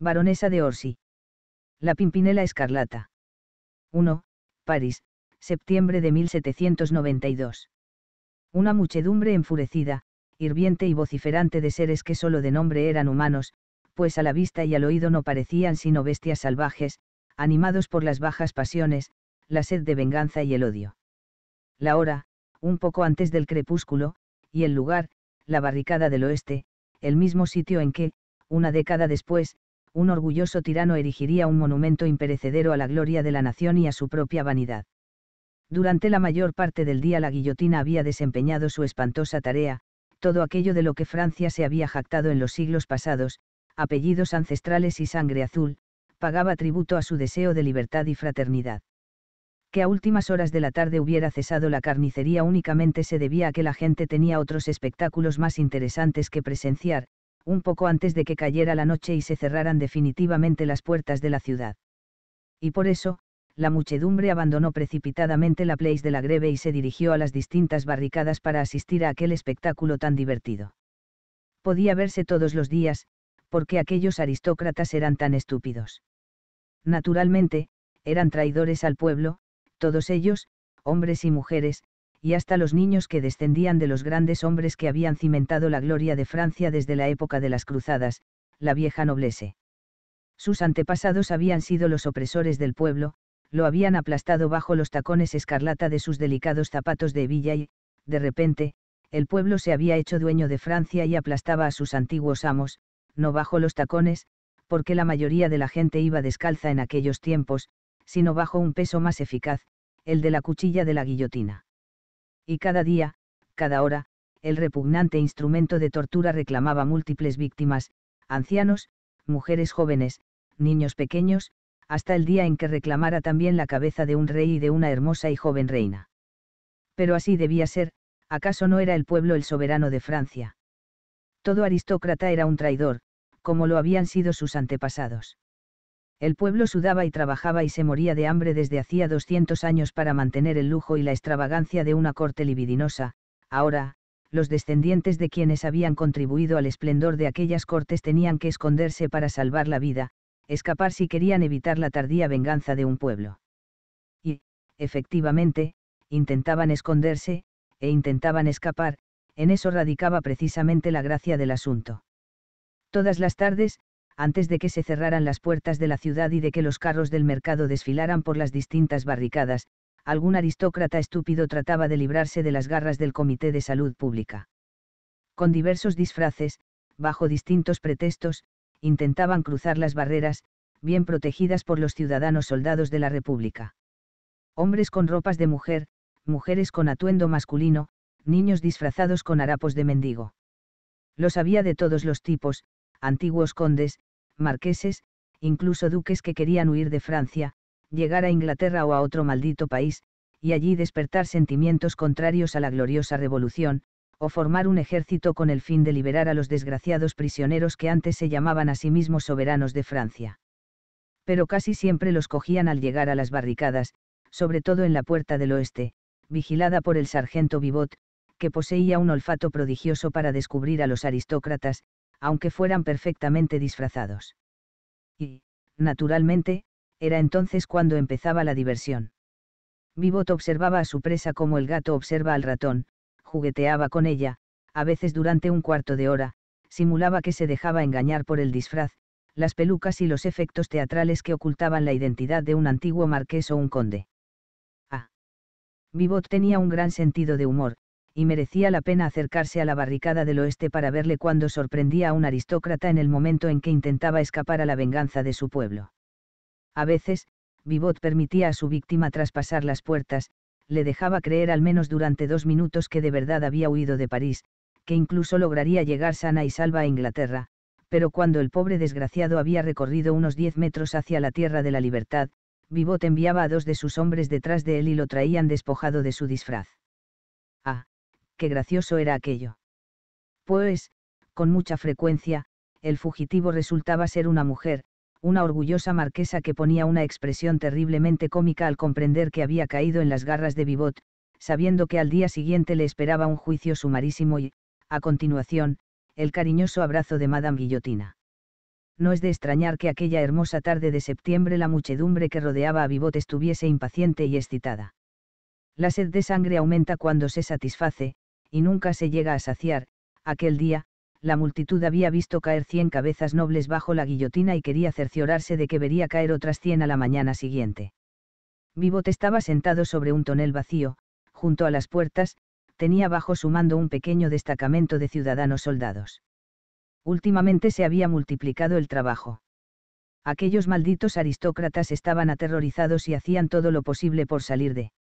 baronesa de Orsi. La Pimpinela Escarlata. 1. París, septiembre de 1792. Una muchedumbre enfurecida, hirviente y vociferante de seres que solo de nombre eran humanos, pues a la vista y al oído no parecían sino bestias salvajes, animados por las bajas pasiones, la sed de venganza y el odio. La hora, un poco antes del crepúsculo, y el lugar, la barricada del oeste, el mismo sitio en que, una década después, un orgulloso tirano erigiría un monumento imperecedero a la gloria de la nación y a su propia vanidad. Durante la mayor parte del día la guillotina había desempeñado su espantosa tarea, todo aquello de lo que Francia se había jactado en los siglos pasados, apellidos ancestrales y sangre azul, pagaba tributo a su deseo de libertad y fraternidad. Que a últimas horas de la tarde hubiera cesado la carnicería únicamente se debía a que la gente tenía otros espectáculos más interesantes que presenciar, un poco antes de que cayera la noche y se cerraran definitivamente las puertas de la ciudad. Y por eso, la muchedumbre abandonó precipitadamente la place de la greve y se dirigió a las distintas barricadas para asistir a aquel espectáculo tan divertido. Podía verse todos los días, porque aquellos aristócratas eran tan estúpidos. Naturalmente, eran traidores al pueblo, todos ellos, hombres y mujeres, y hasta los niños que descendían de los grandes hombres que habían cimentado la gloria de Francia desde la época de las cruzadas, la vieja noblese. Sus antepasados habían sido los opresores del pueblo, lo habían aplastado bajo los tacones escarlata de sus delicados zapatos de hebilla y, de repente, el pueblo se había hecho dueño de Francia y aplastaba a sus antiguos amos, no bajo los tacones, porque la mayoría de la gente iba descalza en aquellos tiempos, sino bajo un peso más eficaz, el de la cuchilla de la guillotina y cada día, cada hora, el repugnante instrumento de tortura reclamaba múltiples víctimas, ancianos, mujeres jóvenes, niños pequeños, hasta el día en que reclamara también la cabeza de un rey y de una hermosa y joven reina. Pero así debía ser, ¿acaso no era el pueblo el soberano de Francia? Todo aristócrata era un traidor, como lo habían sido sus antepasados. El pueblo sudaba y trabajaba y se moría de hambre desde hacía 200 años para mantener el lujo y la extravagancia de una corte libidinosa, ahora, los descendientes de quienes habían contribuido al esplendor de aquellas cortes tenían que esconderse para salvar la vida, escapar si querían evitar la tardía venganza de un pueblo. Y, efectivamente, intentaban esconderse, e intentaban escapar, en eso radicaba precisamente la gracia del asunto. Todas las tardes, antes de que se cerraran las puertas de la ciudad y de que los carros del mercado desfilaran por las distintas barricadas, algún aristócrata estúpido trataba de librarse de las garras del Comité de Salud Pública. Con diversos disfraces, bajo distintos pretextos, intentaban cruzar las barreras, bien protegidas por los ciudadanos soldados de la República. Hombres con ropas de mujer, mujeres con atuendo masculino, niños disfrazados con harapos de mendigo. Los había de todos los tipos, antiguos condes, marqueses, incluso duques que querían huir de Francia, llegar a Inglaterra o a otro maldito país, y allí despertar sentimientos contrarios a la gloriosa revolución, o formar un ejército con el fin de liberar a los desgraciados prisioneros que antes se llamaban a sí mismos soberanos de Francia. Pero casi siempre los cogían al llegar a las barricadas, sobre todo en la puerta del oeste, vigilada por el sargento Vivot, que poseía un olfato prodigioso para descubrir a los aristócratas, aunque fueran perfectamente disfrazados. Y, naturalmente, era entonces cuando empezaba la diversión. Vivot observaba a su presa como el gato observa al ratón, jugueteaba con ella, a veces durante un cuarto de hora, simulaba que se dejaba engañar por el disfraz, las pelucas y los efectos teatrales que ocultaban la identidad de un antiguo marqués o un conde. Ah. Vivot tenía un gran sentido de humor, y merecía la pena acercarse a la barricada del oeste para verle cuando sorprendía a un aristócrata en el momento en que intentaba escapar a la venganza de su pueblo. A veces, Vivot permitía a su víctima traspasar las puertas, le dejaba creer al menos durante dos minutos que de verdad había huido de París, que incluso lograría llegar sana y salva a Inglaterra, pero cuando el pobre desgraciado había recorrido unos diez metros hacia la tierra de la libertad, Vivot enviaba a dos de sus hombres detrás de él y lo traían despojado de su disfraz qué gracioso era aquello. Pues, con mucha frecuencia, el fugitivo resultaba ser una mujer, una orgullosa marquesa que ponía una expresión terriblemente cómica al comprender que había caído en las garras de Vivot, sabiendo que al día siguiente le esperaba un juicio sumarísimo y, a continuación, el cariñoso abrazo de Madame Guillotina. No es de extrañar que aquella hermosa tarde de septiembre la muchedumbre que rodeaba a Vivot estuviese impaciente y excitada. La sed de sangre aumenta cuando se satisface, y nunca se llega a saciar, aquel día, la multitud había visto caer cien cabezas nobles bajo la guillotina y quería cerciorarse de que vería caer otras cien a la mañana siguiente. Vivot estaba sentado sobre un tonel vacío, junto a las puertas, tenía bajo su mando un pequeño destacamento de ciudadanos soldados. Últimamente se había multiplicado el trabajo. Aquellos malditos aristócratas estaban aterrorizados y hacían todo lo posible por salir de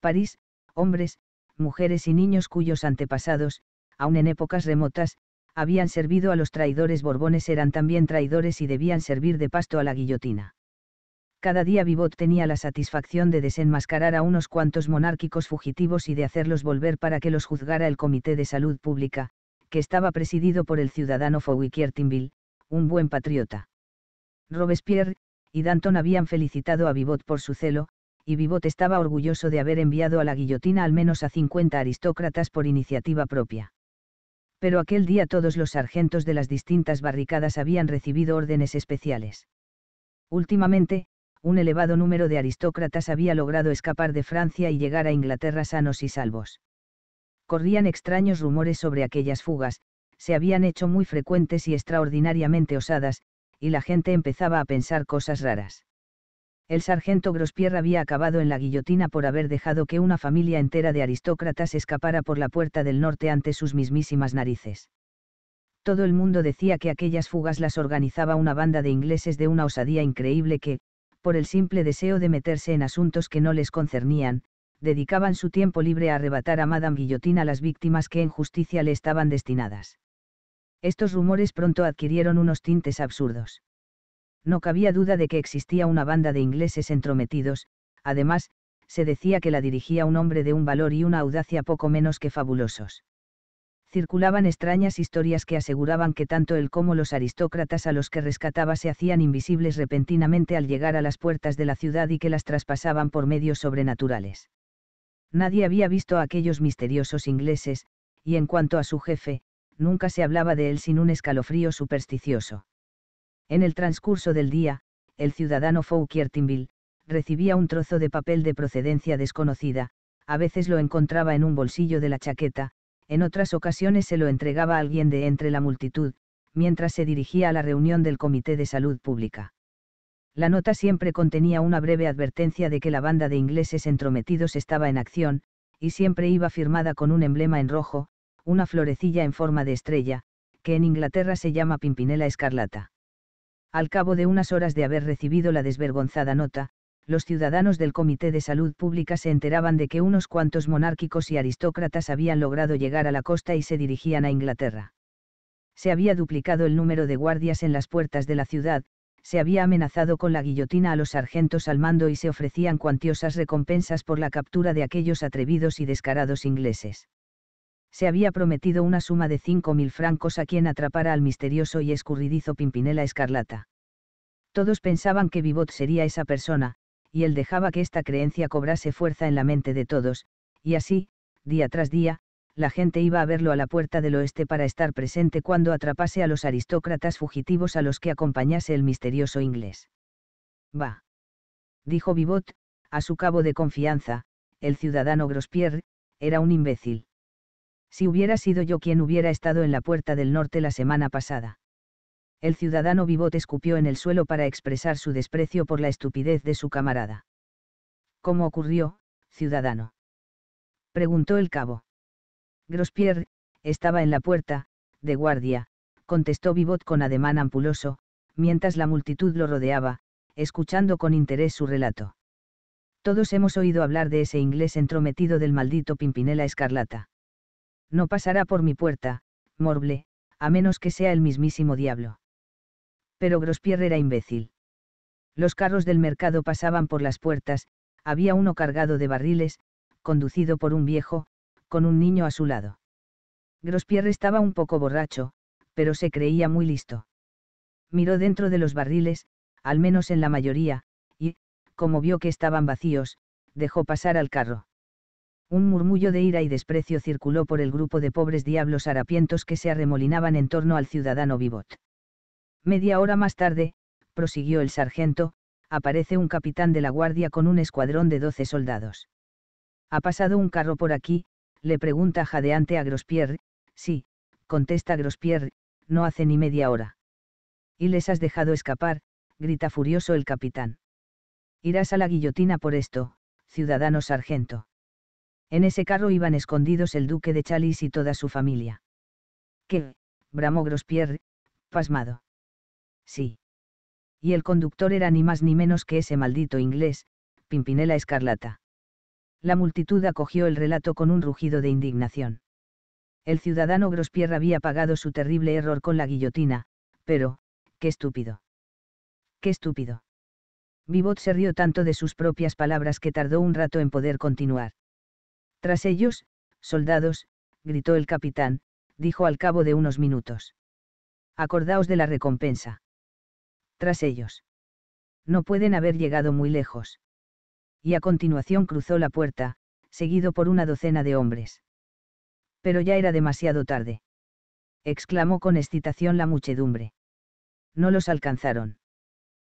París, hombres, mujeres y niños cuyos antepasados, aun en épocas remotas, habían servido a los traidores borbones eran también traidores y debían servir de pasto a la guillotina. Cada día Vivot tenía la satisfacción de desenmascarar a unos cuantos monárquicos fugitivos y de hacerlos volver para que los juzgara el Comité de Salud Pública, que estaba presidido por el ciudadano Fouquier Tinville, un buen patriota. Robespierre y Danton habían felicitado a Vivot por su celo, y Vivot estaba orgulloso de haber enviado a la guillotina al menos a 50 aristócratas por iniciativa propia. Pero aquel día todos los sargentos de las distintas barricadas habían recibido órdenes especiales. Últimamente, un elevado número de aristócratas había logrado escapar de Francia y llegar a Inglaterra sanos y salvos. Corrían extraños rumores sobre aquellas fugas, se habían hecho muy frecuentes y extraordinariamente osadas, y la gente empezaba a pensar cosas raras. El sargento Grospierre había acabado en la guillotina por haber dejado que una familia entera de aristócratas escapara por la puerta del norte ante sus mismísimas narices. Todo el mundo decía que aquellas fugas las organizaba una banda de ingleses de una osadía increíble que, por el simple deseo de meterse en asuntos que no les concernían, dedicaban su tiempo libre a arrebatar a Madame Guillotina las víctimas que en justicia le estaban destinadas. Estos rumores pronto adquirieron unos tintes absurdos. No cabía duda de que existía una banda de ingleses entrometidos, además, se decía que la dirigía un hombre de un valor y una audacia poco menos que fabulosos. Circulaban extrañas historias que aseguraban que tanto él como los aristócratas a los que rescataba se hacían invisibles repentinamente al llegar a las puertas de la ciudad y que las traspasaban por medios sobrenaturales. Nadie había visto a aquellos misteriosos ingleses, y en cuanto a su jefe, nunca se hablaba de él sin un escalofrío supersticioso. En el transcurso del día, el ciudadano Fouquier-Tinville, recibía un trozo de papel de procedencia desconocida, a veces lo encontraba en un bolsillo de la chaqueta, en otras ocasiones se lo entregaba a alguien de entre la multitud, mientras se dirigía a la reunión del Comité de Salud Pública. La nota siempre contenía una breve advertencia de que la banda de ingleses entrometidos estaba en acción, y siempre iba firmada con un emblema en rojo, una florecilla en forma de estrella, que en Inglaterra se llama Pimpinela Escarlata. Al cabo de unas horas de haber recibido la desvergonzada nota, los ciudadanos del Comité de Salud Pública se enteraban de que unos cuantos monárquicos y aristócratas habían logrado llegar a la costa y se dirigían a Inglaterra. Se había duplicado el número de guardias en las puertas de la ciudad, se había amenazado con la guillotina a los sargentos al mando y se ofrecían cuantiosas recompensas por la captura de aquellos atrevidos y descarados ingleses se había prometido una suma de cinco mil francos a quien atrapara al misterioso y escurridizo Pimpinela Escarlata. Todos pensaban que Vivot sería esa persona, y él dejaba que esta creencia cobrase fuerza en la mente de todos, y así, día tras día, la gente iba a verlo a la puerta del oeste para estar presente cuando atrapase a los aristócratas fugitivos a los que acompañase el misterioso inglés. Va. Dijo Vivot, a su cabo de confianza, el ciudadano Grospierre, era un imbécil si hubiera sido yo quien hubiera estado en la Puerta del Norte la semana pasada. El ciudadano Vivot escupió en el suelo para expresar su desprecio por la estupidez de su camarada. ¿Cómo ocurrió, ciudadano? preguntó el cabo. Grospierre, estaba en la puerta, de guardia, contestó Vivot con ademán ampuloso, mientras la multitud lo rodeaba, escuchando con interés su relato. Todos hemos oído hablar de ese inglés entrometido del maldito Pimpinela Escarlata. No pasará por mi puerta, Morble, a menos que sea el mismísimo diablo. Pero Grospierre era imbécil. Los carros del mercado pasaban por las puertas, había uno cargado de barriles, conducido por un viejo, con un niño a su lado. Grospierre estaba un poco borracho, pero se creía muy listo. Miró dentro de los barriles, al menos en la mayoría, y, como vio que estaban vacíos, dejó pasar al carro. Un murmullo de ira y desprecio circuló por el grupo de pobres diablos harapientos que se arremolinaban en torno al ciudadano Vivot. Media hora más tarde, prosiguió el sargento, aparece un capitán de la guardia con un escuadrón de doce soldados. ¿Ha pasado un carro por aquí? le pregunta jadeante a Grospierre. Sí, contesta Grospierre, no hace ni media hora. Y les has dejado escapar, grita furioso el capitán. Irás a la guillotina por esto, ciudadano sargento. En ese carro iban escondidos el duque de Chalis y toda su familia. ¿Qué? bramó Grospierre, pasmado. Sí. Y el conductor era ni más ni menos que ese maldito inglés, Pimpinela Escarlata. La multitud acogió el relato con un rugido de indignación. El ciudadano Grospierre había pagado su terrible error con la guillotina, pero, qué estúpido. Qué estúpido. Vivot se rió tanto de sus propias palabras que tardó un rato en poder continuar. Tras ellos, soldados, gritó el capitán, dijo al cabo de unos minutos. Acordaos de la recompensa. Tras ellos. No pueden haber llegado muy lejos. Y a continuación cruzó la puerta, seguido por una docena de hombres. Pero ya era demasiado tarde. Exclamó con excitación la muchedumbre. No los alcanzaron.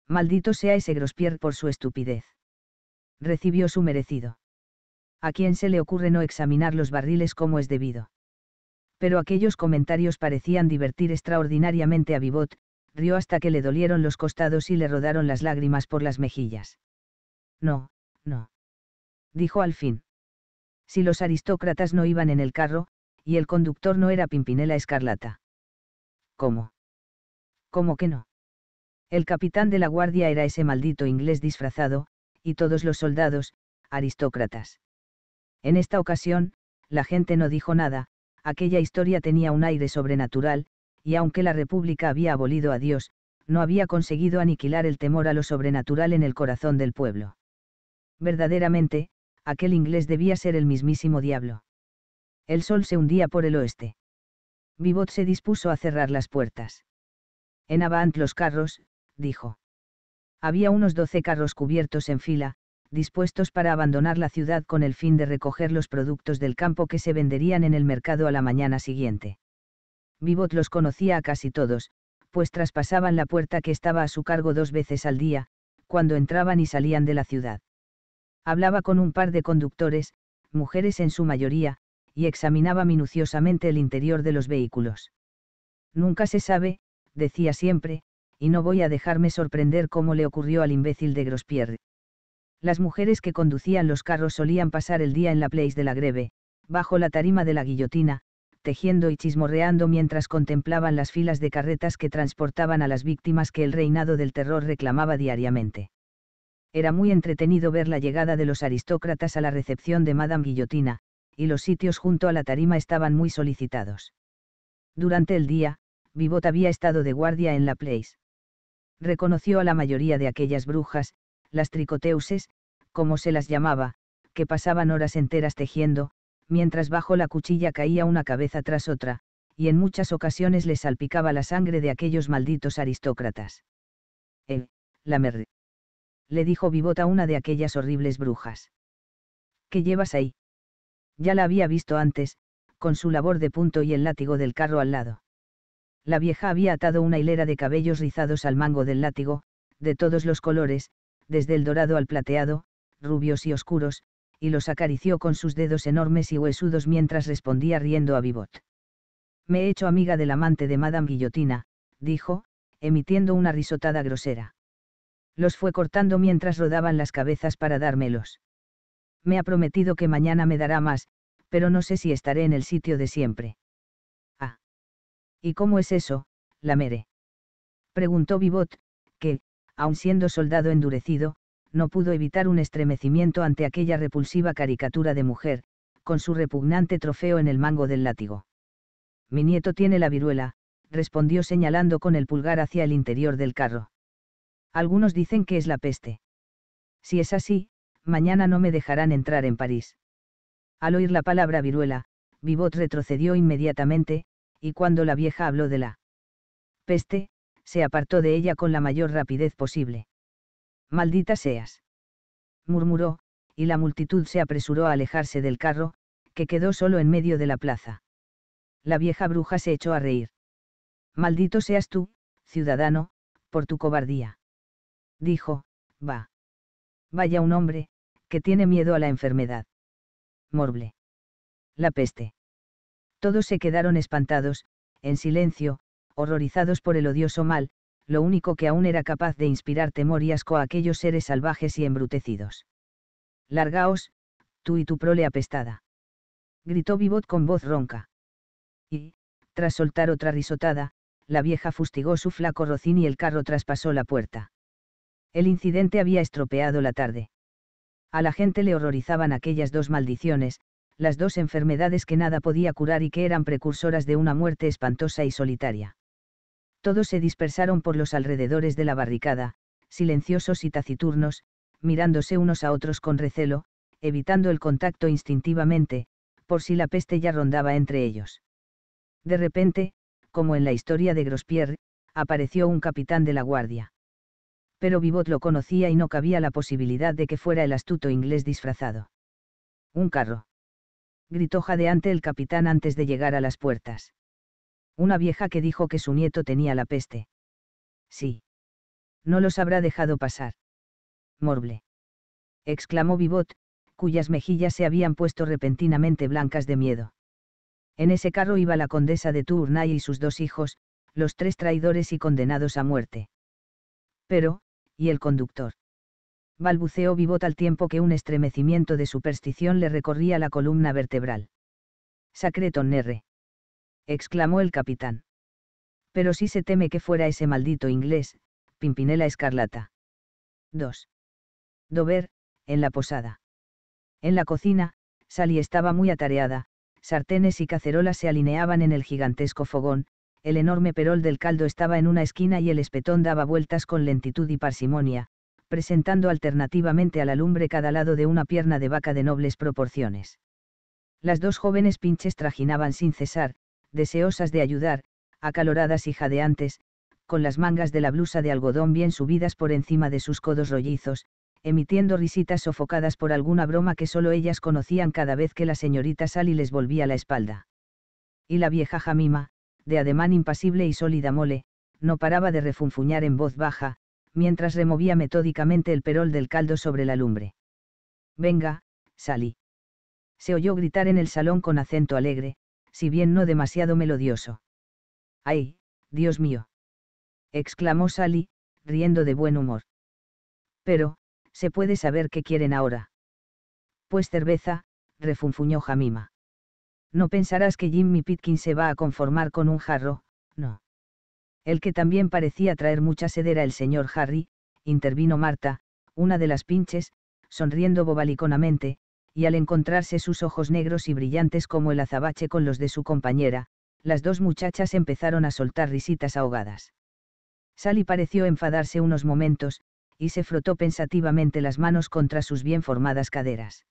Maldito sea ese Grospier por su estupidez. Recibió su merecido a quién se le ocurre no examinar los barriles como es debido. Pero aquellos comentarios parecían divertir extraordinariamente a Bibot, rió hasta que le dolieron los costados y le rodaron las lágrimas por las mejillas. No, no. Dijo al fin. Si los aristócratas no iban en el carro, y el conductor no era Pimpinela Escarlata. ¿Cómo? ¿Cómo que no? El capitán de la guardia era ese maldito inglés disfrazado, y todos los soldados, aristócratas. En esta ocasión, la gente no dijo nada, aquella historia tenía un aire sobrenatural, y aunque la República había abolido a Dios, no había conseguido aniquilar el temor a lo sobrenatural en el corazón del pueblo. Verdaderamente, aquel inglés debía ser el mismísimo diablo. El sol se hundía por el oeste. Vivot se dispuso a cerrar las puertas. En avant los carros, dijo. Había unos doce carros cubiertos en fila, dispuestos para abandonar la ciudad con el fin de recoger los productos del campo que se venderían en el mercado a la mañana siguiente. Vivot los conocía a casi todos, pues traspasaban la puerta que estaba a su cargo dos veces al día, cuando entraban y salían de la ciudad. Hablaba con un par de conductores, mujeres en su mayoría, y examinaba minuciosamente el interior de los vehículos. Nunca se sabe, decía siempre, y no voy a dejarme sorprender cómo le ocurrió al imbécil de Grospierre. Las mujeres que conducían los carros solían pasar el día en la place de la greve, bajo la tarima de la guillotina, tejiendo y chismorreando mientras contemplaban las filas de carretas que transportaban a las víctimas que el reinado del terror reclamaba diariamente. Era muy entretenido ver la llegada de los aristócratas a la recepción de Madame Guillotina, y los sitios junto a la tarima estaban muy solicitados. Durante el día, Vivot había estado de guardia en la place. Reconoció a la mayoría de aquellas brujas, las tricoteuses, como se las llamaba, que pasaban horas enteras tejiendo, mientras bajo la cuchilla caía una cabeza tras otra, y en muchas ocasiones le salpicaba la sangre de aquellos malditos aristócratas. Eh, la merde le dijo Vivota una de aquellas horribles brujas. ¿Qué llevas ahí? Ya la había visto antes, con su labor de punto y el látigo del carro al lado. La vieja había atado una hilera de cabellos rizados al mango del látigo, de todos los colores, desde el dorado al plateado, rubios y oscuros, y los acarició con sus dedos enormes y huesudos mientras respondía riendo a Vivot. Me he hecho amiga del amante de Madame Guillotina, dijo, emitiendo una risotada grosera. Los fue cortando mientras rodaban las cabezas para dármelos. Me ha prometido que mañana me dará más, pero no sé si estaré en el sitio de siempre. Ah. ¿Y cómo es eso, la mere? Preguntó Vivot, que, aun siendo soldado endurecido, no pudo evitar un estremecimiento ante aquella repulsiva caricatura de mujer, con su repugnante trofeo en el mango del látigo. Mi nieto tiene la viruela, respondió señalando con el pulgar hacia el interior del carro. Algunos dicen que es la peste. Si es así, mañana no me dejarán entrar en París. Al oír la palabra viruela, Vivot retrocedió inmediatamente, y cuando la vieja habló de la peste, se apartó de ella con la mayor rapidez posible. Maldita seas. murmuró, y la multitud se apresuró a alejarse del carro, que quedó solo en medio de la plaza. La vieja bruja se echó a reír. Maldito seas tú, ciudadano, por tu cobardía. Dijo, va. Vaya un hombre, que tiene miedo a la enfermedad. Morble. La peste. Todos se quedaron espantados, en silencio, horrorizados por el odioso mal, lo único que aún era capaz de inspirar temor y asco a aquellos seres salvajes y embrutecidos. Largaos, tú y tu prole apestada. Gritó Vivot con voz ronca. Y, tras soltar otra risotada, la vieja fustigó su flaco rocín y el carro traspasó la puerta. El incidente había estropeado la tarde. A la gente le horrorizaban aquellas dos maldiciones, las dos enfermedades que nada podía curar y que eran precursoras de una muerte espantosa y solitaria. Todos se dispersaron por los alrededores de la barricada, silenciosos y taciturnos, mirándose unos a otros con recelo, evitando el contacto instintivamente, por si la peste ya rondaba entre ellos. De repente, como en la historia de Grospierre, apareció un capitán de la guardia. Pero Vivot lo conocía y no cabía la posibilidad de que fuera el astuto inglés disfrazado. Un carro. Gritó jadeante el capitán antes de llegar a las puertas. Una vieja que dijo que su nieto tenía la peste. Sí. No los habrá dejado pasar. Morble. exclamó Vivot, cuyas mejillas se habían puesto repentinamente blancas de miedo. En ese carro iba la condesa de Tournai y sus dos hijos, los tres traidores y condenados a muerte. Pero, ¿y el conductor? balbuceó Vivot al tiempo que un estremecimiento de superstición le recorría la columna vertebral. Sacretón R exclamó el capitán. Pero si se teme que fuera ese maldito inglés, Pimpinela Escarlata. 2. Dover, en la posada. En la cocina, Sally estaba muy atareada, sartenes y cacerolas se alineaban en el gigantesco fogón, el enorme perol del caldo estaba en una esquina y el espetón daba vueltas con lentitud y parsimonia, presentando alternativamente a la lumbre cada lado de una pierna de vaca de nobles proporciones. Las dos jóvenes pinches trajinaban sin cesar, deseosas de ayudar, acaloradas y jadeantes, con las mangas de la blusa de algodón bien subidas por encima de sus codos rollizos, emitiendo risitas sofocadas por alguna broma que solo ellas conocían cada vez que la señorita Sally les volvía la espalda. Y la vieja Jamima, de ademán impasible y sólida mole, no paraba de refunfuñar en voz baja, mientras removía metódicamente el perol del caldo sobre la lumbre. Venga, Sally. Se oyó gritar en el salón con acento alegre, si bien no demasiado melodioso. ¡Ay, Dios mío! exclamó Sally, riendo de buen humor. Pero, ¿se puede saber qué quieren ahora? Pues cerveza, refunfuñó Jamima. No pensarás que Jimmy Pitkin se va a conformar con un jarro, no. El que también parecía traer mucha sedera el señor Harry, intervino Marta, una de las pinches, sonriendo bobaliconamente, y al encontrarse sus ojos negros y brillantes como el azabache con los de su compañera, las dos muchachas empezaron a soltar risitas ahogadas. Sally pareció enfadarse unos momentos, y se frotó pensativamente las manos contra sus bien formadas caderas.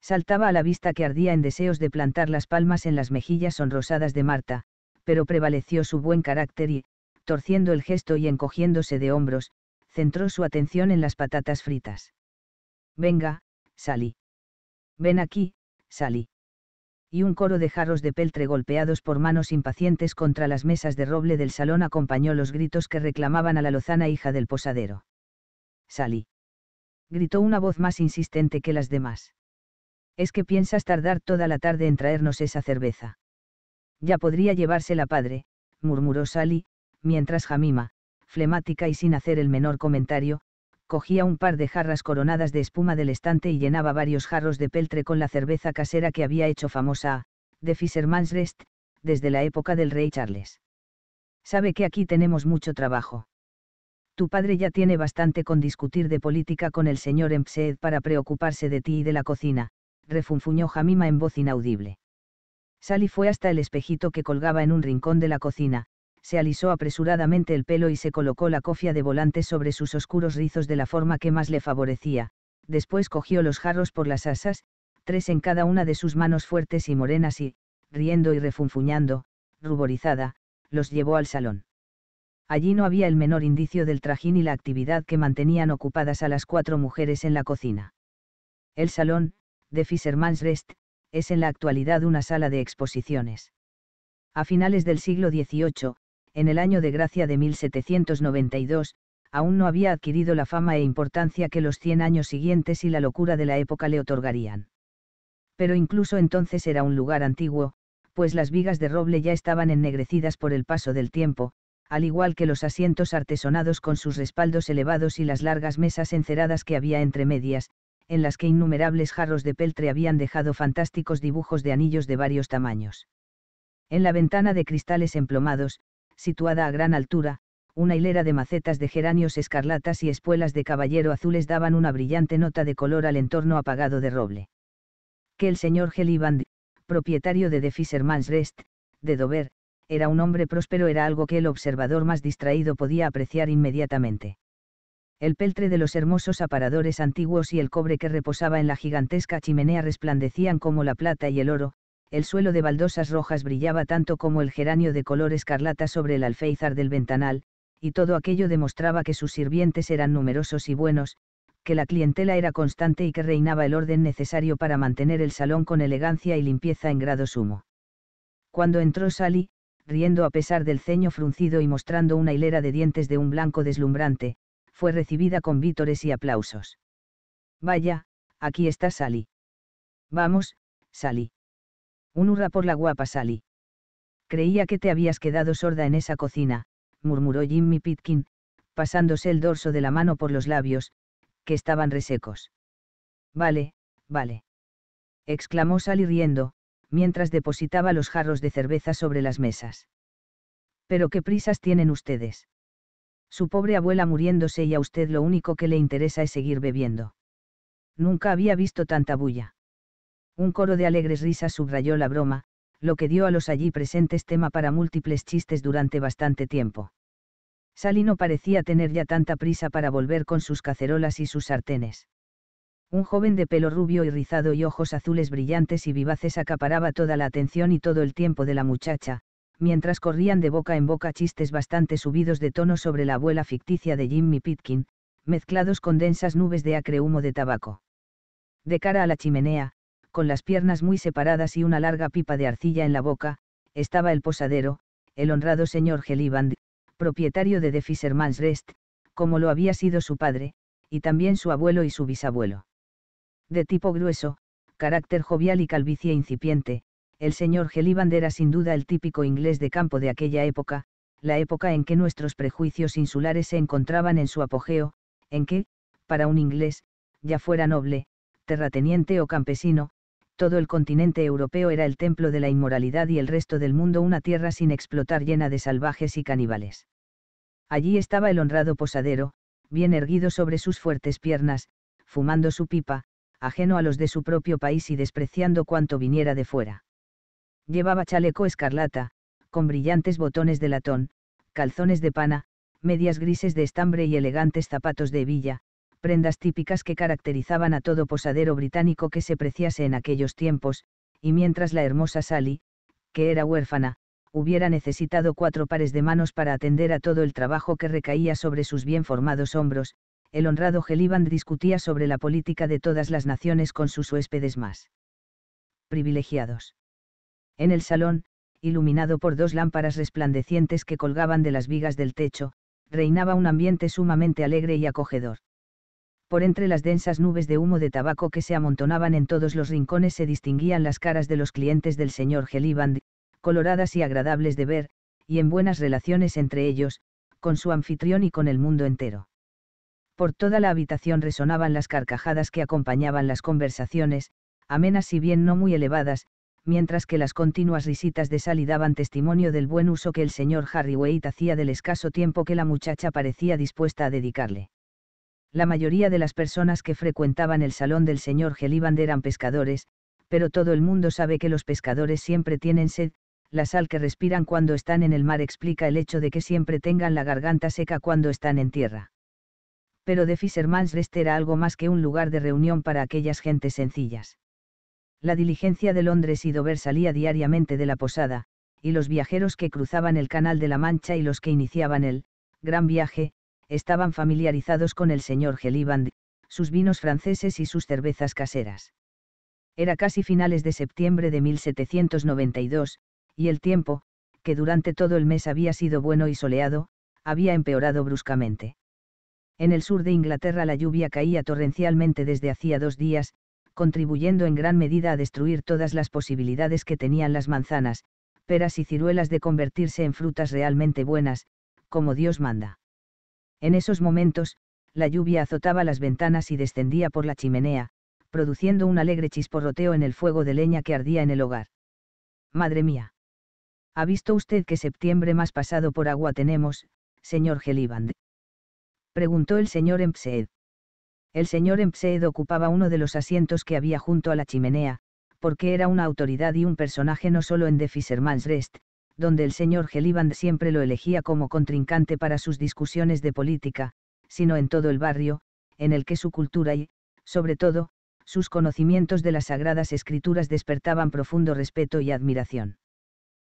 Saltaba a la vista que ardía en deseos de plantar las palmas en las mejillas sonrosadas de Marta, pero prevaleció su buen carácter y, torciendo el gesto y encogiéndose de hombros, centró su atención en las patatas fritas. Venga, Sally. Ven aquí, Sally. Y un coro de jarros de peltre golpeados por manos impacientes contra las mesas de roble del salón acompañó los gritos que reclamaban a la lozana hija del posadero. Sally. Gritó una voz más insistente que las demás. Es que piensas tardar toda la tarde en traernos esa cerveza. Ya podría llevársela padre, murmuró Sally, mientras Jamima, flemática y sin hacer el menor comentario, cogía un par de jarras coronadas de espuma del estante y llenaba varios jarros de peltre con la cerveza casera que había hecho famosa, de Fisherman's Rest, desde la época del rey Charles. Sabe que aquí tenemos mucho trabajo. Tu padre ya tiene bastante con discutir de política con el señor Empsed para preocuparse de ti y de la cocina, refunfuñó Jamima en voz inaudible. Sally fue hasta el espejito que colgaba en un rincón de la cocina, se alisó apresuradamente el pelo y se colocó la cofia de volante sobre sus oscuros rizos de la forma que más le favorecía, después cogió los jarros por las asas, tres en cada una de sus manos fuertes y morenas y, riendo y refunfuñando, ruborizada, los llevó al salón. Allí no había el menor indicio del trajín y la actividad que mantenían ocupadas a las cuatro mujeres en la cocina. El salón, de Fisherman's Rest, es en la actualidad una sala de exposiciones. A finales del siglo XVIII, en el año de gracia de 1792, aún no había adquirido la fama e importancia que los 100 años siguientes y la locura de la época le otorgarían. Pero incluso entonces era un lugar antiguo, pues las vigas de roble ya estaban ennegrecidas por el paso del tiempo, al igual que los asientos artesonados con sus respaldos elevados y las largas mesas enceradas que había entre medias, en las que innumerables jarros de peltre habían dejado fantásticos dibujos de anillos de varios tamaños. En la ventana de cristales emplomados, situada a gran altura, una hilera de macetas de geranios escarlatas y espuelas de caballero azules daban una brillante nota de color al entorno apagado de roble. Que el señor Geliband, propietario de The Fisherman's Rest, de Dover, era un hombre próspero era algo que el observador más distraído podía apreciar inmediatamente. El peltre de los hermosos aparadores antiguos y el cobre que reposaba en la gigantesca chimenea resplandecían como la plata y el oro, el suelo de baldosas rojas brillaba tanto como el geranio de color escarlata sobre el alféizar del ventanal, y todo aquello demostraba que sus sirvientes eran numerosos y buenos, que la clientela era constante y que reinaba el orden necesario para mantener el salón con elegancia y limpieza en grado sumo. Cuando entró Sally, riendo a pesar del ceño fruncido y mostrando una hilera de dientes de un blanco deslumbrante, fue recibida con vítores y aplausos. Vaya, aquí está Sally. Vamos, Sally. Un hurra por la guapa Sally. Creía que te habías quedado sorda en esa cocina, murmuró Jimmy Pitkin, pasándose el dorso de la mano por los labios, que estaban resecos. Vale, vale. exclamó Sally riendo, mientras depositaba los jarros de cerveza sobre las mesas. Pero qué prisas tienen ustedes. Su pobre abuela muriéndose y a usted lo único que le interesa es seguir bebiendo. Nunca había visto tanta bulla. Un coro de alegres risas subrayó la broma, lo que dio a los allí presentes tema para múltiples chistes durante bastante tiempo. Sally no parecía tener ya tanta prisa para volver con sus cacerolas y sus sartenes. Un joven de pelo rubio y rizado y ojos azules brillantes y vivaces acaparaba toda la atención y todo el tiempo de la muchacha, mientras corrían de boca en boca chistes bastante subidos de tono sobre la abuela ficticia de Jimmy Pitkin, mezclados con densas nubes de acre humo de tabaco. De cara a la chimenea, con las piernas muy separadas y una larga pipa de arcilla en la boca, estaba el posadero, el honrado señor Geliband, propietario de The Fisherman's Rest, como lo había sido su padre, y también su abuelo y su bisabuelo. De tipo grueso, carácter jovial y calvicie incipiente, el señor Geliband era sin duda el típico inglés de campo de aquella época, la época en que nuestros prejuicios insulares se encontraban en su apogeo, en que, para un inglés, ya fuera noble, terrateniente o campesino, todo el continente europeo era el templo de la inmoralidad y el resto del mundo una tierra sin explotar llena de salvajes y caníbales. Allí estaba el honrado posadero, bien erguido sobre sus fuertes piernas, fumando su pipa, ajeno a los de su propio país y despreciando cuanto viniera de fuera. Llevaba chaleco escarlata, con brillantes botones de latón, calzones de pana, medias grises de estambre y elegantes zapatos de hebilla, prendas típicas que caracterizaban a todo posadero británico que se preciase en aquellos tiempos, y mientras la hermosa Sally, que era huérfana, hubiera necesitado cuatro pares de manos para atender a todo el trabajo que recaía sobre sus bien formados hombros, el honrado Geliband discutía sobre la política de todas las naciones con sus huéspedes más privilegiados. En el salón, iluminado por dos lámparas resplandecientes que colgaban de las vigas del techo, reinaba un ambiente sumamente alegre y acogedor por entre las densas nubes de humo de tabaco que se amontonaban en todos los rincones se distinguían las caras de los clientes del señor Geliband, coloradas y agradables de ver, y en buenas relaciones entre ellos, con su anfitrión y con el mundo entero. Por toda la habitación resonaban las carcajadas que acompañaban las conversaciones, amenas y bien no muy elevadas, mientras que las continuas risitas de Sally daban testimonio del buen uso que el señor Harry Wade hacía del escaso tiempo que la muchacha parecía dispuesta a dedicarle. La mayoría de las personas que frecuentaban el salón del señor Geliband eran pescadores, pero todo el mundo sabe que los pescadores siempre tienen sed, la sal que respiran cuando están en el mar explica el hecho de que siempre tengan la garganta seca cuando están en tierra. Pero de Fisherman's Rest era algo más que un lugar de reunión para aquellas gentes sencillas. La diligencia de Londres y Dover salía diariamente de la posada, y los viajeros que cruzaban el Canal de la Mancha y los que iniciaban el Gran Viaje, estaban familiarizados con el señor Geliband, sus vinos franceses y sus cervezas caseras. Era casi finales de septiembre de 1792, y el tiempo, que durante todo el mes había sido bueno y soleado, había empeorado bruscamente. En el sur de Inglaterra la lluvia caía torrencialmente desde hacía dos días, contribuyendo en gran medida a destruir todas las posibilidades que tenían las manzanas, peras y ciruelas de convertirse en frutas realmente buenas, como Dios manda. En esos momentos, la lluvia azotaba las ventanas y descendía por la chimenea, produciendo un alegre chisporroteo en el fuego de leña que ardía en el hogar. Madre mía. ¿Ha visto usted que septiembre más pasado por agua tenemos, señor Geliband? Preguntó el señor Empseed. El señor Empseed ocupaba uno de los asientos que había junto a la chimenea, porque era una autoridad y un personaje no solo en The Fisherman's Rest, donde el señor Geliband siempre lo elegía como contrincante para sus discusiones de política, sino en todo el barrio, en el que su cultura y, sobre todo, sus conocimientos de las sagradas escrituras despertaban profundo respeto y admiración.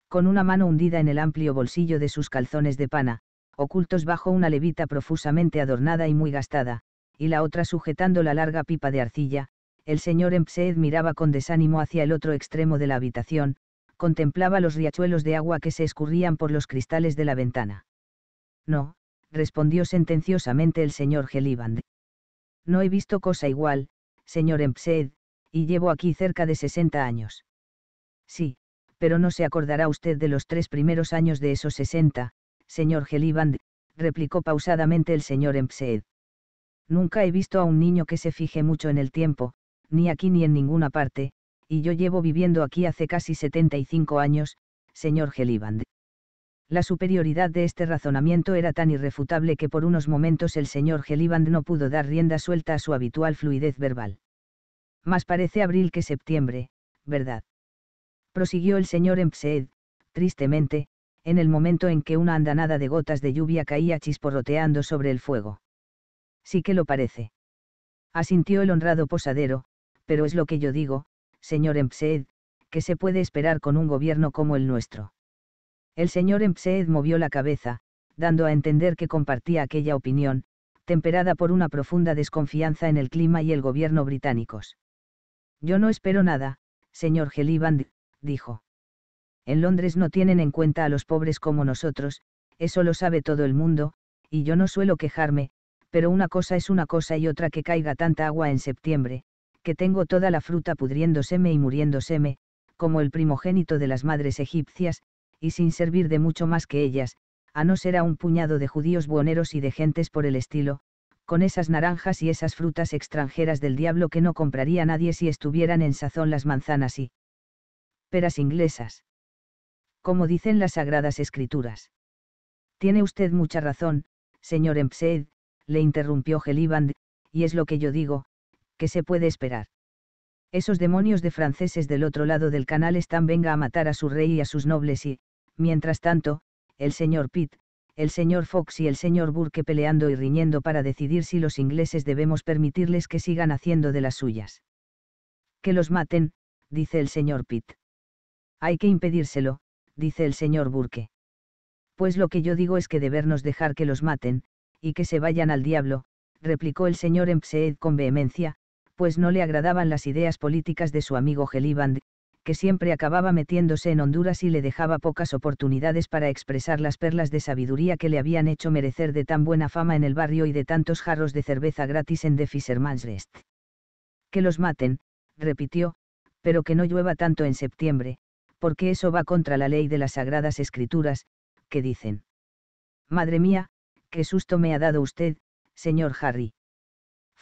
Con una mano hundida en el amplio bolsillo de sus calzones de pana, ocultos bajo una levita profusamente adornada y muy gastada, y la otra sujetando la larga pipa de arcilla, el señor Empseed miraba con desánimo hacia el otro extremo de la habitación, contemplaba los riachuelos de agua que se escurrían por los cristales de la ventana. No, respondió sentenciosamente el señor Geliband. No he visto cosa igual, señor Empsed, y llevo aquí cerca de 60 años. Sí, pero no se acordará usted de los tres primeros años de esos 60, señor Geliband, replicó pausadamente el señor Empsed. Nunca he visto a un niño que se fije mucho en el tiempo, ni aquí ni en ninguna parte, y yo llevo viviendo aquí hace casi 75 años, señor Geliband. La superioridad de este razonamiento era tan irrefutable que por unos momentos el señor Geliband no pudo dar rienda suelta a su habitual fluidez verbal. Más parece abril que septiembre, ¿verdad? Prosiguió el señor Empseed, tristemente, en el momento en que una andanada de gotas de lluvia caía chisporroteando sobre el fuego. Sí que lo parece. Asintió el honrado posadero, pero es lo que yo digo, señor Empseed, ¿qué se puede esperar con un gobierno como el nuestro. El señor Empseed movió la cabeza, dando a entender que compartía aquella opinión, temperada por una profunda desconfianza en el clima y el gobierno británicos. Yo no espero nada, señor Geliband, dijo. En Londres no tienen en cuenta a los pobres como nosotros, eso lo sabe todo el mundo, y yo no suelo quejarme, pero una cosa es una cosa y otra que caiga tanta agua en septiembre, que tengo toda la fruta pudriéndoseme y muriéndoseme, como el primogénito de las madres egipcias, y sin servir de mucho más que ellas, a no ser a un puñado de judíos buoneros y de gentes por el estilo, con esas naranjas y esas frutas extranjeras del diablo que no compraría nadie si estuvieran en sazón las manzanas y peras inglesas. Como dicen las sagradas escrituras. Tiene usted mucha razón, señor Empseid, le interrumpió Geliband, y es lo que yo digo, que se puede esperar. Esos demonios de franceses del otro lado del canal están venga a matar a su rey y a sus nobles y, mientras tanto, el señor Pitt, el señor Fox y el señor Burke peleando y riñendo para decidir si los ingleses debemos permitirles que sigan haciendo de las suyas. Que los maten, dice el señor Pitt. Hay que impedírselo, dice el señor Burke. Pues lo que yo digo es que debernos dejar que los maten, y que se vayan al diablo, replicó el señor Empseed con vehemencia, pues no le agradaban las ideas políticas de su amigo Geliband, que siempre acababa metiéndose en Honduras y le dejaba pocas oportunidades para expresar las perlas de sabiduría que le habían hecho merecer de tan buena fama en el barrio y de tantos jarros de cerveza gratis en The Fisherman's Rest. Que los maten, repitió, pero que no llueva tanto en septiembre, porque eso va contra la ley de las sagradas escrituras, que dicen. Madre mía, qué susto me ha dado usted, señor Harry.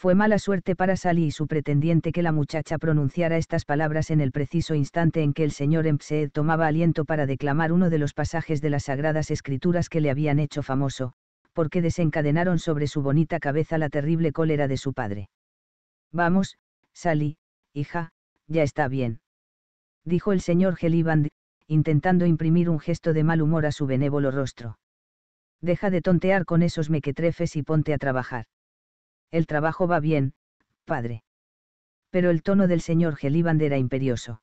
Fue mala suerte para Sally y su pretendiente que la muchacha pronunciara estas palabras en el preciso instante en que el señor Empsed tomaba aliento para declamar uno de los pasajes de las sagradas escrituras que le habían hecho famoso, porque desencadenaron sobre su bonita cabeza la terrible cólera de su padre. Vamos, Sally, hija, ya está bien. Dijo el señor Geliband, intentando imprimir un gesto de mal humor a su benévolo rostro. Deja de tontear con esos mequetrefes y ponte a trabajar. El trabajo va bien, padre. Pero el tono del señor Geliband era imperioso.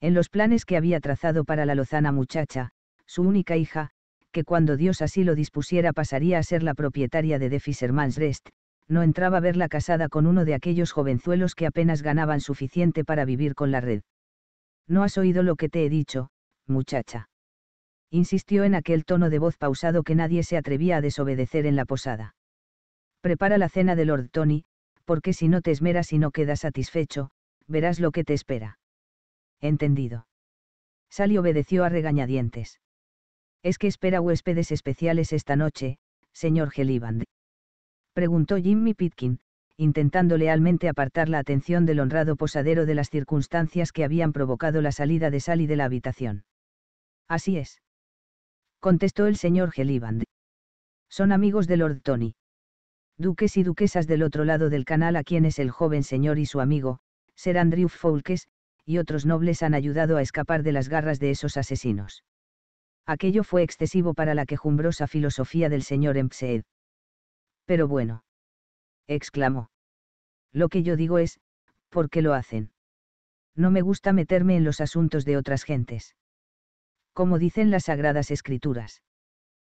En los planes que había trazado para la lozana muchacha, su única hija, que cuando Dios así lo dispusiera pasaría a ser la propietaria de Fisherman's Rest, no entraba a verla casada con uno de aquellos jovenzuelos que apenas ganaban suficiente para vivir con la red. No has oído lo que te he dicho, muchacha. Insistió en aquel tono de voz pausado que nadie se atrevía a desobedecer en la posada. Prepara la cena de Lord Tony, porque si no te esmeras y no quedas satisfecho, verás lo que te espera. Entendido. Sally obedeció a regañadientes. Es que espera huéspedes especiales esta noche, señor Geliband. Preguntó Jimmy Pitkin, intentando lealmente apartar la atención del honrado posadero de las circunstancias que habían provocado la salida de Sally de la habitación. Así es. Contestó el señor Geliband. Son amigos de Lord Tony duques y duquesas del otro lado del canal a quienes el joven señor y su amigo, ser Andrew Foulkes, y otros nobles han ayudado a escapar de las garras de esos asesinos. Aquello fue excesivo para la quejumbrosa filosofía del señor Empseed. Pero bueno. exclamó. Lo que yo digo es, ¿por qué lo hacen? No me gusta meterme en los asuntos de otras gentes. Como dicen las sagradas escrituras.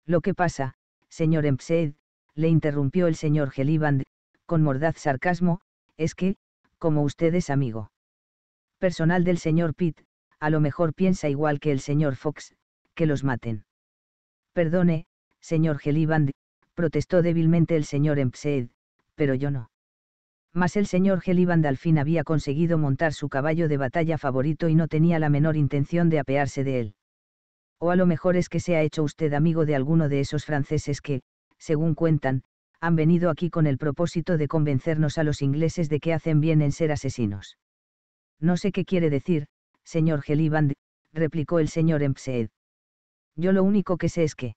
Lo que pasa, señor Empseed, le interrumpió el señor Geliband, con mordaz sarcasmo, es que, como usted es amigo personal del señor Pitt, a lo mejor piensa igual que el señor Fox, que los maten. Perdone, señor Geliband, protestó débilmente el señor Empseed, pero yo no. Mas el señor Geliband al fin había conseguido montar su caballo de batalla favorito y no tenía la menor intención de apearse de él. O a lo mejor es que se ha hecho usted amigo de alguno de esos franceses que, según cuentan, han venido aquí con el propósito de convencernos a los ingleses de que hacen bien en ser asesinos. No sé qué quiere decir, señor Geliband, replicó el señor Empseed. Yo lo único que sé es que.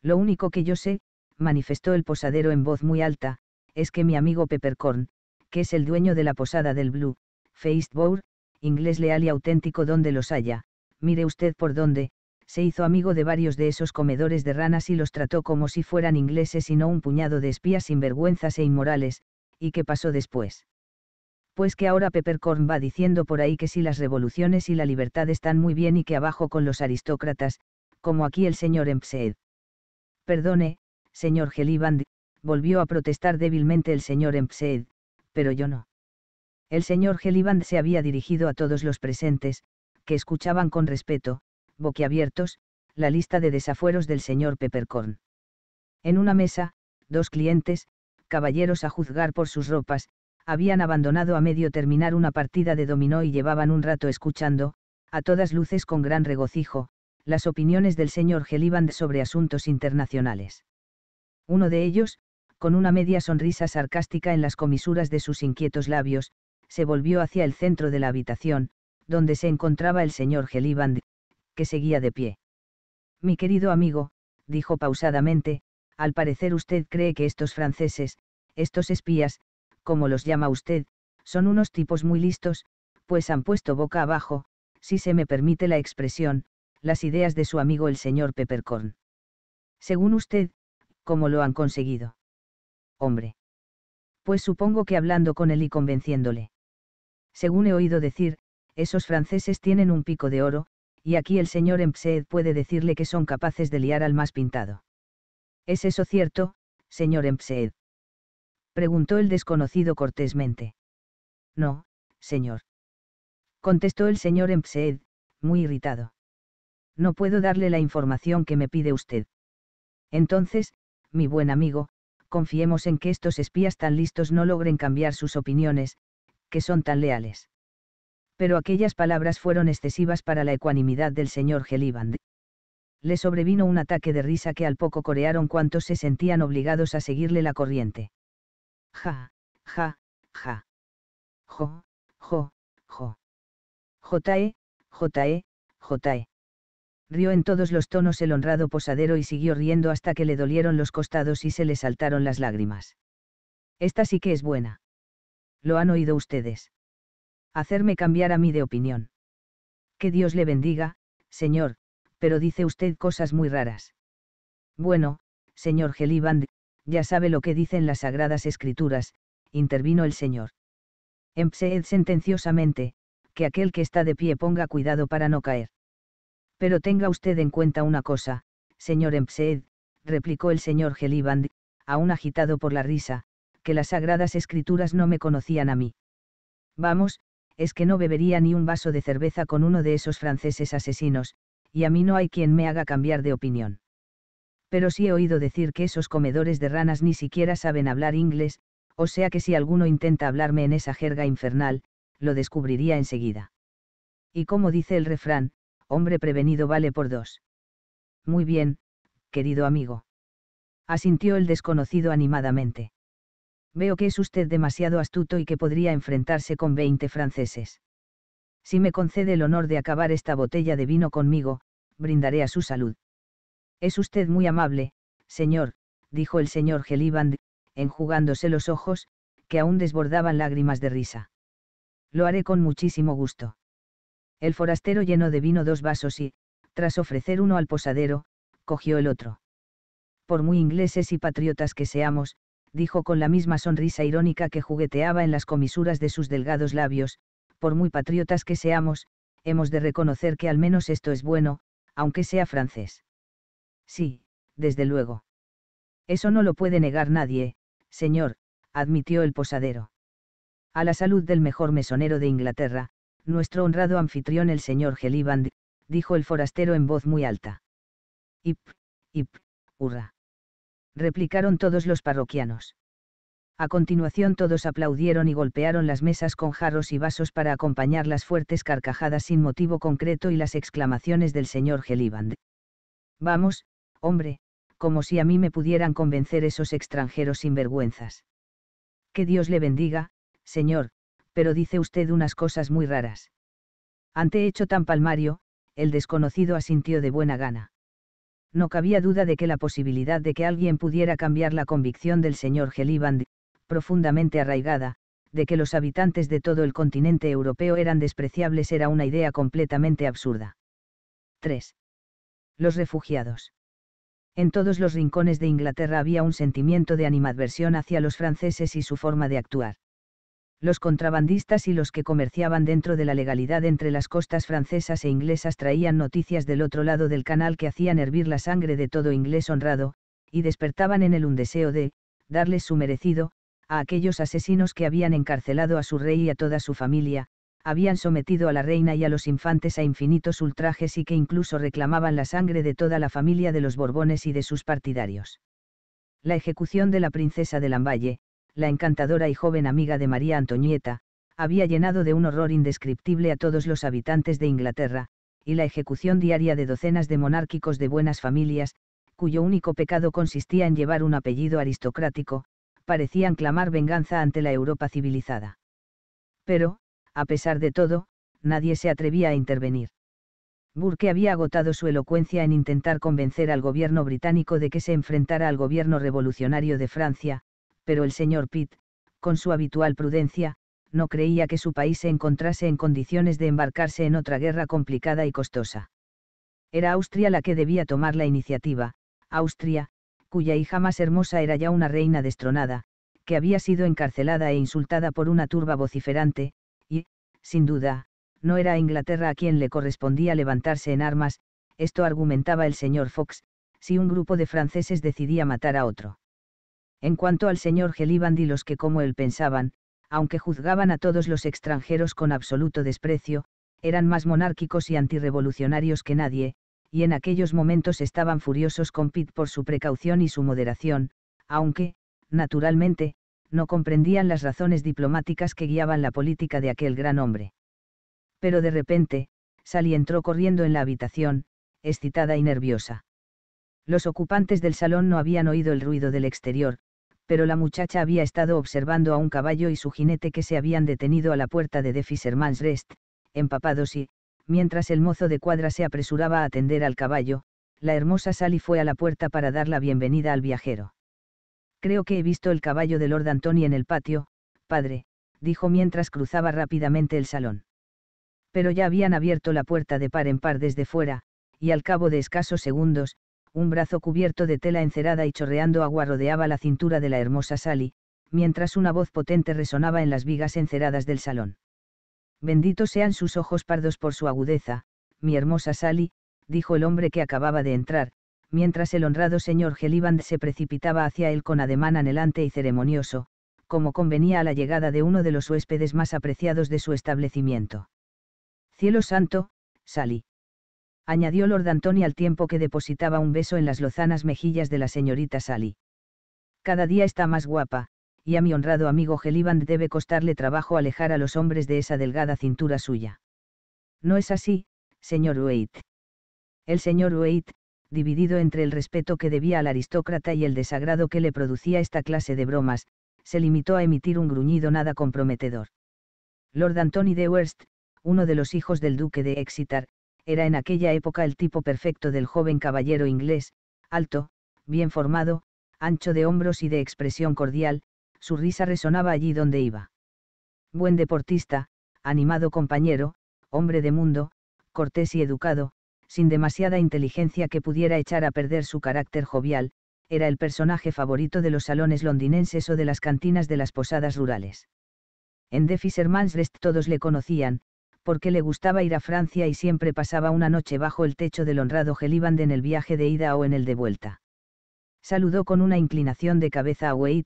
Lo único que yo sé, manifestó el posadero en voz muy alta, es que mi amigo Peppercorn, que es el dueño de la posada del Blue, Feistbour, inglés leal y auténtico donde los haya, mire usted por dónde, se hizo amigo de varios de esos comedores de ranas y los trató como si fueran ingleses y no un puñado de espías sinvergüenzas e inmorales, ¿y qué pasó después? Pues que ahora Peppercorn va diciendo por ahí que si las revoluciones y la libertad están muy bien y que abajo con los aristócratas, como aquí el señor Empsed. Perdone, señor Geliband, volvió a protestar débilmente el señor Empsed, pero yo no. El señor Geliband se había dirigido a todos los presentes, que escuchaban con respeto, boquiabiertos, la lista de desafueros del señor Peppercorn. En una mesa, dos clientes, caballeros a juzgar por sus ropas, habían abandonado a medio terminar una partida de dominó y llevaban un rato escuchando, a todas luces con gran regocijo, las opiniones del señor Geliband sobre asuntos internacionales. Uno de ellos, con una media sonrisa sarcástica en las comisuras de sus inquietos labios, se volvió hacia el centro de la habitación, donde se encontraba el señor Geliband, que seguía de pie. Mi querido amigo, dijo pausadamente, al parecer usted cree que estos franceses, estos espías, como los llama usted, son unos tipos muy listos, pues han puesto boca abajo, si se me permite la expresión, las ideas de su amigo el señor Peppercorn. Según usted, ¿cómo lo han conseguido? Hombre. Pues supongo que hablando con él y convenciéndole. Según he oído decir, esos franceses tienen un pico de oro, y aquí el señor Empseed puede decirle que son capaces de liar al más pintado. ¿Es eso cierto, señor Empseed? preguntó el desconocido cortésmente. No, señor. Contestó el señor Empseed, muy irritado. No puedo darle la información que me pide usted. Entonces, mi buen amigo, confiemos en que estos espías tan listos no logren cambiar sus opiniones, que son tan leales pero aquellas palabras fueron excesivas para la ecuanimidad del señor Geliband. Le sobrevino un ataque de risa que al poco corearon cuantos se sentían obligados a seguirle la corriente. Ja, ja, ja. Jo, jo, jo. J.E., J.E., J.E. Rió en todos los tonos el honrado posadero y siguió riendo hasta que le dolieron los costados y se le saltaron las lágrimas. Esta sí que es buena. Lo han oído ustedes hacerme cambiar a mí de opinión. Que Dios le bendiga, señor, pero dice usted cosas muy raras. Bueno, señor Geliband, ya sabe lo que dicen las Sagradas Escrituras, intervino el señor. Empseed sentenciosamente, que aquel que está de pie ponga cuidado para no caer. Pero tenga usted en cuenta una cosa, señor Empseed, replicó el señor Geliband, aún agitado por la risa, que las Sagradas Escrituras no me conocían a mí. Vamos, es que no bebería ni un vaso de cerveza con uno de esos franceses asesinos, y a mí no hay quien me haga cambiar de opinión. Pero sí he oído decir que esos comedores de ranas ni siquiera saben hablar inglés, o sea que si alguno intenta hablarme en esa jerga infernal, lo descubriría enseguida. Y como dice el refrán, hombre prevenido vale por dos. Muy bien, querido amigo. Asintió el desconocido animadamente. Veo que es usted demasiado astuto y que podría enfrentarse con veinte franceses. Si me concede el honor de acabar esta botella de vino conmigo, brindaré a su salud. Es usted muy amable, señor, dijo el señor Geliband, enjugándose los ojos, que aún desbordaban lágrimas de risa. Lo haré con muchísimo gusto. El forastero llenó de vino dos vasos y, tras ofrecer uno al posadero, cogió el otro. Por muy ingleses y patriotas que seamos, dijo con la misma sonrisa irónica que jugueteaba en las comisuras de sus delgados labios, por muy patriotas que seamos, hemos de reconocer que al menos esto es bueno, aunque sea francés. Sí, desde luego. Eso no lo puede negar nadie, señor, admitió el posadero. A la salud del mejor mesonero de Inglaterra, nuestro honrado anfitrión el señor Geliband, dijo el forastero en voz muy alta. Hip, hip, hurra replicaron todos los parroquianos. A continuación todos aplaudieron y golpearon las mesas con jarros y vasos para acompañar las fuertes carcajadas sin motivo concreto y las exclamaciones del señor Geliband. Vamos, hombre, como si a mí me pudieran convencer esos extranjeros sinvergüenzas. Que Dios le bendiga, señor, pero dice usted unas cosas muy raras. Ante hecho tan palmario, el desconocido asintió de buena gana no cabía duda de que la posibilidad de que alguien pudiera cambiar la convicción del señor Geliband, profundamente arraigada, de que los habitantes de todo el continente europeo eran despreciables era una idea completamente absurda. 3. Los refugiados. En todos los rincones de Inglaterra había un sentimiento de animadversión hacia los franceses y su forma de actuar los contrabandistas y los que comerciaban dentro de la legalidad entre las costas francesas e inglesas traían noticias del otro lado del canal que hacían hervir la sangre de todo inglés honrado, y despertaban en él un deseo de, darles su merecido, a aquellos asesinos que habían encarcelado a su rey y a toda su familia, habían sometido a la reina y a los infantes a infinitos ultrajes y que incluso reclamaban la sangre de toda la familia de los Borbones y de sus partidarios. La ejecución de la princesa de Lamballe, la encantadora y joven amiga de María Antonieta, había llenado de un horror indescriptible a todos los habitantes de Inglaterra, y la ejecución diaria de docenas de monárquicos de buenas familias, cuyo único pecado consistía en llevar un apellido aristocrático, parecían clamar venganza ante la Europa civilizada. Pero, a pesar de todo, nadie se atrevía a intervenir. Burke había agotado su elocuencia en intentar convencer al gobierno británico de que se enfrentara al gobierno revolucionario de Francia, pero el señor Pitt, con su habitual prudencia, no creía que su país se encontrase en condiciones de embarcarse en otra guerra complicada y costosa. Era Austria la que debía tomar la iniciativa, Austria, cuya hija más hermosa era ya una reina destronada, que había sido encarcelada e insultada por una turba vociferante, y, sin duda, no era Inglaterra a quien le correspondía levantarse en armas, esto argumentaba el señor Fox, si un grupo de franceses decidía matar a otro. En cuanto al señor Gelibandi, los que como él pensaban, aunque juzgaban a todos los extranjeros con absoluto desprecio, eran más monárquicos y antirrevolucionarios que nadie, y en aquellos momentos estaban furiosos con Pitt por su precaución y su moderación, aunque, naturalmente, no comprendían las razones diplomáticas que guiaban la política de aquel gran hombre. Pero de repente, Sally entró corriendo en la habitación, excitada y nerviosa. Los ocupantes del salón no habían oído el ruido del exterior, pero la muchacha había estado observando a un caballo y su jinete que se habían detenido a la puerta de de Rest, empapados y, mientras el mozo de cuadra se apresuraba a atender al caballo, la hermosa Sally fue a la puerta para dar la bienvenida al viajero. Creo que he visto el caballo de Lord Anthony en el patio, padre, dijo mientras cruzaba rápidamente el salón. Pero ya habían abierto la puerta de par en par desde fuera, y al cabo de escasos segundos, un brazo cubierto de tela encerada y chorreando agua rodeaba la cintura de la hermosa Sally, mientras una voz potente resonaba en las vigas enceradas del salón. Benditos sean sus ojos pardos por su agudeza, mi hermosa Sally, dijo el hombre que acababa de entrar, mientras el honrado señor Geliband se precipitaba hacia él con ademán anhelante y ceremonioso, como convenía a la llegada de uno de los huéspedes más apreciados de su establecimiento. Cielo santo, Sally añadió Lord Antony al tiempo que depositaba un beso en las lozanas mejillas de la señorita Sally. Cada día está más guapa, y a mi honrado amigo Geliband debe costarle trabajo alejar a los hombres de esa delgada cintura suya. No es así, señor Waite. El señor Waite, dividido entre el respeto que debía al aristócrata y el desagrado que le producía esta clase de bromas, se limitó a emitir un gruñido nada comprometedor. Lord Antony de West, uno de los hijos del duque de Exeter, era en aquella época el tipo perfecto del joven caballero inglés, alto, bien formado, ancho de hombros y de expresión cordial, su risa resonaba allí donde iba. Buen deportista, animado compañero, hombre de mundo, cortés y educado, sin demasiada inteligencia que pudiera echar a perder su carácter jovial, era el personaje favorito de los salones londinenses o de las cantinas de las posadas rurales. En Fisherman's Rest todos le conocían, porque le gustaba ir a Francia y siempre pasaba una noche bajo el techo del honrado Geliband en el viaje de ida o en el de vuelta. Saludó con una inclinación de cabeza a Wade,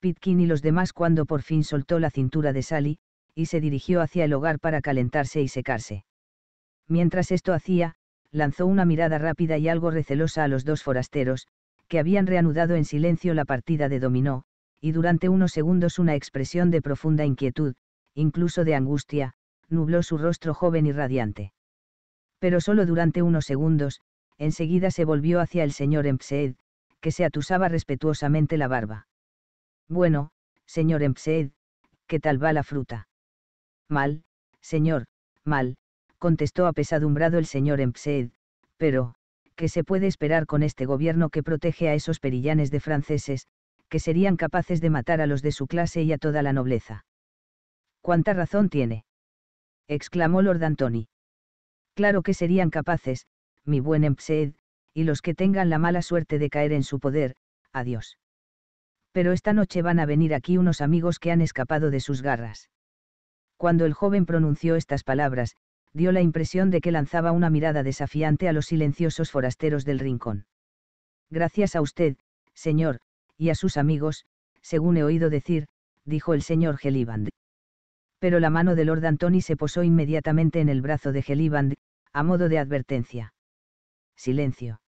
Pitkin y los demás cuando por fin soltó la cintura de Sally, y se dirigió hacia el hogar para calentarse y secarse. Mientras esto hacía, lanzó una mirada rápida y algo recelosa a los dos forasteros, que habían reanudado en silencio la partida de dominó, y durante unos segundos una expresión de profunda inquietud, incluso de angustia, nubló su rostro joven y radiante. Pero solo durante unos segundos, enseguida se volvió hacia el señor Empseed, que se atusaba respetuosamente la barba. Bueno, señor Empseed, ¿qué tal va la fruta? Mal, señor, mal, contestó apesadumbrado el señor Empseed, pero, ¿qué se puede esperar con este gobierno que protege a esos perillanes de franceses, que serían capaces de matar a los de su clase y a toda la nobleza? ¿Cuánta razón tiene? exclamó Lord Antony. Claro que serían capaces, mi buen Empseed, y los que tengan la mala suerte de caer en su poder, adiós. Pero esta noche van a venir aquí unos amigos que han escapado de sus garras. Cuando el joven pronunció estas palabras, dio la impresión de que lanzaba una mirada desafiante a los silenciosos forasteros del rincón. Gracias a usted, señor, y a sus amigos, según he oído decir, dijo el señor Geliband pero la mano de Lord Anthony se posó inmediatamente en el brazo de Geliband, a modo de advertencia. Silencio.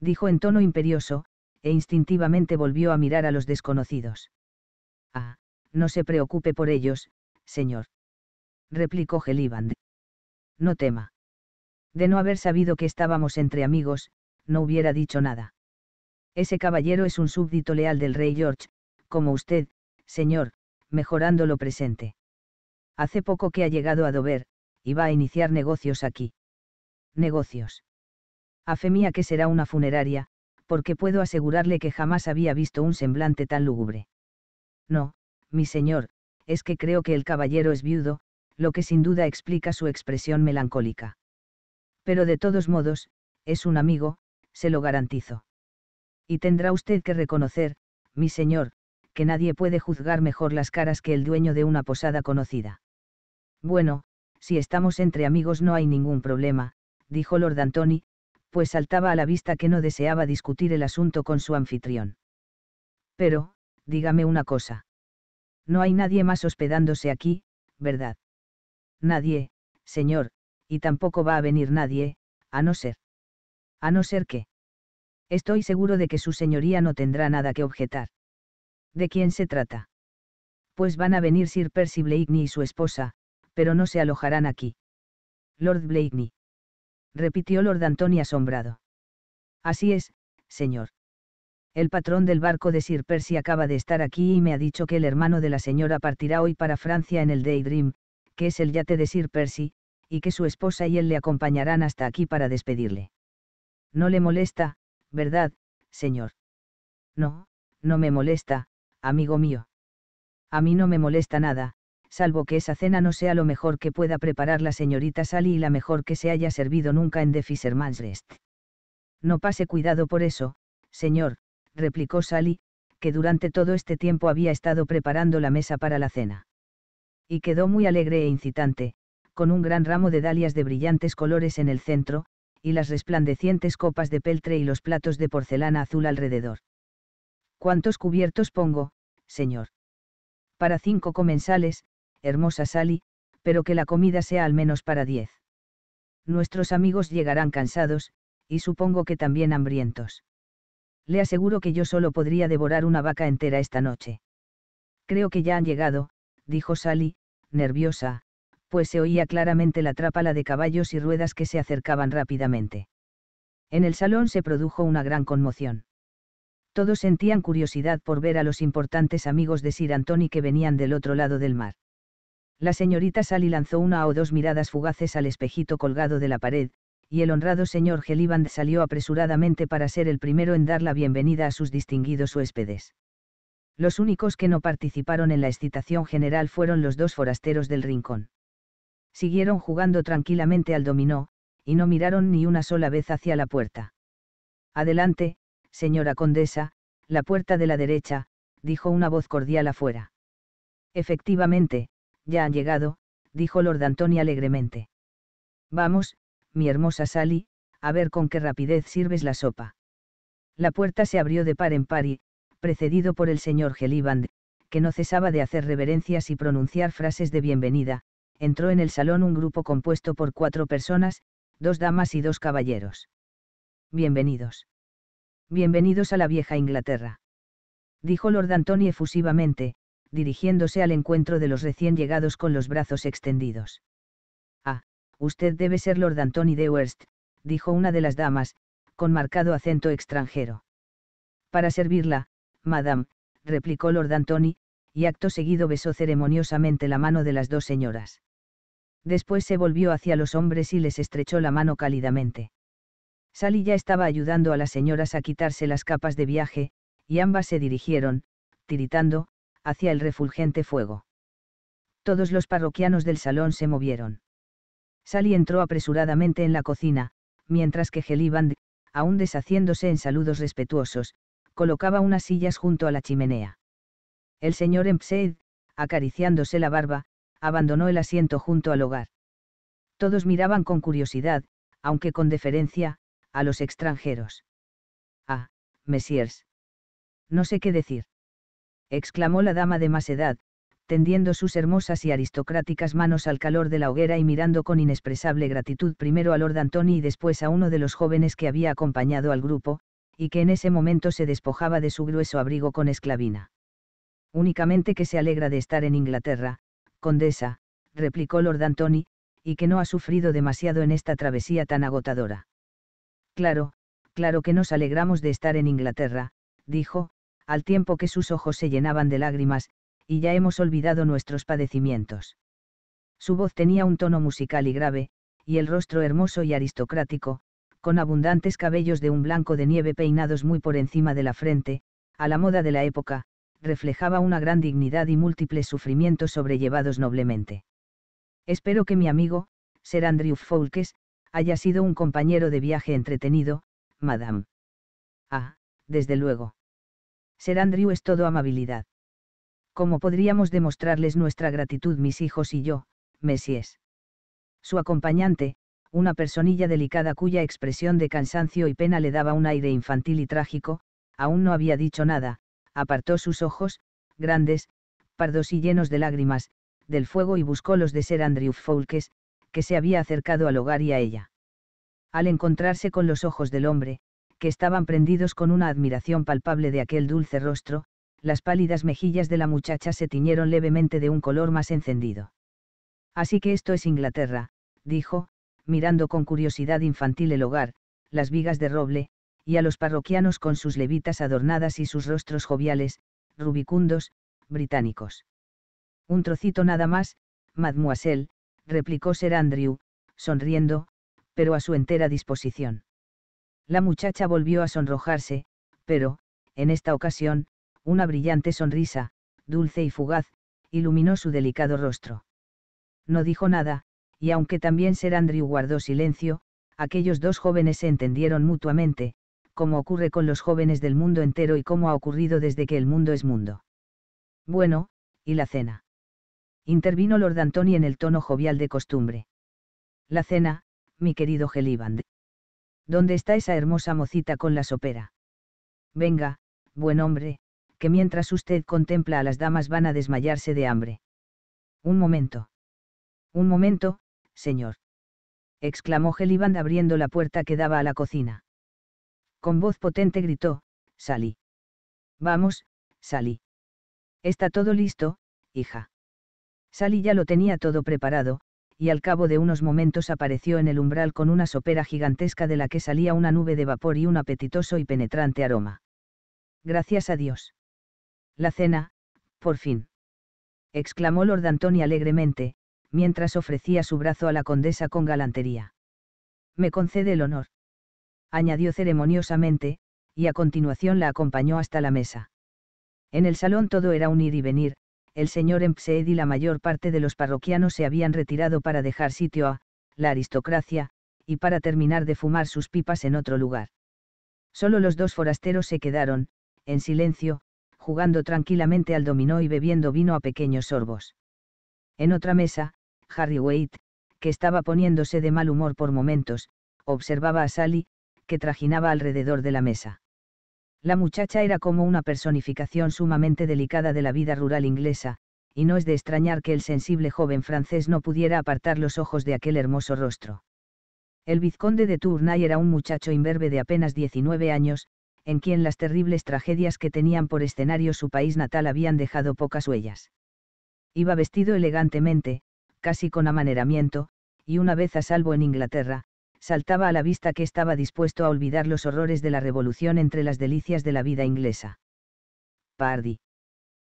Dijo en tono imperioso, e instintivamente volvió a mirar a los desconocidos. Ah, no se preocupe por ellos, señor. Replicó Geliband. No tema. De no haber sabido que estábamos entre amigos, no hubiera dicho nada. Ese caballero es un súbdito leal del rey George, como usted, señor, mejorando lo presente hace poco que ha llegado a Dover, y va a iniciar negocios aquí. Negocios. A fe mía que será una funeraria, porque puedo asegurarle que jamás había visto un semblante tan lúgubre. No, mi señor, es que creo que el caballero es viudo, lo que sin duda explica su expresión melancólica. Pero de todos modos, es un amigo, se lo garantizo. Y tendrá usted que reconocer, mi señor, que nadie puede juzgar mejor las caras que el dueño de una posada conocida. Bueno, si estamos entre amigos no hay ningún problema, dijo Lord Antony, pues saltaba a la vista que no deseaba discutir el asunto con su anfitrión. Pero, dígame una cosa. No hay nadie más hospedándose aquí, ¿verdad? Nadie, señor, y tampoco va a venir nadie, a no ser. A no ser que. Estoy seguro de que su señoría no tendrá nada que objetar. ¿De quién se trata? Pues van a venir Sir Percy Blakeney y su esposa, pero no se alojarán aquí. Lord Blakeney. Repitió Lord Antony asombrado. Así es, señor. El patrón del barco de Sir Percy acaba de estar aquí y me ha dicho que el hermano de la señora partirá hoy para Francia en el Daydream, que es el yate de Sir Percy, y que su esposa y él le acompañarán hasta aquí para despedirle. No le molesta, ¿verdad, señor? No, no me molesta, amigo mío. A mí no me molesta nada, salvo que esa cena no sea lo mejor que pueda preparar la señorita Sally y la mejor que se haya servido nunca en The Fisherman's Rest. No pase cuidado por eso, señor, replicó Sally, que durante todo este tiempo había estado preparando la mesa para la cena. Y quedó muy alegre e incitante, con un gran ramo de dalias de brillantes colores en el centro, y las resplandecientes copas de peltre y los platos de porcelana azul alrededor. ¿Cuántos cubiertos pongo, señor? Para cinco comensales, hermosa Sally, pero que la comida sea al menos para diez. Nuestros amigos llegarán cansados, y supongo que también hambrientos. Le aseguro que yo solo podría devorar una vaca entera esta noche. Creo que ya han llegado, dijo Sally, nerviosa, pues se oía claramente la trápala de caballos y ruedas que se acercaban rápidamente. En el salón se produjo una gran conmoción. Todos sentían curiosidad por ver a los importantes amigos de Sir Anthony que venían del otro lado del mar. La señorita Sally lanzó una o dos miradas fugaces al espejito colgado de la pared, y el honrado señor Geliband salió apresuradamente para ser el primero en dar la bienvenida a sus distinguidos huéspedes. Los únicos que no participaron en la excitación general fueron los dos forasteros del rincón. Siguieron jugando tranquilamente al dominó, y no miraron ni una sola vez hacia la puerta. Adelante, señora condesa, la puerta de la derecha, dijo una voz cordial afuera. Efectivamente, ya han llegado, dijo Lord Antony alegremente. Vamos, mi hermosa Sally, a ver con qué rapidez sirves la sopa. La puerta se abrió de par en par y, precedido por el señor Geliband, que no cesaba de hacer reverencias y pronunciar frases de bienvenida, entró en el salón un grupo compuesto por cuatro personas, dos damas y dos caballeros. Bienvenidos. Bienvenidos a la vieja Inglaterra. Dijo Lord Antony efusivamente, dirigiéndose al encuentro de los recién llegados con los brazos extendidos. Ah, usted debe ser Lord Anthony de West, dijo una de las damas, con marcado acento extranjero. Para servirla, madame, replicó Lord Anthony, y acto seguido besó ceremoniosamente la mano de las dos señoras. Después se volvió hacia los hombres y les estrechó la mano cálidamente. Sally ya estaba ayudando a las señoras a quitarse las capas de viaje, y ambas se dirigieron, tiritando, hacia el refulgente fuego. Todos los parroquianos del salón se movieron. Sally entró apresuradamente en la cocina, mientras que Geliband, aún deshaciéndose en saludos respetuosos, colocaba unas sillas junto a la chimenea. El señor Empseid, acariciándose la barba, abandonó el asiento junto al hogar. Todos miraban con curiosidad, aunque con deferencia, a los extranjeros. Ah, messieurs. No sé qué decir exclamó la dama de más edad, tendiendo sus hermosas y aristocráticas manos al calor de la hoguera y mirando con inexpresable gratitud primero a Lord Antony y después a uno de los jóvenes que había acompañado al grupo, y que en ese momento se despojaba de su grueso abrigo con esclavina. Únicamente que se alegra de estar en Inglaterra, condesa, replicó Lord Antony, y que no ha sufrido demasiado en esta travesía tan agotadora. Claro, claro que nos alegramos de estar en Inglaterra, dijo, al tiempo que sus ojos se llenaban de lágrimas, y ya hemos olvidado nuestros padecimientos. Su voz tenía un tono musical y grave, y el rostro hermoso y aristocrático, con abundantes cabellos de un blanco de nieve peinados muy por encima de la frente, a la moda de la época, reflejaba una gran dignidad y múltiples sufrimientos sobrellevados noblemente. Espero que mi amigo, Sir Andrew Foulkes, haya sido un compañero de viaje entretenido, Madame. Ah, desde luego. Ser Andrew es todo amabilidad. ¿Cómo podríamos demostrarles nuestra gratitud mis hijos y yo, Messies? Su acompañante, una personilla delicada cuya expresión de cansancio y pena le daba un aire infantil y trágico, aún no había dicho nada, apartó sus ojos, grandes, pardos y llenos de lágrimas, del fuego y buscó los de ser Andrew Foulkes, que se había acercado al hogar y a ella. Al encontrarse con los ojos del hombre, que estaban prendidos con una admiración palpable de aquel dulce rostro, las pálidas mejillas de la muchacha se tiñeron levemente de un color más encendido. Así que esto es Inglaterra, dijo, mirando con curiosidad infantil el hogar, las vigas de roble, y a los parroquianos con sus levitas adornadas y sus rostros joviales, rubicundos, británicos. Un trocito nada más, mademoiselle, replicó Sir Andrew, sonriendo, pero a su entera disposición. La muchacha volvió a sonrojarse, pero, en esta ocasión, una brillante sonrisa, dulce y fugaz, iluminó su delicado rostro. No dijo nada, y aunque también Sir Andrew guardó silencio, aquellos dos jóvenes se entendieron mutuamente, como ocurre con los jóvenes del mundo entero y como ha ocurrido desde que el mundo es mundo. Bueno, ¿y la cena? Intervino Lord Antony en el tono jovial de costumbre. La cena, mi querido Geliband. ¿dónde está esa hermosa mocita con la sopera? Venga, buen hombre, que mientras usted contempla a las damas van a desmayarse de hambre. Un momento. Un momento, señor. exclamó Geliband abriendo la puerta que daba a la cocina. Con voz potente gritó, Salí. Vamos, Salí. Está todo listo, hija. Salí ya lo tenía todo preparado, y al cabo de unos momentos apareció en el umbral con una sopera gigantesca de la que salía una nube de vapor y un apetitoso y penetrante aroma. Gracias a Dios. La cena, por fin. exclamó Lord Antony alegremente, mientras ofrecía su brazo a la condesa con galantería. Me concede el honor. añadió ceremoniosamente, y a continuación la acompañó hasta la mesa. En el salón todo era un ir y venir, el señor Empseed y la mayor parte de los parroquianos se habían retirado para dejar sitio a la aristocracia, y para terminar de fumar sus pipas en otro lugar. Solo los dos forasteros se quedaron, en silencio, jugando tranquilamente al dominó y bebiendo vino a pequeños sorbos. En otra mesa, Harry Waite, que estaba poniéndose de mal humor por momentos, observaba a Sally, que trajinaba alrededor de la mesa. La muchacha era como una personificación sumamente delicada de la vida rural inglesa, y no es de extrañar que el sensible joven francés no pudiera apartar los ojos de aquel hermoso rostro. El vizconde de Tournai era un muchacho imberbe de apenas 19 años, en quien las terribles tragedias que tenían por escenario su país natal habían dejado pocas huellas. Iba vestido elegantemente, casi con amaneramiento, y una vez a salvo en Inglaterra, saltaba a la vista que estaba dispuesto a olvidar los horrores de la revolución entre las delicias de la vida inglesa. Pardi.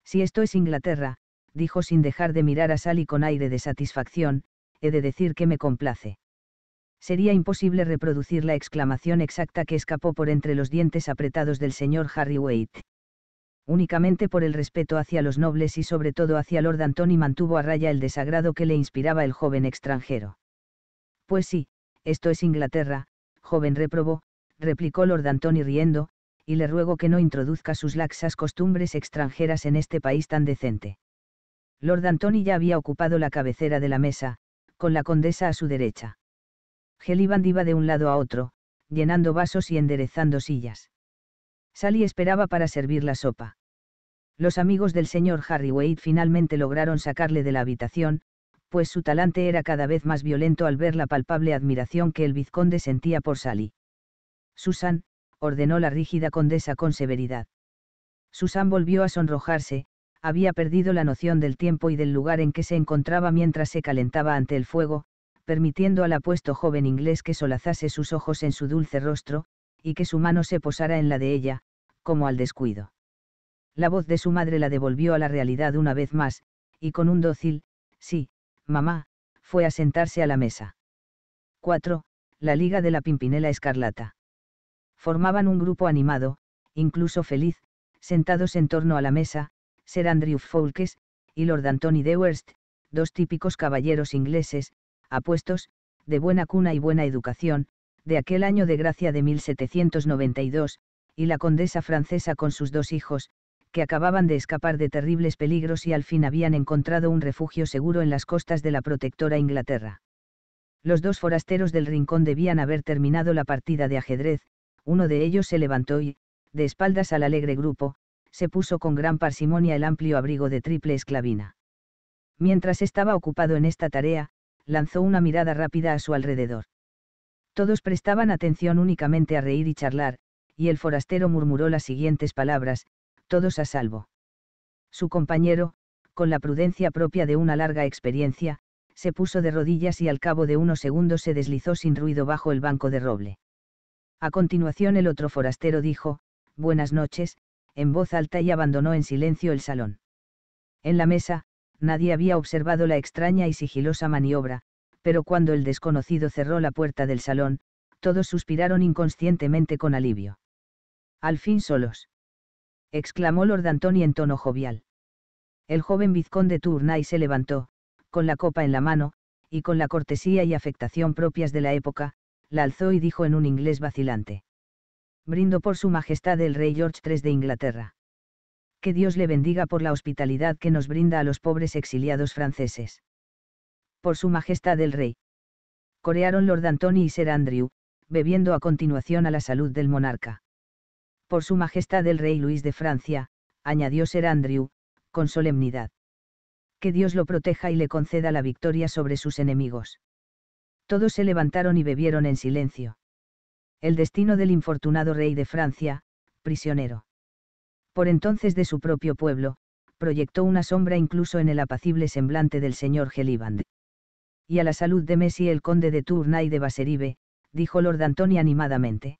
Si esto es Inglaterra, dijo sin dejar de mirar a Sally con aire de satisfacción, he de decir que me complace. Sería imposible reproducir la exclamación exacta que escapó por entre los dientes apretados del señor Harry Waite. Únicamente por el respeto hacia los nobles y sobre todo hacia Lord Antony mantuvo a raya el desagrado que le inspiraba el joven extranjero. Pues sí, esto es Inglaterra, joven reprobó, replicó Lord Antony riendo, y le ruego que no introduzca sus laxas costumbres extranjeras en este país tan decente. Lord Antony ya había ocupado la cabecera de la mesa, con la condesa a su derecha. Geliband iba de un lado a otro, llenando vasos y enderezando sillas. Sally esperaba para servir la sopa. Los amigos del señor Harry Wade finalmente lograron sacarle de la habitación, pues su talante era cada vez más violento al ver la palpable admiración que el vizconde sentía por Sally. Susan, ordenó la rígida condesa con severidad. Susan volvió a sonrojarse, había perdido la noción del tiempo y del lugar en que se encontraba mientras se calentaba ante el fuego, permitiendo al apuesto joven inglés que solazase sus ojos en su dulce rostro, y que su mano se posara en la de ella, como al descuido. La voz de su madre la devolvió a la realidad una vez más, y con un dócil, sí, mamá, fue a sentarse a la mesa. 4. La Liga de la Pimpinela Escarlata. Formaban un grupo animado, incluso feliz, sentados en torno a la mesa, Sir Andrew Foulkes, y Lord Anthony Dewhurst, dos típicos caballeros ingleses, apuestos, de buena cuna y buena educación, de aquel año de gracia de 1792, y la condesa francesa con sus dos hijos, que acababan de escapar de terribles peligros y al fin habían encontrado un refugio seguro en las costas de la protectora Inglaterra. Los dos forasteros del rincón debían haber terminado la partida de ajedrez, uno de ellos se levantó y, de espaldas al alegre grupo, se puso con gran parsimonia el amplio abrigo de triple esclavina. Mientras estaba ocupado en esta tarea, lanzó una mirada rápida a su alrededor. Todos prestaban atención únicamente a reír y charlar, y el forastero murmuró las siguientes palabras, todos a salvo. Su compañero, con la prudencia propia de una larga experiencia, se puso de rodillas y al cabo de unos segundos se deslizó sin ruido bajo el banco de roble. A continuación el otro forastero dijo, Buenas noches, en voz alta y abandonó en silencio el salón. En la mesa, nadie había observado la extraña y sigilosa maniobra, pero cuando el desconocido cerró la puerta del salón, todos suspiraron inconscientemente con alivio. Al fin solos exclamó Lord Antony en tono jovial. El joven vizconde Tournay se levantó, con la copa en la mano, y con la cortesía y afectación propias de la época, la alzó y dijo en un inglés vacilante. Brindo por su majestad el rey George III de Inglaterra. Que Dios le bendiga por la hospitalidad que nos brinda a los pobres exiliados franceses. Por su majestad el rey. Corearon Lord Antony y Sir Andrew, bebiendo a continuación a la salud del monarca por su Majestad el Rey Luis de Francia, añadió ser Andrew, con solemnidad. Que Dios lo proteja y le conceda la victoria sobre sus enemigos. Todos se levantaron y bebieron en silencio. El destino del infortunado rey de Francia, prisionero. Por entonces de su propio pueblo, proyectó una sombra incluso en el apacible semblante del señor Geliband. Y a la salud de Messi el conde de Tournai de Baseribe, dijo Lord Antony animadamente.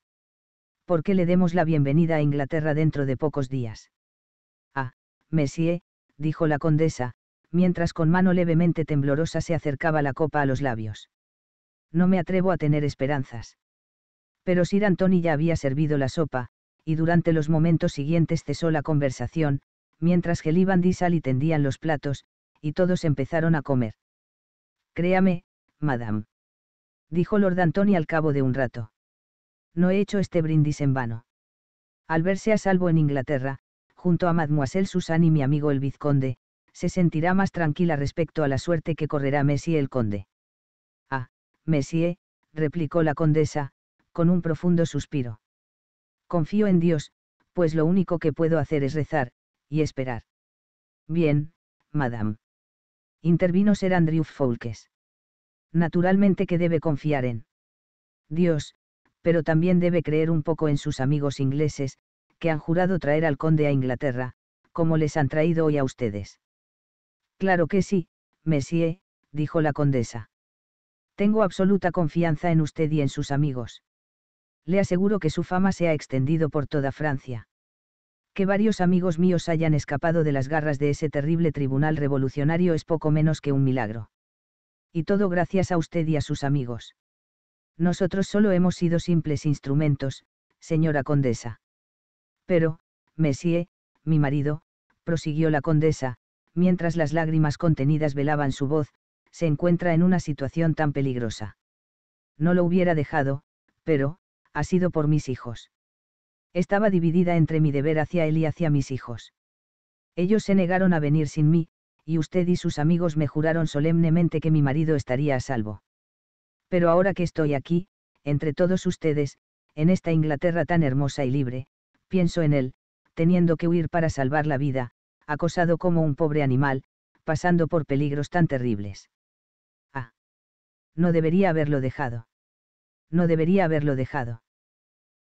¿por qué le demos la bienvenida a Inglaterra dentro de pocos días? Ah, Messier, dijo la condesa, mientras con mano levemente temblorosa se acercaba la copa a los labios. No me atrevo a tener esperanzas. Pero Sir Anthony ya había servido la sopa, y durante los momentos siguientes cesó la conversación, mientras Geliband y Sally tendían los platos, y todos empezaron a comer. Créame, madame. Dijo Lord Antoni al cabo de un rato no he hecho este brindis en vano. Al verse a salvo en Inglaterra, junto a Mademoiselle Susan y mi amigo el vizconde, se sentirá más tranquila respecto a la suerte que correrá Messi el conde. Ah, Messier, replicó la condesa, con un profundo suspiro. Confío en Dios, pues lo único que puedo hacer es rezar, y esperar. Bien, madame. Intervino ser Andrew Foulkes. Naturalmente que debe confiar en Dios, pero también debe creer un poco en sus amigos ingleses, que han jurado traer al conde a Inglaterra, como les han traído hoy a ustedes. Claro que sí, Messier, dijo la condesa. Tengo absoluta confianza en usted y en sus amigos. Le aseguro que su fama se ha extendido por toda Francia. Que varios amigos míos hayan escapado de las garras de ese terrible tribunal revolucionario es poco menos que un milagro. Y todo gracias a usted y a sus amigos nosotros solo hemos sido simples instrumentos, señora condesa. Pero, Messier, mi marido, prosiguió la condesa, mientras las lágrimas contenidas velaban su voz, se encuentra en una situación tan peligrosa. No lo hubiera dejado, pero, ha sido por mis hijos. Estaba dividida entre mi deber hacia él y hacia mis hijos. Ellos se negaron a venir sin mí, y usted y sus amigos me juraron solemnemente que mi marido estaría a salvo pero ahora que estoy aquí, entre todos ustedes, en esta Inglaterra tan hermosa y libre, pienso en él, teniendo que huir para salvar la vida, acosado como un pobre animal, pasando por peligros tan terribles. Ah. No debería haberlo dejado. No debería haberlo dejado.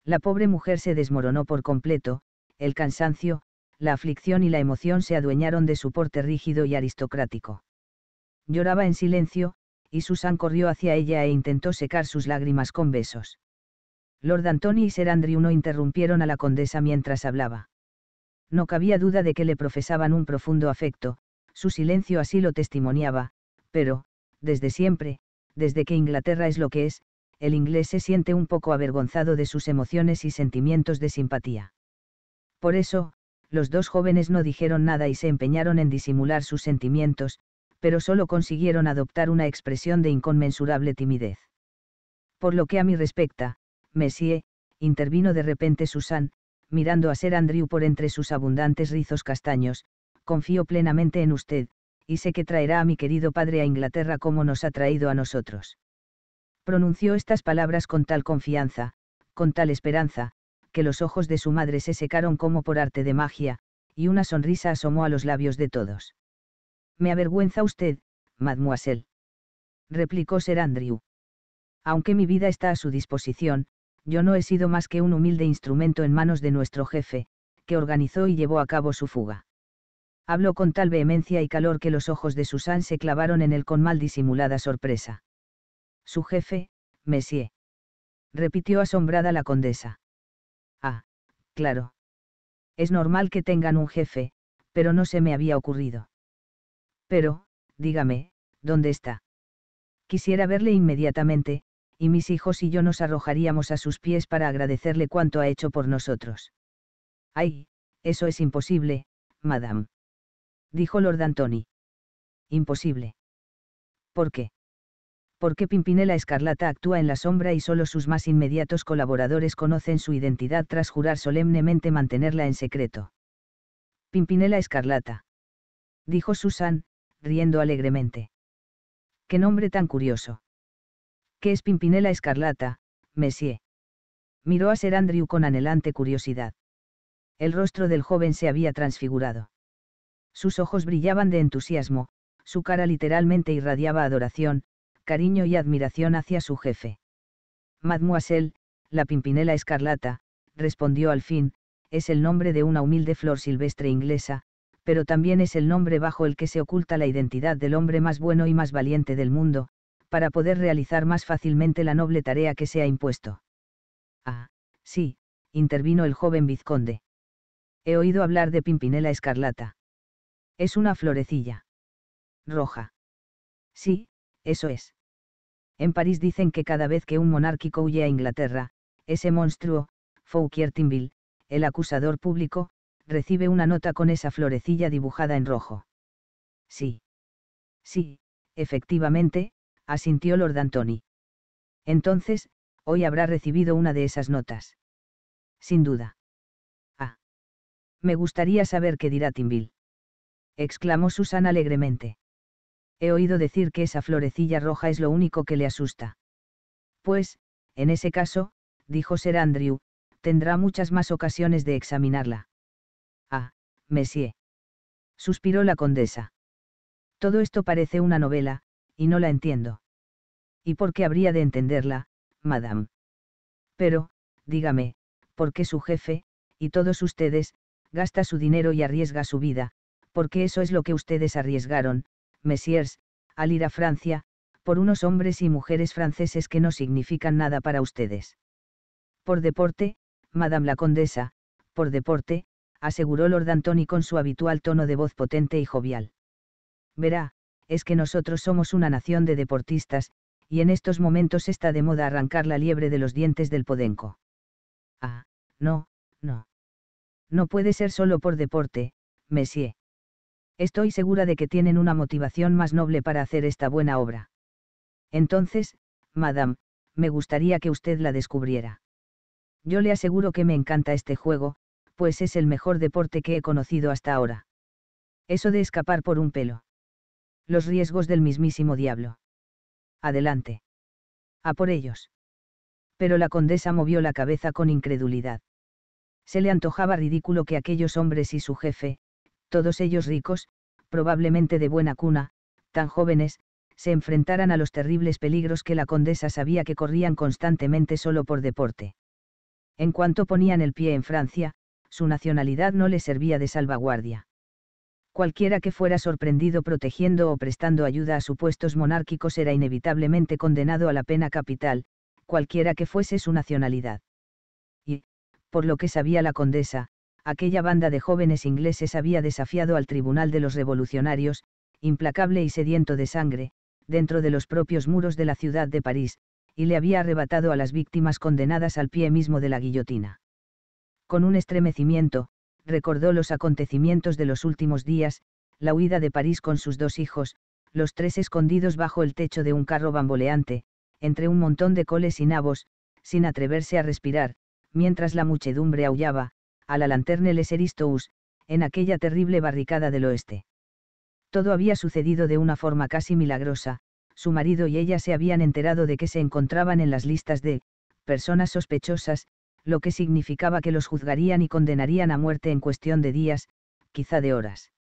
La pobre mujer se desmoronó por completo, el cansancio, la aflicción y la emoción se adueñaron de su porte rígido y aristocrático. Lloraba en silencio, y Susan corrió hacia ella e intentó secar sus lágrimas con besos. Lord Anthony y Sir Andrew no interrumpieron a la condesa mientras hablaba. No cabía duda de que le profesaban un profundo afecto, su silencio así lo testimoniaba, pero, desde siempre, desde que Inglaterra es lo que es, el inglés se siente un poco avergonzado de sus emociones y sentimientos de simpatía. Por eso, los dos jóvenes no dijeron nada y se empeñaron en disimular sus sentimientos, pero solo consiguieron adoptar una expresión de inconmensurable timidez. Por lo que a mí respecta, Messier, intervino de repente Susan, mirando a ser Andrew por entre sus abundantes rizos castaños, confío plenamente en usted, y sé que traerá a mi querido padre a Inglaterra como nos ha traído a nosotros. Pronunció estas palabras con tal confianza, con tal esperanza, que los ojos de su madre se secaron como por arte de magia, y una sonrisa asomó a los labios de todos. Me avergüenza usted, mademoiselle. Replicó Sir Andrew. Aunque mi vida está a su disposición, yo no he sido más que un humilde instrumento en manos de nuestro jefe, que organizó y llevó a cabo su fuga. Habló con tal vehemencia y calor que los ojos de Susan se clavaron en él con mal disimulada sorpresa. Su jefe, monsieur Repitió asombrada la condesa. Ah, claro. Es normal que tengan un jefe, pero no se me había ocurrido. Pero, dígame, ¿dónde está? Quisiera verle inmediatamente, y mis hijos y yo nos arrojaríamos a sus pies para agradecerle cuanto ha hecho por nosotros. Ay, eso es imposible, madame. Dijo Lord Antony. Imposible. ¿Por qué? Porque Pimpinela Escarlata actúa en la sombra y solo sus más inmediatos colaboradores conocen su identidad tras jurar solemnemente mantenerla en secreto. Pimpinela Escarlata. Dijo Susan, riendo alegremente. ¡Qué nombre tan curioso! ¿Qué es Pimpinela Escarlata, Messier? Miró a Ser Andrew con anhelante curiosidad. El rostro del joven se había transfigurado. Sus ojos brillaban de entusiasmo, su cara literalmente irradiaba adoración, cariño y admiración hacia su jefe. Mademoiselle, la Pimpinela Escarlata, respondió al fin, es el nombre de una humilde flor silvestre inglesa, pero también es el nombre bajo el que se oculta la identidad del hombre más bueno y más valiente del mundo, para poder realizar más fácilmente la noble tarea que se ha impuesto. Ah, sí, intervino el joven vizconde. He oído hablar de Pimpinela Escarlata. Es una florecilla. Roja. Sí, eso es. En París dicen que cada vez que un monárquico huye a Inglaterra, ese monstruo, Fouquier Tinville, el acusador público, recibe una nota con esa florecilla dibujada en rojo. Sí. Sí, efectivamente, asintió Lord Anthony. Entonces, hoy habrá recibido una de esas notas. Sin duda. Ah. Me gustaría saber qué dirá Timville. exclamó Susan alegremente. He oído decir que esa florecilla roja es lo único que le asusta. Pues, en ese caso, dijo Sir Andrew, tendrá muchas más ocasiones de examinarla. Messier. Suspiró la condesa. Todo esto parece una novela, y no la entiendo. ¿Y por qué habría de entenderla, madame? Pero, dígame, ¿por qué su jefe, y todos ustedes, gasta su dinero y arriesga su vida, porque eso es lo que ustedes arriesgaron, messieurs, al ir a Francia, por unos hombres y mujeres franceses que no significan nada para ustedes. Por deporte, Madame la Condesa, por deporte, aseguró Lord Antony con su habitual tono de voz potente y jovial. Verá, es que nosotros somos una nación de deportistas, y en estos momentos está de moda arrancar la liebre de los dientes del podenco. Ah, no, no. No puede ser solo por deporte, Messier. Estoy segura de que tienen una motivación más noble para hacer esta buena obra. Entonces, madame, me gustaría que usted la descubriera. Yo le aseguro que me encanta este juego, pues es el mejor deporte que he conocido hasta ahora. Eso de escapar por un pelo. Los riesgos del mismísimo diablo. Adelante. A por ellos. Pero la condesa movió la cabeza con incredulidad. Se le antojaba ridículo que aquellos hombres y su jefe, todos ellos ricos, probablemente de buena cuna, tan jóvenes, se enfrentaran a los terribles peligros que la condesa sabía que corrían constantemente solo por deporte. En cuanto ponían el pie en Francia, su nacionalidad no le servía de salvaguardia. Cualquiera que fuera sorprendido protegiendo o prestando ayuda a supuestos monárquicos era inevitablemente condenado a la pena capital, cualquiera que fuese su nacionalidad. Y, por lo que sabía la condesa, aquella banda de jóvenes ingleses había desafiado al Tribunal de los Revolucionarios, implacable y sediento de sangre, dentro de los propios muros de la ciudad de París, y le había arrebatado a las víctimas condenadas al pie mismo de la guillotina con un estremecimiento, recordó los acontecimientos de los últimos días, la huida de París con sus dos hijos, los tres escondidos bajo el techo de un carro bamboleante, entre un montón de coles y nabos, sin atreverse a respirar, mientras la muchedumbre aullaba, a la lanterne Les Eristous, en aquella terrible barricada del oeste. Todo había sucedido de una forma casi milagrosa, su marido y ella se habían enterado de que se encontraban en las listas de personas sospechosas, lo que significaba que los juzgarían y condenarían a muerte en cuestión de días, quizá de horas.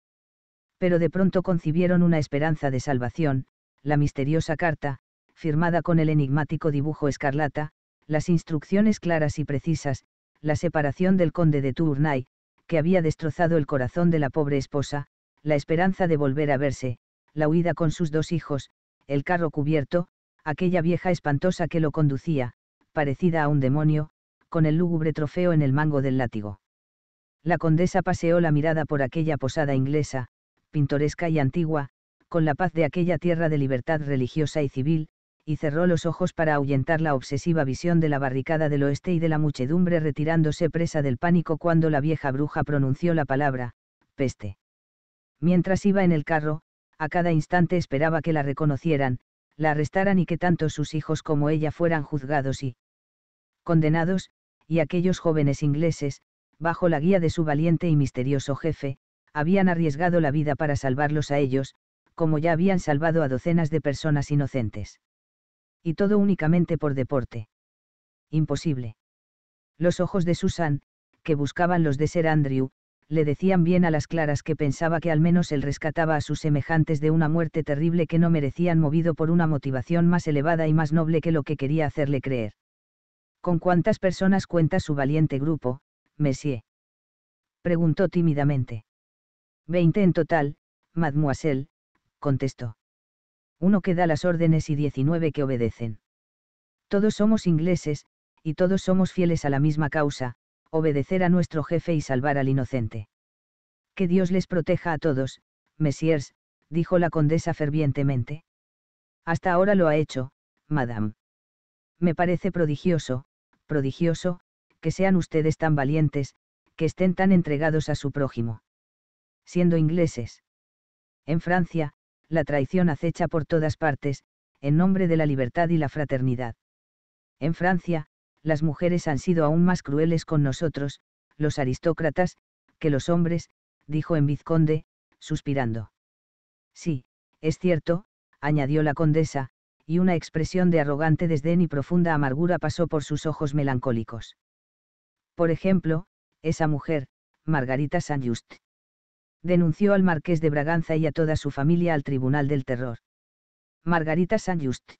Pero de pronto concibieron una esperanza de salvación, la misteriosa carta, firmada con el enigmático dibujo escarlata, las instrucciones claras y precisas, la separación del conde de Tournai, que había destrozado el corazón de la pobre esposa, la esperanza de volver a verse, la huida con sus dos hijos, el carro cubierto, aquella vieja espantosa que lo conducía, parecida a un demonio, con el lúgubre trofeo en el mango del látigo. La condesa paseó la mirada por aquella posada inglesa, pintoresca y antigua, con la paz de aquella tierra de libertad religiosa y civil, y cerró los ojos para ahuyentar la obsesiva visión de la barricada del oeste y de la muchedumbre retirándose presa del pánico cuando la vieja bruja pronunció la palabra, peste. Mientras iba en el carro, a cada instante esperaba que la reconocieran, la arrestaran y que tanto sus hijos como ella fueran juzgados y, condenados, y aquellos jóvenes ingleses, bajo la guía de su valiente y misterioso jefe, habían arriesgado la vida para salvarlos a ellos, como ya habían salvado a docenas de personas inocentes. Y todo únicamente por deporte. Imposible. Los ojos de Susan, que buscaban los de ser Andrew, le decían bien a las claras que pensaba que al menos él rescataba a sus semejantes de una muerte terrible que no merecían movido por una motivación más elevada y más noble que lo que quería hacerle creer. ¿Con cuántas personas cuenta su valiente grupo, Messier? Preguntó tímidamente. Veinte en total, mademoiselle, contestó. Uno que da las órdenes y diecinueve que obedecen. Todos somos ingleses, y todos somos fieles a la misma causa, obedecer a nuestro jefe y salvar al inocente. Que Dios les proteja a todos, messieurs, dijo la condesa fervientemente. Hasta ahora lo ha hecho, madame. Me parece prodigioso, prodigioso, que sean ustedes tan valientes, que estén tan entregados a su prójimo. Siendo ingleses. En Francia, la traición acecha por todas partes, en nombre de la libertad y la fraternidad. En Francia, las mujeres han sido aún más crueles con nosotros, los aristócratas, que los hombres, dijo en Vizconde, suspirando. Sí, es cierto, añadió la condesa, y una expresión de arrogante desdén y profunda amargura pasó por sus ojos melancólicos. Por ejemplo, esa mujer, Margarita Sanjust, Just. Denunció al marqués de Braganza y a toda su familia al Tribunal del Terror. Margarita Sanjust, Just.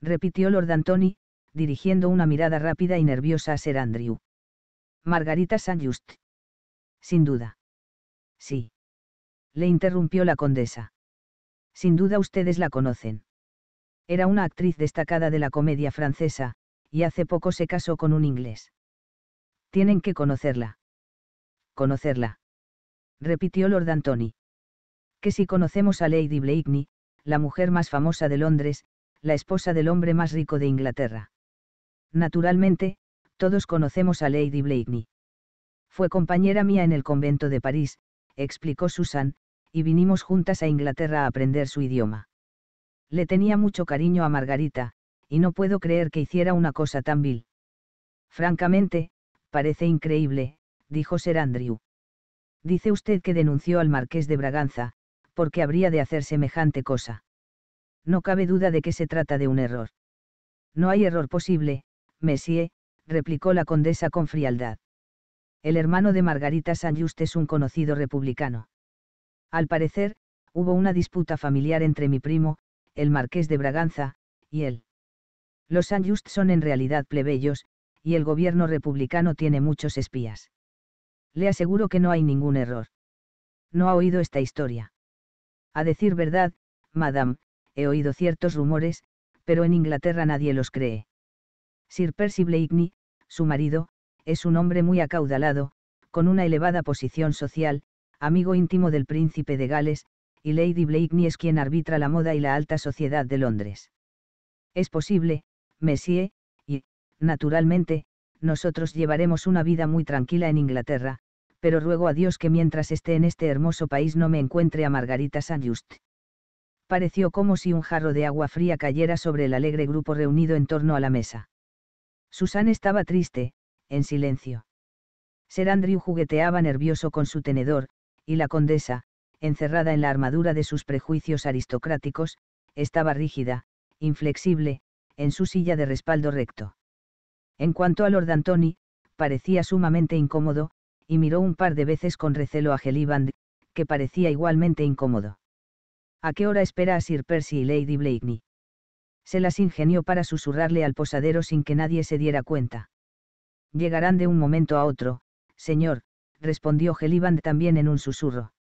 Repitió Lord Antony, dirigiendo una mirada rápida y nerviosa a Sir Andrew. Margarita Sanjust, Just. Sin duda. Sí. Le interrumpió la condesa. Sin duda ustedes la conocen. Era una actriz destacada de la comedia francesa, y hace poco se casó con un inglés. Tienen que conocerla. Conocerla. Repitió Lord Anthony. Que si conocemos a Lady Blakeney, la mujer más famosa de Londres, la esposa del hombre más rico de Inglaterra. Naturalmente, todos conocemos a Lady Blakeney. Fue compañera mía en el convento de París, explicó Susan, y vinimos juntas a Inglaterra a aprender su idioma le tenía mucho cariño a Margarita, y no puedo creer que hiciera una cosa tan vil. Francamente, parece increíble, dijo Sir Andrew. Dice usted que denunció al marqués de Braganza, porque habría de hacer semejante cosa. No cabe duda de que se trata de un error. No hay error posible, Messier, replicó la condesa con frialdad. El hermano de Margarita San Just es un conocido republicano. Al parecer, hubo una disputa familiar entre mi primo, el marqués de Braganza, y él. Los Anjust son en realidad plebeyos, y el gobierno republicano tiene muchos espías. Le aseguro que no hay ningún error. No ha oído esta historia. A decir verdad, madame, he oído ciertos rumores, pero en Inglaterra nadie los cree. Sir Percy Blakeney, su marido, es un hombre muy acaudalado, con una elevada posición social, amigo íntimo del príncipe de Gales, y Lady Blakeney es quien arbitra la moda y la alta sociedad de Londres. Es posible, Messier, y, naturalmente, nosotros llevaremos una vida muy tranquila en Inglaterra, pero ruego a Dios que mientras esté en este hermoso país no me encuentre a Margarita St. Just. Pareció como si un jarro de agua fría cayera sobre el alegre grupo reunido en torno a la mesa. Susanne estaba triste, en silencio. Sir Andrew jugueteaba nervioso con su tenedor, y la condesa, encerrada en la armadura de sus prejuicios aristocráticos, estaba rígida, inflexible, en su silla de respaldo recto. En cuanto a Lord Antony, parecía sumamente incómodo, y miró un par de veces con recelo a Geliband, que parecía igualmente incómodo. ¿A qué hora espera a Sir Percy y Lady Blakeney? Se las ingenió para susurrarle al posadero sin que nadie se diera cuenta. Llegarán de un momento a otro, señor, respondió Geliband también en un susurro.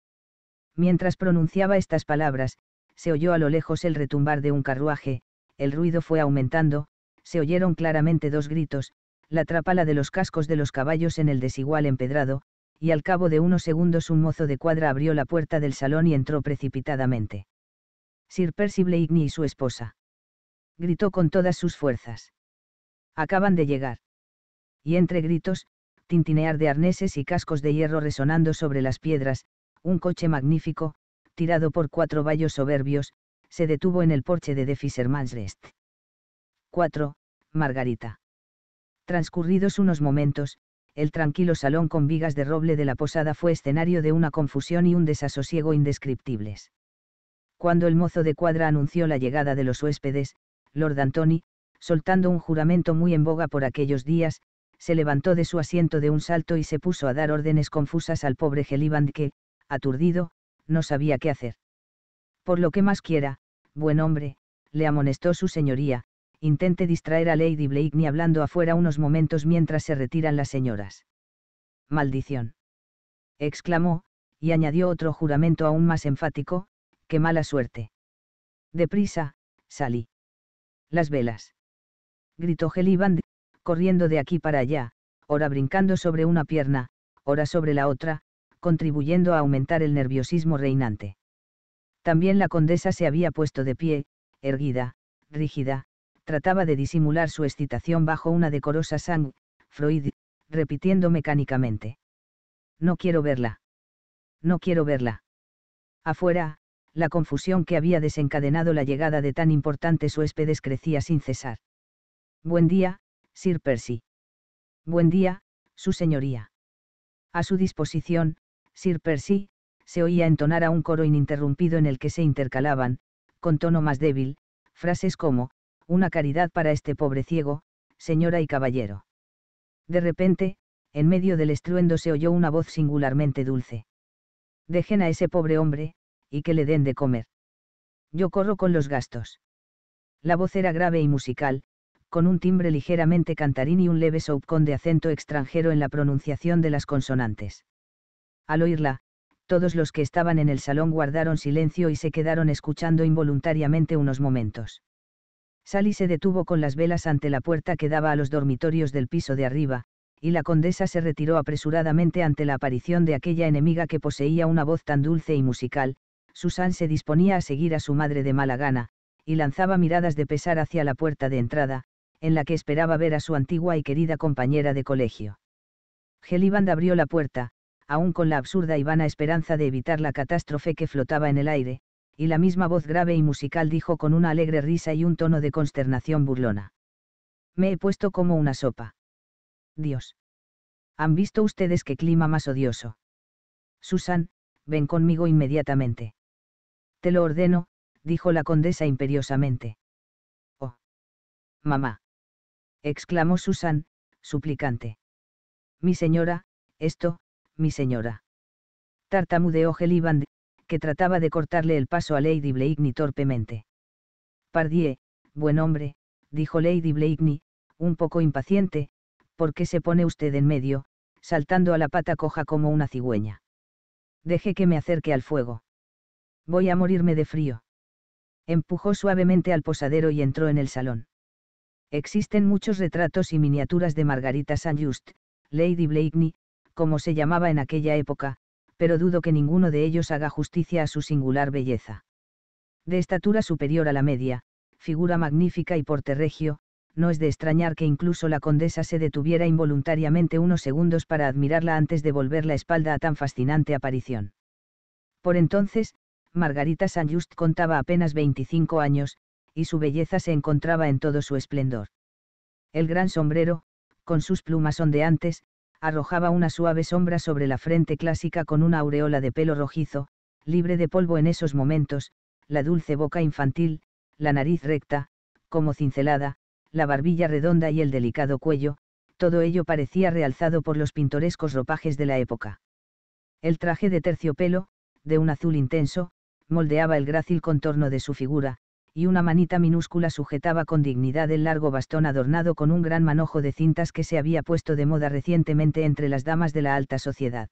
Mientras pronunciaba estas palabras, se oyó a lo lejos el retumbar de un carruaje, el ruido fue aumentando, se oyeron claramente dos gritos, la trapala de los cascos de los caballos en el desigual empedrado, y al cabo de unos segundos un mozo de cuadra abrió la puerta del salón y entró precipitadamente. Sir Percy Blakeney y su esposa. Gritó con todas sus fuerzas. Acaban de llegar. Y entre gritos, tintinear de arneses y cascos de hierro resonando sobre las piedras, un coche magnífico, tirado por cuatro vallos soberbios, se detuvo en el porche de The Fisherman's 4. Margarita. Transcurridos unos momentos, el tranquilo salón con vigas de roble de la posada fue escenario de una confusión y un desasosiego indescriptibles. Cuando el mozo de cuadra anunció la llegada de los huéspedes, Lord Anthony, soltando un juramento muy en boga por aquellos días, se levantó de su asiento de un salto y se puso a dar órdenes confusas al pobre Geliband que, aturdido, no sabía qué hacer. Por lo que más quiera, buen hombre, le amonestó su señoría, intente distraer a Lady Blake ni hablando afuera unos momentos mientras se retiran las señoras. Maldición. exclamó, y añadió otro juramento aún más enfático, qué mala suerte. Deprisa, salí. Las velas. Gritó Geliband, corriendo de aquí para allá, ora brincando sobre una pierna, ora sobre la otra, contribuyendo a aumentar el nerviosismo reinante. También la condesa se había puesto de pie, erguida, rígida, trataba de disimular su excitación bajo una decorosa sangre, Freud, repitiendo mecánicamente. No quiero verla. No quiero verla. Afuera, la confusión que había desencadenado la llegada de tan importantes huéspedes crecía sin cesar. Buen día, Sir Percy. Buen día, su señoría. A su disposición, Sir Percy, se oía entonar a un coro ininterrumpido en el que se intercalaban, con tono más débil, frases como, una caridad para este pobre ciego, señora y caballero. De repente, en medio del estruendo se oyó una voz singularmente dulce. Dejen a ese pobre hombre, y que le den de comer. Yo corro con los gastos. La voz era grave y musical, con un timbre ligeramente cantarín y un leve con de acento extranjero en la pronunciación de las consonantes. Al oírla, todos los que estaban en el salón guardaron silencio y se quedaron escuchando involuntariamente unos momentos. Sally se detuvo con las velas ante la puerta que daba a los dormitorios del piso de arriba, y la condesa se retiró apresuradamente ante la aparición de aquella enemiga que poseía una voz tan dulce y musical, Susan se disponía a seguir a su madre de mala gana, y lanzaba miradas de pesar hacia la puerta de entrada, en la que esperaba ver a su antigua y querida compañera de colegio. Geliband abrió la puerta, aún con la absurda y vana esperanza de evitar la catástrofe que flotaba en el aire, y la misma voz grave y musical dijo con una alegre risa y un tono de consternación burlona. Me he puesto como una sopa. Dios. ¿Han visto ustedes qué clima más odioso? Susan, ven conmigo inmediatamente. Te lo ordeno, dijo la condesa imperiosamente. Oh. Mamá. exclamó Susan, suplicante. Mi señora, esto, mi señora. Tartamudeó Geliband, que trataba de cortarle el paso a Lady Blakeney torpemente. Pardie, buen hombre, dijo Lady Blakeney, un poco impaciente, ¿por qué se pone usted en medio, saltando a la pata coja como una cigüeña? Deje que me acerque al fuego. Voy a morirme de frío. Empujó suavemente al posadero y entró en el salón. Existen muchos retratos y miniaturas de Margarita Saint-Just, Lady Blakeney, como se llamaba en aquella época, pero dudo que ninguno de ellos haga justicia a su singular belleza. De estatura superior a la media, figura magnífica y porte regio, no es de extrañar que incluso la condesa se detuviera involuntariamente unos segundos para admirarla antes de volver la espalda a tan fascinante aparición. Por entonces, Margarita saint Just contaba apenas 25 años, y su belleza se encontraba en todo su esplendor. El gran sombrero, con sus plumas ondeantes, arrojaba una suave sombra sobre la frente clásica con una aureola de pelo rojizo, libre de polvo en esos momentos, la dulce boca infantil, la nariz recta, como cincelada, la barbilla redonda y el delicado cuello, todo ello parecía realzado por los pintorescos ropajes de la época. El traje de terciopelo, de un azul intenso, moldeaba el grácil contorno de su figura, y una manita minúscula sujetaba con dignidad el largo bastón adornado con un gran manojo de cintas que se había puesto de moda recientemente entre las damas de la alta sociedad.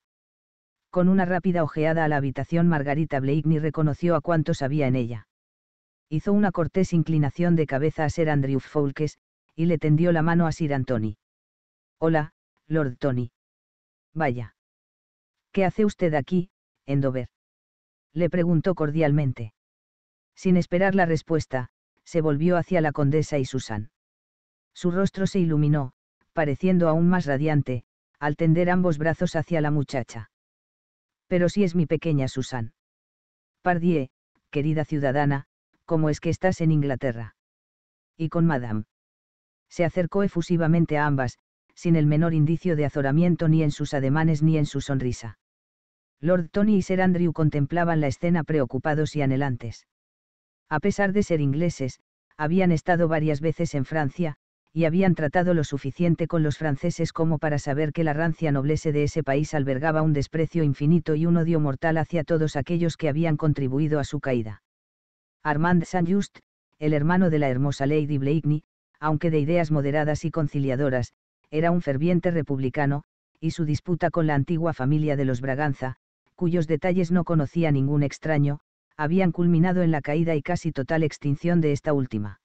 Con una rápida ojeada a la habitación Margarita Blakeney reconoció a cuántos había en ella. Hizo una cortés inclinación de cabeza a Sir Andrew Foulkes, y le tendió la mano a Sir Anthony. Hola, Lord Tony. Vaya. ¿Qué hace usted aquí, Endover? Le preguntó cordialmente. Sin esperar la respuesta, se volvió hacia la condesa y Susan. Su rostro se iluminó, pareciendo aún más radiante, al tender ambos brazos hacia la muchacha. Pero si es mi pequeña Susan. Pardie, querida ciudadana, ¿cómo es que estás en Inglaterra? Y con Madame. Se acercó efusivamente a ambas, sin el menor indicio de azoramiento ni en sus ademanes ni en su sonrisa. Lord Tony y Sir Andrew contemplaban la escena preocupados y anhelantes a pesar de ser ingleses, habían estado varias veces en Francia, y habían tratado lo suficiente con los franceses como para saber que la rancia noblece de ese país albergaba un desprecio infinito y un odio mortal hacia todos aquellos que habían contribuido a su caída. Armand Saint-Just, el hermano de la hermosa Lady Blakeney, aunque de ideas moderadas y conciliadoras, era un ferviente republicano, y su disputa con la antigua familia de los Braganza, cuyos detalles no conocía ningún extraño, habían culminado en la caída y casi total extinción de esta última.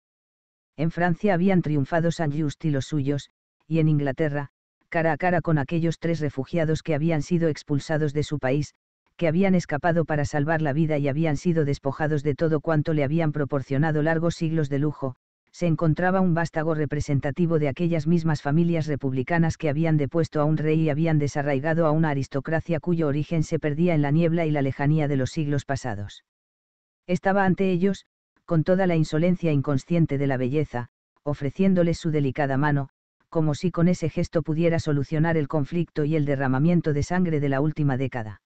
En Francia habían triunfado San Just y los suyos, y en Inglaterra, cara a cara con aquellos tres refugiados que habían sido expulsados de su país, que habían escapado para salvar la vida y habían sido despojados de todo cuanto le habían proporcionado largos siglos de lujo, se encontraba un vástago representativo de aquellas mismas familias republicanas que habían depuesto a un rey y habían desarraigado a una aristocracia cuyo origen se perdía en la niebla y la lejanía de los siglos pasados. Estaba ante ellos, con toda la insolencia inconsciente de la belleza, ofreciéndoles su delicada mano, como si con ese gesto pudiera solucionar el conflicto y el derramamiento de sangre de la última década.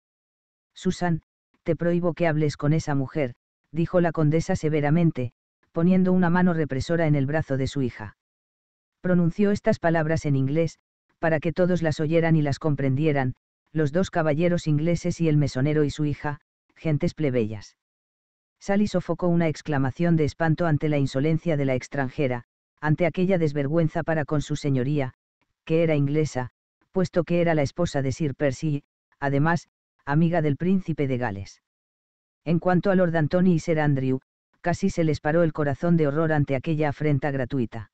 Susan, te prohíbo que hables con esa mujer, dijo la condesa severamente, poniendo una mano represora en el brazo de su hija. Pronunció estas palabras en inglés, para que todos las oyeran y las comprendieran, los dos caballeros ingleses y el mesonero y su hija, gentes plebeyas. Sally sofocó una exclamación de espanto ante la insolencia de la extranjera, ante aquella desvergüenza para con su señoría, que era inglesa, puesto que era la esposa de Sir Percy, además, amiga del príncipe de Gales. En cuanto a Lord Antony y Sir Andrew, casi se les paró el corazón de horror ante aquella afrenta gratuita.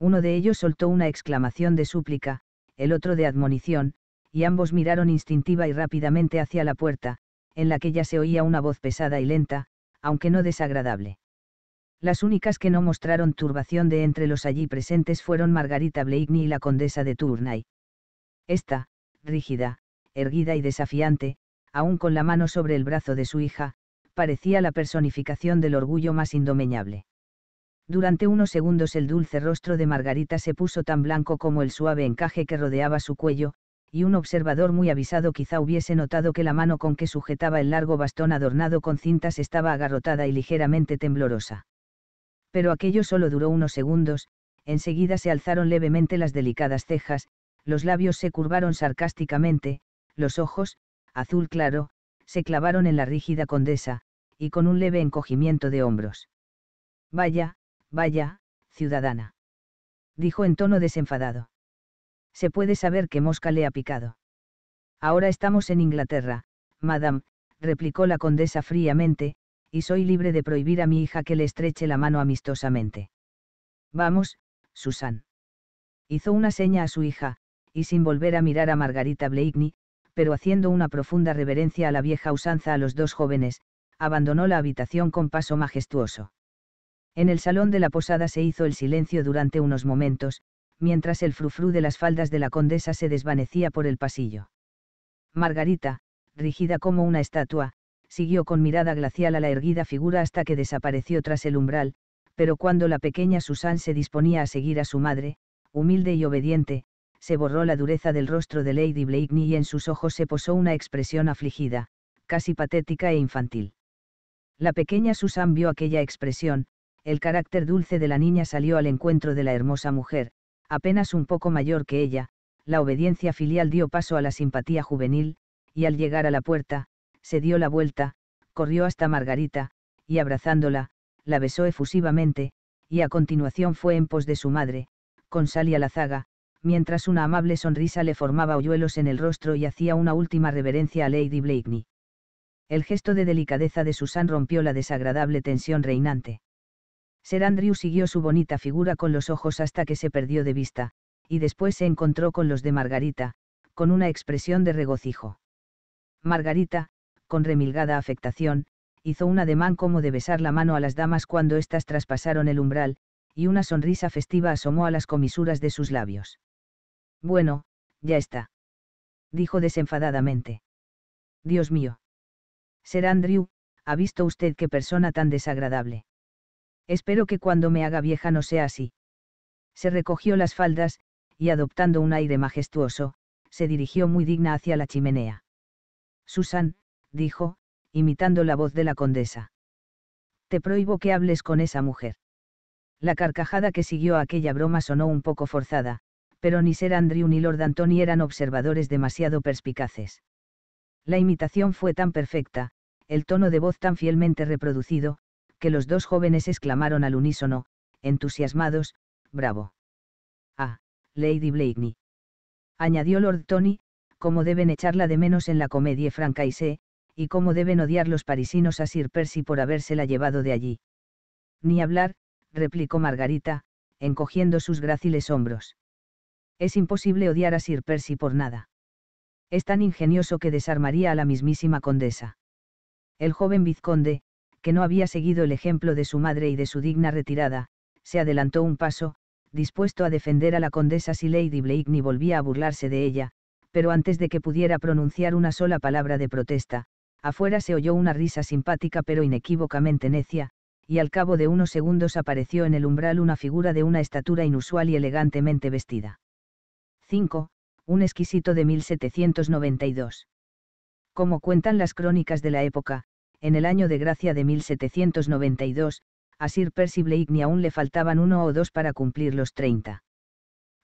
Uno de ellos soltó una exclamación de súplica, el otro de admonición, y ambos miraron instintiva y rápidamente hacia la puerta, en la que ya se oía una voz pesada y lenta, aunque no desagradable. Las únicas que no mostraron turbación de entre los allí presentes fueron Margarita Blakeney y la condesa de Tournai. Esta, rígida, erguida y desafiante, aún con la mano sobre el brazo de su hija, parecía la personificación del orgullo más indomeñable. Durante unos segundos el dulce rostro de Margarita se puso tan blanco como el suave encaje que rodeaba su cuello, y un observador muy avisado quizá hubiese notado que la mano con que sujetaba el largo bastón adornado con cintas estaba agarrotada y ligeramente temblorosa. Pero aquello solo duró unos segundos, enseguida se alzaron levemente las delicadas cejas, los labios se curvaron sarcásticamente, los ojos, azul claro, se clavaron en la rígida condesa, y con un leve encogimiento de hombros. Vaya, vaya, ciudadana. Dijo en tono desenfadado se puede saber que mosca le ha picado. Ahora estamos en Inglaterra, madame, replicó la condesa fríamente, y soy libre de prohibir a mi hija que le estreche la mano amistosamente. Vamos, Susan. Hizo una seña a su hija, y sin volver a mirar a Margarita Blakeney, pero haciendo una profunda reverencia a la vieja usanza a los dos jóvenes, abandonó la habitación con paso majestuoso. En el salón de la posada se hizo el silencio durante unos momentos, mientras el frufru de las faldas de la condesa se desvanecía por el pasillo. Margarita, rígida como una estatua, siguió con mirada glacial a la erguida figura hasta que desapareció tras el umbral, pero cuando la pequeña Susan se disponía a seguir a su madre, humilde y obediente, se borró la dureza del rostro de Lady Blakeney y en sus ojos se posó una expresión afligida, casi patética e infantil. La pequeña Susan vio aquella expresión, el carácter dulce de la niña salió al encuentro de la hermosa mujer, apenas un poco mayor que ella, la obediencia filial dio paso a la simpatía juvenil, y al llegar a la puerta, se dio la vuelta, corrió hasta Margarita, y abrazándola, la besó efusivamente, y a continuación fue en pos de su madre, con Sally a la zaga, mientras una amable sonrisa le formaba hoyuelos en el rostro y hacía una última reverencia a Lady Blakeney. El gesto de delicadeza de Susan rompió la desagradable tensión reinante. Ser Andrew siguió su bonita figura con los ojos hasta que se perdió de vista, y después se encontró con los de Margarita, con una expresión de regocijo. Margarita, con remilgada afectación, hizo un ademán como de besar la mano a las damas cuando éstas traspasaron el umbral, y una sonrisa festiva asomó a las comisuras de sus labios. Bueno, ya está. Dijo desenfadadamente. Dios mío. Ser Andrew, ¿ha visto usted qué persona tan desagradable? Espero que cuando me haga vieja no sea así. Se recogió las faldas, y adoptando un aire majestuoso, se dirigió muy digna hacia la chimenea. Susan, dijo, imitando la voz de la condesa. Te prohíbo que hables con esa mujer. La carcajada que siguió a aquella broma sonó un poco forzada, pero ni ser Andrew ni Lord Anthony eran observadores demasiado perspicaces. La imitación fue tan perfecta, el tono de voz tan fielmente reproducido, que los dos jóvenes exclamaron al unísono, entusiasmados, bravo. Ah, Lady Blakeney. Añadió Lord Tony, cómo deben echarla de menos en la comedia francaise, y cómo deben odiar los parisinos a Sir Percy por habérsela llevado de allí. Ni hablar, replicó Margarita, encogiendo sus gráciles hombros. Es imposible odiar a Sir Percy por nada. Es tan ingenioso que desarmaría a la mismísima condesa. El joven vizconde, que no había seguido el ejemplo de su madre y de su digna retirada, se adelantó un paso, dispuesto a defender a la condesa si Lady Blakeney volvía a burlarse de ella, pero antes de que pudiera pronunciar una sola palabra de protesta, afuera se oyó una risa simpática pero inequívocamente necia, y al cabo de unos segundos apareció en el umbral una figura de una estatura inusual y elegantemente vestida. 5. Un exquisito de 1792. Como cuentan las crónicas de la época, en el año de gracia de 1792, a Sir Percy Blakeney aún le faltaban uno o dos para cumplir los 30.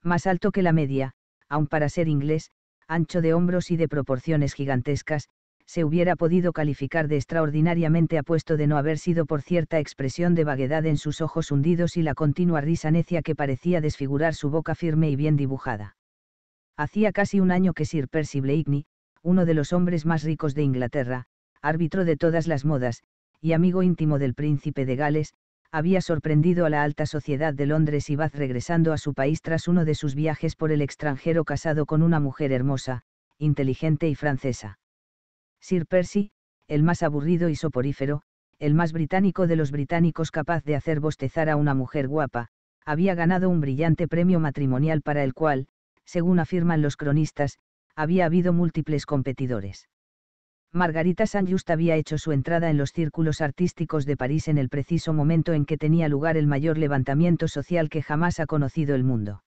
Más alto que la media, aun para ser inglés, ancho de hombros y de proporciones gigantescas, se hubiera podido calificar de extraordinariamente apuesto de no haber sido por cierta expresión de vaguedad en sus ojos hundidos y la continua risa necia que parecía desfigurar su boca firme y bien dibujada. Hacía casi un año que Sir Percy Blakeney, uno de los hombres más ricos de Inglaterra, árbitro de todas las modas, y amigo íntimo del príncipe de Gales, había sorprendido a la alta sociedad de Londres y Bath regresando a su país tras uno de sus viajes por el extranjero casado con una mujer hermosa, inteligente y francesa. Sir Percy, el más aburrido y soporífero, el más británico de los británicos capaz de hacer bostezar a una mujer guapa, había ganado un brillante premio matrimonial para el cual, según afirman los cronistas, había habido múltiples competidores. Margarita saint Just había hecho su entrada en los círculos artísticos de París en el preciso momento en que tenía lugar el mayor levantamiento social que jamás ha conocido el mundo.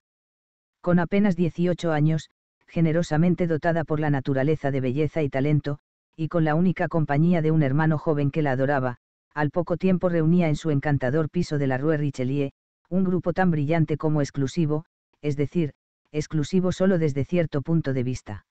Con apenas 18 años, generosamente dotada por la naturaleza de belleza y talento, y con la única compañía de un hermano joven que la adoraba, al poco tiempo reunía en su encantador piso de la Rue Richelieu, un grupo tan brillante como exclusivo, es decir, exclusivo solo desde cierto punto de vista.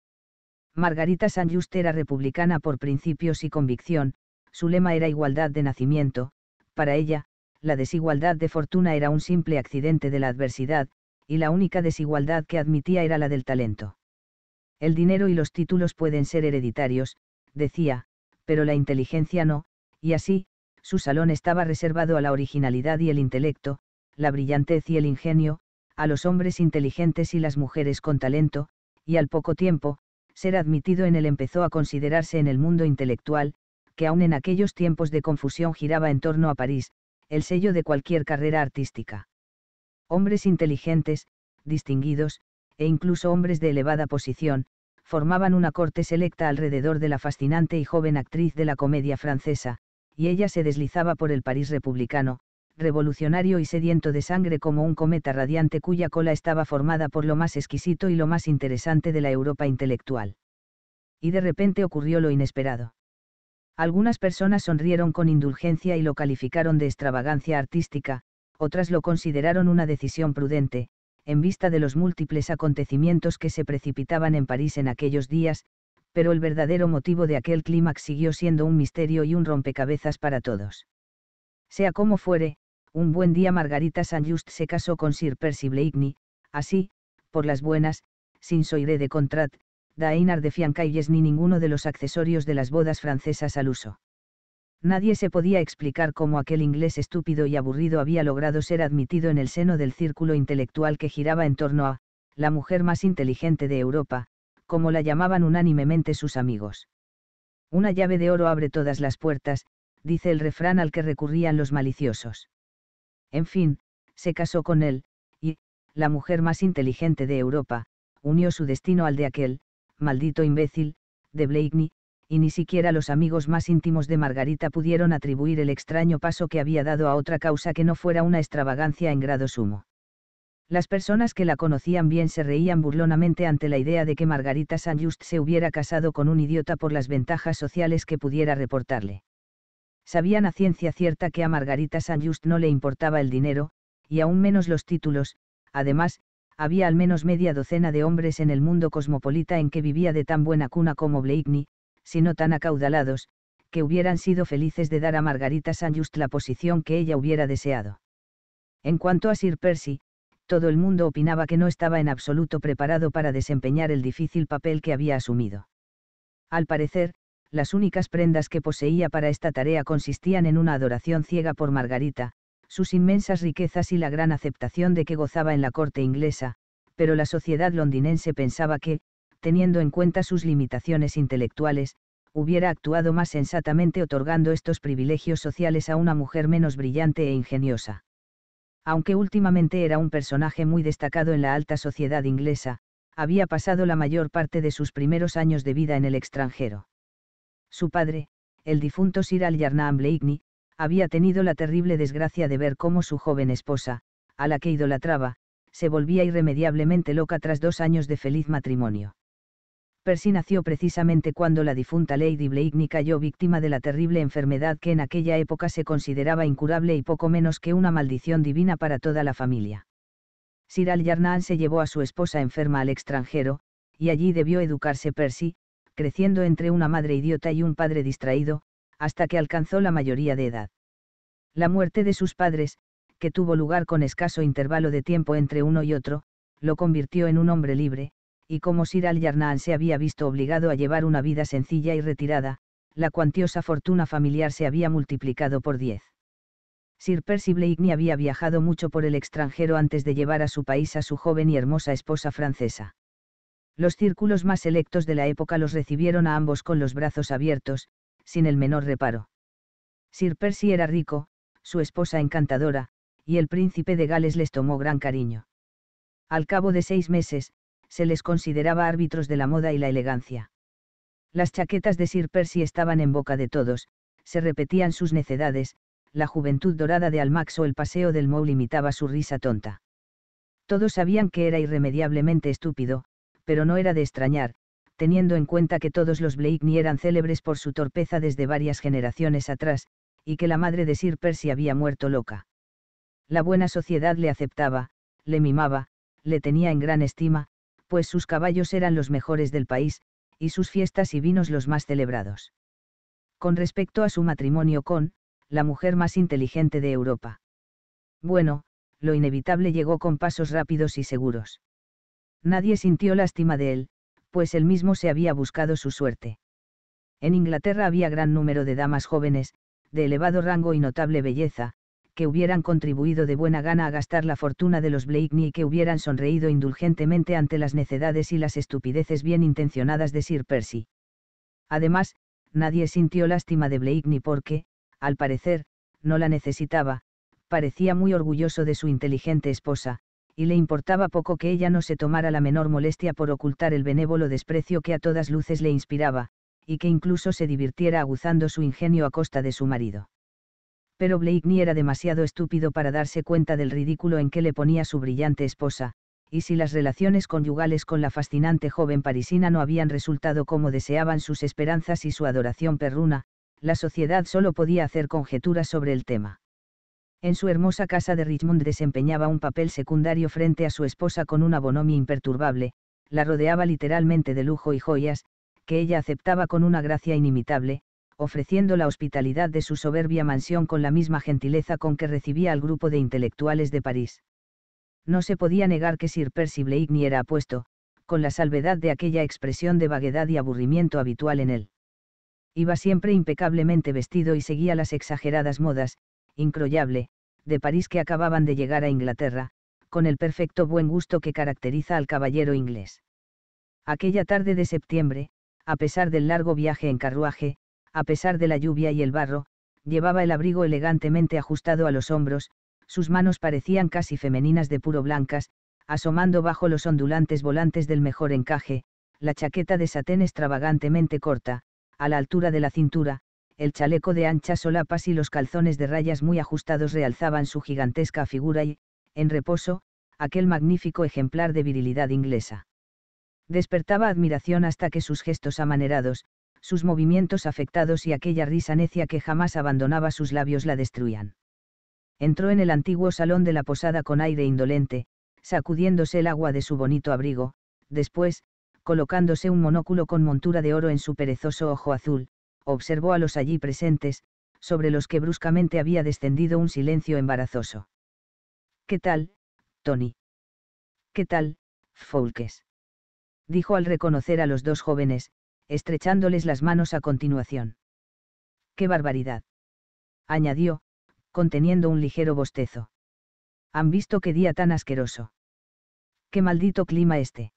Margarita Sanjust era republicana por principios y convicción, su lema era igualdad de nacimiento, para ella, la desigualdad de fortuna era un simple accidente de la adversidad, y la única desigualdad que admitía era la del talento. El dinero y los títulos pueden ser hereditarios, decía, pero la inteligencia no, y así, su salón estaba reservado a la originalidad y el intelecto, la brillantez y el ingenio, a los hombres inteligentes y las mujeres con talento, y al poco tiempo, ser admitido en él empezó a considerarse en el mundo intelectual, que aún en aquellos tiempos de confusión giraba en torno a París, el sello de cualquier carrera artística. Hombres inteligentes, distinguidos, e incluso hombres de elevada posición, formaban una corte selecta alrededor de la fascinante y joven actriz de la comedia francesa, y ella se deslizaba por el París republicano, revolucionario y sediento de sangre como un cometa radiante cuya cola estaba formada por lo más exquisito y lo más interesante de la Europa intelectual. Y de repente ocurrió lo inesperado. Algunas personas sonrieron con indulgencia y lo calificaron de extravagancia artística, otras lo consideraron una decisión prudente, en vista de los múltiples acontecimientos que se precipitaban en París en aquellos días, pero el verdadero motivo de aquel clímax siguió siendo un misterio y un rompecabezas para todos. Sea como fuere, un buen día Margarita saint Just se casó con Sir Percy Blakeney, así, por las buenas, sin soiré de contrat, dainar de Fiancayes ni ninguno de los accesorios de las bodas francesas al uso. Nadie se podía explicar cómo aquel inglés estúpido y aburrido había logrado ser admitido en el seno del círculo intelectual que giraba en torno a, la mujer más inteligente de Europa, como la llamaban unánimemente sus amigos. Una llave de oro abre todas las puertas, dice el refrán al que recurrían los maliciosos. En fin, se casó con él, y, la mujer más inteligente de Europa, unió su destino al de aquel, maldito imbécil, de Blakeney, y ni siquiera los amigos más íntimos de Margarita pudieron atribuir el extraño paso que había dado a otra causa que no fuera una extravagancia en grado sumo. Las personas que la conocían bien se reían burlonamente ante la idea de que Margarita Sanjust Just se hubiera casado con un idiota por las ventajas sociales que pudiera reportarle. Sabían a ciencia cierta que a Margarita San Just no le importaba el dinero, y aún menos los títulos, además, había al menos media docena de hombres en el mundo cosmopolita en que vivía de tan buena cuna como Blakeney, si no tan acaudalados, que hubieran sido felices de dar a Margarita San Just la posición que ella hubiera deseado. En cuanto a Sir Percy, todo el mundo opinaba que no estaba en absoluto preparado para desempeñar el difícil papel que había asumido. Al parecer, las únicas prendas que poseía para esta tarea consistían en una adoración ciega por Margarita, sus inmensas riquezas y la gran aceptación de que gozaba en la corte inglesa, pero la sociedad londinense pensaba que, teniendo en cuenta sus limitaciones intelectuales, hubiera actuado más sensatamente otorgando estos privilegios sociales a una mujer menos brillante e ingeniosa. Aunque últimamente era un personaje muy destacado en la alta sociedad inglesa, había pasado la mayor parte de sus primeros años de vida en el extranjero. Su padre, el difunto Sir Al Yarnaam Bleigni, había tenido la terrible desgracia de ver cómo su joven esposa, a la que idolatraba, se volvía irremediablemente loca tras dos años de feliz matrimonio. Percy nació precisamente cuando la difunta Lady Blakeney cayó víctima de la terrible enfermedad que en aquella época se consideraba incurable y poco menos que una maldición divina para toda la familia. Sir Al se llevó a su esposa enferma al extranjero, y allí debió educarse Percy, creciendo entre una madre idiota y un padre distraído, hasta que alcanzó la mayoría de edad. La muerte de sus padres, que tuvo lugar con escaso intervalo de tiempo entre uno y otro, lo convirtió en un hombre libre, y como Sir Al se había visto obligado a llevar una vida sencilla y retirada, la cuantiosa fortuna familiar se había multiplicado por diez. Sir Percy Blakeney había viajado mucho por el extranjero antes de llevar a su país a su joven y hermosa esposa francesa. Los círculos más selectos de la época los recibieron a ambos con los brazos abiertos, sin el menor reparo. Sir Percy era rico, su esposa encantadora, y el príncipe de Gales les tomó gran cariño. Al cabo de seis meses, se les consideraba árbitros de la moda y la elegancia. Las chaquetas de Sir Percy estaban en boca de todos, se repetían sus necedades, la juventud dorada de Almax o el paseo del Mou limitaba su risa tonta. Todos sabían que era irremediablemente estúpido, pero no era de extrañar, teniendo en cuenta que todos los Blakeney eran célebres por su torpeza desde varias generaciones atrás, y que la madre de Sir Percy había muerto loca. La buena sociedad le aceptaba, le mimaba, le tenía en gran estima, pues sus caballos eran los mejores del país, y sus fiestas y vinos los más celebrados. Con respecto a su matrimonio con, la mujer más inteligente de Europa. Bueno, lo inevitable llegó con pasos rápidos y seguros. Nadie sintió lástima de él, pues él mismo se había buscado su suerte. En Inglaterra había gran número de damas jóvenes, de elevado rango y notable belleza, que hubieran contribuido de buena gana a gastar la fortuna de los Blakeney y que hubieran sonreído indulgentemente ante las necedades y las estupideces bien intencionadas de Sir Percy. Además, nadie sintió lástima de Blakeney porque, al parecer, no la necesitaba, parecía muy orgulloso de su inteligente esposa, y le importaba poco que ella no se tomara la menor molestia por ocultar el benévolo desprecio que a todas luces le inspiraba, y que incluso se divirtiera aguzando su ingenio a costa de su marido. Pero Blakeney era demasiado estúpido para darse cuenta del ridículo en que le ponía su brillante esposa, y si las relaciones conyugales con la fascinante joven parisina no habían resultado como deseaban sus esperanzas y su adoración perruna, la sociedad solo podía hacer conjeturas sobre el tema en su hermosa casa de Richmond desempeñaba un papel secundario frente a su esposa con una bonomía imperturbable, la rodeaba literalmente de lujo y joyas, que ella aceptaba con una gracia inimitable, ofreciendo la hospitalidad de su soberbia mansión con la misma gentileza con que recibía al grupo de intelectuales de París. No se podía negar que Sir Percy ni era apuesto, con la salvedad de aquella expresión de vaguedad y aburrimiento habitual en él. Iba siempre impecablemente vestido y seguía las exageradas modas, incroyable, de París que acababan de llegar a Inglaterra, con el perfecto buen gusto que caracteriza al caballero inglés. Aquella tarde de septiembre, a pesar del largo viaje en carruaje, a pesar de la lluvia y el barro, llevaba el abrigo elegantemente ajustado a los hombros, sus manos parecían casi femeninas de puro blancas, asomando bajo los ondulantes volantes del mejor encaje, la chaqueta de satén extravagantemente corta, a la altura de la cintura, el chaleco de anchas solapas y los calzones de rayas muy ajustados realzaban su gigantesca figura y, en reposo, aquel magnífico ejemplar de virilidad inglesa. Despertaba admiración hasta que sus gestos amanerados, sus movimientos afectados y aquella risa necia que jamás abandonaba sus labios la destruían. Entró en el antiguo salón de la posada con aire indolente, sacudiéndose el agua de su bonito abrigo, después, colocándose un monóculo con montura de oro en su perezoso ojo azul, observó a los allí presentes, sobre los que bruscamente había descendido un silencio embarazoso. ¿Qué tal, Tony? ¿Qué tal, Foulkes? dijo al reconocer a los dos jóvenes, estrechándoles las manos a continuación. ¡Qué barbaridad! añadió, conteniendo un ligero bostezo. Han visto qué día tan asqueroso. Qué maldito clima este.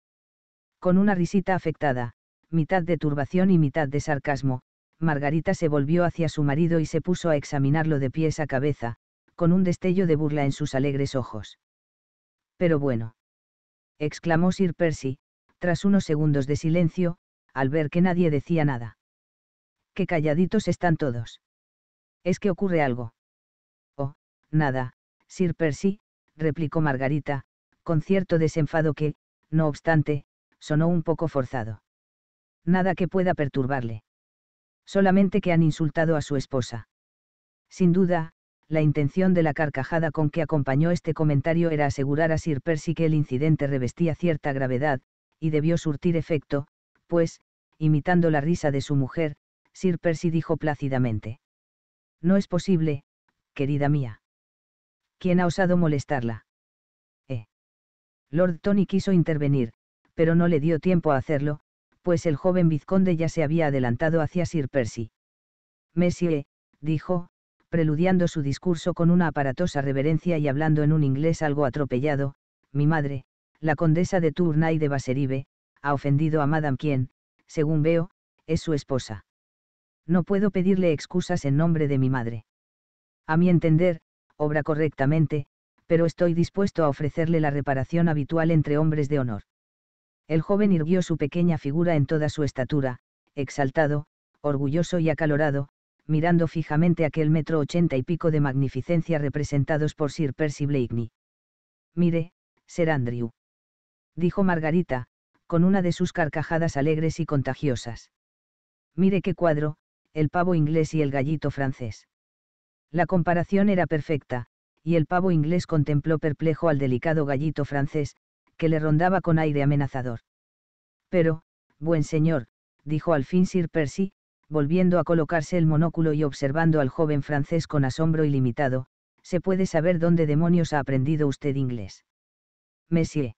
Con una risita afectada, mitad de turbación y mitad de sarcasmo, Margarita se volvió hacia su marido y se puso a examinarlo de pies a cabeza, con un destello de burla en sus alegres ojos. Pero bueno. exclamó Sir Percy, tras unos segundos de silencio, al ver que nadie decía nada. Qué calladitos están todos. Es que ocurre algo. Oh, nada, Sir Percy, replicó Margarita, con cierto desenfado que, no obstante, sonó un poco forzado. Nada que pueda perturbarle. Solamente que han insultado a su esposa. Sin duda, la intención de la carcajada con que acompañó este comentario era asegurar a Sir Percy que el incidente revestía cierta gravedad, y debió surtir efecto, pues, imitando la risa de su mujer, Sir Percy dijo plácidamente. No es posible, querida mía. ¿Quién ha osado molestarla? Eh. Lord Tony quiso intervenir, pero no le dio tiempo a hacerlo, pues el joven vizconde ya se había adelantado hacia Sir Percy. Messier, dijo, preludiando su discurso con una aparatosa reverencia y hablando en un inglés algo atropellado, mi madre, la condesa de Tournai de Baserive, ha ofendido a Madame quien, según veo, es su esposa. No puedo pedirle excusas en nombre de mi madre. A mi entender, obra correctamente, pero estoy dispuesto a ofrecerle la reparación habitual entre hombres de honor. El joven irguió su pequeña figura en toda su estatura, exaltado, orgulloso y acalorado, mirando fijamente aquel metro ochenta y pico de magnificencia representados por Sir Percy Blakeney. Mire, Sir Andrew. Dijo Margarita, con una de sus carcajadas alegres y contagiosas. Mire qué cuadro, el pavo inglés y el gallito francés. La comparación era perfecta, y el pavo inglés contempló perplejo al delicado gallito francés, que le rondaba con aire amenazador. Pero, buen señor, dijo al fin Sir Percy, volviendo a colocarse el monóculo y observando al joven francés con asombro ilimitado, se puede saber dónde demonios ha aprendido usted inglés. Monsieur.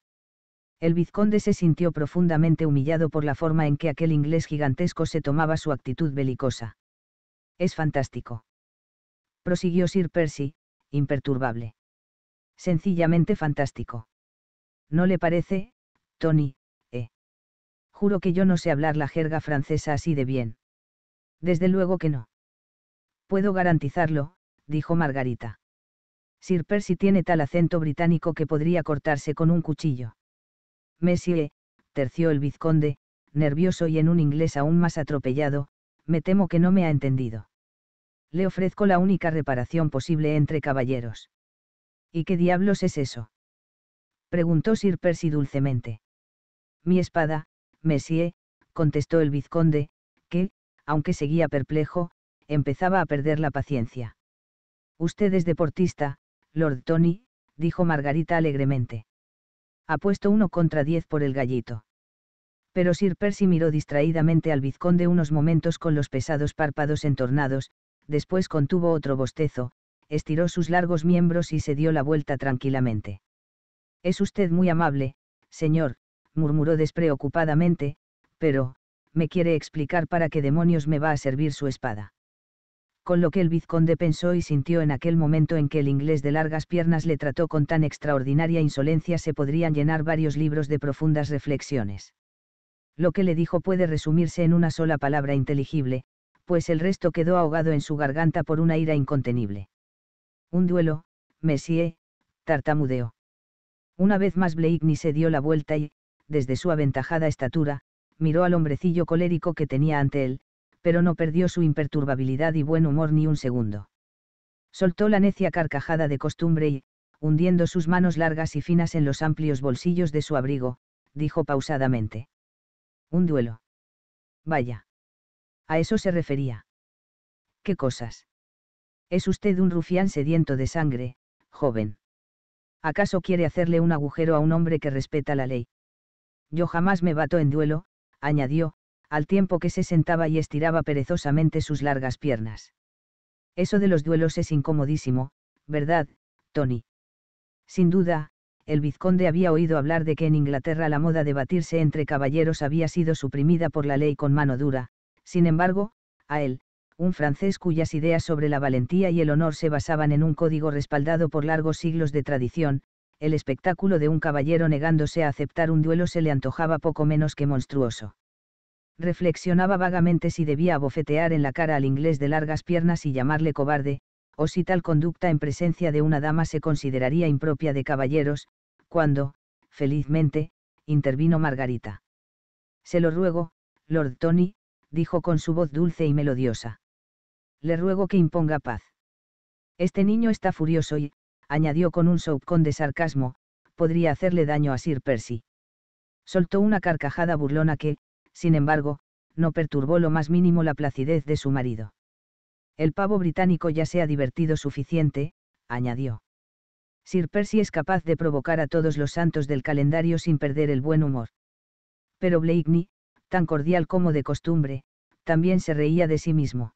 El vizconde se sintió profundamente humillado por la forma en que aquel inglés gigantesco se tomaba su actitud belicosa. Es fantástico. Prosiguió Sir Percy, imperturbable. Sencillamente fantástico. ¿No le parece, Tony? Eh. Juro que yo no sé hablar la jerga francesa así de bien. Desde luego que no. Puedo garantizarlo, dijo Margarita. Sir Percy tiene tal acento británico que podría cortarse con un cuchillo. monsieur terció el vizconde, nervioso y en un inglés aún más atropellado, me temo que no me ha entendido. Le ofrezco la única reparación posible entre caballeros. ¿Y qué diablos es eso? preguntó Sir Percy dulcemente. Mi espada, Messier, contestó el vizconde, que, aunque seguía perplejo, empezaba a perder la paciencia. Usted es deportista, Lord Tony, dijo Margarita alegremente. «Apuesto uno contra diez por el gallito. Pero Sir Percy miró distraídamente al vizconde unos momentos con los pesados párpados entornados, después contuvo otro bostezo, estiró sus largos miembros y se dio la vuelta tranquilamente. Es usted muy amable, señor, murmuró despreocupadamente, pero, me quiere explicar para qué demonios me va a servir su espada. Con lo que el vizconde pensó y sintió en aquel momento en que el inglés de largas piernas le trató con tan extraordinaria insolencia se podrían llenar varios libros de profundas reflexiones. Lo que le dijo puede resumirse en una sola palabra inteligible, pues el resto quedó ahogado en su garganta por una ira incontenible. Un duelo, Messier, tartamudeó. Una vez más Blakeney se dio la vuelta y, desde su aventajada estatura, miró al hombrecillo colérico que tenía ante él, pero no perdió su imperturbabilidad y buen humor ni un segundo. Soltó la necia carcajada de costumbre y, hundiendo sus manos largas y finas en los amplios bolsillos de su abrigo, dijo pausadamente. Un duelo. Vaya. A eso se refería. ¿Qué cosas? Es usted un rufián sediento de sangre, joven. ¿acaso quiere hacerle un agujero a un hombre que respeta la ley? Yo jamás me bato en duelo, añadió, al tiempo que se sentaba y estiraba perezosamente sus largas piernas. Eso de los duelos es incomodísimo, ¿verdad, Tony? Sin duda, el vizconde había oído hablar de que en Inglaterra la moda de batirse entre caballeros había sido suprimida por la ley con mano dura, sin embargo, a él, un francés cuyas ideas sobre la valentía y el honor se basaban en un código respaldado por largos siglos de tradición, el espectáculo de un caballero negándose a aceptar un duelo se le antojaba poco menos que monstruoso. Reflexionaba vagamente si debía abofetear en la cara al inglés de largas piernas y llamarle cobarde, o si tal conducta en presencia de una dama se consideraría impropia de caballeros, cuando, felizmente, intervino Margarita. Se lo ruego, Lord Tony, dijo con su voz dulce y melodiosa le ruego que imponga paz. Este niño está furioso y, añadió con un con de sarcasmo, podría hacerle daño a Sir Percy. Soltó una carcajada burlona que, sin embargo, no perturbó lo más mínimo la placidez de su marido. El pavo británico ya se ha divertido suficiente, añadió. Sir Percy es capaz de provocar a todos los santos del calendario sin perder el buen humor. Pero Blakeney, tan cordial como de costumbre, también se reía de sí mismo.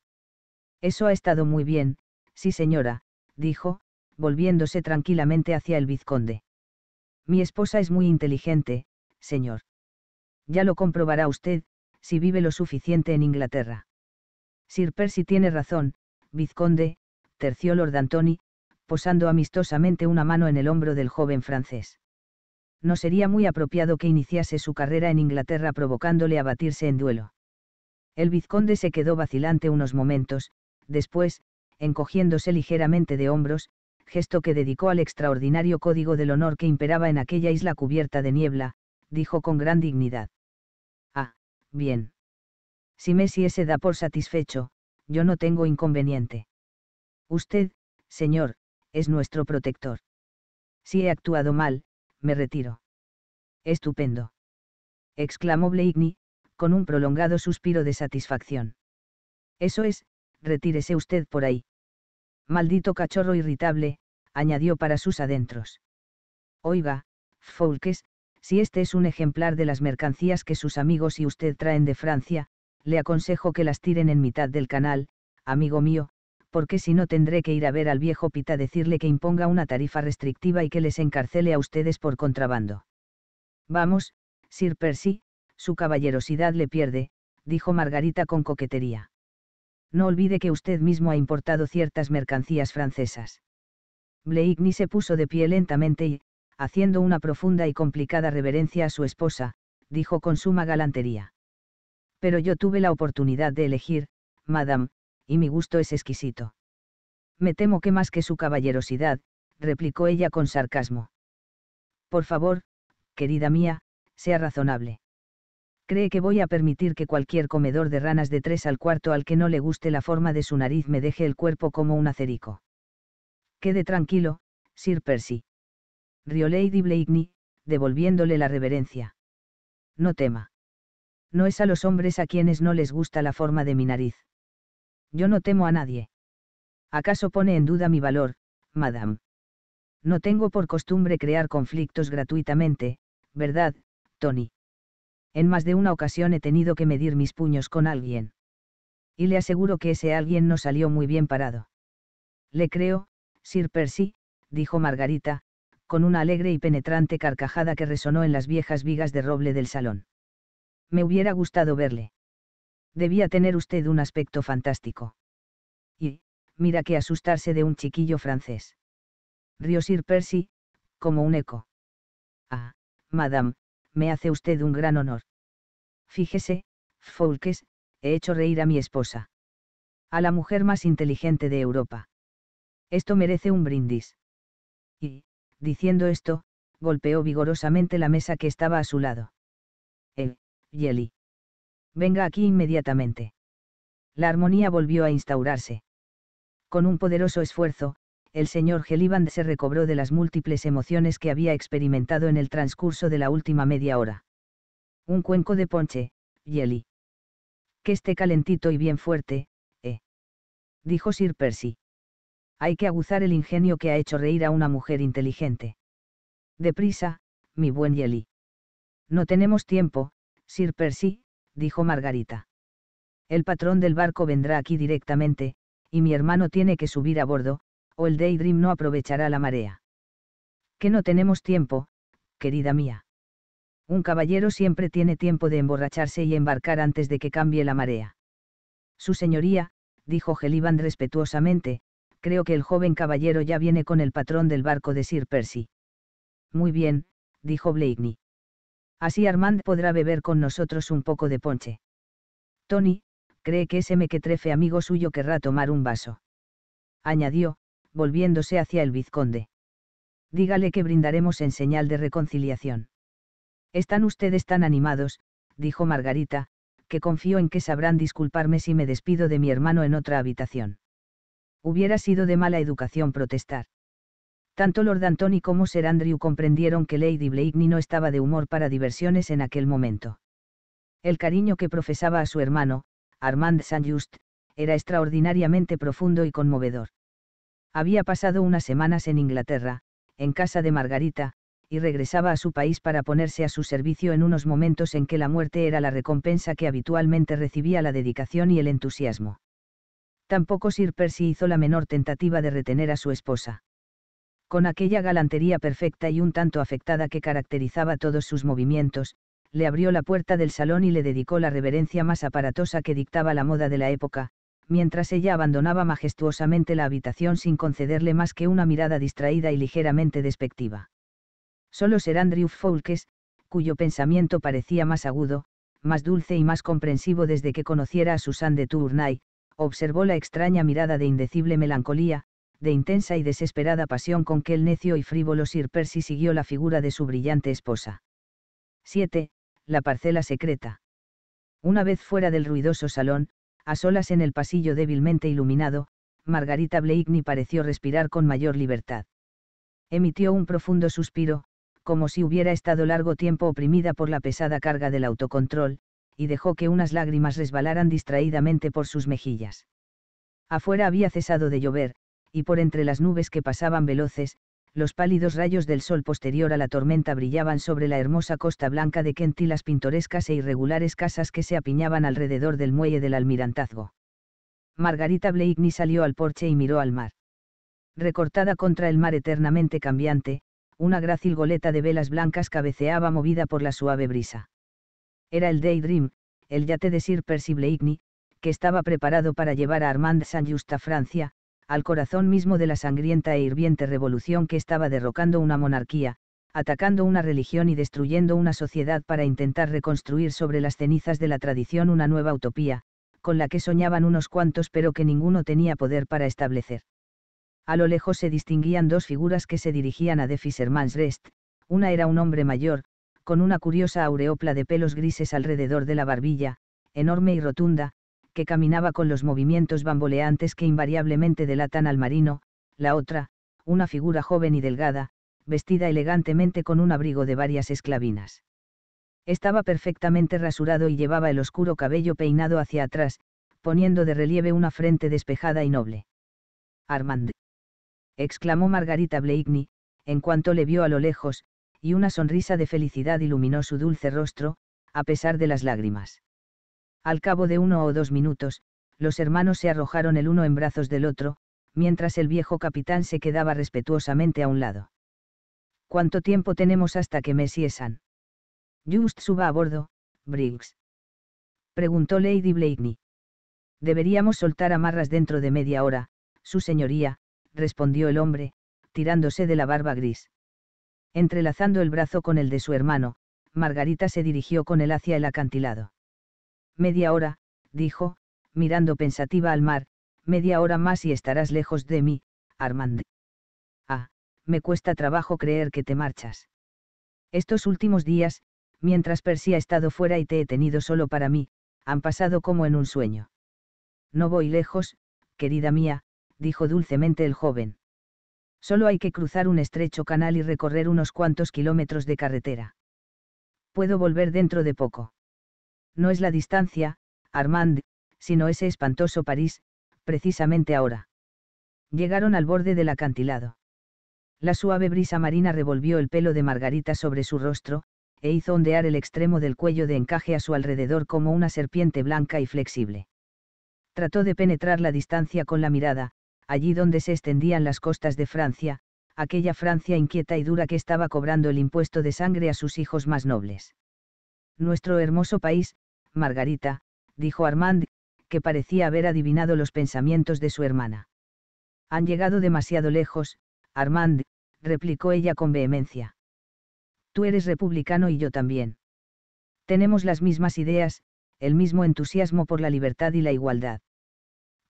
Eso ha estado muy bien, sí señora, dijo, volviéndose tranquilamente hacia el vizconde. Mi esposa es muy inteligente, señor. Ya lo comprobará usted, si vive lo suficiente en Inglaterra. Sir Percy tiene razón, vizconde, terció Lord Antony, posando amistosamente una mano en el hombro del joven francés. No sería muy apropiado que iniciase su carrera en Inglaterra provocándole a batirse en duelo. El vizconde se quedó vacilante unos momentos, después, encogiéndose ligeramente de hombros, gesto que dedicó al extraordinario código del honor que imperaba en aquella isla cubierta de niebla, dijo con gran dignidad. Ah, bien. Si Messi se da por satisfecho, yo no tengo inconveniente. Usted, señor, es nuestro protector. Si he actuado mal, me retiro. Estupendo. exclamó Blakeney, con un prolongado suspiro de satisfacción. Eso es, retírese usted por ahí. Maldito cachorro irritable, añadió para sus adentros. Oiga, Foulkes, si este es un ejemplar de las mercancías que sus amigos y usted traen de Francia, le aconsejo que las tiren en mitad del canal, amigo mío, porque si no tendré que ir a ver al viejo Pita decirle que imponga una tarifa restrictiva y que les encarcele a ustedes por contrabando. Vamos, Sir Percy, su caballerosidad le pierde, dijo Margarita con coquetería no olvide que usted mismo ha importado ciertas mercancías francesas. ni se puso de pie lentamente y, haciendo una profunda y complicada reverencia a su esposa, dijo con suma galantería. Pero yo tuve la oportunidad de elegir, madame, y mi gusto es exquisito. Me temo que más que su caballerosidad, replicó ella con sarcasmo. Por favor, querida mía, sea razonable cree que voy a permitir que cualquier comedor de ranas de tres al cuarto al que no le guste la forma de su nariz me deje el cuerpo como un acerico. Quede tranquilo, Sir Percy. Rió Lady Blakeney, devolviéndole la reverencia. No tema. No es a los hombres a quienes no les gusta la forma de mi nariz. Yo no temo a nadie. ¿Acaso pone en duda mi valor, madame? No tengo por costumbre crear conflictos gratuitamente, ¿verdad, Tony? en más de una ocasión he tenido que medir mis puños con alguien. Y le aseguro que ese alguien no salió muy bien parado. Le creo, Sir Percy, dijo Margarita, con una alegre y penetrante carcajada que resonó en las viejas vigas de roble del salón. Me hubiera gustado verle. Debía tener usted un aspecto fantástico. Y, mira que asustarse de un chiquillo francés. Rió Sir Percy, como un eco. Ah, madame, me hace usted un gran honor. Fíjese, Foulkes, he hecho reír a mi esposa. A la mujer más inteligente de Europa. Esto merece un brindis. Y, diciendo esto, golpeó vigorosamente la mesa que estaba a su lado. Eh, Yeli. Venga aquí inmediatamente. La armonía volvió a instaurarse. Con un poderoso esfuerzo, el señor Geliband se recobró de las múltiples emociones que había experimentado en el transcurso de la última media hora. Un cuenco de ponche, Yeli. Que esté calentito y bien fuerte, ¿eh? Dijo Sir Percy. Hay que aguzar el ingenio que ha hecho reír a una mujer inteligente. Deprisa, mi buen Jelly. No tenemos tiempo, Sir Percy, dijo Margarita. El patrón del barco vendrá aquí directamente, y mi hermano tiene que subir a bordo, o el Daydream no aprovechará la marea. Que no tenemos tiempo, querida mía. Un caballero siempre tiene tiempo de emborracharse y embarcar antes de que cambie la marea. Su señoría, dijo Geliband respetuosamente, creo que el joven caballero ya viene con el patrón del barco de Sir Percy. Muy bien, dijo Blakeney. Así Armand podrá beber con nosotros un poco de ponche. Tony, cree que ese mequetrefe amigo suyo querrá tomar un vaso. Añadió, volviéndose hacia el vizconde. Dígale que brindaremos en señal de reconciliación. Están ustedes tan animados, dijo Margarita, que confío en que sabrán disculparme si me despido de mi hermano en otra habitación. Hubiera sido de mala educación protestar. Tanto Lord Antony como Sir Andrew comprendieron que Lady Blakeney no estaba de humor para diversiones en aquel momento. El cariño que profesaba a su hermano, Armand Saint-Just, era extraordinariamente profundo y conmovedor había pasado unas semanas en Inglaterra, en casa de Margarita, y regresaba a su país para ponerse a su servicio en unos momentos en que la muerte era la recompensa que habitualmente recibía la dedicación y el entusiasmo. Tampoco Sir Percy hizo la menor tentativa de retener a su esposa. Con aquella galantería perfecta y un tanto afectada que caracterizaba todos sus movimientos, le abrió la puerta del salón y le dedicó la reverencia más aparatosa que dictaba la moda de la época, mientras ella abandonaba majestuosamente la habitación sin concederle más que una mirada distraída y ligeramente despectiva. Solo ser Andrew Foulkes, cuyo pensamiento parecía más agudo, más dulce y más comprensivo desde que conociera a Susan de Tournay, observó la extraña mirada de indecible melancolía, de intensa y desesperada pasión con que el necio y frívolo Sir Percy siguió la figura de su brillante esposa. 7. La parcela secreta. Una vez fuera del ruidoso salón, a solas en el pasillo débilmente iluminado, Margarita ni pareció respirar con mayor libertad. Emitió un profundo suspiro, como si hubiera estado largo tiempo oprimida por la pesada carga del autocontrol, y dejó que unas lágrimas resbalaran distraídamente por sus mejillas. Afuera había cesado de llover, y por entre las nubes que pasaban veloces, los pálidos rayos del sol posterior a la tormenta brillaban sobre la hermosa costa blanca de Kent y las pintorescas e irregulares casas que se apiñaban alrededor del muelle del almirantazgo. Margarita Blakeney salió al porche y miró al mar. Recortada contra el mar eternamente cambiante, una grácil goleta de velas blancas cabeceaba movida por la suave brisa. Era el Daydream, el yate de Sir Percy Blakeney, que estaba preparado para llevar a Armand Saint-Just a Francia, al corazón mismo de la sangrienta e hirviente revolución que estaba derrocando una monarquía, atacando una religión y destruyendo una sociedad para intentar reconstruir sobre las cenizas de la tradición una nueva utopía, con la que soñaban unos cuantos pero que ninguno tenía poder para establecer. A lo lejos se distinguían dos figuras que se dirigían a The Fisherman's Rest, una era un hombre mayor, con una curiosa aureopla de pelos grises alrededor de la barbilla, enorme y rotunda, que caminaba con los movimientos bamboleantes que invariablemente delatan al marino, la otra, una figura joven y delgada, vestida elegantemente con un abrigo de varias esclavinas. Estaba perfectamente rasurado y llevaba el oscuro cabello peinado hacia atrás, poniendo de relieve una frente despejada y noble. Armand. exclamó Margarita Blakeney, en cuanto le vio a lo lejos, y una sonrisa de felicidad iluminó su dulce rostro, a pesar de las lágrimas. Al cabo de uno o dos minutos, los hermanos se arrojaron el uno en brazos del otro, mientras el viejo capitán se quedaba respetuosamente a un lado. ¿Cuánto tiempo tenemos hasta que me San? Just suba a bordo, Briggs. Preguntó Lady Blakeney. Deberíamos soltar amarras dentro de media hora, su señoría, respondió el hombre, tirándose de la barba gris. Entrelazando el brazo con el de su hermano, Margarita se dirigió con él hacia el acantilado. Media hora, dijo, mirando pensativa al mar, media hora más y estarás lejos de mí, Armand. Ah, me cuesta trabajo creer que te marchas. Estos últimos días, mientras Percy ha estado fuera y te he tenido solo para mí, han pasado como en un sueño. No voy lejos, querida mía, dijo dulcemente el joven. Solo hay que cruzar un estrecho canal y recorrer unos cuantos kilómetros de carretera. Puedo volver dentro de poco no es la distancia, Armand, sino ese espantoso París, precisamente ahora. Llegaron al borde del acantilado. La suave brisa marina revolvió el pelo de Margarita sobre su rostro, e hizo ondear el extremo del cuello de encaje a su alrededor como una serpiente blanca y flexible. Trató de penetrar la distancia con la mirada, allí donde se extendían las costas de Francia, aquella Francia inquieta y dura que estaba cobrando el impuesto de sangre a sus hijos más nobles. Nuestro hermoso país, Margarita, dijo Armand, que parecía haber adivinado los pensamientos de su hermana. Han llegado demasiado lejos, Armand, replicó ella con vehemencia. Tú eres republicano y yo también. Tenemos las mismas ideas, el mismo entusiasmo por la libertad y la igualdad.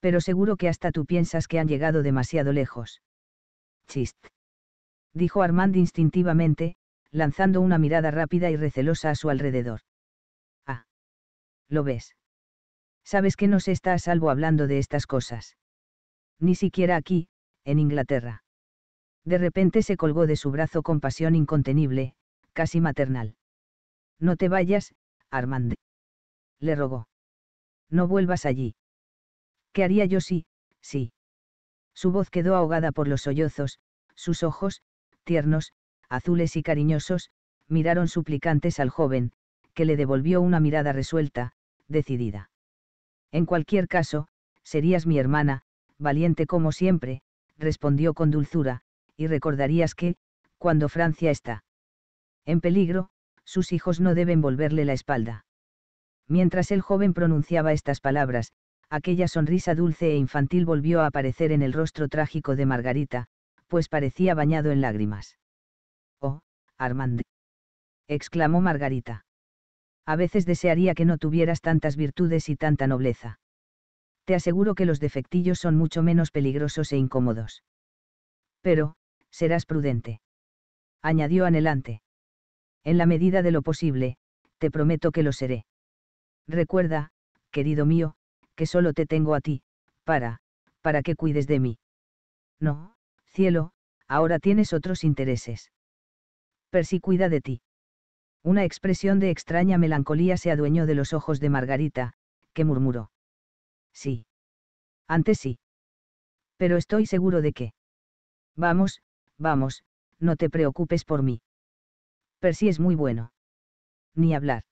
Pero seguro que hasta tú piensas que han llegado demasiado lejos. Chist. Dijo Armand instintivamente, lanzando una mirada rápida y recelosa a su alrededor. ¿Lo ves? Sabes que no se está a salvo hablando de estas cosas. Ni siquiera aquí, en Inglaterra. De repente se colgó de su brazo con pasión incontenible, casi maternal. No te vayas, Armand. Le rogó. No vuelvas allí. ¿Qué haría yo si, sí? Su voz quedó ahogada por los sollozos, sus ojos, tiernos, azules y cariñosos, miraron suplicantes al joven, que le devolvió una mirada resuelta, decidida. En cualquier caso, serías mi hermana, valiente como siempre, respondió con dulzura, y recordarías que, cuando Francia está en peligro, sus hijos no deben volverle la espalda. Mientras el joven pronunciaba estas palabras, aquella sonrisa dulce e infantil volvió a aparecer en el rostro trágico de Margarita, pues parecía bañado en lágrimas. Oh, Armand. exclamó Margarita a veces desearía que no tuvieras tantas virtudes y tanta nobleza. Te aseguro que los defectillos son mucho menos peligrosos e incómodos. Pero, serás prudente. Añadió anhelante. En la medida de lo posible, te prometo que lo seré. Recuerda, querido mío, que solo te tengo a ti, para, para que cuides de mí. No, cielo, ahora tienes otros intereses. Percy cuida de ti. Una expresión de extraña melancolía se adueñó de los ojos de Margarita, que murmuró. Sí. Antes sí. Pero estoy seguro de que. Vamos, vamos, no te preocupes por mí. Percy es muy bueno. Ni hablar.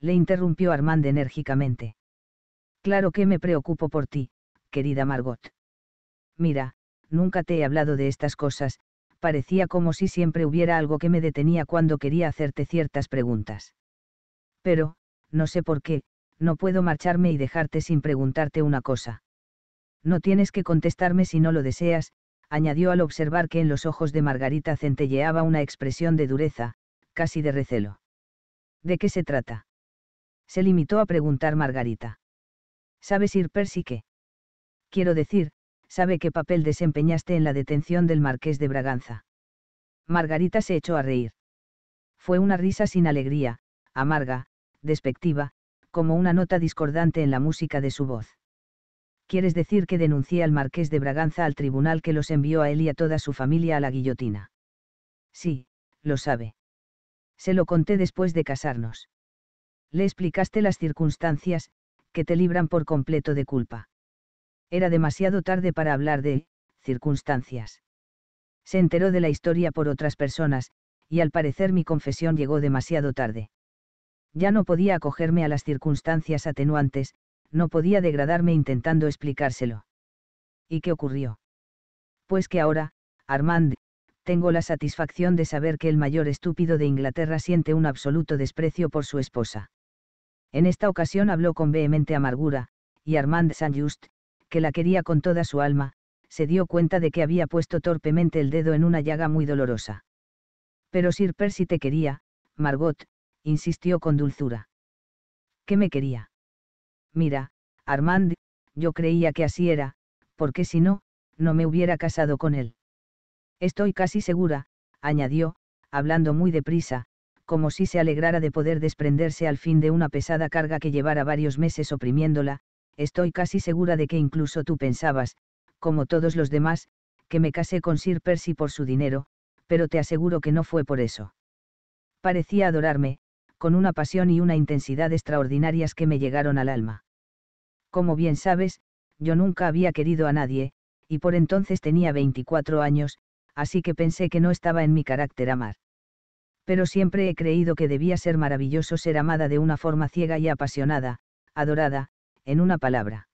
Le interrumpió Armand enérgicamente. Claro que me preocupo por ti, querida Margot. Mira, nunca te he hablado de estas cosas, parecía como si siempre hubiera algo que me detenía cuando quería hacerte ciertas preguntas. Pero, no sé por qué, no puedo marcharme y dejarte sin preguntarte una cosa. No tienes que contestarme si no lo deseas, añadió al observar que en los ojos de Margarita centelleaba una expresión de dureza, casi de recelo. ¿De qué se trata? Se limitó a preguntar Margarita. ¿Sabes ir persique? Quiero decir, sabe qué papel desempeñaste en la detención del marqués de Braganza. Margarita se echó a reír. Fue una risa sin alegría, amarga, despectiva, como una nota discordante en la música de su voz. ¿Quieres decir que denuncié al marqués de Braganza al tribunal que los envió a él y a toda su familia a la guillotina? Sí, lo sabe. Se lo conté después de casarnos. Le explicaste las circunstancias, que te libran por completo de culpa. Era demasiado tarde para hablar de circunstancias. Se enteró de la historia por otras personas, y al parecer mi confesión llegó demasiado tarde. Ya no podía acogerme a las circunstancias atenuantes, no podía degradarme intentando explicárselo. ¿Y qué ocurrió? Pues que ahora, Armand, tengo la satisfacción de saber que el mayor estúpido de Inglaterra siente un absoluto desprecio por su esposa. En esta ocasión habló con vehemente amargura, y Armand Saint-Just, que la quería con toda su alma, se dio cuenta de que había puesto torpemente el dedo en una llaga muy dolorosa. Pero Sir Percy te quería, Margot, insistió con dulzura. ¿Qué me quería? Mira, Armand, yo creía que así era, porque si no, no me hubiera casado con él. Estoy casi segura, añadió, hablando muy deprisa, como si se alegrara de poder desprenderse al fin de una pesada carga que llevara varios meses oprimiéndola, estoy casi segura de que incluso tú pensabas, como todos los demás, que me casé con Sir Percy por su dinero, pero te aseguro que no fue por eso. Parecía adorarme, con una pasión y una intensidad extraordinarias que me llegaron al alma. Como bien sabes, yo nunca había querido a nadie, y por entonces tenía 24 años, así que pensé que no estaba en mi carácter amar. Pero siempre he creído que debía ser maravilloso ser amada de una forma ciega y apasionada, adorada, en una palabra.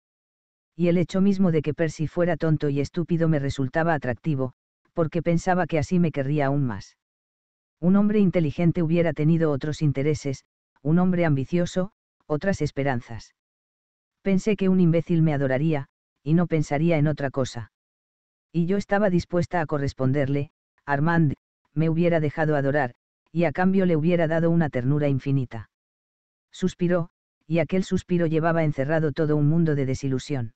Y el hecho mismo de que Percy fuera tonto y estúpido me resultaba atractivo, porque pensaba que así me querría aún más. Un hombre inteligente hubiera tenido otros intereses, un hombre ambicioso, otras esperanzas. Pensé que un imbécil me adoraría, y no pensaría en otra cosa. Y yo estaba dispuesta a corresponderle, Armand, me hubiera dejado adorar, y a cambio le hubiera dado una ternura infinita. Suspiró, y aquel suspiro llevaba encerrado todo un mundo de desilusión.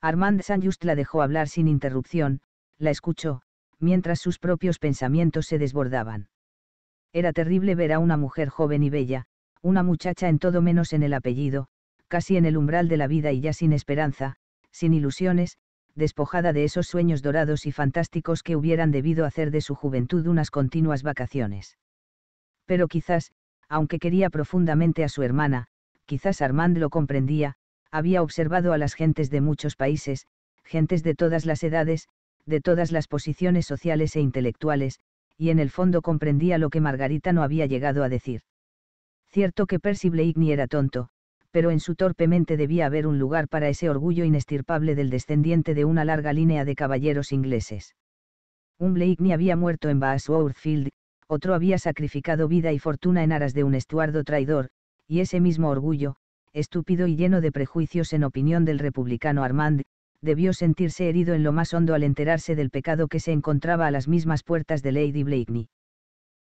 Armand Saint-Just la dejó hablar sin interrupción, la escuchó, mientras sus propios pensamientos se desbordaban. Era terrible ver a una mujer joven y bella, una muchacha en todo menos en el apellido, casi en el umbral de la vida y ya sin esperanza, sin ilusiones, despojada de esos sueños dorados y fantásticos que hubieran debido hacer de su juventud unas continuas vacaciones. Pero quizás, aunque quería profundamente a su hermana, quizás Armand lo comprendía, había observado a las gentes de muchos países, gentes de todas las edades, de todas las posiciones sociales e intelectuales, y en el fondo comprendía lo que Margarita no había llegado a decir. Cierto que Percy Blakeney era tonto, pero en su torpe mente debía haber un lugar para ese orgullo inestirpable del descendiente de una larga línea de caballeros ingleses. Un Blakeney había muerto en Bas otro había sacrificado vida y fortuna en aras de un estuardo traidor, y ese mismo orgullo, estúpido y lleno de prejuicios en opinión del republicano Armand, debió sentirse herido en lo más hondo al enterarse del pecado que se encontraba a las mismas puertas de Lady Blakeney.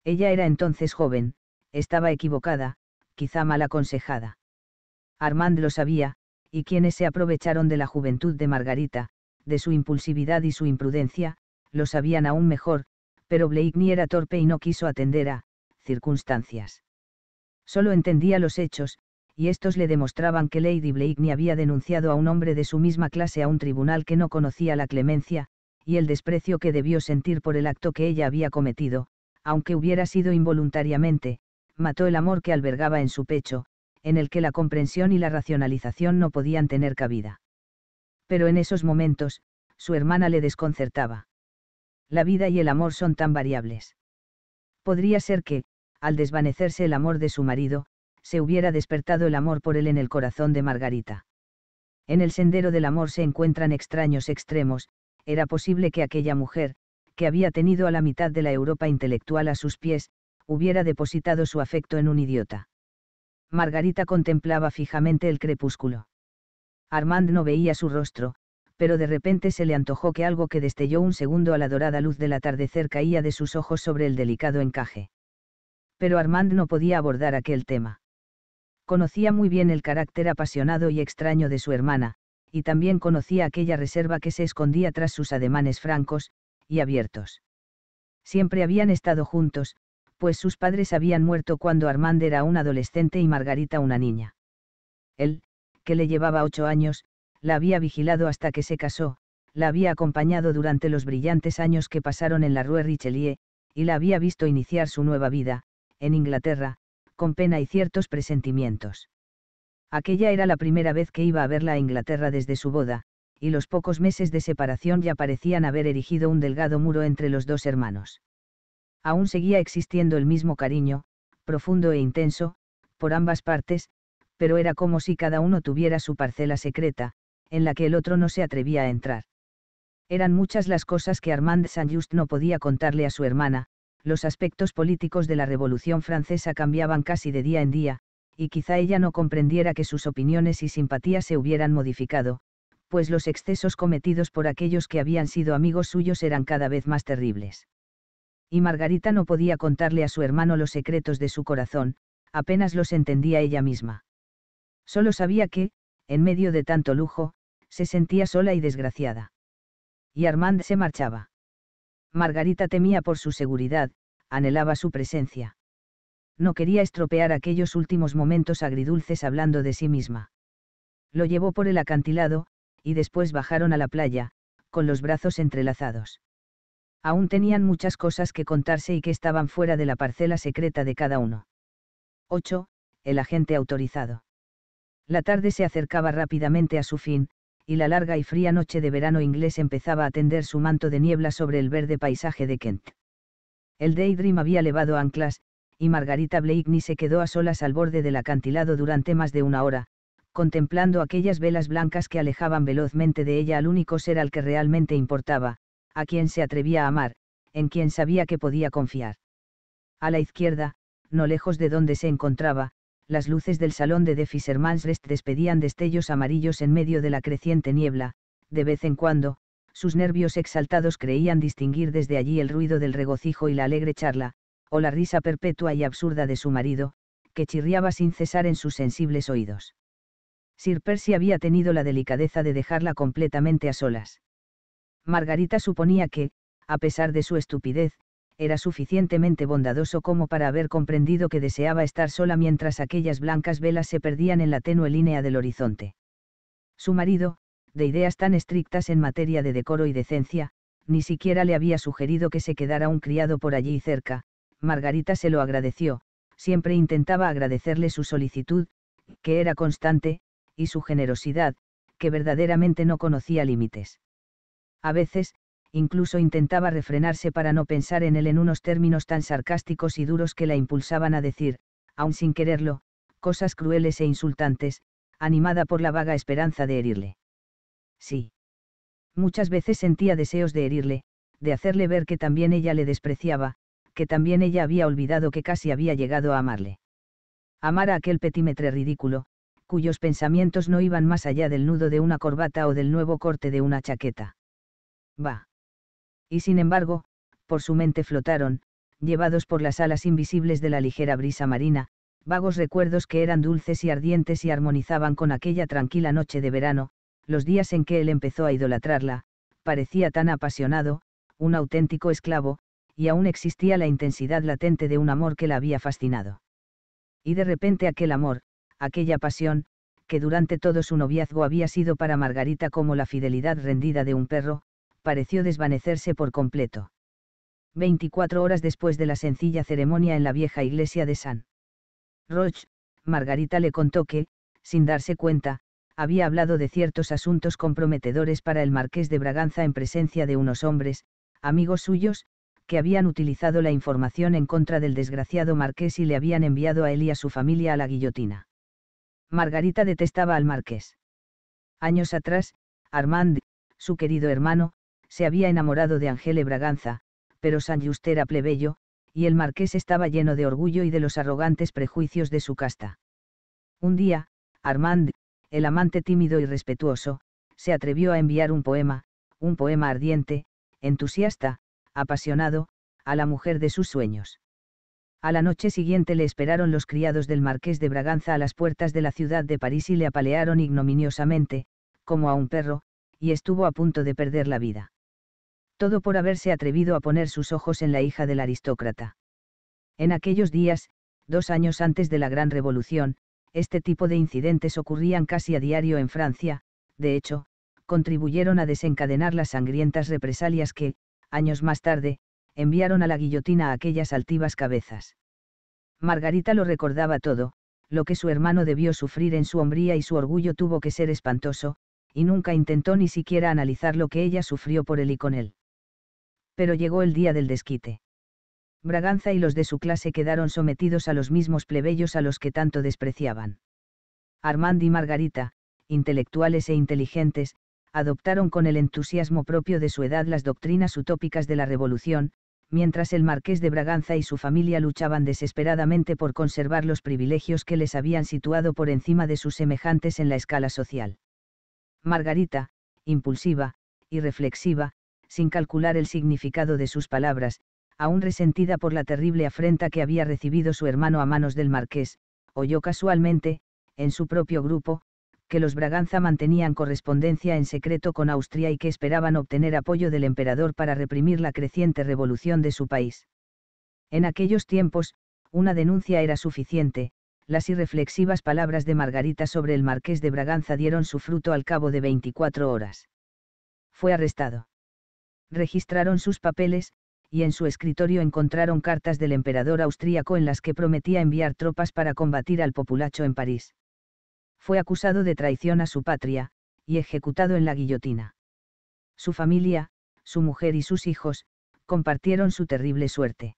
Ella era entonces joven, estaba equivocada, quizá mal aconsejada. Armand lo sabía, y quienes se aprovecharon de la juventud de Margarita, de su impulsividad y su imprudencia, lo sabían aún mejor, pero Blakeney era torpe y no quiso atender a circunstancias. Solo entendía los hechos, y estos le demostraban que Lady Blake ni había denunciado a un hombre de su misma clase a un tribunal que no conocía la clemencia, y el desprecio que debió sentir por el acto que ella había cometido, aunque hubiera sido involuntariamente, mató el amor que albergaba en su pecho, en el que la comprensión y la racionalización no podían tener cabida. Pero en esos momentos, su hermana le desconcertaba. La vida y el amor son tan variables. Podría ser que, al desvanecerse el amor de su marido, se hubiera despertado el amor por él en el corazón de Margarita. En el sendero del amor se encuentran extraños extremos, era posible que aquella mujer, que había tenido a la mitad de la Europa intelectual a sus pies, hubiera depositado su afecto en un idiota. Margarita contemplaba fijamente el crepúsculo. Armand no veía su rostro, pero de repente se le antojó que algo que destelló un segundo a la dorada luz del atardecer caía de sus ojos sobre el delicado encaje pero Armand no podía abordar aquel tema. Conocía muy bien el carácter apasionado y extraño de su hermana, y también conocía aquella reserva que se escondía tras sus ademanes francos, y abiertos. Siempre habían estado juntos, pues sus padres habían muerto cuando Armand era un adolescente y Margarita una niña. Él, que le llevaba ocho años, la había vigilado hasta que se casó, la había acompañado durante los brillantes años que pasaron en la Rue Richelieu, y la había visto iniciar su nueva vida, en Inglaterra, con pena y ciertos presentimientos. Aquella era la primera vez que iba a verla a Inglaterra desde su boda, y los pocos meses de separación ya parecían haber erigido un delgado muro entre los dos hermanos. Aún seguía existiendo el mismo cariño, profundo e intenso, por ambas partes, pero era como si cada uno tuviera su parcela secreta, en la que el otro no se atrevía a entrar. Eran muchas las cosas que Armand Saint-Just no podía contarle a su hermana, los aspectos políticos de la Revolución Francesa cambiaban casi de día en día, y quizá ella no comprendiera que sus opiniones y simpatías se hubieran modificado, pues los excesos cometidos por aquellos que habían sido amigos suyos eran cada vez más terribles. Y Margarita no podía contarle a su hermano los secretos de su corazón, apenas los entendía ella misma. Solo sabía que, en medio de tanto lujo, se sentía sola y desgraciada. Y Armand se marchaba. Margarita temía por su seguridad, anhelaba su presencia. No quería estropear aquellos últimos momentos agridulces hablando de sí misma. Lo llevó por el acantilado, y después bajaron a la playa, con los brazos entrelazados. Aún tenían muchas cosas que contarse y que estaban fuera de la parcela secreta de cada uno. 8. El agente autorizado. La tarde se acercaba rápidamente a su fin, y la larga y fría noche de verano inglés empezaba a tender su manto de niebla sobre el verde paisaje de Kent. El Daydream había levado anclas, y Margarita Blakeney se quedó a solas al borde del acantilado durante más de una hora, contemplando aquellas velas blancas que alejaban velozmente de ella al único ser al que realmente importaba, a quien se atrevía a amar, en quien sabía que podía confiar. A la izquierda, no lejos de donde se encontraba, las luces del salón de Fisherman's Rest despedían destellos amarillos en medio de la creciente niebla, de vez en cuando, sus nervios exaltados creían distinguir desde allí el ruido del regocijo y la alegre charla, o la risa perpetua y absurda de su marido, que chirriaba sin cesar en sus sensibles oídos. Sir Percy había tenido la delicadeza de dejarla completamente a solas. Margarita suponía que, a pesar de su estupidez, era suficientemente bondadoso como para haber comprendido que deseaba estar sola mientras aquellas blancas velas se perdían en la tenue línea del horizonte. Su marido, de ideas tan estrictas en materia de decoro y decencia, ni siquiera le había sugerido que se quedara un criado por allí cerca, Margarita se lo agradeció, siempre intentaba agradecerle su solicitud, que era constante, y su generosidad, que verdaderamente no conocía límites. A veces, incluso intentaba refrenarse para no pensar en él en unos términos tan sarcásticos y duros que la impulsaban a decir, aun sin quererlo, cosas crueles e insultantes, animada por la vaga esperanza de herirle. Sí. Muchas veces sentía deseos de herirle, de hacerle ver que también ella le despreciaba, que también ella había olvidado que casi había llegado a amarle. Amar a aquel petímetre ridículo, cuyos pensamientos no iban más allá del nudo de una corbata o del nuevo corte de una chaqueta. Va y sin embargo, por su mente flotaron, llevados por las alas invisibles de la ligera brisa marina, vagos recuerdos que eran dulces y ardientes y armonizaban con aquella tranquila noche de verano, los días en que él empezó a idolatrarla, parecía tan apasionado, un auténtico esclavo, y aún existía la intensidad latente de un amor que la había fascinado. Y de repente aquel amor, aquella pasión, que durante todo su noviazgo había sido para Margarita como la fidelidad rendida de un perro, pareció desvanecerse por completo. 24 horas después de la sencilla ceremonia en la vieja iglesia de San Roch, Margarita le contó que, sin darse cuenta, había hablado de ciertos asuntos comprometedores para el marqués de Braganza en presencia de unos hombres, amigos suyos, que habían utilizado la información en contra del desgraciado marqués y le habían enviado a él y a su familia a la guillotina. Margarita detestaba al marqués. Años atrás, Armand, su querido hermano, se había enamorado de Angele Braganza, pero San Just era plebeyo, y el marqués estaba lleno de orgullo y de los arrogantes prejuicios de su casta. Un día, Armand, el amante tímido y respetuoso, se atrevió a enviar un poema, un poema ardiente, entusiasta, apasionado, a la mujer de sus sueños. A la noche siguiente le esperaron los criados del marqués de Braganza a las puertas de la ciudad de París y le apalearon ignominiosamente, como a un perro, y estuvo a punto de perder la vida todo por haberse atrevido a poner sus ojos en la hija del aristócrata. En aquellos días, dos años antes de la Gran Revolución, este tipo de incidentes ocurrían casi a diario en Francia, de hecho, contribuyeron a desencadenar las sangrientas represalias que, años más tarde, enviaron a la guillotina a aquellas altivas cabezas. Margarita lo recordaba todo, lo que su hermano debió sufrir en su hombría y su orgullo tuvo que ser espantoso, y nunca intentó ni siquiera analizar lo que ella sufrió por él y con él pero llegó el día del desquite. Braganza y los de su clase quedaron sometidos a los mismos plebeyos a los que tanto despreciaban. Armand y Margarita, intelectuales e inteligentes, adoptaron con el entusiasmo propio de su edad las doctrinas utópicas de la revolución, mientras el marqués de Braganza y su familia luchaban desesperadamente por conservar los privilegios que les habían situado por encima de sus semejantes en la escala social. Margarita, impulsiva, irreflexiva, sin calcular el significado de sus palabras, aún resentida por la terrible afrenta que había recibido su hermano a manos del marqués, oyó casualmente, en su propio grupo, que los Braganza mantenían correspondencia en secreto con Austria y que esperaban obtener apoyo del emperador para reprimir la creciente revolución de su país. En aquellos tiempos, una denuncia era suficiente, las irreflexivas palabras de Margarita sobre el marqués de Braganza dieron su fruto al cabo de 24 horas. Fue arrestado registraron sus papeles, y en su escritorio encontraron cartas del emperador austríaco en las que prometía enviar tropas para combatir al populacho en París. Fue acusado de traición a su patria, y ejecutado en la guillotina. Su familia, su mujer y sus hijos, compartieron su terrible suerte.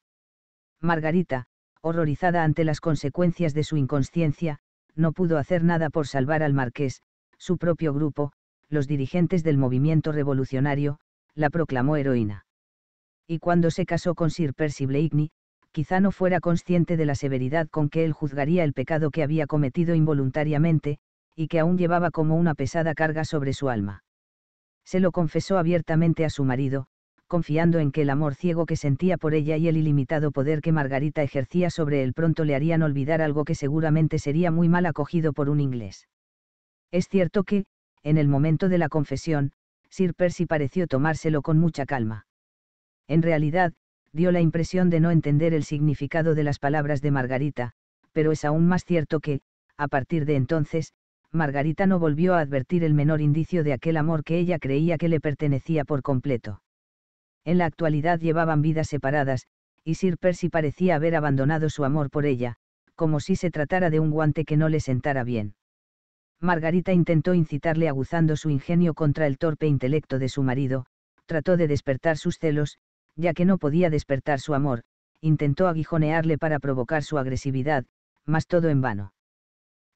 Margarita, horrorizada ante las consecuencias de su inconsciencia, no pudo hacer nada por salvar al marqués, su propio grupo, los dirigentes del movimiento revolucionario, la proclamó heroína. Y cuando se casó con Sir Percy Blakeney, quizá no fuera consciente de la severidad con que él juzgaría el pecado que había cometido involuntariamente, y que aún llevaba como una pesada carga sobre su alma. Se lo confesó abiertamente a su marido, confiando en que el amor ciego que sentía por ella y el ilimitado poder que Margarita ejercía sobre él pronto le harían olvidar algo que seguramente sería muy mal acogido por un inglés. Es cierto que, en el momento de la confesión, Sir Percy pareció tomárselo con mucha calma. En realidad, dio la impresión de no entender el significado de las palabras de Margarita, pero es aún más cierto que, a partir de entonces, Margarita no volvió a advertir el menor indicio de aquel amor que ella creía que le pertenecía por completo. En la actualidad llevaban vidas separadas, y Sir Percy parecía haber abandonado su amor por ella, como si se tratara de un guante que no le sentara bien. Margarita intentó incitarle aguzando su ingenio contra el torpe intelecto de su marido, trató de despertar sus celos, ya que no podía despertar su amor, intentó aguijonearle para provocar su agresividad, mas todo en vano.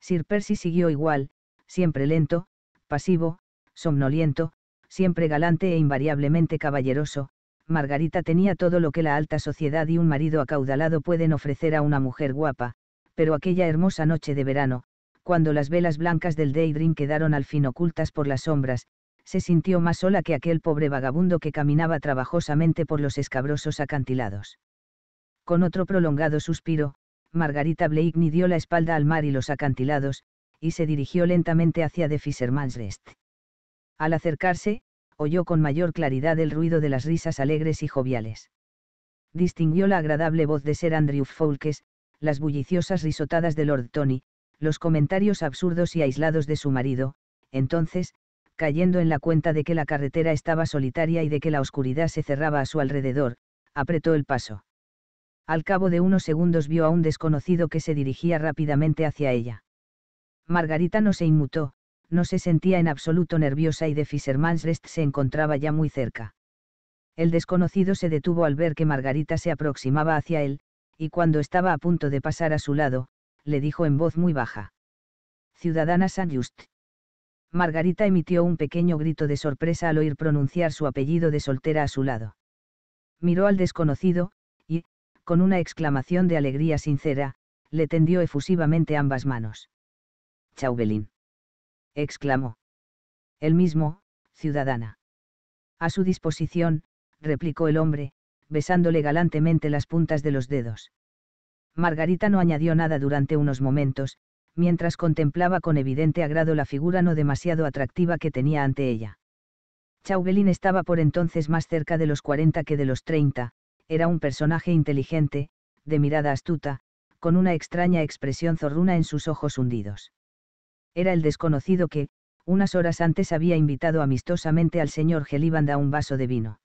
Sir Percy siguió igual, siempre lento, pasivo, somnoliento, siempre galante e invariablemente caballeroso, Margarita tenía todo lo que la alta sociedad y un marido acaudalado pueden ofrecer a una mujer guapa, pero aquella hermosa noche de verano, cuando las velas blancas del Daydream quedaron al fin ocultas por las sombras, se sintió más sola que aquel pobre vagabundo que caminaba trabajosamente por los escabrosos acantilados. Con otro prolongado suspiro, Margarita Blakeney dio la espalda al mar y los acantilados, y se dirigió lentamente hacia The Fisherman's Rest. Al acercarse, oyó con mayor claridad el ruido de las risas alegres y joviales. Distinguió la agradable voz de Sir Andrew Foulkes, las bulliciosas risotadas de Lord Tony, los comentarios absurdos y aislados de su marido, entonces, cayendo en la cuenta de que la carretera estaba solitaria y de que la oscuridad se cerraba a su alrededor, apretó el paso. Al cabo de unos segundos vio a un desconocido que se dirigía rápidamente hacia ella. Margarita no se inmutó, no se sentía en absoluto nerviosa y de Fisherman's se encontraba ya muy cerca. El desconocido se detuvo al ver que Margarita se aproximaba hacia él, y cuando estaba a punto de pasar a su lado, le dijo en voz muy baja. Ciudadana San Just. Margarita emitió un pequeño grito de sorpresa al oír pronunciar su apellido de soltera a su lado. Miró al desconocido, y, con una exclamación de alegría sincera, le tendió efusivamente ambas manos. Chauvelin. exclamó. El mismo, ciudadana. A su disposición, replicó el hombre, besándole galantemente las puntas de los dedos. Margarita no añadió nada durante unos momentos, mientras contemplaba con evidente agrado la figura no demasiado atractiva que tenía ante ella. Chauvelin estaba por entonces más cerca de los 40 que de los 30, era un personaje inteligente, de mirada astuta, con una extraña expresión zorruna en sus ojos hundidos. Era el desconocido que, unas horas antes había invitado amistosamente al señor Gelibanda a un vaso de vino.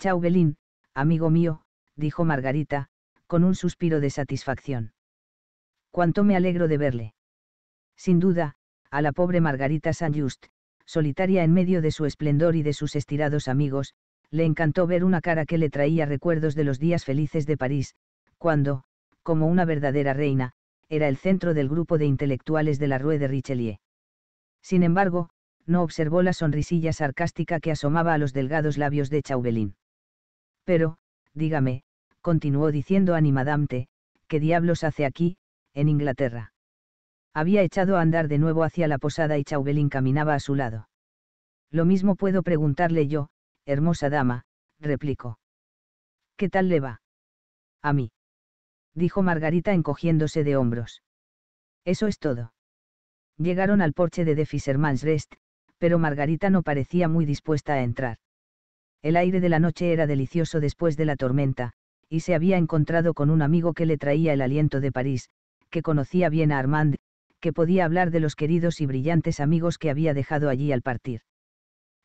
Chauvelin, amigo mío, dijo Margarita, con un suspiro de satisfacción. Cuánto me alegro de verle. Sin duda, a la pobre Margarita saint Just, solitaria en medio de su esplendor y de sus estirados amigos, le encantó ver una cara que le traía recuerdos de los días felices de París, cuando, como una verdadera reina, era el centro del grupo de intelectuales de la Rue de Richelieu. Sin embargo, no observó la sonrisilla sarcástica que asomaba a los delgados labios de Chauvelin. Pero, dígame, continuó diciendo animadante, ¿qué diablos hace aquí, en Inglaterra? Había echado a andar de nuevo hacia la posada y Chauvelin caminaba a su lado. Lo mismo puedo preguntarle yo, hermosa dama, replicó. ¿Qué tal le va? A mí. Dijo Margarita encogiéndose de hombros. Eso es todo. Llegaron al porche de Fisherman's Rest, pero Margarita no parecía muy dispuesta a entrar. El aire de la noche era delicioso después de la tormenta, y se había encontrado con un amigo que le traía el aliento de París, que conocía bien a Armand, que podía hablar de los queridos y brillantes amigos que había dejado allí al partir.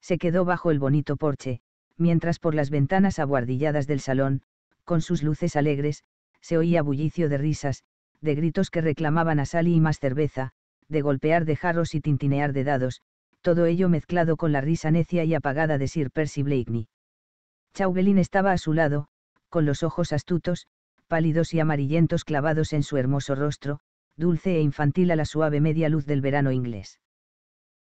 Se quedó bajo el bonito porche, mientras por las ventanas aguardilladas del salón, con sus luces alegres, se oía bullicio de risas, de gritos que reclamaban a Sally y más cerveza, de golpear de jarros y tintinear de dados, todo ello mezclado con la risa necia y apagada de Sir Percy Blakeney. Chauvelin estaba a su lado, con los ojos astutos, pálidos y amarillentos clavados en su hermoso rostro, dulce e infantil a la suave media luz del verano inglés.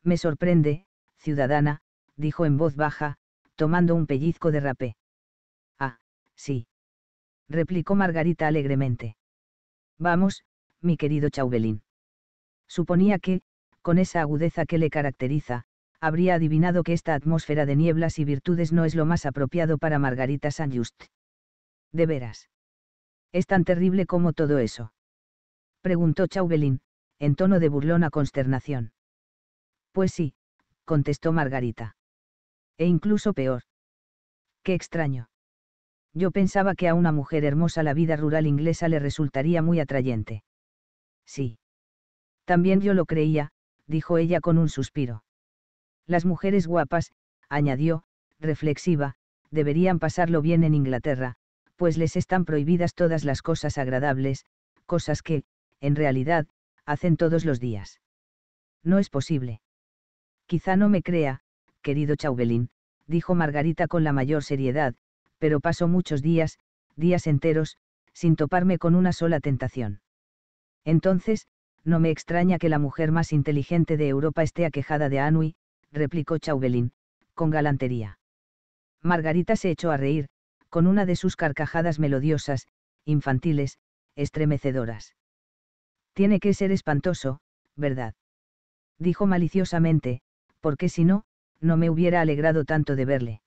Me sorprende, ciudadana, dijo en voz baja, tomando un pellizco de rapé. Ah, sí. replicó Margarita alegremente. Vamos, mi querido Chauvelin». Suponía que, con esa agudeza que le caracteriza, habría adivinado que esta atmósfera de nieblas y virtudes no es lo más apropiado para Margarita Sanjust. Just. ¿De veras? ¿Es tan terrible como todo eso? Preguntó Chauvelin, en tono de burlona consternación. Pues sí, contestó Margarita. E incluso peor. Qué extraño. Yo pensaba que a una mujer hermosa la vida rural inglesa le resultaría muy atrayente. Sí. También yo lo creía, dijo ella con un suspiro. Las mujeres guapas, añadió, reflexiva, deberían pasarlo bien en Inglaterra, pues les están prohibidas todas las cosas agradables, cosas que, en realidad, hacen todos los días. No es posible. Quizá no me crea, querido Chauvelin, dijo Margarita con la mayor seriedad, pero paso muchos días, días enteros, sin toparme con una sola tentación. Entonces, no me extraña que la mujer más inteligente de Europa esté aquejada de Anui, replicó Chauvelin, con galantería. Margarita se echó a reír, con una de sus carcajadas melodiosas, infantiles, estremecedoras. Tiene que ser espantoso, ¿verdad? Dijo maliciosamente, porque si no, no me hubiera alegrado tanto de verle.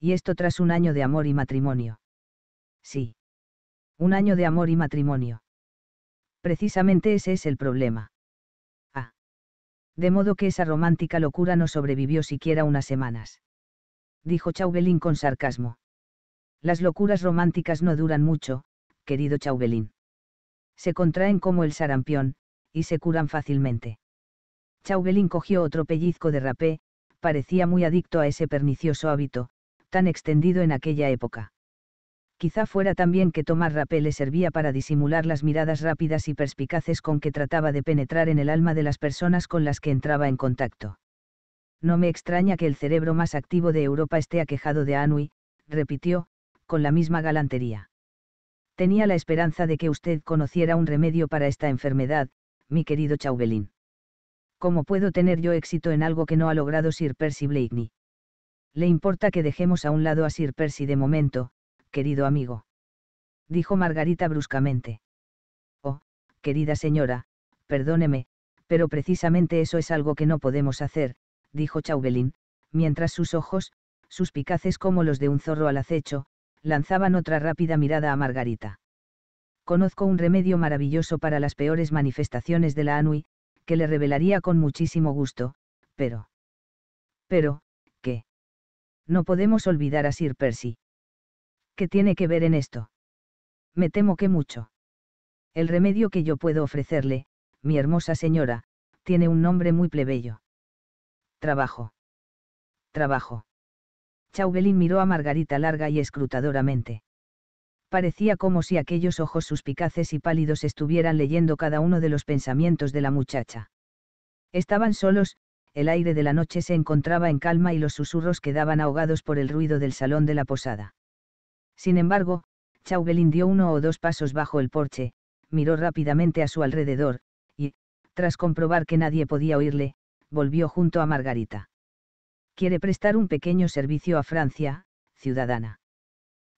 Y esto tras un año de amor y matrimonio. Sí. Un año de amor y matrimonio. Precisamente ese es el problema. Ah. De modo que esa romántica locura no sobrevivió siquiera unas semanas. Dijo Chauvelin con sarcasmo. Las locuras románticas no duran mucho, querido Chauvelin. Se contraen como el sarampión, y se curan fácilmente. Chauvelin cogió otro pellizco de rapé, parecía muy adicto a ese pernicioso hábito, tan extendido en aquella época. Quizá fuera también que tomar rapé le servía para disimular las miradas rápidas y perspicaces con que trataba de penetrar en el alma de las personas con las que entraba en contacto. No me extraña que el cerebro más activo de Europa esté aquejado de Anui, repitió, con la misma galantería. Tenía la esperanza de que usted conociera un remedio para esta enfermedad, mi querido Chauvelin. ¿Cómo puedo tener yo éxito en algo que no ha logrado Sir Percy Blakeney? Le importa que dejemos a un lado a Sir Percy de momento, querido amigo. Dijo Margarita bruscamente. Oh, querida señora, perdóneme, pero precisamente eso es algo que no podemos hacer, dijo Chauvelin, mientras sus ojos, suspicaces como los de un zorro al acecho, lanzaban otra rápida mirada a Margarita. Conozco un remedio maravilloso para las peores manifestaciones de la ANUI, que le revelaría con muchísimo gusto, pero... Pero, ¿qué? No podemos olvidar a Sir Percy. ¿Qué tiene que ver en esto? Me temo que mucho. El remedio que yo puedo ofrecerle, mi hermosa señora, tiene un nombre muy plebeyo. Trabajo. Trabajo. Chauvelin miró a Margarita larga y escrutadoramente. Parecía como si aquellos ojos suspicaces y pálidos estuvieran leyendo cada uno de los pensamientos de la muchacha. Estaban solos, el aire de la noche se encontraba en calma y los susurros quedaban ahogados por el ruido del salón de la posada. Sin embargo, Chauvelin dio uno o dos pasos bajo el porche, miró rápidamente a su alrededor, y, tras comprobar que nadie podía oírle, volvió junto a Margarita quiere prestar un pequeño servicio a Francia, ciudadana.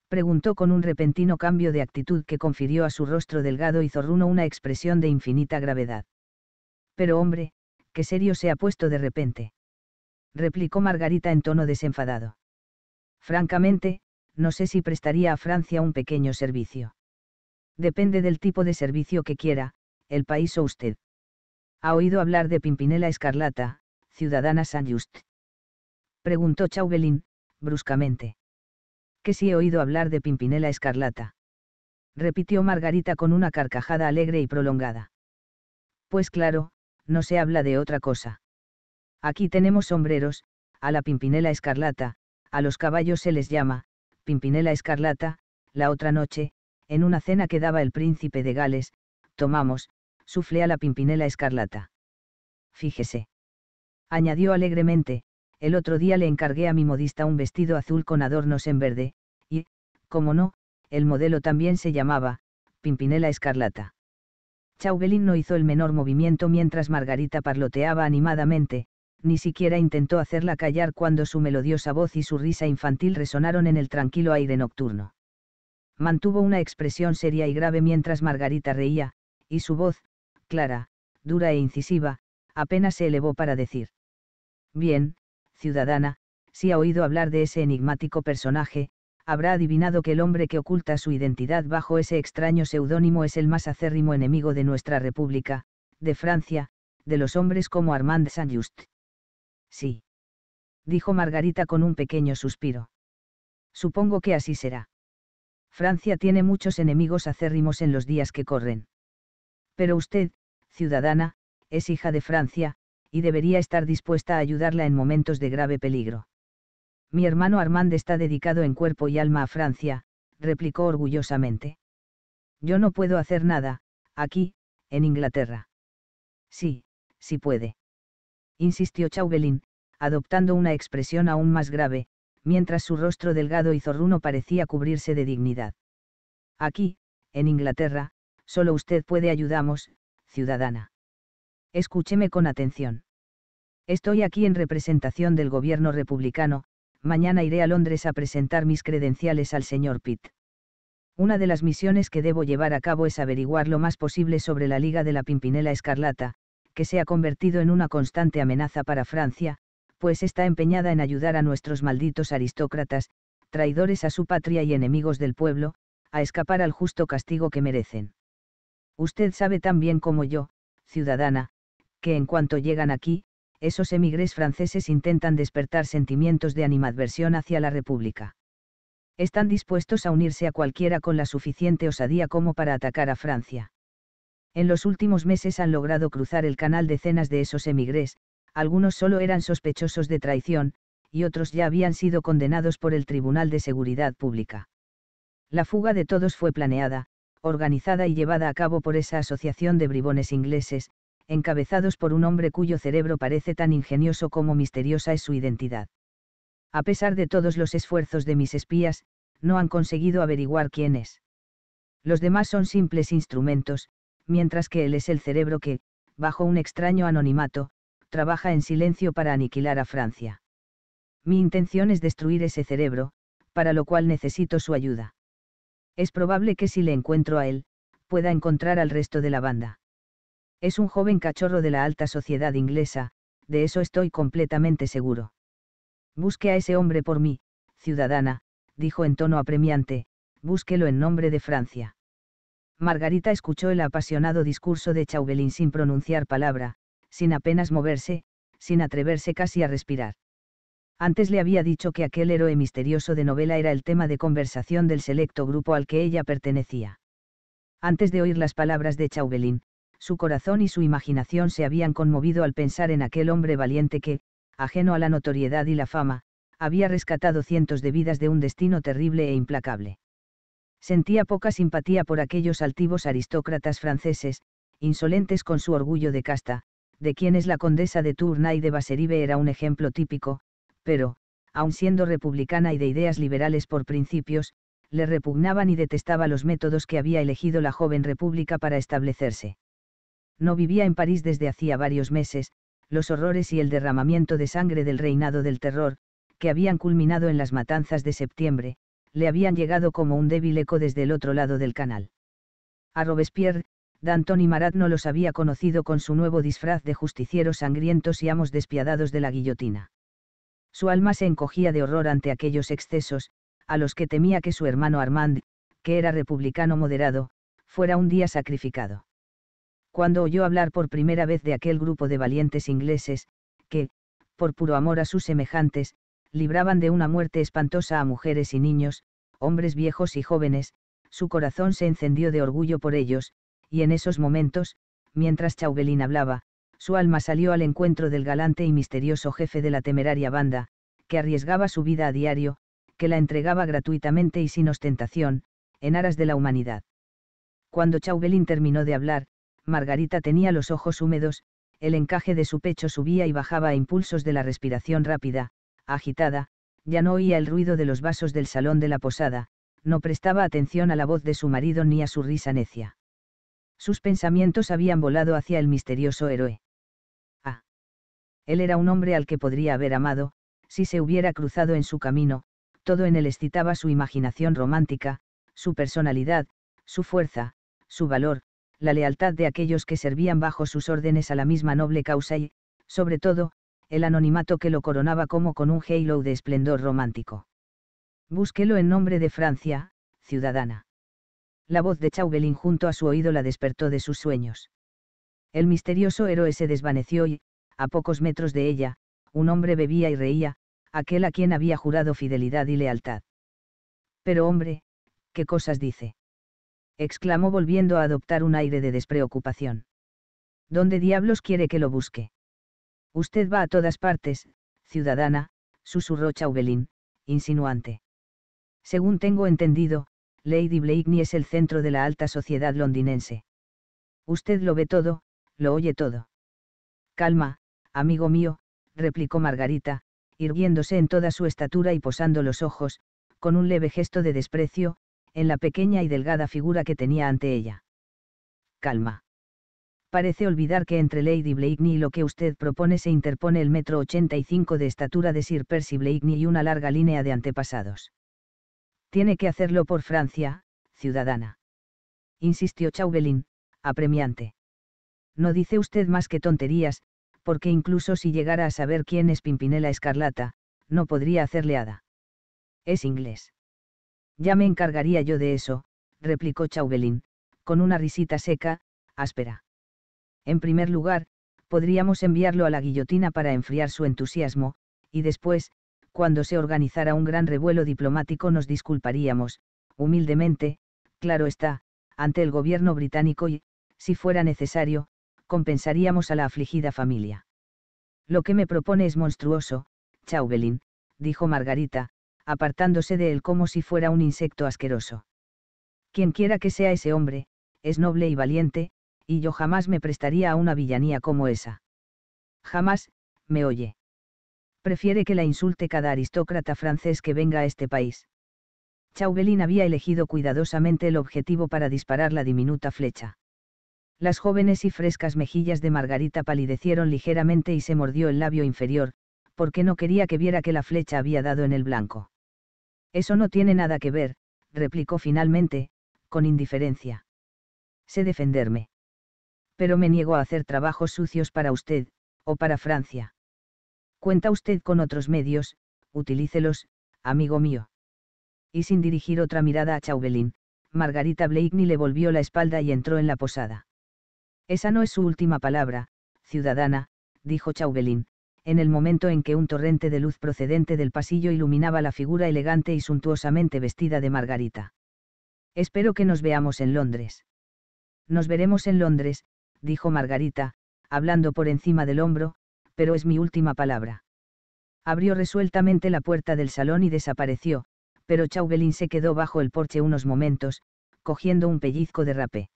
Preguntó con un repentino cambio de actitud que confirió a su rostro delgado y zorruno una expresión de infinita gravedad. Pero hombre, qué serio se ha puesto de repente. Replicó Margarita en tono desenfadado. Francamente, no sé si prestaría a Francia un pequeño servicio. Depende del tipo de servicio que quiera, el país o usted. ¿Ha oído hablar de Pimpinela Escarlata, ciudadana saint Just? preguntó Chauvelin, bruscamente. ¿Qué si he oído hablar de Pimpinela Escarlata. Repitió Margarita con una carcajada alegre y prolongada. Pues claro, no se habla de otra cosa. Aquí tenemos sombreros, a la Pimpinela Escarlata, a los caballos se les llama, Pimpinela Escarlata, la otra noche, en una cena que daba el príncipe de Gales, tomamos, sufle a la Pimpinela Escarlata. Fíjese. Añadió alegremente, el otro día le encargué a mi modista un vestido azul con adornos en verde, y, como no, el modelo también se llamaba, Pimpinela Escarlata. Chauvelin no hizo el menor movimiento mientras Margarita parloteaba animadamente, ni siquiera intentó hacerla callar cuando su melodiosa voz y su risa infantil resonaron en el tranquilo aire nocturno. Mantuvo una expresión seria y grave mientras Margarita reía, y su voz, clara, dura e incisiva, apenas se elevó para decir. Bien, ciudadana, si ha oído hablar de ese enigmático personaje, habrá adivinado que el hombre que oculta su identidad bajo ese extraño seudónimo es el más acérrimo enemigo de nuestra República, de Francia, de los hombres como Armand Saint-Just. Sí. Dijo Margarita con un pequeño suspiro. Supongo que así será. Francia tiene muchos enemigos acérrimos en los días que corren. Pero usted, ciudadana, es hija de Francia, y debería estar dispuesta a ayudarla en momentos de grave peligro. Mi hermano Armand está dedicado en cuerpo y alma a Francia, replicó orgullosamente. Yo no puedo hacer nada, aquí, en Inglaterra. Sí, sí puede. Insistió Chauvelin, adoptando una expresión aún más grave, mientras su rostro delgado y zorruno parecía cubrirse de dignidad. Aquí, en Inglaterra, solo usted puede ayudarnos, ciudadana. Escúcheme con atención. Estoy aquí en representación del gobierno republicano, mañana iré a Londres a presentar mis credenciales al señor Pitt. Una de las misiones que debo llevar a cabo es averiguar lo más posible sobre la Liga de la Pimpinela Escarlata, que se ha convertido en una constante amenaza para Francia, pues está empeñada en ayudar a nuestros malditos aristócratas, traidores a su patria y enemigos del pueblo, a escapar al justo castigo que merecen. Usted sabe tan bien como yo, ciudadana, que en cuanto llegan aquí, esos emigrés franceses intentan despertar sentimientos de animadversión hacia la República. Están dispuestos a unirse a cualquiera con la suficiente osadía como para atacar a Francia. En los últimos meses han logrado cruzar el canal decenas de esos emigrés, algunos solo eran sospechosos de traición, y otros ya habían sido condenados por el Tribunal de Seguridad Pública. La fuga de todos fue planeada, organizada y llevada a cabo por esa asociación de bribones ingleses, encabezados por un hombre cuyo cerebro parece tan ingenioso como misteriosa es su identidad. A pesar de todos los esfuerzos de mis espías, no han conseguido averiguar quién es. Los demás son simples instrumentos, mientras que él es el cerebro que, bajo un extraño anonimato, trabaja en silencio para aniquilar a Francia. Mi intención es destruir ese cerebro, para lo cual necesito su ayuda. Es probable que si le encuentro a él, pueda encontrar al resto de la banda. Es un joven cachorro de la alta sociedad inglesa, de eso estoy completamente seguro. Busque a ese hombre por mí, ciudadana, dijo en tono apremiante, búsquelo en nombre de Francia. Margarita escuchó el apasionado discurso de Chauvelin sin pronunciar palabra, sin apenas moverse, sin atreverse casi a respirar. Antes le había dicho que aquel héroe misterioso de novela era el tema de conversación del selecto grupo al que ella pertenecía. Antes de oír las palabras de Chauvelin, su corazón y su imaginación se habían conmovido al pensar en aquel hombre valiente que, ajeno a la notoriedad y la fama, había rescatado cientos de vidas de un destino terrible e implacable. Sentía poca simpatía por aquellos altivos aristócratas franceses, insolentes con su orgullo de casta, de quienes la condesa de y de Baseribe era un ejemplo típico, pero, aun siendo republicana y de ideas liberales por principios, le repugnaban y detestaba los métodos que había elegido la joven república para establecerse no vivía en París desde hacía varios meses, los horrores y el derramamiento de sangre del reinado del terror, que habían culminado en las matanzas de septiembre, le habían llegado como un débil eco desde el otro lado del canal. A Robespierre, Danton y Marat no los había conocido con su nuevo disfraz de justicieros sangrientos y amos despiadados de la guillotina. Su alma se encogía de horror ante aquellos excesos, a los que temía que su hermano Armand, que era republicano moderado, fuera un día sacrificado cuando oyó hablar por primera vez de aquel grupo de valientes ingleses, que, por puro amor a sus semejantes, libraban de una muerte espantosa a mujeres y niños, hombres viejos y jóvenes, su corazón se encendió de orgullo por ellos, y en esos momentos, mientras Chauvelin hablaba, su alma salió al encuentro del galante y misterioso jefe de la temeraria banda, que arriesgaba su vida a diario, que la entregaba gratuitamente y sin ostentación, en aras de la humanidad. Cuando Chauvelin terminó de hablar, Margarita tenía los ojos húmedos, el encaje de su pecho subía y bajaba a impulsos de la respiración rápida, agitada, ya no oía el ruido de los vasos del salón de la posada, no prestaba atención a la voz de su marido ni a su risa necia. Sus pensamientos habían volado hacia el misterioso héroe. Ah. Él era un hombre al que podría haber amado, si se hubiera cruzado en su camino, todo en él excitaba su imaginación romántica, su personalidad, su fuerza, su valor, la lealtad de aquellos que servían bajo sus órdenes a la misma noble causa y, sobre todo, el anonimato que lo coronaba como con un halo de esplendor romántico. Búsquelo en nombre de Francia, ciudadana. La voz de Chauvelin junto a su oído la despertó de sus sueños. El misterioso héroe se desvaneció y, a pocos metros de ella, un hombre bebía y reía, aquel a quien había jurado fidelidad y lealtad. Pero hombre, ¿qué cosas dice? exclamó volviendo a adoptar un aire de despreocupación. ¿Dónde diablos quiere que lo busque? Usted va a todas partes, ciudadana, susurró Chauvelin, insinuante. Según tengo entendido, Lady Blakeney es el centro de la alta sociedad londinense. Usted lo ve todo, lo oye todo. Calma, amigo mío, replicó Margarita, irguiéndose en toda su estatura y posando los ojos, con un leve gesto de desprecio, en la pequeña y delgada figura que tenía ante ella. Calma. Parece olvidar que entre Lady Blakeney y lo que usted propone se interpone el metro 85 de estatura de Sir Percy Blakeney y una larga línea de antepasados. Tiene que hacerlo por Francia, ciudadana. Insistió Chauvelin, apremiante. No dice usted más que tonterías, porque incluso si llegara a saber quién es Pimpinela Escarlata, no podría hacerle hada. Es inglés. Ya me encargaría yo de eso, replicó Chauvelin, con una risita seca, áspera. En primer lugar, podríamos enviarlo a la guillotina para enfriar su entusiasmo, y después, cuando se organizara un gran revuelo diplomático nos disculparíamos, humildemente, claro está, ante el gobierno británico y, si fuera necesario, compensaríamos a la afligida familia. Lo que me propone es monstruoso, Chauvelin, dijo Margarita, apartándose de él como si fuera un insecto asqueroso. Quien quiera que sea ese hombre, es noble y valiente, y yo jamás me prestaría a una villanía como esa. Jamás, me oye. Prefiere que la insulte cada aristócrata francés que venga a este país. Chauvelin había elegido cuidadosamente el objetivo para disparar la diminuta flecha. Las jóvenes y frescas mejillas de Margarita palidecieron ligeramente y se mordió el labio inferior, porque no quería que viera que la flecha había dado en el blanco. Eso no tiene nada que ver, replicó finalmente, con indiferencia. Sé defenderme. Pero me niego a hacer trabajos sucios para usted, o para Francia. Cuenta usted con otros medios, utilícelos, amigo mío. Y sin dirigir otra mirada a Chauvelin, Margarita Blakeney le volvió la espalda y entró en la posada. Esa no es su última palabra, ciudadana, dijo Chauvelin, en el momento en que un torrente de luz procedente del pasillo iluminaba la figura elegante y suntuosamente vestida de Margarita. Espero que nos veamos en Londres. Nos veremos en Londres, dijo Margarita, hablando por encima del hombro, pero es mi última palabra. Abrió resueltamente la puerta del salón y desapareció, pero Chauvelin se quedó bajo el porche unos momentos, cogiendo un pellizco de rapé.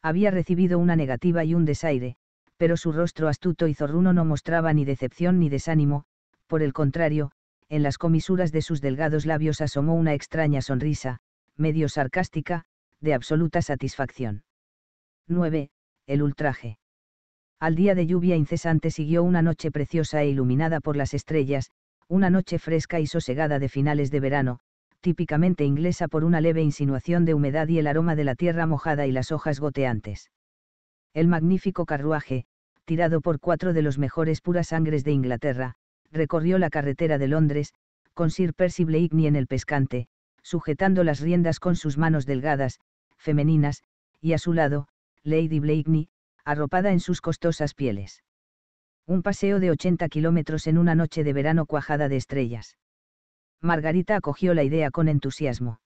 Había recibido una negativa y un desaire, pero su rostro astuto y zorruno no mostraba ni decepción ni desánimo, por el contrario, en las comisuras de sus delgados labios asomó una extraña sonrisa, medio sarcástica, de absoluta satisfacción. 9. El ultraje. Al día de lluvia incesante siguió una noche preciosa e iluminada por las estrellas, una noche fresca y sosegada de finales de verano, típicamente inglesa por una leve insinuación de humedad y el aroma de la tierra mojada y las hojas goteantes. El magnífico carruaje, tirado por cuatro de los mejores puras de Inglaterra, recorrió la carretera de Londres, con Sir Percy Blakeney en el pescante, sujetando las riendas con sus manos delgadas, femeninas, y a su lado, Lady Blakeney, arropada en sus costosas pieles. Un paseo de 80 kilómetros en una noche de verano cuajada de estrellas. Margarita acogió la idea con entusiasmo.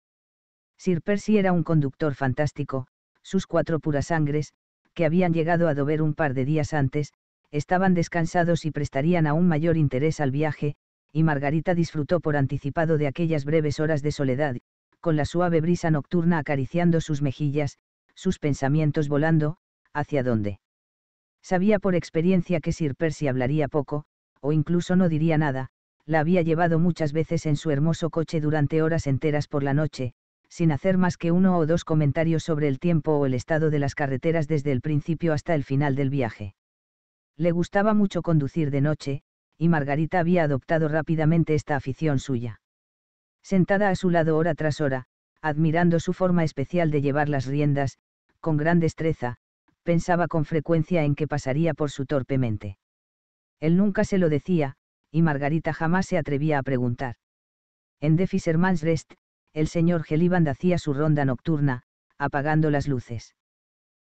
Sir Percy era un conductor fantástico, sus cuatro purasangres, que habían llegado a Dover un par de días antes, estaban descansados y prestarían aún mayor interés al viaje, y Margarita disfrutó por anticipado de aquellas breves horas de soledad, con la suave brisa nocturna acariciando sus mejillas, sus pensamientos volando, hacia dónde. Sabía por experiencia que Sir Percy hablaría poco, o incluso no diría nada, la había llevado muchas veces en su hermoso coche durante horas enteras por la noche, sin hacer más que uno o dos comentarios sobre el tiempo o el estado de las carreteras desde el principio hasta el final del viaje. Le gustaba mucho conducir de noche, y Margarita había adoptado rápidamente esta afición suya. Sentada a su lado hora tras hora, admirando su forma especial de llevar las riendas, con gran destreza, pensaba con frecuencia en que pasaría por su torpe mente. Él nunca se lo decía, y Margarita jamás se atrevía a preguntar. En The el señor Geliband hacía su ronda nocturna, apagando las luces.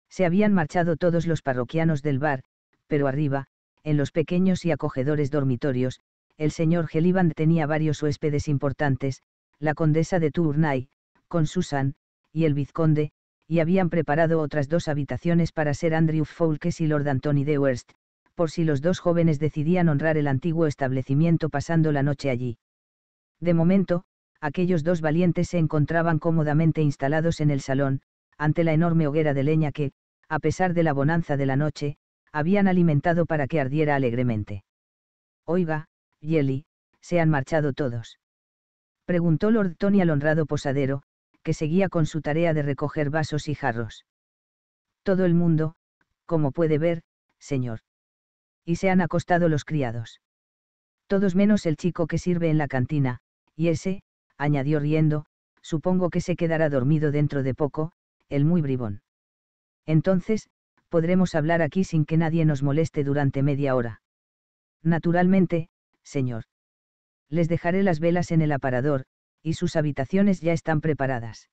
Se habían marchado todos los parroquianos del bar, pero arriba, en los pequeños y acogedores dormitorios, el señor Geliband tenía varios huéspedes importantes, la condesa de Tournai, con Susan, y el vizconde, y habían preparado otras dos habitaciones para ser Andrew Foulkes y Lord Anthony de West, por si los dos jóvenes decidían honrar el antiguo establecimiento pasando la noche allí. De momento, aquellos dos valientes se encontraban cómodamente instalados en el salón, ante la enorme hoguera de leña que, a pesar de la bonanza de la noche, habían alimentado para que ardiera alegremente. Oiga, Yeli, se han marchado todos. Preguntó Lord Tony al honrado posadero, que seguía con su tarea de recoger vasos y jarros. Todo el mundo, como puede ver, señor. Y se han acostado los criados. Todos menos el chico que sirve en la cantina, y ese, añadió riendo, supongo que se quedará dormido dentro de poco, el muy bribón. Entonces, podremos hablar aquí sin que nadie nos moleste durante media hora. Naturalmente, señor. Les dejaré las velas en el aparador, y sus habitaciones ya están preparadas.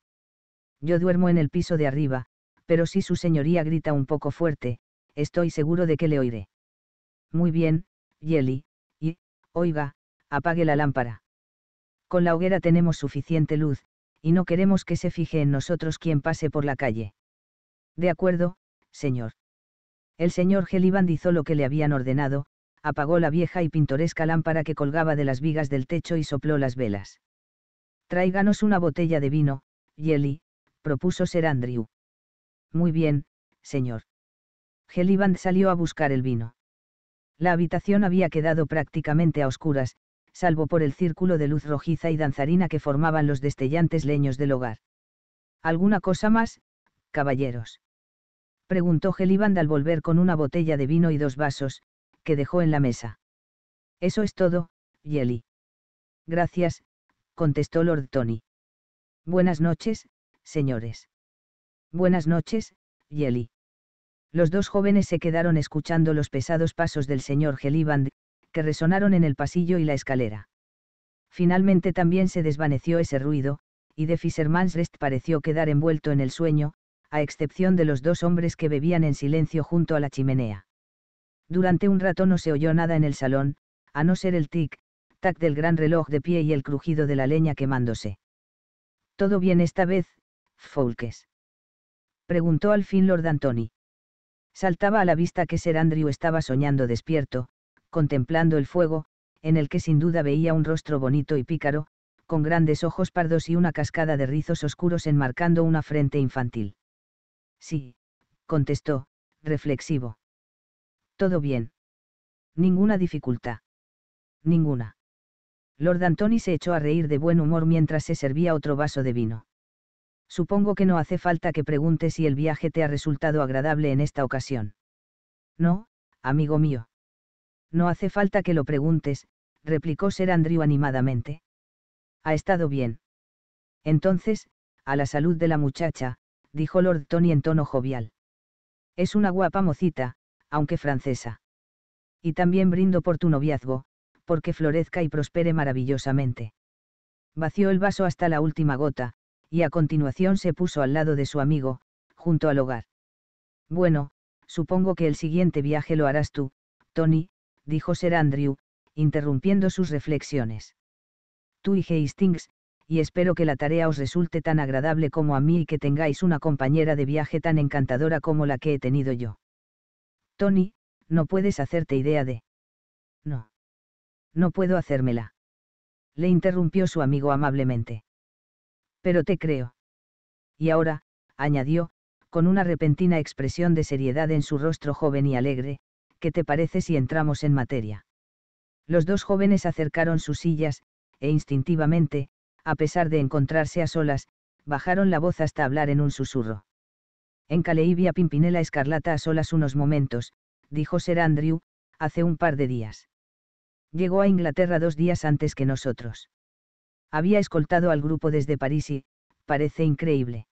Yo duermo en el piso de arriba, pero si su señoría grita un poco fuerte, estoy seguro de que le oiré. Muy bien, Yeli, y, oiga, apague la lámpara con la hoguera tenemos suficiente luz, y no queremos que se fije en nosotros quien pase por la calle. De acuerdo, señor. El señor Geliband hizo lo que le habían ordenado, apagó la vieja y pintoresca lámpara que colgaba de las vigas del techo y sopló las velas. Tráiganos una botella de vino, Yeli, propuso ser Andrew. Muy bien, señor. Geliband salió a buscar el vino. La habitación había quedado prácticamente a oscuras, salvo por el círculo de luz rojiza y danzarina que formaban los destellantes leños del hogar. ¿Alguna cosa más, caballeros? preguntó Geliband al volver con una botella de vino y dos vasos, que dejó en la mesa. Eso es todo, Yeli. Gracias, contestó Lord Tony. Buenas noches, señores. Buenas noches, Yeli. Los dos jóvenes se quedaron escuchando los pesados pasos del señor Geliband, que resonaron en el pasillo y la escalera. Finalmente también se desvaneció ese ruido, y de Fisherman's Rest pareció quedar envuelto en el sueño, a excepción de los dos hombres que bebían en silencio junto a la chimenea. Durante un rato no se oyó nada en el salón, a no ser el tic-tac del gran reloj de pie y el crujido de la leña quemándose. ¿Todo bien esta vez, Foulkes?» preguntó al fin Lord Anthony. Saltaba a la vista que Ser Andrew estaba soñando despierto, contemplando el fuego, en el que sin duda veía un rostro bonito y pícaro, con grandes ojos pardos y una cascada de rizos oscuros enmarcando una frente infantil. Sí, contestó, reflexivo. Todo bien. Ninguna dificultad. Ninguna. Lord Anthony se echó a reír de buen humor mientras se servía otro vaso de vino. Supongo que no hace falta que pregunte si el viaje te ha resultado agradable en esta ocasión. No, amigo mío. No hace falta que lo preguntes, replicó ser Andrew animadamente. Ha estado bien. Entonces, a la salud de la muchacha, dijo Lord Tony en tono jovial. Es una guapa mocita, aunque francesa. Y también brindo por tu noviazgo, porque florezca y prospere maravillosamente. Vació el vaso hasta la última gota, y a continuación se puso al lado de su amigo, junto al hogar. Bueno, supongo que el siguiente viaje lo harás tú, Tony, dijo Sir Andrew, interrumpiendo sus reflexiones. Tú y Hastings, y espero que la tarea os resulte tan agradable como a mí y que tengáis una compañera de viaje tan encantadora como la que he tenido yo. Tony, no puedes hacerte idea de... No. No puedo hacérmela. Le interrumpió su amigo amablemente. Pero te creo. Y ahora, añadió, con una repentina expresión de seriedad en su rostro joven y alegre, ¿qué te parece si entramos en materia? Los dos jóvenes acercaron sus sillas, e instintivamente, a pesar de encontrarse a solas, bajaron la voz hasta hablar en un susurro. En Caleibia Pimpinela Escarlata a solas unos momentos, dijo Sir Andrew, hace un par de días. Llegó a Inglaterra dos días antes que nosotros. Había escoltado al grupo desde París y, parece increíble.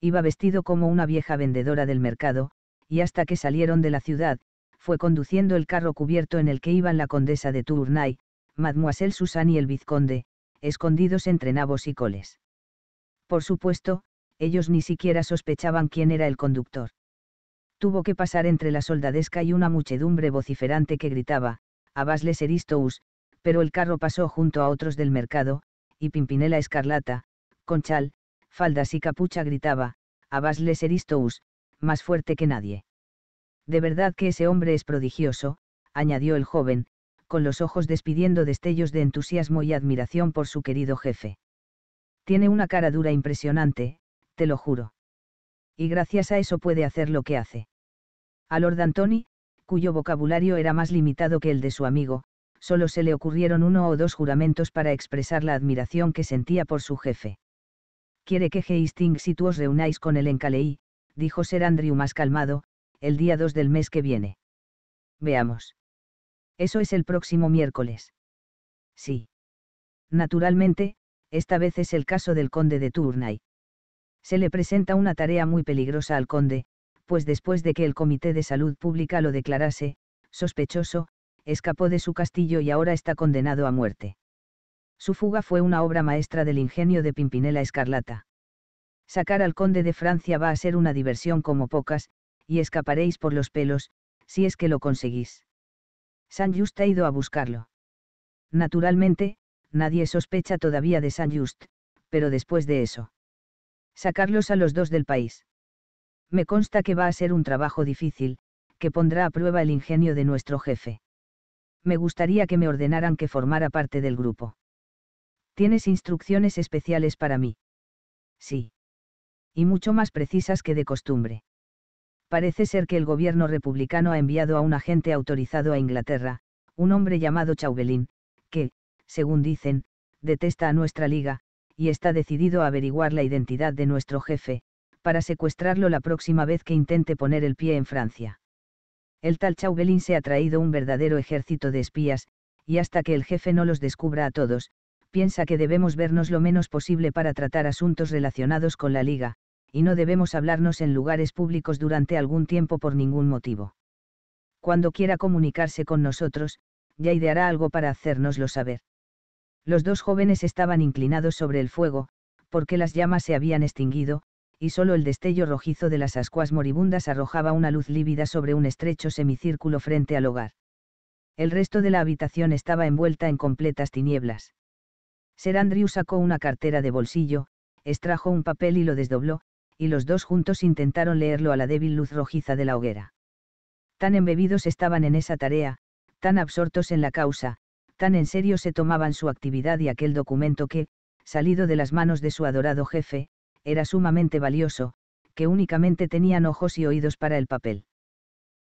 Iba vestido como una vieja vendedora del mercado, y hasta que salieron de la ciudad, fue conduciendo el carro cubierto en el que iban la condesa de Tournai, mademoiselle Susanne y el vizconde, escondidos entre nabos y coles. Por supuesto, ellos ni siquiera sospechaban quién era el conductor. Tuvo que pasar entre la soldadesca y una muchedumbre vociferante que gritaba, Abas les eristous», pero el carro pasó junto a otros del mercado, y Pimpinela Escarlata, con chal, faldas y capucha gritaba, Abas les eristous», más fuerte que nadie. De verdad que ese hombre es prodigioso, añadió el joven, con los ojos despidiendo destellos de entusiasmo y admiración por su querido jefe. Tiene una cara dura impresionante, te lo juro. Y gracias a eso puede hacer lo que hace. A Lord Antony, cuyo vocabulario era más limitado que el de su amigo, solo se le ocurrieron uno o dos juramentos para expresar la admiración que sentía por su jefe. Quiere que Hastings y tú os reunáis con él en Calais, dijo Sir Andrew más calmado, el día 2 del mes que viene. Veamos. Eso es el próximo miércoles. Sí. Naturalmente, esta vez es el caso del conde de Tournai. Se le presenta una tarea muy peligrosa al conde, pues después de que el Comité de Salud Pública lo declarase, sospechoso, escapó de su castillo y ahora está condenado a muerte. Su fuga fue una obra maestra del ingenio de Pimpinela Escarlata. Sacar al conde de Francia va a ser una diversión como pocas, y escaparéis por los pelos, si es que lo conseguís. San Just ha ido a buscarlo. Naturalmente, nadie sospecha todavía de San Just, pero después de eso. Sacarlos a los dos del país. Me consta que va a ser un trabajo difícil, que pondrá a prueba el ingenio de nuestro jefe. Me gustaría que me ordenaran que formara parte del grupo. ¿Tienes instrucciones especiales para mí? Sí. Y mucho más precisas que de costumbre parece ser que el gobierno republicano ha enviado a un agente autorizado a Inglaterra, un hombre llamado Chauvelin, que, según dicen, detesta a nuestra liga, y está decidido a averiguar la identidad de nuestro jefe, para secuestrarlo la próxima vez que intente poner el pie en Francia. El tal Chauvelin se ha traído un verdadero ejército de espías, y hasta que el jefe no los descubra a todos, piensa que debemos vernos lo menos posible para tratar asuntos relacionados con la Liga, y no debemos hablarnos en lugares públicos durante algún tiempo por ningún motivo. Cuando quiera comunicarse con nosotros, ya ideará algo para hacérnoslo saber. Los dos jóvenes estaban inclinados sobre el fuego, porque las llamas se habían extinguido, y solo el destello rojizo de las ascuas moribundas arrojaba una luz lívida sobre un estrecho semicírculo frente al hogar. El resto de la habitación estaba envuelta en completas tinieblas. Ser Andrew sacó una cartera de bolsillo, extrajo un papel y lo desdobló, y los dos juntos intentaron leerlo a la débil luz rojiza de la hoguera. Tan embebidos estaban en esa tarea, tan absortos en la causa, tan en serio se tomaban su actividad y aquel documento que, salido de las manos de su adorado jefe, era sumamente valioso, que únicamente tenían ojos y oídos para el papel.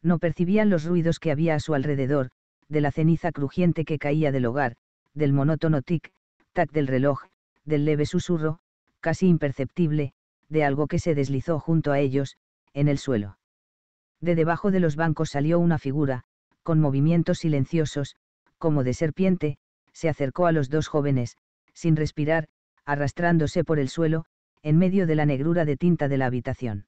No percibían los ruidos que había a su alrededor, de la ceniza crujiente que caía del hogar, del monótono tic, tac del reloj, del leve susurro, casi imperceptible, de algo que se deslizó junto a ellos, en el suelo. De debajo de los bancos salió una figura, con movimientos silenciosos, como de serpiente, se acercó a los dos jóvenes, sin respirar, arrastrándose por el suelo, en medio de la negrura de tinta de la habitación.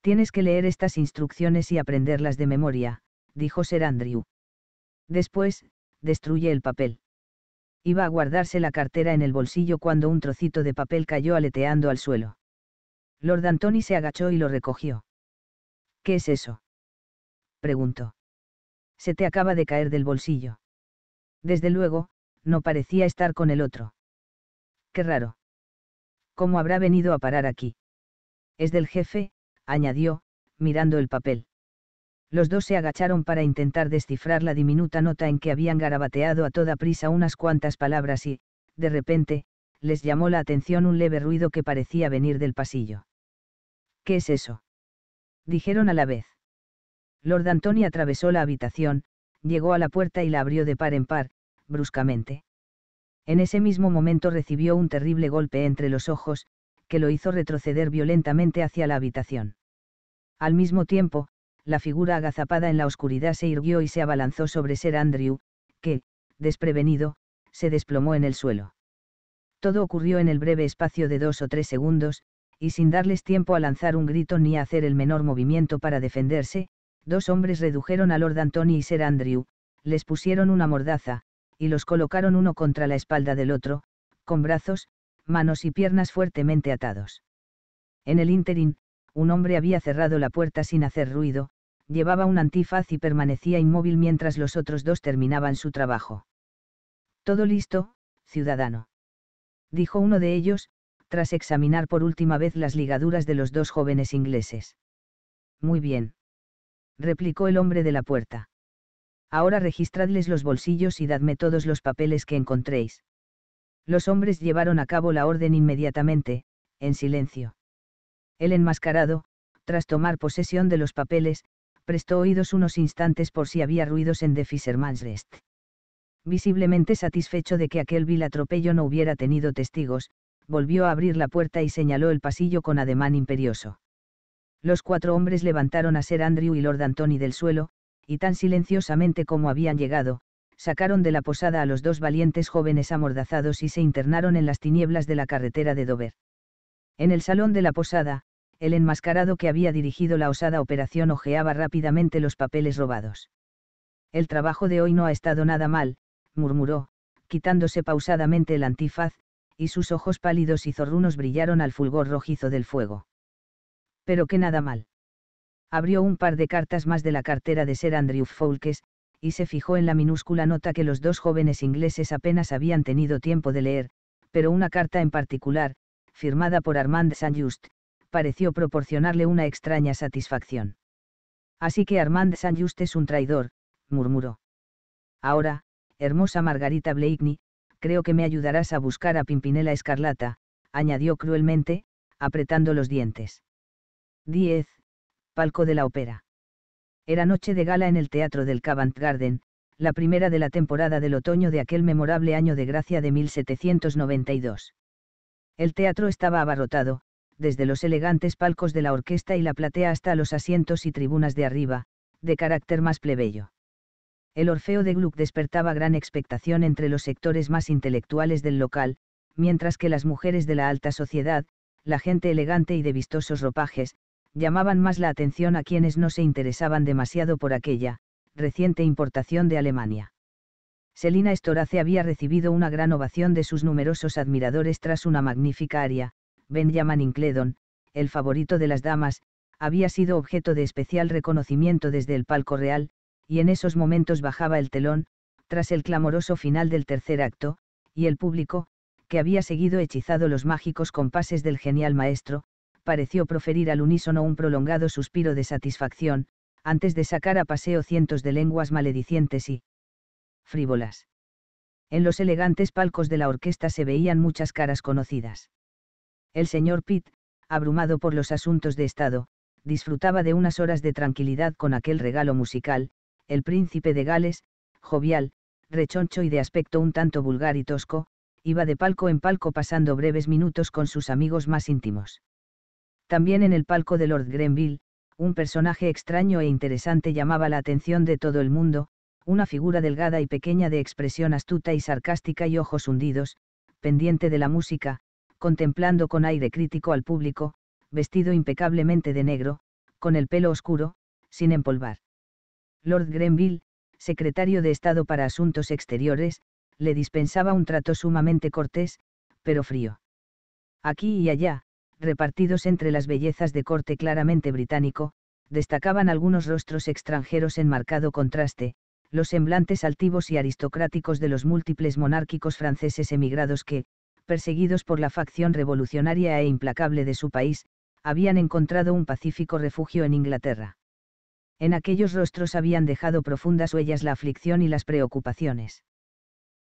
Tienes que leer estas instrucciones y aprenderlas de memoria, dijo Sir Andrew. Después, destruye el papel. Iba a guardarse la cartera en el bolsillo cuando un trocito de papel cayó aleteando al suelo. Lord Antony se agachó y lo recogió. ¿Qué es eso? preguntó. Se te acaba de caer del bolsillo. Desde luego, no parecía estar con el otro. Qué raro. ¿Cómo habrá venido a parar aquí? Es del jefe, añadió, mirando el papel. Los dos se agacharon para intentar descifrar la diminuta nota en que habían garabateado a toda prisa unas cuantas palabras y, de repente, les llamó la atención un leve ruido que parecía venir del pasillo. ¿Qué es eso? dijeron a la vez. Lord Anthony atravesó la habitación, llegó a la puerta y la abrió de par en par, bruscamente. En ese mismo momento recibió un terrible golpe entre los ojos, que lo hizo retroceder violentamente hacia la habitación. Al mismo tiempo, la figura agazapada en la oscuridad se irguió y se abalanzó sobre Sir Andrew, que, desprevenido, se desplomó en el suelo. Todo ocurrió en el breve espacio de dos o tres segundos, y sin darles tiempo a lanzar un grito ni a hacer el menor movimiento para defenderse, dos hombres redujeron a Lord Anthony y Sir Andrew, les pusieron una mordaza, y los colocaron uno contra la espalda del otro, con brazos, manos y piernas fuertemente atados. En el ínterin, un hombre había cerrado la puerta sin hacer ruido, llevaba un antifaz y permanecía inmóvil mientras los otros dos terminaban su trabajo. Todo listo, ciudadano. Dijo uno de ellos, tras examinar por última vez las ligaduras de los dos jóvenes ingleses. Muy bien. replicó el hombre de la puerta. Ahora registradles los bolsillos y dadme todos los papeles que encontréis. Los hombres llevaron a cabo la orden inmediatamente, en silencio. El enmascarado, tras tomar posesión de los papeles, prestó oídos unos instantes por si había ruidos en The Fisherman's Rest. Visiblemente satisfecho de que aquel vil atropello no hubiera tenido testigos, volvió a abrir la puerta y señaló el pasillo con ademán imperioso. Los cuatro hombres levantaron a Sir Andrew y Lord Antony del suelo, y tan silenciosamente como habían llegado, sacaron de la posada a los dos valientes jóvenes amordazados y se internaron en las tinieblas de la carretera de Dover. En el salón de la posada, el enmascarado que había dirigido la osada operación ojeaba rápidamente los papeles robados. El trabajo de hoy no ha estado nada mal, murmuró, quitándose pausadamente el antifaz, y sus ojos pálidos y zorrunos brillaron al fulgor rojizo del fuego. Pero que nada mal. Abrió un par de cartas más de la cartera de Sir Andrew Foulkes, y se fijó en la minúscula nota que los dos jóvenes ingleses apenas habían tenido tiempo de leer, pero una carta en particular, firmada por Armand Saint Just, pareció proporcionarle una extraña satisfacción. Así que Armand Saint Just es un traidor, murmuró. Ahora, hermosa Margarita Blakeney, Creo que me ayudarás a buscar a Pimpinela Escarlata, añadió cruelmente, apretando los dientes. 10. Palco de la ópera. Era noche de gala en el Teatro del Cavant Garden, la primera de la temporada del otoño de aquel memorable año de gracia de 1792. El teatro estaba abarrotado, desde los elegantes palcos de la orquesta y la platea hasta los asientos y tribunas de arriba, de carácter más plebeyo. El Orfeo de Gluck despertaba gran expectación entre los sectores más intelectuales del local, mientras que las mujeres de la alta sociedad, la gente elegante y de vistosos ropajes, llamaban más la atención a quienes no se interesaban demasiado por aquella, reciente importación de Alemania. Selina Estorace había recibido una gran ovación de sus numerosos admiradores tras una magnífica aria, Benjamin Incledon, el favorito de las damas, había sido objeto de especial reconocimiento desde el palco real, y en esos momentos bajaba el telón, tras el clamoroso final del tercer acto, y el público, que había seguido hechizado los mágicos compases del genial maestro, pareció proferir al unísono un prolongado suspiro de satisfacción, antes de sacar a paseo cientos de lenguas maledicientes y frívolas. En los elegantes palcos de la orquesta se veían muchas caras conocidas. El señor Pitt, abrumado por los asuntos de Estado, disfrutaba de unas horas de tranquilidad con aquel regalo musical, el príncipe de Gales, jovial, rechoncho y de aspecto un tanto vulgar y tosco, iba de palco en palco pasando breves minutos con sus amigos más íntimos. También en el palco de Lord Grenville, un personaje extraño e interesante llamaba la atención de todo el mundo, una figura delgada y pequeña de expresión astuta y sarcástica y ojos hundidos, pendiente de la música, contemplando con aire crítico al público, vestido impecablemente de negro, con el pelo oscuro, sin empolvar. Lord Grenville, secretario de Estado para Asuntos Exteriores, le dispensaba un trato sumamente cortés, pero frío. Aquí y allá, repartidos entre las bellezas de corte claramente británico, destacaban algunos rostros extranjeros en marcado contraste, los semblantes altivos y aristocráticos de los múltiples monárquicos franceses emigrados que, perseguidos por la facción revolucionaria e implacable de su país, habían encontrado un pacífico refugio en Inglaterra en aquellos rostros habían dejado profundas huellas la aflicción y las preocupaciones.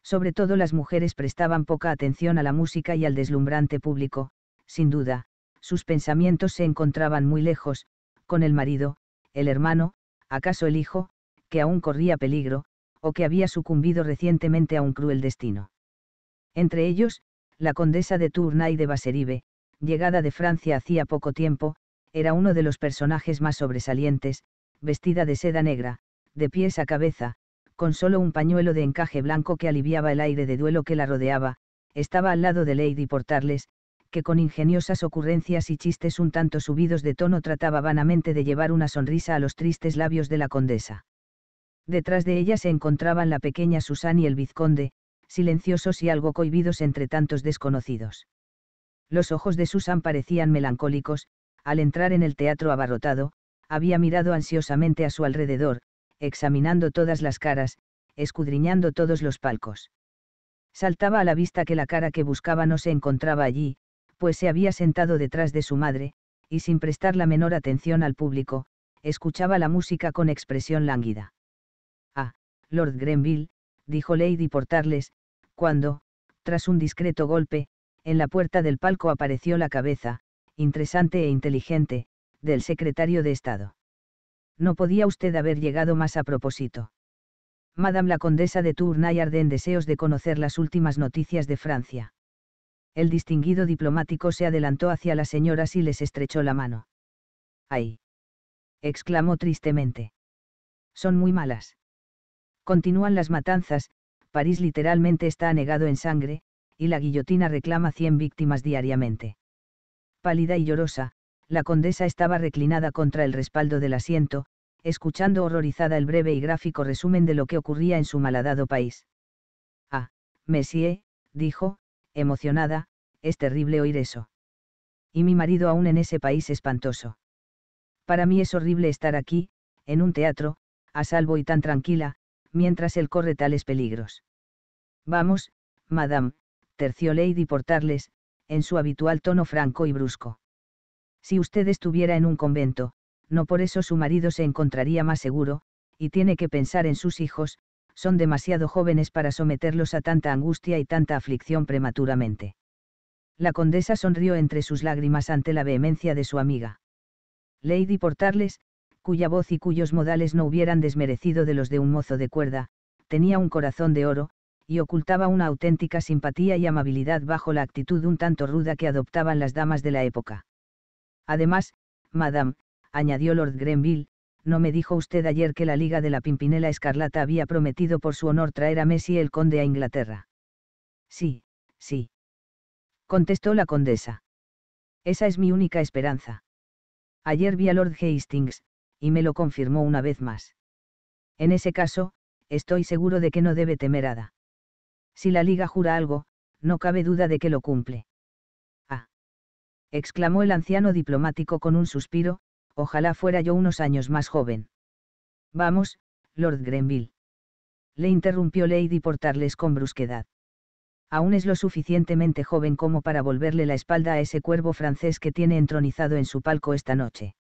Sobre todo las mujeres prestaban poca atención a la música y al deslumbrante público, sin duda, sus pensamientos se encontraban muy lejos, con el marido, el hermano, acaso el hijo, que aún corría peligro, o que había sucumbido recientemente a un cruel destino. Entre ellos, la condesa de Tournai de Baserive, llegada de Francia hacía poco tiempo, era uno de los personajes más sobresalientes, vestida de seda negra, de pies a cabeza, con solo un pañuelo de encaje blanco que aliviaba el aire de duelo que la rodeaba, estaba al lado de Lady Portarles, que con ingeniosas ocurrencias y chistes un tanto subidos de tono trataba vanamente de llevar una sonrisa a los tristes labios de la condesa. Detrás de ella se encontraban la pequeña Susan y el vizconde, silenciosos y algo cohibidos entre tantos desconocidos. Los ojos de Susan parecían melancólicos, al entrar en el teatro abarrotado, había mirado ansiosamente a su alrededor, examinando todas las caras, escudriñando todos los palcos. Saltaba a la vista que la cara que buscaba no se encontraba allí, pues se había sentado detrás de su madre, y sin prestar la menor atención al público, escuchaba la música con expresión lánguida. Ah, Lord Grenville, dijo Lady Portarles, cuando, tras un discreto golpe, en la puerta del palco apareció la cabeza, interesante e inteligente, del secretario de Estado. No podía usted haber llegado más a propósito. Madame la condesa de Tournay arde en deseos de conocer las últimas noticias de Francia. El distinguido diplomático se adelantó hacia las señoras y les estrechó la mano. ¡Ay! exclamó tristemente. Son muy malas. Continúan las matanzas, París literalmente está anegado en sangre, y la guillotina reclama 100 víctimas diariamente. Pálida y llorosa, la condesa estaba reclinada contra el respaldo del asiento, escuchando horrorizada el breve y gráfico resumen de lo que ocurría en su malhadado país. Ah, Messier, dijo, emocionada, es terrible oír eso. Y mi marido aún en ese país espantoso. Para mí es horrible estar aquí, en un teatro, a salvo y tan tranquila, mientras él corre tales peligros. Vamos, madame, terció Lady Portarles, en su habitual tono franco y brusco. Si usted estuviera en un convento, no por eso su marido se encontraría más seguro, y tiene que pensar en sus hijos, son demasiado jóvenes para someterlos a tanta angustia y tanta aflicción prematuramente. La condesa sonrió entre sus lágrimas ante la vehemencia de su amiga. Lady Portarles, cuya voz y cuyos modales no hubieran desmerecido de los de un mozo de cuerda, tenía un corazón de oro, y ocultaba una auténtica simpatía y amabilidad bajo la actitud un tanto ruda que adoptaban las damas de la época. Además, Madame, añadió Lord Grenville, ¿no me dijo usted ayer que la Liga de la Pimpinela Escarlata había prometido por su honor traer a Messi el conde a Inglaterra? Sí, sí. Contestó la condesa. Esa es mi única esperanza. Ayer vi a Lord Hastings, y me lo confirmó una vez más. En ese caso, estoy seguro de que no debe temer Ada. Si la Liga jura algo, no cabe duda de que lo cumple exclamó el anciano diplomático con un suspiro, ojalá fuera yo unos años más joven. Vamos, Lord Grenville. Le interrumpió Lady Portarles con brusquedad. Aún es lo suficientemente joven como para volverle la espalda a ese cuervo francés que tiene entronizado en su palco esta noche.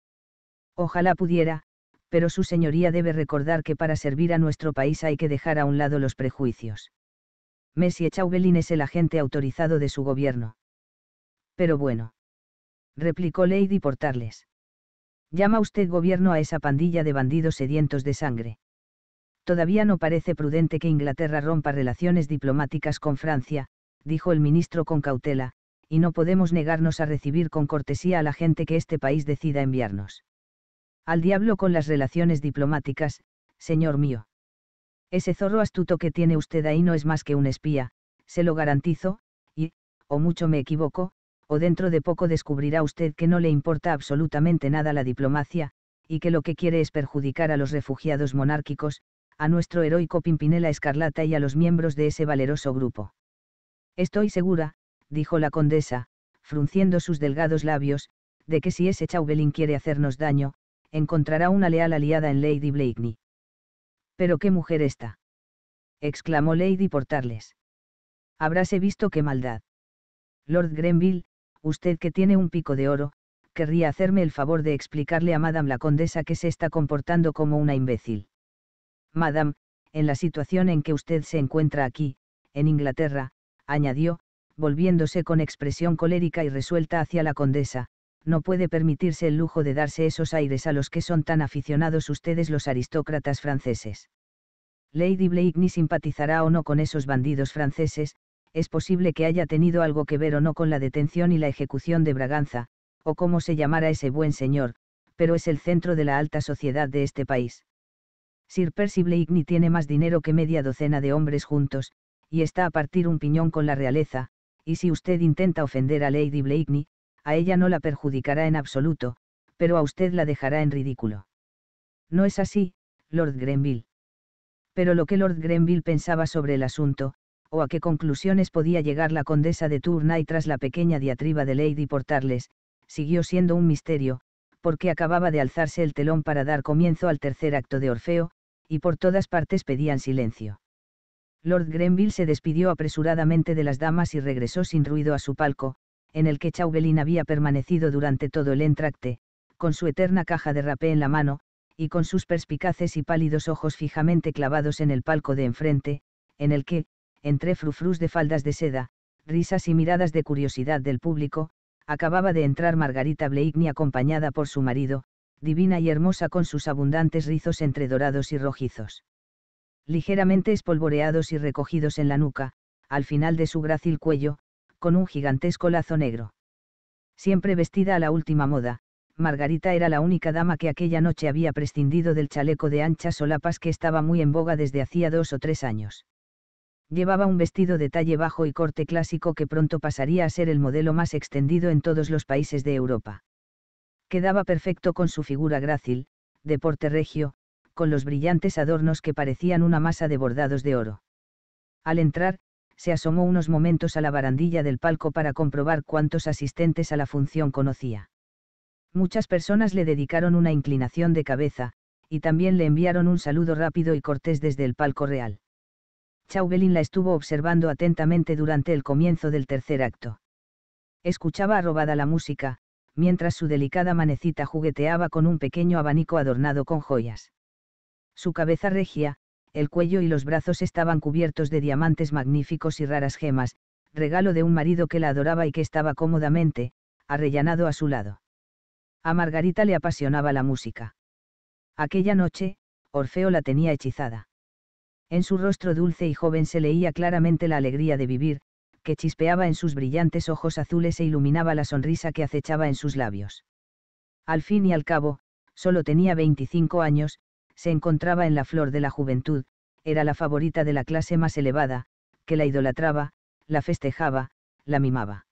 Ojalá pudiera, pero su señoría debe recordar que para servir a nuestro país hay que dejar a un lado los prejuicios. Messie Chauvelin es el agente autorizado de su gobierno. Pero bueno replicó Lady Portarles. ¿Llama usted gobierno a esa pandilla de bandidos sedientos de sangre? Todavía no parece prudente que Inglaterra rompa relaciones diplomáticas con Francia, dijo el ministro con cautela, y no podemos negarnos a recibir con cortesía a la gente que este país decida enviarnos. Al diablo con las relaciones diplomáticas, señor mío. Ese zorro astuto que tiene usted ahí no es más que un espía, se lo garantizo, y, o mucho me equivoco, o dentro de poco descubrirá usted que no le importa absolutamente nada la diplomacia, y que lo que quiere es perjudicar a los refugiados monárquicos, a nuestro heroico Pimpinela Escarlata y a los miembros de ese valeroso grupo. Estoy segura, dijo la condesa, frunciendo sus delgados labios, de que si ese Chauvelin quiere hacernos daño, encontrará una leal aliada en Lady Blakeney. Pero qué mujer está? exclamó Lady Portarles. Habráse visto qué maldad. Lord Grenville, usted que tiene un pico de oro, querría hacerme el favor de explicarle a Madame la Condesa que se está comportando como una imbécil. Madame, en la situación en que usted se encuentra aquí, en Inglaterra, añadió, volviéndose con expresión colérica y resuelta hacia la condesa, no puede permitirse el lujo de darse esos aires a los que son tan aficionados ustedes los aristócratas franceses. Lady Blakeney simpatizará o no con esos bandidos franceses, es posible que haya tenido algo que ver o no con la detención y la ejecución de Braganza, o como se llamara ese buen señor, pero es el centro de la alta sociedad de este país. Sir Percy Blakeney tiene más dinero que media docena de hombres juntos, y está a partir un piñón con la realeza, y si usted intenta ofender a Lady Blakeney, a ella no la perjudicará en absoluto, pero a usted la dejará en ridículo. No es así, Lord Grenville. Pero lo que Lord Grenville pensaba sobre el asunto, o a qué conclusiones podía llegar la condesa de y tras la pequeña diatriba de Lady Portarles, siguió siendo un misterio, porque acababa de alzarse el telón para dar comienzo al tercer acto de Orfeo, y por todas partes pedían silencio. Lord Grenville se despidió apresuradamente de las damas y regresó sin ruido a su palco, en el que Chauvelin había permanecido durante todo el entracte, con su eterna caja de rapé en la mano, y con sus perspicaces y pálidos ojos fijamente clavados en el palco de enfrente, en el que, entre frufrus de faldas de seda, risas y miradas de curiosidad del público, acababa de entrar Margarita Bleigny acompañada por su marido, divina y hermosa con sus abundantes rizos entre dorados y rojizos. Ligeramente espolvoreados y recogidos en la nuca, al final de su grácil cuello, con un gigantesco lazo negro. Siempre vestida a la última moda, Margarita era la única dama que aquella noche había prescindido del chaleco de anchas solapas que estaba muy en boga desde hacía dos o tres años. Llevaba un vestido de talle bajo y corte clásico que pronto pasaría a ser el modelo más extendido en todos los países de Europa. Quedaba perfecto con su figura grácil, de porte regio, con los brillantes adornos que parecían una masa de bordados de oro. Al entrar, se asomó unos momentos a la barandilla del palco para comprobar cuántos asistentes a la función conocía. Muchas personas le dedicaron una inclinación de cabeza, y también le enviaron un saludo rápido y cortés desde el palco real. Chauvelin la estuvo observando atentamente durante el comienzo del tercer acto. Escuchaba arrobada la música, mientras su delicada manecita jugueteaba con un pequeño abanico adornado con joyas. Su cabeza regia, el cuello y los brazos estaban cubiertos de diamantes magníficos y raras gemas, regalo de un marido que la adoraba y que estaba cómodamente, arrellanado a su lado. A Margarita le apasionaba la música. Aquella noche, Orfeo la tenía hechizada. En su rostro dulce y joven se leía claramente la alegría de vivir, que chispeaba en sus brillantes ojos azules e iluminaba la sonrisa que acechaba en sus labios. Al fin y al cabo, solo tenía 25 años, se encontraba en la flor de la juventud, era la favorita de la clase más elevada, que la idolatraba, la festejaba, la mimaba.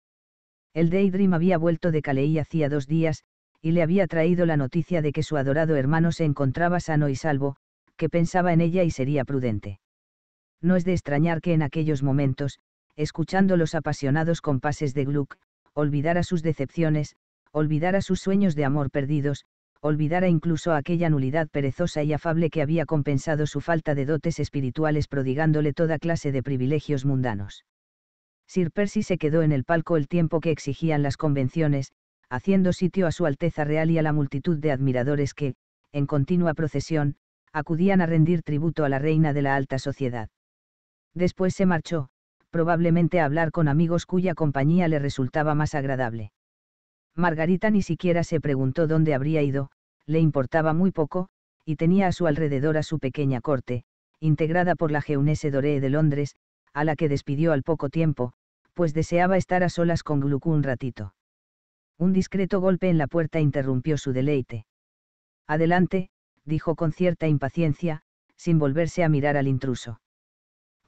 El Daydream había vuelto de Caleí hacía dos días, y le había traído la noticia de que su adorado hermano se encontraba sano y salvo, que pensaba en ella y sería prudente. No es de extrañar que en aquellos momentos, escuchando los apasionados compases de Gluck, olvidara sus decepciones, olvidara sus sueños de amor perdidos, olvidara incluso aquella nulidad perezosa y afable que había compensado su falta de dotes espirituales prodigándole toda clase de privilegios mundanos. Sir Percy se quedó en el palco el tiempo que exigían las convenciones, haciendo sitio a Su Alteza Real y a la multitud de admiradores que, en continua procesión, acudían a rendir tributo a la reina de la alta sociedad. Después se marchó, probablemente a hablar con amigos cuya compañía le resultaba más agradable. Margarita ni siquiera se preguntó dónde habría ido, le importaba muy poco, y tenía a su alrededor a su pequeña corte, integrada por la Geunese Doree de Londres, a la que despidió al poco tiempo, pues deseaba estar a solas con Glucú un ratito. Un discreto golpe en la puerta interrumpió su deleite. Adelante, dijo con cierta impaciencia, sin volverse a mirar al intruso.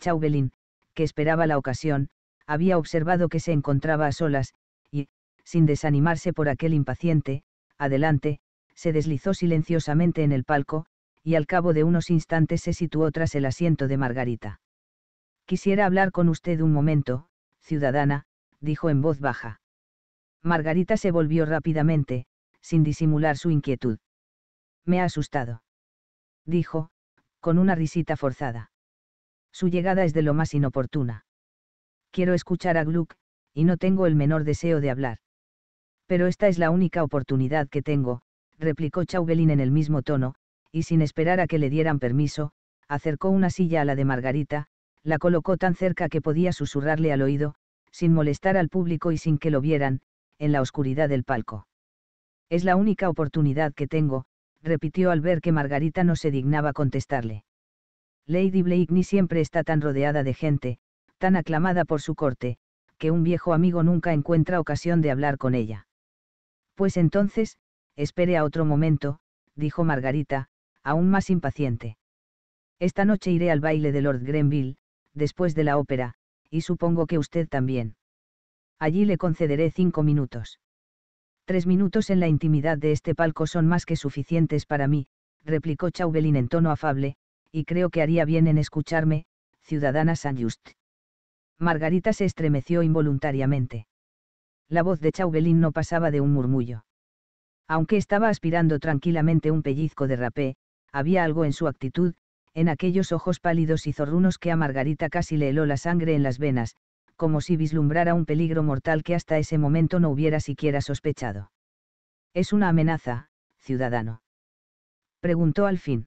Chauvelin, que esperaba la ocasión, había observado que se encontraba a solas, y, sin desanimarse por aquel impaciente, adelante, se deslizó silenciosamente en el palco, y al cabo de unos instantes se situó tras el asiento de Margarita. Quisiera hablar con usted un momento, ciudadana, dijo en voz baja. Margarita se volvió rápidamente, sin disimular su inquietud. Me ha asustado. Dijo, con una risita forzada. Su llegada es de lo más inoportuna. Quiero escuchar a Gluck, y no tengo el menor deseo de hablar. Pero esta es la única oportunidad que tengo, replicó Chauvelin en el mismo tono, y sin esperar a que le dieran permiso, acercó una silla a la de Margarita, la colocó tan cerca que podía susurrarle al oído, sin molestar al público y sin que lo vieran, en la oscuridad del palco. Es la única oportunidad que tengo, repitió al ver que Margarita no se dignaba contestarle. Lady Blakeney siempre está tan rodeada de gente, tan aclamada por su corte, que un viejo amigo nunca encuentra ocasión de hablar con ella. Pues entonces, espere a otro momento, dijo Margarita, aún más impaciente. Esta noche iré al baile de Lord Grenville, después de la ópera, y supongo que usted también. Allí le concederé cinco minutos. Tres minutos en la intimidad de este palco son más que suficientes para mí, replicó Chauvelin en tono afable, y creo que haría bien en escucharme, ciudadana saint Just. Margarita se estremeció involuntariamente. La voz de Chauvelin no pasaba de un murmullo. Aunque estaba aspirando tranquilamente un pellizco de rapé, había algo en su actitud, en aquellos ojos pálidos y zorrunos que a Margarita casi le heló la sangre en las venas, como si vislumbrara un peligro mortal que hasta ese momento no hubiera siquiera sospechado. ¿Es una amenaza, ciudadano? Preguntó al fin.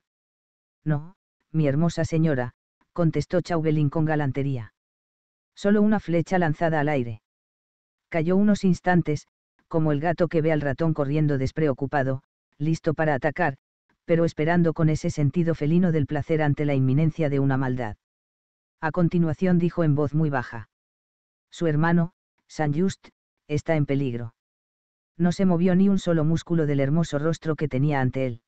No, mi hermosa señora, contestó Chauvelin con galantería. Solo una flecha lanzada al aire. Cayó unos instantes, como el gato que ve al ratón corriendo despreocupado, listo para atacar, pero esperando con ese sentido felino del placer ante la inminencia de una maldad. A continuación dijo en voz muy baja. Su hermano, saint Just, está en peligro. No se movió ni un solo músculo del hermoso rostro que tenía ante él.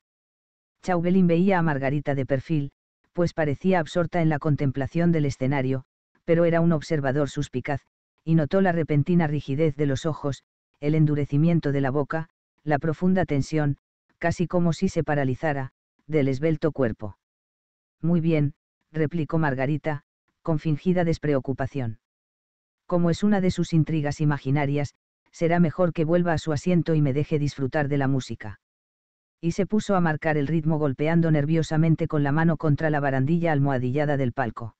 Chauvelin veía a Margarita de perfil, pues parecía absorta en la contemplación del escenario, pero era un observador suspicaz, y notó la repentina rigidez de los ojos, el endurecimiento de la boca, la profunda tensión, casi como si se paralizara, del esbelto cuerpo. Muy bien, replicó Margarita, con fingida despreocupación como es una de sus intrigas imaginarias, será mejor que vuelva a su asiento y me deje disfrutar de la música. Y se puso a marcar el ritmo golpeando nerviosamente con la mano contra la barandilla almohadillada del palco.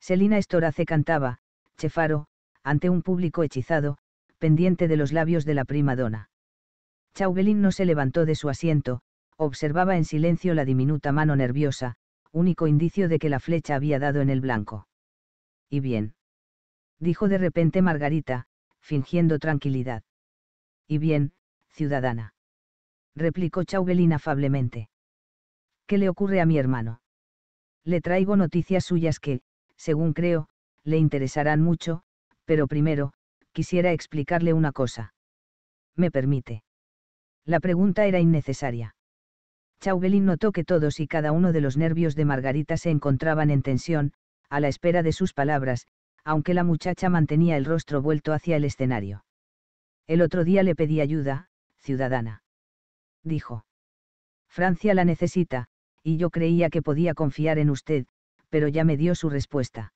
Selina Estorace cantaba, Chefaro, ante un público hechizado, pendiente de los labios de la prima donna. Chauvelin no se levantó de su asiento, observaba en silencio la diminuta mano nerviosa, único indicio de que la flecha había dado en el blanco. Y bien dijo de repente Margarita, fingiendo tranquilidad. Y bien, ciudadana. Replicó Chauvelin afablemente. ¿Qué le ocurre a mi hermano? Le traigo noticias suyas que, según creo, le interesarán mucho, pero primero, quisiera explicarle una cosa. ¿Me permite? La pregunta era innecesaria. Chauvelin notó que todos y cada uno de los nervios de Margarita se encontraban en tensión, a la espera de sus palabras, aunque la muchacha mantenía el rostro vuelto hacia el escenario. El otro día le pedí ayuda, ciudadana. Dijo. Francia la necesita, y yo creía que podía confiar en usted, pero ya me dio su respuesta.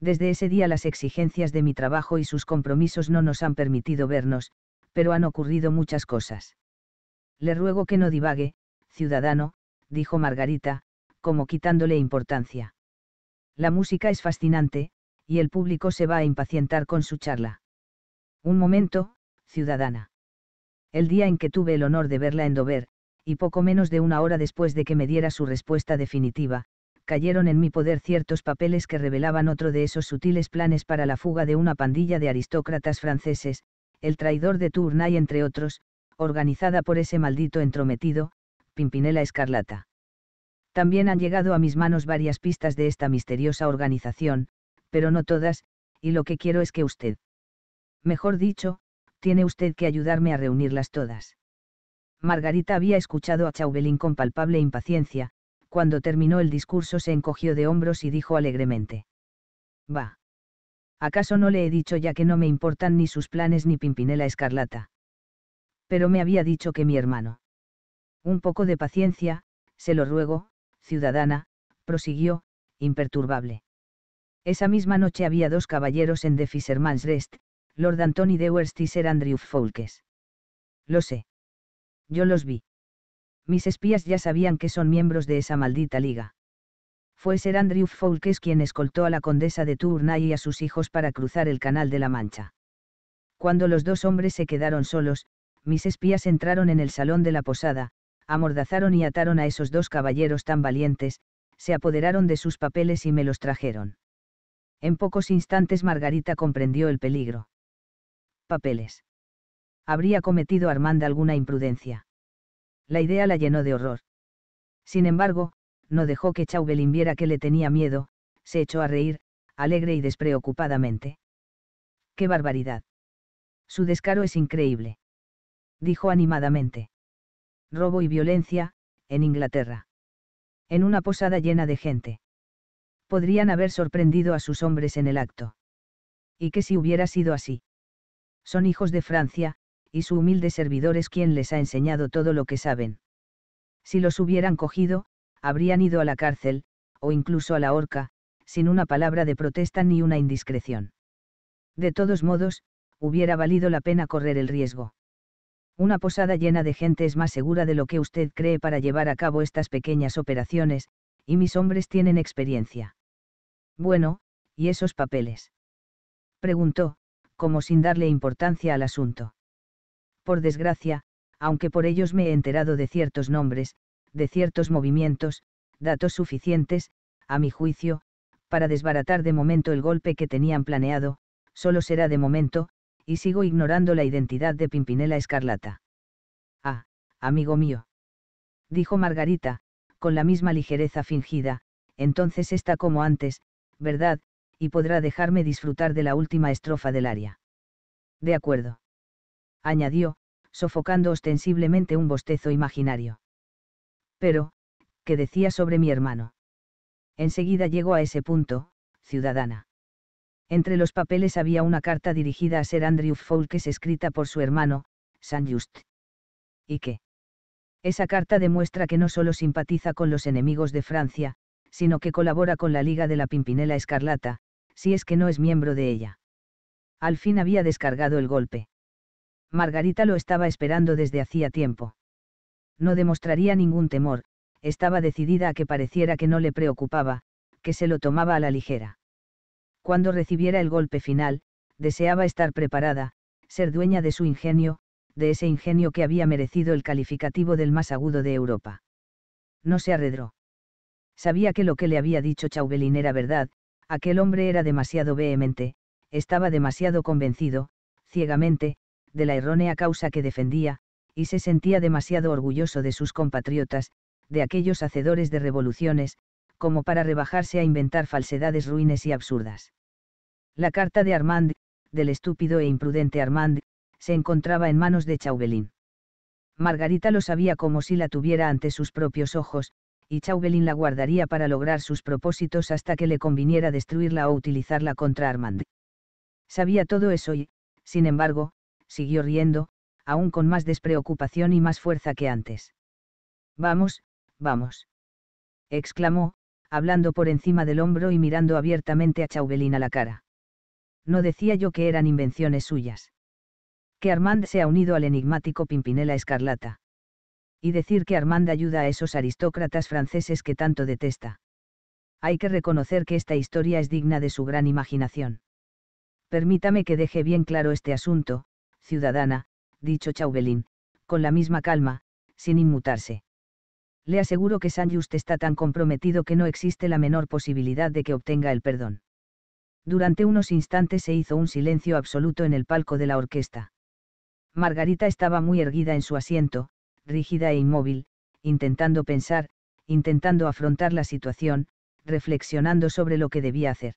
Desde ese día las exigencias de mi trabajo y sus compromisos no nos han permitido vernos, pero han ocurrido muchas cosas. Le ruego que no divague, ciudadano, dijo Margarita, como quitándole importancia. La música es fascinante, y el público se va a impacientar con su charla. Un momento, ciudadana. El día en que tuve el honor de verla en Dover, y poco menos de una hora después de que me diera su respuesta definitiva, cayeron en mi poder ciertos papeles que revelaban otro de esos sutiles planes para la fuga de una pandilla de aristócratas franceses, el traidor de Tournai entre otros, organizada por ese maldito entrometido, Pimpinela Escarlata. También han llegado a mis manos varias pistas de esta misteriosa organización, pero no todas, y lo que quiero es que usted. Mejor dicho, tiene usted que ayudarme a reunirlas todas. Margarita había escuchado a Chauvelin con palpable impaciencia, cuando terminó el discurso se encogió de hombros y dijo alegremente. Va. ¿Acaso no le he dicho ya que no me importan ni sus planes ni Pimpinela Escarlata? Pero me había dicho que mi hermano. Un poco de paciencia, se lo ruego, ciudadana, prosiguió, imperturbable. Esa misma noche había dos caballeros en The Fisherman's Rest, Lord Anthony de y Sir Andrew Foulkes. Lo sé. Yo los vi. Mis espías ya sabían que son miembros de esa maldita liga. Fue Sir Andrew Foulkes quien escoltó a la condesa de Tournai y a sus hijos para cruzar el Canal de la Mancha. Cuando los dos hombres se quedaron solos, mis espías entraron en el salón de la posada, amordazaron y ataron a esos dos caballeros tan valientes, se apoderaron de sus papeles y me los trajeron. En pocos instantes Margarita comprendió el peligro. Papeles. Habría cometido Armanda alguna imprudencia. La idea la llenó de horror. Sin embargo, no dejó que Chauvelin viera que le tenía miedo, se echó a reír, alegre y despreocupadamente. ¡Qué barbaridad! Su descaro es increíble. Dijo animadamente. Robo y violencia, en Inglaterra. En una posada llena de gente podrían haber sorprendido a sus hombres en el acto. Y que si hubiera sido así. Son hijos de Francia, y su humilde servidor es quien les ha enseñado todo lo que saben. Si los hubieran cogido, habrían ido a la cárcel, o incluso a la horca, sin una palabra de protesta ni una indiscreción. De todos modos, hubiera valido la pena correr el riesgo. Una posada llena de gente es más segura de lo que usted cree para llevar a cabo estas pequeñas operaciones, y mis hombres tienen experiencia. Bueno, ¿y esos papeles? Preguntó, como sin darle importancia al asunto. Por desgracia, aunque por ellos me he enterado de ciertos nombres, de ciertos movimientos, datos suficientes, a mi juicio, para desbaratar de momento el golpe que tenían planeado, solo será de momento, y sigo ignorando la identidad de Pimpinela Escarlata. Ah, amigo mío. Dijo Margarita, con la misma ligereza fingida, entonces está como antes, ¿verdad? Y podrá dejarme disfrutar de la última estrofa del aria. De acuerdo. Añadió, sofocando ostensiblemente un bostezo imaginario. Pero, ¿qué decía sobre mi hermano? Enseguida llegó a ese punto, ciudadana. Entre los papeles había una carta dirigida a Sir Andrew Foulkes escrita por su hermano, saint Just. ¿Y qué? Esa carta demuestra que no solo simpatiza con los enemigos de Francia, sino que colabora con la Liga de la Pimpinela Escarlata, si es que no es miembro de ella. Al fin había descargado el golpe. Margarita lo estaba esperando desde hacía tiempo. No demostraría ningún temor, estaba decidida a que pareciera que no le preocupaba, que se lo tomaba a la ligera. Cuando recibiera el golpe final, deseaba estar preparada, ser dueña de su ingenio, de ese ingenio que había merecido el calificativo del más agudo de Europa. No se arredró. Sabía que lo que le había dicho Chauvelin era verdad, aquel hombre era demasiado vehemente, estaba demasiado convencido, ciegamente, de la errónea causa que defendía, y se sentía demasiado orgulloso de sus compatriotas, de aquellos hacedores de revoluciones, como para rebajarse a inventar falsedades ruines y absurdas. La carta de Armand, del estúpido e imprudente Armand, se encontraba en manos de Chauvelin. Margarita lo sabía como si la tuviera ante sus propios ojos, y Chauvelin la guardaría para lograr sus propósitos hasta que le conviniera destruirla o utilizarla contra Armand. Sabía todo eso y, sin embargo, siguió riendo, aún con más despreocupación y más fuerza que antes. Vamos, vamos. exclamó, hablando por encima del hombro y mirando abiertamente a Chauvelin a la cara. No decía yo que eran invenciones suyas. Que Armand se ha unido al enigmático Pimpinela Escarlata y decir que Armanda ayuda a esos aristócratas franceses que tanto detesta. Hay que reconocer que esta historia es digna de su gran imaginación. Permítame que deje bien claro este asunto, ciudadana, dicho Chauvelin, con la misma calma, sin inmutarse. Le aseguro que San Just está tan comprometido que no existe la menor posibilidad de que obtenga el perdón. Durante unos instantes se hizo un silencio absoluto en el palco de la orquesta. Margarita estaba muy erguida en su asiento, rígida e inmóvil, intentando pensar, intentando afrontar la situación, reflexionando sobre lo que debía hacer.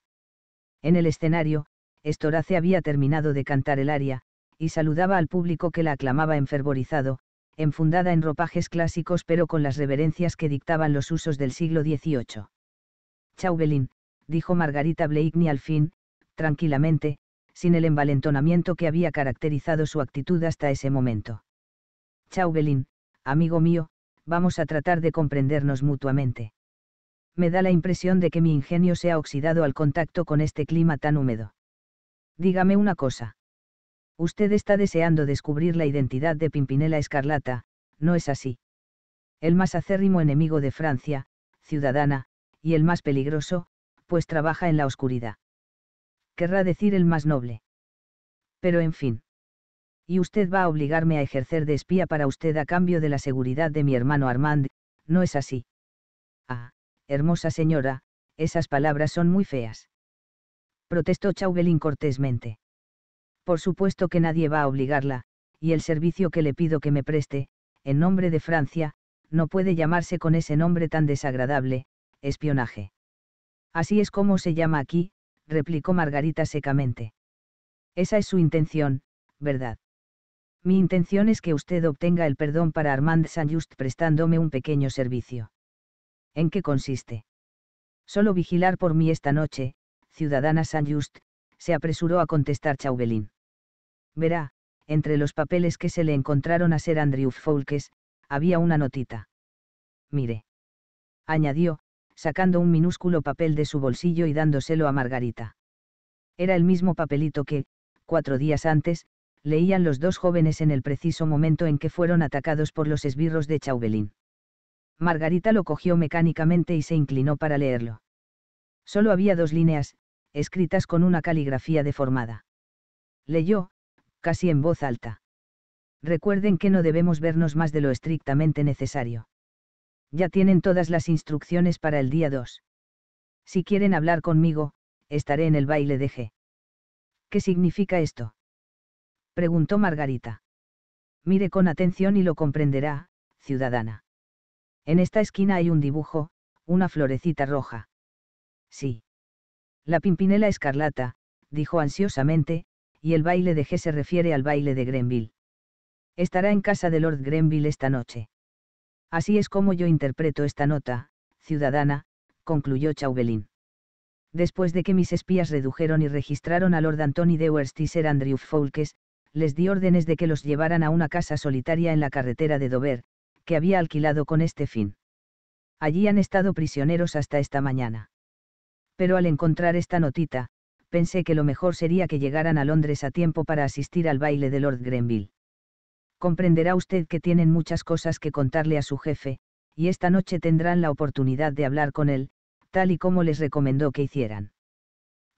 En el escenario, Estorace había terminado de cantar el aria, y saludaba al público que la aclamaba enfervorizado, enfundada en ropajes clásicos pero con las reverencias que dictaban los usos del siglo XVIII. Chauvelin, dijo Margarita Blakeney al fin, tranquilamente, sin el envalentonamiento que había caracterizado su actitud hasta ese momento. Chauvelin, amigo mío, vamos a tratar de comprendernos mutuamente. Me da la impresión de que mi ingenio se ha oxidado al contacto con este clima tan húmedo. Dígame una cosa. Usted está deseando descubrir la identidad de Pimpinela Escarlata, ¿no es así? El más acérrimo enemigo de Francia, ciudadana, y el más peligroso, pues trabaja en la oscuridad. Querrá decir el más noble. Pero en fin y usted va a obligarme a ejercer de espía para usted a cambio de la seguridad de mi hermano Armand, ¿no es así? Ah, hermosa señora, esas palabras son muy feas. Protestó Chauvelin cortésmente. Por supuesto que nadie va a obligarla, y el servicio que le pido que me preste, en nombre de Francia, no puede llamarse con ese nombre tan desagradable, espionaje. Así es como se llama aquí, replicó Margarita secamente. Esa es su intención, ¿verdad? Mi intención es que usted obtenga el perdón para Armand Saint-Just prestándome un pequeño servicio. ¿En qué consiste? Solo vigilar por mí esta noche, ciudadana Saint-Just, se apresuró a contestar Chauvelin. Verá, entre los papeles que se le encontraron a ser Andrew Foulkes, había una notita. Mire. Añadió, sacando un minúsculo papel de su bolsillo y dándoselo a Margarita. Era el mismo papelito que, cuatro días antes, leían los dos jóvenes en el preciso momento en que fueron atacados por los esbirros de Chauvelin. Margarita lo cogió mecánicamente y se inclinó para leerlo. Solo había dos líneas, escritas con una caligrafía deformada. Leyó, casi en voz alta. Recuerden que no debemos vernos más de lo estrictamente necesario. Ya tienen todas las instrucciones para el día 2. Si quieren hablar conmigo, estaré en el baile de G. ¿Qué significa esto? preguntó Margarita. Mire con atención y lo comprenderá, ciudadana. En esta esquina hay un dibujo, una florecita roja. Sí. La pimpinela escarlata, dijo ansiosamente, y el baile de G se refiere al baile de Grenville. Estará en casa de Lord Grenville esta noche. Así es como yo interpreto esta nota, ciudadana, concluyó Chauvelin. Después de que mis espías redujeron y registraron a Lord Anthony de y Andrew Foulkes les di órdenes de que los llevaran a una casa solitaria en la carretera de Dover, que había alquilado con este fin. Allí han estado prisioneros hasta esta mañana. Pero al encontrar esta notita, pensé que lo mejor sería que llegaran a Londres a tiempo para asistir al baile de Lord Grenville. Comprenderá usted que tienen muchas cosas que contarle a su jefe, y esta noche tendrán la oportunidad de hablar con él, tal y como les recomendó que hicieran.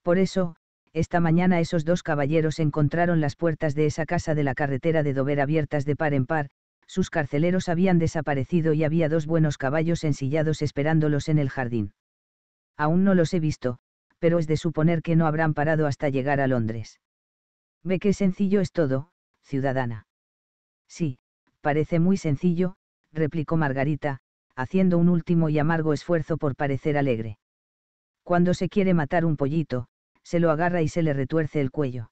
Por eso, esta mañana esos dos caballeros encontraron las puertas de esa casa de la carretera de Dover abiertas de par en par, sus carceleros habían desaparecido y había dos buenos caballos ensillados esperándolos en el jardín. Aún no los he visto, pero es de suponer que no habrán parado hasta llegar a Londres. Ve qué sencillo es todo, ciudadana. Sí, parece muy sencillo, replicó Margarita, haciendo un último y amargo esfuerzo por parecer alegre. Cuando se quiere matar un pollito, se lo agarra y se le retuerce el cuello.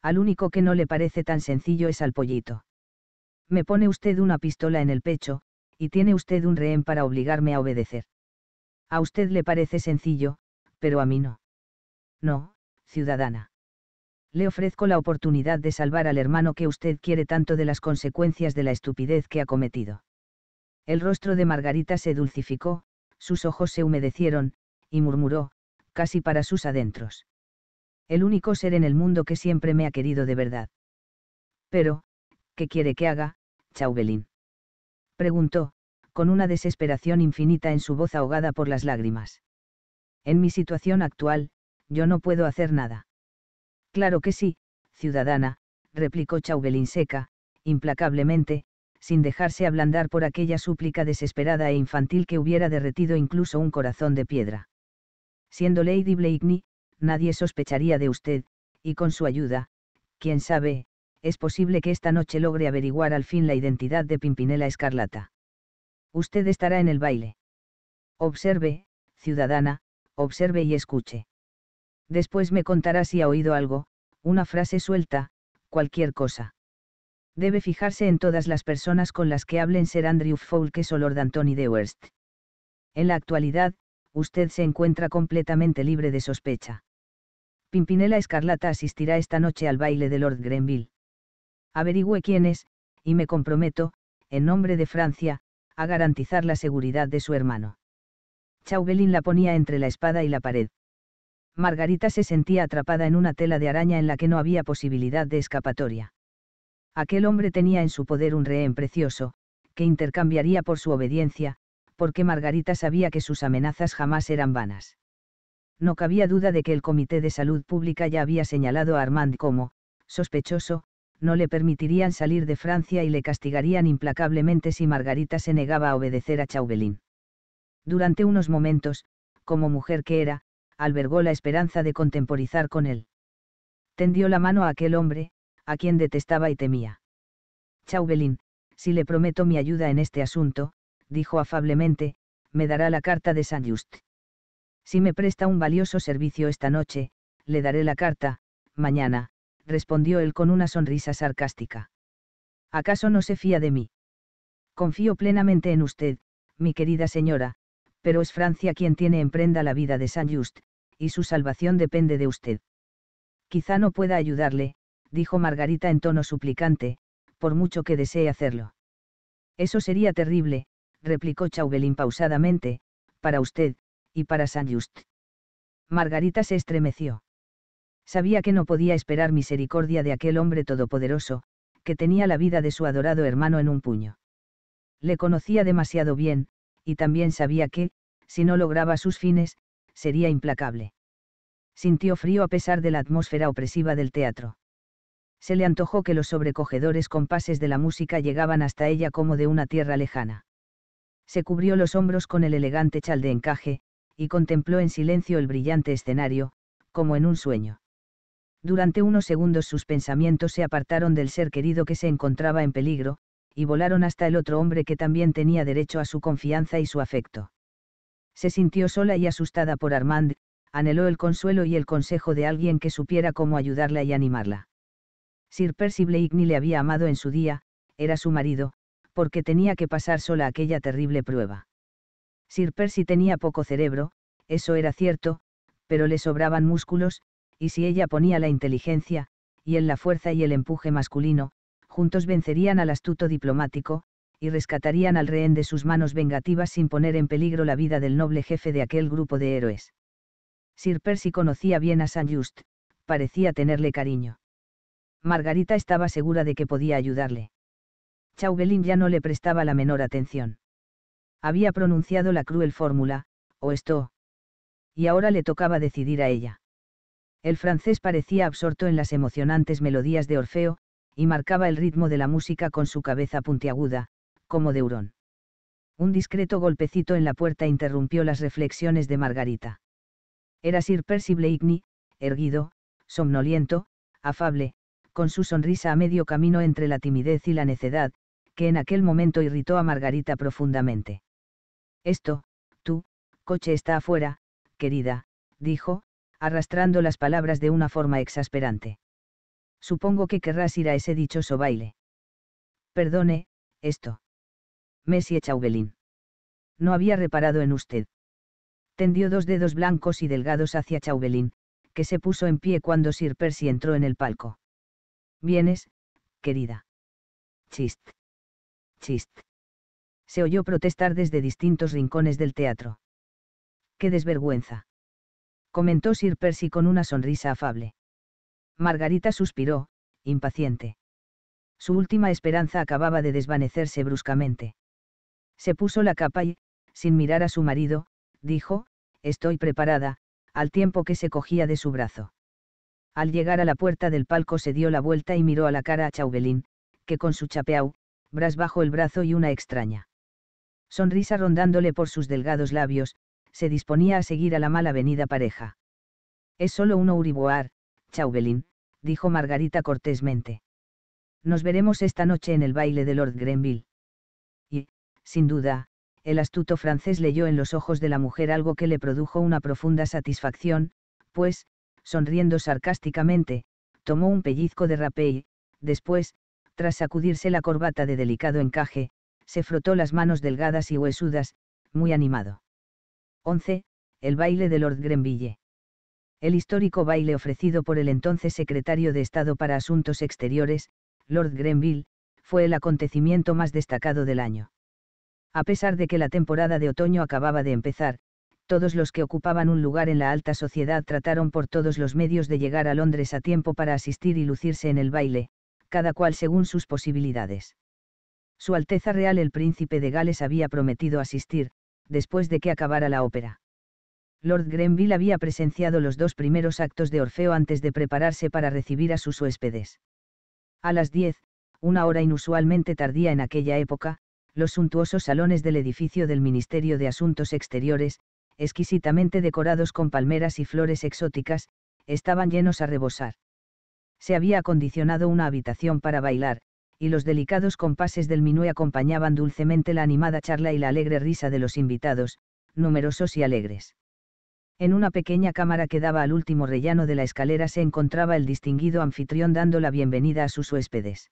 Al único que no le parece tan sencillo es al pollito. Me pone usted una pistola en el pecho, y tiene usted un rehén para obligarme a obedecer. A usted le parece sencillo, pero a mí no. No, ciudadana. Le ofrezco la oportunidad de salvar al hermano que usted quiere tanto de las consecuencias de la estupidez que ha cometido. El rostro de Margarita se dulcificó, sus ojos se humedecieron, y murmuró, casi para sus adentros. El único ser en el mundo que siempre me ha querido de verdad. Pero, ¿qué quiere que haga, Chauvelin? Preguntó, con una desesperación infinita en su voz ahogada por las lágrimas. En mi situación actual, yo no puedo hacer nada. Claro que sí, ciudadana, replicó Chauvelin seca, implacablemente, sin dejarse ablandar por aquella súplica desesperada e infantil que hubiera derretido incluso un corazón de piedra. Siendo Lady Blakeney, nadie sospecharía de usted, y con su ayuda, quién sabe, es posible que esta noche logre averiguar al fin la identidad de Pimpinela Escarlata. Usted estará en el baile. Observe, ciudadana, observe y escuche. Después me contará si ha oído algo, una frase suelta, cualquier cosa. Debe fijarse en todas las personas con las que hablen ser Andrew Foulkes o Lord Anthony de En la actualidad, usted se encuentra completamente libre de sospecha. Pimpinela Escarlata asistirá esta noche al baile de Lord Grenville. Averigüe quién es, y me comprometo, en nombre de Francia, a garantizar la seguridad de su hermano. Chauvelin la ponía entre la espada y la pared. Margarita se sentía atrapada en una tela de araña en la que no había posibilidad de escapatoria. Aquel hombre tenía en su poder un rehén precioso, que intercambiaría por su obediencia, porque Margarita sabía que sus amenazas jamás eran vanas. No cabía duda de que el Comité de Salud Pública ya había señalado a Armand como, sospechoso, no le permitirían salir de Francia y le castigarían implacablemente si Margarita se negaba a obedecer a Chauvelin. Durante unos momentos, como mujer que era, albergó la esperanza de contemporizar con él. Tendió la mano a aquel hombre, a quien detestaba y temía. Chauvelin, si le prometo mi ayuda en este asunto, dijo afablemente, me dará la carta de saint Just. Si me presta un valioso servicio esta noche, le daré la carta, mañana, respondió él con una sonrisa sarcástica. ¿Acaso no se fía de mí? Confío plenamente en usted, mi querida señora, pero es Francia quien tiene en prenda la vida de saint Just, y su salvación depende de usted. Quizá no pueda ayudarle, dijo Margarita en tono suplicante, por mucho que desee hacerlo. Eso sería terrible, replicó Chauvelin pausadamente, para usted, y para saint Just. Margarita se estremeció. Sabía que no podía esperar misericordia de aquel hombre todopoderoso, que tenía la vida de su adorado hermano en un puño. Le conocía demasiado bien, y también sabía que, si no lograba sus fines, sería implacable. Sintió frío a pesar de la atmósfera opresiva del teatro. Se le antojó que los sobrecogedores compases de la música llegaban hasta ella como de una tierra lejana se cubrió los hombros con el elegante chal de encaje, y contempló en silencio el brillante escenario, como en un sueño. Durante unos segundos sus pensamientos se apartaron del ser querido que se encontraba en peligro, y volaron hasta el otro hombre que también tenía derecho a su confianza y su afecto. Se sintió sola y asustada por Armand, anheló el consuelo y el consejo de alguien que supiera cómo ayudarla y animarla. Sir Percy Blakeney le había amado en su día, era su marido, porque tenía que pasar sola aquella terrible prueba. Sir Percy tenía poco cerebro, eso era cierto, pero le sobraban músculos, y si ella ponía la inteligencia, y él la fuerza y el empuje masculino, juntos vencerían al astuto diplomático, y rescatarían al rehén de sus manos vengativas sin poner en peligro la vida del noble jefe de aquel grupo de héroes. Sir Percy conocía bien a San Just, parecía tenerle cariño. Margarita estaba segura de que podía ayudarle. Chauvelin ya no le prestaba la menor atención. Había pronunciado la cruel fórmula, o esto. Y ahora le tocaba decidir a ella. El francés parecía absorto en las emocionantes melodías de Orfeo, y marcaba el ritmo de la música con su cabeza puntiaguda, como de hurón. Un discreto golpecito en la puerta interrumpió las reflexiones de Margarita. Era Sir Percy Blakeney, erguido, somnoliento, afable, con su sonrisa a medio camino entre la timidez y la necedad, que en aquel momento irritó a Margarita profundamente. Esto, tú, coche está afuera, querida, dijo, arrastrando las palabras de una forma exasperante. Supongo que querrás ir a ese dichoso baile. Perdone, esto. Messi Chauvelin. No había reparado en usted. Tendió dos dedos blancos y delgados hacia Chauvelin, que se puso en pie cuando Sir Percy entró en el palco. Vienes, querida. Chist. Chist. Se oyó protestar desde distintos rincones del teatro. ¡Qué desvergüenza! comentó Sir Percy con una sonrisa afable. Margarita suspiró, impaciente. Su última esperanza acababa de desvanecerse bruscamente. Se puso la capa y, sin mirar a su marido, dijo, Estoy preparada, al tiempo que se cogía de su brazo. Al llegar a la puerta del palco se dio la vuelta y miró a la cara a Chauvelin, que con su chapeau, bras bajo el brazo y una extraña sonrisa rondándole por sus delgados labios, se disponía a seguir a la mal avenida pareja. Es solo un Uriboar, Chauvelin, dijo Margarita cortésmente. Nos veremos esta noche en el baile de Lord Grenville. Y, sin duda, el astuto francés leyó en los ojos de la mujer algo que le produjo una profunda satisfacción, pues, sonriendo sarcásticamente, tomó un pellizco de rapé y, después, tras sacudirse la corbata de delicado encaje, se frotó las manos delgadas y huesudas, muy animado. 11. El baile de Lord Grenville. El histórico baile ofrecido por el entonces secretario de Estado para Asuntos Exteriores, Lord Grenville, fue el acontecimiento más destacado del año. A pesar de que la temporada de otoño acababa de empezar, todos los que ocupaban un lugar en la alta sociedad trataron por todos los medios de llegar a Londres a tiempo para asistir y lucirse en el baile, cada cual según sus posibilidades. Su Alteza Real el Príncipe de Gales había prometido asistir, después de que acabara la ópera. Lord Grenville había presenciado los dos primeros actos de Orfeo antes de prepararse para recibir a sus huéspedes. A las diez, una hora inusualmente tardía en aquella época, los suntuosos salones del edificio del Ministerio de Asuntos Exteriores, exquisitamente decorados con palmeras y flores exóticas, estaban llenos a rebosar se había acondicionado una habitación para bailar, y los delicados compases del minué acompañaban dulcemente la animada charla y la alegre risa de los invitados, numerosos y alegres. En una pequeña cámara que daba al último rellano de la escalera se encontraba el distinguido anfitrión dando la bienvenida a sus huéspedes.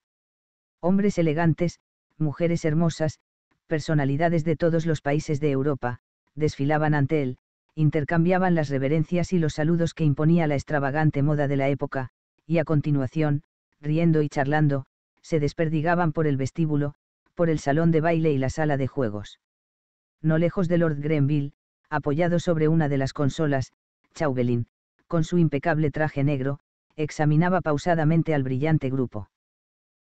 Hombres elegantes, mujeres hermosas, personalidades de todos los países de Europa, desfilaban ante él, intercambiaban las reverencias y los saludos que imponía la extravagante moda de la época, y a continuación, riendo y charlando, se desperdigaban por el vestíbulo, por el salón de baile y la sala de juegos. No lejos de Lord Grenville, apoyado sobre una de las consolas, Chauvelin, con su impecable traje negro, examinaba pausadamente al brillante grupo.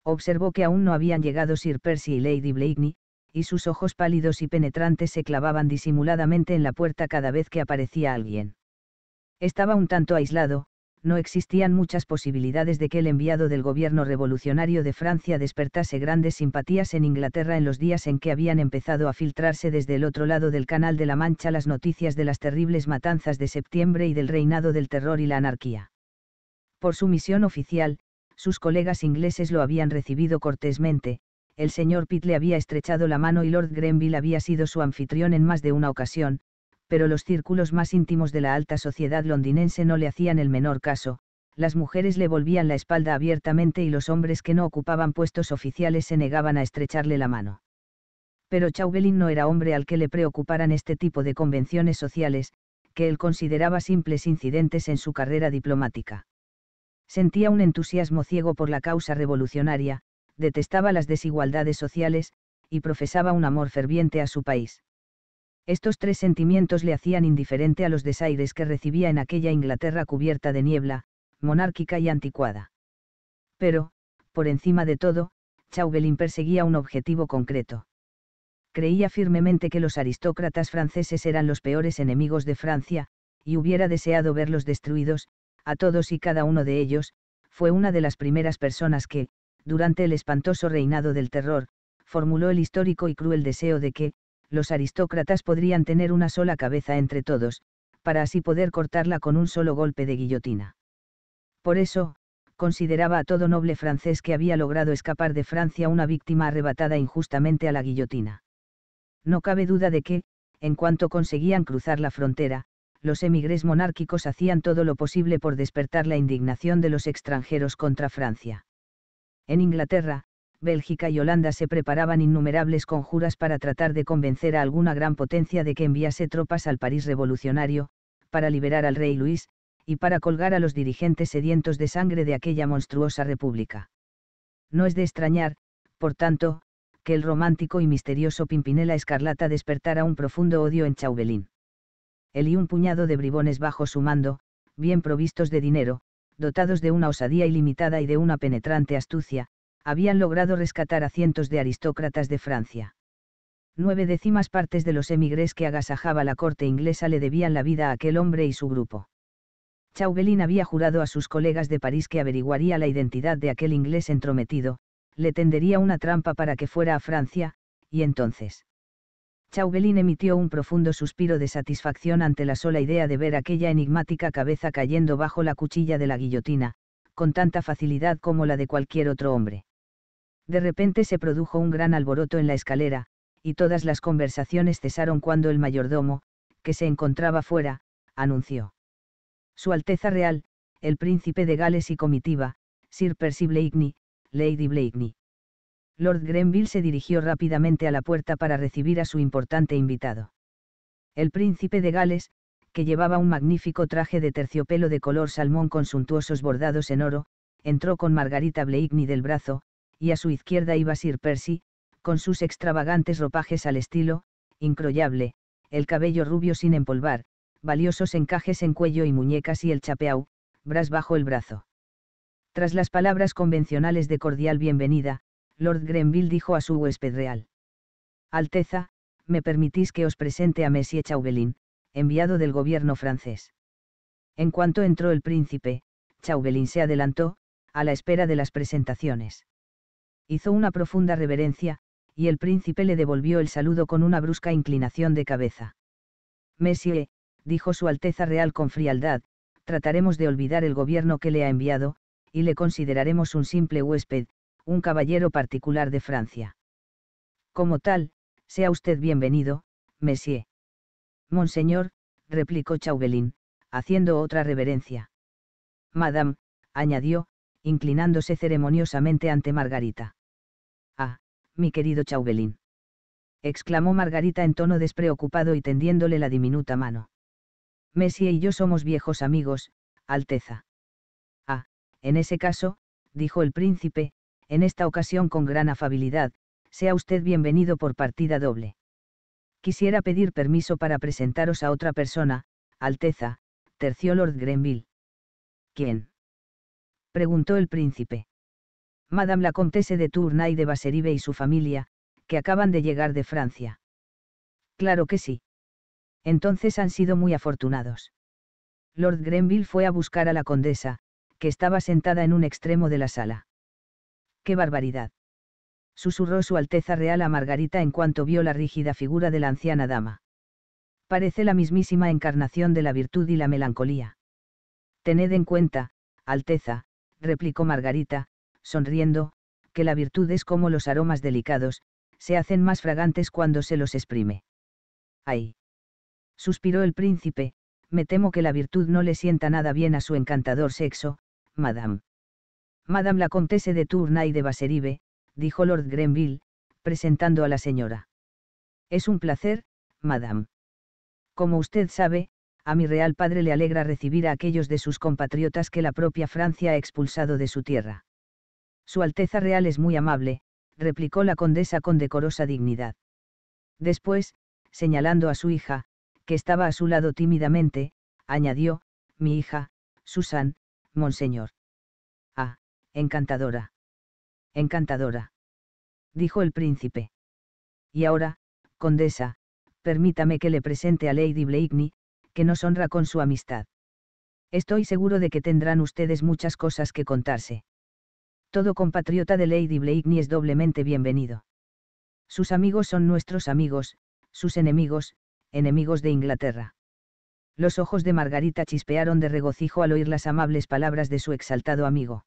Observó que aún no habían llegado Sir Percy y Lady Blakeney, y sus ojos pálidos y penetrantes se clavaban disimuladamente en la puerta cada vez que aparecía alguien. Estaba un tanto aislado, no existían muchas posibilidades de que el enviado del gobierno revolucionario de Francia despertase grandes simpatías en Inglaterra en los días en que habían empezado a filtrarse desde el otro lado del Canal de la Mancha las noticias de las terribles matanzas de septiembre y del reinado del terror y la anarquía. Por su misión oficial, sus colegas ingleses lo habían recibido cortésmente, el señor Pitt le había estrechado la mano y Lord Grenville había sido su anfitrión en más de una ocasión, pero los círculos más íntimos de la alta sociedad londinense no le hacían el menor caso, las mujeres le volvían la espalda abiertamente y los hombres que no ocupaban puestos oficiales se negaban a estrecharle la mano. Pero Chauvelin no era hombre al que le preocuparan este tipo de convenciones sociales, que él consideraba simples incidentes en su carrera diplomática. Sentía un entusiasmo ciego por la causa revolucionaria, detestaba las desigualdades sociales, y profesaba un amor ferviente a su país. Estos tres sentimientos le hacían indiferente a los desaires que recibía en aquella Inglaterra cubierta de niebla, monárquica y anticuada. Pero, por encima de todo, Chauvelin perseguía un objetivo concreto. Creía firmemente que los aristócratas franceses eran los peores enemigos de Francia, y hubiera deseado verlos destruidos, a todos y cada uno de ellos, fue una de las primeras personas que, durante el espantoso reinado del terror, formuló el histórico y cruel deseo de que, los aristócratas podrían tener una sola cabeza entre todos, para así poder cortarla con un solo golpe de guillotina. Por eso, consideraba a todo noble francés que había logrado escapar de Francia una víctima arrebatada injustamente a la guillotina. No cabe duda de que, en cuanto conseguían cruzar la frontera, los emigres monárquicos hacían todo lo posible por despertar la indignación de los extranjeros contra Francia. En Inglaterra, Bélgica y Holanda se preparaban innumerables conjuras para tratar de convencer a alguna gran potencia de que enviase tropas al París revolucionario, para liberar al rey Luis, y para colgar a los dirigentes sedientos de sangre de aquella monstruosa república. No es de extrañar, por tanto, que el romántico y misterioso Pimpinela Escarlata despertara un profundo odio en Chauvelin. Él y un puñado de bribones bajo su mando, bien provistos de dinero, dotados de una osadía ilimitada y de una penetrante astucia, habían logrado rescatar a cientos de aristócratas de Francia. Nueve décimas partes de los emigrés que agasajaba la corte inglesa le debían la vida a aquel hombre y su grupo. Chauvelin había jurado a sus colegas de París que averiguaría la identidad de aquel inglés entrometido, le tendería una trampa para que fuera a Francia, y entonces. Chauvelin emitió un profundo suspiro de satisfacción ante la sola idea de ver aquella enigmática cabeza cayendo bajo la cuchilla de la guillotina, con tanta facilidad como la de cualquier otro hombre. De repente se produjo un gran alboroto en la escalera, y todas las conversaciones cesaron cuando el mayordomo, que se encontraba fuera, anunció. Su Alteza Real, el príncipe de Gales y comitiva, Sir Percy Blakeney, Lady Blakeney. Lord Grenville se dirigió rápidamente a la puerta para recibir a su importante invitado. El príncipe de Gales, que llevaba un magnífico traje de terciopelo de color salmón con suntuosos bordados en oro, entró con Margarita Blakeney del brazo, y a su izquierda iba Sir Percy, con sus extravagantes ropajes al estilo, incroyable, el cabello rubio sin empolvar, valiosos encajes en cuello y muñecas y el chapeau, bras bajo el brazo. Tras las palabras convencionales de cordial bienvenida, Lord Grenville dijo a su huésped real. Alteza, me permitís que os presente a Messie Chauvelin, enviado del gobierno francés. En cuanto entró el príncipe, Chauvelin se adelantó, a la espera de las presentaciones hizo una profunda reverencia, y el príncipe le devolvió el saludo con una brusca inclinación de cabeza. «Messie», dijo Su Alteza Real con frialdad, trataremos de olvidar el gobierno que le ha enviado, y le consideraremos un simple huésped, un caballero particular de Francia. Como tal, sea usted bienvenido, monsieur Monseñor, replicó Chauvelin, haciendo otra reverencia. Madame, añadió, inclinándose ceremoniosamente ante Margarita mi querido Chauvelin. exclamó Margarita en tono despreocupado y tendiéndole la diminuta mano. Messi y yo somos viejos amigos, Alteza. Ah, en ese caso, dijo el príncipe, en esta ocasión con gran afabilidad, sea usted bienvenido por partida doble. Quisiera pedir permiso para presentaros a otra persona, Alteza, terció Lord Grenville. ¿Quién? preguntó el príncipe. Madame la Comtesse de Tournai de Baserive y su familia, que acaban de llegar de Francia. Claro que sí. Entonces han sido muy afortunados. Lord Grenville fue a buscar a la condesa, que estaba sentada en un extremo de la sala. ¡Qué barbaridad! Susurró Su Alteza Real a Margarita en cuanto vio la rígida figura de la anciana dama. Parece la mismísima encarnación de la virtud y la melancolía. Tened en cuenta, Alteza, replicó Margarita, sonriendo, que la virtud es como los aromas delicados, se hacen más fragantes cuando se los exprime. ¡Ay! suspiró el príncipe, me temo que la virtud no le sienta nada bien a su encantador sexo, madame. Madame la Comtesse de y de Baserive, dijo Lord Grenville, presentando a la señora. Es un placer, madame. Como usted sabe, a mi real padre le alegra recibir a aquellos de sus compatriotas que la propia Francia ha expulsado de su tierra. Su Alteza Real es muy amable, replicó la condesa con decorosa dignidad. Después, señalando a su hija, que estaba a su lado tímidamente, añadió, mi hija, Susan, monseñor. Ah, encantadora. Encantadora. Dijo el príncipe. Y ahora, condesa, permítame que le presente a Lady Blakeney, que nos honra con su amistad. Estoy seguro de que tendrán ustedes muchas cosas que contarse. Todo compatriota de Lady Blakeney es doblemente bienvenido. Sus amigos son nuestros amigos, sus enemigos, enemigos de Inglaterra. Los ojos de Margarita chispearon de regocijo al oír las amables palabras de su exaltado amigo.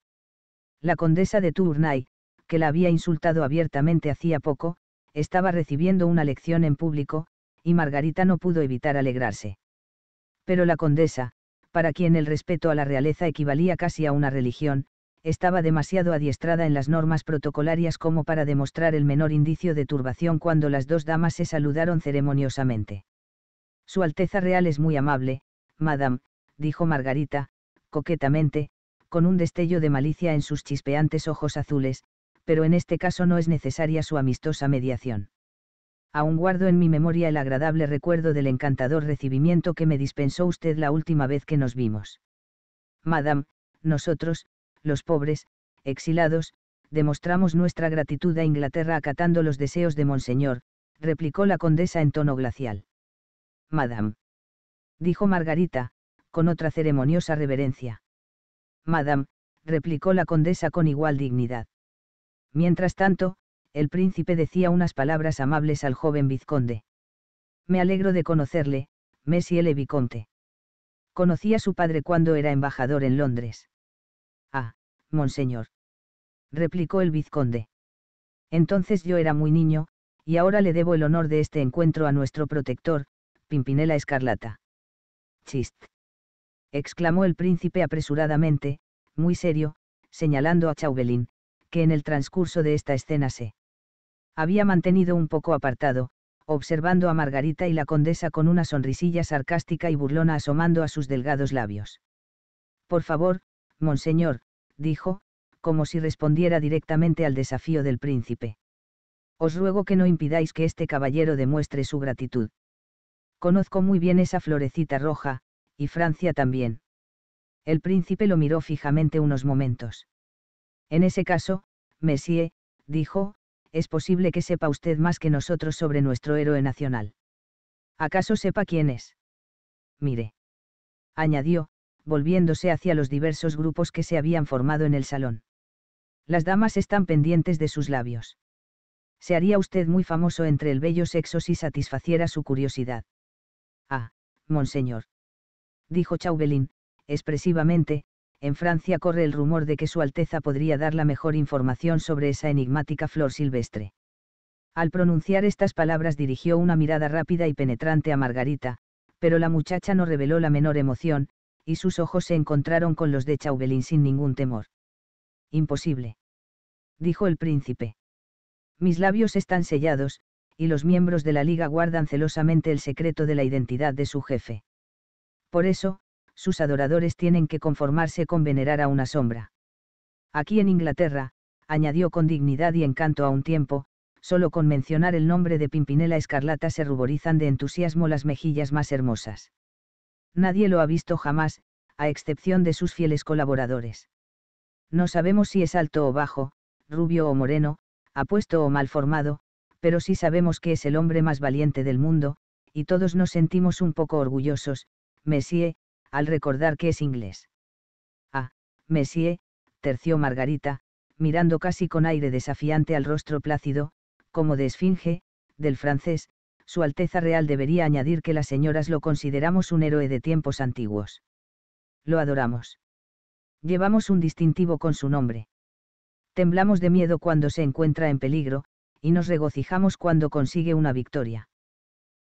La condesa de Tournai, que la había insultado abiertamente hacía poco, estaba recibiendo una lección en público, y Margarita no pudo evitar alegrarse. Pero la condesa, para quien el respeto a la realeza equivalía casi a una religión, estaba demasiado adiestrada en las normas protocolarias como para demostrar el menor indicio de turbación cuando las dos damas se saludaron ceremoniosamente. Su Alteza Real es muy amable, Madame, dijo Margarita, coquetamente, con un destello de malicia en sus chispeantes ojos azules, pero en este caso no es necesaria su amistosa mediación. Aún guardo en mi memoria el agradable recuerdo del encantador recibimiento que me dispensó usted la última vez que nos vimos. Madame, nosotros, los pobres, exilados, demostramos nuestra gratitud a Inglaterra acatando los deseos de Monseñor, replicó la condesa en tono glacial. Madame. Dijo Margarita, con otra ceremoniosa reverencia. Madame, replicó la condesa con igual dignidad. Mientras tanto, el príncipe decía unas palabras amables al joven vizconde. Me alegro de conocerle, Messie le Vicomte. Conocí a su padre cuando era embajador en Londres monseñor. Replicó el vizconde. Entonces yo era muy niño, y ahora le debo el honor de este encuentro a nuestro protector, Pimpinela Escarlata. Chist. exclamó el príncipe apresuradamente, muy serio, señalando a Chauvelin, que en el transcurso de esta escena se había mantenido un poco apartado, observando a Margarita y la condesa con una sonrisilla sarcástica y burlona asomando a sus delgados labios. Por favor, monseñor, dijo, como si respondiera directamente al desafío del príncipe. Os ruego que no impidáis que este caballero demuestre su gratitud. Conozco muy bien esa florecita roja, y Francia también. El príncipe lo miró fijamente unos momentos. En ese caso, Messier, dijo, es posible que sepa usted más que nosotros sobre nuestro héroe nacional. ¿Acaso sepa quién es? Mire. Añadió, volviéndose hacia los diversos grupos que se habían formado en el salón. Las damas están pendientes de sus labios. Se haría usted muy famoso entre el bello sexo si satisfaciera su curiosidad. Ah, monseñor. Dijo Chauvelin, expresivamente, en Francia corre el rumor de que Su Alteza podría dar la mejor información sobre esa enigmática flor silvestre. Al pronunciar estas palabras dirigió una mirada rápida y penetrante a Margarita, pero la muchacha no reveló la menor emoción, y sus ojos se encontraron con los de Chauvelin sin ningún temor. Imposible. Dijo el príncipe. Mis labios están sellados, y los miembros de la Liga guardan celosamente el secreto de la identidad de su jefe. Por eso, sus adoradores tienen que conformarse con venerar a una sombra. Aquí en Inglaterra, añadió con dignidad y encanto a un tiempo, solo con mencionar el nombre de Pimpinela Escarlata se ruborizan de entusiasmo las mejillas más hermosas. Nadie lo ha visto jamás, a excepción de sus fieles colaboradores. No sabemos si es alto o bajo, rubio o moreno, apuesto o mal formado, pero sí sabemos que es el hombre más valiente del mundo, y todos nos sentimos un poco orgullosos, Messier, al recordar que es inglés. Ah, Messier, terció Margarita, mirando casi con aire desafiante al rostro plácido, como de esfinge, del francés, su Alteza Real debería añadir que las señoras lo consideramos un héroe de tiempos antiguos. Lo adoramos. Llevamos un distintivo con su nombre. Temblamos de miedo cuando se encuentra en peligro, y nos regocijamos cuando consigue una victoria.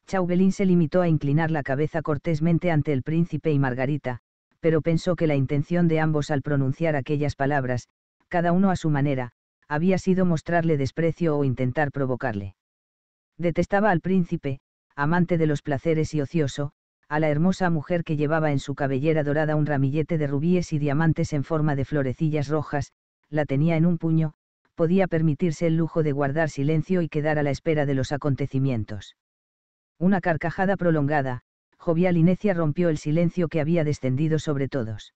Chauvelin se limitó a inclinar la cabeza cortésmente ante el príncipe y Margarita, pero pensó que la intención de ambos al pronunciar aquellas palabras, cada uno a su manera, había sido mostrarle desprecio o intentar provocarle. Detestaba al príncipe, amante de los placeres y ocioso, a la hermosa mujer que llevaba en su cabellera dorada un ramillete de rubíes y diamantes en forma de florecillas rojas, la tenía en un puño, podía permitirse el lujo de guardar silencio y quedar a la espera de los acontecimientos. Una carcajada prolongada, jovial y necia rompió el silencio que había descendido sobre todos.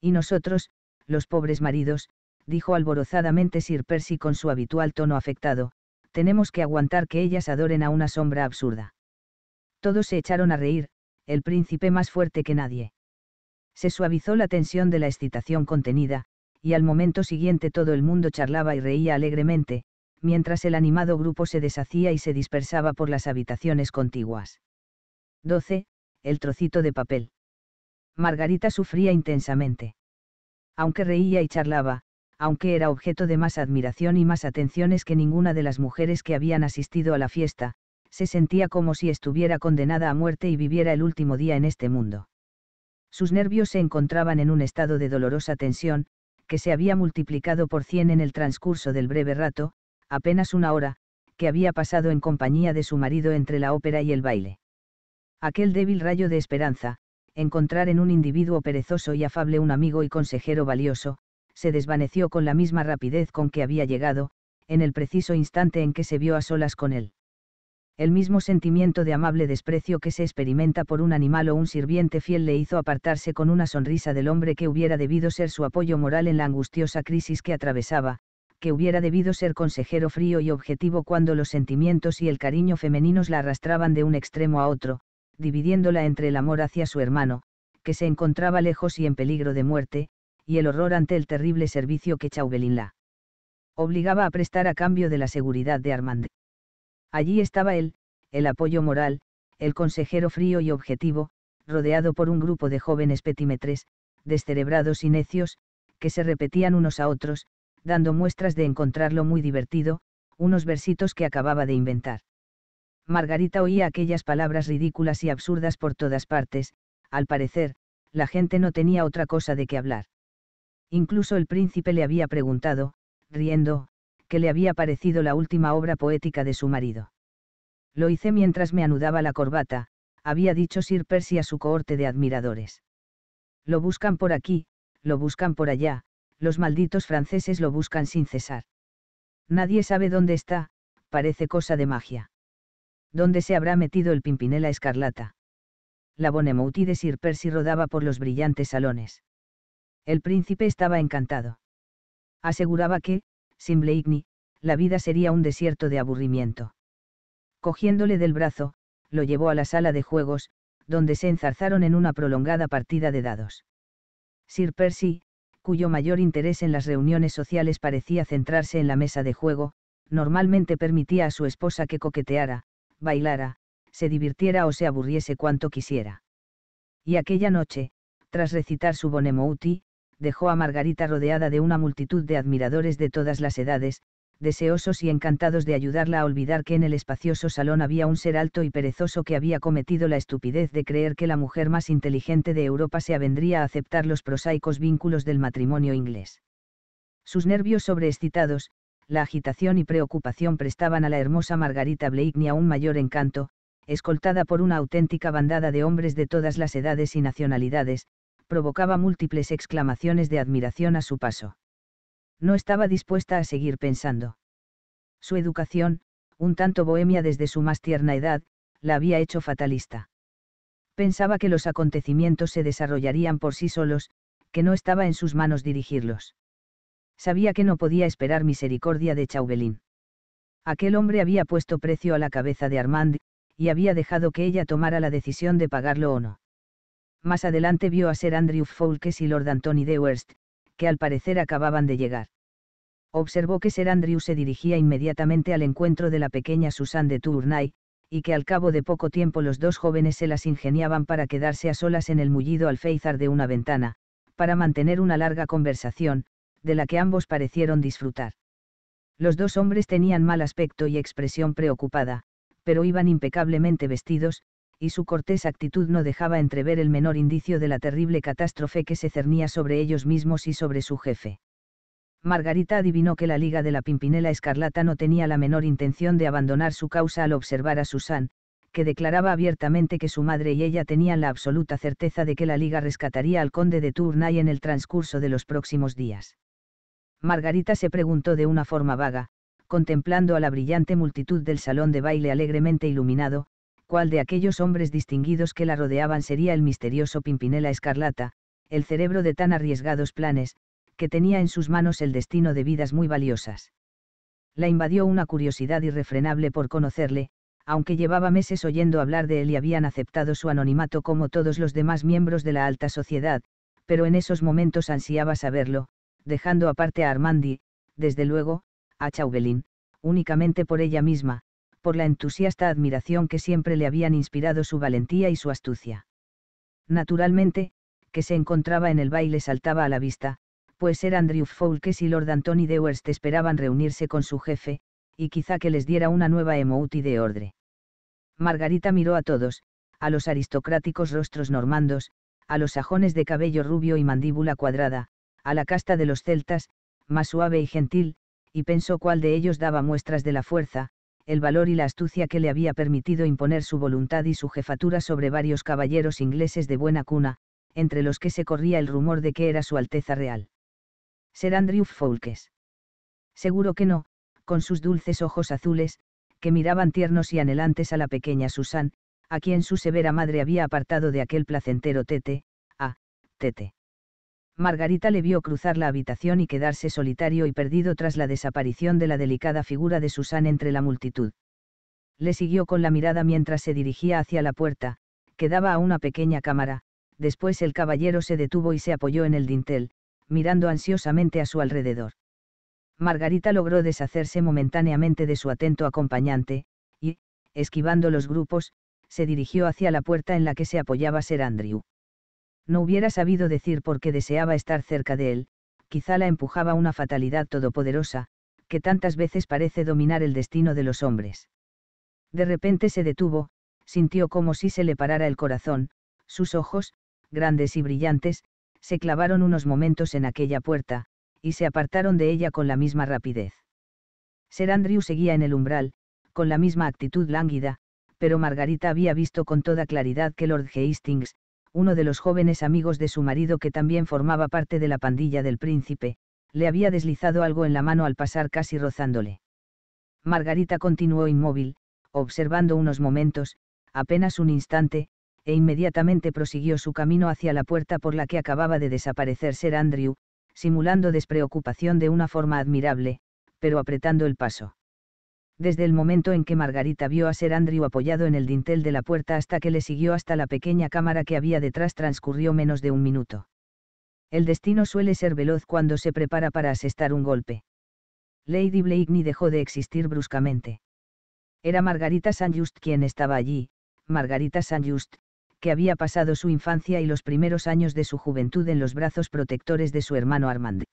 Y nosotros, los pobres maridos, dijo alborozadamente Sir Percy con su habitual tono afectado, tenemos que aguantar que ellas adoren a una sombra absurda. Todos se echaron a reír, el príncipe más fuerte que nadie. Se suavizó la tensión de la excitación contenida, y al momento siguiente todo el mundo charlaba y reía alegremente, mientras el animado grupo se deshacía y se dispersaba por las habitaciones contiguas. 12. El trocito de papel. Margarita sufría intensamente. Aunque reía y charlaba, aunque era objeto de más admiración y más atenciones que ninguna de las mujeres que habían asistido a la fiesta, se sentía como si estuviera condenada a muerte y viviera el último día en este mundo. Sus nervios se encontraban en un estado de dolorosa tensión, que se había multiplicado por cien en el transcurso del breve rato, apenas una hora, que había pasado en compañía de su marido entre la ópera y el baile. Aquel débil rayo de esperanza, encontrar en un individuo perezoso y afable un amigo y consejero valioso, se desvaneció con la misma rapidez con que había llegado, en el preciso instante en que se vio a solas con él. El mismo sentimiento de amable desprecio que se experimenta por un animal o un sirviente fiel le hizo apartarse con una sonrisa del hombre que hubiera debido ser su apoyo moral en la angustiosa crisis que atravesaba, que hubiera debido ser consejero frío y objetivo cuando los sentimientos y el cariño femeninos la arrastraban de un extremo a otro, dividiéndola entre el amor hacia su hermano, que se encontraba lejos y en peligro de muerte, y el horror ante el terrible servicio que Chauvelin la obligaba a prestar a cambio de la seguridad de Armand. Allí estaba él, el apoyo moral, el consejero frío y objetivo, rodeado por un grupo de jóvenes petimetres, descerebrados y necios, que se repetían unos a otros, dando muestras de encontrarlo muy divertido, unos versitos que acababa de inventar. Margarita oía aquellas palabras ridículas y absurdas por todas partes, al parecer, la gente no tenía otra cosa de qué hablar. Incluso el príncipe le había preguntado, riendo, qué le había parecido la última obra poética de su marido. Lo hice mientras me anudaba la corbata, había dicho Sir Percy a su cohorte de admiradores. Lo buscan por aquí, lo buscan por allá, los malditos franceses lo buscan sin cesar. Nadie sabe dónde está, parece cosa de magia. ¿Dónde se habrá metido el pimpinela escarlata? La bonemoutie de Sir Percy rodaba por los brillantes salones. El príncipe estaba encantado. Aseguraba que, sin Blakeney, la vida sería un desierto de aburrimiento. Cogiéndole del brazo, lo llevó a la sala de juegos, donde se enzarzaron en una prolongada partida de dados. Sir Percy, cuyo mayor interés en las reuniones sociales parecía centrarse en la mesa de juego, normalmente permitía a su esposa que coqueteara, bailara, se divirtiera o se aburriese cuanto quisiera. Y aquella noche, tras recitar su Bonemouti, dejó a Margarita rodeada de una multitud de admiradores de todas las edades, deseosos y encantados de ayudarla a olvidar que en el espacioso salón había un ser alto y perezoso que había cometido la estupidez de creer que la mujer más inteligente de Europa se avendría a aceptar los prosaicos vínculos del matrimonio inglés. Sus nervios sobreexcitados, la agitación y preocupación prestaban a la hermosa Margarita Blakeney un mayor encanto, escoltada por una auténtica bandada de hombres de todas las edades y nacionalidades, provocaba múltiples exclamaciones de admiración a su paso. No estaba dispuesta a seguir pensando. Su educación, un tanto bohemia desde su más tierna edad, la había hecho fatalista. Pensaba que los acontecimientos se desarrollarían por sí solos, que no estaba en sus manos dirigirlos. Sabía que no podía esperar misericordia de Chauvelin. Aquel hombre había puesto precio a la cabeza de Armand, y había dejado que ella tomara la decisión de pagarlo o no. Más adelante vio a Sir Andrew Foulkes y Lord Anthony Dewhurst, que al parecer acababan de llegar. Observó que Sir Andrew se dirigía inmediatamente al encuentro de la pequeña Susan de Tournai, y que al cabo de poco tiempo los dos jóvenes se las ingeniaban para quedarse a solas en el mullido alféizar de una ventana, para mantener una larga conversación, de la que ambos parecieron disfrutar. Los dos hombres tenían mal aspecto y expresión preocupada, pero iban impecablemente vestidos, y su cortés actitud no dejaba entrever el menor indicio de la terrible catástrofe que se cernía sobre ellos mismos y sobre su jefe. Margarita adivinó que la Liga de la Pimpinela Escarlata no tenía la menor intención de abandonar su causa al observar a Susan, que declaraba abiertamente que su madre y ella tenían la absoluta certeza de que la Liga rescataría al conde de Tournai en el transcurso de los próximos días. Margarita se preguntó de una forma vaga, contemplando a la brillante multitud del salón de baile alegremente iluminado, cuál de aquellos hombres distinguidos que la rodeaban sería el misterioso Pimpinela Escarlata, el cerebro de tan arriesgados planes, que tenía en sus manos el destino de vidas muy valiosas. La invadió una curiosidad irrefrenable por conocerle, aunque llevaba meses oyendo hablar de él y habían aceptado su anonimato como todos los demás miembros de la alta sociedad, pero en esos momentos ansiaba saberlo, dejando aparte a Armandi, desde luego, a Chauvelin, únicamente por ella misma, por la entusiasta admiración que siempre le habían inspirado su valentía y su astucia. Naturalmente, que se encontraba en el baile saltaba a la vista, pues era Andrew Foulkes y Lord Anthony west esperaban reunirse con su jefe, y quizá que les diera una nueva emoti de ordre. Margarita miró a todos, a los aristocráticos rostros normandos, a los sajones de cabello rubio y mandíbula cuadrada, a la casta de los celtas, más suave y gentil, y pensó cuál de ellos daba muestras de la fuerza, el valor y la astucia que le había permitido imponer su voluntad y su jefatura sobre varios caballeros ingleses de buena cuna, entre los que se corría el rumor de que era su Alteza Real. Ser Andrew Foulkes. Seguro que no, con sus dulces ojos azules, que miraban tiernos y anhelantes a la pequeña Susan, a quien su severa madre había apartado de aquel placentero tete, a, tete. Margarita le vio cruzar la habitación y quedarse solitario y perdido tras la desaparición de la delicada figura de Susan entre la multitud. Le siguió con la mirada mientras se dirigía hacia la puerta, que daba a una pequeña cámara, después el caballero se detuvo y se apoyó en el dintel, mirando ansiosamente a su alrededor. Margarita logró deshacerse momentáneamente de su atento acompañante, y, esquivando los grupos, se dirigió hacia la puerta en la que se apoyaba Ser Andrew. No hubiera sabido decir por qué deseaba estar cerca de él, quizá la empujaba una fatalidad todopoderosa, que tantas veces parece dominar el destino de los hombres. De repente se detuvo, sintió como si se le parara el corazón, sus ojos, grandes y brillantes, se clavaron unos momentos en aquella puerta, y se apartaron de ella con la misma rapidez. Ser Andrew seguía en el umbral, con la misma actitud lánguida, pero Margarita había visto con toda claridad que Lord Hastings, uno de los jóvenes amigos de su marido que también formaba parte de la pandilla del príncipe, le había deslizado algo en la mano al pasar casi rozándole. Margarita continuó inmóvil, observando unos momentos, apenas un instante, e inmediatamente prosiguió su camino hacia la puerta por la que acababa de desaparecer Sir Andrew, simulando despreocupación de una forma admirable, pero apretando el paso desde el momento en que Margarita vio a ser Andrew apoyado en el dintel de la puerta hasta que le siguió hasta la pequeña cámara que había detrás transcurrió menos de un minuto. El destino suele ser veloz cuando se prepara para asestar un golpe. Lady Blakeney dejó de existir bruscamente. Era Margarita St. Just quien estaba allí, Margarita St. Just, que había pasado su infancia y los primeros años de su juventud en los brazos protectores de su hermano Armand.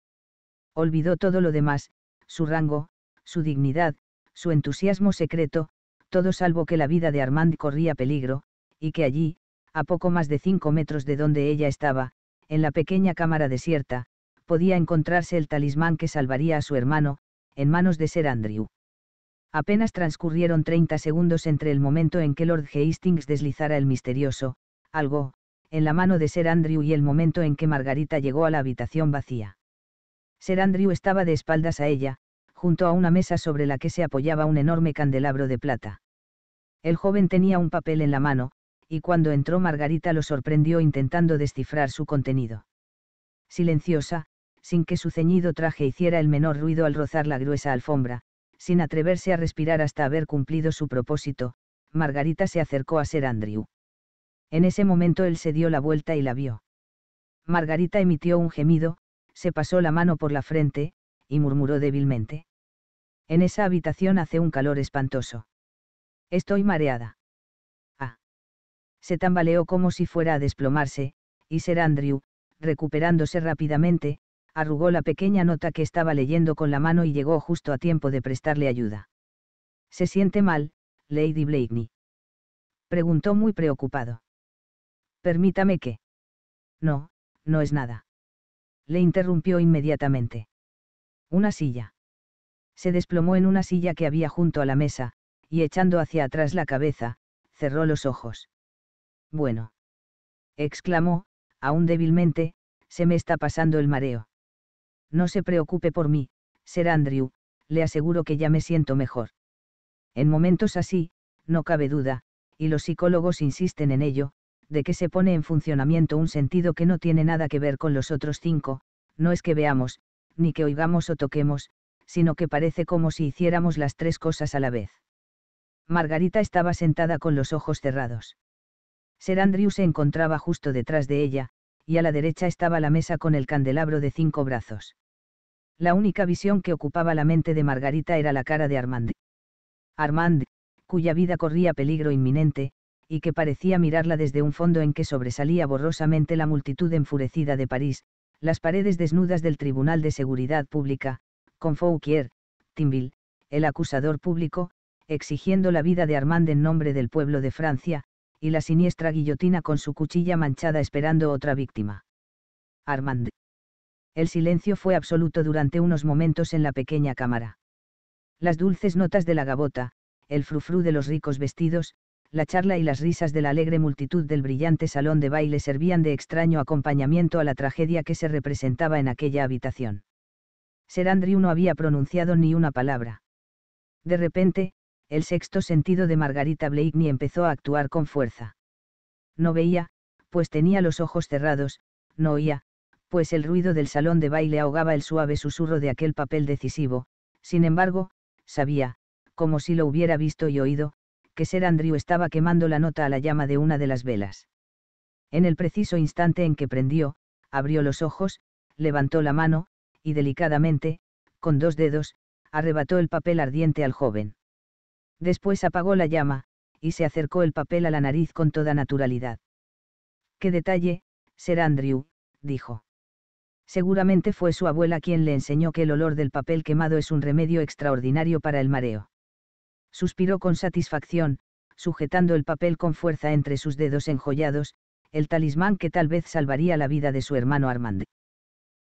Olvidó todo lo demás, su rango, su dignidad, su entusiasmo secreto, todo salvo que la vida de Armand corría peligro, y que allí, a poco más de cinco metros de donde ella estaba, en la pequeña cámara desierta, podía encontrarse el talismán que salvaría a su hermano, en manos de Ser Andrew. Apenas transcurrieron 30 segundos entre el momento en que Lord Hastings deslizara el misterioso, algo, en la mano de Ser Andrew y el momento en que Margarita llegó a la habitación vacía. Ser Andrew estaba de espaldas a ella, junto a una mesa sobre la que se apoyaba un enorme candelabro de plata. El joven tenía un papel en la mano, y cuando entró Margarita lo sorprendió intentando descifrar su contenido. Silenciosa, sin que su ceñido traje hiciera el menor ruido al rozar la gruesa alfombra, sin atreverse a respirar hasta haber cumplido su propósito, Margarita se acercó a ser Andrew. En ese momento él se dio la vuelta y la vio. Margarita emitió un gemido, se pasó la mano por la frente, y murmuró débilmente. En esa habitación hace un calor espantoso. Estoy mareada. Ah. Se tambaleó como si fuera a desplomarse, y Sir Andrew, recuperándose rápidamente, arrugó la pequeña nota que estaba leyendo con la mano y llegó justo a tiempo de prestarle ayuda. ¿Se siente mal, Lady Blakeney? Preguntó muy preocupado. Permítame que. No, no es nada. Le interrumpió inmediatamente. Una silla se desplomó en una silla que había junto a la mesa, y echando hacia atrás la cabeza, cerró los ojos. Bueno. exclamó, aún débilmente, se me está pasando el mareo. No se preocupe por mí, ser Andrew, le aseguro que ya me siento mejor. En momentos así, no cabe duda, y los psicólogos insisten en ello, de que se pone en funcionamiento un sentido que no tiene nada que ver con los otros cinco, no es que veamos, ni que oigamos o toquemos, sino que parece como si hiciéramos las tres cosas a la vez. Margarita estaba sentada con los ojos cerrados. Ser Andrew se encontraba justo detrás de ella, y a la derecha estaba la mesa con el candelabro de cinco brazos. La única visión que ocupaba la mente de Margarita era la cara de Armand. Armand, cuya vida corría peligro inminente, y que parecía mirarla desde un fondo en que sobresalía borrosamente la multitud enfurecida de París, las paredes desnudas del Tribunal de Seguridad Pública, con Fouquier, Timville, el acusador público, exigiendo la vida de Armand en nombre del pueblo de Francia, y la siniestra guillotina con su cuchilla manchada esperando otra víctima. Armand. El silencio fue absoluto durante unos momentos en la pequeña cámara. Las dulces notas de la gabota, el frufru de los ricos vestidos, la charla y las risas de la alegre multitud del brillante salón de baile servían de extraño acompañamiento a la tragedia que se representaba en aquella habitación. Ser Andrew no había pronunciado ni una palabra. De repente, el sexto sentido de Margarita Blakeney empezó a actuar con fuerza. No veía, pues tenía los ojos cerrados, no oía, pues el ruido del salón de baile ahogaba el suave susurro de aquel papel decisivo, sin embargo, sabía, como si lo hubiera visto y oído, que Ser Andrew estaba quemando la nota a la llama de una de las velas. En el preciso instante en que prendió, abrió los ojos, levantó la mano, y delicadamente, con dos dedos, arrebató el papel ardiente al joven. Después apagó la llama, y se acercó el papel a la nariz con toda naturalidad. Qué detalle, ser Andrew, dijo. Seguramente fue su abuela quien le enseñó que el olor del papel quemado es un remedio extraordinario para el mareo. Suspiró con satisfacción, sujetando el papel con fuerza entre sus dedos enjollados, el talismán que tal vez salvaría la vida de su hermano Armand.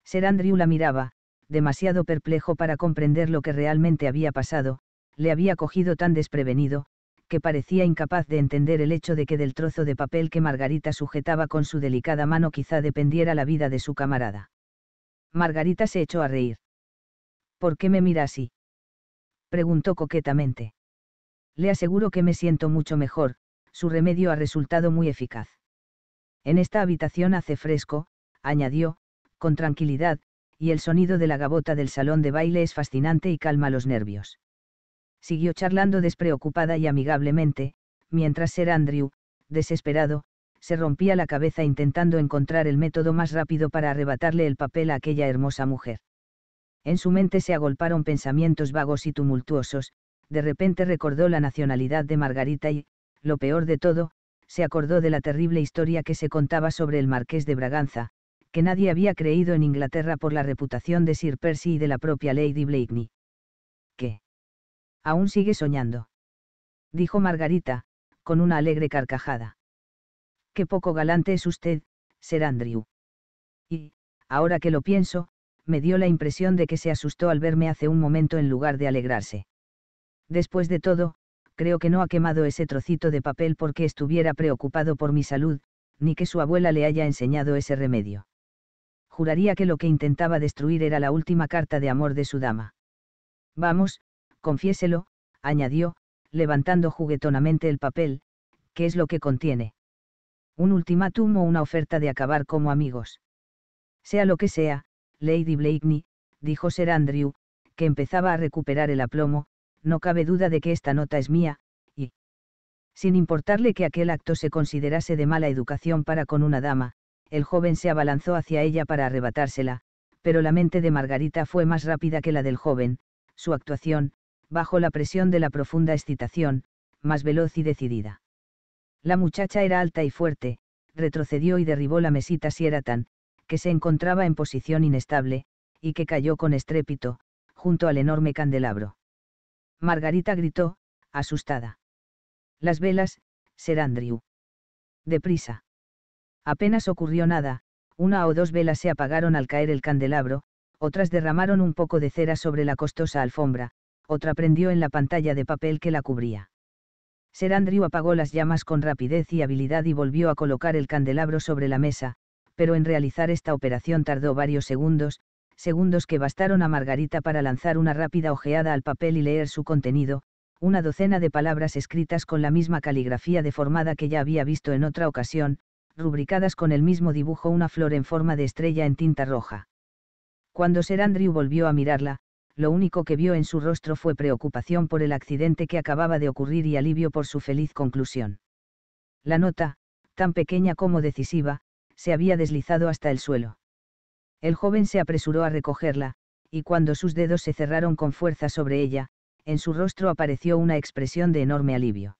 Ser Andrew la miraba, demasiado perplejo para comprender lo que realmente había pasado, le había cogido tan desprevenido, que parecía incapaz de entender el hecho de que del trozo de papel que Margarita sujetaba con su delicada mano quizá dependiera la vida de su camarada. Margarita se echó a reír. ¿Por qué me mira así? preguntó coquetamente. Le aseguro que me siento mucho mejor, su remedio ha resultado muy eficaz. En esta habitación hace fresco, añadió, con tranquilidad, y el sonido de la gabota del salón de baile es fascinante y calma los nervios. Siguió charlando despreocupada y amigablemente, mientras ser Andrew, desesperado, se rompía la cabeza intentando encontrar el método más rápido para arrebatarle el papel a aquella hermosa mujer. En su mente se agolparon pensamientos vagos y tumultuosos, de repente recordó la nacionalidad de Margarita y, lo peor de todo, se acordó de la terrible historia que se contaba sobre el marqués de Braganza, que nadie había creído en Inglaterra por la reputación de Sir Percy y de la propia Lady Blakeney. ¿Qué? Aún sigue soñando. Dijo Margarita, con una alegre carcajada. Qué poco galante es usted, Sir Andrew. Y, ahora que lo pienso, me dio la impresión de que se asustó al verme hace un momento en lugar de alegrarse. Después de todo, creo que no ha quemado ese trocito de papel porque estuviera preocupado por mi salud, ni que su abuela le haya enseñado ese remedio juraría que lo que intentaba destruir era la última carta de amor de su dama. Vamos, confiéselo, añadió, levantando juguetonamente el papel, ¿qué es lo que contiene? Un ultimátum o una oferta de acabar como amigos. Sea lo que sea, Lady Blakeney, dijo Sir Andrew, que empezaba a recuperar el aplomo, no cabe duda de que esta nota es mía, y... Sin importarle que aquel acto se considerase de mala educación para con una dama, el joven se abalanzó hacia ella para arrebatársela, pero la mente de Margarita fue más rápida que la del joven, su actuación, bajo la presión de la profunda excitación, más veloz y decidida. La muchacha era alta y fuerte, retrocedió y derribó la mesita tan, que se encontraba en posición inestable, y que cayó con estrépito, junto al enorme candelabro. Margarita gritó, asustada. Las velas, Serandriu. Deprisa. Apenas ocurrió nada, una o dos velas se apagaron al caer el candelabro, otras derramaron un poco de cera sobre la costosa alfombra, otra prendió en la pantalla de papel que la cubría. Ser apagó las llamas con rapidez y habilidad y volvió a colocar el candelabro sobre la mesa, pero en realizar esta operación tardó varios segundos, segundos que bastaron a Margarita para lanzar una rápida ojeada al papel y leer su contenido, una docena de palabras escritas con la misma caligrafía deformada que ya había visto en otra ocasión, rubricadas con el mismo dibujo una flor en forma de estrella en tinta roja. Cuando Ser Andrew volvió a mirarla, lo único que vio en su rostro fue preocupación por el accidente que acababa de ocurrir y alivio por su feliz conclusión. La nota, tan pequeña como decisiva, se había deslizado hasta el suelo. El joven se apresuró a recogerla, y cuando sus dedos se cerraron con fuerza sobre ella, en su rostro apareció una expresión de enorme alivio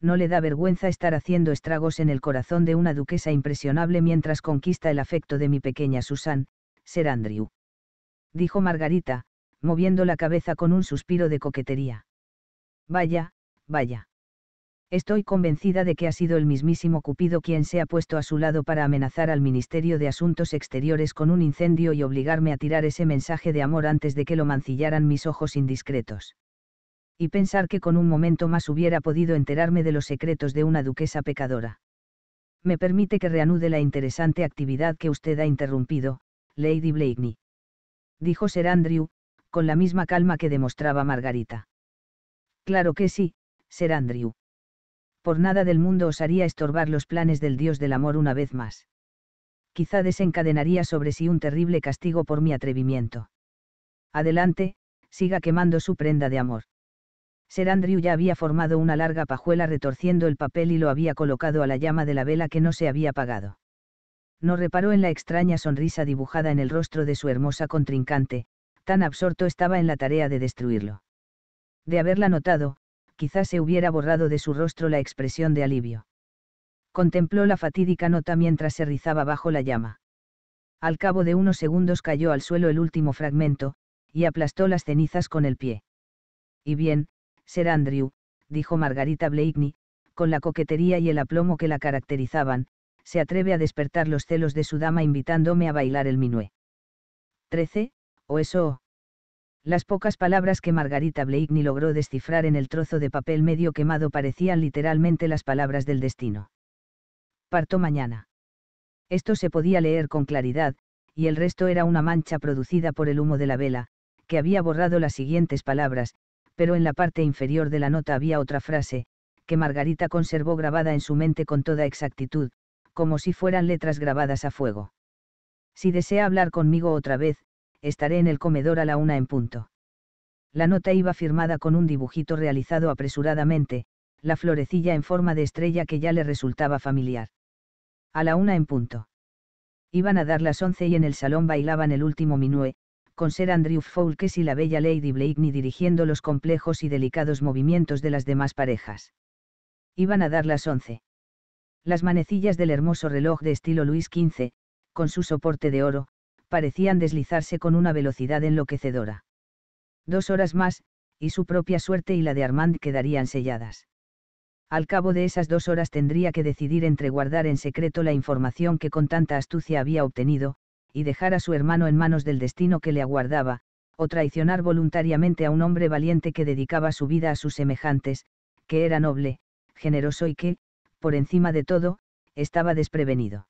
no le da vergüenza estar haciendo estragos en el corazón de una duquesa impresionable mientras conquista el afecto de mi pequeña Susan, ser Andrew. Dijo Margarita, moviendo la cabeza con un suspiro de coquetería. Vaya, vaya. Estoy convencida de que ha sido el mismísimo Cupido quien se ha puesto a su lado para amenazar al Ministerio de Asuntos Exteriores con un incendio y obligarme a tirar ese mensaje de amor antes de que lo mancillaran mis ojos indiscretos y pensar que con un momento más hubiera podido enterarme de los secretos de una duquesa pecadora. Me permite que reanude la interesante actividad que usted ha interrumpido, Lady Blakeney. Dijo Sir Andrew, con la misma calma que demostraba Margarita. Claro que sí, Sir Andrew. Por nada del mundo osaría estorbar los planes del dios del amor una vez más. Quizá desencadenaría sobre sí un terrible castigo por mi atrevimiento. Adelante, siga quemando su prenda de amor. Ser Andrew ya había formado una larga pajuela retorciendo el papel y lo había colocado a la llama de la vela que no se había apagado. No reparó en la extraña sonrisa dibujada en el rostro de su hermosa contrincante, tan absorto estaba en la tarea de destruirlo. De haberla notado, quizás se hubiera borrado de su rostro la expresión de alivio. Contempló la fatídica nota mientras se rizaba bajo la llama. Al cabo de unos segundos cayó al suelo el último fragmento, y aplastó las cenizas con el pie. Y bien, «Ser Andrew, dijo Margarita Blakeney, con la coquetería y el aplomo que la caracterizaban, se atreve a despertar los celos de su dama invitándome a bailar el minué. 13, o eso. Las pocas palabras que Margarita Blakeney logró descifrar en el trozo de papel medio quemado parecían literalmente las palabras del destino. Parto mañana. Esto se podía leer con claridad, y el resto era una mancha producida por el humo de la vela, que había borrado las siguientes palabras, pero en la parte inferior de la nota había otra frase, que Margarita conservó grabada en su mente con toda exactitud, como si fueran letras grabadas a fuego. Si desea hablar conmigo otra vez, estaré en el comedor a la una en punto. La nota iba firmada con un dibujito realizado apresuradamente, la florecilla en forma de estrella que ya le resultaba familiar. A la una en punto. Iban a dar las once y en el salón bailaban el último minué, con ser Andrew Foulkes y la bella Lady Blakeney dirigiendo los complejos y delicados movimientos de las demás parejas. Iban a dar las once. Las manecillas del hermoso reloj de estilo Luis XV, con su soporte de oro, parecían deslizarse con una velocidad enloquecedora. Dos horas más, y su propia suerte y la de Armand quedarían selladas. Al cabo de esas dos horas tendría que decidir entre guardar en secreto la información que con tanta astucia había obtenido, y dejar a su hermano en manos del destino que le aguardaba, o traicionar voluntariamente a un hombre valiente que dedicaba su vida a sus semejantes, que era noble, generoso y que, por encima de todo, estaba desprevenido.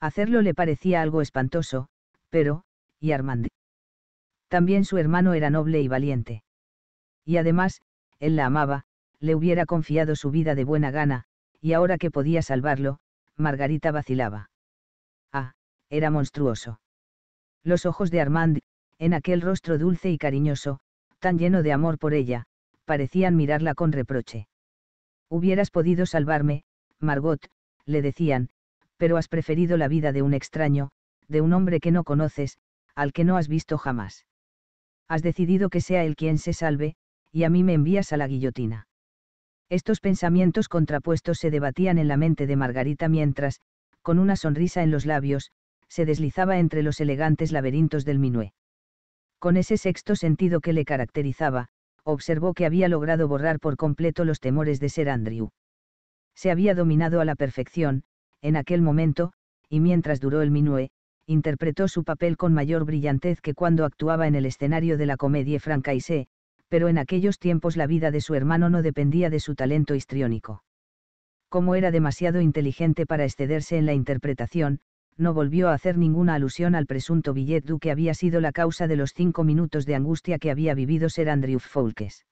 Hacerlo le parecía algo espantoso, pero, y Armand. También su hermano era noble y valiente. Y además, él la amaba, le hubiera confiado su vida de buena gana, y ahora que podía salvarlo, Margarita vacilaba era monstruoso. Los ojos de Armand, en aquel rostro dulce y cariñoso, tan lleno de amor por ella, parecían mirarla con reproche. Hubieras podido salvarme, Margot, le decían, pero has preferido la vida de un extraño, de un hombre que no conoces, al que no has visto jamás. Has decidido que sea él quien se salve, y a mí me envías a la guillotina. Estos pensamientos contrapuestos se debatían en la mente de Margarita mientras, con una sonrisa en los labios, se deslizaba entre los elegantes laberintos del Minué. Con ese sexto sentido que le caracterizaba, observó que había logrado borrar por completo los temores de ser Andrew. Se había dominado a la perfección, en aquel momento, y mientras duró el Minué, interpretó su papel con mayor brillantez que cuando actuaba en el escenario de la comedia francaisé, pero en aquellos tiempos la vida de su hermano no dependía de su talento histriónico. Como era demasiado inteligente para excederse en la interpretación, no volvió a hacer ninguna alusión al presunto billet du que había sido la causa de los cinco minutos de angustia que había vivido ser Andrew Folkes.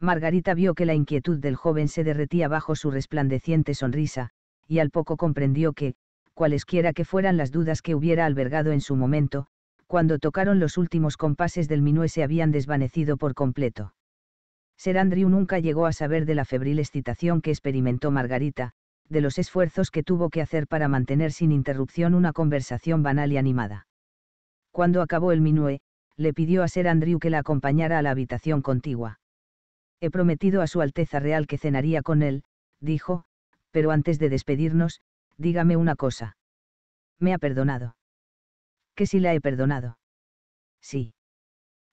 Margarita vio que la inquietud del joven se derretía bajo su resplandeciente sonrisa, y al poco comprendió que, cualesquiera que fueran las dudas que hubiera albergado en su momento, cuando tocaron los últimos compases del minué se habían desvanecido por completo. Ser Andrew nunca llegó a saber de la febril excitación que experimentó Margarita, de los esfuerzos que tuvo que hacer para mantener sin interrupción una conversación banal y animada. Cuando acabó el minué, le pidió a ser Andrew que la acompañara a la habitación contigua. He prometido a Su Alteza Real que cenaría con él, dijo, pero antes de despedirnos, dígame una cosa. Me ha perdonado. ¿Que si la he perdonado? Sí.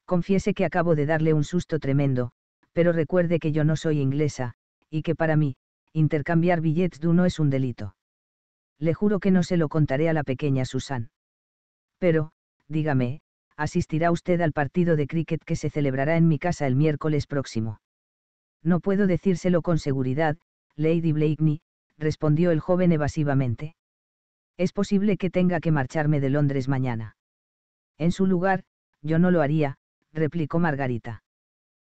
Confiese que acabo de darle un susto tremendo, pero recuerde que yo no soy inglesa, y que para mí, intercambiar de uno es un delito. Le juro que no se lo contaré a la pequeña Susan. Pero, dígame, asistirá usted al partido de cricket que se celebrará en mi casa el miércoles próximo. No puedo decírselo con seguridad, Lady Blakeney, respondió el joven evasivamente. Es posible que tenga que marcharme de Londres mañana. En su lugar, yo no lo haría, replicó Margarita.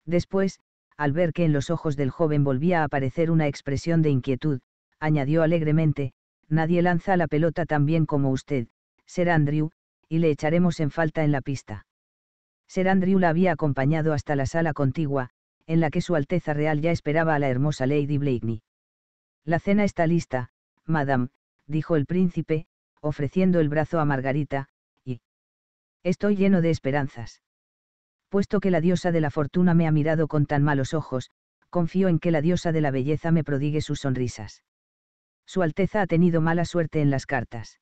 Después, al ver que en los ojos del joven volvía a aparecer una expresión de inquietud, añadió alegremente, nadie lanza la pelota tan bien como usted, Ser Andrew, y le echaremos en falta en la pista. Ser Andrew la había acompañado hasta la sala contigua, en la que Su Alteza Real ya esperaba a la hermosa Lady Blakeney. La cena está lista, madame, dijo el príncipe, ofreciendo el brazo a Margarita, y... Estoy lleno de esperanzas puesto que la diosa de la fortuna me ha mirado con tan malos ojos, confío en que la diosa de la belleza me prodigue sus sonrisas. Su Alteza ha tenido mala suerte en las cartas.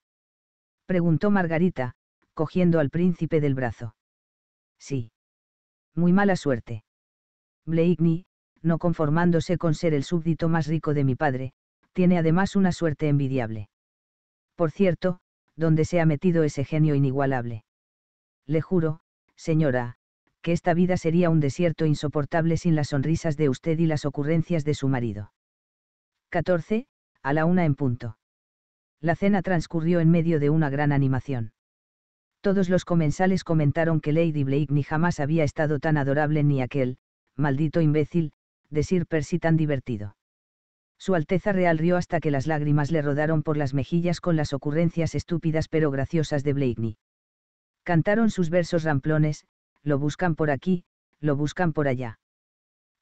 Preguntó Margarita, cogiendo al príncipe del brazo. Sí. Muy mala suerte. Blakeney, no conformándose con ser el súbdito más rico de mi padre, tiene además una suerte envidiable. Por cierto, ¿dónde se ha metido ese genio inigualable? Le juro, señora, que esta vida sería un desierto insoportable sin las sonrisas de usted y las ocurrencias de su marido. 14. A la una en punto. La cena transcurrió en medio de una gran animación. Todos los comensales comentaron que Lady Blakeney jamás había estado tan adorable ni aquel, maldito imbécil, de Sir Percy tan divertido. Su Alteza Real rió hasta que las lágrimas le rodaron por las mejillas con las ocurrencias estúpidas pero graciosas de Blakeney. Cantaron sus versos ramplones, lo buscan por aquí, lo buscan por allá.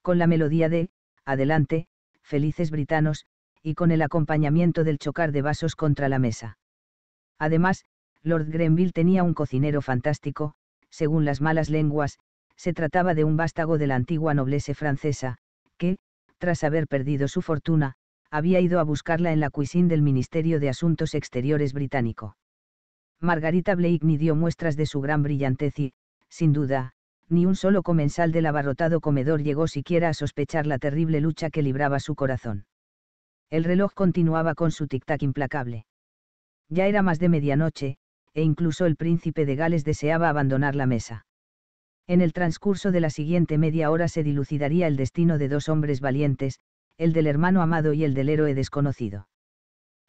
Con la melodía de, adelante, felices britanos, y con el acompañamiento del chocar de vasos contra la mesa. Además, Lord Grenville tenía un cocinero fantástico, según las malas lenguas, se trataba de un vástago de la antigua nobleza francesa, que, tras haber perdido su fortuna, había ido a buscarla en la cuisine del Ministerio de Asuntos Exteriores británico. Margarita Blakeney dio muestras de su gran brillantez y, sin duda, ni un solo comensal del abarrotado comedor llegó siquiera a sospechar la terrible lucha que libraba su corazón. El reloj continuaba con su tic-tac implacable. Ya era más de medianoche, e incluso el príncipe de Gales deseaba abandonar la mesa. En el transcurso de la siguiente media hora se dilucidaría el destino de dos hombres valientes, el del hermano amado y el del héroe desconocido.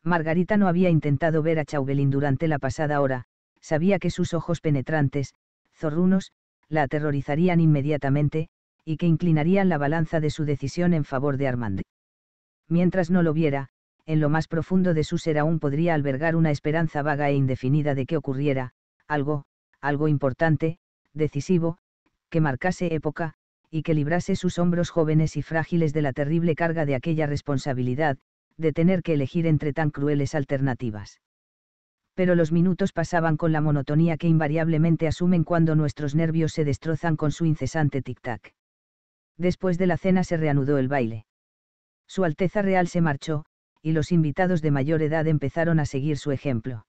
Margarita no había intentado ver a Chauvelin durante la pasada hora, sabía que sus ojos penetrantes, zorrunos, la aterrorizarían inmediatamente, y que inclinarían la balanza de su decisión en favor de Armand. Mientras no lo viera, en lo más profundo de su ser aún podría albergar una esperanza vaga e indefinida de que ocurriera, algo, algo importante, decisivo, que marcase época, y que librase sus hombros jóvenes y frágiles de la terrible carga de aquella responsabilidad, de tener que elegir entre tan crueles alternativas pero los minutos pasaban con la monotonía que invariablemente asumen cuando nuestros nervios se destrozan con su incesante tic-tac. Después de la cena se reanudó el baile. Su Alteza Real se marchó, y los invitados de mayor edad empezaron a seguir su ejemplo.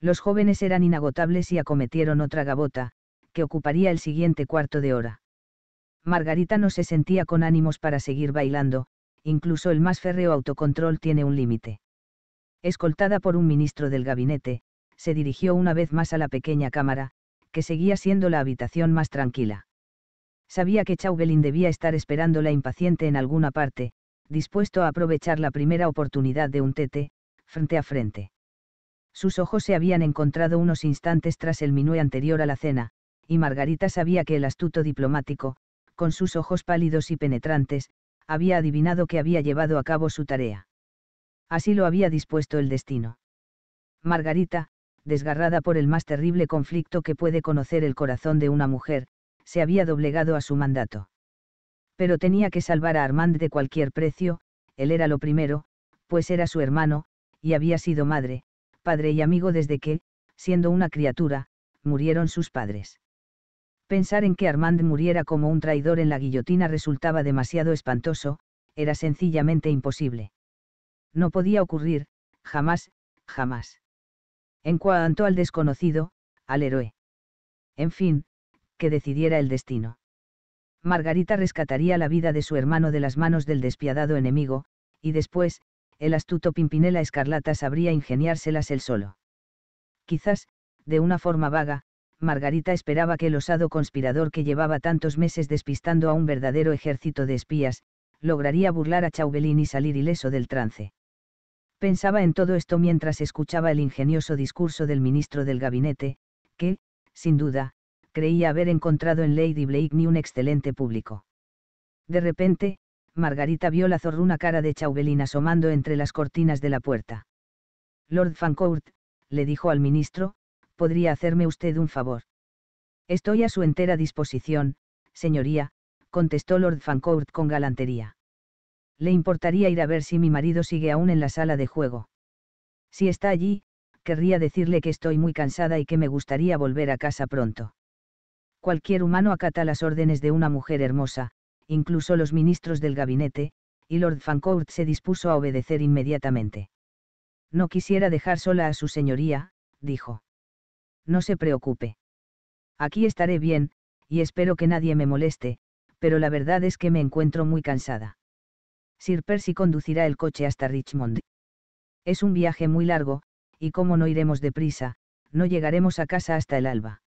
Los jóvenes eran inagotables y acometieron otra gabota, que ocuparía el siguiente cuarto de hora. Margarita no se sentía con ánimos para seguir bailando, incluso el más férreo autocontrol tiene un límite escoltada por un ministro del gabinete, se dirigió una vez más a la pequeña cámara, que seguía siendo la habitación más tranquila. Sabía que Chauvelin debía estar esperándola impaciente en alguna parte, dispuesto a aprovechar la primera oportunidad de un tete, frente a frente. Sus ojos se habían encontrado unos instantes tras el minué anterior a la cena, y Margarita sabía que el astuto diplomático, con sus ojos pálidos y penetrantes, había adivinado que había llevado a cabo su tarea. Así lo había dispuesto el destino. Margarita, desgarrada por el más terrible conflicto que puede conocer el corazón de una mujer, se había doblegado a su mandato. Pero tenía que salvar a Armand de cualquier precio, él era lo primero, pues era su hermano, y había sido madre, padre y amigo desde que, siendo una criatura, murieron sus padres. Pensar en que Armand muriera como un traidor en la guillotina resultaba demasiado espantoso, era sencillamente imposible. No podía ocurrir, jamás, jamás. En cuanto al desconocido, al héroe. En fin, que decidiera el destino. Margarita rescataría la vida de su hermano de las manos del despiadado enemigo, y después, el astuto Pimpinela Escarlata sabría ingeniárselas él solo. Quizás, de una forma vaga, Margarita esperaba que el osado conspirador que llevaba tantos meses despistando a un verdadero ejército de espías, lograría burlar a Chauvelin y salir ileso del trance. Pensaba en todo esto mientras escuchaba el ingenioso discurso del ministro del gabinete, que, sin duda, creía haber encontrado en Lady Blakeney un excelente público. De repente, Margarita vio la zorruna cara de Chauvelin asomando entre las cortinas de la puerta. Lord Fancourt, le dijo al ministro, podría hacerme usted un favor. Estoy a su entera disposición, señoría, contestó Lord Fancourt con galantería le importaría ir a ver si mi marido sigue aún en la sala de juego. Si está allí, querría decirle que estoy muy cansada y que me gustaría volver a casa pronto. Cualquier humano acata las órdenes de una mujer hermosa, incluso los ministros del gabinete, y Lord Fancourt se dispuso a obedecer inmediatamente. No quisiera dejar sola a su señoría, dijo. No se preocupe. Aquí estaré bien, y espero que nadie me moleste, pero la verdad es que me encuentro muy cansada. Sir Percy conducirá el coche hasta Richmond. Es un viaje muy largo, y como no iremos deprisa, no llegaremos a casa hasta el alba.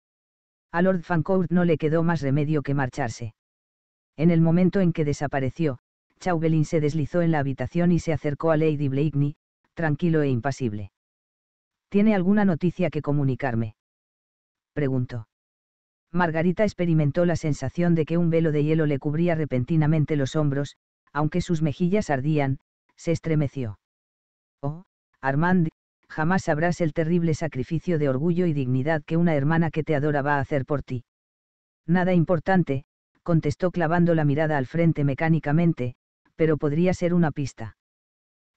A Lord Fancourt no le quedó más remedio que marcharse. En el momento en que desapareció, Chauvelin se deslizó en la habitación y se acercó a Lady Blakeney, tranquilo e impasible. ¿Tiene alguna noticia que comunicarme? preguntó. Margarita experimentó la sensación de que un velo de hielo le cubría repentinamente los hombros, aunque sus mejillas ardían, se estremeció. Oh, Armand, jamás sabrás el terrible sacrificio de orgullo y dignidad que una hermana que te adora va a hacer por ti. Nada importante, contestó clavando la mirada al frente mecánicamente, pero podría ser una pista.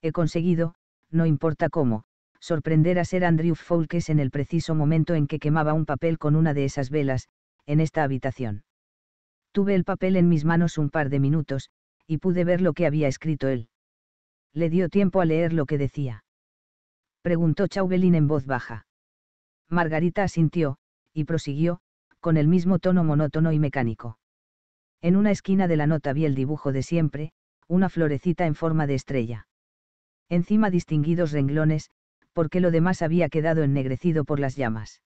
He conseguido, no importa cómo, sorprender a ser Andrew Foulkes en el preciso momento en que quemaba un papel con una de esas velas, en esta habitación. Tuve el papel en mis manos un par de minutos, y pude ver lo que había escrito él. ¿Le dio tiempo a leer lo que decía? Preguntó Chauvelin en voz baja. Margarita asintió, y prosiguió, con el mismo tono monótono y mecánico. En una esquina de la nota vi el dibujo de siempre, una florecita en forma de estrella. Encima distinguidos renglones, porque lo demás había quedado ennegrecido por las llamas.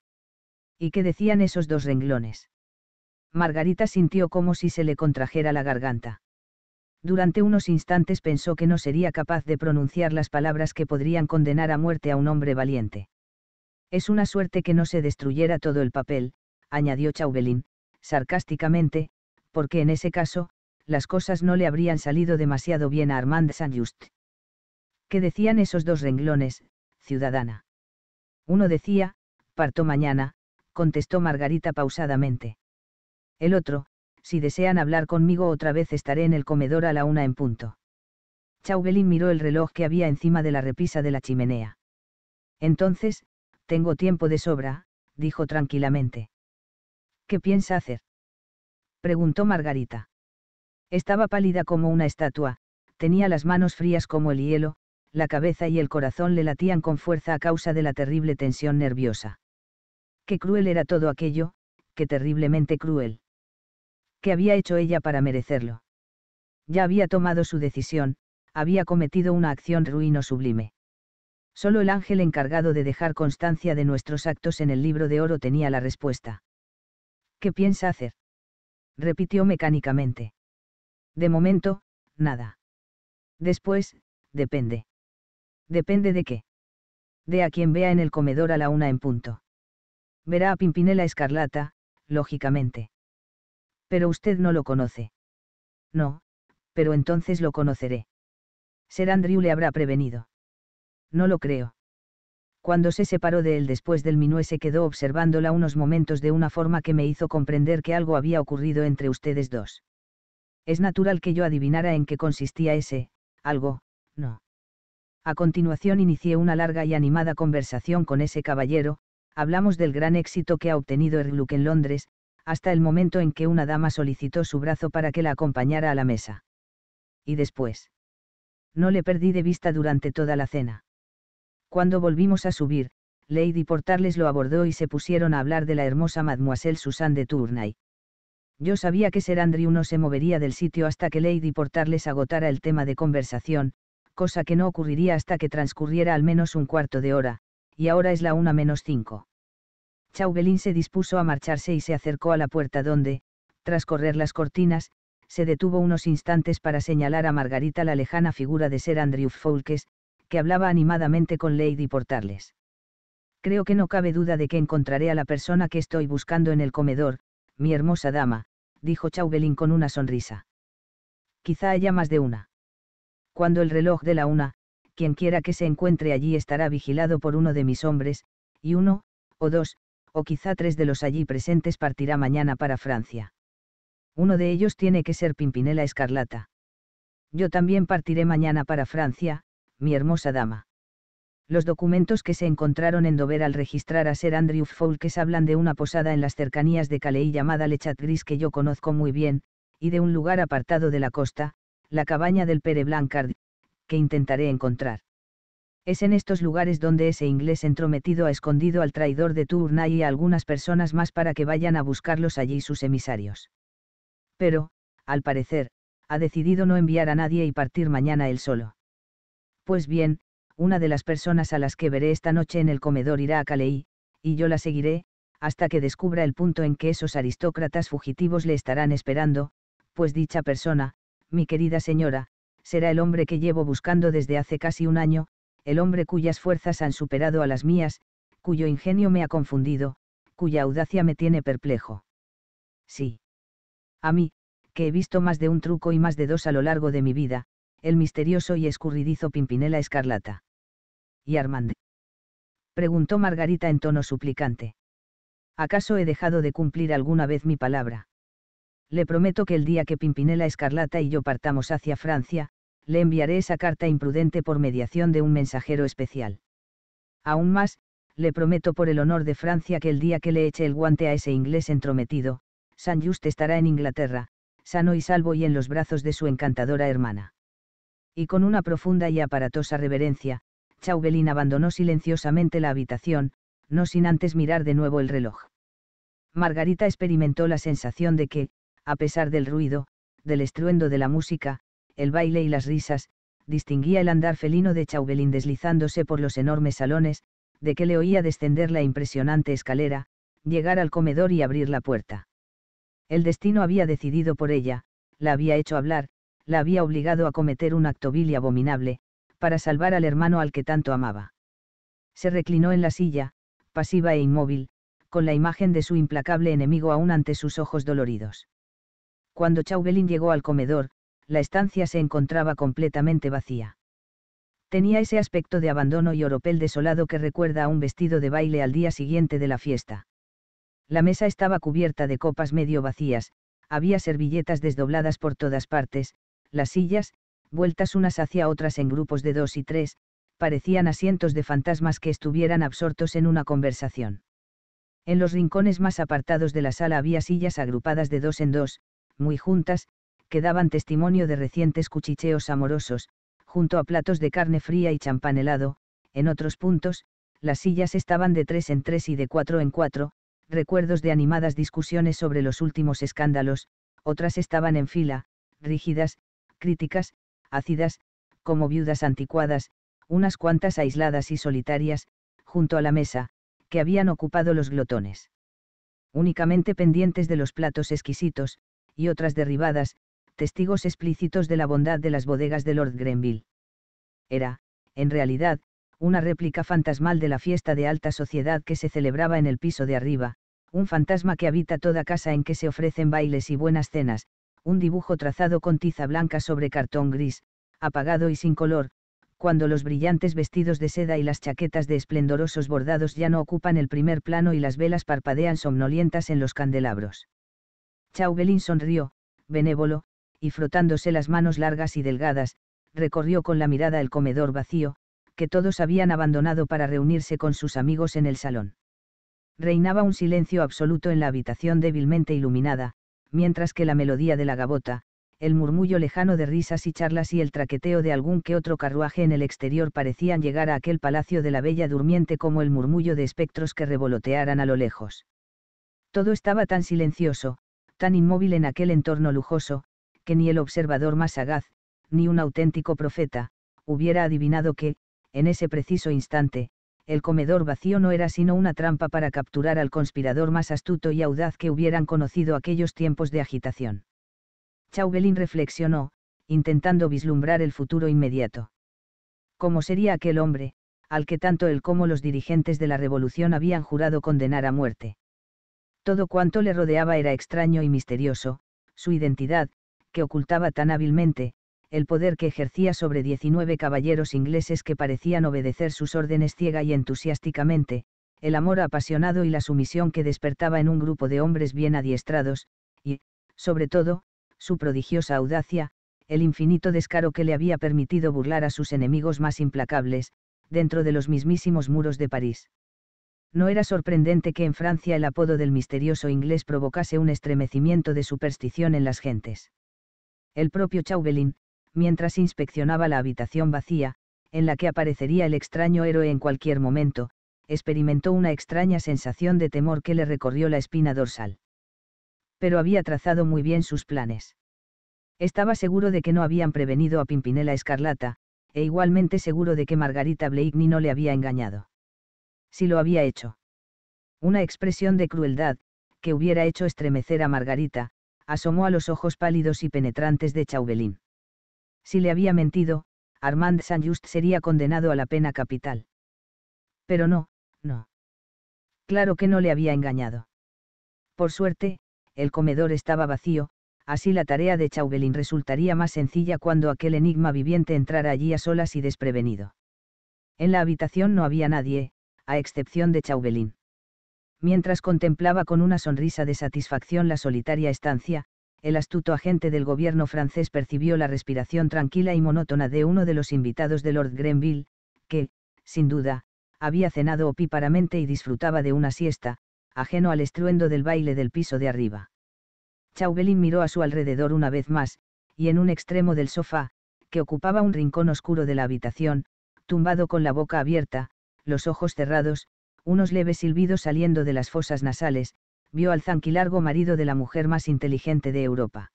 ¿Y qué decían esos dos renglones? Margarita sintió como si se le contrajera la garganta. Durante unos instantes pensó que no sería capaz de pronunciar las palabras que podrían condenar a muerte a un hombre valiente. Es una suerte que no se destruyera todo el papel, añadió Chauvelin, sarcásticamente, porque en ese caso, las cosas no le habrían salido demasiado bien a Armand Saint-Just. ¿Qué decían esos dos renglones, ciudadana? Uno decía, parto mañana, contestó Margarita pausadamente. El otro, si desean hablar conmigo otra vez estaré en el comedor a la una en punto. Chauvelin miró el reloj que había encima de la repisa de la chimenea. Entonces, tengo tiempo de sobra, dijo tranquilamente. ¿Qué piensa hacer? preguntó Margarita. Estaba pálida como una estatua, tenía las manos frías como el hielo, la cabeza y el corazón le latían con fuerza a causa de la terrible tensión nerviosa. Qué cruel era todo aquello, qué terriblemente cruel. ¿qué había hecho ella para merecerlo? Ya había tomado su decisión, había cometido una acción ruino sublime. Solo el ángel encargado de dejar constancia de nuestros actos en el libro de oro tenía la respuesta. ¿Qué piensa hacer? repitió mecánicamente. De momento, nada. Después, depende. ¿Depende de qué? De a quien vea en el comedor a la una en punto. Verá a Pimpinela Escarlata, lógicamente. Pero usted no lo conoce. No, pero entonces lo conoceré. Ser Andrew le habrá prevenido. No lo creo. Cuando se separó de él después del minué se quedó observándola unos momentos de una forma que me hizo comprender que algo había ocurrido entre ustedes dos. Es natural que yo adivinara en qué consistía ese, algo, no. A continuación inicié una larga y animada conversación con ese caballero, hablamos del gran éxito que ha obtenido Erluk en Londres, hasta el momento en que una dama solicitó su brazo para que la acompañara a la mesa. Y después. No le perdí de vista durante toda la cena. Cuando volvimos a subir, Lady Portarles lo abordó y se pusieron a hablar de la hermosa Mademoiselle Susanne de Tournay. Yo sabía que ser Andrew no se movería del sitio hasta que Lady Portarles agotara el tema de conversación, cosa que no ocurriría hasta que transcurriera al menos un cuarto de hora, y ahora es la una menos cinco. Chauvelin se dispuso a marcharse y se acercó a la puerta donde, tras correr las cortinas, se detuvo unos instantes para señalar a Margarita la lejana figura de ser Andrew Foulkes, que hablaba animadamente con Lady Portarles. Creo que no cabe duda de que encontraré a la persona que estoy buscando en el comedor, mi hermosa dama, dijo Chauvelin con una sonrisa. Quizá haya más de una. Cuando el reloj de la una, quien quiera que se encuentre allí estará vigilado por uno de mis hombres, y uno, o dos, o quizá tres de los allí presentes partirá mañana para Francia. Uno de ellos tiene que ser Pimpinela Escarlata. Yo también partiré mañana para Francia, mi hermosa dama. Los documentos que se encontraron en Dover al registrar a ser Andrew Foulkes hablan de una posada en las cercanías de Calais llamada Le Gris que yo conozco muy bien, y de un lugar apartado de la costa, la cabaña del Pere Blancard, que intentaré encontrar. Es en estos lugares donde ese inglés entrometido ha escondido al traidor de turna y a algunas personas más para que vayan a buscarlos allí sus emisarios. Pero, al parecer, ha decidido no enviar a nadie y partir mañana él solo. Pues bien, una de las personas a las que veré esta noche en el comedor irá a Caleí, y yo la seguiré, hasta que descubra el punto en que esos aristócratas fugitivos le estarán esperando, pues dicha persona, mi querida señora, será el hombre que llevo buscando desde hace casi un año, el hombre cuyas fuerzas han superado a las mías, cuyo ingenio me ha confundido, cuya audacia me tiene perplejo. Sí. A mí, que he visto más de un truco y más de dos a lo largo de mi vida, el misterioso y escurridizo Pimpinela Escarlata. ¿Y Armand? Preguntó Margarita en tono suplicante. ¿Acaso he dejado de cumplir alguna vez mi palabra? Le prometo que el día que Pimpinela Escarlata y yo partamos hacia Francia, le enviaré esa carta imprudente por mediación de un mensajero especial. Aún más, le prometo por el honor de Francia que el día que le eche el guante a ese inglés entrometido, San Just estará en Inglaterra, sano y salvo y en los brazos de su encantadora hermana. Y con una profunda y aparatosa reverencia, Chauvelin abandonó silenciosamente la habitación, no sin antes mirar de nuevo el reloj. Margarita experimentó la sensación de que, a pesar del ruido, del estruendo de la música, el baile y las risas, distinguía el andar felino de Chauvelin deslizándose por los enormes salones, de que le oía descender la impresionante escalera, llegar al comedor y abrir la puerta. El destino había decidido por ella, la había hecho hablar, la había obligado a cometer un acto vil y abominable, para salvar al hermano al que tanto amaba. Se reclinó en la silla, pasiva e inmóvil, con la imagen de su implacable enemigo aún ante sus ojos doloridos. Cuando Chauvelin llegó al comedor, la estancia se encontraba completamente vacía. Tenía ese aspecto de abandono y oropel desolado que recuerda a un vestido de baile al día siguiente de la fiesta. La mesa estaba cubierta de copas medio vacías, había servilletas desdobladas por todas partes, las sillas, vueltas unas hacia otras en grupos de dos y tres, parecían asientos de fantasmas que estuvieran absortos en una conversación. En los rincones más apartados de la sala había sillas agrupadas de dos en dos, muy juntas, que daban testimonio de recientes cuchicheos amorosos, junto a platos de carne fría y champán helado, en otros puntos, las sillas estaban de tres en tres y de cuatro en cuatro, recuerdos de animadas discusiones sobre los últimos escándalos, otras estaban en fila, rígidas, críticas, ácidas, como viudas anticuadas, unas cuantas aisladas y solitarias, junto a la mesa, que habían ocupado los glotones. Únicamente pendientes de los platos exquisitos, y otras derribadas, testigos explícitos de la bondad de las bodegas de Lord Grenville. Era, en realidad, una réplica fantasmal de la fiesta de alta sociedad que se celebraba en el piso de arriba, un fantasma que habita toda casa en que se ofrecen bailes y buenas cenas, un dibujo trazado con tiza blanca sobre cartón gris, apagado y sin color, cuando los brillantes vestidos de seda y las chaquetas de esplendorosos bordados ya no ocupan el primer plano y las velas parpadean somnolientas en los candelabros. Chauvelin sonrió, benévolo, y frotándose las manos largas y delgadas, recorrió con la mirada el comedor vacío, que todos habían abandonado para reunirse con sus amigos en el salón. Reinaba un silencio absoluto en la habitación débilmente iluminada, mientras que la melodía de la gabota, el murmullo lejano de risas y charlas y el traqueteo de algún que otro carruaje en el exterior parecían llegar a aquel palacio de la bella durmiente como el murmullo de espectros que revolotearan a lo lejos. Todo estaba tan silencioso, tan inmóvil en aquel entorno lujoso, que ni el observador más sagaz, ni un auténtico profeta, hubiera adivinado que, en ese preciso instante, el comedor vacío no era sino una trampa para capturar al conspirador más astuto y audaz que hubieran conocido aquellos tiempos de agitación. Chauvelin reflexionó, intentando vislumbrar el futuro inmediato. ¿Cómo sería aquel hombre, al que tanto él como los dirigentes de la revolución habían jurado condenar a muerte? Todo cuanto le rodeaba era extraño y misterioso, su identidad, que ocultaba tan hábilmente, el poder que ejercía sobre 19 caballeros ingleses que parecían obedecer sus órdenes ciega y entusiásticamente, el amor apasionado y la sumisión que despertaba en un grupo de hombres bien adiestrados, y, sobre todo, su prodigiosa audacia, el infinito descaro que le había permitido burlar a sus enemigos más implacables, dentro de los mismísimos muros de París. No era sorprendente que en Francia el apodo del misterioso inglés provocase un estremecimiento de superstición en las gentes el propio Chauvelin, mientras inspeccionaba la habitación vacía, en la que aparecería el extraño héroe en cualquier momento, experimentó una extraña sensación de temor que le recorrió la espina dorsal. Pero había trazado muy bien sus planes. Estaba seguro de que no habían prevenido a Pimpinela Escarlata, e igualmente seguro de que Margarita Blakeney no le había engañado. Si lo había hecho. Una expresión de crueldad, que hubiera hecho estremecer a Margarita, asomó a los ojos pálidos y penetrantes de Chauvelin. Si le había mentido, Armand Saint-Just sería condenado a la pena capital. Pero no, no. Claro que no le había engañado. Por suerte, el comedor estaba vacío, así la tarea de Chauvelin resultaría más sencilla cuando aquel enigma viviente entrara allí a solas y desprevenido. En la habitación no había nadie, a excepción de Chauvelin mientras contemplaba con una sonrisa de satisfacción la solitaria estancia, el astuto agente del gobierno francés percibió la respiración tranquila y monótona de uno de los invitados de Lord Grenville, que, sin duda, había cenado opíparamente y disfrutaba de una siesta, ajeno al estruendo del baile del piso de arriba. Chauvelin miró a su alrededor una vez más, y en un extremo del sofá, que ocupaba un rincón oscuro de la habitación, tumbado con la boca abierta, los ojos cerrados, unos leves silbidos saliendo de las fosas nasales, vio al zanquilargo marido de la mujer más inteligente de Europa.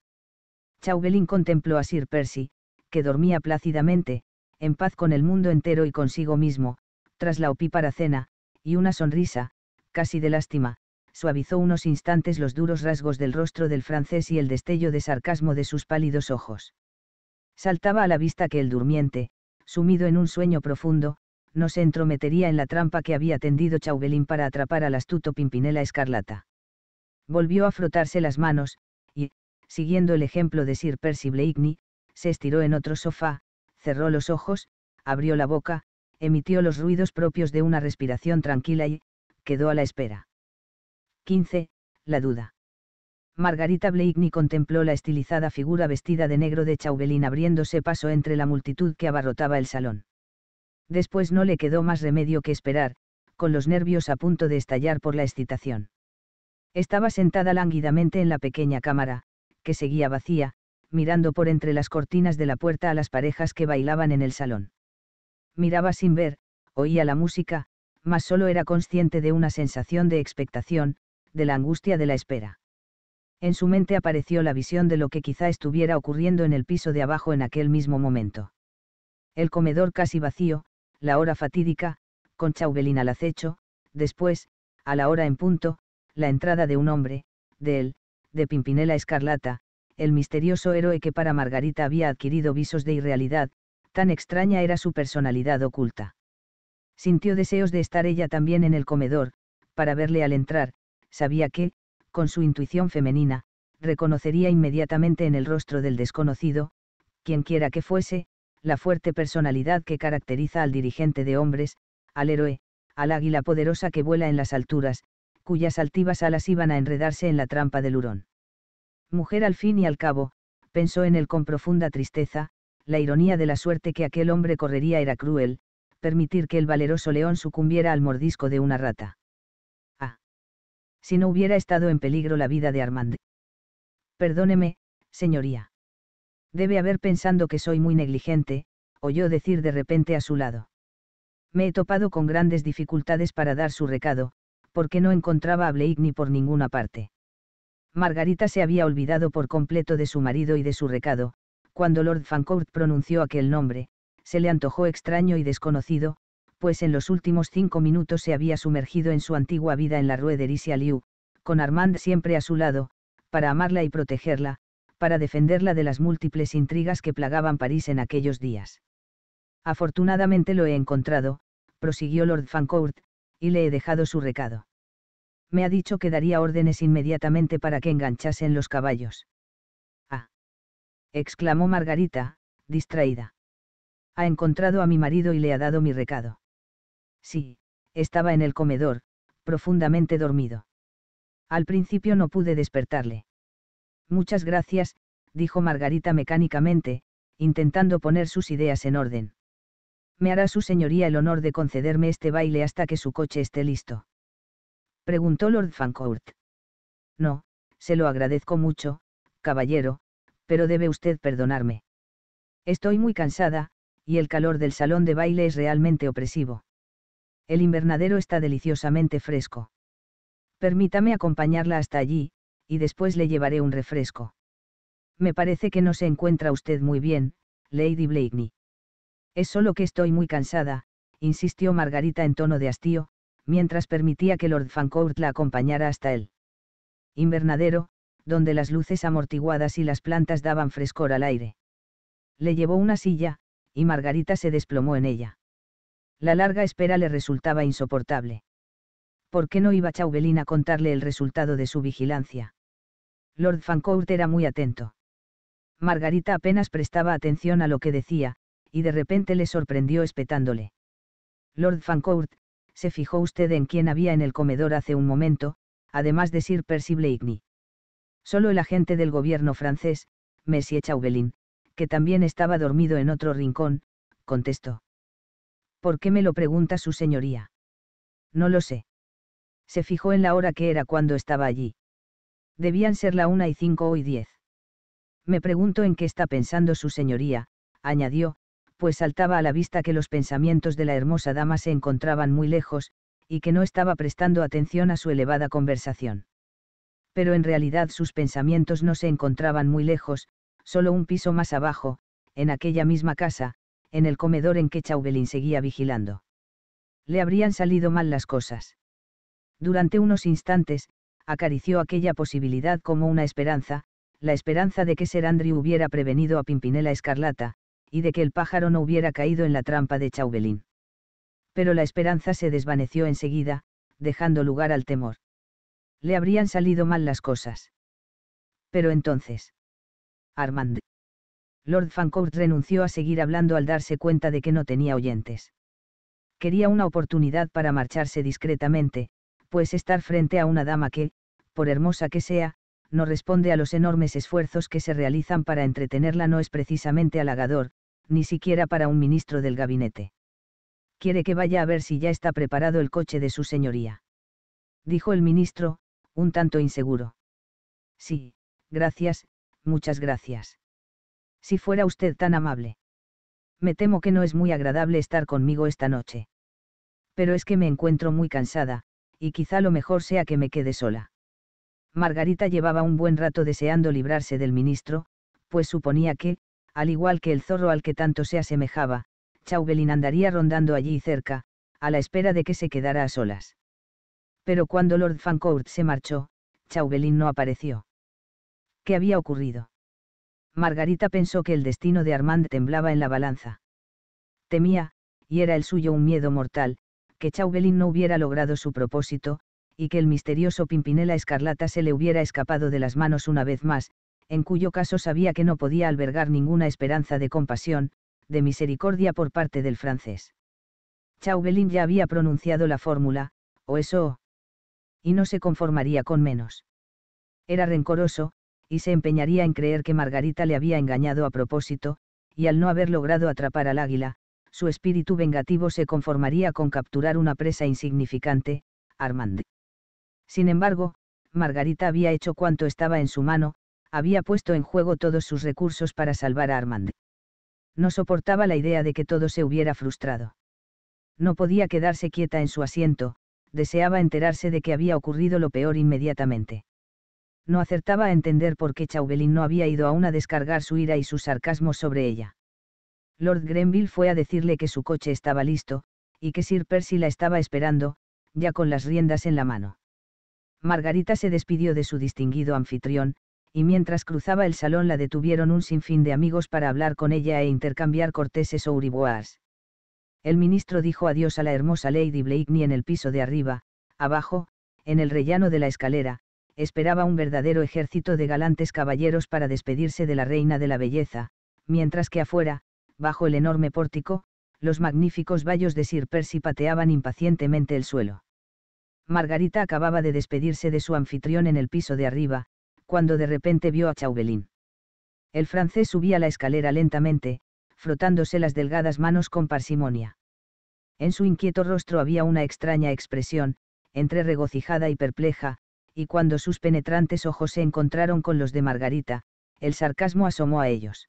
Chauvelin contempló a Sir Percy, que dormía plácidamente, en paz con el mundo entero y consigo mismo, tras la opípara cena, y una sonrisa, casi de lástima, suavizó unos instantes los duros rasgos del rostro del francés y el destello de sarcasmo de sus pálidos ojos. Saltaba a la vista que el durmiente, sumido en un sueño profundo, no se entrometería en la trampa que había tendido Chauvelin para atrapar al astuto Pimpinela Escarlata. Volvió a frotarse las manos, y, siguiendo el ejemplo de Sir Percy Blakeney, se estiró en otro sofá, cerró los ojos, abrió la boca, emitió los ruidos propios de una respiración tranquila y, quedó a la espera. 15. La duda. Margarita Blakeney contempló la estilizada figura vestida de negro de Chauvelin abriéndose paso entre la multitud que abarrotaba el salón después no le quedó más remedio que esperar, con los nervios a punto de estallar por la excitación. Estaba sentada lánguidamente en la pequeña cámara, que seguía vacía, mirando por entre las cortinas de la puerta a las parejas que bailaban en el salón. Miraba sin ver, oía la música, mas solo era consciente de una sensación de expectación, de la angustia de la espera. En su mente apareció la visión de lo que quizá estuviera ocurriendo en el piso de abajo en aquel mismo momento. El comedor casi vacío, la hora fatídica, con Chauvelin al acecho, después, a la hora en punto, la entrada de un hombre, de él, de Pimpinela Escarlata, el misterioso héroe que para Margarita había adquirido visos de irrealidad, tan extraña era su personalidad oculta. Sintió deseos de estar ella también en el comedor, para verle al entrar, sabía que, con su intuición femenina, reconocería inmediatamente en el rostro del desconocido, quienquiera que fuese, la fuerte personalidad que caracteriza al dirigente de hombres, al héroe, al águila poderosa que vuela en las alturas, cuyas altivas alas iban a enredarse en la trampa del hurón. Mujer al fin y al cabo, pensó en él con profunda tristeza, la ironía de la suerte que aquel hombre correría era cruel, permitir que el valeroso león sucumbiera al mordisco de una rata. Ah. Si no hubiera estado en peligro la vida de Armand. Perdóneme, señoría. Debe haber pensando que soy muy negligente, oyó decir de repente a su lado. Me he topado con grandes dificultades para dar su recado, porque no encontraba a Blake ni por ninguna parte. Margarita se había olvidado por completo de su marido y de su recado, cuando Lord Fancourt pronunció aquel nombre, se le antojó extraño y desconocido, pues en los últimos cinco minutos se había sumergido en su antigua vida en la Rue de Liu, con Armand siempre a su lado, para amarla y protegerla, para defenderla de las múltiples intrigas que plagaban París en aquellos días. Afortunadamente lo he encontrado, prosiguió Lord Fancourt, y le he dejado su recado. Me ha dicho que daría órdenes inmediatamente para que enganchasen los caballos. Ah. exclamó Margarita, distraída. Ha encontrado a mi marido y le ha dado mi recado. Sí, estaba en el comedor, profundamente dormido. Al principio no pude despertarle. Muchas gracias, dijo Margarita mecánicamente, intentando poner sus ideas en orden. ¿Me hará su señoría el honor de concederme este baile hasta que su coche esté listo? Preguntó Lord Fancourt. No, se lo agradezco mucho, caballero, pero debe usted perdonarme. Estoy muy cansada, y el calor del salón de baile es realmente opresivo. El invernadero está deliciosamente fresco. Permítame acompañarla hasta allí, y después le llevaré un refresco. Me parece que no se encuentra usted muy bien, Lady Blakeney. Es solo que estoy muy cansada, insistió Margarita en tono de hastío, mientras permitía que Lord Fancourt la acompañara hasta el invernadero, donde las luces amortiguadas y las plantas daban frescor al aire. Le llevó una silla, y Margarita se desplomó en ella. La larga espera le resultaba insoportable. ¿Por qué no iba Chauvelin a contarle el resultado de su vigilancia? Lord Fancourt era muy atento. Margarita apenas prestaba atención a lo que decía, y de repente le sorprendió espetándole. Lord Fancourt, se fijó usted en quién había en el comedor hace un momento, además de Sir Percy Blakeney. Solo el agente del gobierno francés, Monsieur Chauvelin, que también estaba dormido en otro rincón, contestó. ¿Por qué me lo pregunta su señoría? No lo sé. Se fijó en la hora que era cuando estaba allí debían ser la una y cinco hoy diez. Me pregunto en qué está pensando su señoría, añadió, pues saltaba a la vista que los pensamientos de la hermosa dama se encontraban muy lejos, y que no estaba prestando atención a su elevada conversación. Pero en realidad sus pensamientos no se encontraban muy lejos, solo un piso más abajo, en aquella misma casa, en el comedor en que Chauvelin seguía vigilando. Le habrían salido mal las cosas. Durante unos instantes, acarició aquella posibilidad como una esperanza, la esperanza de que Ser Andrew hubiera prevenido a Pimpinela Escarlata, y de que el pájaro no hubiera caído en la trampa de Chauvelin. Pero la esperanza se desvaneció enseguida, dejando lugar al temor. Le habrían salido mal las cosas. Pero entonces. Armand. Lord Fancourt renunció a seguir hablando al darse cuenta de que no tenía oyentes. Quería una oportunidad para marcharse discretamente, pues estar frente a una dama que, por hermosa que sea, no responde a los enormes esfuerzos que se realizan para entretenerla no es precisamente halagador, ni siquiera para un ministro del gabinete. Quiere que vaya a ver si ya está preparado el coche de su señoría. Dijo el ministro, un tanto inseguro. Sí, gracias, muchas gracias. Si fuera usted tan amable. Me temo que no es muy agradable estar conmigo esta noche. Pero es que me encuentro muy cansada, y quizá lo mejor sea que me quede sola. Margarita llevaba un buen rato deseando librarse del ministro, pues suponía que, al igual que el zorro al que tanto se asemejaba, Chauvelin andaría rondando allí cerca, a la espera de que se quedara a solas. Pero cuando Lord Fancourt se marchó, Chauvelin no apareció. ¿Qué había ocurrido? Margarita pensó que el destino de Armand temblaba en la balanza. Temía, y era el suyo un miedo mortal, que Chauvelin no hubiera logrado su propósito, y que el misterioso Pimpinela Escarlata se le hubiera escapado de las manos una vez más, en cuyo caso sabía que no podía albergar ninguna esperanza de compasión, de misericordia por parte del francés. Chauvelin ya había pronunciado la fórmula, o eso. Y no se conformaría con menos. Era rencoroso, y se empeñaría en creer que Margarita le había engañado a propósito, y al no haber logrado atrapar al águila, su espíritu vengativo se conformaría con capturar una presa insignificante, Armand. Sin embargo, Margarita había hecho cuanto estaba en su mano, había puesto en juego todos sus recursos para salvar a Armand. No soportaba la idea de que todo se hubiera frustrado. No podía quedarse quieta en su asiento, deseaba enterarse de que había ocurrido lo peor inmediatamente. No acertaba a entender por qué Chauvelin no había ido aún a descargar su ira y sus sarcasmos sobre ella. Lord Grenville fue a decirle que su coche estaba listo, y que Sir Percy la estaba esperando, ya con las riendas en la mano. Margarita se despidió de su distinguido anfitrión, y mientras cruzaba el salón la detuvieron un sinfín de amigos para hablar con ella e intercambiar corteses o El ministro dijo adiós a la hermosa Lady Blakeney en el piso de arriba, abajo, en el rellano de la escalera, esperaba un verdadero ejército de galantes caballeros para despedirse de la reina de la belleza, mientras que afuera, bajo el enorme pórtico, los magníficos vallos de Sir Percy pateaban impacientemente el suelo. Margarita acababa de despedirse de su anfitrión en el piso de arriba, cuando de repente vio a Chauvelin. El francés subía la escalera lentamente, frotándose las delgadas manos con parsimonia. En su inquieto rostro había una extraña expresión, entre regocijada y perpleja, y cuando sus penetrantes ojos se encontraron con los de Margarita, el sarcasmo asomó a ellos.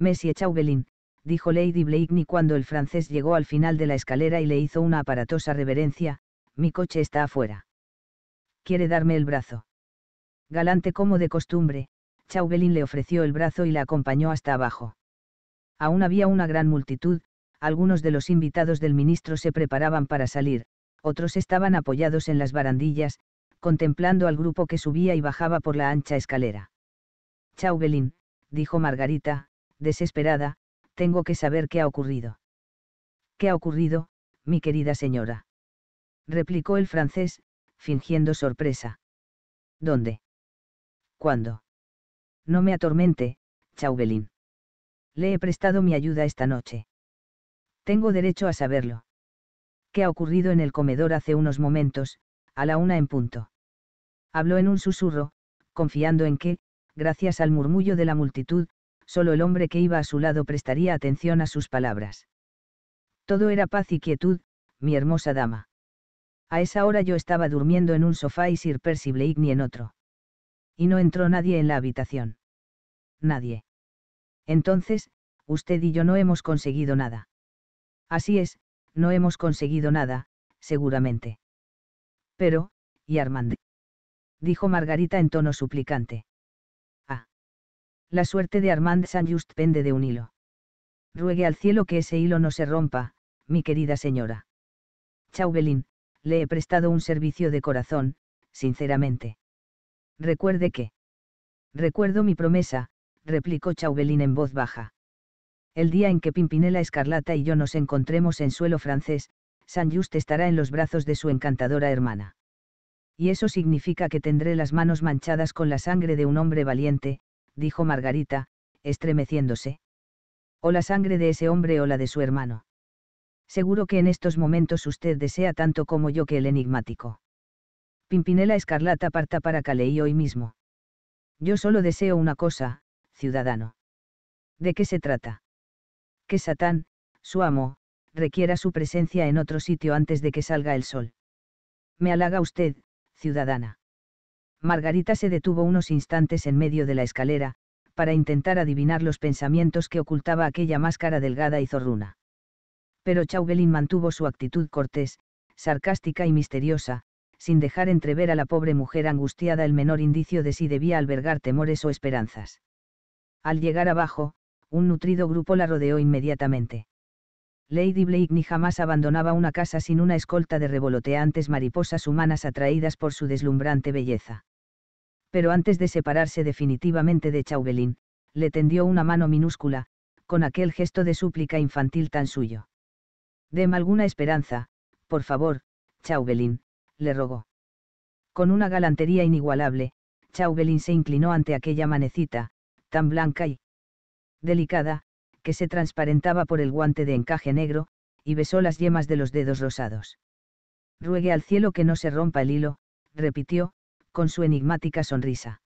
Messie Chauvelin, dijo Lady Blakeney cuando el francés llegó al final de la escalera y le hizo una aparatosa reverencia, mi coche está afuera. Quiere darme el brazo. Galante como de costumbre, Chauvelin le ofreció el brazo y la acompañó hasta abajo. Aún había una gran multitud, algunos de los invitados del ministro se preparaban para salir, otros estaban apoyados en las barandillas, contemplando al grupo que subía y bajaba por la ancha escalera. Chauvelin, dijo Margarita, desesperada, tengo que saber qué ha ocurrido. ¿Qué ha ocurrido, mi querida señora? replicó el francés, fingiendo sorpresa. ¿Dónde? ¿Cuándo? No me atormente, Chauvelin. Le he prestado mi ayuda esta noche. Tengo derecho a saberlo. ¿Qué ha ocurrido en el comedor hace unos momentos, a la una en punto? Habló en un susurro, confiando en que, gracias al murmullo de la multitud, solo el hombre que iba a su lado prestaría atención a sus palabras. Todo era paz y quietud, mi hermosa dama. A esa hora yo estaba durmiendo en un sofá y Sir Percy Blake ni en otro. Y no entró nadie en la habitación. Nadie. Entonces, usted y yo no hemos conseguido nada. Así es, no hemos conseguido nada, seguramente. Pero, y Armand. Dijo Margarita en tono suplicante. Ah. La suerte de Armand Saint Just pende de un hilo. Ruegue al cielo que ese hilo no se rompa, mi querida señora. Chauvelin, le he prestado un servicio de corazón, sinceramente. Recuerde que. Recuerdo mi promesa, replicó Chauvelin en voz baja. El día en que Pimpinela Escarlata y yo nos encontremos en suelo francés, San Just estará en los brazos de su encantadora hermana. Y eso significa que tendré las manos manchadas con la sangre de un hombre valiente, dijo Margarita, estremeciéndose. O la sangre de ese hombre o la de su hermano. Seguro que en estos momentos usted desea tanto como yo que el enigmático. Pimpinela Escarlata parta para Calais hoy mismo. Yo solo deseo una cosa, ciudadano. ¿De qué se trata? Que Satán, su amo, requiera su presencia en otro sitio antes de que salga el sol. Me halaga usted, ciudadana. Margarita se detuvo unos instantes en medio de la escalera, para intentar adivinar los pensamientos que ocultaba aquella máscara delgada y zorruna pero Chauvelin mantuvo su actitud cortés, sarcástica y misteriosa, sin dejar entrever a la pobre mujer angustiada el menor indicio de si debía albergar temores o esperanzas. Al llegar abajo, un nutrido grupo la rodeó inmediatamente. Lady Blake ni jamás abandonaba una casa sin una escolta de revoloteantes mariposas humanas atraídas por su deslumbrante belleza. Pero antes de separarse definitivamente de Chauvelin, le tendió una mano minúscula, con aquel gesto de súplica infantil tan suyo. Deme alguna esperanza, por favor, Chauvelin, le rogó. Con una galantería inigualable, Chauvelin se inclinó ante aquella manecita, tan blanca y delicada, que se transparentaba por el guante de encaje negro, y besó las yemas de los dedos rosados. Ruegue al cielo que no se rompa el hilo, repitió, con su enigmática sonrisa.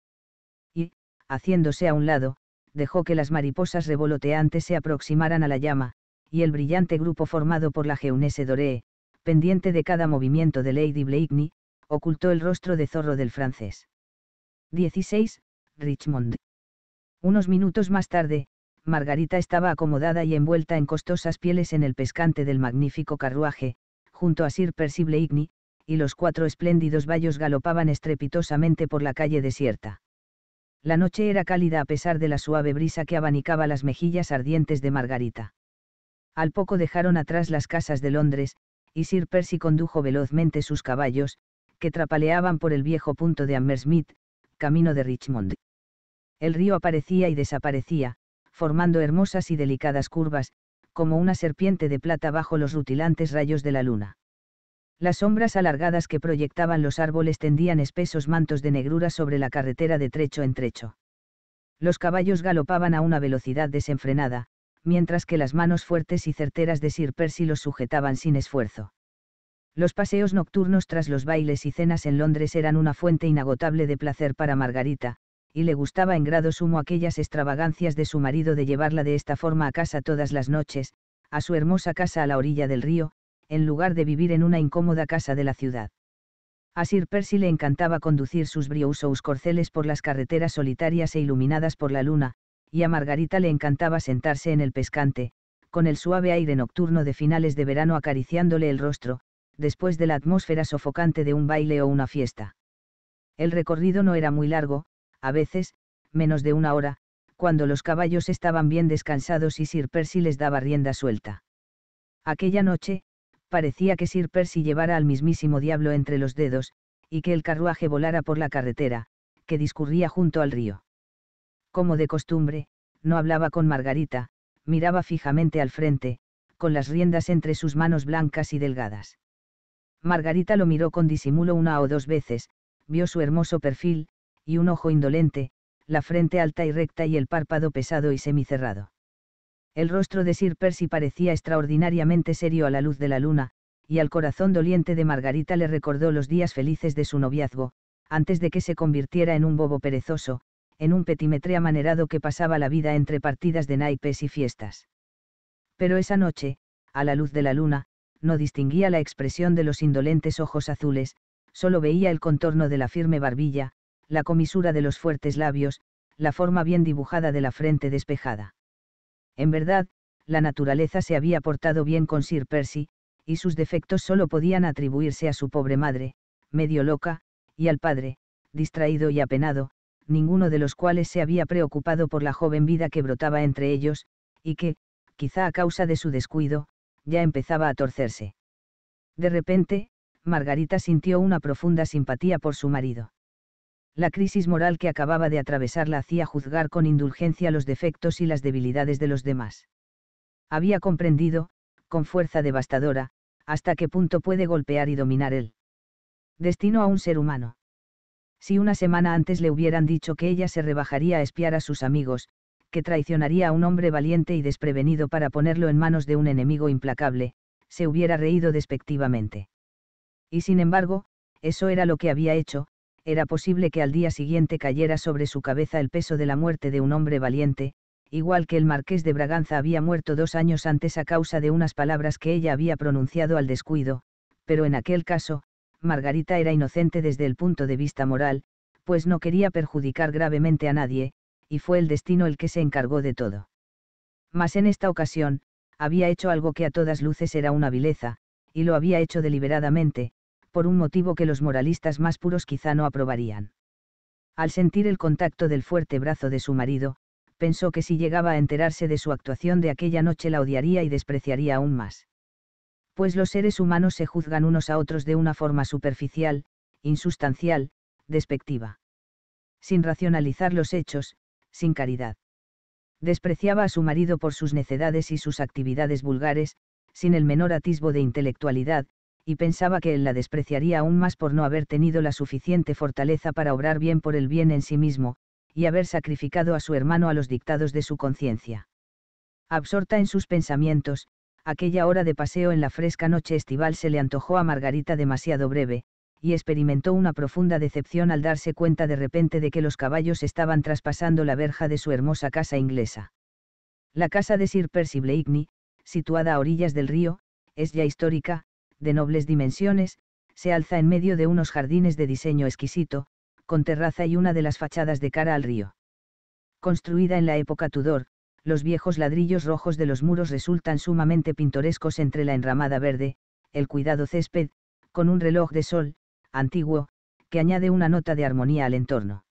Y, haciéndose a un lado, dejó que las mariposas revoloteantes se aproximaran a la llama, y el brillante grupo formado por la jeunesse Doree, pendiente de cada movimiento de Lady Blakeney, ocultó el rostro de zorro del francés. 16. Richmond. Unos minutos más tarde, Margarita estaba acomodada y envuelta en costosas pieles en el pescante del magnífico carruaje, junto a Sir Percy Blakeney, y los cuatro espléndidos vallos galopaban estrepitosamente por la calle desierta. La noche era cálida a pesar de la suave brisa que abanicaba las mejillas ardientes de Margarita. Al poco dejaron atrás las casas de Londres, y Sir Percy condujo velozmente sus caballos, que trapaleaban por el viejo punto de Ammersmith, camino de Richmond. El río aparecía y desaparecía, formando hermosas y delicadas curvas, como una serpiente de plata bajo los rutilantes rayos de la luna. Las sombras alargadas que proyectaban los árboles tendían espesos mantos de negrura sobre la carretera de trecho en trecho. Los caballos galopaban a una velocidad desenfrenada, mientras que las manos fuertes y certeras de Sir Percy los sujetaban sin esfuerzo. Los paseos nocturnos tras los bailes y cenas en Londres eran una fuente inagotable de placer para Margarita, y le gustaba en grado sumo aquellas extravagancias de su marido de llevarla de esta forma a casa todas las noches, a su hermosa casa a la orilla del río, en lugar de vivir en una incómoda casa de la ciudad. A Sir Percy le encantaba conducir sus briousous corceles por las carreteras solitarias e iluminadas por la luna, y a Margarita le encantaba sentarse en el pescante, con el suave aire nocturno de finales de verano acariciándole el rostro, después de la atmósfera sofocante de un baile o una fiesta. El recorrido no era muy largo, a veces, menos de una hora, cuando los caballos estaban bien descansados y Sir Percy les daba rienda suelta. Aquella noche, parecía que Sir Percy llevara al mismísimo diablo entre los dedos, y que el carruaje volara por la carretera, que discurría junto al río. Como de costumbre, no hablaba con Margarita, miraba fijamente al frente, con las riendas entre sus manos blancas y delgadas. Margarita lo miró con disimulo una o dos veces, vio su hermoso perfil, y un ojo indolente, la frente alta y recta y el párpado pesado y semicerrado. El rostro de Sir Percy parecía extraordinariamente serio a la luz de la luna, y al corazón doliente de Margarita le recordó los días felices de su noviazgo, antes de que se convirtiera en un bobo perezoso, en un petimetre amanerado que pasaba la vida entre partidas de naipes y fiestas. Pero esa noche, a la luz de la luna, no distinguía la expresión de los indolentes ojos azules, solo veía el contorno de la firme barbilla, la comisura de los fuertes labios, la forma bien dibujada de la frente despejada. En verdad, la naturaleza se había portado bien con Sir Percy, y sus defectos solo podían atribuirse a su pobre madre, medio loca, y al padre, distraído y apenado, ninguno de los cuales se había preocupado por la joven vida que brotaba entre ellos, y que, quizá a causa de su descuido, ya empezaba a torcerse. De repente, Margarita sintió una profunda simpatía por su marido. La crisis moral que acababa de atravesar la hacía juzgar con indulgencia los defectos y las debilidades de los demás. Había comprendido, con fuerza devastadora, hasta qué punto puede golpear y dominar él. destino a un ser humano. Si una semana antes le hubieran dicho que ella se rebajaría a espiar a sus amigos, que traicionaría a un hombre valiente y desprevenido para ponerlo en manos de un enemigo implacable, se hubiera reído despectivamente. Y sin embargo, eso era lo que había hecho, era posible que al día siguiente cayera sobre su cabeza el peso de la muerte de un hombre valiente, igual que el marqués de Braganza había muerto dos años antes a causa de unas palabras que ella había pronunciado al descuido, pero en aquel caso, Margarita era inocente desde el punto de vista moral, pues no quería perjudicar gravemente a nadie, y fue el destino el que se encargó de todo. Mas en esta ocasión, había hecho algo que a todas luces era una vileza, y lo había hecho deliberadamente, por un motivo que los moralistas más puros quizá no aprobarían. Al sentir el contacto del fuerte brazo de su marido, pensó que si llegaba a enterarse de su actuación de aquella noche la odiaría y despreciaría aún más pues los seres humanos se juzgan unos a otros de una forma superficial, insustancial, despectiva. Sin racionalizar los hechos, sin caridad. Despreciaba a su marido por sus necedades y sus actividades vulgares, sin el menor atisbo de intelectualidad, y pensaba que él la despreciaría aún más por no haber tenido la suficiente fortaleza para obrar bien por el bien en sí mismo, y haber sacrificado a su hermano a los dictados de su conciencia. Absorta en sus pensamientos, aquella hora de paseo en la fresca noche estival se le antojó a Margarita demasiado breve, y experimentó una profunda decepción al darse cuenta de repente de que los caballos estaban traspasando la verja de su hermosa casa inglesa. La casa de Sir Percy Blakeney, situada a orillas del río, es ya histórica, de nobles dimensiones, se alza en medio de unos jardines de diseño exquisito, con terraza y una de las fachadas de cara al río. Construida en la época Tudor, los viejos ladrillos rojos de los muros resultan sumamente pintorescos entre la enramada verde, el cuidado césped, con un reloj de sol, antiguo, que añade una nota de armonía al entorno.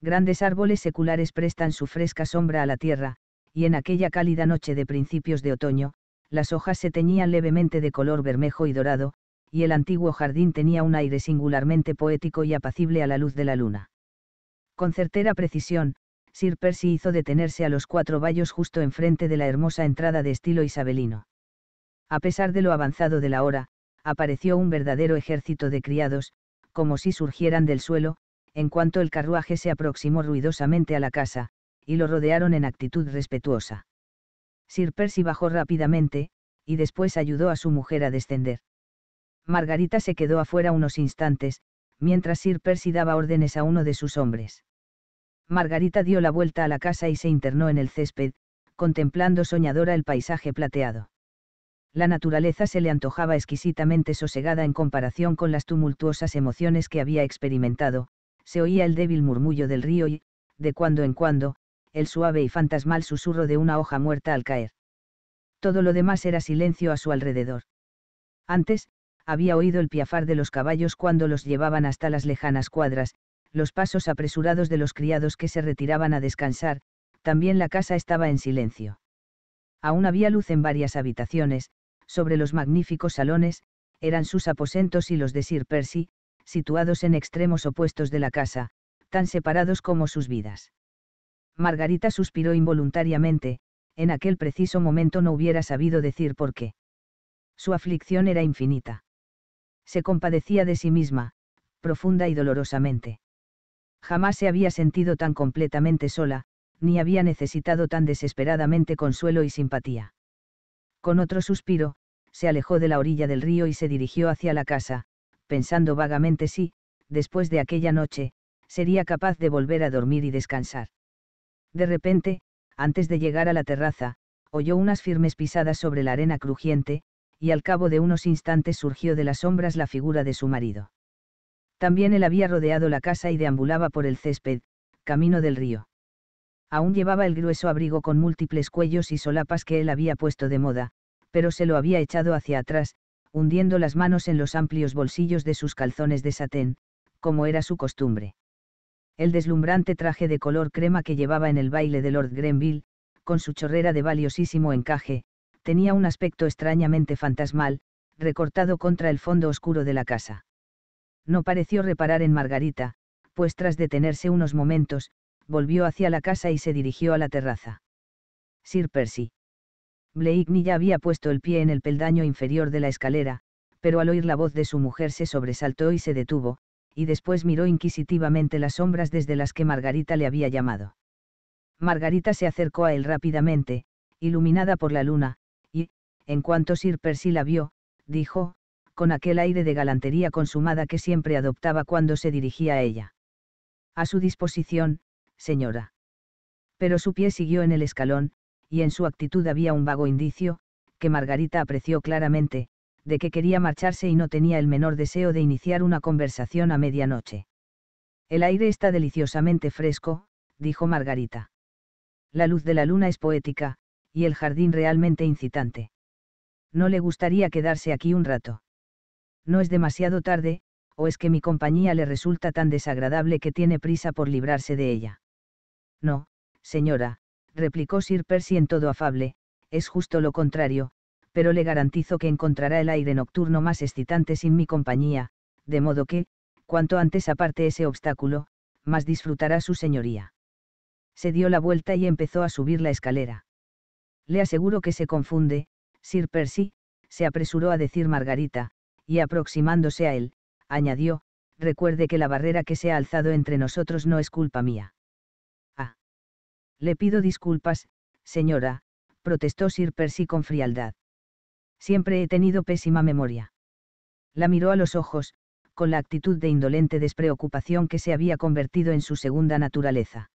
Grandes árboles seculares prestan su fresca sombra a la tierra, y en aquella cálida noche de principios de otoño, las hojas se teñían levemente de color bermejo y dorado, y el antiguo jardín tenía un aire singularmente poético y apacible a la luz de la luna. Con certera precisión, Sir Percy hizo detenerse a los cuatro vallos justo enfrente de la hermosa entrada de estilo isabelino. A pesar de lo avanzado de la hora, apareció un verdadero ejército de criados, como si surgieran del suelo, en cuanto el carruaje se aproximó ruidosamente a la casa, y lo rodearon en actitud respetuosa. Sir Percy bajó rápidamente, y después ayudó a su mujer a descender. Margarita se quedó afuera unos instantes, mientras Sir Percy daba órdenes a uno de sus hombres. Margarita dio la vuelta a la casa y se internó en el césped, contemplando soñadora el paisaje plateado. La naturaleza se le antojaba exquisitamente sosegada en comparación con las tumultuosas emociones que había experimentado, se oía el débil murmullo del río y, de cuando en cuando, el suave y fantasmal susurro de una hoja muerta al caer. Todo lo demás era silencio a su alrededor. Antes, había oído el piafar de los caballos cuando los llevaban hasta las lejanas cuadras, los pasos apresurados de los criados que se retiraban a descansar, también la casa estaba en silencio. Aún había luz en varias habitaciones, sobre los magníficos salones, eran sus aposentos y los de Sir Percy, situados en extremos opuestos de la casa, tan separados como sus vidas. Margarita suspiró involuntariamente, en aquel preciso momento no hubiera sabido decir por qué. Su aflicción era infinita. Se compadecía de sí misma, profunda y dolorosamente. Jamás se había sentido tan completamente sola, ni había necesitado tan desesperadamente consuelo y simpatía. Con otro suspiro, se alejó de la orilla del río y se dirigió hacia la casa, pensando vagamente si, después de aquella noche, sería capaz de volver a dormir y descansar. De repente, antes de llegar a la terraza, oyó unas firmes pisadas sobre la arena crujiente, y al cabo de unos instantes surgió de las sombras la figura de su marido. También él había rodeado la casa y deambulaba por el césped, camino del río. Aún llevaba el grueso abrigo con múltiples cuellos y solapas que él había puesto de moda, pero se lo había echado hacia atrás, hundiendo las manos en los amplios bolsillos de sus calzones de satén, como era su costumbre. El deslumbrante traje de color crema que llevaba en el baile de Lord Grenville, con su chorrera de valiosísimo encaje, tenía un aspecto extrañamente fantasmal, recortado contra el fondo oscuro de la casa. No pareció reparar en Margarita, pues tras detenerse unos momentos, volvió hacia la casa y se dirigió a la terraza. Sir Percy. Blakeney ya había puesto el pie en el peldaño inferior de la escalera, pero al oír la voz de su mujer se sobresaltó y se detuvo, y después miró inquisitivamente las sombras desde las que Margarita le había llamado. Margarita se acercó a él rápidamente, iluminada por la luna, y, en cuanto Sir Percy la vio, dijo, con aquel aire de galantería consumada que siempre adoptaba cuando se dirigía a ella. A su disposición, señora. Pero su pie siguió en el escalón, y en su actitud había un vago indicio, que Margarita apreció claramente, de que quería marcharse y no tenía el menor deseo de iniciar una conversación a medianoche. El aire está deliciosamente fresco, dijo Margarita. La luz de la luna es poética, y el jardín realmente incitante. No le gustaría quedarse aquí un rato. No es demasiado tarde, o es que mi compañía le resulta tan desagradable que tiene prisa por librarse de ella. No, señora, replicó Sir Percy en todo afable, es justo lo contrario, pero le garantizo que encontrará el aire nocturno más excitante sin mi compañía, de modo que, cuanto antes aparte ese obstáculo, más disfrutará su señoría. Se dio la vuelta y empezó a subir la escalera. Le aseguro que se confunde, Sir Percy, se apresuró a decir Margarita, y aproximándose a él, añadió, recuerde que la barrera que se ha alzado entre nosotros no es culpa mía. Ah. Le pido disculpas, señora, protestó Sir Percy con frialdad. Siempre he tenido pésima memoria. La miró a los ojos, con la actitud de indolente despreocupación que se había convertido en su segunda naturaleza.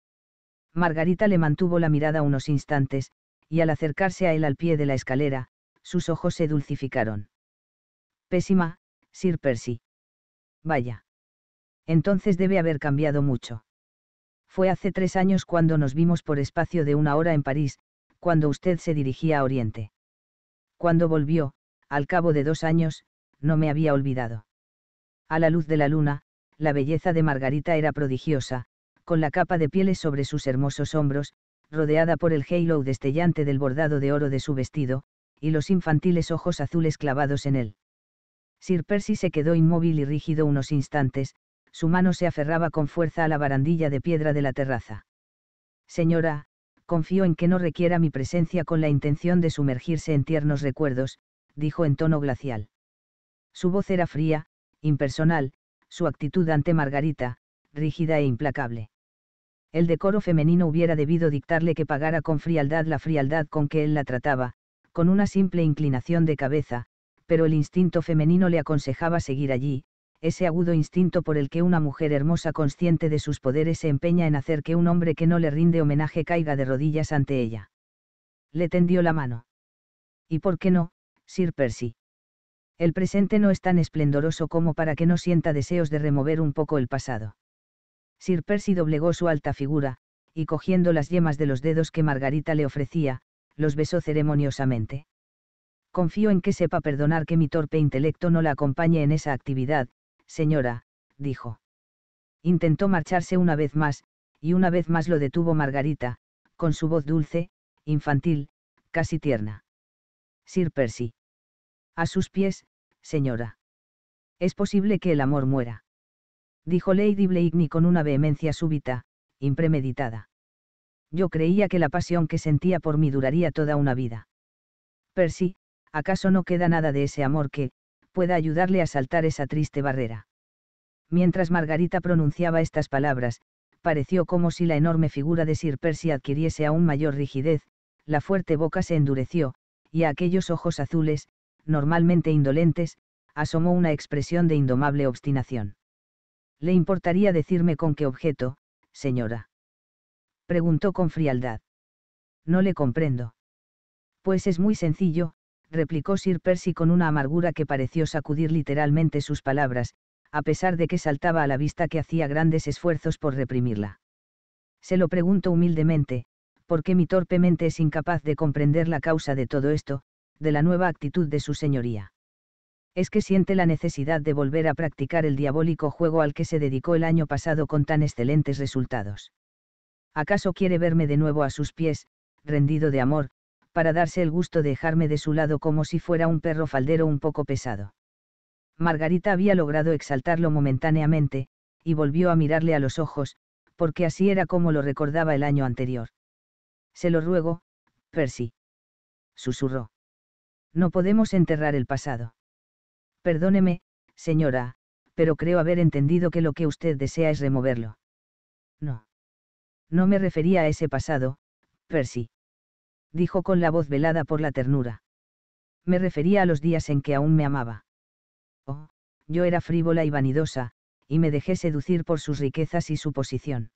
Margarita le mantuvo la mirada unos instantes, y al acercarse a él al pie de la escalera, sus ojos se dulcificaron. Pésima, Sir Percy. Vaya. Entonces debe haber cambiado mucho. Fue hace tres años cuando nos vimos por espacio de una hora en París, cuando usted se dirigía a Oriente. Cuando volvió, al cabo de dos años, no me había olvidado. A la luz de la luna, la belleza de Margarita era prodigiosa, con la capa de pieles sobre sus hermosos hombros, rodeada por el halo destellante del bordado de oro de su vestido, y los infantiles ojos azules clavados en él. Sir Percy se quedó inmóvil y rígido unos instantes, su mano se aferraba con fuerza a la barandilla de piedra de la terraza. Señora, confío en que no requiera mi presencia con la intención de sumergirse en tiernos recuerdos, dijo en tono glacial. Su voz era fría, impersonal, su actitud ante Margarita, rígida e implacable. El decoro femenino hubiera debido dictarle que pagara con frialdad la frialdad con que él la trataba, con una simple inclinación de cabeza, pero el instinto femenino le aconsejaba seguir allí, ese agudo instinto por el que una mujer hermosa consciente de sus poderes se empeña en hacer que un hombre que no le rinde homenaje caiga de rodillas ante ella. Le tendió la mano. ¿Y por qué no, Sir Percy? El presente no es tan esplendoroso como para que no sienta deseos de remover un poco el pasado. Sir Percy doblegó su alta figura, y cogiendo las yemas de los dedos que Margarita le ofrecía, los besó ceremoniosamente confío en que sepa perdonar que mi torpe intelecto no la acompañe en esa actividad, señora, dijo. Intentó marcharse una vez más, y una vez más lo detuvo Margarita, con su voz dulce, infantil, casi tierna. Sir Percy. A sus pies, señora. Es posible que el amor muera. Dijo Lady Blakeney con una vehemencia súbita, impremeditada. Yo creía que la pasión que sentía por mí duraría toda una vida. Percy, ¿acaso no queda nada de ese amor que, pueda ayudarle a saltar esa triste barrera? Mientras Margarita pronunciaba estas palabras, pareció como si la enorme figura de Sir Percy adquiriese aún mayor rigidez, la fuerte boca se endureció, y a aquellos ojos azules, normalmente indolentes, asomó una expresión de indomable obstinación. ¿Le importaría decirme con qué objeto, señora? preguntó con frialdad. No le comprendo. Pues es muy sencillo, replicó Sir Percy con una amargura que pareció sacudir literalmente sus palabras, a pesar de que saltaba a la vista que hacía grandes esfuerzos por reprimirla. Se lo pregunto humildemente, ¿por qué mi torpe mente es incapaz de comprender la causa de todo esto, de la nueva actitud de su señoría? Es que siente la necesidad de volver a practicar el diabólico juego al que se dedicó el año pasado con tan excelentes resultados. ¿Acaso quiere verme de nuevo a sus pies, rendido de amor, para darse el gusto de dejarme de su lado como si fuera un perro faldero un poco pesado. Margarita había logrado exaltarlo momentáneamente, y volvió a mirarle a los ojos, porque así era como lo recordaba el año anterior. Se lo ruego, Percy. Susurró. No podemos enterrar el pasado. Perdóneme, señora, pero creo haber entendido que lo que usted desea es removerlo. No. No me refería a ese pasado, Percy dijo con la voz velada por la ternura. Me refería a los días en que aún me amaba. Oh, yo era frívola y vanidosa, y me dejé seducir por sus riquezas y su posición.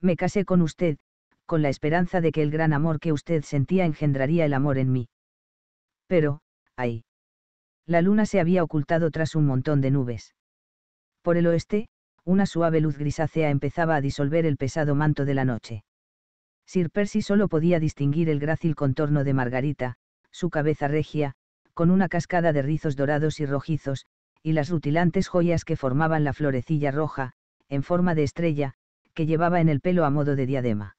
Me casé con usted, con la esperanza de que el gran amor que usted sentía engendraría el amor en mí. Pero, ay. La luna se había ocultado tras un montón de nubes. Por el oeste, una suave luz grisácea empezaba a disolver el pesado manto de la noche. Sir Percy solo podía distinguir el grácil contorno de Margarita, su cabeza regia, con una cascada de rizos dorados y rojizos, y las rutilantes joyas que formaban la florecilla roja, en forma de estrella, que llevaba en el pelo a modo de diadema.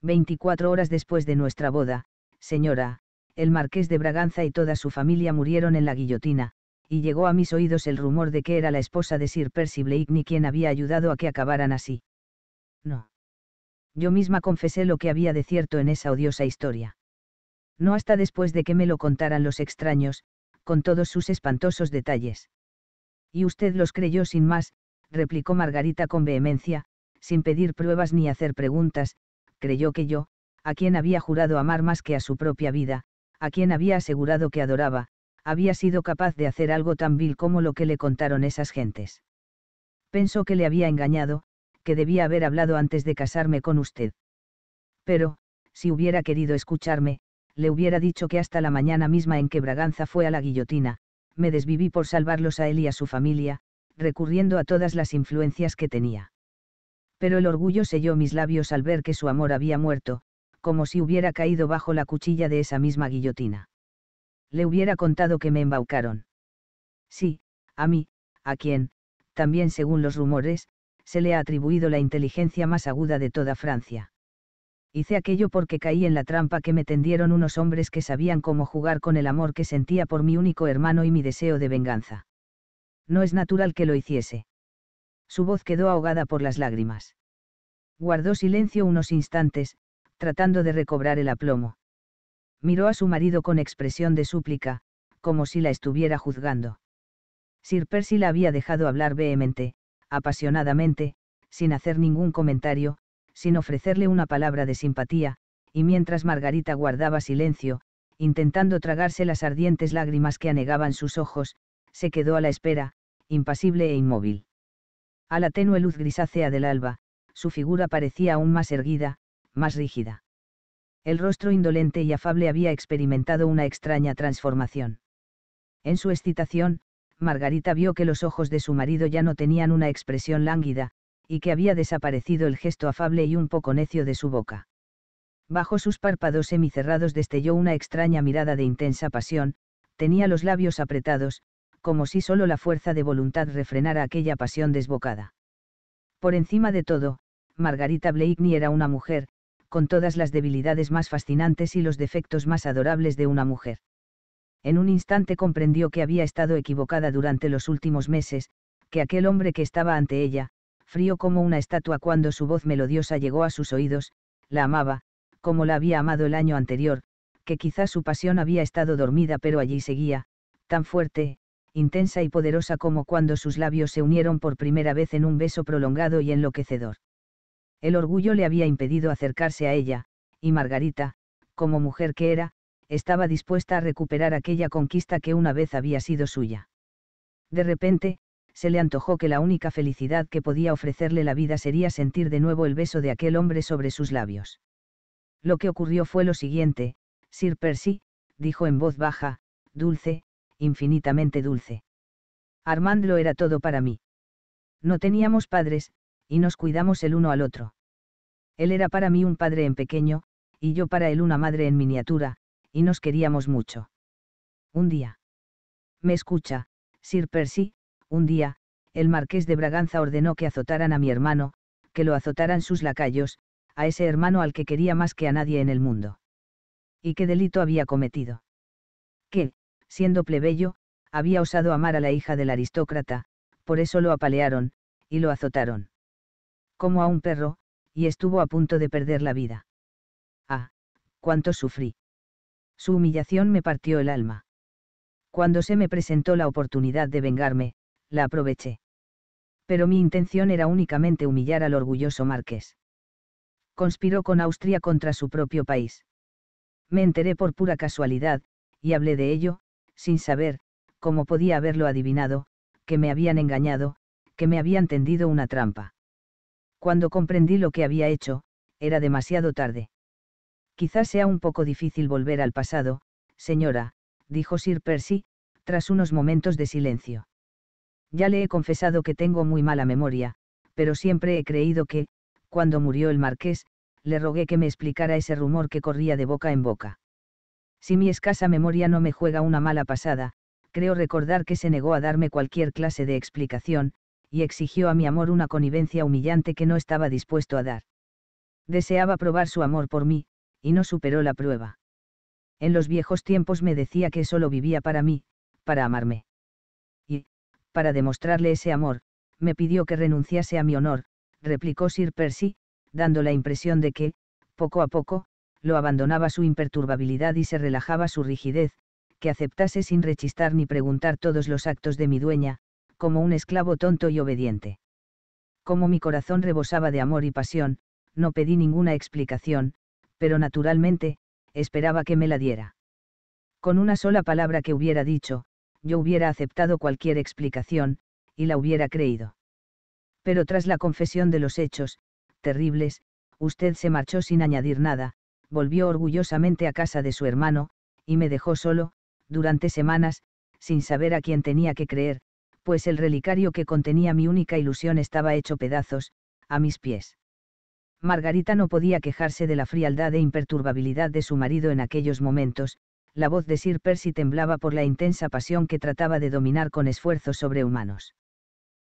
Veinticuatro horas después de nuestra boda, señora, el marqués de Braganza y toda su familia murieron en la guillotina, y llegó a mis oídos el rumor de que era la esposa de Sir Percy Blakeney quien había ayudado a que acabaran así. No. Yo misma confesé lo que había de cierto en esa odiosa historia. No hasta después de que me lo contaran los extraños, con todos sus espantosos detalles. Y usted los creyó sin más, replicó Margarita con vehemencia, sin pedir pruebas ni hacer preguntas, creyó que yo, a quien había jurado amar más que a su propia vida, a quien había asegurado que adoraba, había sido capaz de hacer algo tan vil como lo que le contaron esas gentes. Pensó que le había engañado, que debía haber hablado antes de casarme con usted. Pero, si hubiera querido escucharme, le hubiera dicho que hasta la mañana misma en que Braganza fue a la guillotina, me desviví por salvarlos a él y a su familia, recurriendo a todas las influencias que tenía. Pero el orgullo selló mis labios al ver que su amor había muerto, como si hubiera caído bajo la cuchilla de esa misma guillotina. Le hubiera contado que me embaucaron. Sí, a mí, a quien, también según los rumores, se le ha atribuido la inteligencia más aguda de toda Francia. Hice aquello porque caí en la trampa que me tendieron unos hombres que sabían cómo jugar con el amor que sentía por mi único hermano y mi deseo de venganza. No es natural que lo hiciese. Su voz quedó ahogada por las lágrimas. Guardó silencio unos instantes, tratando de recobrar el aplomo. Miró a su marido con expresión de súplica, como si la estuviera juzgando. Sir Percy la había dejado hablar vehemente, apasionadamente, sin hacer ningún comentario, sin ofrecerle una palabra de simpatía, y mientras Margarita guardaba silencio, intentando tragarse las ardientes lágrimas que anegaban sus ojos, se quedó a la espera, impasible e inmóvil. A la tenue luz grisácea del alba, su figura parecía aún más erguida, más rígida. El rostro indolente y afable había experimentado una extraña transformación. En su excitación, Margarita vio que los ojos de su marido ya no tenían una expresión lánguida, y que había desaparecido el gesto afable y un poco necio de su boca. Bajo sus párpados semicerrados destelló una extraña mirada de intensa pasión, tenía los labios apretados, como si solo la fuerza de voluntad refrenara aquella pasión desbocada. Por encima de todo, Margarita Blakeney era una mujer, con todas las debilidades más fascinantes y los defectos más adorables de una mujer en un instante comprendió que había estado equivocada durante los últimos meses, que aquel hombre que estaba ante ella, frío como una estatua cuando su voz melodiosa llegó a sus oídos, la amaba, como la había amado el año anterior, que quizás su pasión había estado dormida pero allí seguía, tan fuerte, intensa y poderosa como cuando sus labios se unieron por primera vez en un beso prolongado y enloquecedor. El orgullo le había impedido acercarse a ella, y Margarita, como mujer que era, estaba dispuesta a recuperar aquella conquista que una vez había sido suya. De repente, se le antojó que la única felicidad que podía ofrecerle la vida sería sentir de nuevo el beso de aquel hombre sobre sus labios. Lo que ocurrió fue lo siguiente, Sir Percy, dijo en voz baja, dulce, infinitamente dulce. Armand lo era todo para mí. No teníamos padres, y nos cuidamos el uno al otro. Él era para mí un padre en pequeño, y yo para él una madre en miniatura, y nos queríamos mucho. Un día. Me escucha, Sir Percy, un día, el marqués de Braganza ordenó que azotaran a mi hermano, que lo azotaran sus lacayos, a ese hermano al que quería más que a nadie en el mundo. ¿Y qué delito había cometido? Que, siendo plebeyo, había osado amar a la hija del aristócrata, por eso lo apalearon, y lo azotaron. Como a un perro, y estuvo a punto de perder la vida. Ah, cuánto sufrí. Su humillación me partió el alma. Cuando se me presentó la oportunidad de vengarme, la aproveché. Pero mi intención era únicamente humillar al orgulloso marqués. Conspiró con Austria contra su propio país. Me enteré por pura casualidad, y hablé de ello, sin saber, cómo podía haberlo adivinado, que me habían engañado, que me habían tendido una trampa. Cuando comprendí lo que había hecho, era demasiado tarde. Quizás sea un poco difícil volver al pasado, señora, dijo Sir Percy, tras unos momentos de silencio. Ya le he confesado que tengo muy mala memoria, pero siempre he creído que, cuando murió el marqués, le rogué que me explicara ese rumor que corría de boca en boca. Si mi escasa memoria no me juega una mala pasada, creo recordar que se negó a darme cualquier clase de explicación, y exigió a mi amor una connivencia humillante que no estaba dispuesto a dar. Deseaba probar su amor por mí, y no superó la prueba. En los viejos tiempos me decía que solo vivía para mí, para amarme. Y, para demostrarle ese amor, me pidió que renunciase a mi honor, replicó Sir Percy, dando la impresión de que, poco a poco, lo abandonaba su imperturbabilidad y se relajaba su rigidez, que aceptase sin rechistar ni preguntar todos los actos de mi dueña, como un esclavo tonto y obediente. Como mi corazón rebosaba de amor y pasión, no pedí ninguna explicación, pero naturalmente, esperaba que me la diera. Con una sola palabra que hubiera dicho, yo hubiera aceptado cualquier explicación, y la hubiera creído. Pero tras la confesión de los hechos, terribles, usted se marchó sin añadir nada, volvió orgullosamente a casa de su hermano, y me dejó solo, durante semanas, sin saber a quién tenía que creer, pues el relicario que contenía mi única ilusión estaba hecho pedazos, a mis pies. Margarita no podía quejarse de la frialdad e imperturbabilidad de su marido en aquellos momentos, la voz de Sir Percy temblaba por la intensa pasión que trataba de dominar con esfuerzos sobrehumanos.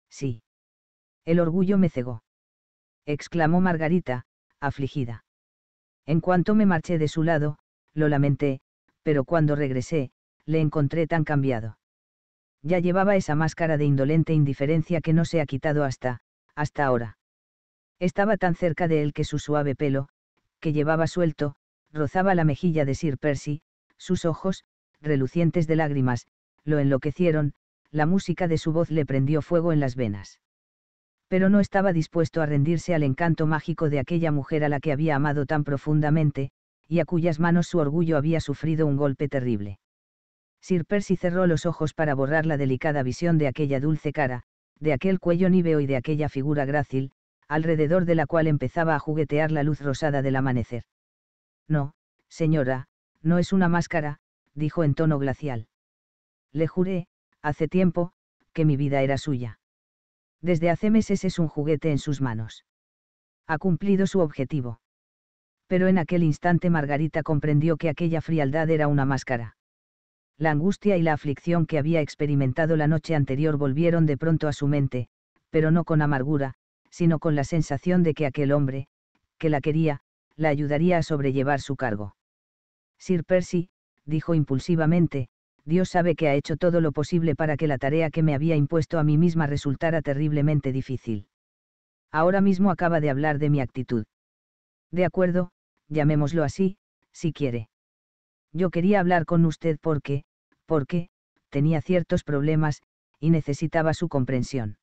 Sí. El orgullo me cegó. exclamó Margarita, afligida. En cuanto me marché de su lado, lo lamenté, pero cuando regresé, le encontré tan cambiado. Ya llevaba esa máscara de indolente indiferencia que no se ha quitado hasta, hasta ahora. Estaba tan cerca de él que su suave pelo, que llevaba suelto, rozaba la mejilla de Sir Percy, sus ojos, relucientes de lágrimas, lo enloquecieron, la música de su voz le prendió fuego en las venas. Pero no estaba dispuesto a rendirse al encanto mágico de aquella mujer a la que había amado tan profundamente, y a cuyas manos su orgullo había sufrido un golpe terrible. Sir Percy cerró los ojos para borrar la delicada visión de aquella dulce cara, de aquel cuello níveo y de aquella figura grácil, alrededor de la cual empezaba a juguetear la luz rosada del amanecer. No, señora, no es una máscara, dijo en tono glacial. Le juré, hace tiempo, que mi vida era suya. Desde hace meses es un juguete en sus manos. Ha cumplido su objetivo. Pero en aquel instante Margarita comprendió que aquella frialdad era una máscara. La angustia y la aflicción que había experimentado la noche anterior volvieron de pronto a su mente, pero no con amargura, sino con la sensación de que aquel hombre, que la quería, la ayudaría a sobrellevar su cargo. Sir Percy, dijo impulsivamente, Dios sabe que ha hecho todo lo posible para que la tarea que me había impuesto a mí misma resultara terriblemente difícil. Ahora mismo acaba de hablar de mi actitud. De acuerdo, llamémoslo así, si quiere. Yo quería hablar con usted porque, porque, tenía ciertos problemas, y necesitaba su comprensión.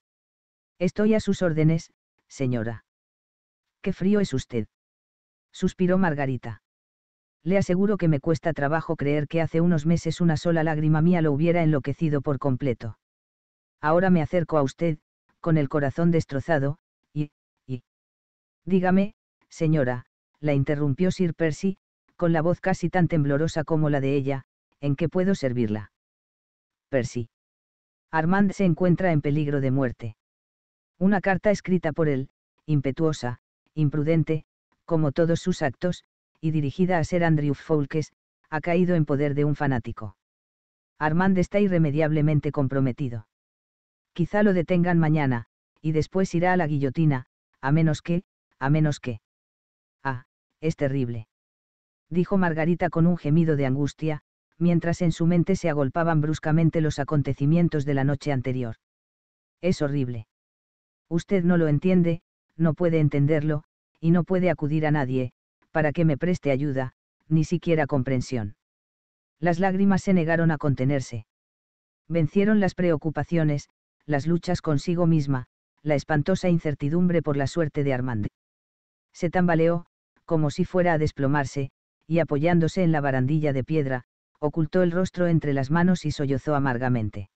Estoy a sus órdenes, señora. Qué frío es usted. Suspiró Margarita. Le aseguro que me cuesta trabajo creer que hace unos meses una sola lágrima mía lo hubiera enloquecido por completo. Ahora me acerco a usted, con el corazón destrozado, y, y. Dígame, señora, la interrumpió Sir Percy, con la voz casi tan temblorosa como la de ella, ¿en qué puedo servirla? Percy. Armand se encuentra en peligro de muerte. Una carta escrita por él, impetuosa, imprudente, como todos sus actos, y dirigida a ser Andrew Foulkes, ha caído en poder de un fanático. Armand está irremediablemente comprometido. Quizá lo detengan mañana, y después irá a la guillotina, a menos que, a menos que. Ah, es terrible. Dijo Margarita con un gemido de angustia, mientras en su mente se agolpaban bruscamente los acontecimientos de la noche anterior. Es horrible. Usted no lo entiende, no puede entenderlo, y no puede acudir a nadie, para que me preste ayuda, ni siquiera comprensión. Las lágrimas se negaron a contenerse. Vencieron las preocupaciones, las luchas consigo misma, la espantosa incertidumbre por la suerte de Armand. Se tambaleó, como si fuera a desplomarse, y apoyándose en la barandilla de piedra, ocultó el rostro entre las manos y sollozó amargamente.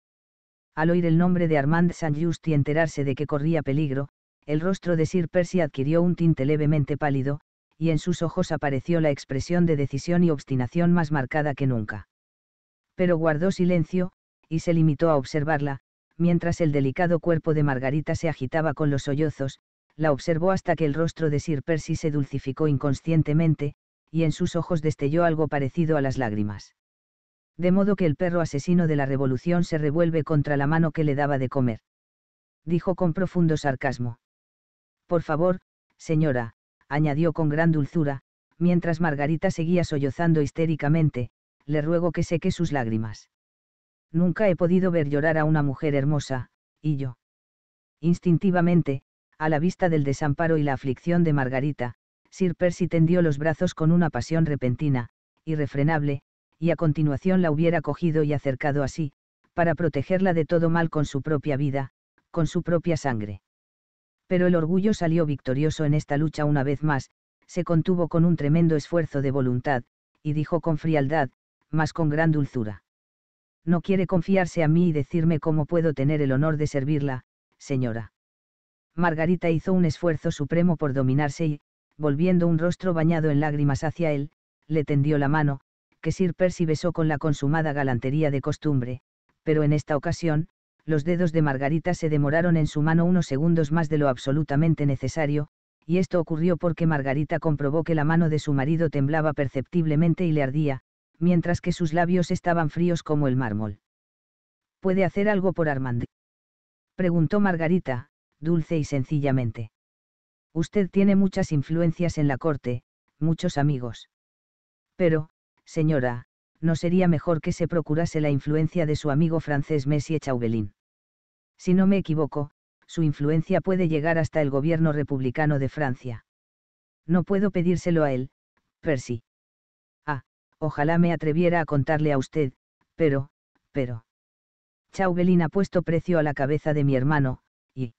Al oír el nombre de Armand Saint-Just y enterarse de que corría peligro, el rostro de Sir Percy adquirió un tinte levemente pálido, y en sus ojos apareció la expresión de decisión y obstinación más marcada que nunca. Pero guardó silencio, y se limitó a observarla, mientras el delicado cuerpo de Margarita se agitaba con los sollozos, la observó hasta que el rostro de Sir Percy se dulcificó inconscientemente, y en sus ojos destelló algo parecido a las lágrimas de modo que el perro asesino de la revolución se revuelve contra la mano que le daba de comer. Dijo con profundo sarcasmo. Por favor, señora, añadió con gran dulzura, mientras Margarita seguía sollozando histéricamente, le ruego que seque sus lágrimas. Nunca he podido ver llorar a una mujer hermosa, y yo. Instintivamente, a la vista del desamparo y la aflicción de Margarita, Sir Percy tendió los brazos con una pasión repentina, irrefrenable, y a continuación la hubiera cogido y acercado así, para protegerla de todo mal con su propia vida, con su propia sangre. Pero el orgullo salió victorioso en esta lucha una vez más, se contuvo con un tremendo esfuerzo de voluntad, y dijo con frialdad, mas con gran dulzura. No quiere confiarse a mí y decirme cómo puedo tener el honor de servirla, señora. Margarita hizo un esfuerzo supremo por dominarse y, volviendo un rostro bañado en lágrimas hacia él, le tendió la mano, que Sir Percy besó con la consumada galantería de costumbre, pero en esta ocasión, los dedos de Margarita se demoraron en su mano unos segundos más de lo absolutamente necesario, y esto ocurrió porque Margarita comprobó que la mano de su marido temblaba perceptiblemente y le ardía, mientras que sus labios estaban fríos como el mármol. ¿Puede hacer algo por Armand? Preguntó Margarita, dulce y sencillamente. Usted tiene muchas influencias en la corte, muchos amigos. Pero, señora, no sería mejor que se procurase la influencia de su amigo francés Messier Chauvelin. Si no me equivoco, su influencia puede llegar hasta el gobierno republicano de Francia. No puedo pedírselo a él, Percy. Ah, ojalá me atreviera a contarle a usted, pero, pero. Chauvelin ha puesto precio a la cabeza de mi hermano, y.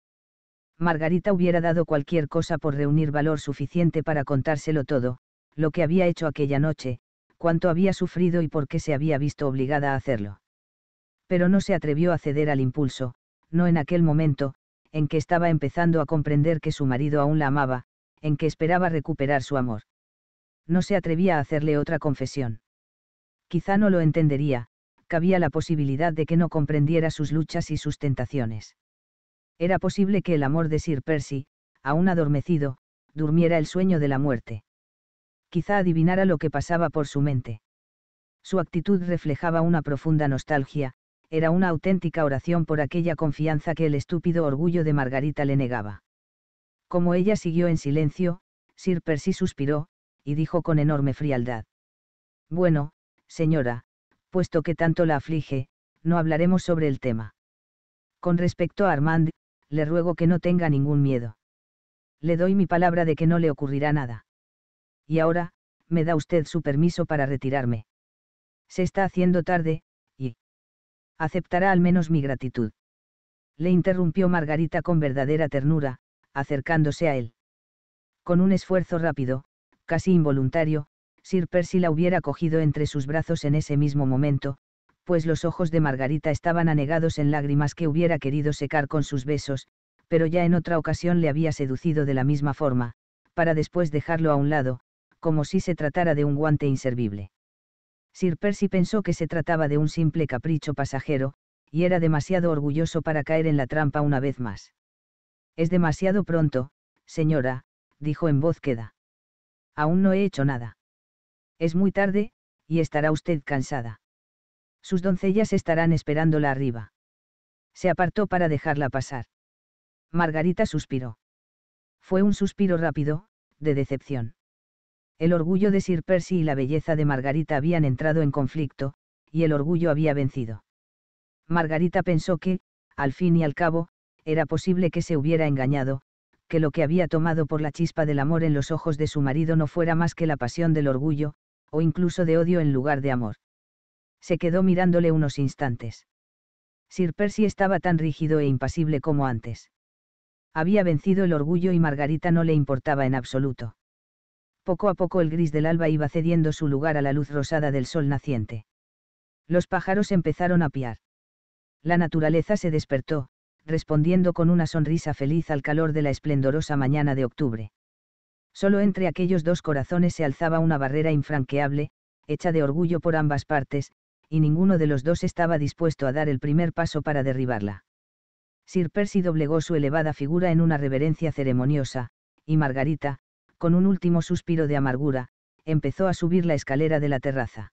Margarita hubiera dado cualquier cosa por reunir valor suficiente para contárselo todo, lo que había hecho aquella noche, cuánto había sufrido y por qué se había visto obligada a hacerlo. Pero no se atrevió a ceder al impulso, no en aquel momento, en que estaba empezando a comprender que su marido aún la amaba, en que esperaba recuperar su amor. No se atrevía a hacerle otra confesión. Quizá no lo entendería, cabía la posibilidad de que no comprendiera sus luchas y sus tentaciones. Era posible que el amor de Sir Percy, aún adormecido, durmiera el sueño de la muerte quizá adivinara lo que pasaba por su mente. Su actitud reflejaba una profunda nostalgia, era una auténtica oración por aquella confianza que el estúpido orgullo de Margarita le negaba. Como ella siguió en silencio, Sir Percy suspiró, y dijo con enorme frialdad. Bueno, señora, puesto que tanto la aflige, no hablaremos sobre el tema. Con respecto a Armand, le ruego que no tenga ningún miedo. Le doy mi palabra de que no le ocurrirá nada y ahora, me da usted su permiso para retirarme. Se está haciendo tarde, y... aceptará al menos mi gratitud. Le interrumpió Margarita con verdadera ternura, acercándose a él. Con un esfuerzo rápido, casi involuntario, Sir Percy la hubiera cogido entre sus brazos en ese mismo momento, pues los ojos de Margarita estaban anegados en lágrimas que hubiera querido secar con sus besos, pero ya en otra ocasión le había seducido de la misma forma, para después dejarlo a un lado, como si se tratara de un guante inservible. Sir Percy pensó que se trataba de un simple capricho pasajero, y era demasiado orgulloso para caer en la trampa una vez más. Es demasiado pronto, señora, dijo en voz queda. Aún no he hecho nada. Es muy tarde, y estará usted cansada. Sus doncellas estarán esperándola arriba. Se apartó para dejarla pasar. Margarita suspiró. Fue un suspiro rápido, de decepción. El orgullo de Sir Percy y la belleza de Margarita habían entrado en conflicto, y el orgullo había vencido. Margarita pensó que, al fin y al cabo, era posible que se hubiera engañado, que lo que había tomado por la chispa del amor en los ojos de su marido no fuera más que la pasión del orgullo, o incluso de odio en lugar de amor. Se quedó mirándole unos instantes. Sir Percy estaba tan rígido e impasible como antes. Había vencido el orgullo y Margarita no le importaba en absoluto. Poco a poco el gris del alba iba cediendo su lugar a la luz rosada del sol naciente. Los pájaros empezaron a piar. La naturaleza se despertó, respondiendo con una sonrisa feliz al calor de la esplendorosa mañana de octubre. Solo entre aquellos dos corazones se alzaba una barrera infranqueable, hecha de orgullo por ambas partes, y ninguno de los dos estaba dispuesto a dar el primer paso para derribarla. Sir Percy doblegó su elevada figura en una reverencia ceremoniosa, y Margarita, con un último suspiro de amargura, empezó a subir la escalera de la terraza.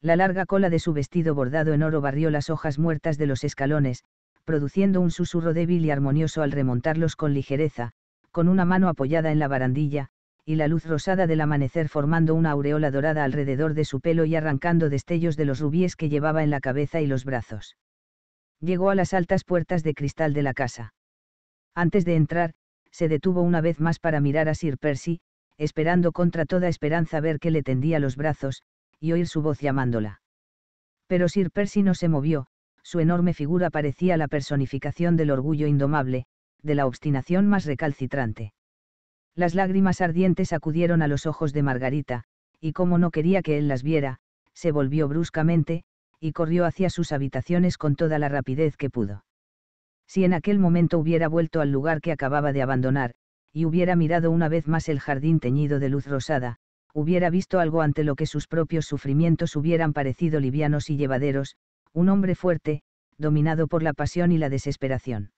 La larga cola de su vestido bordado en oro barrió las hojas muertas de los escalones, produciendo un susurro débil y armonioso al remontarlos con ligereza, con una mano apoyada en la barandilla, y la luz rosada del amanecer formando una aureola dorada alrededor de su pelo y arrancando destellos de los rubíes que llevaba en la cabeza y los brazos. Llegó a las altas puertas de cristal de la casa. Antes de entrar, se detuvo una vez más para mirar a Sir Percy, esperando contra toda esperanza ver que le tendía los brazos, y oír su voz llamándola. Pero Sir Percy no se movió, su enorme figura parecía la personificación del orgullo indomable, de la obstinación más recalcitrante. Las lágrimas ardientes acudieron a los ojos de Margarita, y como no quería que él las viera, se volvió bruscamente, y corrió hacia sus habitaciones con toda la rapidez que pudo si en aquel momento hubiera vuelto al lugar que acababa de abandonar, y hubiera mirado una vez más el jardín teñido de luz rosada, hubiera visto algo ante lo que sus propios sufrimientos hubieran parecido livianos y llevaderos, un hombre fuerte, dominado por la pasión y la desesperación.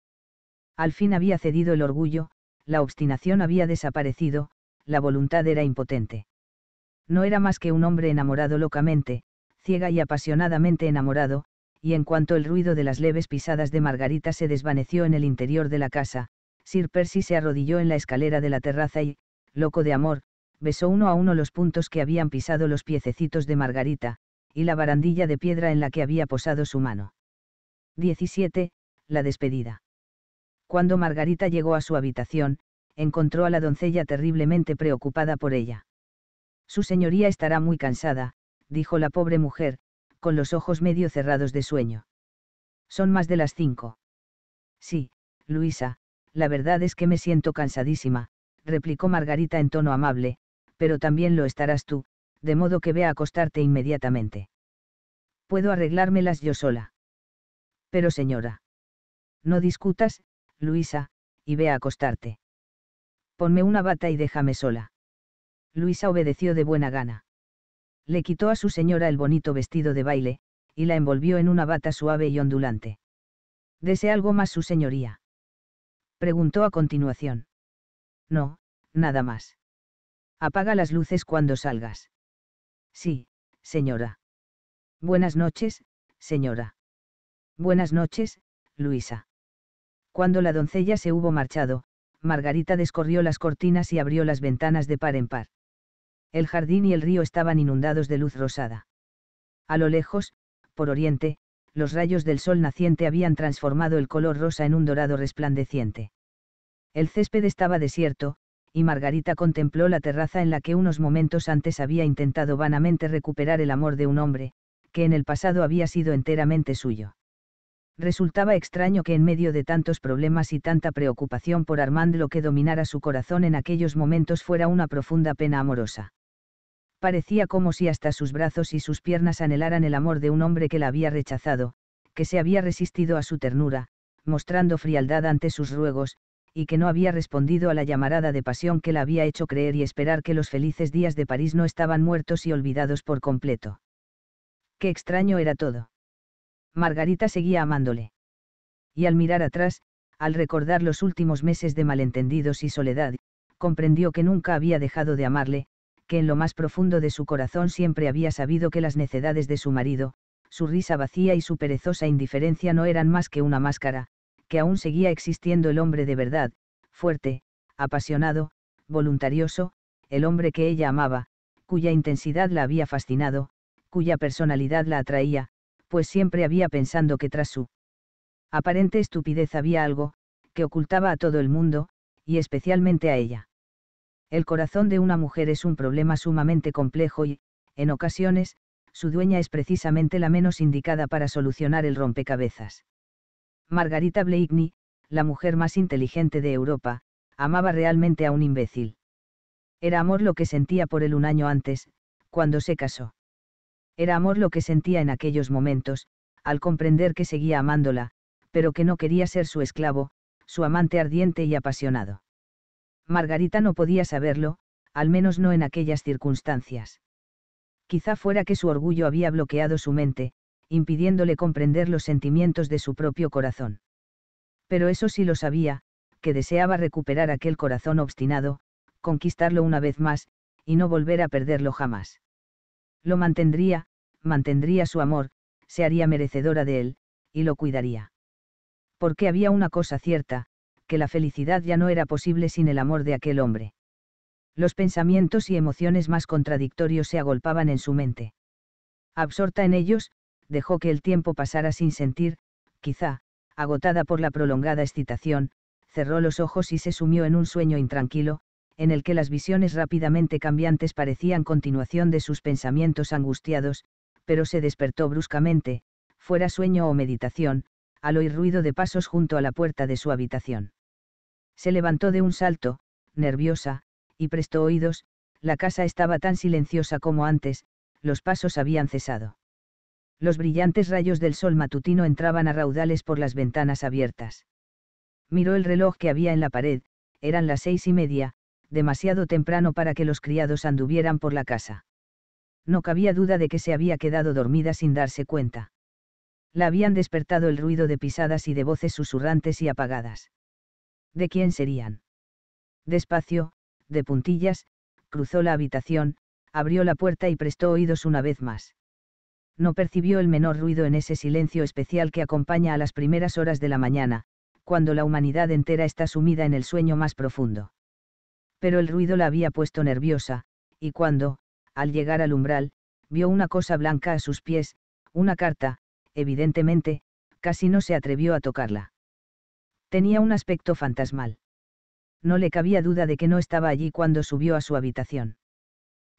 Al fin había cedido el orgullo, la obstinación había desaparecido, la voluntad era impotente. No era más que un hombre enamorado locamente, ciega y apasionadamente enamorado, y en cuanto el ruido de las leves pisadas de Margarita se desvaneció en el interior de la casa, Sir Percy se arrodilló en la escalera de la terraza y, loco de amor, besó uno a uno los puntos que habían pisado los piececitos de Margarita, y la barandilla de piedra en la que había posado su mano. 17. La despedida. Cuando Margarita llegó a su habitación, encontró a la doncella terriblemente preocupada por ella. Su señoría estará muy cansada, dijo la pobre mujer, con los ojos medio cerrados de sueño. Son más de las cinco. Sí, Luisa, la verdad es que me siento cansadísima, replicó Margarita en tono amable, pero también lo estarás tú, de modo que ve a acostarte inmediatamente. Puedo arreglármelas yo sola. Pero señora. No discutas, Luisa, y ve a acostarte. Ponme una bata y déjame sola. Luisa obedeció de buena gana le quitó a su señora el bonito vestido de baile, y la envolvió en una bata suave y ondulante. ¿Desea algo más su señoría? Preguntó a continuación. No, nada más. Apaga las luces cuando salgas. Sí, señora. Buenas noches, señora. Buenas noches, Luisa. Cuando la doncella se hubo marchado, Margarita descorrió las cortinas y abrió las ventanas de par en par. El jardín y el río estaban inundados de luz rosada. A lo lejos, por oriente, los rayos del sol naciente habían transformado el color rosa en un dorado resplandeciente. El césped estaba desierto, y Margarita contempló la terraza en la que unos momentos antes había intentado vanamente recuperar el amor de un hombre, que en el pasado había sido enteramente suyo. Resultaba extraño que en medio de tantos problemas y tanta preocupación por Armand lo que dominara su corazón en aquellos momentos fuera una profunda pena amorosa parecía como si hasta sus brazos y sus piernas anhelaran el amor de un hombre que la había rechazado, que se había resistido a su ternura, mostrando frialdad ante sus ruegos, y que no había respondido a la llamarada de pasión que la había hecho creer y esperar que los felices días de París no estaban muertos y olvidados por completo. Qué extraño era todo. Margarita seguía amándole. Y al mirar atrás, al recordar los últimos meses de malentendidos y soledad, comprendió que nunca había dejado de amarle, que en lo más profundo de su corazón siempre había sabido que las necedades de su marido, su risa vacía y su perezosa indiferencia no eran más que una máscara, que aún seguía existiendo el hombre de verdad, fuerte, apasionado, voluntarioso, el hombre que ella amaba, cuya intensidad la había fascinado, cuya personalidad la atraía, pues siempre había pensando que tras su aparente estupidez había algo, que ocultaba a todo el mundo, y especialmente a ella. El corazón de una mujer es un problema sumamente complejo y, en ocasiones, su dueña es precisamente la menos indicada para solucionar el rompecabezas. Margarita Blakeney, la mujer más inteligente de Europa, amaba realmente a un imbécil. Era amor lo que sentía por él un año antes, cuando se casó. Era amor lo que sentía en aquellos momentos, al comprender que seguía amándola, pero que no quería ser su esclavo, su amante ardiente y apasionado. Margarita no podía saberlo, al menos no en aquellas circunstancias. Quizá fuera que su orgullo había bloqueado su mente, impidiéndole comprender los sentimientos de su propio corazón. Pero eso sí lo sabía, que deseaba recuperar aquel corazón obstinado, conquistarlo una vez más, y no volver a perderlo jamás. Lo mantendría, mantendría su amor, se haría merecedora de él, y lo cuidaría. Porque había una cosa cierta, que la felicidad ya no era posible sin el amor de aquel hombre. Los pensamientos y emociones más contradictorios se agolpaban en su mente. Absorta en ellos, dejó que el tiempo pasara sin sentir, quizá, agotada por la prolongada excitación, cerró los ojos y se sumió en un sueño intranquilo, en el que las visiones rápidamente cambiantes parecían continuación de sus pensamientos angustiados, pero se despertó bruscamente, fuera sueño o meditación, al oír ruido de pasos junto a la puerta de su habitación. Se levantó de un salto, nerviosa, y prestó oídos, la casa estaba tan silenciosa como antes, los pasos habían cesado. Los brillantes rayos del sol matutino entraban a raudales por las ventanas abiertas. Miró el reloj que había en la pared, eran las seis y media, demasiado temprano para que los criados anduvieran por la casa. No cabía duda de que se había quedado dormida sin darse cuenta la habían despertado el ruido de pisadas y de voces susurrantes y apagadas. ¿De quién serían? Despacio, de puntillas, cruzó la habitación, abrió la puerta y prestó oídos una vez más. No percibió el menor ruido en ese silencio especial que acompaña a las primeras horas de la mañana, cuando la humanidad entera está sumida en el sueño más profundo. Pero el ruido la había puesto nerviosa, y cuando, al llegar al umbral, vio una cosa blanca a sus pies, una carta, evidentemente, casi no se atrevió a tocarla. Tenía un aspecto fantasmal. No le cabía duda de que no estaba allí cuando subió a su habitación.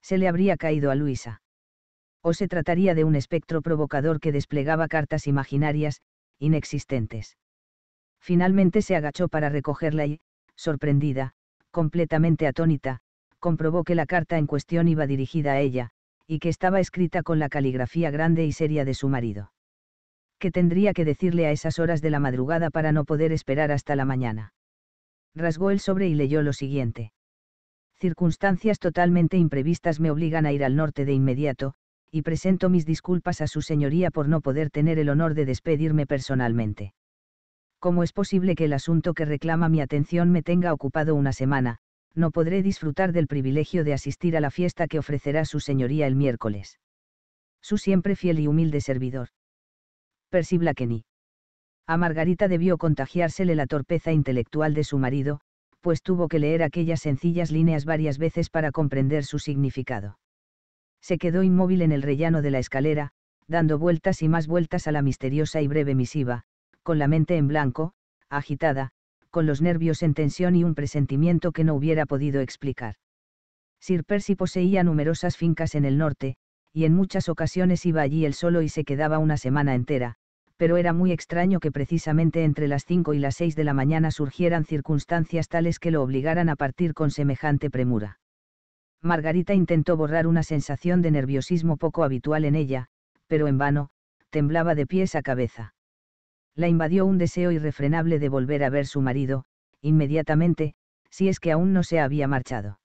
Se le habría caído a Luisa. O se trataría de un espectro provocador que desplegaba cartas imaginarias, inexistentes. Finalmente se agachó para recogerla y, sorprendida, completamente atónita, comprobó que la carta en cuestión iba dirigida a ella, y que estaba escrita con la caligrafía grande y seria de su marido que tendría que decirle a esas horas de la madrugada para no poder esperar hasta la mañana. Rasgó el sobre y leyó lo siguiente. Circunstancias totalmente imprevistas me obligan a ir al norte de inmediato, y presento mis disculpas a su señoría por no poder tener el honor de despedirme personalmente. ¿Cómo es posible que el asunto que reclama mi atención me tenga ocupado una semana? No podré disfrutar del privilegio de asistir a la fiesta que ofrecerá su señoría el miércoles. Su siempre fiel y humilde servidor. Percy Blakeney. A Margarita debió contagiársele la torpeza intelectual de su marido, pues tuvo que leer aquellas sencillas líneas varias veces para comprender su significado. Se quedó inmóvil en el rellano de la escalera, dando vueltas y más vueltas a la misteriosa y breve misiva, con la mente en blanco, agitada, con los nervios en tensión y un presentimiento que no hubiera podido explicar. Sir Percy poseía numerosas fincas en el norte, y en muchas ocasiones iba allí él solo y se quedaba una semana entera, pero era muy extraño que precisamente entre las 5 y las 6 de la mañana surgieran circunstancias tales que lo obligaran a partir con semejante premura. Margarita intentó borrar una sensación de nerviosismo poco habitual en ella, pero en vano, temblaba de pies a cabeza. La invadió un deseo irrefrenable de volver a ver su marido, inmediatamente, si es que aún no se había marchado.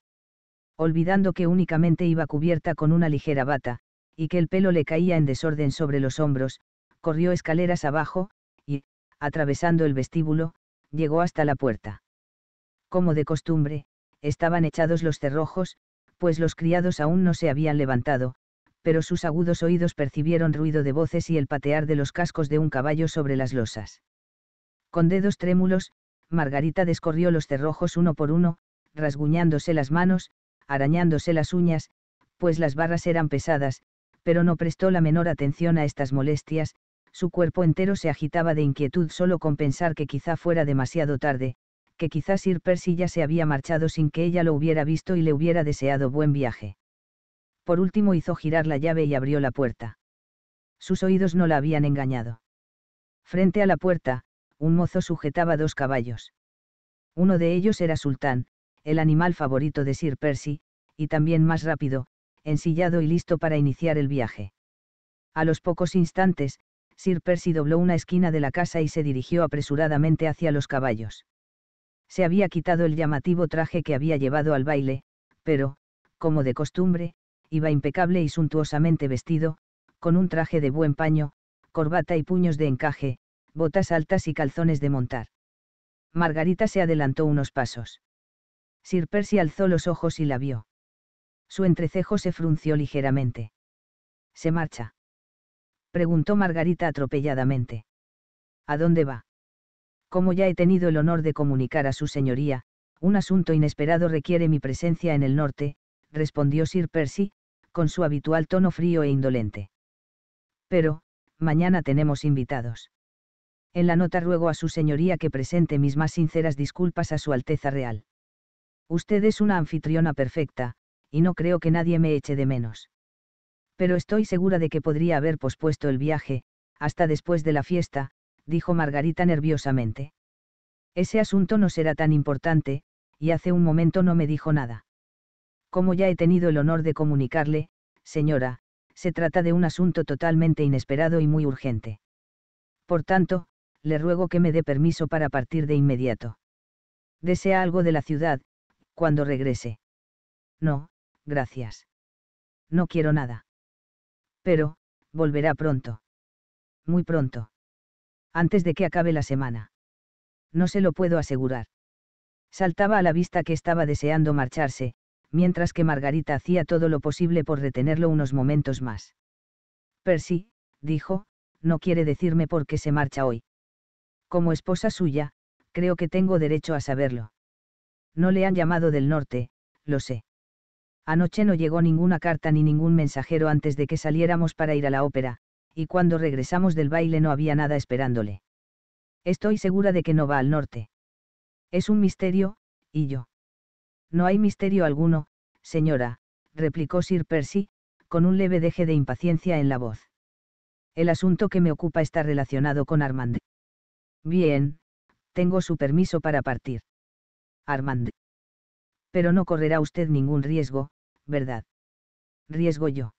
Olvidando que únicamente iba cubierta con una ligera bata, y que el pelo le caía en desorden sobre los hombros, corrió escaleras abajo, y, atravesando el vestíbulo, llegó hasta la puerta. Como de costumbre, estaban echados los cerrojos, pues los criados aún no se habían levantado, pero sus agudos oídos percibieron ruido de voces y el patear de los cascos de un caballo sobre las losas. Con dedos trémulos, Margarita descorrió los cerrojos uno por uno, rasguñándose las manos, arañándose las uñas, pues las barras eran pesadas, pero no prestó la menor atención a estas molestias, su cuerpo entero se agitaba de inquietud solo con pensar que quizá fuera demasiado tarde, que quizá Sir Percy ya se había marchado sin que ella lo hubiera visto y le hubiera deseado buen viaje. Por último hizo girar la llave y abrió la puerta. Sus oídos no la habían engañado. Frente a la puerta, un mozo sujetaba dos caballos. Uno de ellos era Sultán, el animal favorito de Sir Percy, y también más rápido, ensillado y listo para iniciar el viaje. A los pocos instantes, Sir Percy dobló una esquina de la casa y se dirigió apresuradamente hacia los caballos. Se había quitado el llamativo traje que había llevado al baile, pero, como de costumbre, iba impecable y suntuosamente vestido, con un traje de buen paño, corbata y puños de encaje, botas altas y calzones de montar. Margarita se adelantó unos pasos. Sir Percy alzó los ojos y la vio. Su entrecejo se frunció ligeramente. Se marcha preguntó Margarita atropelladamente. ¿A dónde va? Como ya he tenido el honor de comunicar a su señoría, un asunto inesperado requiere mi presencia en el norte, respondió Sir Percy, con su habitual tono frío e indolente. Pero, mañana tenemos invitados. En la nota ruego a su señoría que presente mis más sinceras disculpas a su Alteza Real. Usted es una anfitriona perfecta, y no creo que nadie me eche de menos pero estoy segura de que podría haber pospuesto el viaje, hasta después de la fiesta, dijo Margarita nerviosamente. Ese asunto no será tan importante, y hace un momento no me dijo nada. Como ya he tenido el honor de comunicarle, señora, se trata de un asunto totalmente inesperado y muy urgente. Por tanto, le ruego que me dé permiso para partir de inmediato. Desea algo de la ciudad, cuando regrese. No, gracias. No quiero nada. Pero, volverá pronto. Muy pronto. Antes de que acabe la semana. No se lo puedo asegurar. Saltaba a la vista que estaba deseando marcharse, mientras que Margarita hacía todo lo posible por retenerlo unos momentos más. Percy, dijo, no quiere decirme por qué se marcha hoy. Como esposa suya, creo que tengo derecho a saberlo. No le han llamado del norte, lo sé. Anoche no llegó ninguna carta ni ningún mensajero antes de que saliéramos para ir a la ópera, y cuando regresamos del baile no había nada esperándole. Estoy segura de que no va al norte. Es un misterio, y yo. No hay misterio alguno, señora, replicó Sir Percy, con un leve deje de impaciencia en la voz. El asunto que me ocupa está relacionado con Armand. Bien, tengo su permiso para partir. Armand. Pero no correrá usted ningún riesgo, ¿verdad? Riesgo yo.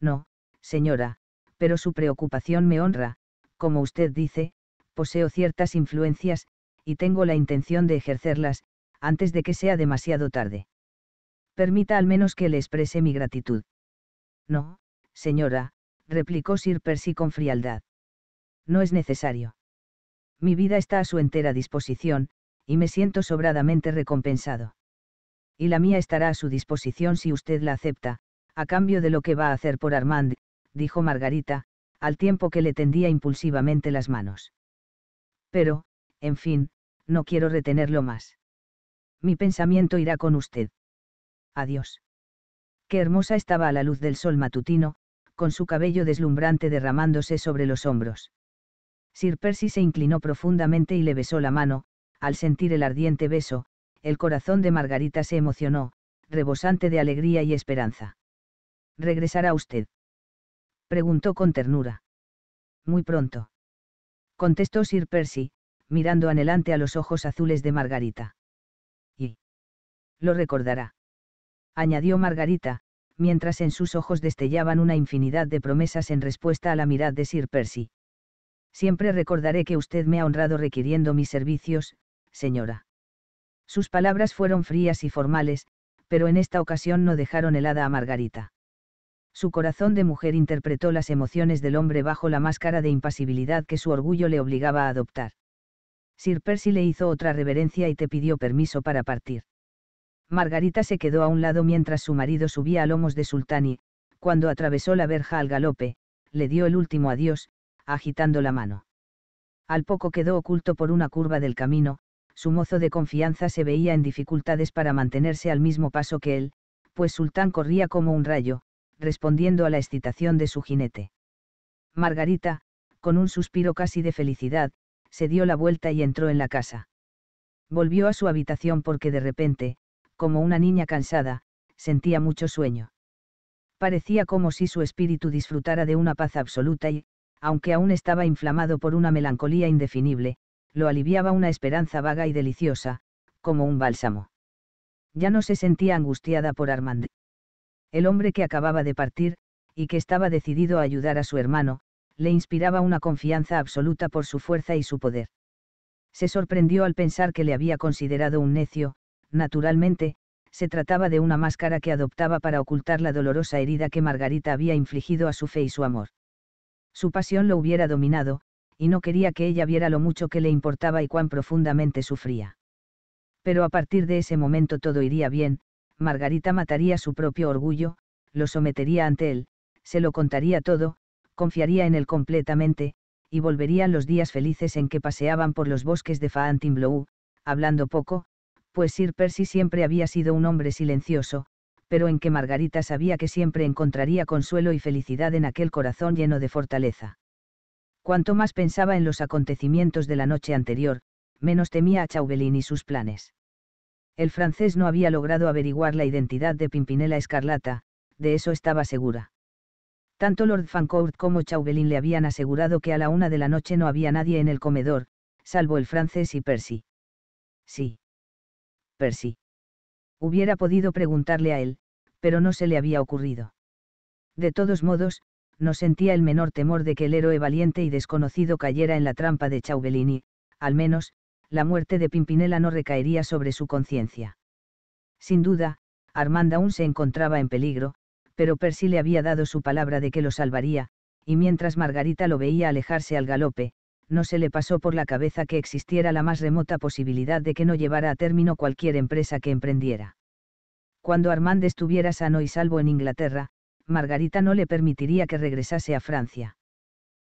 No, señora, pero su preocupación me honra, como usted dice, poseo ciertas influencias, y tengo la intención de ejercerlas, antes de que sea demasiado tarde. Permita al menos que le exprese mi gratitud. No, señora, replicó Sir Percy con frialdad. No es necesario. Mi vida está a su entera disposición, y me siento sobradamente recompensado y la mía estará a su disposición si usted la acepta, a cambio de lo que va a hacer por Armand, dijo Margarita, al tiempo que le tendía impulsivamente las manos. Pero, en fin, no quiero retenerlo más. Mi pensamiento irá con usted. Adiós. Qué hermosa estaba a la luz del sol matutino, con su cabello deslumbrante derramándose sobre los hombros. Sir Percy se inclinó profundamente y le besó la mano, al sentir el ardiente beso, el corazón de Margarita se emocionó, rebosante de alegría y esperanza. ¿Regresará usted? preguntó con ternura. Muy pronto. Contestó Sir Percy, mirando anhelante a los ojos azules de Margarita. Y. Lo recordará. Añadió Margarita, mientras en sus ojos destellaban una infinidad de promesas en respuesta a la mirada de Sir Percy. Siempre recordaré que usted me ha honrado requiriendo mis servicios, señora. Sus palabras fueron frías y formales, pero en esta ocasión no dejaron helada a Margarita. Su corazón de mujer interpretó las emociones del hombre bajo la máscara de impasibilidad que su orgullo le obligaba a adoptar. Sir Percy le hizo otra reverencia y te pidió permiso para partir. Margarita se quedó a un lado mientras su marido subía a lomos de Sultani, cuando atravesó la verja al galope, le dio el último adiós, agitando la mano. Al poco quedó oculto por una curva del camino, su mozo de confianza se veía en dificultades para mantenerse al mismo paso que él, pues Sultán corría como un rayo, respondiendo a la excitación de su jinete. Margarita, con un suspiro casi de felicidad, se dio la vuelta y entró en la casa. Volvió a su habitación porque de repente, como una niña cansada, sentía mucho sueño. Parecía como si su espíritu disfrutara de una paz absoluta y, aunque aún estaba inflamado por una melancolía indefinible, lo aliviaba una esperanza vaga y deliciosa, como un bálsamo. Ya no se sentía angustiada por Armand. El hombre que acababa de partir, y que estaba decidido a ayudar a su hermano, le inspiraba una confianza absoluta por su fuerza y su poder. Se sorprendió al pensar que le había considerado un necio, naturalmente, se trataba de una máscara que adoptaba para ocultar la dolorosa herida que Margarita había infligido a su fe y su amor. Su pasión lo hubiera dominado, y no quería que ella viera lo mucho que le importaba y cuán profundamente sufría. Pero a partir de ese momento todo iría bien, Margarita mataría su propio orgullo, lo sometería ante él, se lo contaría todo, confiaría en él completamente, y volverían los días felices en que paseaban por los bosques de Faantinblou, hablando poco, pues Sir Percy siempre había sido un hombre silencioso, pero en que Margarita sabía que siempre encontraría consuelo y felicidad en aquel corazón lleno de fortaleza. Cuanto más pensaba en los acontecimientos de la noche anterior, menos temía a Chauvelin y sus planes. El francés no había logrado averiguar la identidad de Pimpinela Escarlata, de eso estaba segura. Tanto Lord Fancourt como Chauvelin le habían asegurado que a la una de la noche no había nadie en el comedor, salvo el francés y Percy. Sí. Percy. Hubiera podido preguntarle a él, pero no se le había ocurrido. De todos modos, no sentía el menor temor de que el héroe valiente y desconocido cayera en la trampa de Chauvelini, al menos, la muerte de Pimpinela no recaería sobre su conciencia. Sin duda, Armand aún se encontraba en peligro, pero Percy le había dado su palabra de que lo salvaría, y mientras Margarita lo veía alejarse al galope, no se le pasó por la cabeza que existiera la más remota posibilidad de que no llevara a término cualquier empresa que emprendiera. Cuando Armand estuviera sano y salvo en Inglaterra, Margarita no le permitiría que regresase a Francia.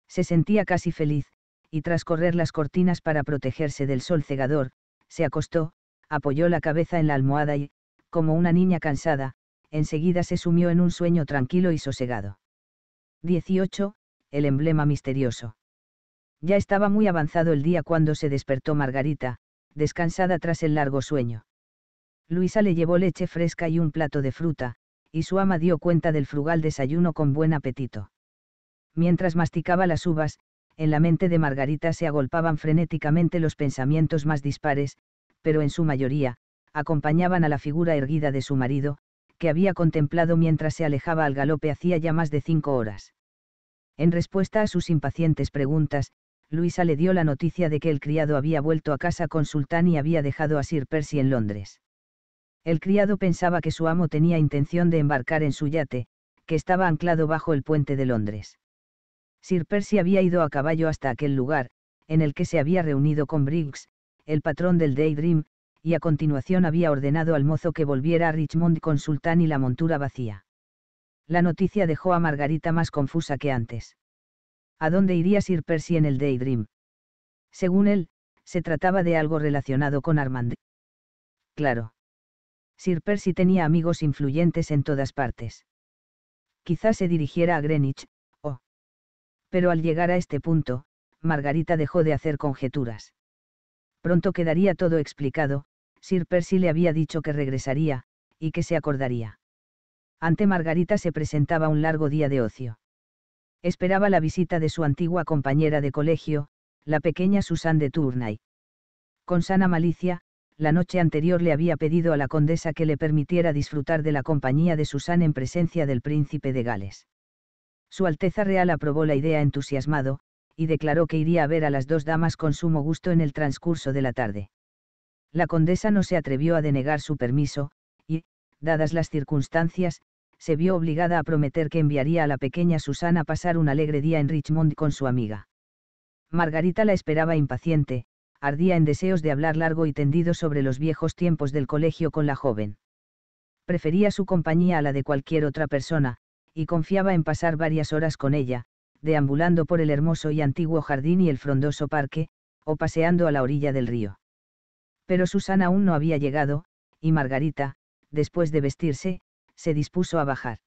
Se sentía casi feliz, y tras correr las cortinas para protegerse del sol cegador, se acostó, apoyó la cabeza en la almohada y, como una niña cansada, enseguida se sumió en un sueño tranquilo y sosegado. 18. El emblema misterioso. Ya estaba muy avanzado el día cuando se despertó Margarita, descansada tras el largo sueño. Luisa le llevó leche fresca y un plato de fruta, y su ama dio cuenta del frugal desayuno con buen apetito. Mientras masticaba las uvas, en la mente de Margarita se agolpaban frenéticamente los pensamientos más dispares, pero en su mayoría, acompañaban a la figura erguida de su marido, que había contemplado mientras se alejaba al galope hacía ya más de cinco horas. En respuesta a sus impacientes preguntas, Luisa le dio la noticia de que el criado había vuelto a casa con Sultán y había dejado a Sir Percy en Londres. El criado pensaba que su amo tenía intención de embarcar en su yate, que estaba anclado bajo el puente de Londres. Sir Percy había ido a caballo hasta aquel lugar, en el que se había reunido con Briggs, el patrón del Daydream, y a continuación había ordenado al mozo que volviera a Richmond con Sultán y la montura vacía. La noticia dejó a Margarita más confusa que antes. ¿A dónde iría Sir Percy en el Daydream? Según él, se trataba de algo relacionado con Armand. Claro. Sir Percy tenía amigos influyentes en todas partes. Quizás se dirigiera a Greenwich, o... Oh. Pero al llegar a este punto, Margarita dejó de hacer conjeturas. Pronto quedaría todo explicado, Sir Percy le había dicho que regresaría, y que se acordaría. Ante Margarita se presentaba un largo día de ocio. Esperaba la visita de su antigua compañera de colegio, la pequeña Susan de Tournay. Con sana malicia, la noche anterior le había pedido a la condesa que le permitiera disfrutar de la compañía de Susana en presencia del príncipe de Gales. Su Alteza Real aprobó la idea entusiasmado, y declaró que iría a ver a las dos damas con sumo gusto en el transcurso de la tarde. La condesa no se atrevió a denegar su permiso, y, dadas las circunstancias, se vio obligada a prometer que enviaría a la pequeña Susana a pasar un alegre día en Richmond con su amiga. Margarita la esperaba impaciente, ardía en deseos de hablar largo y tendido sobre los viejos tiempos del colegio con la joven. Prefería su compañía a la de cualquier otra persona, y confiaba en pasar varias horas con ella, deambulando por el hermoso y antiguo jardín y el frondoso parque, o paseando a la orilla del río. Pero Susana aún no había llegado, y Margarita, después de vestirse, se dispuso a bajar.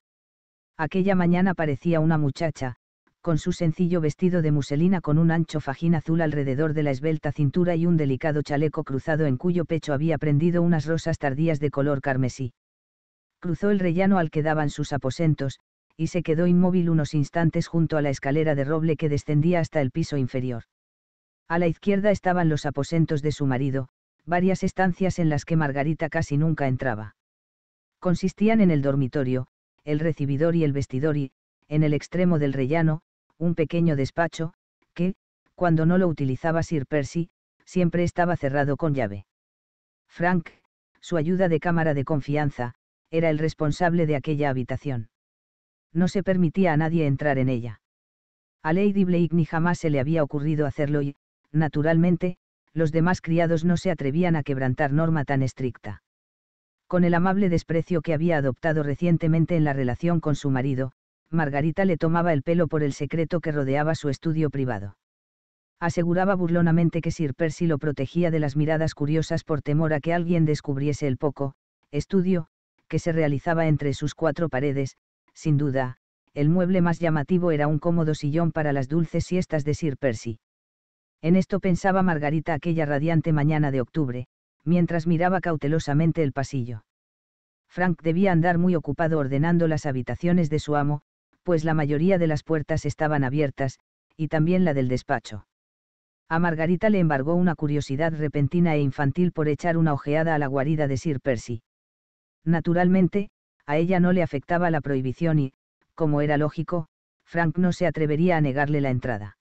Aquella mañana parecía una muchacha, con su sencillo vestido de muselina con un ancho fajín azul alrededor de la esbelta cintura y un delicado chaleco cruzado en cuyo pecho había prendido unas rosas tardías de color carmesí. Cruzó el rellano al que daban sus aposentos, y se quedó inmóvil unos instantes junto a la escalera de roble que descendía hasta el piso inferior. A la izquierda estaban los aposentos de su marido, varias estancias en las que Margarita casi nunca entraba. Consistían en el dormitorio, el recibidor y el vestidor y, en el extremo del rellano, un pequeño despacho, que, cuando no lo utilizaba Sir Percy, siempre estaba cerrado con llave. Frank, su ayuda de cámara de confianza, era el responsable de aquella habitación. No se permitía a nadie entrar en ella. A Lady Blake ni jamás se le había ocurrido hacerlo y, naturalmente, los demás criados no se atrevían a quebrantar norma tan estricta. Con el amable desprecio que había adoptado recientemente en la relación con su marido, Margarita le tomaba el pelo por el secreto que rodeaba su estudio privado. Aseguraba burlonamente que Sir Percy lo protegía de las miradas curiosas por temor a que alguien descubriese el poco, estudio, que se realizaba entre sus cuatro paredes, sin duda, el mueble más llamativo era un cómodo sillón para las dulces siestas de Sir Percy. En esto pensaba Margarita aquella radiante mañana de octubre, mientras miraba cautelosamente el pasillo. Frank debía andar muy ocupado ordenando las habitaciones de su amo, pues la mayoría de las puertas estaban abiertas, y también la del despacho. A Margarita le embargó una curiosidad repentina e infantil por echar una ojeada a la guarida de Sir Percy. Naturalmente, a ella no le afectaba la prohibición y, como era lógico, Frank no se atrevería a negarle la entrada.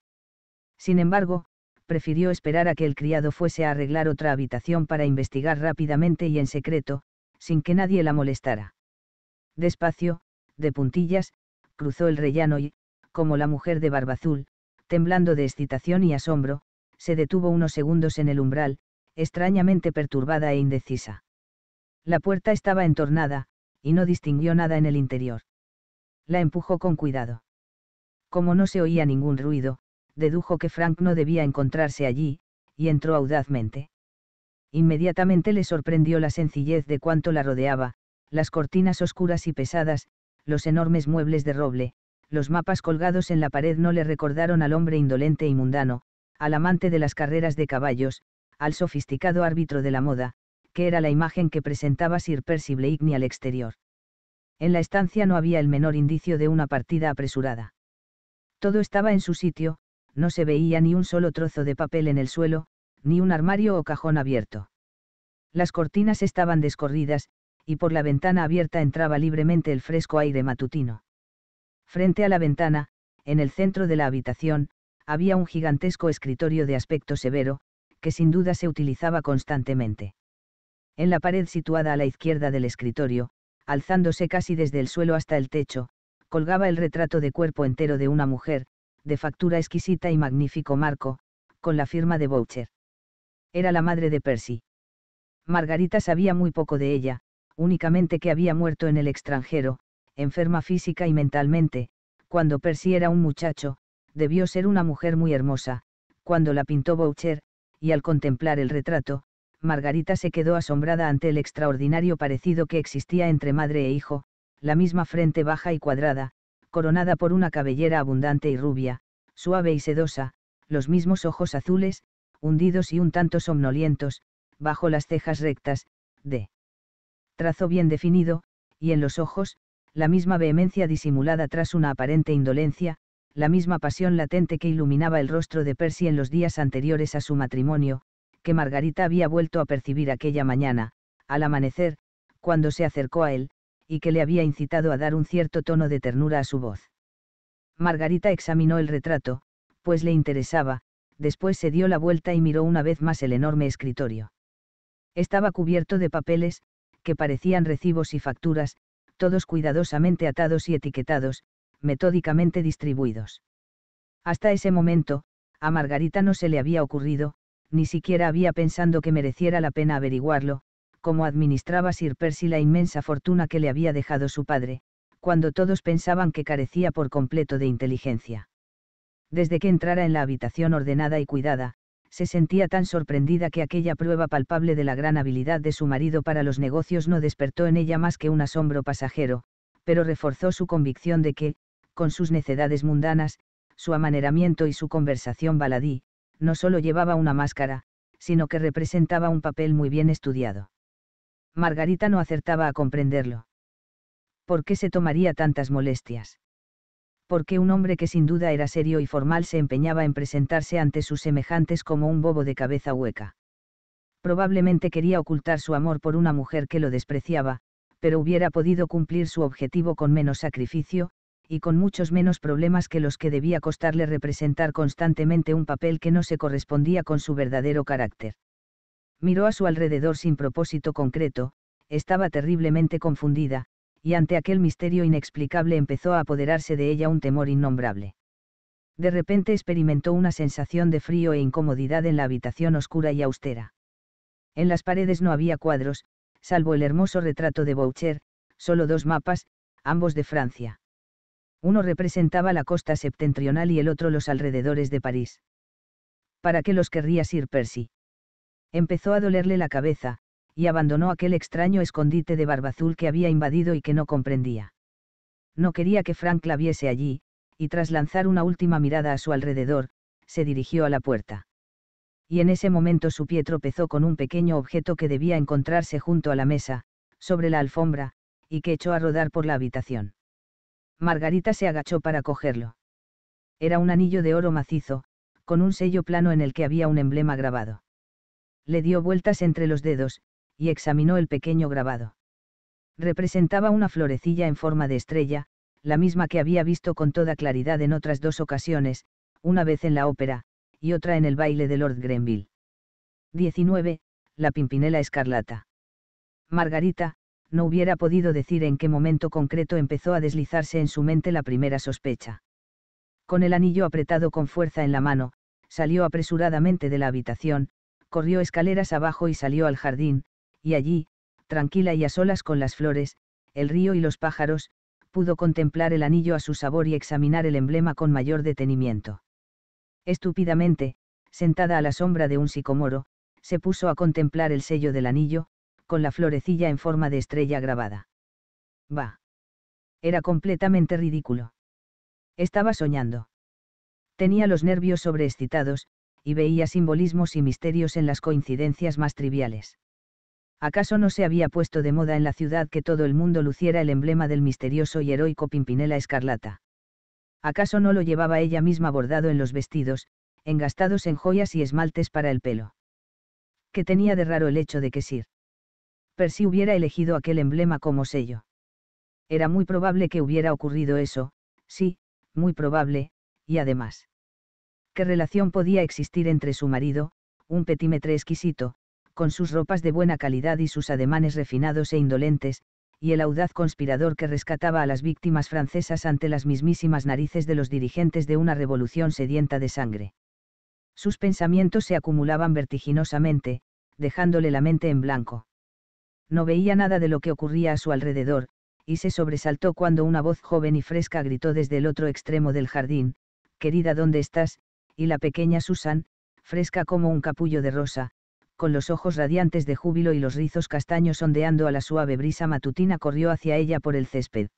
Sin embargo, prefirió esperar a que el criado fuese a arreglar otra habitación para investigar rápidamente y en secreto, sin que nadie la molestara. Despacio, de puntillas, cruzó el rellano y, como la mujer de Barbazul, temblando de excitación y asombro, se detuvo unos segundos en el umbral, extrañamente perturbada e indecisa. La puerta estaba entornada, y no distinguió nada en el interior. La empujó con cuidado. Como no se oía ningún ruido, dedujo que Frank no debía encontrarse allí, y entró audazmente. Inmediatamente le sorprendió la sencillez de cuanto la rodeaba, las cortinas oscuras y pesadas, los enormes muebles de roble, los mapas colgados en la pared no le recordaron al hombre indolente y mundano, al amante de las carreras de caballos, al sofisticado árbitro de la moda, que era la imagen que presentaba Sir Percy ni al exterior. En la estancia no había el menor indicio de una partida apresurada. Todo estaba en su sitio, no se veía ni un solo trozo de papel en el suelo, ni un armario o cajón abierto. Las cortinas estaban descorridas, y por la ventana abierta entraba libremente el fresco aire matutino. Frente a la ventana, en el centro de la habitación, había un gigantesco escritorio de aspecto severo, que sin duda se utilizaba constantemente. En la pared situada a la izquierda del escritorio, alzándose casi desde el suelo hasta el techo, colgaba el retrato de cuerpo entero de una mujer, de factura exquisita y magnífico marco, con la firma de Boucher. Era la madre de Percy. Margarita sabía muy poco de ella, únicamente que había muerto en el extranjero, enferma física y mentalmente, cuando Percy era un muchacho, debió ser una mujer muy hermosa, cuando la pintó Boucher, y al contemplar el retrato, Margarita se quedó asombrada ante el extraordinario parecido que existía entre madre e hijo, la misma frente baja y cuadrada, coronada por una cabellera abundante y rubia, suave y sedosa, los mismos ojos azules, hundidos y un tanto somnolientos, bajo las cejas rectas, de trazo bien definido, y en los ojos, la misma vehemencia disimulada tras una aparente indolencia, la misma pasión latente que iluminaba el rostro de Percy en los días anteriores a su matrimonio, que Margarita había vuelto a percibir aquella mañana, al amanecer, cuando se acercó a él, y que le había incitado a dar un cierto tono de ternura a su voz. Margarita examinó el retrato, pues le interesaba, después se dio la vuelta y miró una vez más el enorme escritorio. Estaba cubierto de papeles, que parecían recibos y facturas, todos cuidadosamente atados y etiquetados, metódicamente distribuidos. Hasta ese momento, a Margarita no se le había ocurrido, ni siquiera había pensado que mereciera la pena averiguarlo, cómo administraba Sir Percy la inmensa fortuna que le había dejado su padre, cuando todos pensaban que carecía por completo de inteligencia. Desde que entrara en la habitación ordenada y cuidada, se sentía tan sorprendida que aquella prueba palpable de la gran habilidad de su marido para los negocios no despertó en ella más que un asombro pasajero, pero reforzó su convicción de que, con sus necedades mundanas, su amaneramiento y su conversación baladí, no solo llevaba una máscara, sino que representaba un papel muy bien estudiado. Margarita no acertaba a comprenderlo. ¿Por qué se tomaría tantas molestias? porque un hombre que sin duda era serio y formal se empeñaba en presentarse ante sus semejantes como un bobo de cabeza hueca. Probablemente quería ocultar su amor por una mujer que lo despreciaba, pero hubiera podido cumplir su objetivo con menos sacrificio, y con muchos menos problemas que los que debía costarle representar constantemente un papel que no se correspondía con su verdadero carácter. Miró a su alrededor sin propósito concreto, estaba terriblemente confundida, y ante aquel misterio inexplicable empezó a apoderarse de ella un temor innombrable. De repente experimentó una sensación de frío e incomodidad en la habitación oscura y austera. En las paredes no había cuadros, salvo el hermoso retrato de Boucher, solo dos mapas, ambos de Francia. Uno representaba la costa septentrional y el otro los alrededores de París. ¿Para qué los querría Sir Percy? Empezó a dolerle la cabeza, y abandonó aquel extraño escondite de barbazul que había invadido y que no comprendía. No quería que Frank la viese allí, y tras lanzar una última mirada a su alrededor, se dirigió a la puerta. Y en ese momento su pie tropezó con un pequeño objeto que debía encontrarse junto a la mesa, sobre la alfombra, y que echó a rodar por la habitación. Margarita se agachó para cogerlo. Era un anillo de oro macizo, con un sello plano en el que había un emblema grabado. Le dio vueltas entre los dedos, y examinó el pequeño grabado. Representaba una florecilla en forma de estrella, la misma que había visto con toda claridad en otras dos ocasiones, una vez en la ópera, y otra en el baile de Lord Grenville. 19. La Pimpinela Escarlata. Margarita, no hubiera podido decir en qué momento concreto empezó a deslizarse en su mente la primera sospecha. Con el anillo apretado con fuerza en la mano, salió apresuradamente de la habitación, corrió escaleras abajo y salió al jardín, y allí, tranquila y a solas con las flores, el río y los pájaros, pudo contemplar el anillo a su sabor y examinar el emblema con mayor detenimiento. Estúpidamente, sentada a la sombra de un sicomoro, se puso a contemplar el sello del anillo, con la florecilla en forma de estrella grabada. Bah. Era completamente ridículo. Estaba soñando. Tenía los nervios sobreexcitados, y veía simbolismos y misterios en las coincidencias más triviales. ¿Acaso no se había puesto de moda en la ciudad que todo el mundo luciera el emblema del misterioso y heroico Pimpinela Escarlata? ¿Acaso no lo llevaba ella misma bordado en los vestidos, engastados en joyas y esmaltes para el pelo? ¿Qué tenía de raro el hecho de que Sir Percy hubiera elegido aquel emblema como sello? Era muy probable que hubiera ocurrido eso, sí, muy probable, y además. ¿Qué relación podía existir entre su marido, un petimetre exquisito, con sus ropas de buena calidad y sus ademanes refinados e indolentes, y el audaz conspirador que rescataba a las víctimas francesas ante las mismísimas narices de los dirigentes de una revolución sedienta de sangre. Sus pensamientos se acumulaban vertiginosamente, dejándole la mente en blanco. No veía nada de lo que ocurría a su alrededor, y se sobresaltó cuando una voz joven y fresca gritó desde el otro extremo del jardín, Querida, ¿dónde estás? y la pequeña Susan, fresca como un capullo de rosa, con los ojos radiantes de júbilo y los rizos castaños ondeando a la suave brisa matutina, corrió hacia ella por el césped.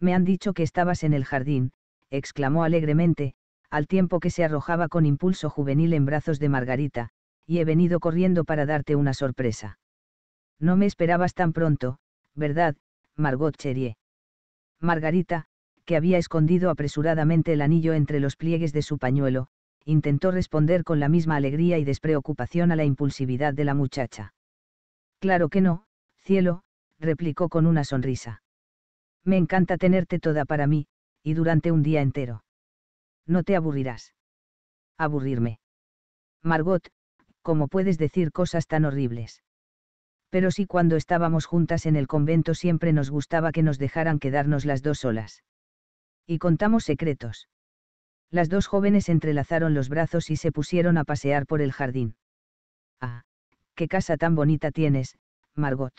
Me han dicho que estabas en el jardín, exclamó alegremente, al tiempo que se arrojaba con impulso juvenil en brazos de Margarita, y he venido corriendo para darte una sorpresa. No me esperabas tan pronto, ¿verdad, Margot Cherie? Margarita, que había escondido apresuradamente el anillo entre los pliegues de su pañuelo, intentó responder con la misma alegría y despreocupación a la impulsividad de la muchacha. Claro que no, cielo, replicó con una sonrisa. Me encanta tenerte toda para mí, y durante un día entero. No te aburrirás. Aburrirme. Margot, ¿cómo puedes decir cosas tan horribles? Pero sí cuando estábamos juntas en el convento siempre nos gustaba que nos dejaran quedarnos las dos solas. Y contamos secretos. Las dos jóvenes entrelazaron los brazos y se pusieron a pasear por el jardín. Ah, qué casa tan bonita tienes, Margot.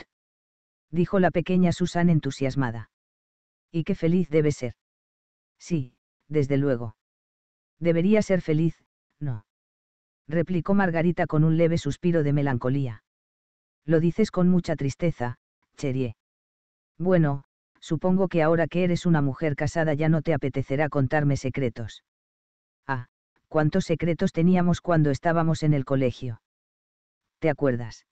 Dijo la pequeña Susan entusiasmada. Y qué feliz debe ser. Sí, desde luego. Debería ser feliz, no. Replicó Margarita con un leve suspiro de melancolía. Lo dices con mucha tristeza, Cherie. Bueno, supongo que ahora que eres una mujer casada ya no te apetecerá contarme secretos cuántos secretos teníamos cuando estábamos en el colegio. ¿Te acuerdas?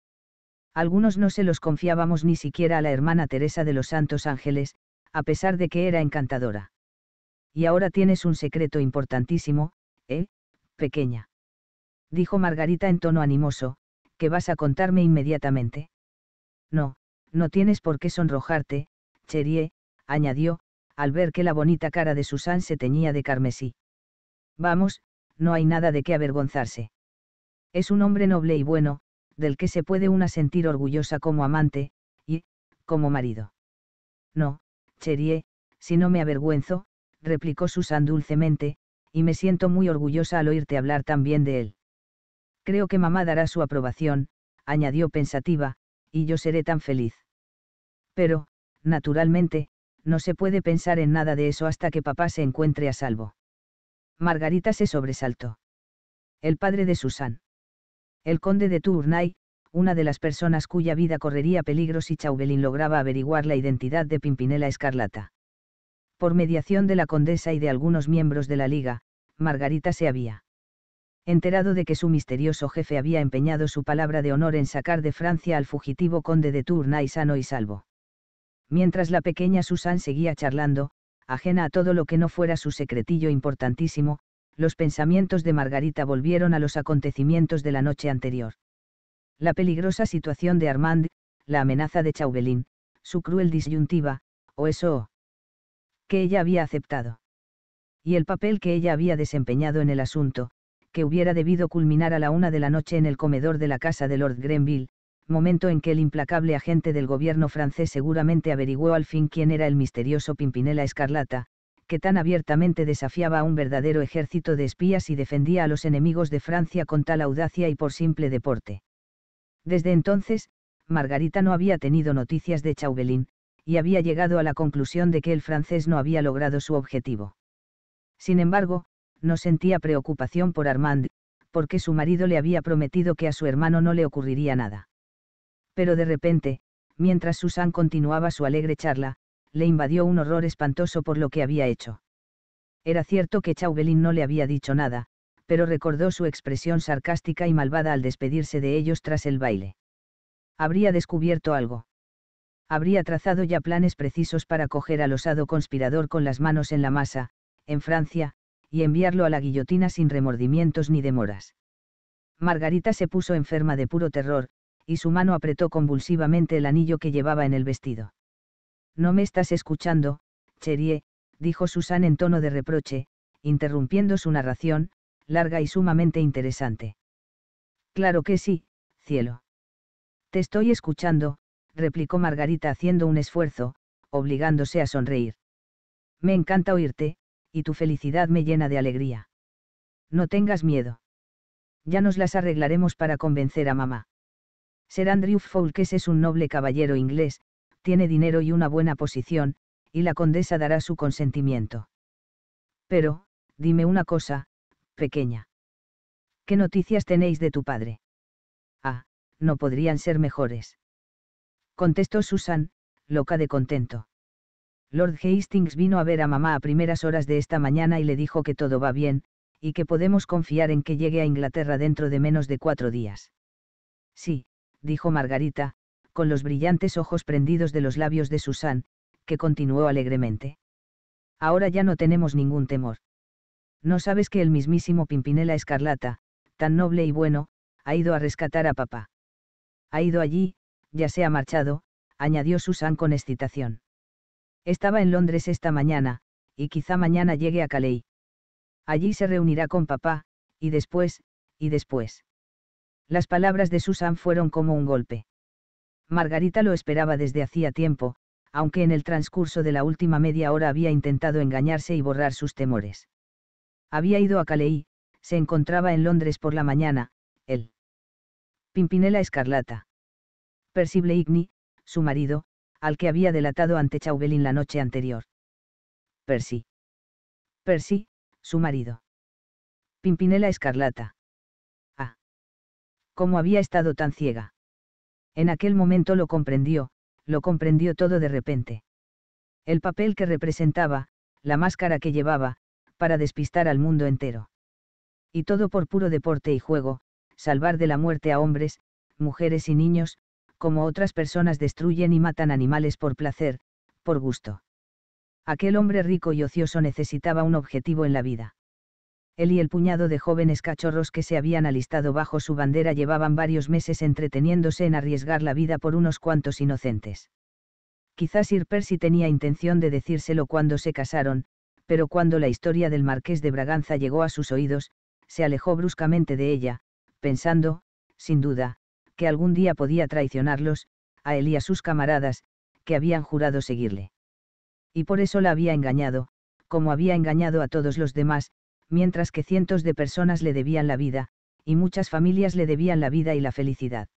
Algunos no se los confiábamos ni siquiera a la hermana Teresa de los Santos Ángeles, a pesar de que era encantadora. Y ahora tienes un secreto importantísimo, ¿eh, pequeña? Dijo Margarita en tono animoso, que vas a contarme inmediatamente. No, no tienes por qué sonrojarte, Cherie, añadió, al ver que la bonita cara de Susan se teñía de carmesí. Vamos, no hay nada de qué avergonzarse. Es un hombre noble y bueno, del que se puede una sentir orgullosa como amante, y, como marido. No, Cherie, si no me avergüenzo, replicó Susan dulcemente, y me siento muy orgullosa al oírte hablar tan bien de él. Creo que mamá dará su aprobación, añadió pensativa, y yo seré tan feliz. Pero, naturalmente, no se puede pensar en nada de eso hasta que papá se encuentre a salvo. Margarita se sobresaltó. El padre de Susan. El conde de Tournai, una de las personas cuya vida correría peligro si Chauvelin lograba averiguar la identidad de Pimpinela Escarlata. Por mediación de la condesa y de algunos miembros de la Liga, Margarita se había enterado de que su misterioso jefe había empeñado su palabra de honor en sacar de Francia al fugitivo conde de Tournai sano y salvo. Mientras la pequeña Susan seguía charlando, ajena a todo lo que no fuera su secretillo importantísimo, los pensamientos de Margarita volvieron a los acontecimientos de la noche anterior. La peligrosa situación de Armand, la amenaza de Chauvelin, su cruel disyuntiva, o eso que ella había aceptado. Y el papel que ella había desempeñado en el asunto, que hubiera debido culminar a la una de la noche en el comedor de la casa de Lord Grenville, momento en que el implacable agente del gobierno francés seguramente averiguó al fin quién era el misterioso Pimpinela Escarlata, que tan abiertamente desafiaba a un verdadero ejército de espías y defendía a los enemigos de Francia con tal audacia y por simple deporte. Desde entonces, Margarita no había tenido noticias de Chauvelin, y había llegado a la conclusión de que el francés no había logrado su objetivo. Sin embargo, no sentía preocupación por Armand, porque su marido le había prometido que a su hermano no le ocurriría nada pero de repente, mientras Susan continuaba su alegre charla, le invadió un horror espantoso por lo que había hecho. Era cierto que Chauvelin no le había dicho nada, pero recordó su expresión sarcástica y malvada al despedirse de ellos tras el baile. Habría descubierto algo. Habría trazado ya planes precisos para coger al osado conspirador con las manos en la masa, en Francia, y enviarlo a la guillotina sin remordimientos ni demoras. Margarita se puso enferma de puro terror, y su mano apretó convulsivamente el anillo que llevaba en el vestido. No me estás escuchando, Cherie, dijo Susan en tono de reproche, interrumpiendo su narración, larga y sumamente interesante. Claro que sí, cielo. Te estoy escuchando, replicó Margarita haciendo un esfuerzo, obligándose a sonreír. Me encanta oírte, y tu felicidad me llena de alegría. No tengas miedo. Ya nos las arreglaremos para convencer a mamá. Ser Andrew Foulkes es un noble caballero inglés, tiene dinero y una buena posición, y la condesa dará su consentimiento. Pero, dime una cosa, pequeña. ¿Qué noticias tenéis de tu padre? Ah, no podrían ser mejores. Contestó Susan, loca de contento. Lord Hastings vino a ver a mamá a primeras horas de esta mañana y le dijo que todo va bien, y que podemos confiar en que llegue a Inglaterra dentro de menos de cuatro días. Sí, dijo Margarita, con los brillantes ojos prendidos de los labios de Susan, que continuó alegremente. Ahora ya no tenemos ningún temor. No sabes que el mismísimo Pimpinela Escarlata, tan noble y bueno, ha ido a rescatar a papá. Ha ido allí, ya se ha marchado, añadió Susan con excitación. Estaba en Londres esta mañana, y quizá mañana llegue a Calais. Allí se reunirá con papá, y después, y después. Las palabras de Susan fueron como un golpe. Margarita lo esperaba desde hacía tiempo, aunque en el transcurso de la última media hora había intentado engañarse y borrar sus temores. Había ido a Calais, se encontraba en Londres por la mañana, él. Pimpinela Escarlata. Percy Blakeney, su marido, al que había delatado ante Chauvelin la noche anterior. Percy. Percy, su marido. Pimpinela Escarlata cómo había estado tan ciega. En aquel momento lo comprendió, lo comprendió todo de repente. El papel que representaba, la máscara que llevaba, para despistar al mundo entero. Y todo por puro deporte y juego, salvar de la muerte a hombres, mujeres y niños, como otras personas destruyen y matan animales por placer, por gusto. Aquel hombre rico y ocioso necesitaba un objetivo en la vida. Él y el puñado de jóvenes cachorros que se habían alistado bajo su bandera llevaban varios meses entreteniéndose en arriesgar la vida por unos cuantos inocentes. Quizás Sir Percy tenía intención de decírselo cuando se casaron, pero cuando la historia del marqués de Braganza llegó a sus oídos, se alejó bruscamente de ella, pensando, sin duda, que algún día podía traicionarlos, a él y a sus camaradas, que habían jurado seguirle. Y por eso la había engañado, como había engañado a todos los demás, mientras que cientos de personas le debían la vida, y muchas familias le debían la vida y la felicidad.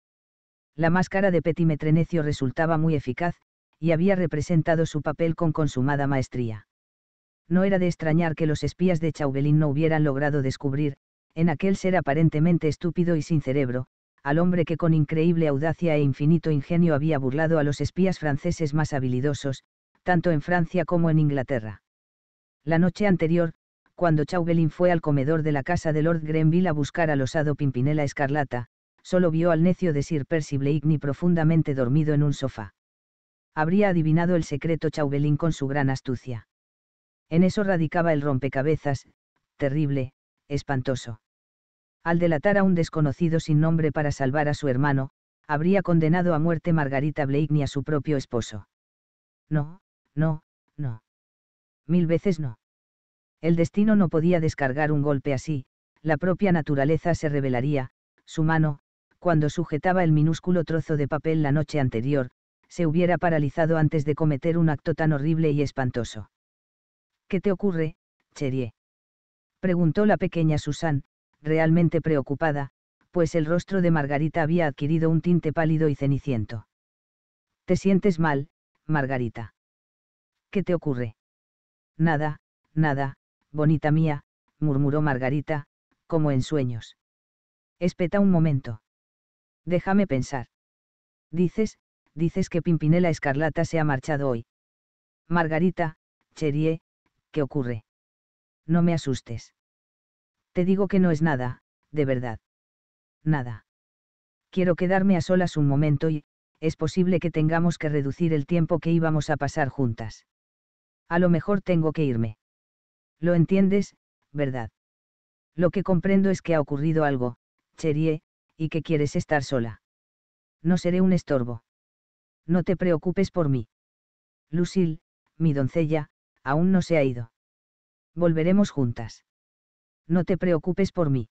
La máscara de Petimetrenecio resultaba muy eficaz, y había representado su papel con consumada maestría. No era de extrañar que los espías de Chauvelin no hubieran logrado descubrir, en aquel ser aparentemente estúpido y sin cerebro, al hombre que con increíble audacia e infinito ingenio había burlado a los espías franceses más habilidosos, tanto en Francia como en Inglaterra. La noche anterior, cuando Chauvelin fue al comedor de la casa de Lord Grenville a buscar al osado Pimpinela Escarlata, solo vio al necio de Sir Percy Blakeney profundamente dormido en un sofá. Habría adivinado el secreto Chauvelin con su gran astucia. En eso radicaba el rompecabezas, terrible, espantoso. Al delatar a un desconocido sin nombre para salvar a su hermano, habría condenado a muerte Margarita Blakeney a su propio esposo. No, no, no. Mil veces no. El destino no podía descargar un golpe así, la propia naturaleza se revelaría, su mano, cuando sujetaba el minúsculo trozo de papel la noche anterior, se hubiera paralizado antes de cometer un acto tan horrible y espantoso. ¿Qué te ocurre, Cherie? preguntó la pequeña Susan, realmente preocupada, pues el rostro de Margarita había adquirido un tinte pálido y ceniciento. ¿Te sientes mal, Margarita? ¿Qué te ocurre? Nada, nada, bonita mía, murmuró Margarita, como en sueños. Espeta un momento. Déjame pensar. Dices, dices que Pimpinela Escarlata se ha marchado hoy. Margarita, Cherie, ¿qué ocurre? No me asustes. Te digo que no es nada, de verdad. Nada. Quiero quedarme a solas un momento y, es posible que tengamos que reducir el tiempo que íbamos a pasar juntas. A lo mejor tengo que irme. Lo entiendes, ¿verdad? Lo que comprendo es que ha ocurrido algo, Cherie, y que quieres estar sola. No seré un estorbo. No te preocupes por mí. Lucille, mi doncella, aún no se ha ido. Volveremos juntas. No te preocupes por mí.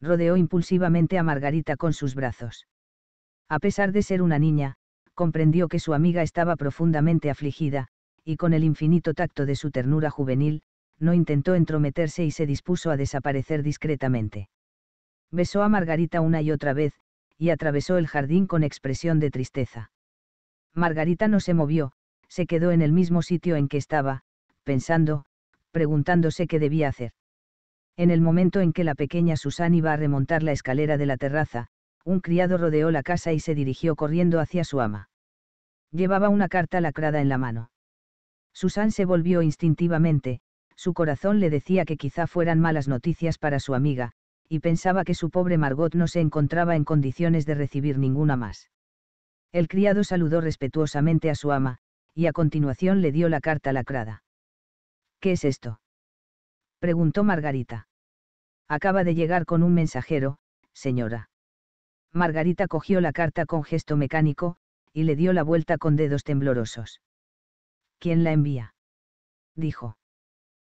Rodeó impulsivamente a Margarita con sus brazos. A pesar de ser una niña, comprendió que su amiga estaba profundamente afligida, y con el infinito tacto de su ternura juvenil, no intentó entrometerse y se dispuso a desaparecer discretamente. Besó a Margarita una y otra vez, y atravesó el jardín con expresión de tristeza. Margarita no se movió, se quedó en el mismo sitio en que estaba, pensando, preguntándose qué debía hacer. En el momento en que la pequeña Susan iba a remontar la escalera de la terraza, un criado rodeó la casa y se dirigió corriendo hacia su ama. Llevaba una carta lacrada en la mano. Susan se volvió instintivamente, su corazón le decía que quizá fueran malas noticias para su amiga, y pensaba que su pobre Margot no se encontraba en condiciones de recibir ninguna más. El criado saludó respetuosamente a su ama, y a continuación le dio la carta lacrada. ¿Qué es esto? preguntó Margarita. Acaba de llegar con un mensajero, señora. Margarita cogió la carta con gesto mecánico, y le dio la vuelta con dedos temblorosos. ¿Quién la envía? dijo.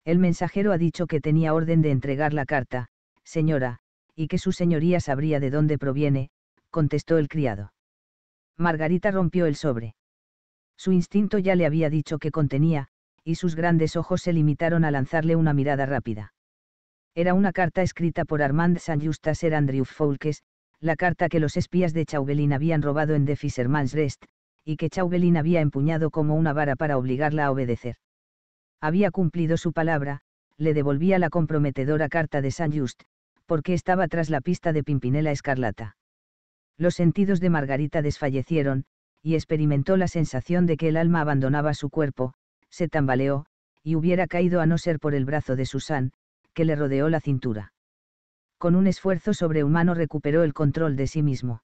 El mensajero ha dicho que tenía orden de entregar la carta, señora, y que su señoría sabría de dónde proviene, contestó el criado. Margarita rompió el sobre. Su instinto ya le había dicho que contenía, y sus grandes ojos se limitaron a lanzarle una mirada rápida. Era una carta escrita por Armand saint Justas ser Andrew Foulkes, la carta que los espías de Chauvelin habían robado en The Fisherman's Rest, y que Chauvelin había empuñado como una vara para obligarla a obedecer había cumplido su palabra, le devolvía la comprometedora carta de Saint Just, porque estaba tras la pista de Pimpinela Escarlata. Los sentidos de Margarita desfallecieron, y experimentó la sensación de que el alma abandonaba su cuerpo, se tambaleó, y hubiera caído a no ser por el brazo de Susan, que le rodeó la cintura. Con un esfuerzo sobrehumano recuperó el control de sí mismo.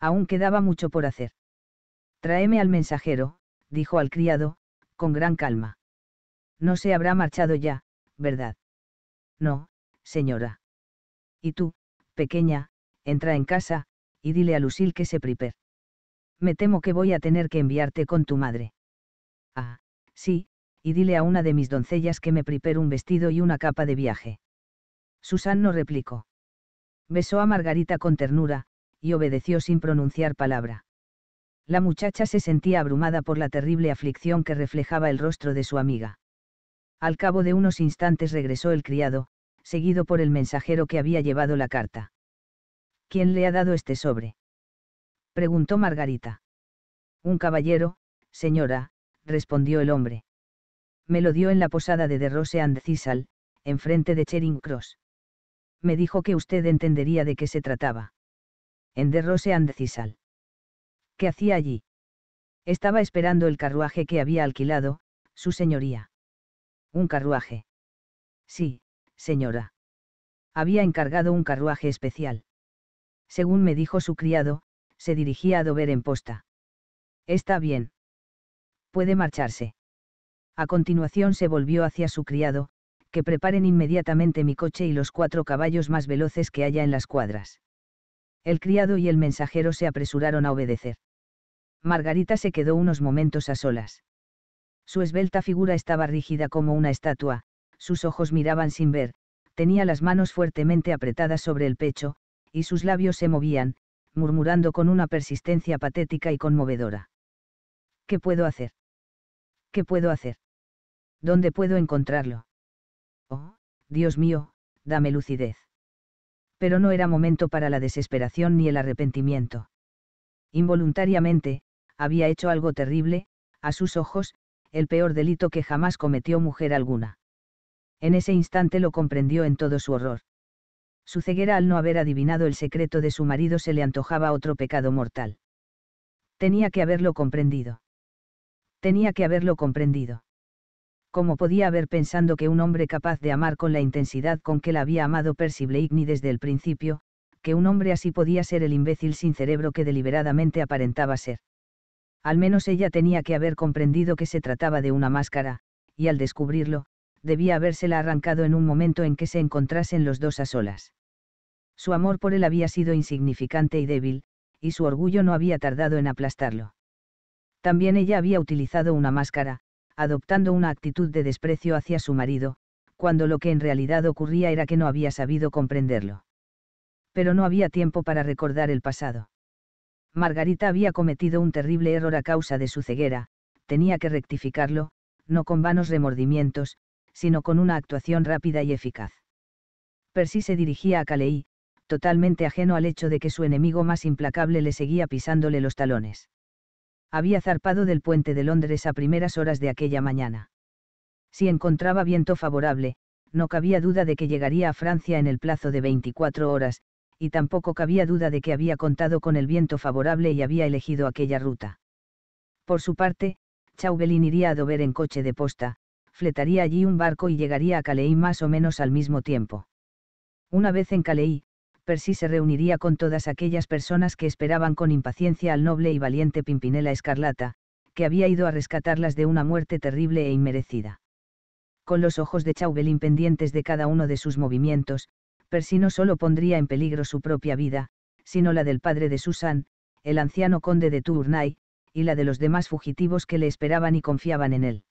Aún quedaba mucho por hacer. Tráeme al mensajero, dijo al criado, con gran calma. No se habrá marchado ya, ¿verdad? No, señora. Y tú, pequeña, entra en casa, y dile a Lucil que se priper. Me temo que voy a tener que enviarte con tu madre. Ah, sí, y dile a una de mis doncellas que me priper un vestido y una capa de viaje. Susan no replicó. Besó a Margarita con ternura, y obedeció sin pronunciar palabra. La muchacha se sentía abrumada por la terrible aflicción que reflejaba el rostro de su amiga. Al cabo de unos instantes regresó el criado, seguido por el mensajero que había llevado la carta. ¿Quién le ha dado este sobre? preguntó Margarita. Un caballero, señora, respondió el hombre. Me lo dio en la posada de De Rose and Cisal, enfrente de Charing Cross. Me dijo que usted entendería de qué se trataba. En De Rose and Cisal. ¿Qué hacía allí? Estaba esperando el carruaje que había alquilado, su señoría. Un carruaje. Sí, señora. Había encargado un carruaje especial. Según me dijo su criado, se dirigía a Dover en posta. Está bien. Puede marcharse. A continuación se volvió hacia su criado, que preparen inmediatamente mi coche y los cuatro caballos más veloces que haya en las cuadras. El criado y el mensajero se apresuraron a obedecer. Margarita se quedó unos momentos a solas. Su esbelta figura estaba rígida como una estatua, sus ojos miraban sin ver, tenía las manos fuertemente apretadas sobre el pecho, y sus labios se movían, murmurando con una persistencia patética y conmovedora. ¿Qué puedo hacer? ¿Qué puedo hacer? ¿Dónde puedo encontrarlo? Oh, Dios mío, dame lucidez. Pero no era momento para la desesperación ni el arrepentimiento. Involuntariamente, había hecho algo terrible, a sus ojos, el peor delito que jamás cometió mujer alguna. En ese instante lo comprendió en todo su horror. Su ceguera al no haber adivinado el secreto de su marido se le antojaba otro pecado mortal. Tenía que haberlo comprendido. Tenía que haberlo comprendido. ¿Cómo podía haber pensando que un hombre capaz de amar con la intensidad con que la había amado Percy ni desde el principio, que un hombre así podía ser el imbécil sin cerebro que deliberadamente aparentaba ser? Al menos ella tenía que haber comprendido que se trataba de una máscara, y al descubrirlo, debía habérsela arrancado en un momento en que se encontrasen los dos a solas. Su amor por él había sido insignificante y débil, y su orgullo no había tardado en aplastarlo. También ella había utilizado una máscara, adoptando una actitud de desprecio hacia su marido, cuando lo que en realidad ocurría era que no había sabido comprenderlo. Pero no había tiempo para recordar el pasado. Margarita había cometido un terrible error a causa de su ceguera, tenía que rectificarlo, no con vanos remordimientos, sino con una actuación rápida y eficaz. Percy se dirigía a Calais, totalmente ajeno al hecho de que su enemigo más implacable le seguía pisándole los talones. Había zarpado del puente de Londres a primeras horas de aquella mañana. Si encontraba viento favorable, no cabía duda de que llegaría a Francia en el plazo de 24 horas, y tampoco cabía duda de que había contado con el viento favorable y había elegido aquella ruta. Por su parte, Chauvelin iría a Dover en coche de posta, fletaría allí un barco y llegaría a Calais más o menos al mismo tiempo. Una vez en Calais, Percy se reuniría con todas aquellas personas que esperaban con impaciencia al noble y valiente Pimpinela Escarlata, que había ido a rescatarlas de una muerte terrible e inmerecida. Con los ojos de Chauvelin pendientes de cada uno de sus movimientos, Percy no solo pondría en peligro su propia vida, sino la del padre de Susan, el anciano conde de Tournai, y la de los demás fugitivos que le esperaban y confiaban en él.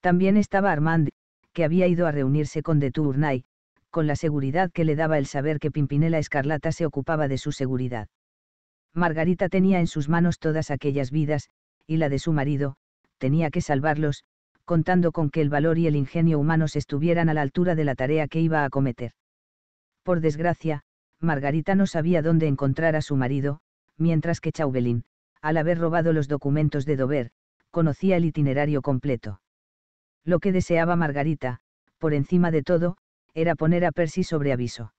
También estaba Armand, que había ido a reunirse con de Tournai, con la seguridad que le daba el saber que Pimpinela Escarlata se ocupaba de su seguridad. Margarita tenía en sus manos todas aquellas vidas, y la de su marido, tenía que salvarlos, contando con que el valor y el ingenio humanos estuvieran a la altura de la tarea que iba a cometer. Por desgracia, Margarita no sabía dónde encontrar a su marido, mientras que Chauvelin, al haber robado los documentos de Dover, conocía el itinerario completo. Lo que deseaba Margarita, por encima de todo, era poner a Percy sobre aviso.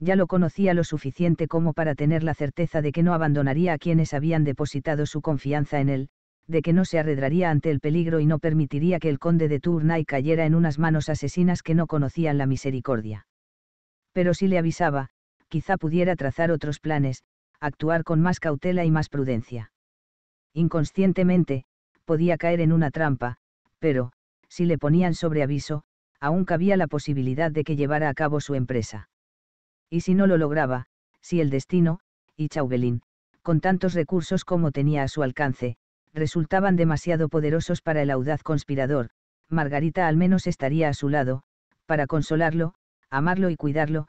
Ya lo conocía lo suficiente como para tener la certeza de que no abandonaría a quienes habían depositado su confianza en él, de que no se arredraría ante el peligro y no permitiría que el conde de Tournai cayera en unas manos asesinas que no conocían la misericordia pero si le avisaba, quizá pudiera trazar otros planes, actuar con más cautela y más prudencia. Inconscientemente, podía caer en una trampa, pero, si le ponían sobre aviso, aún cabía la posibilidad de que llevara a cabo su empresa. Y si no lo lograba, si el destino, y Chauvelin, con tantos recursos como tenía a su alcance, resultaban demasiado poderosos para el audaz conspirador, Margarita al menos estaría a su lado, para consolarlo, amarlo y cuidarlo,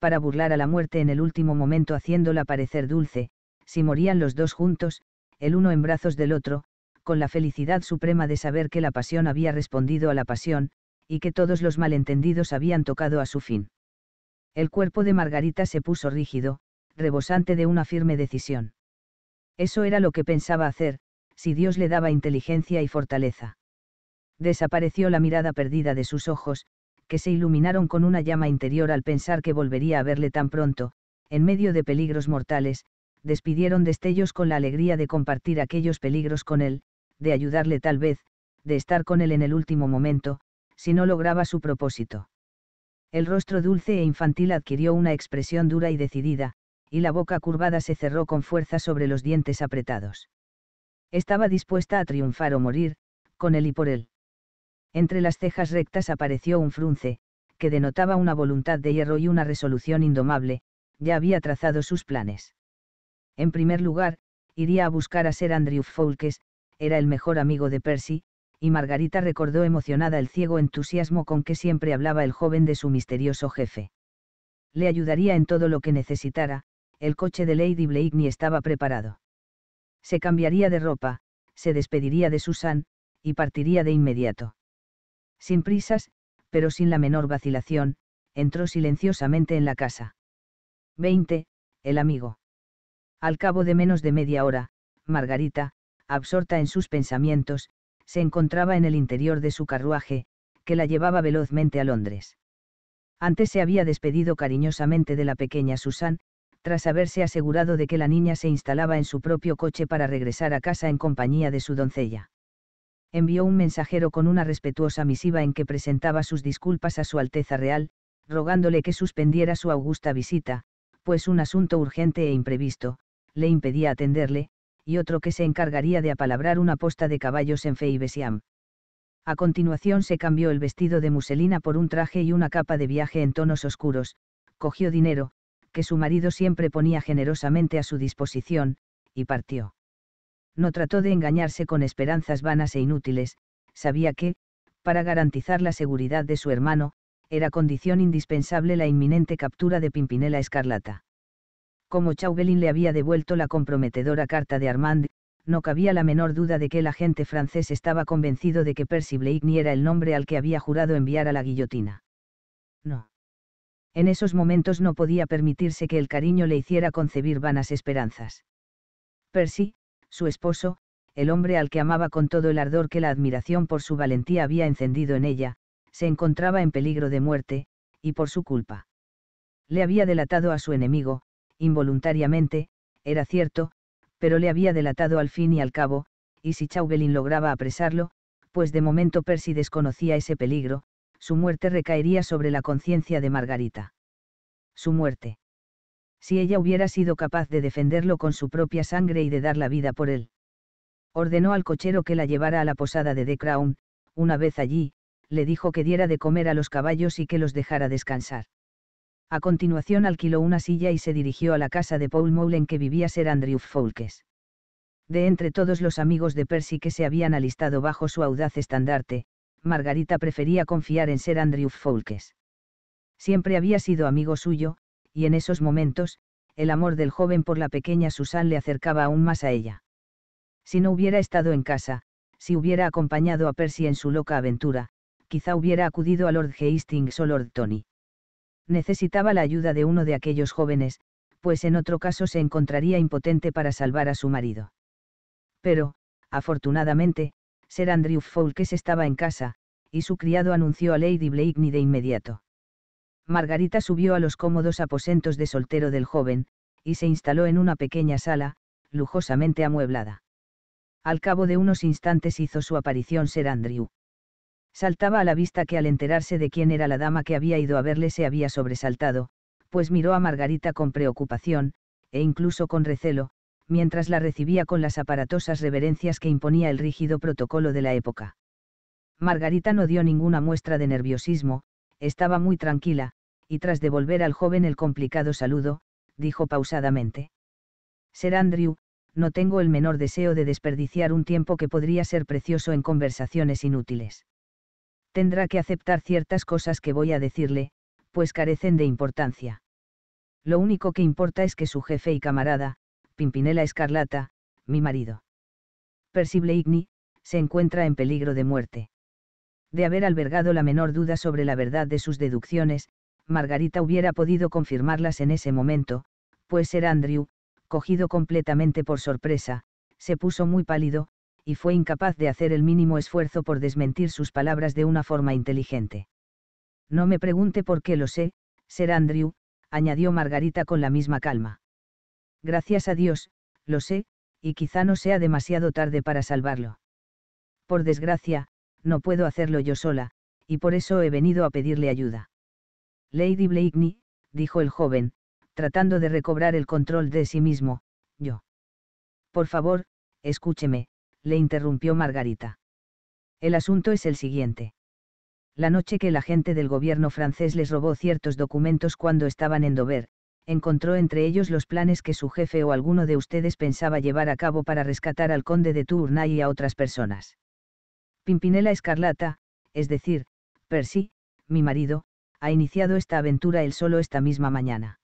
para burlar a la muerte en el último momento haciéndola parecer dulce, si morían los dos juntos, el uno en brazos del otro, con la felicidad suprema de saber que la pasión había respondido a la pasión, y que todos los malentendidos habían tocado a su fin. El cuerpo de Margarita se puso rígido, rebosante de una firme decisión. Eso era lo que pensaba hacer, si Dios le daba inteligencia y fortaleza. Desapareció la mirada perdida de sus ojos, que se iluminaron con una llama interior al pensar que volvería a verle tan pronto, en medio de peligros mortales, despidieron destellos con la alegría de compartir aquellos peligros con él, de ayudarle tal vez, de estar con él en el último momento, si no lograba su propósito. El rostro dulce e infantil adquirió una expresión dura y decidida, y la boca curvada se cerró con fuerza sobre los dientes apretados. Estaba dispuesta a triunfar o morir, con él y por él. Entre las cejas rectas apareció un frunce, que denotaba una voluntad de hierro y una resolución indomable, ya había trazado sus planes. En primer lugar, iría a buscar a ser Andrew Foulkes, era el mejor amigo de Percy, y Margarita recordó emocionada el ciego entusiasmo con que siempre hablaba el joven de su misterioso jefe. Le ayudaría en todo lo que necesitara, el coche de Lady Blakeney estaba preparado. Se cambiaría de ropa, se despediría de Susan, y partiría de inmediato. Sin prisas, pero sin la menor vacilación, entró silenciosamente en la casa. 20. El amigo. Al cabo de menos de media hora, Margarita, absorta en sus pensamientos, se encontraba en el interior de su carruaje, que la llevaba velozmente a Londres. Antes se había despedido cariñosamente de la pequeña Susan, tras haberse asegurado de que la niña se instalaba en su propio coche para regresar a casa en compañía de su doncella envió un mensajero con una respetuosa misiva en que presentaba sus disculpas a su Alteza Real, rogándole que suspendiera su augusta visita, pues un asunto urgente e imprevisto, le impedía atenderle, y otro que se encargaría de apalabrar una posta de caballos en Feibesiam. A continuación se cambió el vestido de muselina por un traje y una capa de viaje en tonos oscuros, cogió dinero, que su marido siempre ponía generosamente a su disposición, y partió no trató de engañarse con esperanzas vanas e inútiles, sabía que, para garantizar la seguridad de su hermano, era condición indispensable la inminente captura de Pimpinela Escarlata. Como Chauvelin le había devuelto la comprometedora carta de Armand, no cabía la menor duda de que el agente francés estaba convencido de que Percy Blake ni era el nombre al que había jurado enviar a la guillotina. No. En esos momentos no podía permitirse que el cariño le hiciera concebir vanas esperanzas. Percy, su esposo, el hombre al que amaba con todo el ardor que la admiración por su valentía había encendido en ella, se encontraba en peligro de muerte, y por su culpa. Le había delatado a su enemigo, involuntariamente, era cierto, pero le había delatado al fin y al cabo, y si Chauvelin lograba apresarlo, pues de momento Percy desconocía ese peligro, su muerte recaería sobre la conciencia de Margarita. Su muerte si ella hubiera sido capaz de defenderlo con su propia sangre y de dar la vida por él. Ordenó al cochero que la llevara a la posada de The Crown, una vez allí, le dijo que diera de comer a los caballos y que los dejara descansar. A continuación alquiló una silla y se dirigió a la casa de Paul Mole que vivía ser Andrew Foulkes. De entre todos los amigos de Percy que se habían alistado bajo su audaz estandarte, Margarita prefería confiar en ser Andrew Foulkes. Siempre había sido amigo suyo, y en esos momentos, el amor del joven por la pequeña Susan le acercaba aún más a ella. Si no hubiera estado en casa, si hubiera acompañado a Percy en su loca aventura, quizá hubiera acudido a Lord Hastings o Lord Tony. Necesitaba la ayuda de uno de aquellos jóvenes, pues en otro caso se encontraría impotente para salvar a su marido. Pero, afortunadamente, Sir Andrew Foulkes estaba en casa, y su criado anunció a Lady Blakeney de inmediato. Margarita subió a los cómodos aposentos de soltero del joven, y se instaló en una pequeña sala, lujosamente amueblada. Al cabo de unos instantes hizo su aparición ser Andrew. Saltaba a la vista que al enterarse de quién era la dama que había ido a verle se había sobresaltado, pues miró a Margarita con preocupación, e incluso con recelo, mientras la recibía con las aparatosas reverencias que imponía el rígido protocolo de la época. Margarita no dio ninguna muestra de nerviosismo, estaba muy tranquila, y tras devolver al joven el complicado saludo, dijo pausadamente. Ser Andrew, no tengo el menor deseo de desperdiciar un tiempo que podría ser precioso en conversaciones inútiles. Tendrá que aceptar ciertas cosas que voy a decirle, pues carecen de importancia. Lo único que importa es que su jefe y camarada, Pimpinela Escarlata, mi marido. Percible Igni, se encuentra en peligro de muerte. De haber albergado la menor duda sobre la verdad de sus deducciones, Margarita hubiera podido confirmarlas en ese momento, pues Sir Andrew, cogido completamente por sorpresa, se puso muy pálido, y fue incapaz de hacer el mínimo esfuerzo por desmentir sus palabras de una forma inteligente. No me pregunte por qué lo sé, Sir Andrew, añadió Margarita con la misma calma. Gracias a Dios, lo sé, y quizá no sea demasiado tarde para salvarlo. Por desgracia, no puedo hacerlo yo sola, y por eso he venido a pedirle ayuda. Lady Blakeney, dijo el joven, tratando de recobrar el control de sí mismo, yo. Por favor, escúcheme, le interrumpió Margarita. El asunto es el siguiente. La noche que el agente del gobierno francés les robó ciertos documentos cuando estaban en Dover, encontró entre ellos los planes que su jefe o alguno de ustedes pensaba llevar a cabo para rescatar al conde de Tournay y a otras personas. Pimpinela Escarlata, es decir, Percy, mi marido, ha iniciado esta aventura él solo esta misma mañana.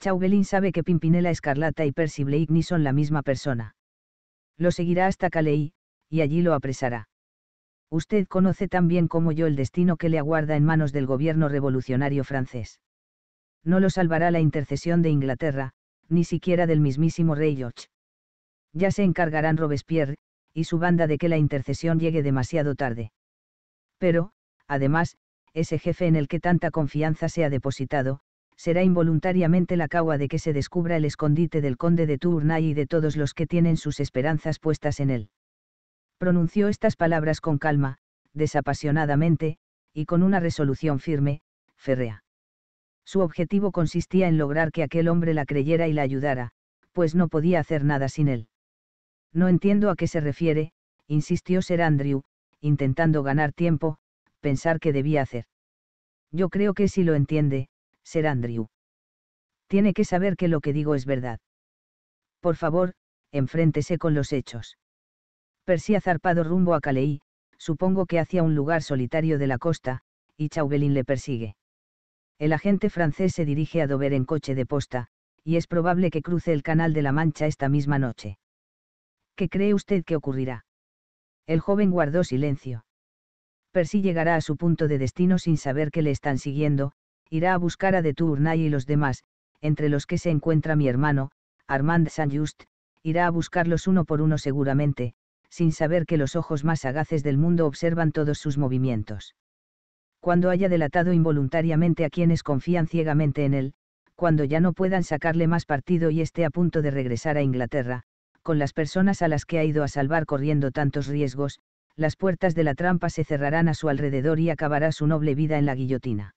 Chauvelin sabe que Pimpinela Escarlata y Percy ni son la misma persona. Lo seguirá hasta Calais, y allí lo apresará. Usted conoce tan bien como yo el destino que le aguarda en manos del gobierno revolucionario francés. No lo salvará la intercesión de Inglaterra, ni siquiera del mismísimo rey George. Ya se encargarán Robespierre, y su banda de que la intercesión llegue demasiado tarde. Pero, además, ese jefe en el que tanta confianza se ha depositado, será involuntariamente la cagua de que se descubra el escondite del conde de Tournay y de todos los que tienen sus esperanzas puestas en él. Pronunció estas palabras con calma, desapasionadamente, y con una resolución firme, férrea. Su objetivo consistía en lograr que aquel hombre la creyera y la ayudara, pues no podía hacer nada sin él. No entiendo a qué se refiere, insistió Sir Andrew, intentando ganar tiempo, pensar que debía hacer. Yo creo que si lo entiende, será Andrew. Tiene que saber que lo que digo es verdad. Por favor, enfréntese con los hechos. Percy ha zarpado rumbo a Calais, supongo que hacia un lugar solitario de la costa, y Chauvelin le persigue. El agente francés se dirige a Dover en coche de posta, y es probable que cruce el Canal de la Mancha esta misma noche. ¿Qué cree usted que ocurrirá? El joven guardó silencio si llegará a su punto de destino sin saber que le están siguiendo, irá a buscar a de Tournay y los demás, entre los que se encuentra mi hermano, Armand Saint-Just, irá a buscarlos uno por uno seguramente, sin saber que los ojos más sagaces del mundo observan todos sus movimientos. Cuando haya delatado involuntariamente a quienes confían ciegamente en él, cuando ya no puedan sacarle más partido y esté a punto de regresar a Inglaterra, con las personas a las que ha ido a salvar corriendo tantos riesgos, las puertas de la trampa se cerrarán a su alrededor y acabará su noble vida en la guillotina.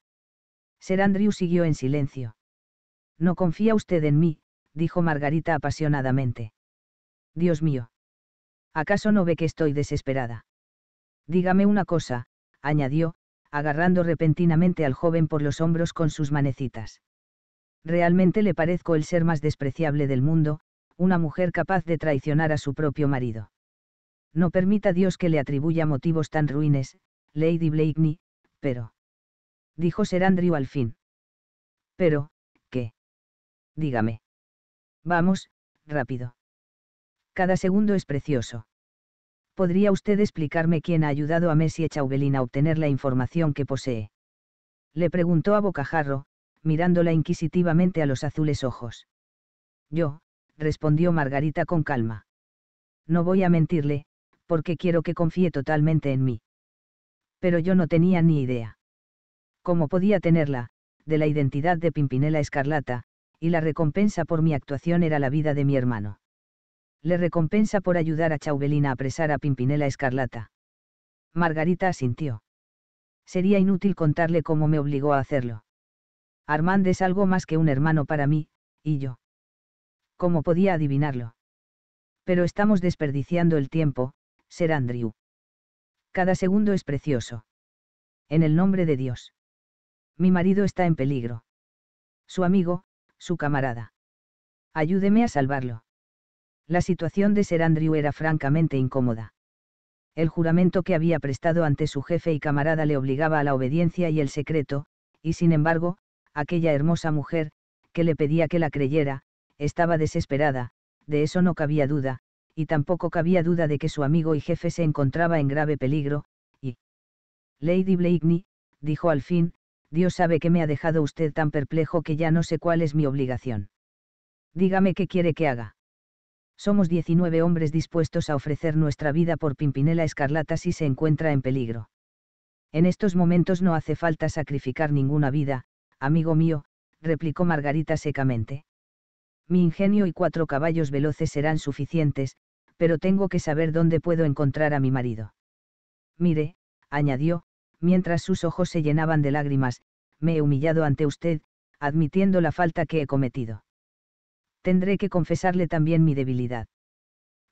Ser Andrew siguió en silencio. No confía usted en mí, dijo Margarita apasionadamente. Dios mío. ¿Acaso no ve que estoy desesperada? Dígame una cosa, añadió, agarrando repentinamente al joven por los hombros con sus manecitas. Realmente le parezco el ser más despreciable del mundo, una mujer capaz de traicionar a su propio marido. No permita Dios que le atribuya motivos tan ruines, Lady Blakeney, pero... Dijo Ser Andrew al fin. Pero, ¿qué? Dígame. Vamos, rápido. Cada segundo es precioso. ¿Podría usted explicarme quién ha ayudado a Messi Chauvelin a obtener la información que posee? Le preguntó a Bocajarro, mirándola inquisitivamente a los azules ojos. Yo, respondió Margarita con calma. No voy a mentirle, porque quiero que confíe totalmente en mí. Pero yo no tenía ni idea. ¿Cómo podía tenerla? de la identidad de Pimpinela Escarlata, y la recompensa por mi actuación era la vida de mi hermano. Le recompensa por ayudar a Chauvelina a apresar a Pimpinela Escarlata. Margarita asintió. Sería inútil contarle cómo me obligó a hacerlo. Armand es algo más que un hermano para mí, y yo. ¿Cómo podía adivinarlo? Pero estamos desperdiciando el tiempo, ser Andrew. Cada segundo es precioso. En el nombre de Dios. Mi marido está en peligro. Su amigo, su camarada. Ayúdeme a salvarlo. La situación de Ser Andrew era francamente incómoda. El juramento que había prestado ante su jefe y camarada le obligaba a la obediencia y el secreto, y sin embargo, aquella hermosa mujer, que le pedía que la creyera, estaba desesperada, de eso no cabía duda, y tampoco cabía duda de que su amigo y jefe se encontraba en grave peligro, y... Lady Blakeney, dijo al fin, Dios sabe que me ha dejado usted tan perplejo que ya no sé cuál es mi obligación. Dígame qué quiere que haga. Somos 19 hombres dispuestos a ofrecer nuestra vida por Pimpinela Escarlata si se encuentra en peligro. En estos momentos no hace falta sacrificar ninguna vida, amigo mío, replicó Margarita secamente. Mi ingenio y cuatro caballos veloces serán suficientes, pero tengo que saber dónde puedo encontrar a mi marido. Mire, añadió, mientras sus ojos se llenaban de lágrimas, me he humillado ante usted, admitiendo la falta que he cometido. Tendré que confesarle también mi debilidad.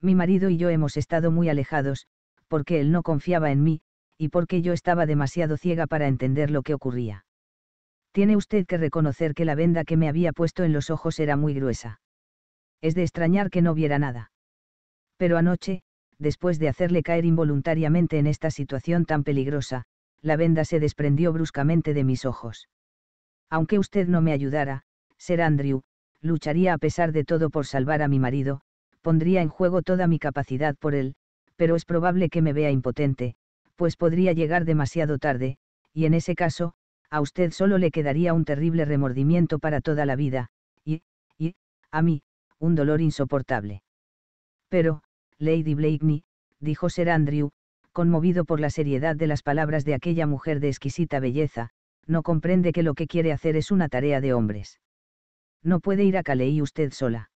Mi marido y yo hemos estado muy alejados, porque él no confiaba en mí, y porque yo estaba demasiado ciega para entender lo que ocurría. Tiene usted que reconocer que la venda que me había puesto en los ojos era muy gruesa. Es de extrañar que no viera nada. Pero anoche, después de hacerle caer involuntariamente en esta situación tan peligrosa, la venda se desprendió bruscamente de mis ojos. Aunque usted no me ayudara, ser Andrew, lucharía a pesar de todo por salvar a mi marido, pondría en juego toda mi capacidad por él, pero es probable que me vea impotente, pues podría llegar demasiado tarde, y en ese caso, a usted solo le quedaría un terrible remordimiento para toda la vida, y, y, a mí, un dolor insoportable. Pero, Lady Blakeney, dijo Sir Andrew, conmovido por la seriedad de las palabras de aquella mujer de exquisita belleza, no comprende que lo que quiere hacer es una tarea de hombres. No puede ir a Calais usted sola.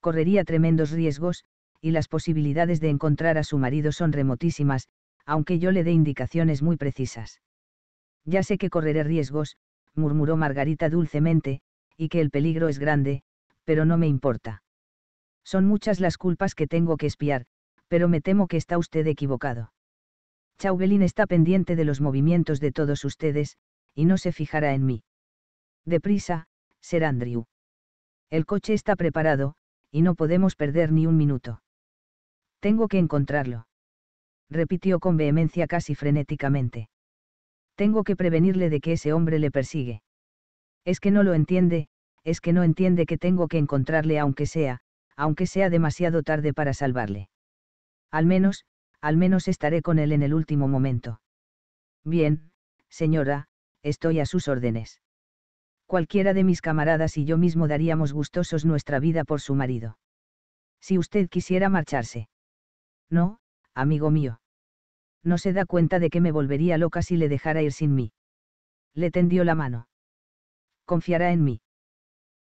Correría tremendos riesgos, y las posibilidades de encontrar a su marido son remotísimas, aunque yo le dé indicaciones muy precisas. Ya sé que correré riesgos, murmuró Margarita dulcemente, y que el peligro es grande, pero no me importa. Son muchas las culpas que tengo que espiar, pero me temo que está usted equivocado. Chauvelin está pendiente de los movimientos de todos ustedes, y no se fijará en mí. Deprisa, Sir Andrew. El coche está preparado, y no podemos perder ni un minuto. Tengo que encontrarlo. Repitió con vehemencia casi frenéticamente. Tengo que prevenirle de que ese hombre le persigue. Es que no lo entiende, es que no entiende que tengo que encontrarle aunque sea, aunque sea demasiado tarde para salvarle. Al menos, al menos estaré con él en el último momento. Bien, señora, estoy a sus órdenes. Cualquiera de mis camaradas y yo mismo daríamos gustosos nuestra vida por su marido. Si usted quisiera marcharse. No, amigo mío. No se da cuenta de que me volvería loca si le dejara ir sin mí. Le tendió la mano. Confiará en mí.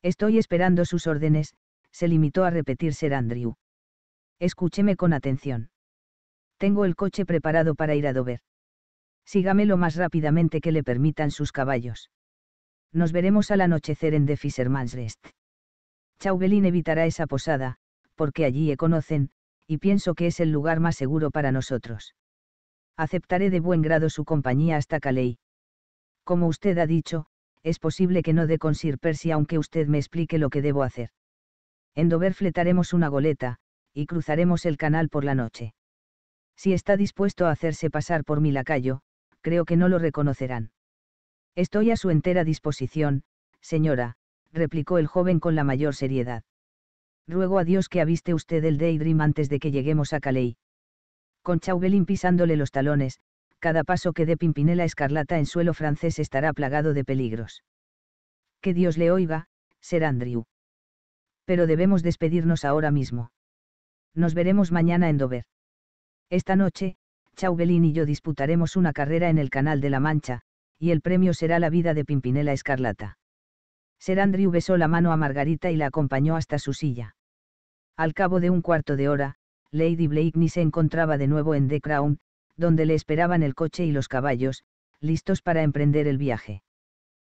Estoy esperando sus órdenes, se limitó a repetir ser Andrew. Escúcheme con atención. Tengo el coche preparado para ir a Dover. Sígame lo más rápidamente que le permitan sus caballos. Nos veremos al anochecer en The Fisherman's Rest. Chauvelin evitará esa posada, porque allí conocen, y pienso que es el lugar más seguro para nosotros. Aceptaré de buen grado su compañía hasta Calais. Como usted ha dicho, es posible que no dé con Sir Percy aunque usted me explique lo que debo hacer. En Dover fletaremos una goleta, y cruzaremos el canal por la noche. Si está dispuesto a hacerse pasar por mi lacayo, creo que no lo reconocerán. Estoy a su entera disposición, señora, replicó el joven con la mayor seriedad. Ruego a Dios que aviste usted el Daydream antes de que lleguemos a Calais. Con Chauvelin pisándole los talones, cada paso que dé Pimpinela Escarlata en suelo francés estará plagado de peligros. Que Dios le oiga, Sir Andrew pero debemos despedirnos ahora mismo. Nos veremos mañana en Dover. Esta noche, Chauvelin y yo disputaremos una carrera en el Canal de la Mancha, y el premio será la vida de Pimpinela Escarlata. Sir Andrew besó la mano a Margarita y la acompañó hasta su silla. Al cabo de un cuarto de hora, Lady Blakeney se encontraba de nuevo en The Crown, donde le esperaban el coche y los caballos, listos para emprender el viaje.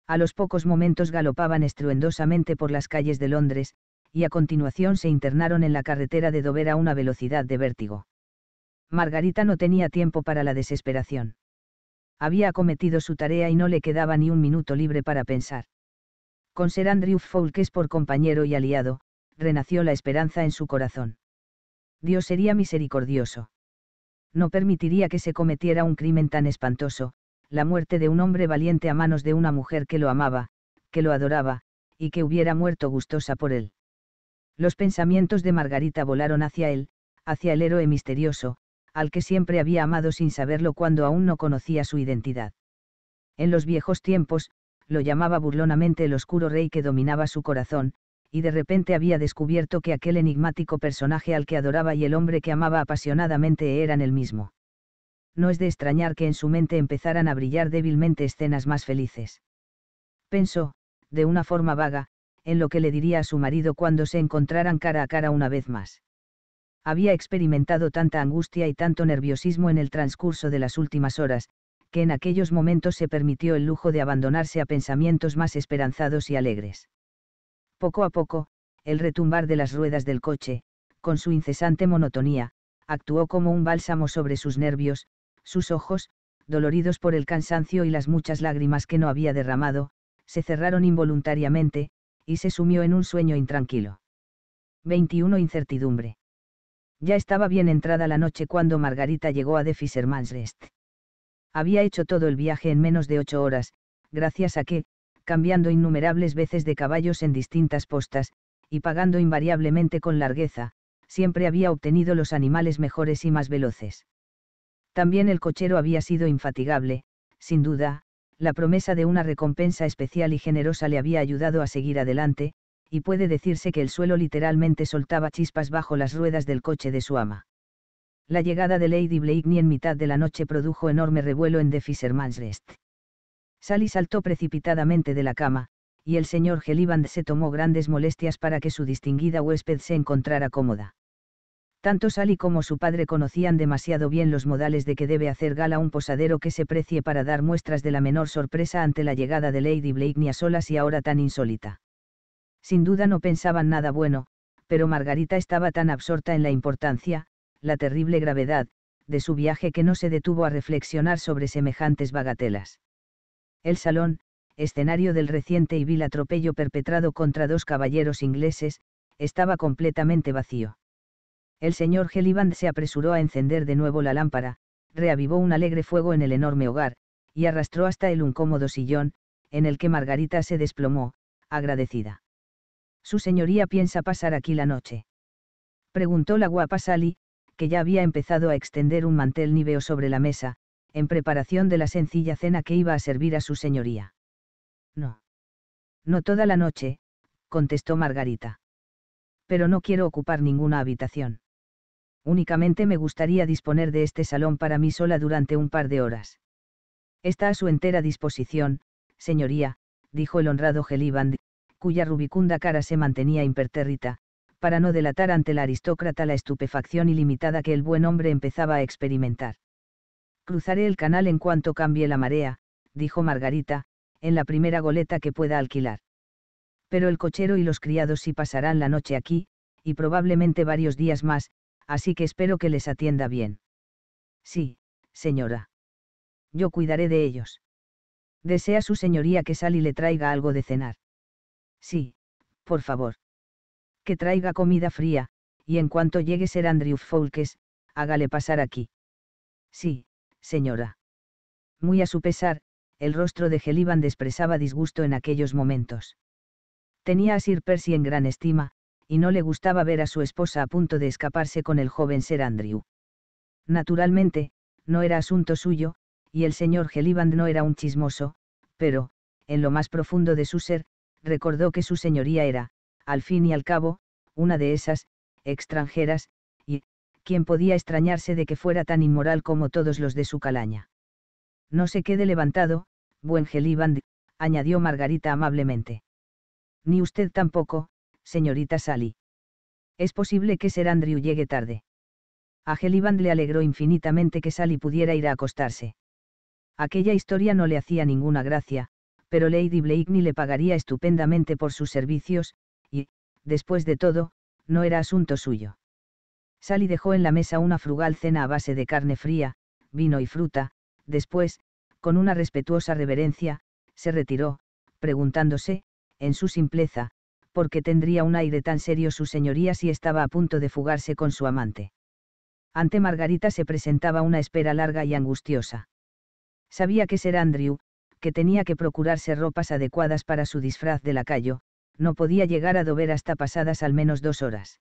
A los pocos momentos galopaban estruendosamente por las calles de Londres, y a continuación se internaron en la carretera de Dover a una velocidad de vértigo. Margarita no tenía tiempo para la desesperación. Había acometido su tarea y no le quedaba ni un minuto libre para pensar. Con ser Andrew Foulkes por compañero y aliado, renació la esperanza en su corazón. Dios sería misericordioso. No permitiría que se cometiera un crimen tan espantoso, la muerte de un hombre valiente a manos de una mujer que lo amaba, que lo adoraba, y que hubiera muerto gustosa por él. Los pensamientos de Margarita volaron hacia él, hacia el héroe misterioso, al que siempre había amado sin saberlo cuando aún no conocía su identidad. En los viejos tiempos, lo llamaba burlonamente el oscuro rey que dominaba su corazón, y de repente había descubierto que aquel enigmático personaje al que adoraba y el hombre que amaba apasionadamente eran el mismo. No es de extrañar que en su mente empezaran a brillar débilmente escenas más felices. Pensó, de una forma vaga, en lo que le diría a su marido cuando se encontraran cara a cara una vez más. Había experimentado tanta angustia y tanto nerviosismo en el transcurso de las últimas horas, que en aquellos momentos se permitió el lujo de abandonarse a pensamientos más esperanzados y alegres. Poco a poco, el retumbar de las ruedas del coche, con su incesante monotonía, actuó como un bálsamo sobre sus nervios, sus ojos, doloridos por el cansancio y las muchas lágrimas que no había derramado, se cerraron involuntariamente, y se sumió en un sueño intranquilo. 21. Incertidumbre. Ya estaba bien entrada la noche cuando Margarita llegó a The Fisherman's Había hecho todo el viaje en menos de ocho horas, gracias a que, cambiando innumerables veces de caballos en distintas postas, y pagando invariablemente con largueza, siempre había obtenido los animales mejores y más veloces. También el cochero había sido infatigable, sin duda, la promesa de una recompensa especial y generosa le había ayudado a seguir adelante, y puede decirse que el suelo literalmente soltaba chispas bajo las ruedas del coche de su ama. La llegada de Lady Blakeney en mitad de la noche produjo enorme revuelo en The Fisherman's Rest. Sally saltó precipitadamente de la cama, y el señor Geliband se tomó grandes molestias para que su distinguida huésped se encontrara cómoda. Tanto Sally como su padre conocían demasiado bien los modales de que debe hacer gala un posadero que se precie para dar muestras de la menor sorpresa ante la llegada de Lady Blakeney a solas y ahora tan insólita. Sin duda no pensaban nada bueno, pero Margarita estaba tan absorta en la importancia, la terrible gravedad, de su viaje que no se detuvo a reflexionar sobre semejantes bagatelas. El salón, escenario del reciente y vil atropello perpetrado contra dos caballeros ingleses, estaba completamente vacío el señor Geliband se apresuró a encender de nuevo la lámpara, reavivó un alegre fuego en el enorme hogar, y arrastró hasta el un cómodo sillón, en el que Margarita se desplomó, agradecida. Su señoría piensa pasar aquí la noche. Preguntó la guapa Sally, que ya había empezado a extender un mantel níveo sobre la mesa, en preparación de la sencilla cena que iba a servir a su señoría. No. No toda la noche, contestó Margarita. Pero no quiero ocupar ninguna habitación únicamente me gustaría disponer de este salón para mí sola durante un par de horas. Está a su entera disposición, señoría, dijo el honrado Geliband, cuya rubicunda cara se mantenía impertérrita, para no delatar ante la aristócrata la estupefacción ilimitada que el buen hombre empezaba a experimentar. Cruzaré el canal en cuanto cambie la marea, dijo Margarita, en la primera goleta que pueda alquilar. Pero el cochero y los criados sí pasarán la noche aquí, y probablemente varios días más, así que espero que les atienda bien. Sí, señora. Yo cuidaré de ellos. ¿Desea su señoría que y le traiga algo de cenar? Sí, por favor. Que traiga comida fría, y en cuanto llegue ser Andrew Foulkes, hágale pasar aquí. Sí, señora. Muy a su pesar, el rostro de Gelivan expresaba disgusto en aquellos momentos. Tenía a Sir Percy en gran estima, y no le gustaba ver a su esposa a punto de escaparse con el joven ser Andrew. Naturalmente, no era asunto suyo, y el señor Geliband no era un chismoso, pero, en lo más profundo de su ser, recordó que su señoría era, al fin y al cabo, una de esas, extranjeras, y, ¿quién podía extrañarse de que fuera tan inmoral como todos los de su calaña? No se quede levantado, buen Geliband, añadió Margarita amablemente. Ni usted tampoco, señorita Sally. Es posible que ser Andrew llegue tarde. A Geliband le alegró infinitamente que Sally pudiera ir a acostarse. Aquella historia no le hacía ninguna gracia, pero Lady Blakeney le pagaría estupendamente por sus servicios, y, después de todo, no era asunto suyo. Sally dejó en la mesa una frugal cena a base de carne fría, vino y fruta, después, con una respetuosa reverencia, se retiró, preguntándose, en su simpleza, porque tendría un aire tan serio su señoría si estaba a punto de fugarse con su amante. Ante Margarita se presentaba una espera larga y angustiosa. Sabía que ser Andrew, que tenía que procurarse ropas adecuadas para su disfraz de lacayo, no podía llegar a Dover hasta pasadas al menos dos horas.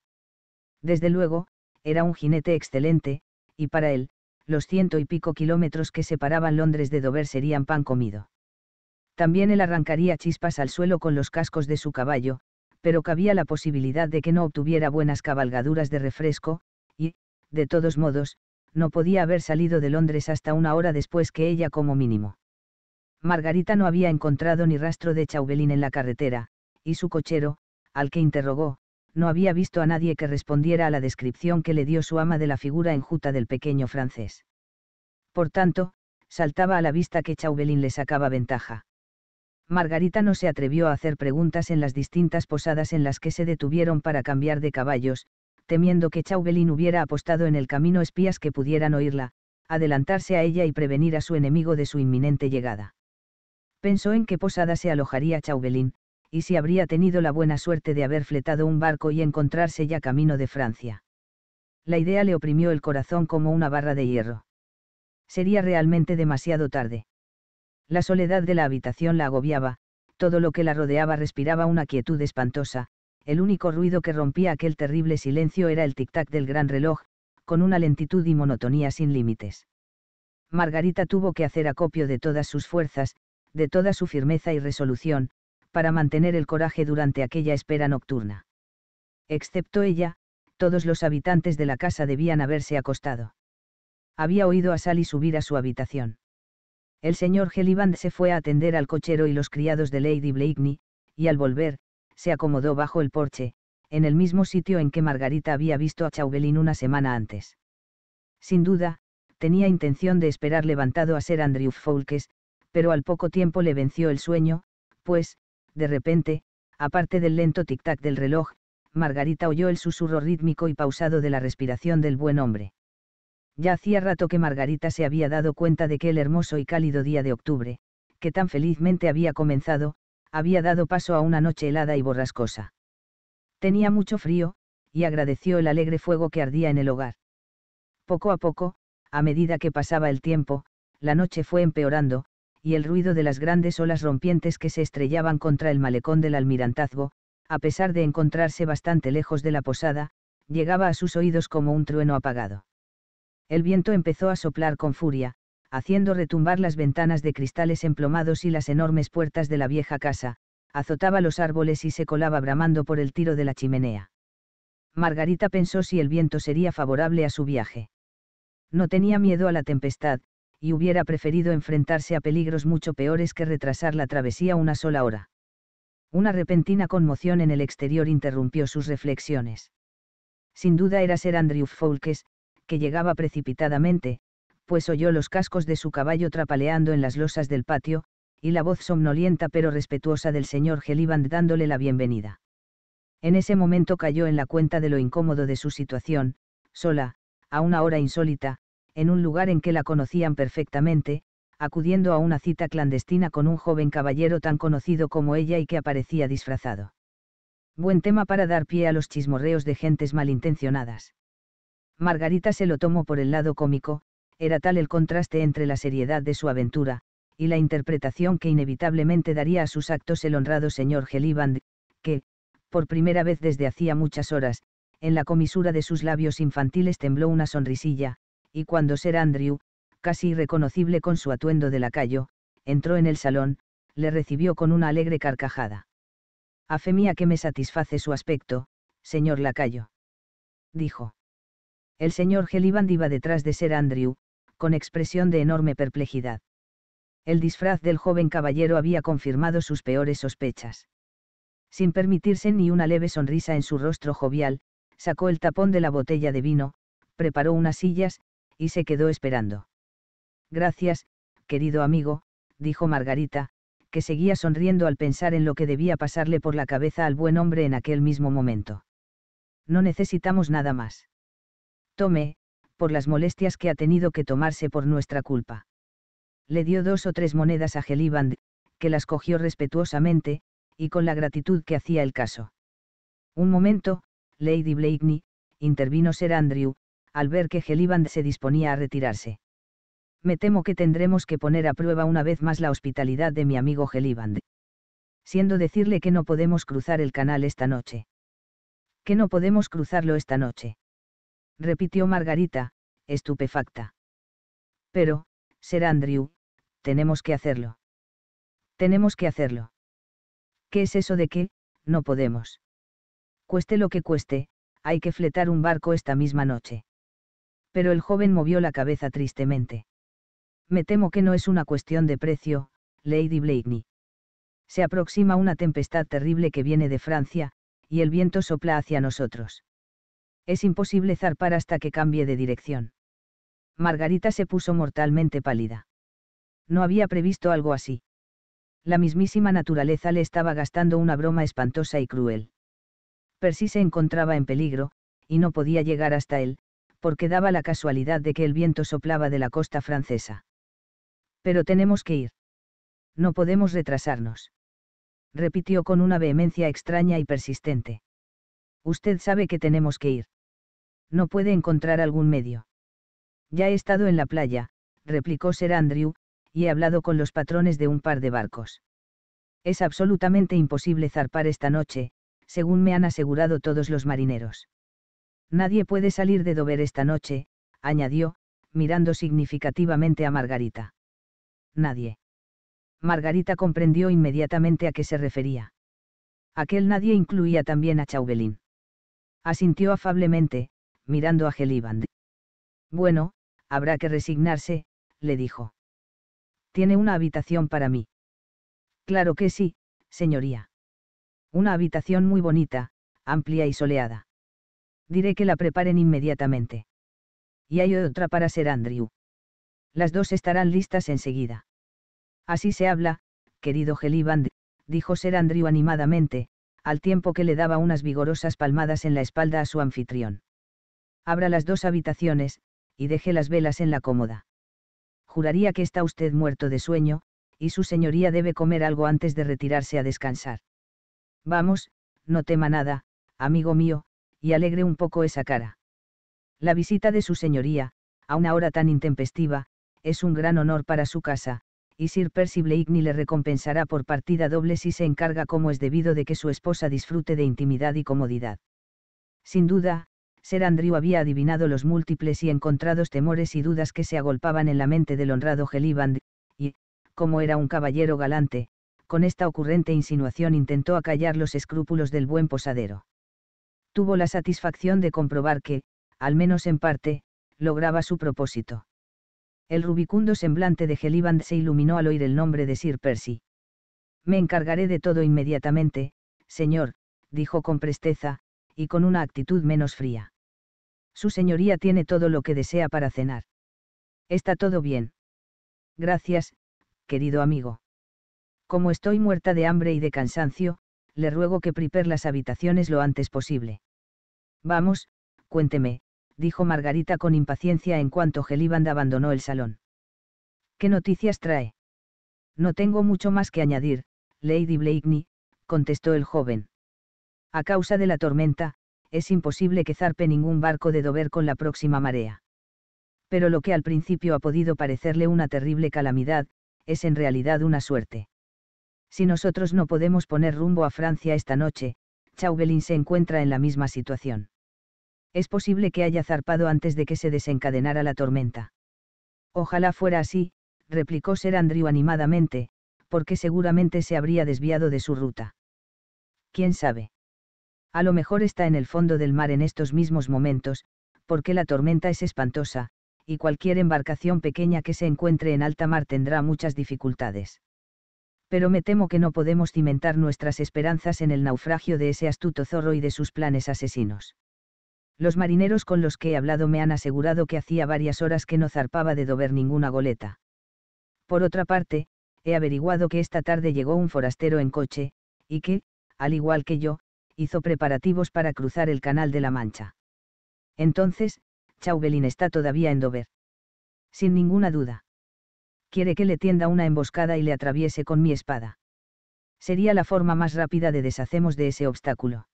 Desde luego, era un jinete excelente, y para él, los ciento y pico kilómetros que separaban Londres de Dover serían pan comido. También él arrancaría chispas al suelo con los cascos de su caballo, pero cabía la posibilidad de que no obtuviera buenas cabalgaduras de refresco, y, de todos modos, no podía haber salido de Londres hasta una hora después que ella como mínimo. Margarita no había encontrado ni rastro de Chauvelin en la carretera, y su cochero, al que interrogó, no había visto a nadie que respondiera a la descripción que le dio su ama de la figura enjuta del pequeño francés. Por tanto, saltaba a la vista que Chauvelin le sacaba ventaja. Margarita no se atrevió a hacer preguntas en las distintas posadas en las que se detuvieron para cambiar de caballos, temiendo que Chauvelin hubiera apostado en el camino espías que pudieran oírla, adelantarse a ella y prevenir a su enemigo de su inminente llegada. Pensó en qué posada se alojaría Chauvelin, y si habría tenido la buena suerte de haber fletado un barco y encontrarse ya camino de Francia. La idea le oprimió el corazón como una barra de hierro. Sería realmente demasiado tarde. La soledad de la habitación la agobiaba, todo lo que la rodeaba respiraba una quietud espantosa, el único ruido que rompía aquel terrible silencio era el tic-tac del gran reloj, con una lentitud y monotonía sin límites. Margarita tuvo que hacer acopio de todas sus fuerzas, de toda su firmeza y resolución, para mantener el coraje durante aquella espera nocturna. Excepto ella, todos los habitantes de la casa debían haberse acostado. Había oído a Sally subir a su habitación. El señor Geliband se fue a atender al cochero y los criados de Lady Blakeney, y al volver, se acomodó bajo el porche, en el mismo sitio en que Margarita había visto a Chauvelin una semana antes. Sin duda, tenía intención de esperar levantado a ser Andrew Foulkes, pero al poco tiempo le venció el sueño, pues, de repente, aparte del lento tic-tac del reloj, Margarita oyó el susurro rítmico y pausado de la respiración del buen hombre. Ya hacía rato que Margarita se había dado cuenta de que el hermoso y cálido día de octubre, que tan felizmente había comenzado, había dado paso a una noche helada y borrascosa. Tenía mucho frío, y agradeció el alegre fuego que ardía en el hogar. Poco a poco, a medida que pasaba el tiempo, la noche fue empeorando, y el ruido de las grandes olas rompientes que se estrellaban contra el malecón del almirantazgo, a pesar de encontrarse bastante lejos de la posada, llegaba a sus oídos como un trueno apagado el viento empezó a soplar con furia, haciendo retumbar las ventanas de cristales emplomados y las enormes puertas de la vieja casa, azotaba los árboles y se colaba bramando por el tiro de la chimenea. Margarita pensó si el viento sería favorable a su viaje. No tenía miedo a la tempestad, y hubiera preferido enfrentarse a peligros mucho peores que retrasar la travesía una sola hora. Una repentina conmoción en el exterior interrumpió sus reflexiones. Sin duda era ser Andrew Foulkes, que llegaba precipitadamente, pues oyó los cascos de su caballo trapaleando en las losas del patio, y la voz somnolienta pero respetuosa del señor Geliband dándole la bienvenida. En ese momento cayó en la cuenta de lo incómodo de su situación, sola, a una hora insólita, en un lugar en que la conocían perfectamente, acudiendo a una cita clandestina con un joven caballero tan conocido como ella y que aparecía disfrazado. Buen tema para dar pie a los chismorreos de gentes malintencionadas. Margarita se lo tomó por el lado cómico, era tal el contraste entre la seriedad de su aventura, y la interpretación que inevitablemente daría a sus actos el honrado señor Geliband, que, por primera vez desde hacía muchas horas, en la comisura de sus labios infantiles tembló una sonrisilla, y cuando Sir Andrew, casi irreconocible con su atuendo de lacayo, entró en el salón, le recibió con una alegre carcajada. A fe mía que me satisface su aspecto, señor lacayo. Dijo. El señor Geliband iba detrás de Sir Andrew, con expresión de enorme perplejidad. El disfraz del joven caballero había confirmado sus peores sospechas. Sin permitirse ni una leve sonrisa en su rostro jovial, sacó el tapón de la botella de vino, preparó unas sillas, y se quedó esperando. Gracias, querido amigo, dijo Margarita, que seguía sonriendo al pensar en lo que debía pasarle por la cabeza al buen hombre en aquel mismo momento. No necesitamos nada más. Tome, por las molestias que ha tenido que tomarse por nuestra culpa. Le dio dos o tres monedas a Geliband, que las cogió respetuosamente, y con la gratitud que hacía el caso. Un momento, Lady Blakeney, intervino Sir Andrew, al ver que Geliband se disponía a retirarse. Me temo que tendremos que poner a prueba una vez más la hospitalidad de mi amigo Geliband. Siendo decirle que no podemos cruzar el canal esta noche. Que no podemos cruzarlo esta noche repitió Margarita, estupefacta. Pero, ser Andrew, tenemos que hacerlo. Tenemos que hacerlo. ¿Qué es eso de que, no podemos? Cueste lo que cueste, hay que fletar un barco esta misma noche. Pero el joven movió la cabeza tristemente. Me temo que no es una cuestión de precio, Lady Blakeney. Se aproxima una tempestad terrible que viene de Francia, y el viento sopla hacia nosotros. Es imposible zarpar hasta que cambie de dirección. Margarita se puso mortalmente pálida. No había previsto algo así. La mismísima naturaleza le estaba gastando una broma espantosa y cruel. Percy se encontraba en peligro, y no podía llegar hasta él, porque daba la casualidad de que el viento soplaba de la costa francesa. Pero tenemos que ir. No podemos retrasarnos. Repitió con una vehemencia extraña y persistente. Usted sabe que tenemos que ir no puede encontrar algún medio. Ya he estado en la playa, replicó Sir Andrew, y he hablado con los patrones de un par de barcos. Es absolutamente imposible zarpar esta noche, según me han asegurado todos los marineros. Nadie puede salir de Dover esta noche, añadió, mirando significativamente a Margarita. Nadie. Margarita comprendió inmediatamente a qué se refería. Aquel nadie incluía también a Chauvelin. Asintió afablemente, mirando a Geliband. Bueno, habrá que resignarse, le dijo. ¿Tiene una habitación para mí? Claro que sí, señoría. Una habitación muy bonita, amplia y soleada. Diré que la preparen inmediatamente. Y hay otra para ser Andrew. Las dos estarán listas enseguida. Así se habla, querido Geliband, dijo Ser Andrew animadamente, al tiempo que le daba unas vigorosas palmadas en la espalda a su anfitrión abra las dos habitaciones, y deje las velas en la cómoda. Juraría que está usted muerto de sueño, y su señoría debe comer algo antes de retirarse a descansar. Vamos, no tema nada, amigo mío, y alegre un poco esa cara. La visita de su señoría, a una hora tan intempestiva, es un gran honor para su casa, y Sir Percy Blakeney le recompensará por partida doble si se encarga como es debido de que su esposa disfrute de intimidad y comodidad. Sin duda, ser Andrew había adivinado los múltiples y encontrados temores y dudas que se agolpaban en la mente del honrado Geliband, y, como era un caballero galante, con esta ocurrente insinuación intentó acallar los escrúpulos del buen posadero. Tuvo la satisfacción de comprobar que, al menos en parte, lograba su propósito. El rubicundo semblante de Geliband se iluminó al oír el nombre de Sir Percy. Me encargaré de todo inmediatamente, señor, dijo con presteza, y con una actitud menos fría. Su señoría tiene todo lo que desea para cenar. Está todo bien. Gracias, querido amigo. Como estoy muerta de hambre y de cansancio, le ruego que priper las habitaciones lo antes posible. Vamos, cuénteme, dijo Margarita con impaciencia en cuanto Geliband abandonó el salón. ¿Qué noticias trae? No tengo mucho más que añadir, Lady Blakeney, contestó el joven. A causa de la tormenta, es imposible que zarpe ningún barco de Dover con la próxima marea. Pero lo que al principio ha podido parecerle una terrible calamidad, es en realidad una suerte. Si nosotros no podemos poner rumbo a Francia esta noche, Chauvelin se encuentra en la misma situación. Es posible que haya zarpado antes de que se desencadenara la tormenta. Ojalá fuera así, replicó Ser Andrew animadamente, porque seguramente se habría desviado de su ruta. ¿Quién sabe? A lo mejor está en el fondo del mar en estos mismos momentos, porque la tormenta es espantosa, y cualquier embarcación pequeña que se encuentre en alta mar tendrá muchas dificultades. Pero me temo que no podemos cimentar nuestras esperanzas en el naufragio de ese astuto zorro y de sus planes asesinos. Los marineros con los que he hablado me han asegurado que hacía varias horas que no zarpaba de dover ninguna goleta. Por otra parte, he averiguado que esta tarde llegó un forastero en coche, y que, al igual que yo, hizo preparativos para cruzar el Canal de la Mancha. Entonces, Chauvelin está todavía en Dover. Sin ninguna duda. Quiere que le tienda una emboscada y le atraviese con mi espada. Sería la forma más rápida de deshacemos de ese obstáculo.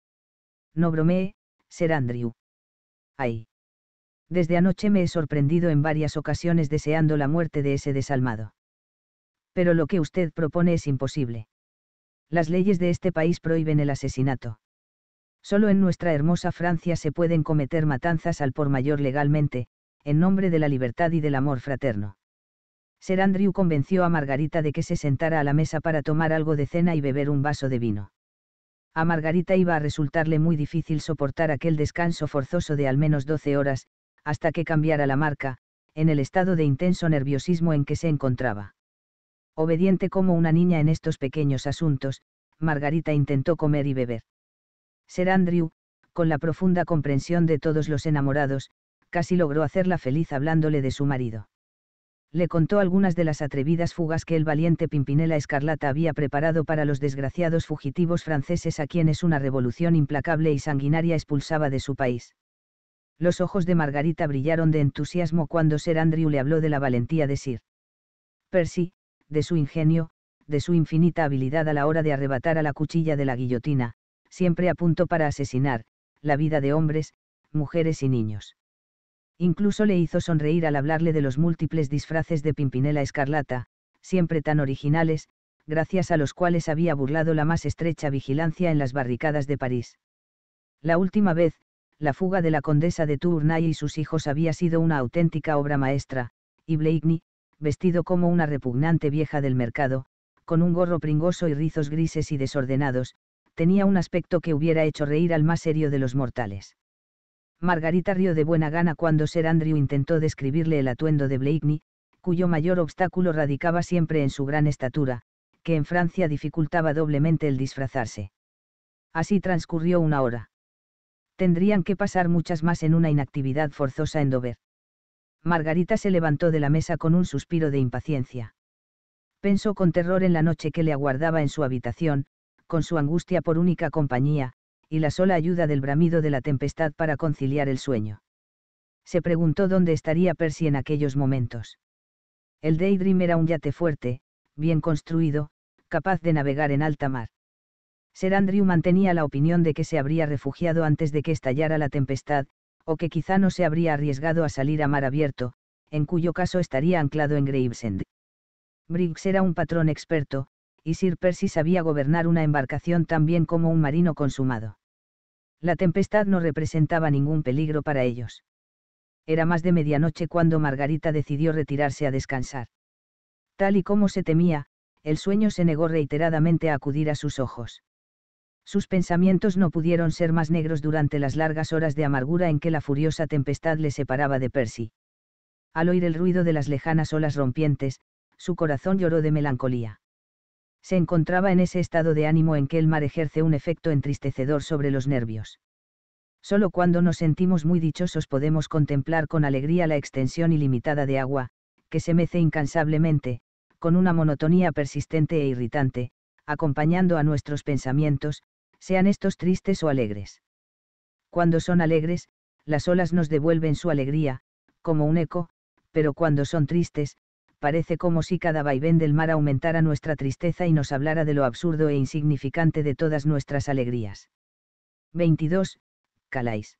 No bromee, Sir Andrew. Ay. Desde anoche me he sorprendido en varias ocasiones deseando la muerte de ese desalmado. Pero lo que usted propone es imposible. Las leyes de este país prohíben el asesinato. Solo en nuestra hermosa Francia se pueden cometer matanzas al por mayor legalmente, en nombre de la libertad y del amor fraterno. Ser Andrew convenció a Margarita de que se sentara a la mesa para tomar algo de cena y beber un vaso de vino. A Margarita iba a resultarle muy difícil soportar aquel descanso forzoso de al menos 12 horas, hasta que cambiara la marca, en el estado de intenso nerviosismo en que se encontraba. Obediente como una niña en estos pequeños asuntos, Margarita intentó comer y beber. Ser Andrew, con la profunda comprensión de todos los enamorados, casi logró hacerla feliz hablándole de su marido. Le contó algunas de las atrevidas fugas que el valiente Pimpinela Escarlata había preparado para los desgraciados fugitivos franceses a quienes una revolución implacable y sanguinaria expulsaba de su país. Los ojos de Margarita brillaron de entusiasmo cuando Sir Andrew le habló de la valentía de Sir Percy, de su ingenio, de su infinita habilidad a la hora de arrebatar a la cuchilla de la guillotina, siempre a punto para asesinar, la vida de hombres, mujeres y niños. Incluso le hizo sonreír al hablarle de los múltiples disfraces de Pimpinela Escarlata, siempre tan originales, gracias a los cuales había burlado la más estrecha vigilancia en las barricadas de París. La última vez, la fuga de la condesa de Tournai y sus hijos había sido una auténtica obra maestra, y Blakeney, vestido como una repugnante vieja del mercado, con un gorro pringoso y rizos grises y desordenados, tenía un aspecto que hubiera hecho reír al más serio de los mortales. Margarita rió de buena gana cuando Sir Andrew intentó describirle el atuendo de Blakeney, cuyo mayor obstáculo radicaba siempre en su gran estatura, que en Francia dificultaba doblemente el disfrazarse. Así transcurrió una hora. Tendrían que pasar muchas más en una inactividad forzosa en Dover. Margarita se levantó de la mesa con un suspiro de impaciencia. Pensó con terror en la noche que le aguardaba en su habitación, con su angustia por única compañía, y la sola ayuda del bramido de la tempestad para conciliar el sueño. Se preguntó dónde estaría Percy en aquellos momentos. El Daydream era un yate fuerte, bien construido, capaz de navegar en alta mar. Ser Andrew mantenía la opinión de que se habría refugiado antes de que estallara la tempestad, o que quizá no se habría arriesgado a salir a mar abierto, en cuyo caso estaría anclado en Gravesend. Briggs era un patrón experto, y Sir Percy sabía gobernar una embarcación tan bien como un marino consumado. La tempestad no representaba ningún peligro para ellos. Era más de medianoche cuando Margarita decidió retirarse a descansar. Tal y como se temía, el sueño se negó reiteradamente a acudir a sus ojos. Sus pensamientos no pudieron ser más negros durante las largas horas de amargura en que la furiosa tempestad le separaba de Percy. Al oír el ruido de las lejanas olas rompientes, su corazón lloró de melancolía se encontraba en ese estado de ánimo en que el mar ejerce un efecto entristecedor sobre los nervios. Solo cuando nos sentimos muy dichosos podemos contemplar con alegría la extensión ilimitada de agua, que se mece incansablemente, con una monotonía persistente e irritante, acompañando a nuestros pensamientos, sean estos tristes o alegres. Cuando son alegres, las olas nos devuelven su alegría, como un eco, pero cuando son tristes, parece como si cada vaivén del mar aumentara nuestra tristeza y nos hablara de lo absurdo e insignificante de todas nuestras alegrías. 22. Calais.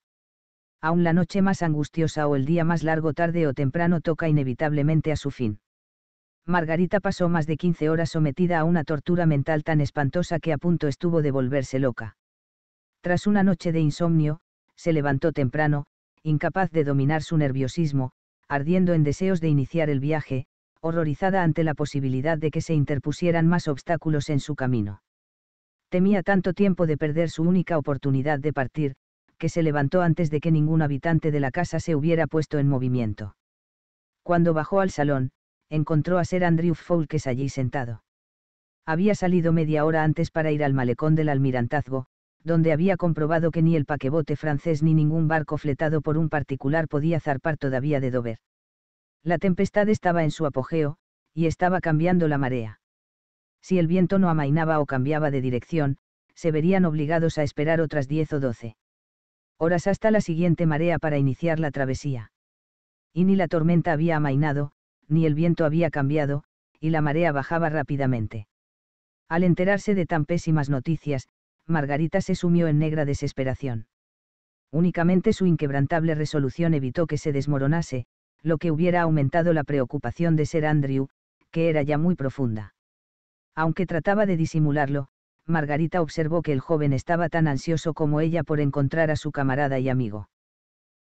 Aún la noche más angustiosa o el día más largo tarde o temprano toca inevitablemente a su fin. Margarita pasó más de 15 horas sometida a una tortura mental tan espantosa que a punto estuvo de volverse loca. Tras una noche de insomnio, se levantó temprano, incapaz de dominar su nerviosismo, ardiendo en deseos de iniciar el viaje, horrorizada ante la posibilidad de que se interpusieran más obstáculos en su camino. Temía tanto tiempo de perder su única oportunidad de partir, que se levantó antes de que ningún habitante de la casa se hubiera puesto en movimiento. Cuando bajó al salón, encontró a Sir Andrew Foulkes allí sentado. Había salido media hora antes para ir al malecón del almirantazgo, donde había comprobado que ni el paquebote francés ni ningún barco fletado por un particular podía zarpar todavía de Dover. La tempestad estaba en su apogeo, y estaba cambiando la marea. Si el viento no amainaba o cambiaba de dirección, se verían obligados a esperar otras diez o doce horas hasta la siguiente marea para iniciar la travesía. Y ni la tormenta había amainado, ni el viento había cambiado, y la marea bajaba rápidamente. Al enterarse de tan pésimas noticias, Margarita se sumió en negra desesperación. Únicamente su inquebrantable resolución evitó que se desmoronase, lo que hubiera aumentado la preocupación de ser Andrew, que era ya muy profunda. Aunque trataba de disimularlo, Margarita observó que el joven estaba tan ansioso como ella por encontrar a su camarada y amigo.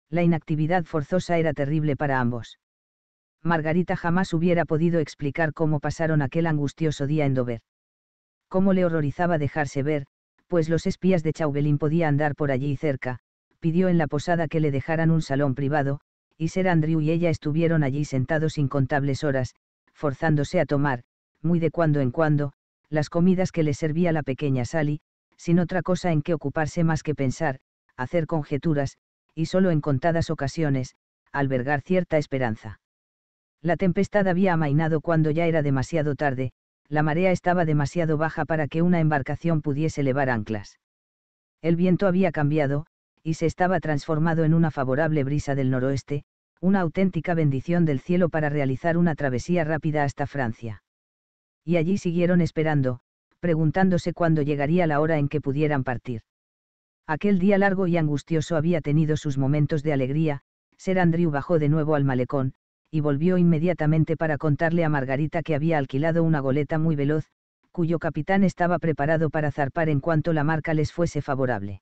La inactividad forzosa era terrible para ambos. Margarita jamás hubiera podido explicar cómo pasaron aquel angustioso día en Dover. Cómo le horrorizaba dejarse ver, pues los espías de Chauvelin podían andar por allí cerca, pidió en la posada que le dejaran un salón privado, y Ser Andrew y ella estuvieron allí sentados incontables horas, forzándose a tomar, muy de cuando en cuando, las comidas que le servía la pequeña Sally, sin otra cosa en que ocuparse más que pensar, hacer conjeturas, y solo en contadas ocasiones, albergar cierta esperanza. La tempestad había amainado cuando ya era demasiado tarde, la marea estaba demasiado baja para que una embarcación pudiese levar anclas. El viento había cambiado, y se estaba transformado en una favorable brisa del noroeste, una auténtica bendición del cielo para realizar una travesía rápida hasta Francia. Y allí siguieron esperando, preguntándose cuándo llegaría la hora en que pudieran partir. Aquel día largo y angustioso había tenido sus momentos de alegría, Ser Andrew bajó de nuevo al malecón, y volvió inmediatamente para contarle a Margarita que había alquilado una goleta muy veloz, cuyo capitán estaba preparado para zarpar en cuanto la marca les fuese favorable.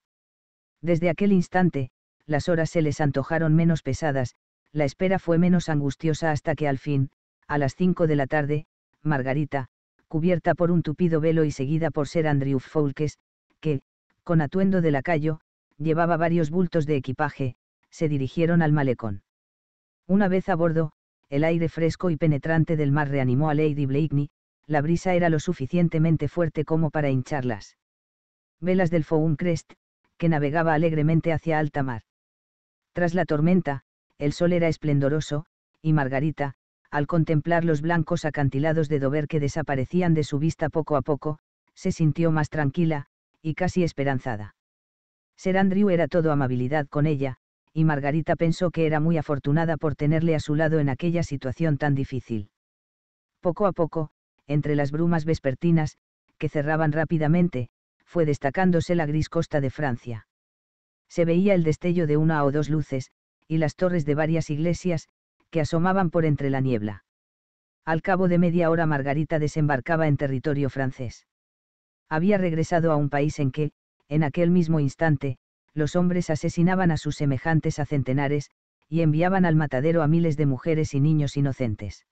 Desde aquel instante, las horas se les antojaron menos pesadas, la espera fue menos angustiosa hasta que al fin, a las cinco de la tarde, Margarita, cubierta por un tupido velo y seguida por Sir Andrew Foulkes, que, con atuendo de lacayo, llevaba varios bultos de equipaje, se dirigieron al malecón. Una vez a bordo, el aire fresco y penetrante del mar reanimó a Lady Blakeney, la brisa era lo suficientemente fuerte como para hincharlas. Velas del Founcrest, Crest, navegaba alegremente hacia alta mar. Tras la tormenta, el sol era esplendoroso, y Margarita, al contemplar los blancos acantilados de Dover que desaparecían de su vista poco a poco, se sintió más tranquila, y casi esperanzada. Ser Andrew era todo amabilidad con ella, y Margarita pensó que era muy afortunada por tenerle a su lado en aquella situación tan difícil. Poco a poco, entre las brumas vespertinas, que cerraban rápidamente, fue destacándose la gris costa de Francia. Se veía el destello de una o dos luces, y las torres de varias iglesias, que asomaban por entre la niebla. Al cabo de media hora Margarita desembarcaba en territorio francés. Había regresado a un país en que, en aquel mismo instante, los hombres asesinaban a sus semejantes a centenares, y enviaban al matadero a miles de mujeres y niños inocentes.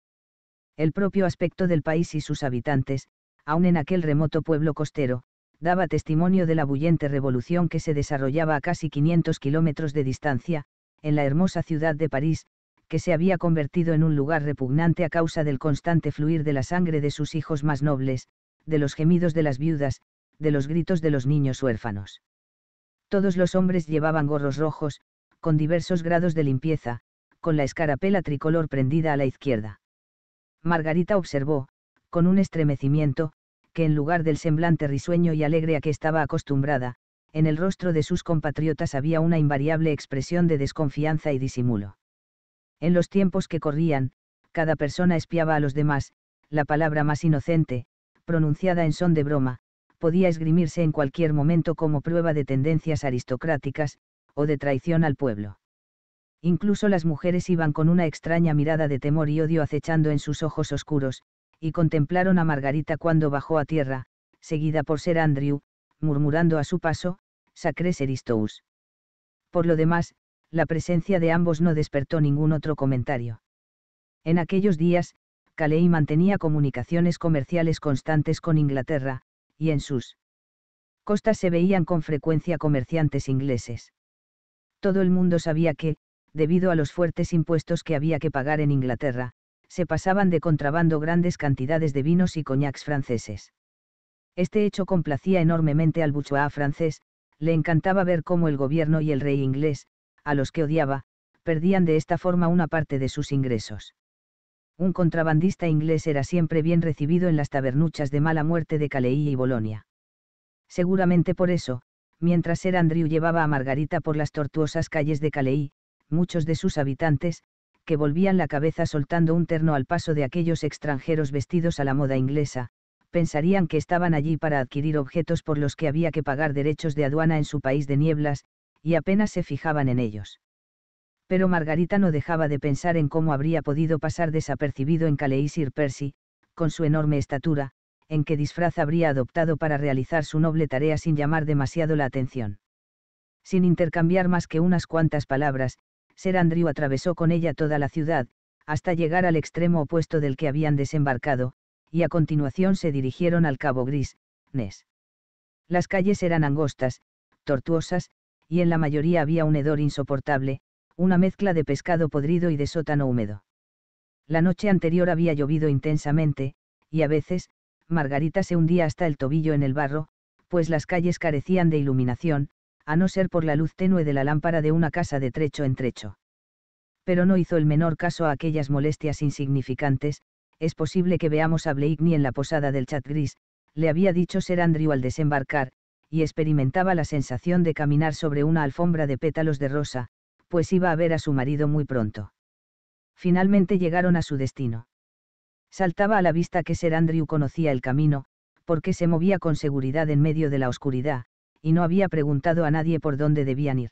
El propio aspecto del país y sus habitantes, aun en aquel remoto pueblo costero, daba testimonio de la bullente revolución que se desarrollaba a casi 500 kilómetros de distancia, en la hermosa ciudad de París, que se había convertido en un lugar repugnante a causa del constante fluir de la sangre de sus hijos más nobles, de los gemidos de las viudas, de los gritos de los niños huérfanos. Todos los hombres llevaban gorros rojos, con diversos grados de limpieza, con la escarapela tricolor prendida a la izquierda. Margarita observó, con un estremecimiento, que en lugar del semblante risueño y alegre a que estaba acostumbrada, en el rostro de sus compatriotas había una invariable expresión de desconfianza y disimulo. En los tiempos que corrían, cada persona espiaba a los demás, la palabra más inocente, pronunciada en son de broma, podía esgrimirse en cualquier momento como prueba de tendencias aristocráticas, o de traición al pueblo. Incluso las mujeres iban con una extraña mirada de temor y odio acechando en sus ojos oscuros, y contemplaron a Margarita cuando bajó a tierra, seguida por Sir Andrew, murmurando a su paso, Sacres Eristous. Por lo demás, la presencia de ambos no despertó ningún otro comentario. En aquellos días, Calais mantenía comunicaciones comerciales constantes con Inglaterra, y en sus costas se veían con frecuencia comerciantes ingleses. Todo el mundo sabía que, debido a los fuertes impuestos que había que pagar en Inglaterra, se pasaban de contrabando grandes cantidades de vinos y coñacs franceses. Este hecho complacía enormemente al Bouchois francés, le encantaba ver cómo el gobierno y el rey inglés, a los que odiaba, perdían de esta forma una parte de sus ingresos. Un contrabandista inglés era siempre bien recibido en las tabernuchas de mala muerte de Calais y Bolonia. Seguramente por eso, mientras Ser Andrew llevaba a Margarita por las tortuosas calles de Calais, muchos de sus habitantes, que volvían la cabeza soltando un terno al paso de aquellos extranjeros vestidos a la moda inglesa, pensarían que estaban allí para adquirir objetos por los que había que pagar derechos de aduana en su país de nieblas, y apenas se fijaban en ellos. Pero Margarita no dejaba de pensar en cómo habría podido pasar desapercibido en Calais Percy, con su enorme estatura, en qué disfraz habría adoptado para realizar su noble tarea sin llamar demasiado la atención. Sin intercambiar más que unas cuantas palabras, ser Andrew atravesó con ella toda la ciudad, hasta llegar al extremo opuesto del que habían desembarcado, y a continuación se dirigieron al Cabo Gris, Nes. Las calles eran angostas, tortuosas, y en la mayoría había un hedor insoportable, una mezcla de pescado podrido y de sótano húmedo. La noche anterior había llovido intensamente, y a veces, Margarita se hundía hasta el tobillo en el barro, pues las calles carecían de iluminación, a no ser por la luz tenue de la lámpara de una casa de trecho en trecho. Pero no hizo el menor caso a aquellas molestias insignificantes, es posible que veamos a Blakeney en la posada del chat gris, le había dicho ser Andrew al desembarcar, y experimentaba la sensación de caminar sobre una alfombra de pétalos de rosa, pues iba a ver a su marido muy pronto. Finalmente llegaron a su destino. Saltaba a la vista que Ser Andrew conocía el camino, porque se movía con seguridad en medio de la oscuridad, y no había preguntado a nadie por dónde debían ir.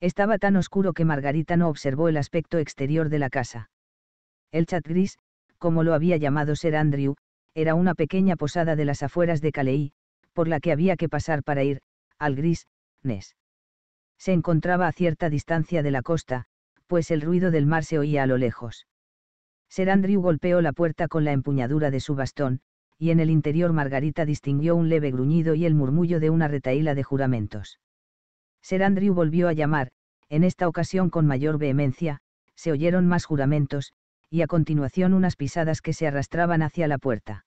Estaba tan oscuro que Margarita no observó el aspecto exterior de la casa. El chat gris, como lo había llamado Ser Andrew, era una pequeña posada de las afueras de Caleí, por la que había que pasar para ir, al gris, Nes. Se encontraba a cierta distancia de la costa, pues el ruido del mar se oía a lo lejos. Ser Andrew golpeó la puerta con la empuñadura de su bastón, y en el interior Margarita distinguió un leve gruñido y el murmullo de una retaíla de juramentos. Ser Andrew volvió a llamar, en esta ocasión con mayor vehemencia, se oyeron más juramentos, y a continuación unas pisadas que se arrastraban hacia la puerta.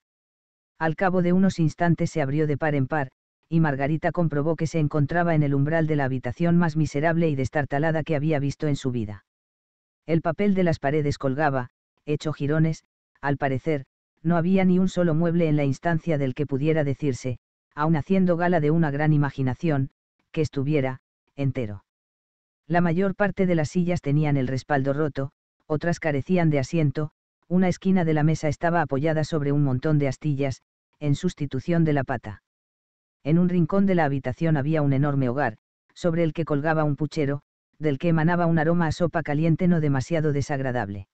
Al cabo de unos instantes se abrió de par en par, y Margarita comprobó que se encontraba en el umbral de la habitación más miserable y destartalada que había visto en su vida. El papel de las paredes colgaba, hecho jirones, al parecer, no había ni un solo mueble en la instancia del que pudiera decirse, aun haciendo gala de una gran imaginación, que estuviera, entero. La mayor parte de las sillas tenían el respaldo roto, otras carecían de asiento, una esquina de la mesa estaba apoyada sobre un montón de astillas, en sustitución de la pata. En un rincón de la habitación había un enorme hogar, sobre el que colgaba un puchero, del que emanaba un aroma a sopa caliente no demasiado desagradable.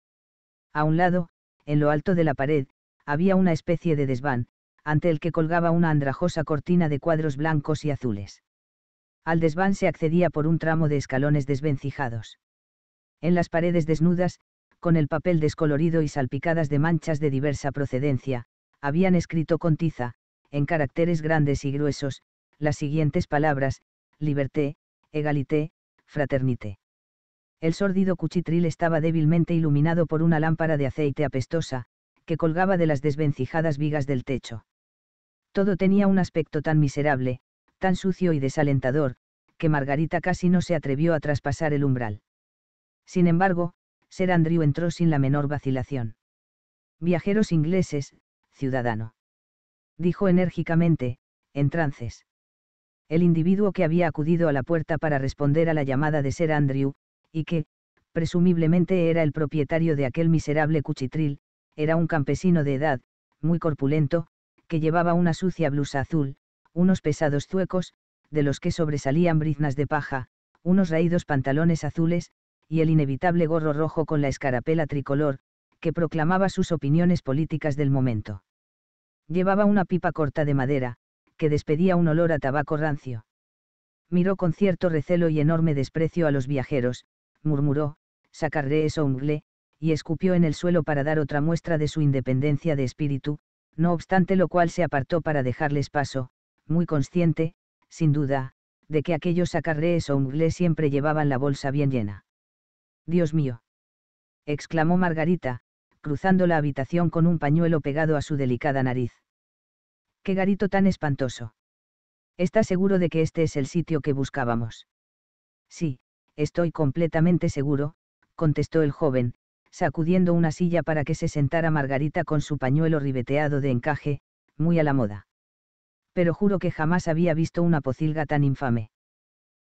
A un lado, en lo alto de la pared, había una especie de desván, ante el que colgaba una andrajosa cortina de cuadros blancos y azules. Al desván se accedía por un tramo de escalones desvencijados. En las paredes desnudas, con el papel descolorido y salpicadas de manchas de diversa procedencia, habían escrito con tiza, en caracteres grandes y gruesos, las siguientes palabras, liberté, egalité, fraternité. El sórdido cuchitril estaba débilmente iluminado por una lámpara de aceite apestosa, que colgaba de las desvencijadas vigas del techo. Todo tenía un aspecto tan miserable, tan sucio y desalentador, que Margarita casi no se atrevió a traspasar el umbral. Sin embargo, Ser Andrew entró sin la menor vacilación. Viajeros ingleses, ciudadano. Dijo enérgicamente, en trances. El individuo que había acudido a la puerta para responder a la llamada de Ser Andrew, y que, presumiblemente era el propietario de aquel miserable cuchitril, era un campesino de edad, muy corpulento, que llevaba una sucia blusa azul, unos pesados zuecos, de los que sobresalían briznas de paja, unos raídos pantalones azules, y el inevitable gorro rojo con la escarapela tricolor, que proclamaba sus opiniones políticas del momento. Llevaba una pipa corta de madera, que despedía un olor a tabaco rancio. Miró con cierto recelo y enorme desprecio a los viajeros, murmuró, «Sacaré eso ungle, y escupió en el suelo para dar otra muestra de su independencia de espíritu, no obstante lo cual se apartó para dejarles paso, muy consciente, sin duda, de que aquellos acarrees o siempre llevaban la bolsa bien llena. Dios mío. exclamó Margarita, cruzando la habitación con un pañuelo pegado a su delicada nariz. ¡Qué garito tan espantoso! ¿Está seguro de que este es el sitio que buscábamos? Sí, estoy completamente seguro, contestó el joven, sacudiendo una silla para que se sentara Margarita con su pañuelo ribeteado de encaje, muy a la moda. Pero juro que jamás había visto una pocilga tan infame.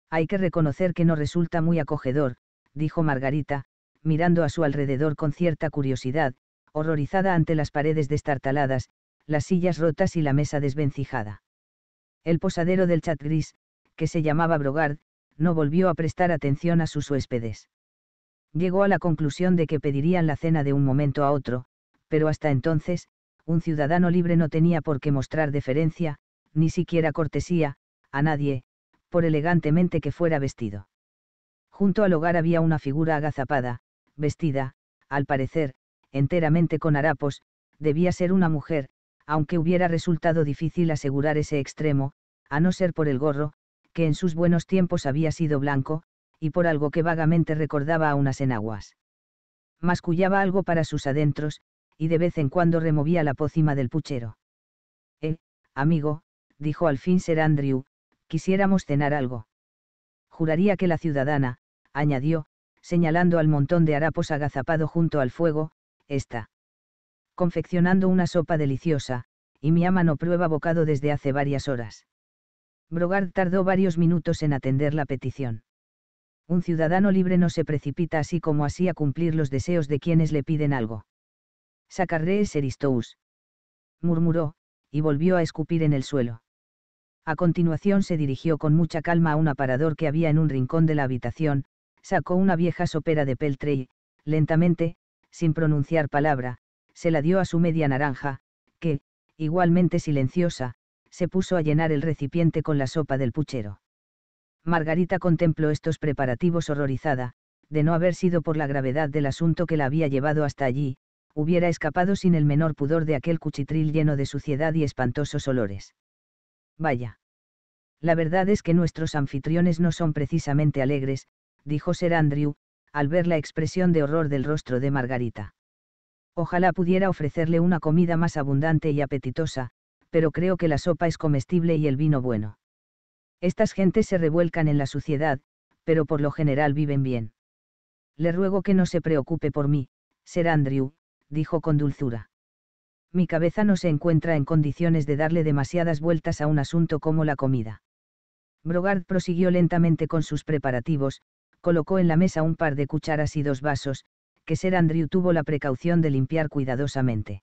Hay que reconocer que no resulta muy acogedor, dijo Margarita, mirando a su alrededor con cierta curiosidad, horrorizada ante las paredes destartaladas, las sillas rotas y la mesa desvencijada. El posadero del chat gris, que se llamaba Brogard, no volvió a prestar atención a sus huéspedes. Llegó a la conclusión de que pedirían la cena de un momento a otro, pero hasta entonces, un ciudadano libre no tenía por qué mostrar deferencia, ni siquiera cortesía, a nadie, por elegantemente que fuera vestido. Junto al hogar había una figura agazapada, vestida, al parecer, enteramente con harapos, debía ser una mujer, aunque hubiera resultado difícil asegurar ese extremo, a no ser por el gorro, que en sus buenos tiempos había sido blanco, y por algo que vagamente recordaba a unas enaguas. Mascullaba algo para sus adentros, y de vez en cuando removía la pócima del puchero. Eh, amigo, dijo al fin Sir Andrew, quisiéramos cenar algo. Juraría que la ciudadana, añadió, señalando al montón de harapos agazapado junto al fuego, está confeccionando una sopa deliciosa, y mi ama no prueba bocado desde hace varias horas. Brogard tardó varios minutos en atender la petición un ciudadano libre no se precipita así como así a cumplir los deseos de quienes le piden algo. Sacarrees Eristous. Murmuró, y volvió a escupir en el suelo. A continuación se dirigió con mucha calma a un aparador que había en un rincón de la habitación, sacó una vieja sopera de peltre y, lentamente, sin pronunciar palabra, se la dio a su media naranja, que, igualmente silenciosa, se puso a llenar el recipiente con la sopa del puchero. Margarita contempló estos preparativos horrorizada, de no haber sido por la gravedad del asunto que la había llevado hasta allí, hubiera escapado sin el menor pudor de aquel cuchitril lleno de suciedad y espantosos olores. Vaya. La verdad es que nuestros anfitriones no son precisamente alegres, dijo Sir Andrew, al ver la expresión de horror del rostro de Margarita. Ojalá pudiera ofrecerle una comida más abundante y apetitosa, pero creo que la sopa es comestible y el vino bueno. Estas gentes se revuelcan en la suciedad, pero por lo general viven bien. Le ruego que no se preocupe por mí, ser Andrew, dijo con dulzura. Mi cabeza no se encuentra en condiciones de darle demasiadas vueltas a un asunto como la comida. Brogard prosiguió lentamente con sus preparativos, colocó en la mesa un par de cucharas y dos vasos, que ser Andrew tuvo la precaución de limpiar cuidadosamente.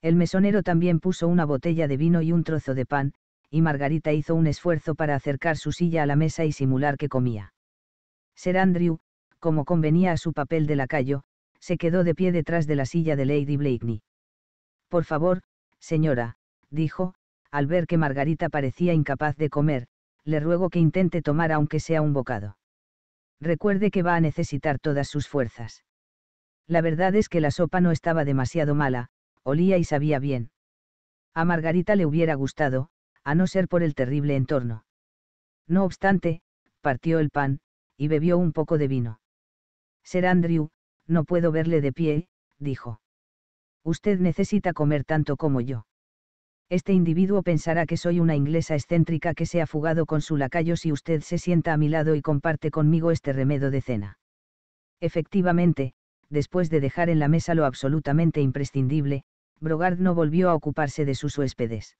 El mesonero también puso una botella de vino y un trozo de pan, y Margarita hizo un esfuerzo para acercar su silla a la mesa y simular que comía. Sir Andrew, como convenía a su papel de lacayo, se quedó de pie detrás de la silla de Lady Blakeney. Por favor, señora, dijo, al ver que Margarita parecía incapaz de comer, le ruego que intente tomar aunque sea un bocado. Recuerde que va a necesitar todas sus fuerzas. La verdad es que la sopa no estaba demasiado mala, olía y sabía bien. A Margarita le hubiera gustado, a no ser por el terrible entorno. No obstante, partió el pan, y bebió un poco de vino. Ser Andrew, no puedo verle de pie, dijo. Usted necesita comer tanto como yo. Este individuo pensará que soy una inglesa excéntrica que se ha fugado con su lacayo si usted se sienta a mi lado y comparte conmigo este remedo de cena. Efectivamente, después de dejar en la mesa lo absolutamente imprescindible, Brogard no volvió a ocuparse de sus huéspedes.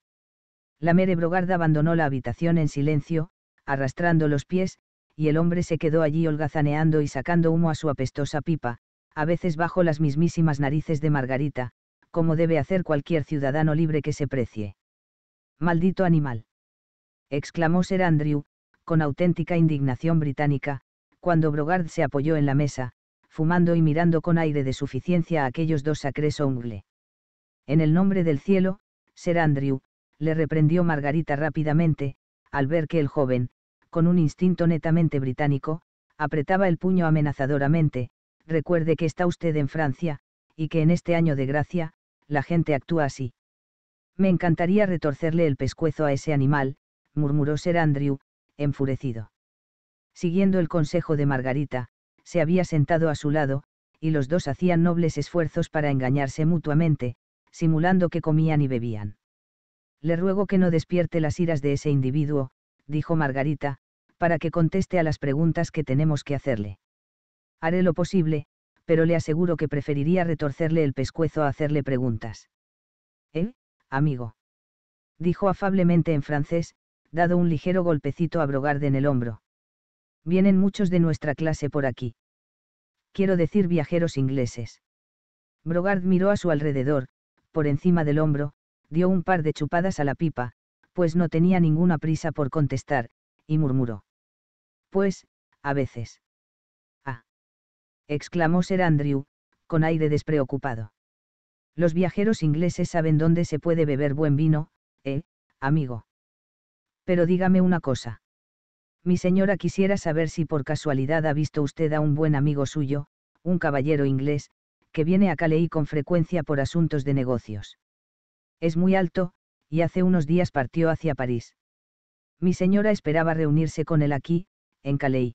La mere Brogard abandonó la habitación en silencio, arrastrando los pies, y el hombre se quedó allí holgazaneando y sacando humo a su apestosa pipa, a veces bajo las mismísimas narices de Margarita, como debe hacer cualquier ciudadano libre que se precie. Maldito animal. exclamó Sir Andrew, con auténtica indignación británica, cuando Brogard se apoyó en la mesa, fumando y mirando con aire de suficiencia a aquellos dos sacres ongle. En el nombre del cielo, Sir Andrew, le reprendió Margarita rápidamente, al ver que el joven, con un instinto netamente británico, apretaba el puño amenazadoramente, recuerde que está usted en Francia, y que en este año de gracia, la gente actúa así. Me encantaría retorcerle el pescuezo a ese animal, murmuró Sir Andrew, enfurecido. Siguiendo el consejo de Margarita, se había sentado a su lado, y los dos hacían nobles esfuerzos para engañarse mutuamente, simulando que comían y bebían. Le ruego que no despierte las iras de ese individuo, dijo Margarita, para que conteste a las preguntas que tenemos que hacerle. Haré lo posible, pero le aseguro que preferiría retorcerle el pescuezo a hacerle preguntas. ¿Eh, amigo? dijo afablemente en francés, dado un ligero golpecito a Brogard en el hombro. Vienen muchos de nuestra clase por aquí. Quiero decir viajeros ingleses. Brogard miró a su alrededor, por encima del hombro, dio un par de chupadas a la pipa, pues no tenía ninguna prisa por contestar, y murmuró. Pues, a veces. Ah. exclamó Sir Andrew, con aire despreocupado. Los viajeros ingleses saben dónde se puede beber buen vino, ¿eh, amigo? Pero dígame una cosa. Mi señora quisiera saber si por casualidad ha visto usted a un buen amigo suyo, un caballero inglés, que viene a Calais con frecuencia por asuntos de negocios. Es muy alto, y hace unos días partió hacia París. Mi señora esperaba reunirse con él aquí, en Calais.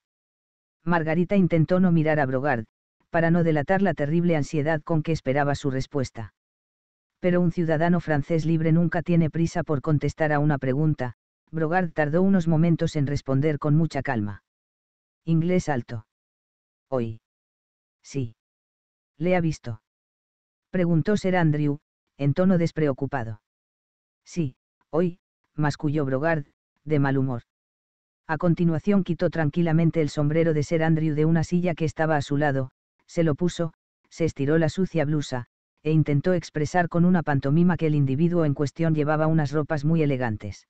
Margarita intentó no mirar a Brogard, para no delatar la terrible ansiedad con que esperaba su respuesta. Pero un ciudadano francés libre nunca tiene prisa por contestar a una pregunta, Brogard tardó unos momentos en responder con mucha calma. Inglés alto. Hoy. Sí. ¿Le ha visto? Preguntó Sir Andrew, en tono despreocupado. Sí, hoy, masculló Brogard, de mal humor. A continuación quitó tranquilamente el sombrero de ser Andrew de una silla que estaba a su lado, se lo puso, se estiró la sucia blusa, e intentó expresar con una pantomima que el individuo en cuestión llevaba unas ropas muy elegantes.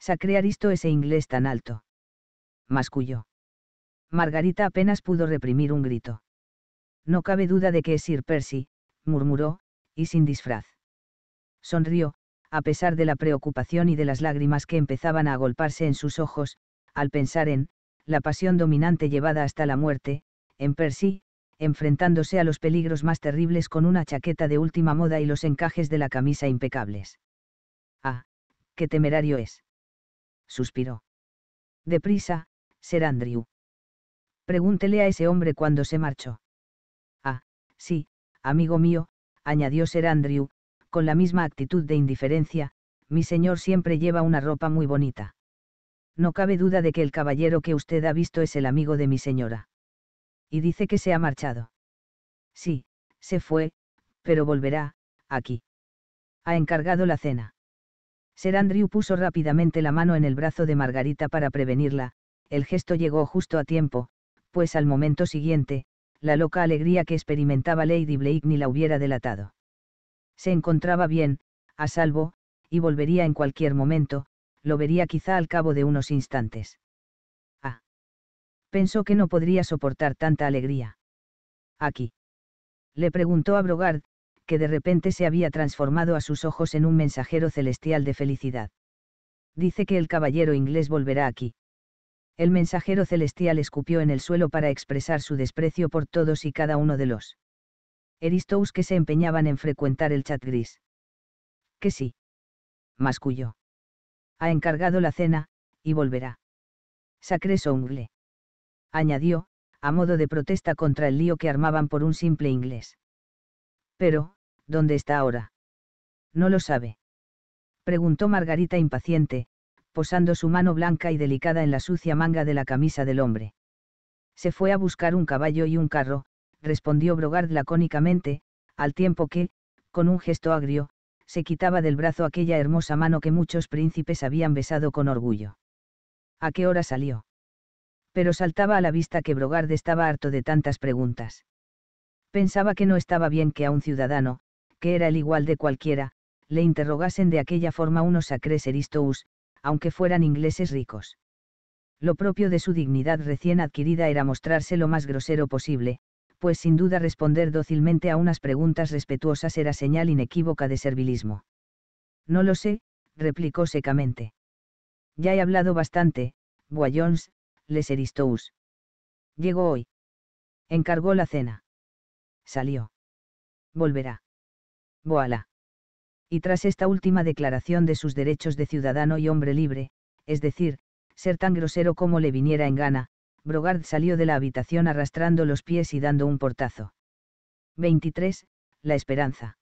«Sacrearisto ese inglés tan alto. Masculló. Margarita apenas pudo reprimir un grito. No cabe duda de que es Sir Percy, murmuró, y sin disfraz. Sonrió, a pesar de la preocupación y de las lágrimas que empezaban a agolparse en sus ojos, al pensar en, la pasión dominante llevada hasta la muerte, en Percy, enfrentándose a los peligros más terribles con una chaqueta de última moda y los encajes de la camisa impecables. Ah, qué temerario es. Suspiró. Deprisa, Ser Andrew. Pregúntele a ese hombre cuando se marchó. Ah, sí, amigo mío, añadió ser Andrew, con la misma actitud de indiferencia, mi señor siempre lleva una ropa muy bonita. No cabe duda de que el caballero que usted ha visto es el amigo de mi señora. Y dice que se ha marchado. Sí, se fue, pero volverá, aquí. Ha encargado la cena. ser Andrew puso rápidamente la mano en el brazo de Margarita para prevenirla, el gesto llegó justo a tiempo, pues al momento siguiente, la loca alegría que experimentaba Lady Blake ni la hubiera delatado. Se encontraba bien, a salvo, y volvería en cualquier momento, lo vería quizá al cabo de unos instantes. Ah. Pensó que no podría soportar tanta alegría. Aquí. Le preguntó a Brogard, que de repente se había transformado a sus ojos en un mensajero celestial de felicidad. Dice que el caballero inglés volverá aquí. El mensajero celestial escupió en el suelo para expresar su desprecio por todos y cada uno de los eristous que se empeñaban en frecuentar el chat gris. Que sí. Masculló. Ha encargado la cena, y volverá. Sacré songle. Añadió, a modo de protesta contra el lío que armaban por un simple inglés. Pero, ¿dónde está ahora? No lo sabe. Preguntó Margarita impaciente, posando su mano blanca y delicada en la sucia manga de la camisa del hombre. Se fue a buscar un caballo y un carro, respondió Brogard lacónicamente, al tiempo que, con un gesto agrio, se quitaba del brazo aquella hermosa mano que muchos príncipes habían besado con orgullo. ¿A qué hora salió? Pero saltaba a la vista que Brogard estaba harto de tantas preguntas. Pensaba que no estaba bien que a un ciudadano, que era el igual de cualquiera, le interrogasen de aquella forma unos sacres eristous, aunque fueran ingleses ricos. Lo propio de su dignidad recién adquirida era mostrarse lo más grosero posible, pues sin duda responder dócilmente a unas preguntas respetuosas era señal inequívoca de servilismo. No lo sé, replicó secamente. Ya he hablado bastante, Boyons, les eristous. Llegó hoy. Encargó la cena. Salió. Volverá. Boala y tras esta última declaración de sus derechos de ciudadano y hombre libre, es decir, ser tan grosero como le viniera en gana, Brogard salió de la habitación arrastrando los pies y dando un portazo. 23. La esperanza.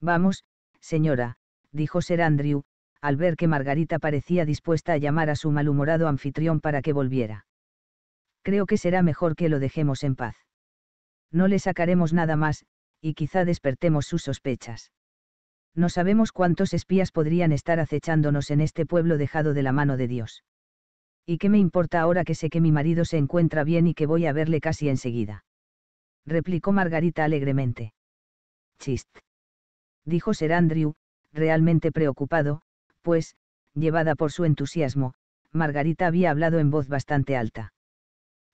Vamos, señora, dijo Sir Andrew, al ver que Margarita parecía dispuesta a llamar a su malhumorado anfitrión para que volviera. Creo que será mejor que lo dejemos en paz. No le sacaremos nada más, y quizá despertemos sus sospechas no sabemos cuántos espías podrían estar acechándonos en este pueblo dejado de la mano de Dios. ¿Y qué me importa ahora que sé que mi marido se encuentra bien y que voy a verle casi enseguida? replicó Margarita alegremente. Chist. dijo Sir Andrew, realmente preocupado, pues, llevada por su entusiasmo, Margarita había hablado en voz bastante alta.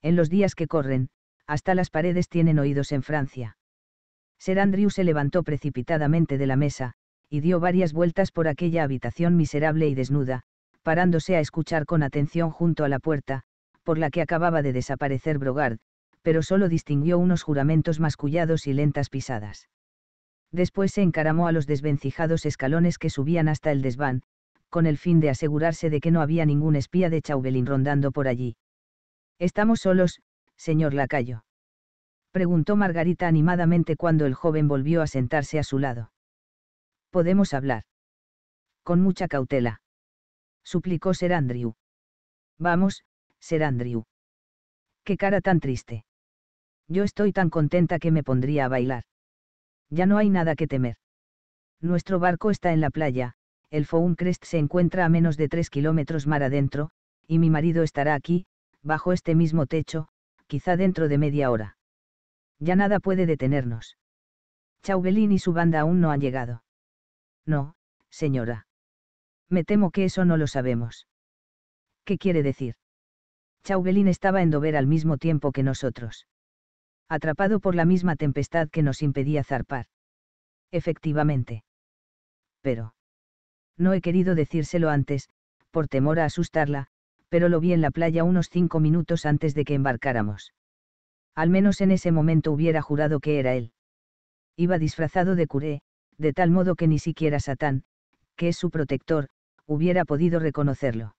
En los días que corren, hasta las paredes tienen oídos en Francia. Sir Andrew se levantó precipitadamente de la mesa, y dio varias vueltas por aquella habitación miserable y desnuda, parándose a escuchar con atención junto a la puerta, por la que acababa de desaparecer Brogard, pero solo distinguió unos juramentos mascullados y lentas pisadas. Después se encaramó a los desvencijados escalones que subían hasta el desván, con el fin de asegurarse de que no había ningún espía de Chauvelin rondando por allí. Estamos solos, señor Lacayo. Preguntó Margarita animadamente cuando el joven volvió a sentarse a su lado. Podemos hablar. Con mucha cautela. Suplicó ser Andrew. Vamos, Ser Andrew. Qué cara tan triste. Yo estoy tan contenta que me pondría a bailar. Ya no hay nada que temer. Nuestro barco está en la playa, el Founcrest se encuentra a menos de tres kilómetros mar adentro, y mi marido estará aquí, bajo este mismo techo, quizá dentro de media hora. Ya nada puede detenernos. Chauvelin y su banda aún no han llegado. No, señora. Me temo que eso no lo sabemos. ¿Qué quiere decir? Chauvelin estaba en Dover al mismo tiempo que nosotros. Atrapado por la misma tempestad que nos impedía zarpar. Efectivamente. Pero. No he querido decírselo antes, por temor a asustarla, pero lo vi en la playa unos cinco minutos antes de que embarcáramos. Al menos en ese momento hubiera jurado que era él. Iba disfrazado de curé, de tal modo que ni siquiera Satán, que es su protector, hubiera podido reconocerlo.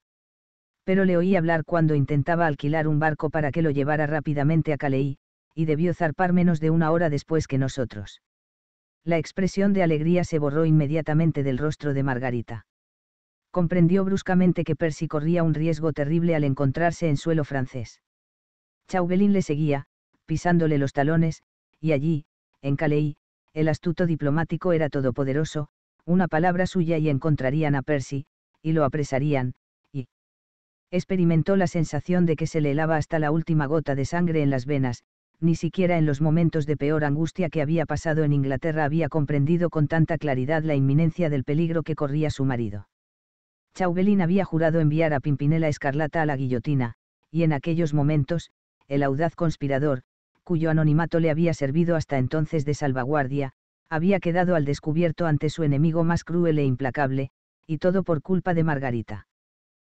Pero le oí hablar cuando intentaba alquilar un barco para que lo llevara rápidamente a Calais, y debió zarpar menos de una hora después que nosotros. La expresión de alegría se borró inmediatamente del rostro de Margarita. Comprendió bruscamente que Percy corría un riesgo terrible al encontrarse en suelo francés. Chauvelin le seguía, pisándole los talones, y allí, en Calais, el astuto diplomático era todopoderoso, una palabra suya y encontrarían a Percy, y lo apresarían, y experimentó la sensación de que se le helaba hasta la última gota de sangre en las venas, ni siquiera en los momentos de peor angustia que había pasado en Inglaterra había comprendido con tanta claridad la inminencia del peligro que corría su marido. Chauvelin había jurado enviar a Pimpinela Escarlata a la guillotina, y en aquellos momentos, el audaz conspirador, cuyo anonimato le había servido hasta entonces de salvaguardia, había quedado al descubierto ante su enemigo más cruel e implacable, y todo por culpa de Margarita.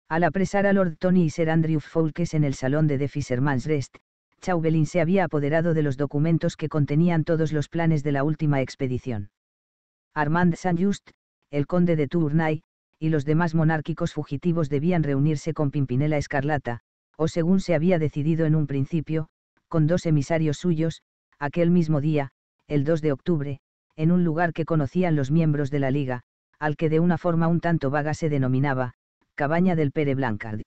Al apresar a Lord Tony y Sir Andrew Foulkes en el salón de The Fisherman's Rest, Chauvelin se había apoderado de los documentos que contenían todos los planes de la última expedición. Armand Saint-Just, el conde de Tournai, y los demás monárquicos fugitivos debían reunirse con Pimpinela Escarlata, o según se había decidido en un principio, con dos emisarios suyos, aquel mismo día, el 2 de octubre, en un lugar que conocían los miembros de la Liga, al que de una forma un tanto vaga se denominaba, Cabaña del Pere Blancard.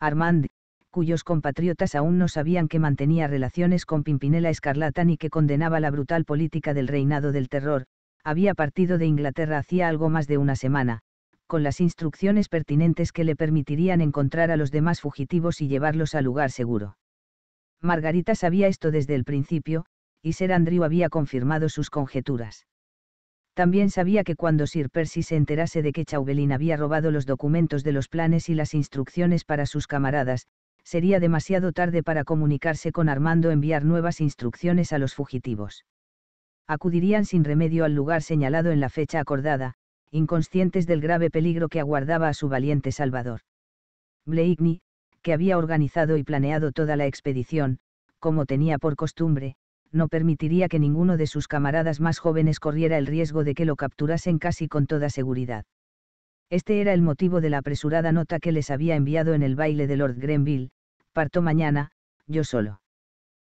Armand, cuyos compatriotas aún no sabían que mantenía relaciones con Pimpinela Escarlata ni que condenaba la brutal política del reinado del terror, había partido de Inglaterra hacía algo más de una semana, con las instrucciones pertinentes que le permitirían encontrar a los demás fugitivos y llevarlos a lugar seguro. Margarita sabía esto desde el principio, y Sir Andrew había confirmado sus conjeturas. También sabía que cuando Sir Percy se enterase de que Chauvelin había robado los documentos de los planes y las instrucciones para sus camaradas, sería demasiado tarde para comunicarse con Armando enviar nuevas instrucciones a los fugitivos. Acudirían sin remedio al lugar señalado en la fecha acordada, inconscientes del grave peligro que aguardaba a su valiente Salvador. Blakeney, que había organizado y planeado toda la expedición, como tenía por costumbre, no permitiría que ninguno de sus camaradas más jóvenes corriera el riesgo de que lo capturasen casi con toda seguridad. Este era el motivo de la apresurada nota que les había enviado en el baile de Lord Grenville, parto mañana, yo solo.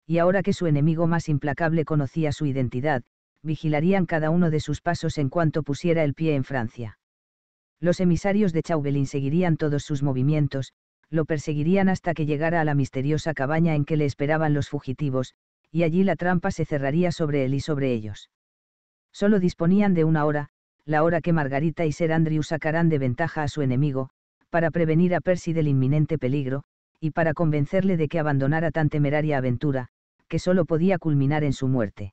Y ahora que su enemigo más implacable conocía su identidad, vigilarían cada uno de sus pasos en cuanto pusiera el pie en Francia. Los emisarios de Chauvelin seguirían todos sus movimientos, lo perseguirían hasta que llegara a la misteriosa cabaña en que le esperaban los fugitivos, y allí la trampa se cerraría sobre él y sobre ellos. Solo disponían de una hora, la hora que Margarita y Ser Andrew sacarán de ventaja a su enemigo, para prevenir a Percy del inminente peligro, y para convencerle de que abandonara tan temeraria aventura, que solo podía culminar en su muerte.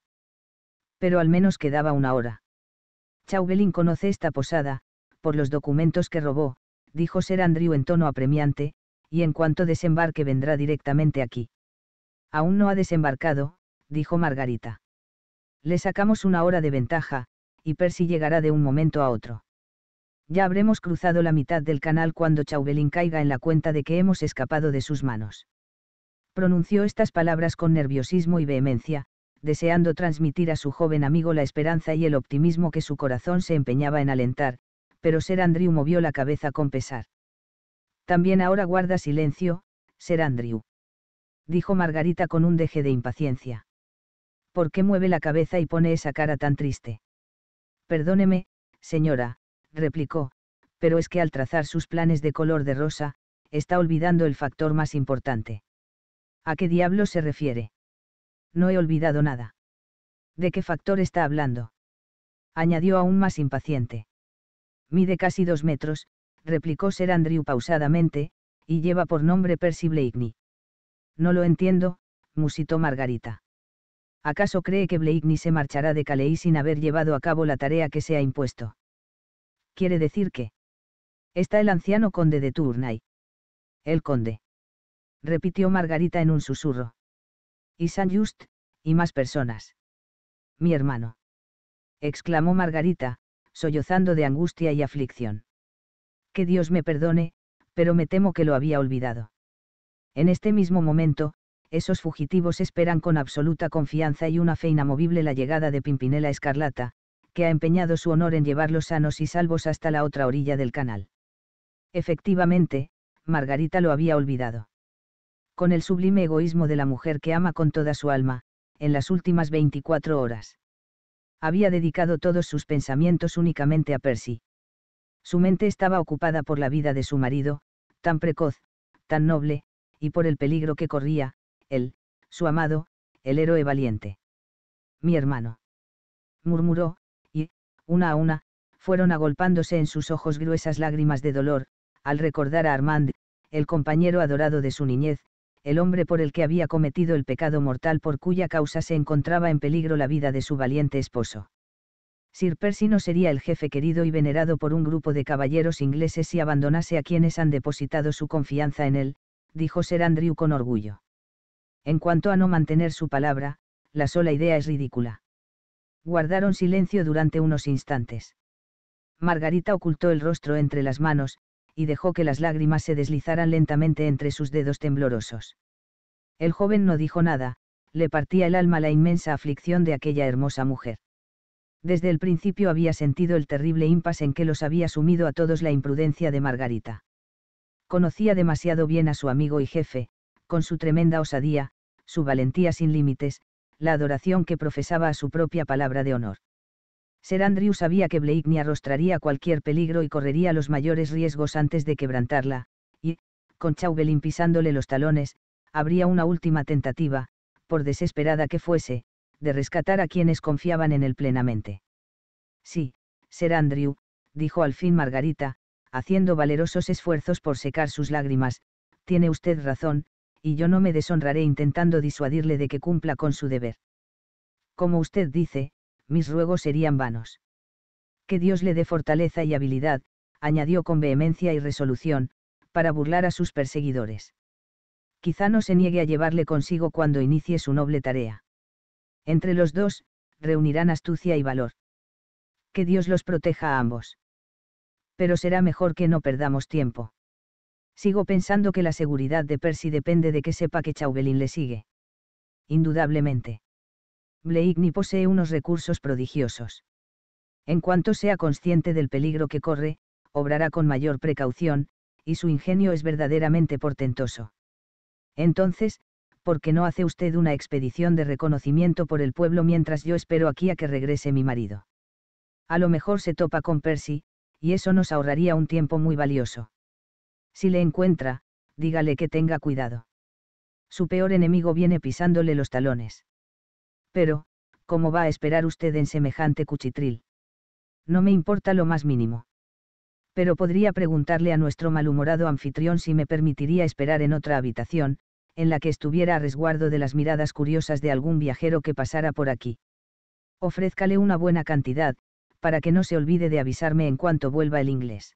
Pero al menos quedaba una hora. Chauvelin conoce esta posada, por los documentos que robó, dijo Ser Andrew en tono apremiante, y en cuanto desembarque vendrá directamente aquí. Aún no ha desembarcado, dijo Margarita. Le sacamos una hora de ventaja, y Percy llegará de un momento a otro. Ya habremos cruzado la mitad del canal cuando Chauvelin caiga en la cuenta de que hemos escapado de sus manos. Pronunció estas palabras con nerviosismo y vehemencia, deseando transmitir a su joven amigo la esperanza y el optimismo que su corazón se empeñaba en alentar, pero Ser Andrew movió la cabeza con pesar. También ahora guarda silencio, ser Andrew. Dijo Margarita con un deje de impaciencia. ¿Por qué mueve la cabeza y pone esa cara tan triste? Perdóneme, señora, replicó, pero es que al trazar sus planes de color de rosa, está olvidando el factor más importante. ¿A qué diablo se refiere? No he olvidado nada. ¿De qué factor está hablando? añadió aún más impaciente. Mide casi dos metros, replicó Sir Andrew pausadamente, y lleva por nombre Percy Blakeney. No lo entiendo, musitó Margarita. ¿Acaso cree que Blakeney se marchará de Calais sin haber llevado a cabo la tarea que se ha impuesto? Quiere decir que. Está el anciano conde de Tournai. El conde. Repitió Margarita en un susurro. Y Saint Just, y más personas. Mi hermano. Exclamó Margarita, sollozando de angustia y aflicción que Dios me perdone, pero me temo que lo había olvidado. En este mismo momento, esos fugitivos esperan con absoluta confianza y una fe inamovible la llegada de Pimpinela Escarlata, que ha empeñado su honor en llevarlos sanos y salvos hasta la otra orilla del canal. Efectivamente, Margarita lo había olvidado. Con el sublime egoísmo de la mujer que ama con toda su alma, en las últimas 24 horas. Había dedicado todos sus pensamientos únicamente a Percy. Su mente estaba ocupada por la vida de su marido, tan precoz, tan noble, y por el peligro que corría, él, su amado, el héroe valiente. Mi hermano. murmuró, y, una a una, fueron agolpándose en sus ojos gruesas lágrimas de dolor, al recordar a Armand, el compañero adorado de su niñez, el hombre por el que había cometido el pecado mortal por cuya causa se encontraba en peligro la vida de su valiente esposo. Sir Percy no sería el jefe querido y venerado por un grupo de caballeros ingleses si abandonase a quienes han depositado su confianza en él, dijo Sir Andrew con orgullo. En cuanto a no mantener su palabra, la sola idea es ridícula. Guardaron silencio durante unos instantes. Margarita ocultó el rostro entre las manos, y dejó que las lágrimas se deslizaran lentamente entre sus dedos temblorosos. El joven no dijo nada, le partía el alma la inmensa aflicción de aquella hermosa mujer desde el principio había sentido el terrible impas en que los había sumido a todos la imprudencia de Margarita. Conocía demasiado bien a su amigo y jefe, con su tremenda osadía, su valentía sin límites, la adoración que profesaba a su propia palabra de honor. Ser Andrew sabía que Blake ni arrostraría cualquier peligro y correría los mayores riesgos antes de quebrantarla, y, con Chauvelin pisándole los talones, habría una última tentativa, por desesperada que fuese, de rescatar a quienes confiaban en él plenamente. Sí, ser Andrew, dijo al fin Margarita, haciendo valerosos esfuerzos por secar sus lágrimas, tiene usted razón, y yo no me deshonraré intentando disuadirle de que cumpla con su deber. Como usted dice, mis ruegos serían vanos. Que Dios le dé fortaleza y habilidad, añadió con vehemencia y resolución, para burlar a sus perseguidores. Quizá no se niegue a llevarle consigo cuando inicie su noble tarea. Entre los dos, reunirán astucia y valor. Que Dios los proteja a ambos. Pero será mejor que no perdamos tiempo. Sigo pensando que la seguridad de Percy depende de que sepa que Chauvelin le sigue. Indudablemente. ni posee unos recursos prodigiosos. En cuanto sea consciente del peligro que corre, obrará con mayor precaución, y su ingenio es verdaderamente portentoso. Entonces, porque no hace usted una expedición de reconocimiento por el pueblo mientras yo espero aquí a que regrese mi marido? A lo mejor se topa con Percy, y eso nos ahorraría un tiempo muy valioso. Si le encuentra, dígale que tenga cuidado. Su peor enemigo viene pisándole los talones. Pero, ¿cómo va a esperar usted en semejante cuchitril? No me importa lo más mínimo. Pero podría preguntarle a nuestro malhumorado anfitrión si me permitiría esperar en otra habitación, en la que estuviera a resguardo de las miradas curiosas de algún viajero que pasara por aquí. Ofrézcale una buena cantidad, para que no se olvide de avisarme en cuanto vuelva el inglés.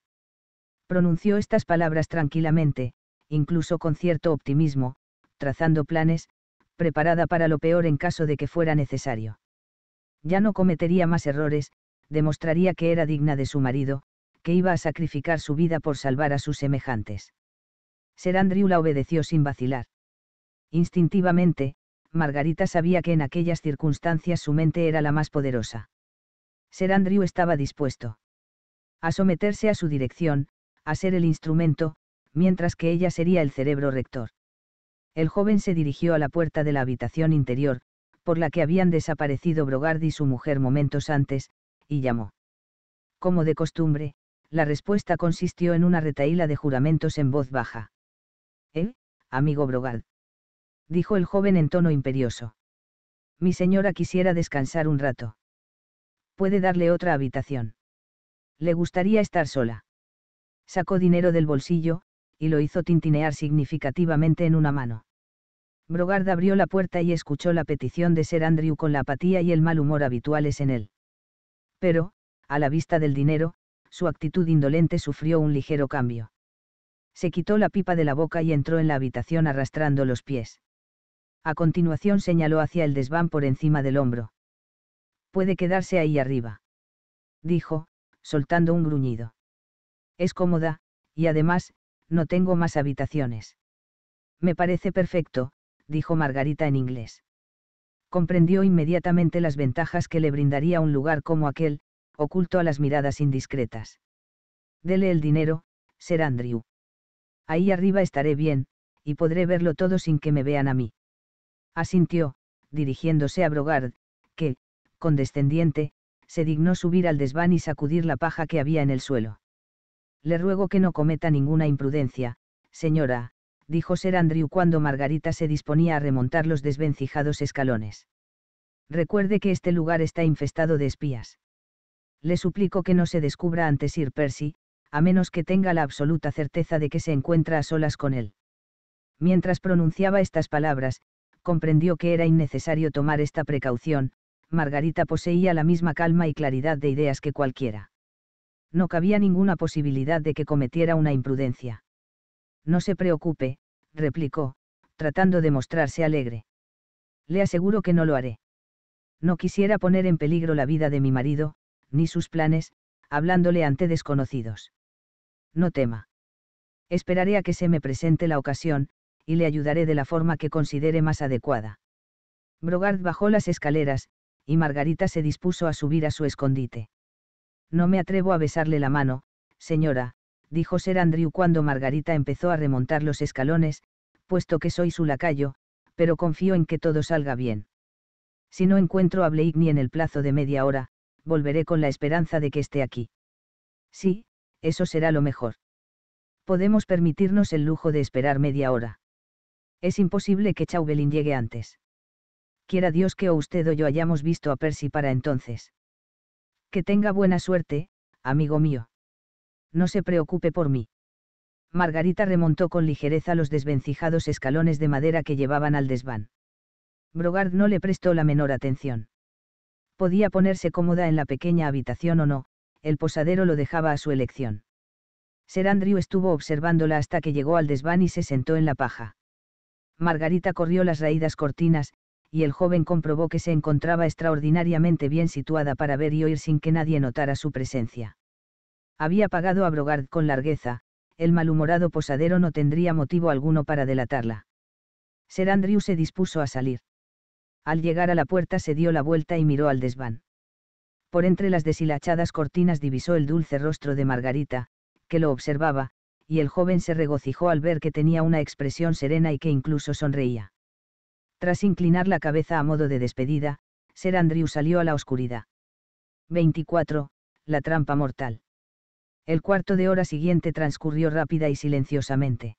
Pronunció estas palabras tranquilamente, incluso con cierto optimismo, trazando planes, preparada para lo peor en caso de que fuera necesario. Ya no cometería más errores, demostraría que era digna de su marido, que iba a sacrificar su vida por salvar a sus semejantes. Ser la obedeció sin vacilar. Instintivamente, Margarita sabía que en aquellas circunstancias su mente era la más poderosa. Ser Andrew estaba dispuesto a someterse a su dirección, a ser el instrumento, mientras que ella sería el cerebro rector. El joven se dirigió a la puerta de la habitación interior, por la que habían desaparecido Brogard y su mujer momentos antes, y llamó. Como de costumbre, la respuesta consistió en una retaíla de juramentos en voz baja. ¿Eh, amigo Brogard? dijo el joven en tono imperioso. Mi señora quisiera descansar un rato. Puede darle otra habitación. Le gustaría estar sola. Sacó dinero del bolsillo, y lo hizo tintinear significativamente en una mano. Brogard abrió la puerta y escuchó la petición de ser Andrew con la apatía y el mal humor habituales en él. Pero, a la vista del dinero, su actitud indolente sufrió un ligero cambio. Se quitó la pipa de la boca y entró en la habitación arrastrando los pies a continuación señaló hacia el desván por encima del hombro. Puede quedarse ahí arriba. Dijo, soltando un gruñido. Es cómoda, y además, no tengo más habitaciones. Me parece perfecto, dijo Margarita en inglés. Comprendió inmediatamente las ventajas que le brindaría un lugar como aquel, oculto a las miradas indiscretas. Dele el dinero, ser Andrew. Ahí arriba estaré bien, y podré verlo todo sin que me vean a mí asintió, dirigiéndose a Brogard, que, condescendiente, se dignó subir al desván y sacudir la paja que había en el suelo. Le ruego que no cometa ninguna imprudencia, señora, dijo Sir Andrew cuando Margarita se disponía a remontar los desvencijados escalones. Recuerde que este lugar está infestado de espías. Le suplico que no se descubra ante Sir Percy, a menos que tenga la absoluta certeza de que se encuentra a solas con él. Mientras pronunciaba estas palabras, comprendió que era innecesario tomar esta precaución, Margarita poseía la misma calma y claridad de ideas que cualquiera. No cabía ninguna posibilidad de que cometiera una imprudencia. No se preocupe, replicó, tratando de mostrarse alegre. Le aseguro que no lo haré. No quisiera poner en peligro la vida de mi marido, ni sus planes, hablándole ante desconocidos. No tema. Esperaré a que se me presente la ocasión, y le ayudaré de la forma que considere más adecuada. Brogard bajó las escaleras, y Margarita se dispuso a subir a su escondite. No me atrevo a besarle la mano, señora, dijo Sir Andrew cuando Margarita empezó a remontar los escalones, puesto que soy su lacayo, pero confío en que todo salga bien. Si no encuentro a Blake ni en el plazo de media hora, volveré con la esperanza de que esté aquí. Sí, eso será lo mejor. Podemos permitirnos el lujo de esperar media hora. Es imposible que Chauvelin llegue antes. Quiera Dios que o usted o yo hayamos visto a Percy para entonces. Que tenga buena suerte, amigo mío. No se preocupe por mí. Margarita remontó con ligereza los desvencijados escalones de madera que llevaban al desván. Brogard no le prestó la menor atención. Podía ponerse cómoda en la pequeña habitación o no, el posadero lo dejaba a su elección. Ser Andrew estuvo observándola hasta que llegó al desván y se sentó en la paja. Margarita corrió las raídas cortinas, y el joven comprobó que se encontraba extraordinariamente bien situada para ver y oír sin que nadie notara su presencia. Había pagado a Brogard con largueza, el malhumorado posadero no tendría motivo alguno para delatarla. Ser Andrew se dispuso a salir. Al llegar a la puerta se dio la vuelta y miró al desván. Por entre las deshilachadas cortinas divisó el dulce rostro de Margarita, que lo observaba, y el joven se regocijó al ver que tenía una expresión serena y que incluso sonreía. Tras inclinar la cabeza a modo de despedida, Ser Andrew salió a la oscuridad. 24. La trampa mortal. El cuarto de hora siguiente transcurrió rápida y silenciosamente.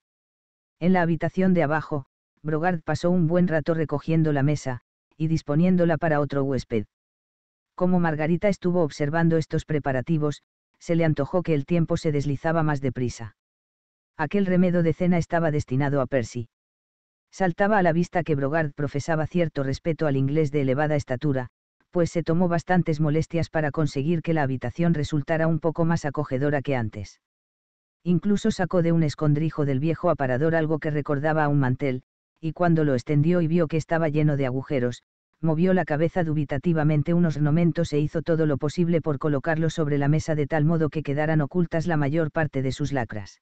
En la habitación de abajo, Brogard pasó un buen rato recogiendo la mesa, y disponiéndola para otro huésped. Como Margarita estuvo observando estos preparativos, se le antojó que el tiempo se deslizaba más deprisa aquel remedo de cena estaba destinado a Percy. Saltaba a la vista que Brogard profesaba cierto respeto al inglés de elevada estatura, pues se tomó bastantes molestias para conseguir que la habitación resultara un poco más acogedora que antes. Incluso sacó de un escondrijo del viejo aparador algo que recordaba a un mantel, y cuando lo extendió y vio que estaba lleno de agujeros, movió la cabeza dubitativamente unos momentos e hizo todo lo posible por colocarlo sobre la mesa de tal modo que quedaran ocultas la mayor parte de sus lacras.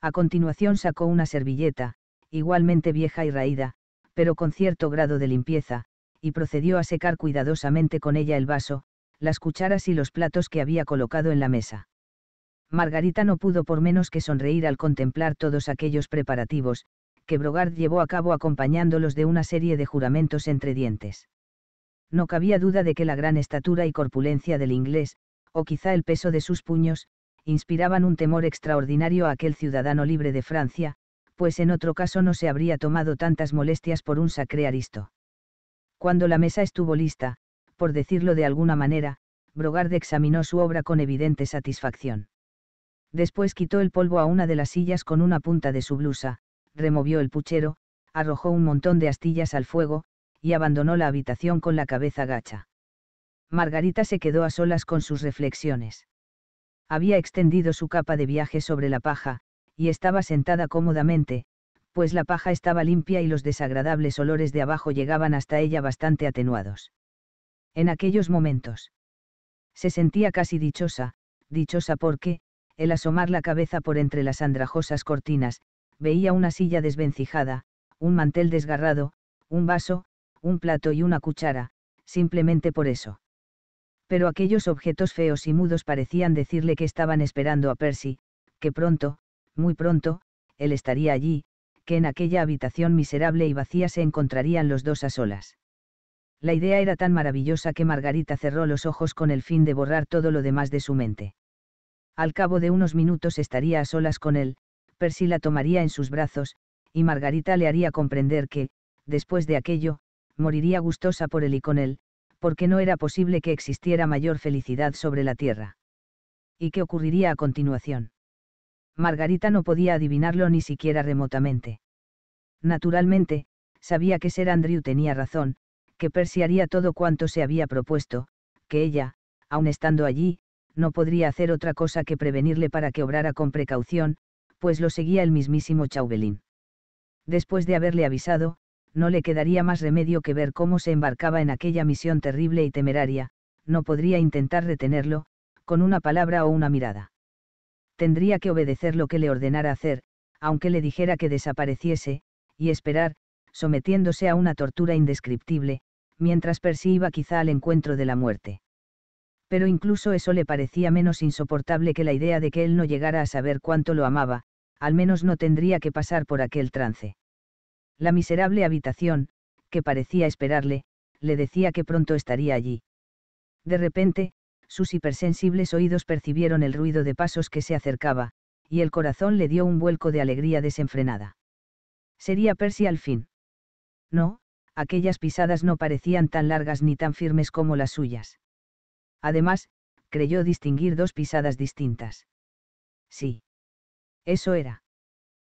A continuación sacó una servilleta, igualmente vieja y raída, pero con cierto grado de limpieza, y procedió a secar cuidadosamente con ella el vaso, las cucharas y los platos que había colocado en la mesa. Margarita no pudo por menos que sonreír al contemplar todos aquellos preparativos, que Brogard llevó a cabo acompañándolos de una serie de juramentos entre dientes. No cabía duda de que la gran estatura y corpulencia del inglés, o quizá el peso de sus puños, inspiraban un temor extraordinario a aquel ciudadano libre de Francia, pues en otro caso no se habría tomado tantas molestias por un sacre aristo. Cuando la mesa estuvo lista, por decirlo de alguna manera, Brogard examinó su obra con evidente satisfacción. Después quitó el polvo a una de las sillas con una punta de su blusa, removió el puchero, arrojó un montón de astillas al fuego, y abandonó la habitación con la cabeza gacha. Margarita se quedó a solas con sus reflexiones había extendido su capa de viaje sobre la paja, y estaba sentada cómodamente, pues la paja estaba limpia y los desagradables olores de abajo llegaban hasta ella bastante atenuados. En aquellos momentos. Se sentía casi dichosa, dichosa porque, el asomar la cabeza por entre las andrajosas cortinas, veía una silla desvencijada, un mantel desgarrado, un vaso, un plato y una cuchara, simplemente por eso pero aquellos objetos feos y mudos parecían decirle que estaban esperando a Percy, que pronto, muy pronto, él estaría allí, que en aquella habitación miserable y vacía se encontrarían los dos a solas. La idea era tan maravillosa que Margarita cerró los ojos con el fin de borrar todo lo demás de su mente. Al cabo de unos minutos estaría a solas con él, Percy la tomaría en sus brazos, y Margarita le haría comprender que, después de aquello, moriría gustosa por él y con él, porque no era posible que existiera mayor felicidad sobre la tierra. ¿Y qué ocurriría a continuación? Margarita no podía adivinarlo ni siquiera remotamente. Naturalmente, sabía que ser Andrew tenía razón, que Percy todo cuanto se había propuesto, que ella, aun estando allí, no podría hacer otra cosa que prevenirle para que obrara con precaución, pues lo seguía el mismísimo Chauvelin. Después de haberle avisado, no le quedaría más remedio que ver cómo se embarcaba en aquella misión terrible y temeraria, no podría intentar retenerlo, con una palabra o una mirada. Tendría que obedecer lo que le ordenara hacer, aunque le dijera que desapareciese, y esperar, sometiéndose a una tortura indescriptible, mientras perciba quizá al encuentro de la muerte. Pero incluso eso le parecía menos insoportable que la idea de que él no llegara a saber cuánto lo amaba, al menos no tendría que pasar por aquel trance. La miserable habitación, que parecía esperarle, le decía que pronto estaría allí. De repente, sus hipersensibles oídos percibieron el ruido de pasos que se acercaba, y el corazón le dio un vuelco de alegría desenfrenada. Sería Percy al fin. No, aquellas pisadas no parecían tan largas ni tan firmes como las suyas. Además, creyó distinguir dos pisadas distintas. Sí. Eso era.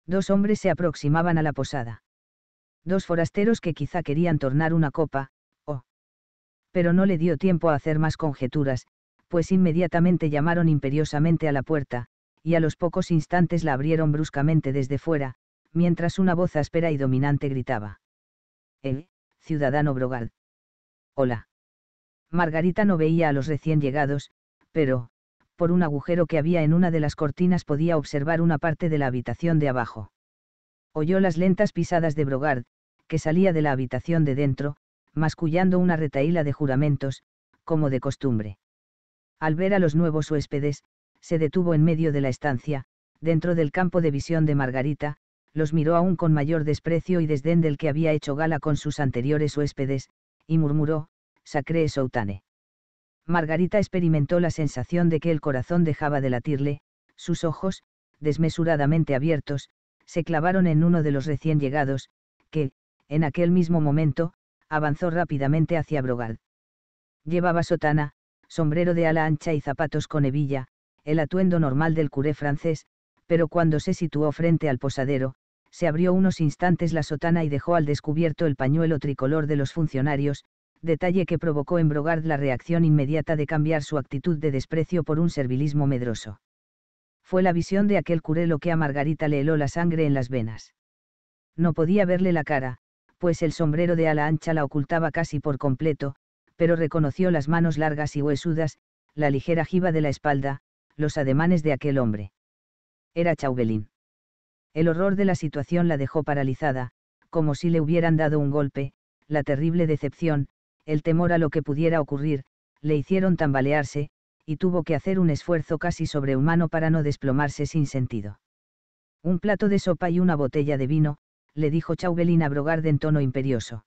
Dos hombres se aproximaban a la posada dos forasteros que quizá querían tornar una copa, oh. Pero no le dio tiempo a hacer más conjeturas, pues inmediatamente llamaron imperiosamente a la puerta, y a los pocos instantes la abrieron bruscamente desde fuera, mientras una voz áspera y dominante gritaba. «¡Eh, ciudadano Brogal. Hola. Margarita no veía a los recién llegados, pero, por un agujero que había en una de las cortinas podía observar una parte de la habitación de abajo oyó las lentas pisadas de Brogard, que salía de la habitación de dentro, mascullando una retaíla de juramentos, como de costumbre. Al ver a los nuevos huéspedes, se detuvo en medio de la estancia, dentro del campo de visión de Margarita, los miró aún con mayor desprecio y desdén del que había hecho gala con sus anteriores huéspedes, y murmuró, Sacré Soutane. Margarita experimentó la sensación de que el corazón dejaba de latirle, sus ojos, desmesuradamente abiertos, se clavaron en uno de los recién llegados, que, en aquel mismo momento, avanzó rápidamente hacia Brogal. Llevaba sotana, sombrero de ala ancha y zapatos con hebilla, el atuendo normal del curé francés, pero cuando se situó frente al posadero, se abrió unos instantes la sotana y dejó al descubierto el pañuelo tricolor de los funcionarios, detalle que provocó en Brogard la reacción inmediata de cambiar su actitud de desprecio por un servilismo medroso fue la visión de aquel curelo lo que a Margarita le heló la sangre en las venas. No podía verle la cara, pues el sombrero de ala ancha la ocultaba casi por completo, pero reconoció las manos largas y huesudas, la ligera jiba de la espalda, los ademanes de aquel hombre. Era Chauvelin. El horror de la situación la dejó paralizada, como si le hubieran dado un golpe, la terrible decepción, el temor a lo que pudiera ocurrir, le hicieron tambalearse, y tuvo que hacer un esfuerzo casi sobrehumano para no desplomarse sin sentido. Un plato de sopa y una botella de vino, le dijo Chauvelin a Brogard en tono imperioso.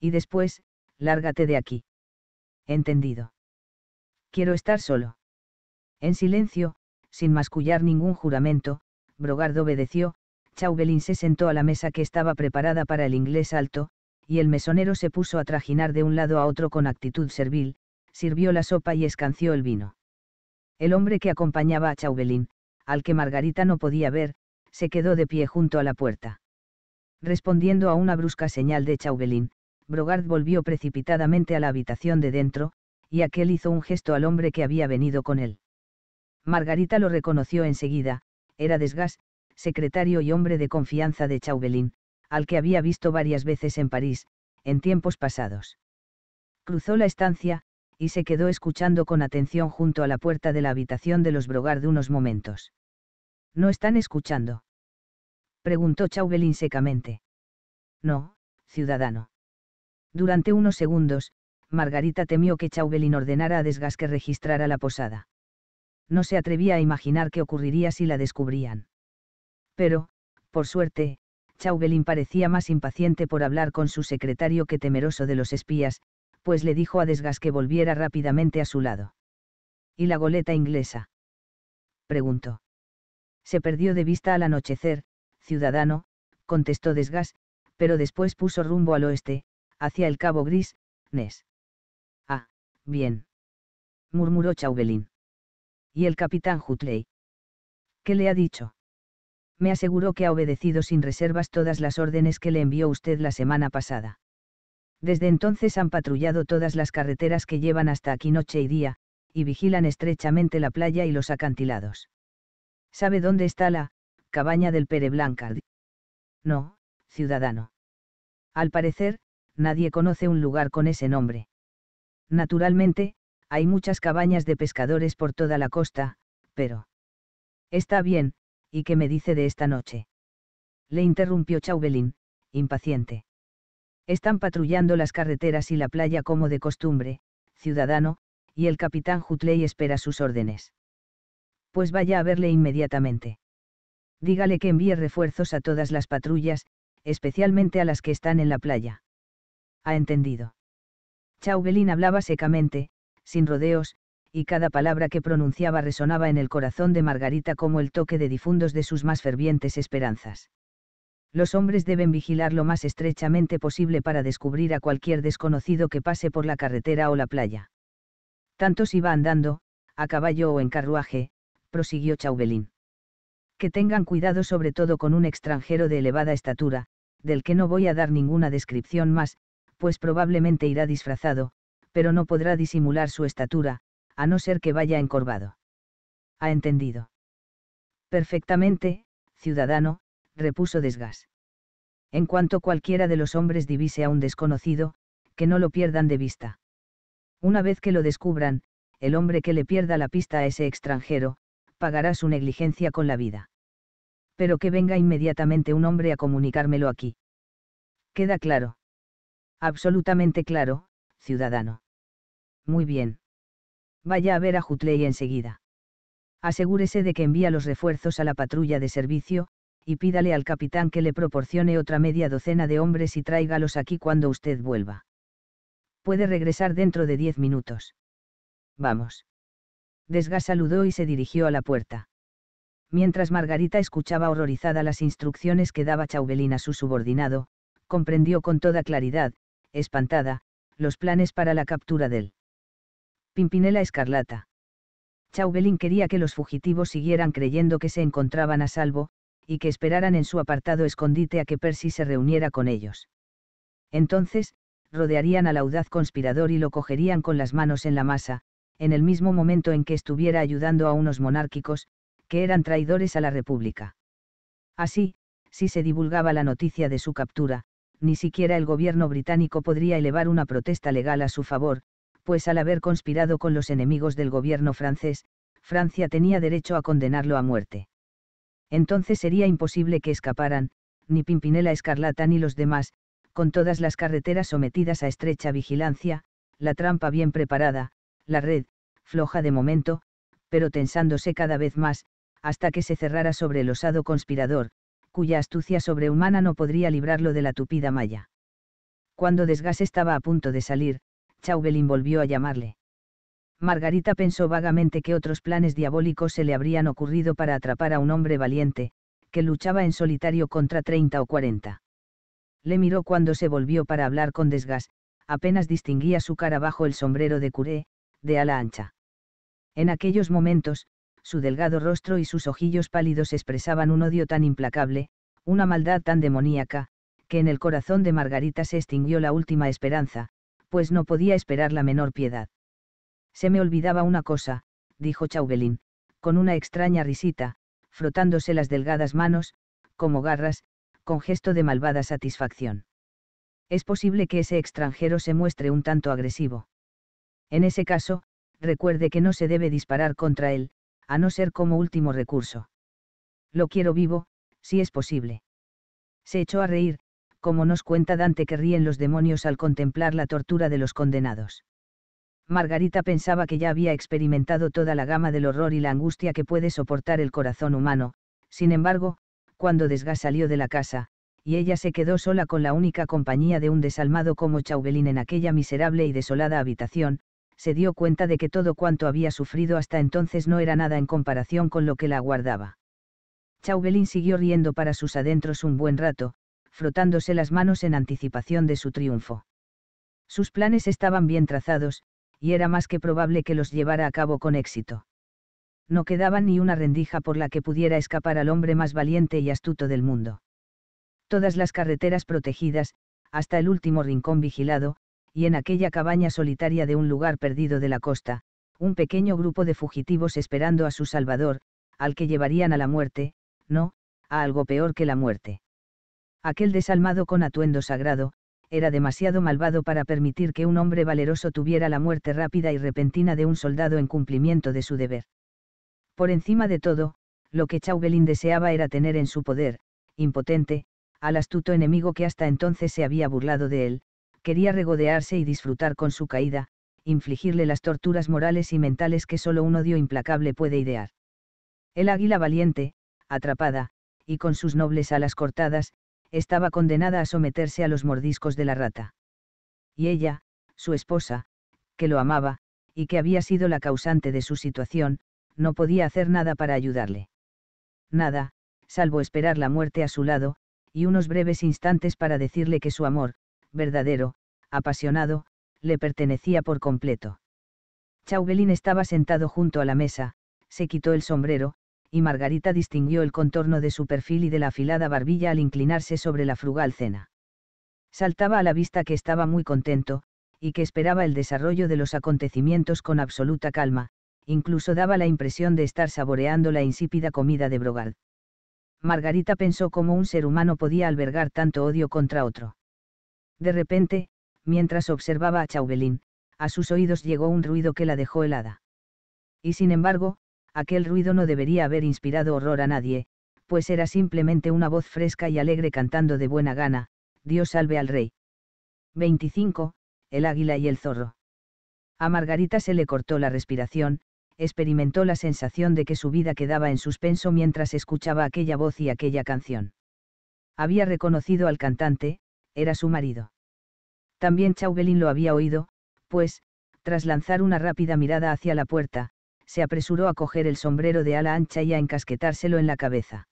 Y después, lárgate de aquí. Entendido. Quiero estar solo. En silencio, sin mascullar ningún juramento, Brogard obedeció, Chauvelin se sentó a la mesa que estaba preparada para el inglés alto, y el mesonero se puso a trajinar de un lado a otro con actitud servil, sirvió la sopa y escanció el vino. El hombre que acompañaba a Chauvelin, al que Margarita no podía ver, se quedó de pie junto a la puerta. Respondiendo a una brusca señal de Chauvelin, Brogard volvió precipitadamente a la habitación de dentro, y aquel hizo un gesto al hombre que había venido con él. Margarita lo reconoció enseguida, era Desgas, secretario y hombre de confianza de Chauvelin, al que había visto varias veces en París, en tiempos pasados. Cruzó la estancia, y se quedó escuchando con atención junto a la puerta de la habitación de los Brogard unos momentos. ¿No están escuchando? preguntó Chauvelin secamente. No, ciudadano. Durante unos segundos, Margarita temió que Chauvelin ordenara a Desgas que registrara la posada. No se atrevía a imaginar qué ocurriría si la descubrían. Pero, por suerte, Chauvelin parecía más impaciente por hablar con su secretario que temeroso de los espías, pues le dijo a Desgas que volviera rápidamente a su lado. ¿Y la goleta inglesa? preguntó. Se perdió de vista al anochecer, ciudadano, contestó Desgas, pero después puso rumbo al oeste, hacia el Cabo Gris, Nes. Ah, bien. murmuró Chauvelin. ¿Y el capitán Hutley? ¿Qué le ha dicho? Me aseguró que ha obedecido sin reservas todas las órdenes que le envió usted la semana pasada. Desde entonces han patrullado todas las carreteras que llevan hasta aquí noche y día, y vigilan estrechamente la playa y los acantilados. ¿Sabe dónde está la cabaña del Pere Blancard? No, ciudadano. Al parecer, nadie conoce un lugar con ese nombre. Naturalmente, hay muchas cabañas de pescadores por toda la costa, pero... Está bien, ¿y qué me dice de esta noche? Le interrumpió Chauvelin, impaciente. Están patrullando las carreteras y la playa como de costumbre, ciudadano, y el capitán Hutley espera sus órdenes. Pues vaya a verle inmediatamente. Dígale que envíe refuerzos a todas las patrullas, especialmente a las que están en la playa. Ha entendido. Chauvelin hablaba secamente, sin rodeos, y cada palabra que pronunciaba resonaba en el corazón de Margarita como el toque de difundos de sus más fervientes esperanzas los hombres deben vigilar lo más estrechamente posible para descubrir a cualquier desconocido que pase por la carretera o la playa. Tanto si va andando, a caballo o en carruaje, prosiguió Chauvelin. Que tengan cuidado sobre todo con un extranjero de elevada estatura, del que no voy a dar ninguna descripción más, pues probablemente irá disfrazado, pero no podrá disimular su estatura, a no ser que vaya encorvado. ¿Ha entendido? Perfectamente, ciudadano, repuso Desgas. En cuanto cualquiera de los hombres divise a un desconocido, que no lo pierdan de vista. Una vez que lo descubran, el hombre que le pierda la pista a ese extranjero, pagará su negligencia con la vida. Pero que venga inmediatamente un hombre a comunicármelo aquí. ¿Queda claro? Absolutamente claro, ciudadano. Muy bien. Vaya a ver a Jutley enseguida. Asegúrese de que envía los refuerzos a la patrulla de servicio, y pídale al capitán que le proporcione otra media docena de hombres y tráigalos aquí cuando usted vuelva. Puede regresar dentro de diez minutos. Vamos. Desga saludó y se dirigió a la puerta. Mientras Margarita escuchaba horrorizada las instrucciones que daba Chauvelin a su subordinado, comprendió con toda claridad, espantada, los planes para la captura del Pimpinela Escarlata. Chauvelin quería que los fugitivos siguieran creyendo que se encontraban a salvo, y que esperaran en su apartado escondite a que Percy se reuniera con ellos. Entonces, rodearían al audaz conspirador y lo cogerían con las manos en la masa, en el mismo momento en que estuviera ayudando a unos monárquicos, que eran traidores a la República. Así, si se divulgaba la noticia de su captura, ni siquiera el gobierno británico podría elevar una protesta legal a su favor, pues al haber conspirado con los enemigos del gobierno francés, Francia tenía derecho a condenarlo a muerte entonces sería imposible que escaparan, ni Pimpinela Escarlata ni los demás, con todas las carreteras sometidas a estrecha vigilancia, la trampa bien preparada, la red, floja de momento, pero tensándose cada vez más, hasta que se cerrara sobre el osado conspirador, cuya astucia sobrehumana no podría librarlo de la tupida malla. Cuando Desgas estaba a punto de salir, Chauvelin volvió a llamarle. Margarita pensó vagamente que otros planes diabólicos se le habrían ocurrido para atrapar a un hombre valiente, que luchaba en solitario contra treinta o cuarenta. Le miró cuando se volvió para hablar con desgas, apenas distinguía su cara bajo el sombrero de curé, de ala ancha. En aquellos momentos, su delgado rostro y sus ojillos pálidos expresaban un odio tan implacable, una maldad tan demoníaca, que en el corazón de Margarita se extinguió la última esperanza, pues no podía esperar la menor piedad. Se me olvidaba una cosa, dijo Chauvelin, con una extraña risita, frotándose las delgadas manos, como garras, con gesto de malvada satisfacción. Es posible que ese extranjero se muestre un tanto agresivo. En ese caso, recuerde que no se debe disparar contra él, a no ser como último recurso. Lo quiero vivo, si es posible. Se echó a reír, como nos cuenta Dante que ríen los demonios al contemplar la tortura de los condenados. Margarita pensaba que ya había experimentado toda la gama del horror y la angustia que puede soportar el corazón humano, sin embargo, cuando Desgas salió de la casa, y ella se quedó sola con la única compañía de un desalmado como Chauvelin en aquella miserable y desolada habitación, se dio cuenta de que todo cuanto había sufrido hasta entonces no era nada en comparación con lo que la aguardaba. Chauvelin siguió riendo para sus adentros un buen rato, frotándose las manos en anticipación de su triunfo. Sus planes estaban bien trazados, y era más que probable que los llevara a cabo con éxito. No quedaba ni una rendija por la que pudiera escapar al hombre más valiente y astuto del mundo. Todas las carreteras protegidas, hasta el último rincón vigilado, y en aquella cabaña solitaria de un lugar perdido de la costa, un pequeño grupo de fugitivos esperando a su Salvador, al que llevarían a la muerte, no, a algo peor que la muerte. Aquel desalmado con atuendo sagrado, era demasiado malvado para permitir que un hombre valeroso tuviera la muerte rápida y repentina de un soldado en cumplimiento de su deber. Por encima de todo, lo que Chauvelin deseaba era tener en su poder, impotente, al astuto enemigo que hasta entonces se había burlado de él, quería regodearse y disfrutar con su caída, infligirle las torturas morales y mentales que solo un odio implacable puede idear. El águila valiente, atrapada, y con sus nobles alas cortadas, estaba condenada a someterse a los mordiscos de la rata. Y ella, su esposa, que lo amaba, y que había sido la causante de su situación, no podía hacer nada para ayudarle. Nada, salvo esperar la muerte a su lado, y unos breves instantes para decirle que su amor, verdadero, apasionado, le pertenecía por completo. Chauvelin estaba sentado junto a la mesa, se quitó el sombrero, y Margarita distinguió el contorno de su perfil y de la afilada barbilla al inclinarse sobre la frugal cena. Saltaba a la vista que estaba muy contento, y que esperaba el desarrollo de los acontecimientos con absoluta calma, incluso daba la impresión de estar saboreando la insípida comida de Brogal. Margarita pensó cómo un ser humano podía albergar tanto odio contra otro. De repente, mientras observaba a Chauvelin, a sus oídos llegó un ruido que la dejó helada. Y sin embargo, aquel ruido no debería haber inspirado horror a nadie, pues era simplemente una voz fresca y alegre cantando de buena gana, Dios salve al rey. 25. El águila y el zorro. A Margarita se le cortó la respiración, experimentó la sensación de que su vida quedaba en suspenso mientras escuchaba aquella voz y aquella canción. Había reconocido al cantante, era su marido. También Chauvelin lo había oído, pues, tras lanzar una rápida mirada hacia la puerta, se apresuró a coger el sombrero de ala ancha y a encasquetárselo en la cabeza.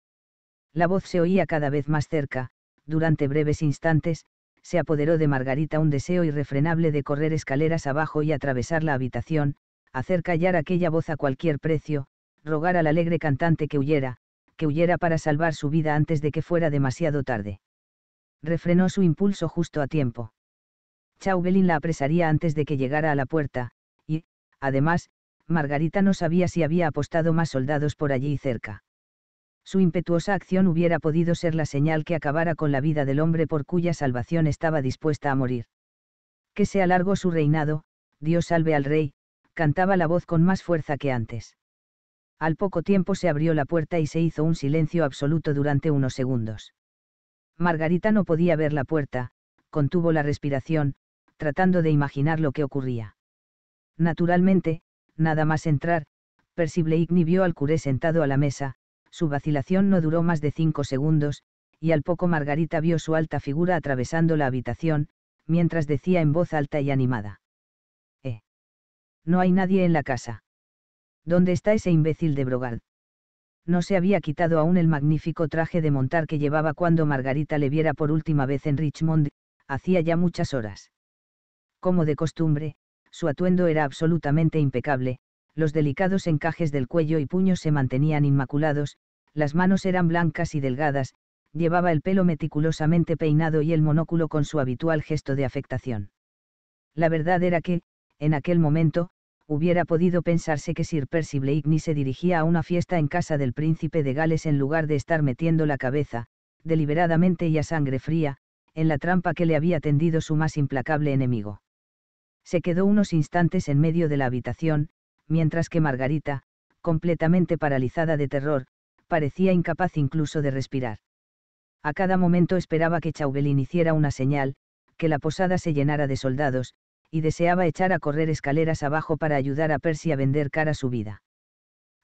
La voz se oía cada vez más cerca, durante breves instantes, se apoderó de Margarita un deseo irrefrenable de correr escaleras abajo y atravesar la habitación, hacer callar aquella voz a cualquier precio, rogar al alegre cantante que huyera, que huyera para salvar su vida antes de que fuera demasiado tarde. Refrenó su impulso justo a tiempo. Chauvelin la apresaría antes de que llegara a la puerta, y, además, Margarita no sabía si había apostado más soldados por allí cerca. Su impetuosa acción hubiera podido ser la señal que acabara con la vida del hombre por cuya salvación estaba dispuesta a morir. Que se largo su reinado, Dios salve al rey, cantaba la voz con más fuerza que antes. Al poco tiempo se abrió la puerta y se hizo un silencio absoluto durante unos segundos. Margarita no podía ver la puerta, contuvo la respiración, tratando de imaginar lo que ocurría. Naturalmente, Nada más entrar, Percible ni vio al curé sentado a la mesa, su vacilación no duró más de cinco segundos, y al poco Margarita vio su alta figura atravesando la habitación, mientras decía en voz alta y animada. ¿Eh? No hay nadie en la casa. ¿Dónde está ese imbécil de Brogal? No se había quitado aún el magnífico traje de montar que llevaba cuando Margarita le viera por última vez en Richmond, hacía ya muchas horas. Como de costumbre, su atuendo era absolutamente impecable, los delicados encajes del cuello y puños se mantenían inmaculados, las manos eran blancas y delgadas, llevaba el pelo meticulosamente peinado y el monóculo con su habitual gesto de afectación. La verdad era que, en aquel momento, hubiera podido pensarse que Sir Percy Blakeney se dirigía a una fiesta en casa del príncipe de Gales en lugar de estar metiendo la cabeza, deliberadamente y a sangre fría, en la trampa que le había tendido su más implacable enemigo se quedó unos instantes en medio de la habitación, mientras que Margarita, completamente paralizada de terror, parecía incapaz incluso de respirar. A cada momento esperaba que Chauvelin hiciera una señal, que la posada se llenara de soldados, y deseaba echar a correr escaleras abajo para ayudar a Percy a vender cara su vida.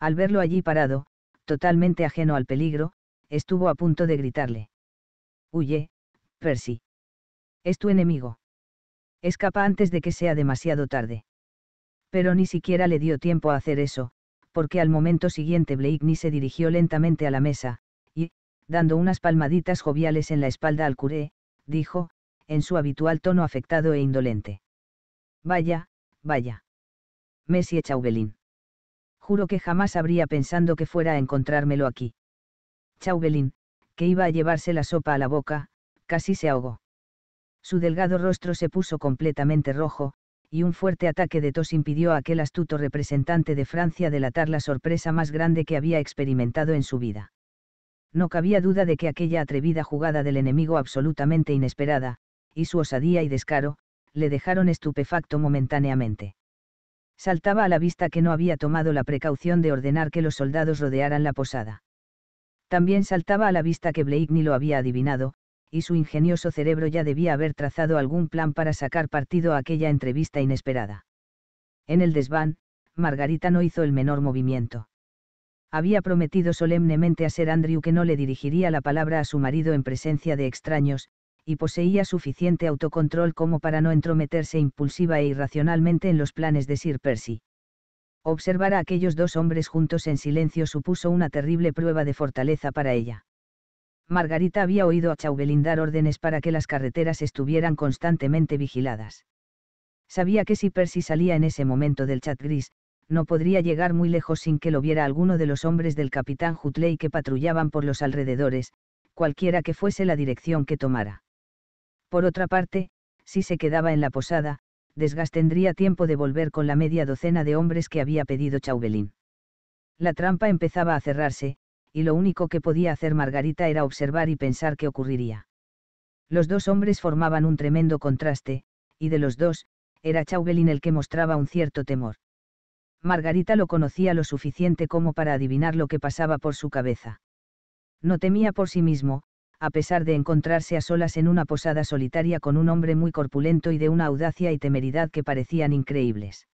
Al verlo allí parado, totalmente ajeno al peligro, estuvo a punto de gritarle. Huye, Percy. Es tu enemigo. Escapa antes de que sea demasiado tarde. Pero ni siquiera le dio tiempo a hacer eso, porque al momento siguiente ni se dirigió lentamente a la mesa, y, dando unas palmaditas joviales en la espalda al curé, dijo, en su habitual tono afectado e indolente. Vaya, vaya. Messi Chauvelin. Juro que jamás habría pensando que fuera a encontrármelo aquí. Chauvelin, que iba a llevarse la sopa a la boca, casi se ahogó. Su delgado rostro se puso completamente rojo, y un fuerte ataque de tos impidió a aquel astuto representante de Francia delatar la sorpresa más grande que había experimentado en su vida. No cabía duda de que aquella atrevida jugada del enemigo absolutamente inesperada, y su osadía y descaro, le dejaron estupefacto momentáneamente. Saltaba a la vista que no había tomado la precaución de ordenar que los soldados rodearan la posada. También saltaba a la vista que Blake ni lo había adivinado, y su ingenioso cerebro ya debía haber trazado algún plan para sacar partido a aquella entrevista inesperada. En el desván, Margarita no hizo el menor movimiento. Había prometido solemnemente a Sir Andrew que no le dirigiría la palabra a su marido en presencia de extraños, y poseía suficiente autocontrol como para no entrometerse impulsiva e irracionalmente en los planes de Sir Percy. Observar a aquellos dos hombres juntos en silencio supuso una terrible prueba de fortaleza para ella. Margarita había oído a Chauvelin dar órdenes para que las carreteras estuvieran constantemente vigiladas. Sabía que si Percy salía en ese momento del chat gris, no podría llegar muy lejos sin que lo viera alguno de los hombres del capitán Hutley que patrullaban por los alrededores, cualquiera que fuese la dirección que tomara. Por otra parte, si se quedaba en la posada, desgastendría tiempo de volver con la media docena de hombres que había pedido Chauvelin. La trampa empezaba a cerrarse, y lo único que podía hacer Margarita era observar y pensar qué ocurriría. Los dos hombres formaban un tremendo contraste, y de los dos, era Chauvelin el que mostraba un cierto temor. Margarita lo conocía lo suficiente como para adivinar lo que pasaba por su cabeza. No temía por sí mismo, a pesar de encontrarse a solas en una posada solitaria con un hombre muy corpulento y de una audacia y temeridad que parecían increíbles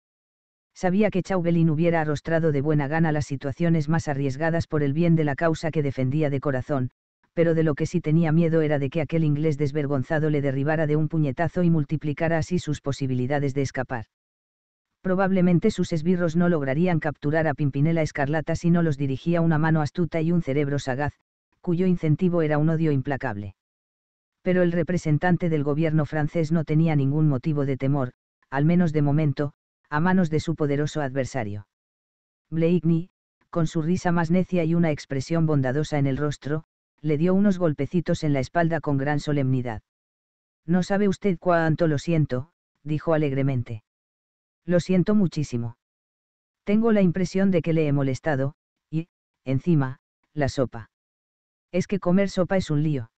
sabía que Chauvelin hubiera arrostrado de buena gana las situaciones más arriesgadas por el bien de la causa que defendía de corazón, pero de lo que sí tenía miedo era de que aquel inglés desvergonzado le derribara de un puñetazo y multiplicara así sus posibilidades de escapar. Probablemente sus esbirros no lograrían capturar a Pimpinela Escarlata si no los dirigía una mano astuta y un cerebro sagaz, cuyo incentivo era un odio implacable. Pero el representante del gobierno francés no tenía ningún motivo de temor, al menos de momento, a manos de su poderoso adversario. Blakeney, con su risa más necia y una expresión bondadosa en el rostro, le dio unos golpecitos en la espalda con gran solemnidad. No sabe usted cuánto lo siento, dijo alegremente. Lo siento muchísimo. Tengo la impresión de que le he molestado, y, encima, la sopa. Es que comer sopa es un lío.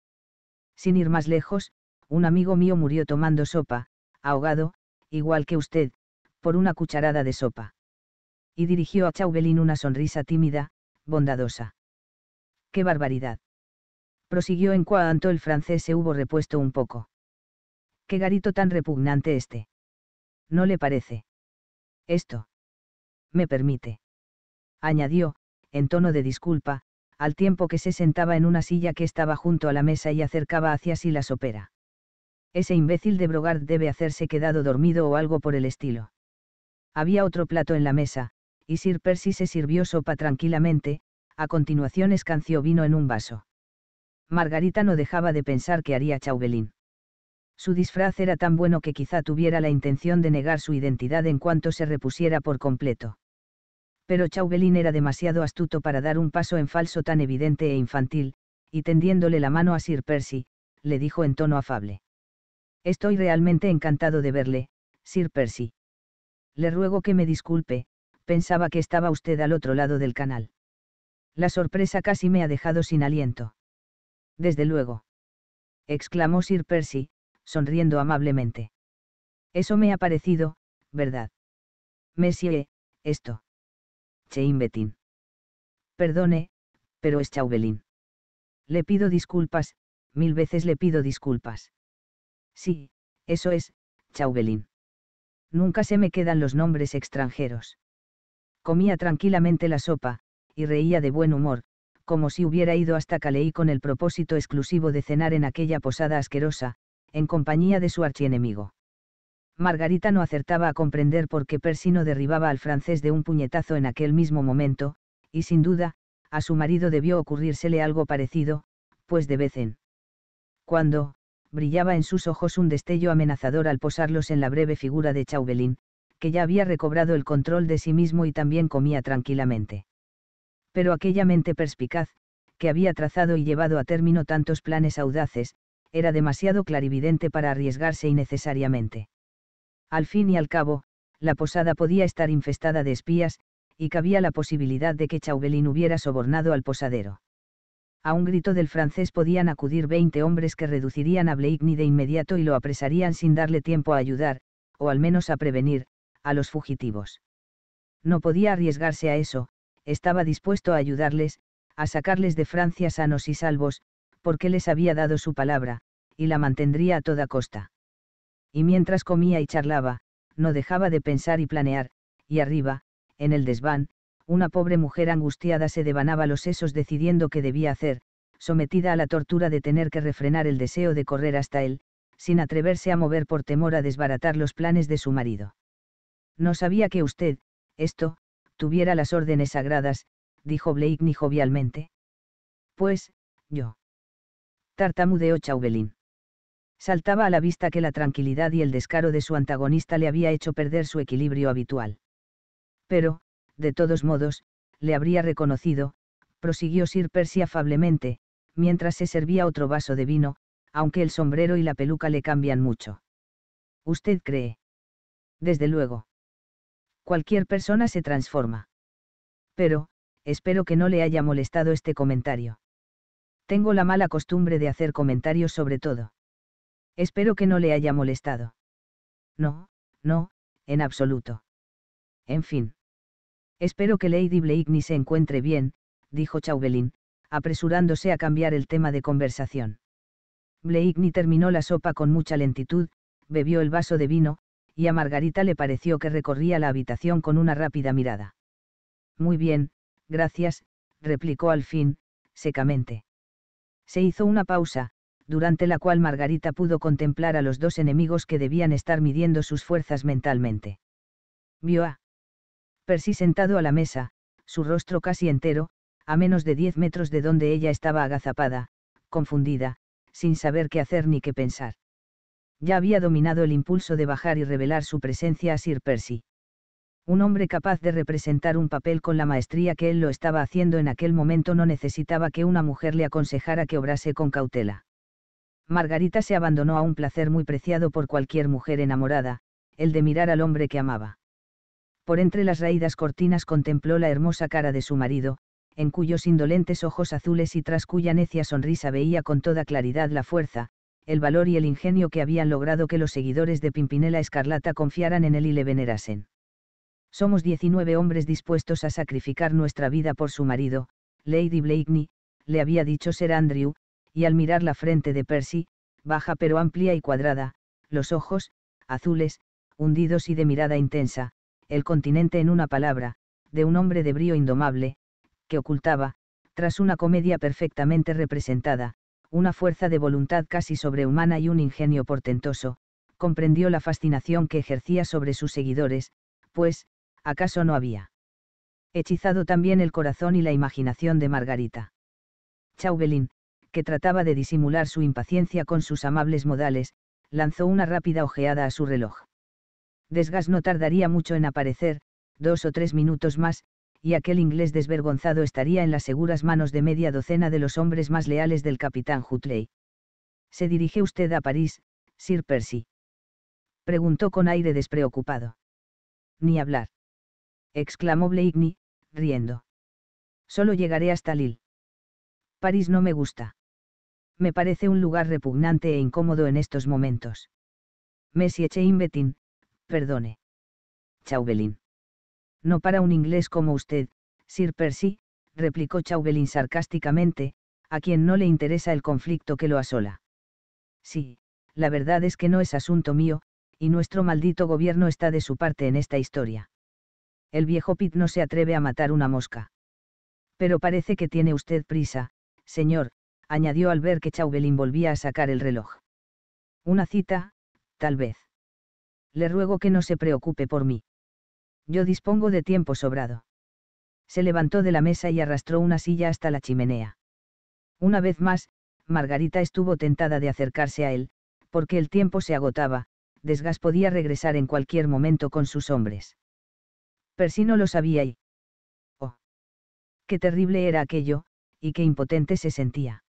Sin ir más lejos, un amigo mío murió tomando sopa, ahogado, igual que usted, por una cucharada de sopa. Y dirigió a Chauvelin una sonrisa tímida, bondadosa. ¡Qué barbaridad! prosiguió en cuanto el francés se hubo repuesto un poco. ¡Qué garito tan repugnante este! ¿No le parece? Esto. Me permite. Añadió, en tono de disculpa, al tiempo que se sentaba en una silla que estaba junto a la mesa y acercaba hacia sí la sopera. Ese imbécil de Brogard debe hacerse quedado dormido o algo por el estilo. Había otro plato en la mesa, y Sir Percy se sirvió sopa tranquilamente, a continuación escanció vino en un vaso. Margarita no dejaba de pensar que haría Chauvelin. Su disfraz era tan bueno que quizá tuviera la intención de negar su identidad en cuanto se repusiera por completo. Pero Chauvelin era demasiado astuto para dar un paso en falso tan evidente e infantil, y tendiéndole la mano a Sir Percy, le dijo en tono afable. Estoy realmente encantado de verle, Sir Percy. Le ruego que me disculpe, pensaba que estaba usted al otro lado del canal. La sorpresa casi me ha dejado sin aliento. Desde luego. exclamó Sir Percy, sonriendo amablemente. Eso me ha parecido, ¿verdad? Messier, esto. Cheinbetin. Perdone, pero es Chauvelin. Le pido disculpas, mil veces le pido disculpas. Sí, eso es, Chauvelin nunca se me quedan los nombres extranjeros. Comía tranquilamente la sopa, y reía de buen humor, como si hubiera ido hasta Caleí con el propósito exclusivo de cenar en aquella posada asquerosa, en compañía de su archienemigo. Margarita no acertaba a comprender por qué Persino derribaba al francés de un puñetazo en aquel mismo momento, y sin duda, a su marido debió ocurrírsele algo parecido, pues de vez en cuando, brillaba en sus ojos un destello amenazador al posarlos en la breve figura de Chauvelin, que ya había recobrado el control de sí mismo y también comía tranquilamente. Pero aquella mente perspicaz, que había trazado y llevado a término tantos planes audaces, era demasiado clarividente para arriesgarse innecesariamente. Al fin y al cabo, la posada podía estar infestada de espías, y cabía la posibilidad de que Chauvelin hubiera sobornado al posadero a un grito del francés podían acudir 20 hombres que reducirían a Bleigny de inmediato y lo apresarían sin darle tiempo a ayudar, o al menos a prevenir, a los fugitivos. No podía arriesgarse a eso, estaba dispuesto a ayudarles, a sacarles de Francia sanos y salvos, porque les había dado su palabra, y la mantendría a toda costa. Y mientras comía y charlaba, no dejaba de pensar y planear, y arriba, en el desván, una pobre mujer angustiada se devanaba los sesos decidiendo qué debía hacer, sometida a la tortura de tener que refrenar el deseo de correr hasta él, sin atreverse a mover por temor a desbaratar los planes de su marido. No sabía que usted, esto, tuviera las órdenes sagradas, dijo ni jovialmente. Pues, yo. Tartamudeó Chauvelin. Saltaba a la vista que la tranquilidad y el descaro de su antagonista le había hecho perder su equilibrio habitual. Pero, de todos modos, le habría reconocido, prosiguió Sir Percy afablemente, mientras se servía otro vaso de vino, aunque el sombrero y la peluca le cambian mucho. ¿Usted cree? Desde luego. Cualquier persona se transforma. Pero, espero que no le haya molestado este comentario. Tengo la mala costumbre de hacer comentarios sobre todo. Espero que no le haya molestado. No, no, en absoluto. En fin. Espero que Lady Blakeney se encuentre bien, dijo Chauvelin, apresurándose a cambiar el tema de conversación. Blakeney terminó la sopa con mucha lentitud, bebió el vaso de vino, y a Margarita le pareció que recorría la habitación con una rápida mirada. Muy bien, gracias, replicó al fin, secamente. Se hizo una pausa, durante la cual Margarita pudo contemplar a los dos enemigos que debían estar midiendo sus fuerzas mentalmente. Vio a Percy sentado a la mesa, su rostro casi entero, a menos de diez metros de donde ella estaba agazapada, confundida, sin saber qué hacer ni qué pensar. Ya había dominado el impulso de bajar y revelar su presencia a Sir Percy. Un hombre capaz de representar un papel con la maestría que él lo estaba haciendo en aquel momento no necesitaba que una mujer le aconsejara que obrase con cautela. Margarita se abandonó a un placer muy preciado por cualquier mujer enamorada, el de mirar al hombre que amaba por entre las raídas cortinas contempló la hermosa cara de su marido, en cuyos indolentes ojos azules y tras cuya necia sonrisa veía con toda claridad la fuerza, el valor y el ingenio que habían logrado que los seguidores de Pimpinela Escarlata confiaran en él y le venerasen. Somos 19 hombres dispuestos a sacrificar nuestra vida por su marido, Lady Blakeney, le había dicho Sir Andrew, y al mirar la frente de Percy, baja pero amplia y cuadrada, los ojos, azules, hundidos y de mirada intensa, el continente en una palabra, de un hombre de brío indomable, que ocultaba, tras una comedia perfectamente representada, una fuerza de voluntad casi sobrehumana y un ingenio portentoso, comprendió la fascinación que ejercía sobre sus seguidores, pues, ¿acaso no había hechizado también el corazón y la imaginación de Margarita? Chauvelin, que trataba de disimular su impaciencia con sus amables modales, lanzó una rápida ojeada a su reloj. Desgas no tardaría mucho en aparecer, dos o tres minutos más, y aquel inglés desvergonzado estaría en las seguras manos de media docena de los hombres más leales del capitán Hutley. ¿Se dirige usted a París, Sir Percy? preguntó con aire despreocupado. Ni hablar. exclamó Blakeney, riendo. Solo llegaré hasta Lille. París no me gusta. Me parece un lugar repugnante e incómodo en estos momentos. Messi eché Perdone. Chauvelin. No para un inglés como usted, Sir Percy, replicó Chauvelin sarcásticamente, a quien no le interesa el conflicto que lo asola. Sí, la verdad es que no es asunto mío, y nuestro maldito gobierno está de su parte en esta historia. El viejo Pitt no se atreve a matar una mosca. Pero parece que tiene usted prisa, señor, añadió al ver que Chauvelin volvía a sacar el reloj. Una cita, tal vez le ruego que no se preocupe por mí. Yo dispongo de tiempo sobrado. Se levantó de la mesa y arrastró una silla hasta la chimenea. Una vez más, Margarita estuvo tentada de acercarse a él, porque el tiempo se agotaba, Desgas podía regresar en cualquier momento con sus hombres. no lo sabía y... ¡Oh! ¡Qué terrible era aquello, y qué impotente se sentía!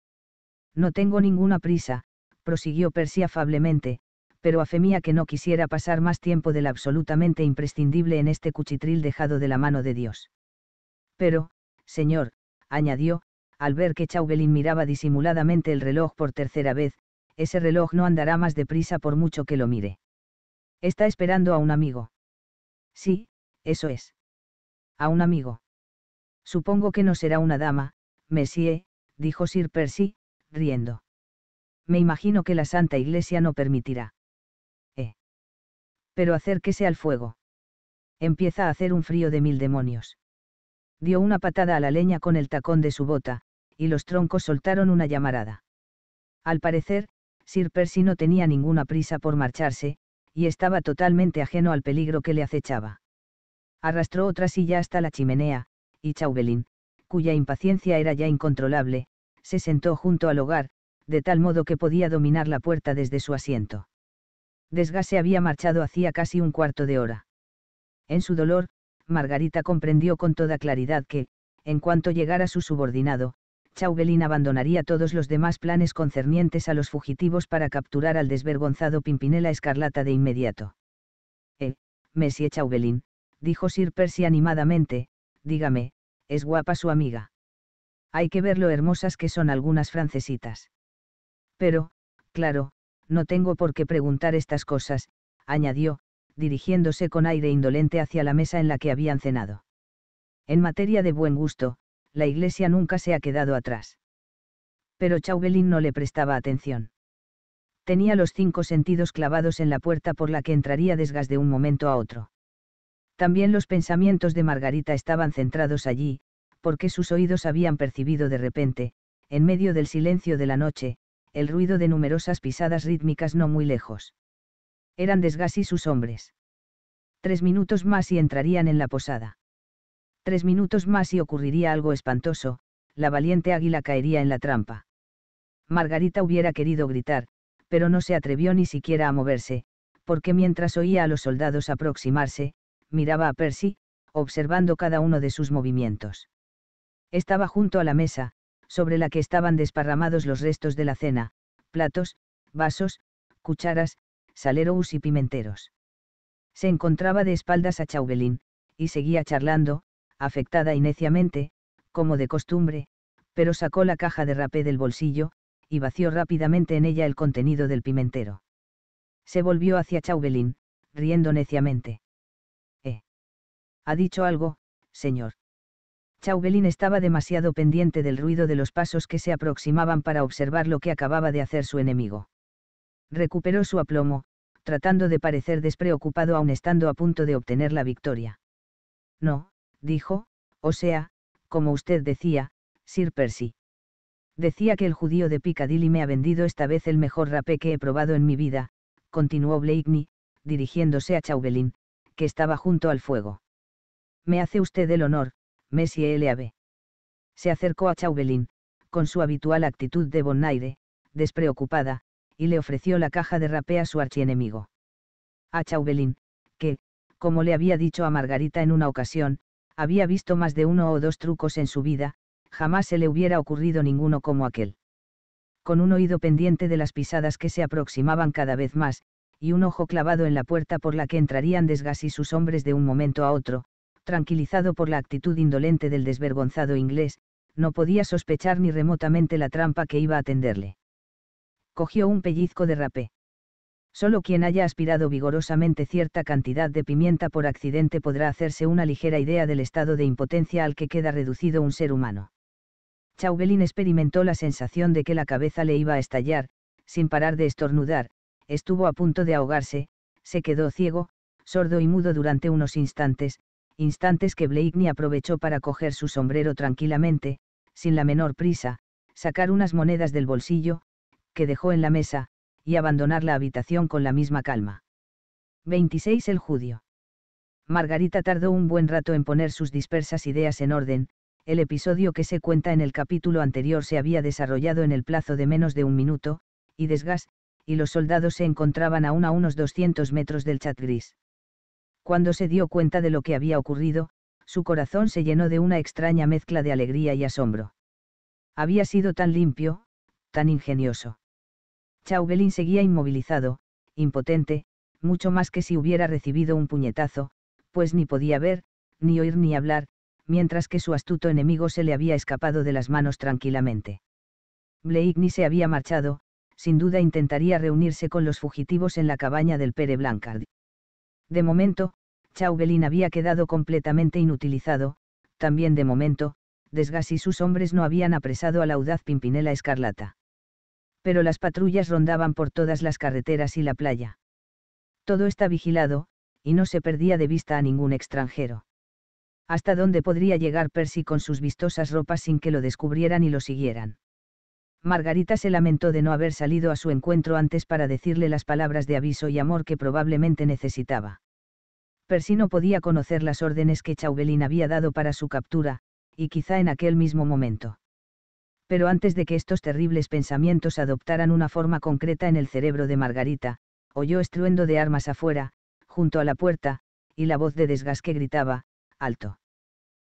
No tengo ninguna prisa, prosiguió Percy afablemente, pero afemía que no quisiera pasar más tiempo del absolutamente imprescindible en este cuchitril dejado de la mano de Dios. Pero, señor, añadió, al ver que Chauvelin miraba disimuladamente el reloj por tercera vez, ese reloj no andará más deprisa por mucho que lo mire. Está esperando a un amigo. Sí, eso es. A un amigo. Supongo que no será una dama, Messier, dijo Sir Percy, riendo. Me imagino que la Santa Iglesia no permitirá. Pero acérquese al fuego. Empieza a hacer un frío de mil demonios. Dio una patada a la leña con el tacón de su bota, y los troncos soltaron una llamarada. Al parecer, Sir Percy no tenía ninguna prisa por marcharse, y estaba totalmente ajeno al peligro que le acechaba. Arrastró otra silla hasta la chimenea, y Chauvelin, cuya impaciencia era ya incontrolable, se sentó junto al hogar, de tal modo que podía dominar la puerta desde su asiento. Desgase había marchado hacía casi un cuarto de hora. En su dolor, Margarita comprendió con toda claridad que, en cuanto llegara su subordinado, Chauvelin abandonaría todos los demás planes concernientes a los fugitivos para capturar al desvergonzado Pimpinela Escarlata de inmediato. Eh, Messie Chauvelin, dijo Sir Percy animadamente, dígame, es guapa su amiga. Hay que ver lo hermosas que son algunas francesitas. Pero, claro, no tengo por qué preguntar estas cosas, añadió, dirigiéndose con aire indolente hacia la mesa en la que habían cenado. En materia de buen gusto, la iglesia nunca se ha quedado atrás. Pero Chauvelin no le prestaba atención. Tenía los cinco sentidos clavados en la puerta por la que entraría desgas de un momento a otro. También los pensamientos de Margarita estaban centrados allí, porque sus oídos habían percibido de repente, en medio del silencio de la noche, el ruido de numerosas pisadas rítmicas no muy lejos. Eran Desgas y sus hombres. Tres minutos más y entrarían en la posada. Tres minutos más y ocurriría algo espantoso, la valiente águila caería en la trampa. Margarita hubiera querido gritar, pero no se atrevió ni siquiera a moverse, porque mientras oía a los soldados aproximarse, miraba a Percy, observando cada uno de sus movimientos. Estaba junto a la mesa, sobre la que estaban desparramados los restos de la cena, platos, vasos, cucharas, saleros y pimenteros. Se encontraba de espaldas a Chauvelin, y seguía charlando, afectada y neciamente, como de costumbre, pero sacó la caja de rapé del bolsillo, y vació rápidamente en ella el contenido del pimentero. Se volvió hacia Chauvelin, riendo neciamente. ¿Eh? ¿Ha dicho algo, señor? Chauvelin estaba demasiado pendiente del ruido de los pasos que se aproximaban para observar lo que acababa de hacer su enemigo. Recuperó su aplomo, tratando de parecer despreocupado aun estando a punto de obtener la victoria. No, dijo, o sea, como usted decía, Sir Percy. Decía que el judío de Piccadilly me ha vendido esta vez el mejor rapé que he probado en mi vida, continuó Blakeney, dirigiéndose a Chauvelin, que estaba junto al fuego. Me hace usted el honor, Messi LAB. Se acercó a Chauvelin, con su habitual actitud de bonaire, despreocupada, y le ofreció la caja de rapé a su archienemigo. A Chauvelin, que, como le había dicho a Margarita en una ocasión, había visto más de uno o dos trucos en su vida, jamás se le hubiera ocurrido ninguno como aquel. Con un oído pendiente de las pisadas que se aproximaban cada vez más, y un ojo clavado en la puerta por la que entrarían desgas y sus hombres de un momento a otro, tranquilizado por la actitud indolente del desvergonzado inglés, no podía sospechar ni remotamente la trampa que iba a tenderle. Cogió un pellizco de rapé. Solo quien haya aspirado vigorosamente cierta cantidad de pimienta por accidente podrá hacerse una ligera idea del estado de impotencia al que queda reducido un ser humano. Chauvelin experimentó la sensación de que la cabeza le iba a estallar, sin parar de estornudar, estuvo a punto de ahogarse, se quedó ciego, sordo y mudo durante unos instantes, instantes que Blakeney aprovechó para coger su sombrero tranquilamente, sin la menor prisa, sacar unas monedas del bolsillo, que dejó en la mesa, y abandonar la habitación con la misma calma. 26 El judío. Margarita tardó un buen rato en poner sus dispersas ideas en orden, el episodio que se cuenta en el capítulo anterior se había desarrollado en el plazo de menos de un minuto, y desgas, y los soldados se encontraban aún a unos 200 metros del chat gris. Cuando se dio cuenta de lo que había ocurrido, su corazón se llenó de una extraña mezcla de alegría y asombro. Había sido tan limpio, tan ingenioso. Chauvelin seguía inmovilizado, impotente, mucho más que si hubiera recibido un puñetazo, pues ni podía ver, ni oír ni hablar, mientras que su astuto enemigo se le había escapado de las manos tranquilamente. Blake ni se había marchado, sin duda intentaría reunirse con los fugitivos en la cabaña del Pere Blancard. De momento, Chauvelin había quedado completamente inutilizado, también de momento, Desgas y sus hombres no habían apresado a la audaz Pimpinela Escarlata. Pero las patrullas rondaban por todas las carreteras y la playa. Todo está vigilado, y no se perdía de vista a ningún extranjero. ¿Hasta dónde podría llegar Percy con sus vistosas ropas sin que lo descubrieran y lo siguieran? Margarita se lamentó de no haber salido a su encuentro antes para decirle las palabras de aviso y amor que probablemente necesitaba. Percy no podía conocer las órdenes que Chauvelin había dado para su captura, y quizá en aquel mismo momento. Pero antes de que estos terribles pensamientos adoptaran una forma concreta en el cerebro de Margarita, oyó estruendo de armas afuera, junto a la puerta, y la voz de desgas que gritaba, alto.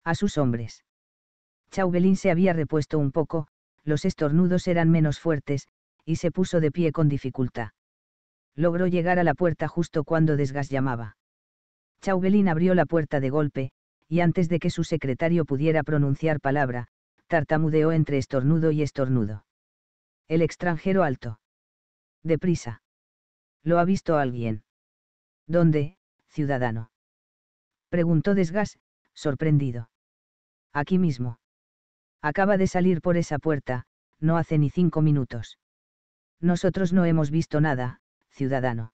A sus hombres. Chauvelin se había repuesto un poco, los estornudos eran menos fuertes, y se puso de pie con dificultad. Logró llegar a la puerta justo cuando Desgas llamaba. Chauvelin abrió la puerta de golpe, y antes de que su secretario pudiera pronunciar palabra, tartamudeó entre estornudo y estornudo. El extranjero alto. Deprisa. ¿Lo ha visto alguien? ¿Dónde, ciudadano? Preguntó Desgas, sorprendido. Aquí mismo. Acaba de salir por esa puerta, no hace ni cinco minutos. Nosotros no hemos visto nada, ciudadano.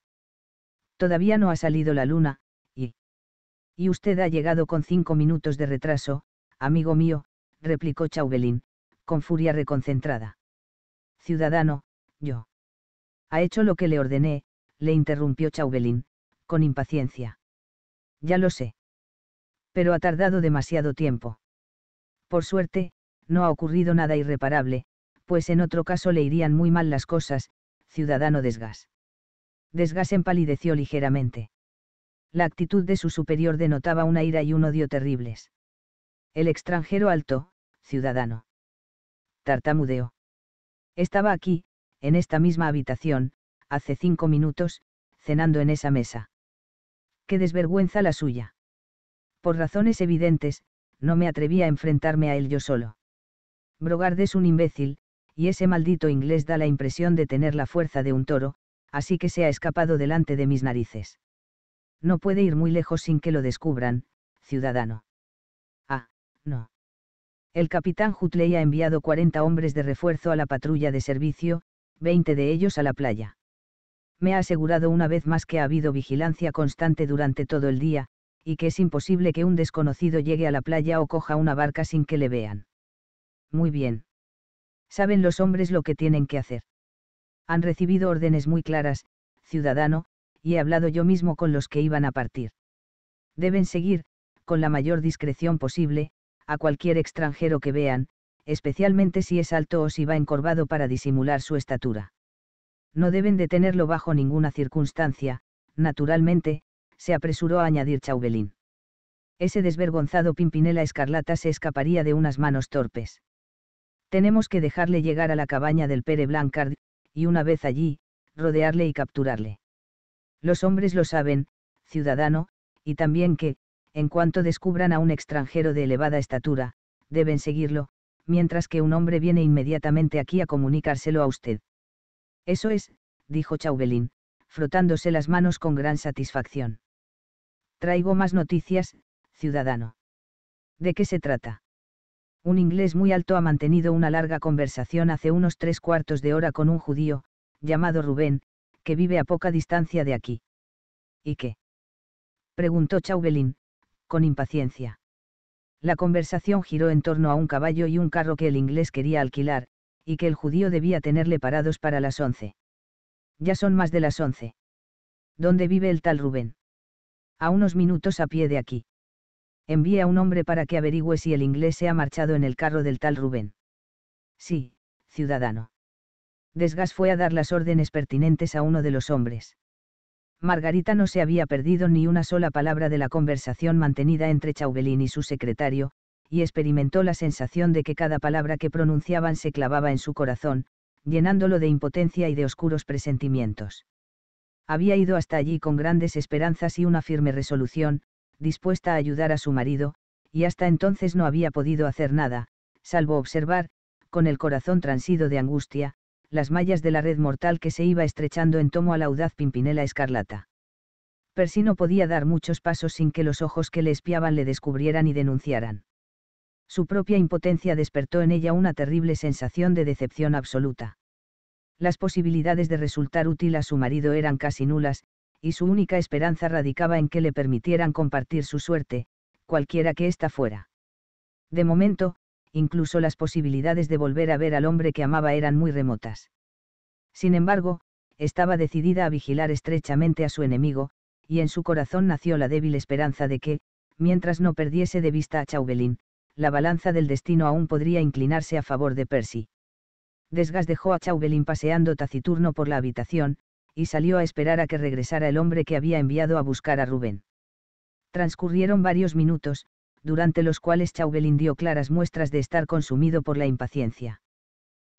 Todavía no ha salido la luna, y usted ha llegado con cinco minutos de retraso, amigo mío, replicó Chauvelin, con furia reconcentrada. Ciudadano, yo. Ha hecho lo que le ordené, le interrumpió Chauvelin, con impaciencia. Ya lo sé. Pero ha tardado demasiado tiempo. Por suerte, no ha ocurrido nada irreparable, pues en otro caso le irían muy mal las cosas, ciudadano Desgas. Desgas empalideció ligeramente la actitud de su superior denotaba una ira y un odio terribles. El extranjero alto, ciudadano. Tartamudeo. Estaba aquí, en esta misma habitación, hace cinco minutos, cenando en esa mesa. Qué desvergüenza la suya. Por razones evidentes, no me atreví a enfrentarme a él yo solo. Brogard es un imbécil, y ese maldito inglés da la impresión de tener la fuerza de un toro, así que se ha escapado delante de mis narices. No puede ir muy lejos sin que lo descubran, ciudadano. Ah, no. El capitán Hutley ha enviado 40 hombres de refuerzo a la patrulla de servicio, 20 de ellos a la playa. Me ha asegurado una vez más que ha habido vigilancia constante durante todo el día, y que es imposible que un desconocido llegue a la playa o coja una barca sin que le vean. Muy bien. Saben los hombres lo que tienen que hacer. Han recibido órdenes muy claras, ciudadano, y he hablado yo mismo con los que iban a partir. Deben seguir, con la mayor discreción posible, a cualquier extranjero que vean, especialmente si es alto o si va encorvado para disimular su estatura. No deben detenerlo bajo ninguna circunstancia, naturalmente, se apresuró a añadir Chauvelin. Ese desvergonzado pimpinela escarlata se escaparía de unas manos torpes. Tenemos que dejarle llegar a la cabaña del Pere Blancard, y una vez allí, rodearle y capturarle. Los hombres lo saben, ciudadano, y también que, en cuanto descubran a un extranjero de elevada estatura, deben seguirlo, mientras que un hombre viene inmediatamente aquí a comunicárselo a usted. Eso es, dijo Chauvelin, frotándose las manos con gran satisfacción. Traigo más noticias, ciudadano. ¿De qué se trata? Un inglés muy alto ha mantenido una larga conversación hace unos tres cuartos de hora con un judío, llamado Rubén, que vive a poca distancia de aquí. ¿Y qué? preguntó Chauvelin, con impaciencia. La conversación giró en torno a un caballo y un carro que el inglés quería alquilar, y que el judío debía tenerle parados para las once. Ya son más de las once. ¿Dónde vive el tal Rubén? A unos minutos a pie de aquí. Envía a un hombre para que averigüe si el inglés se ha marchado en el carro del tal Rubén. Sí, ciudadano. Desgas fue a dar las órdenes pertinentes a uno de los hombres. Margarita no se había perdido ni una sola palabra de la conversación mantenida entre Chauvelin y su secretario, y experimentó la sensación de que cada palabra que pronunciaban se clavaba en su corazón, llenándolo de impotencia y de oscuros presentimientos. Había ido hasta allí con grandes esperanzas y una firme resolución, dispuesta a ayudar a su marido, y hasta entonces no había podido hacer nada, salvo observar, con el corazón transido de angustia, las mallas de la red mortal que se iba estrechando en tomo a la audaz pimpinela escarlata. Percy no podía dar muchos pasos sin que los ojos que le espiaban le descubrieran y denunciaran. Su propia impotencia despertó en ella una terrible sensación de decepción absoluta. Las posibilidades de resultar útil a su marido eran casi nulas, y su única esperanza radicaba en que le permitieran compartir su suerte, cualquiera que ésta fuera. De momento, incluso las posibilidades de volver a ver al hombre que amaba eran muy remotas. Sin embargo, estaba decidida a vigilar estrechamente a su enemigo, y en su corazón nació la débil esperanza de que, mientras no perdiese de vista a Chauvelin, la balanza del destino aún podría inclinarse a favor de Percy. Desgas dejó a Chauvelin paseando taciturno por la habitación, y salió a esperar a que regresara el hombre que había enviado a buscar a Rubén. Transcurrieron varios minutos, durante los cuales Chauvelin dio claras muestras de estar consumido por la impaciencia.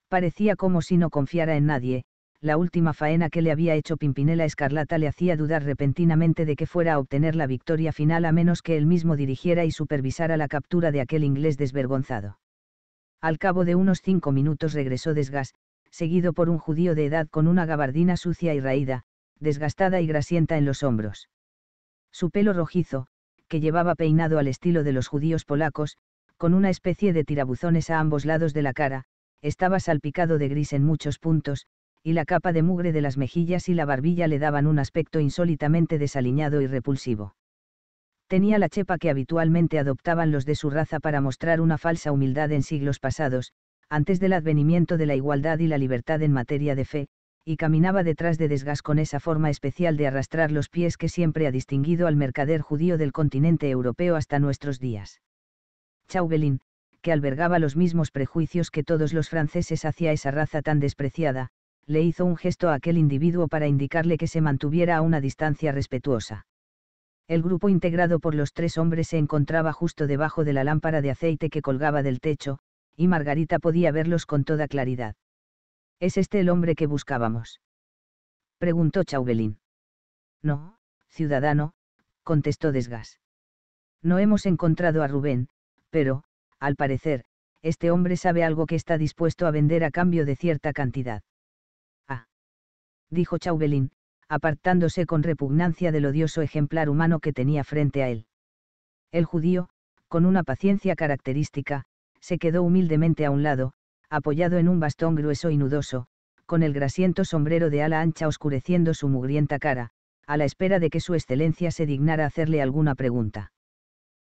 Parecía como si no confiara en nadie, la última faena que le había hecho Pimpinela Escarlata le hacía dudar repentinamente de que fuera a obtener la victoria final a menos que él mismo dirigiera y supervisara la captura de aquel inglés desvergonzado. Al cabo de unos cinco minutos regresó Desgas, seguido por un judío de edad con una gabardina sucia y raída, desgastada y grasienta en los hombros. Su pelo rojizo, que llevaba peinado al estilo de los judíos polacos, con una especie de tirabuzones a ambos lados de la cara, estaba salpicado de gris en muchos puntos, y la capa de mugre de las mejillas y la barbilla le daban un aspecto insólitamente desaliñado y repulsivo. Tenía la chepa que habitualmente adoptaban los de su raza para mostrar una falsa humildad en siglos pasados, antes del advenimiento de la igualdad y la libertad en materia de fe, y caminaba detrás de Desgas con esa forma especial de arrastrar los pies que siempre ha distinguido al mercader judío del continente europeo hasta nuestros días. Chauvelin, que albergaba los mismos prejuicios que todos los franceses hacia esa raza tan despreciada, le hizo un gesto a aquel individuo para indicarle que se mantuviera a una distancia respetuosa. El grupo integrado por los tres hombres se encontraba justo debajo de la lámpara de aceite que colgaba del techo, y Margarita podía verlos con toda claridad. ¿Es este el hombre que buscábamos? preguntó Chauvelin. No, ciudadano, contestó Desgas. No hemos encontrado a Rubén, pero, al parecer, este hombre sabe algo que está dispuesto a vender a cambio de cierta cantidad. Ah. dijo Chauvelin, apartándose con repugnancia del odioso ejemplar humano que tenía frente a él. El judío, con una paciencia característica, se quedó humildemente a un lado, apoyado en un bastón grueso y nudoso, con el grasiento sombrero de ala ancha oscureciendo su mugrienta cara, a la espera de que su excelencia se dignara hacerle alguna pregunta.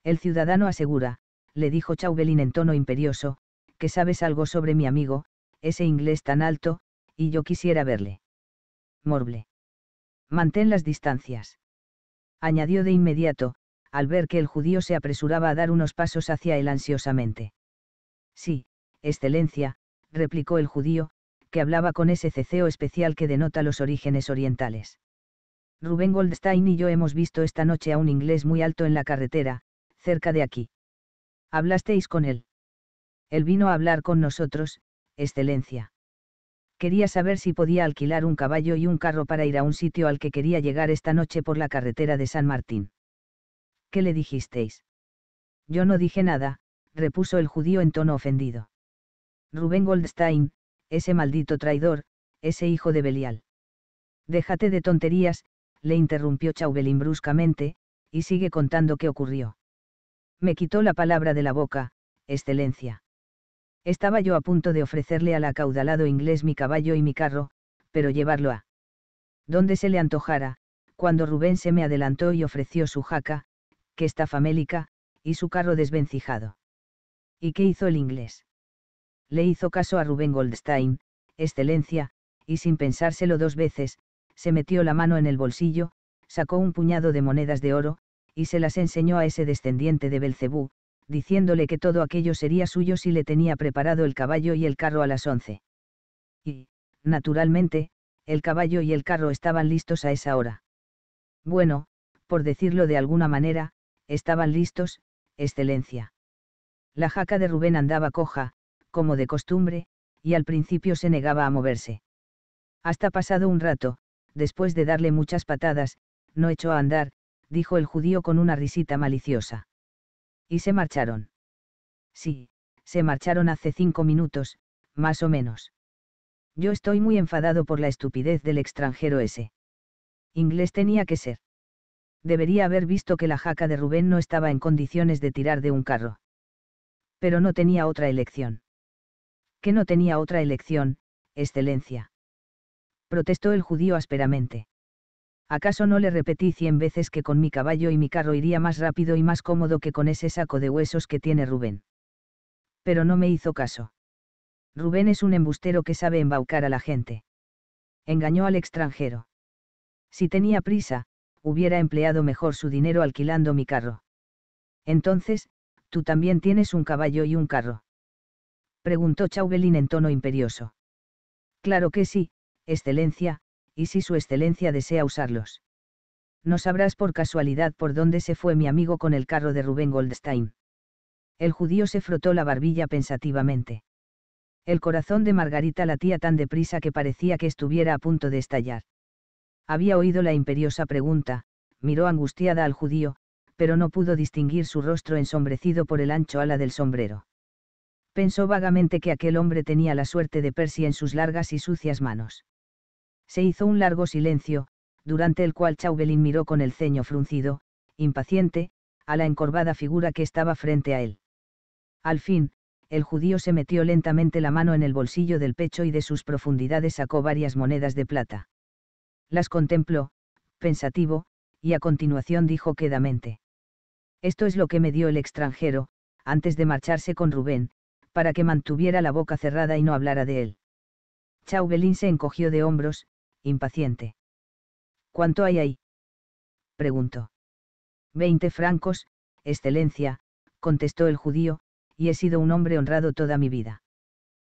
El ciudadano asegura, le dijo Chauvelin en tono imperioso, que sabes algo sobre mi amigo, ese inglés tan alto, y yo quisiera verle. Morble. Mantén las distancias. Añadió de inmediato, al ver que el judío se apresuraba a dar unos pasos hacia él ansiosamente. Sí, Excelencia, replicó el judío, que hablaba con ese ceceo especial que denota los orígenes orientales. Rubén Goldstein y yo hemos visto esta noche a un inglés muy alto en la carretera, cerca de aquí. ¿Hablasteis con él? Él vino a hablar con nosotros, Excelencia. Quería saber si podía alquilar un caballo y un carro para ir a un sitio al que quería llegar esta noche por la carretera de San Martín. ¿Qué le dijisteis? Yo no dije nada, repuso el judío en tono ofendido. Rubén Goldstein, ese maldito traidor, ese hijo de Belial. Déjate de tonterías, le interrumpió Chauvelin bruscamente, y sigue contando qué ocurrió. Me quitó la palabra de la boca, excelencia. Estaba yo a punto de ofrecerle al acaudalado inglés mi caballo y mi carro, pero llevarlo a donde se le antojara, cuando Rubén se me adelantó y ofreció su jaca, que está famélica, y su carro desvencijado. ¿Y qué hizo el inglés? le hizo caso a Rubén Goldstein, excelencia, y sin pensárselo dos veces, se metió la mano en el bolsillo, sacó un puñado de monedas de oro, y se las enseñó a ese descendiente de Belcebú, diciéndole que todo aquello sería suyo si le tenía preparado el caballo y el carro a las once. Y, naturalmente, el caballo y el carro estaban listos a esa hora. Bueno, por decirlo de alguna manera, estaban listos, excelencia. La jaca de Rubén andaba coja, como de costumbre, y al principio se negaba a moverse. Hasta pasado un rato, después de darle muchas patadas, no echó a andar, dijo el judío con una risita maliciosa. Y se marcharon. Sí, se marcharon hace cinco minutos, más o menos. Yo estoy muy enfadado por la estupidez del extranjero ese. Inglés tenía que ser. Debería haber visto que la jaca de Rubén no estaba en condiciones de tirar de un carro. Pero no tenía otra elección que no tenía otra elección, excelencia. Protestó el judío ásperamente. ¿Acaso no le repetí cien veces que con mi caballo y mi carro iría más rápido y más cómodo que con ese saco de huesos que tiene Rubén? Pero no me hizo caso. Rubén es un embustero que sabe embaucar a la gente. Engañó al extranjero. Si tenía prisa, hubiera empleado mejor su dinero alquilando mi carro. Entonces, tú también tienes un caballo y un carro preguntó Chauvelin en tono imperioso. Claro que sí, Excelencia, y si Su Excelencia desea usarlos. No sabrás por casualidad por dónde se fue mi amigo con el carro de Rubén Goldstein. El judío se frotó la barbilla pensativamente. El corazón de Margarita latía tan deprisa que parecía que estuviera a punto de estallar. Había oído la imperiosa pregunta, miró angustiada al judío, pero no pudo distinguir su rostro ensombrecido por el ancho ala del sombrero pensó vagamente que aquel hombre tenía la suerte de Persia en sus largas y sucias manos. Se hizo un largo silencio, durante el cual Chauvelin miró con el ceño fruncido, impaciente, a la encorvada figura que estaba frente a él. Al fin, el judío se metió lentamente la mano en el bolsillo del pecho y de sus profundidades sacó varias monedas de plata. Las contempló, pensativo, y a continuación dijo quedamente. Esto es lo que me dio el extranjero, antes de marcharse con Rubén, para que mantuviera la boca cerrada y no hablara de él. Chauvelin se encogió de hombros, impaciente. ¿Cuánto hay ahí? preguntó. Veinte francos, excelencia, contestó el judío, y he sido un hombre honrado toda mi vida.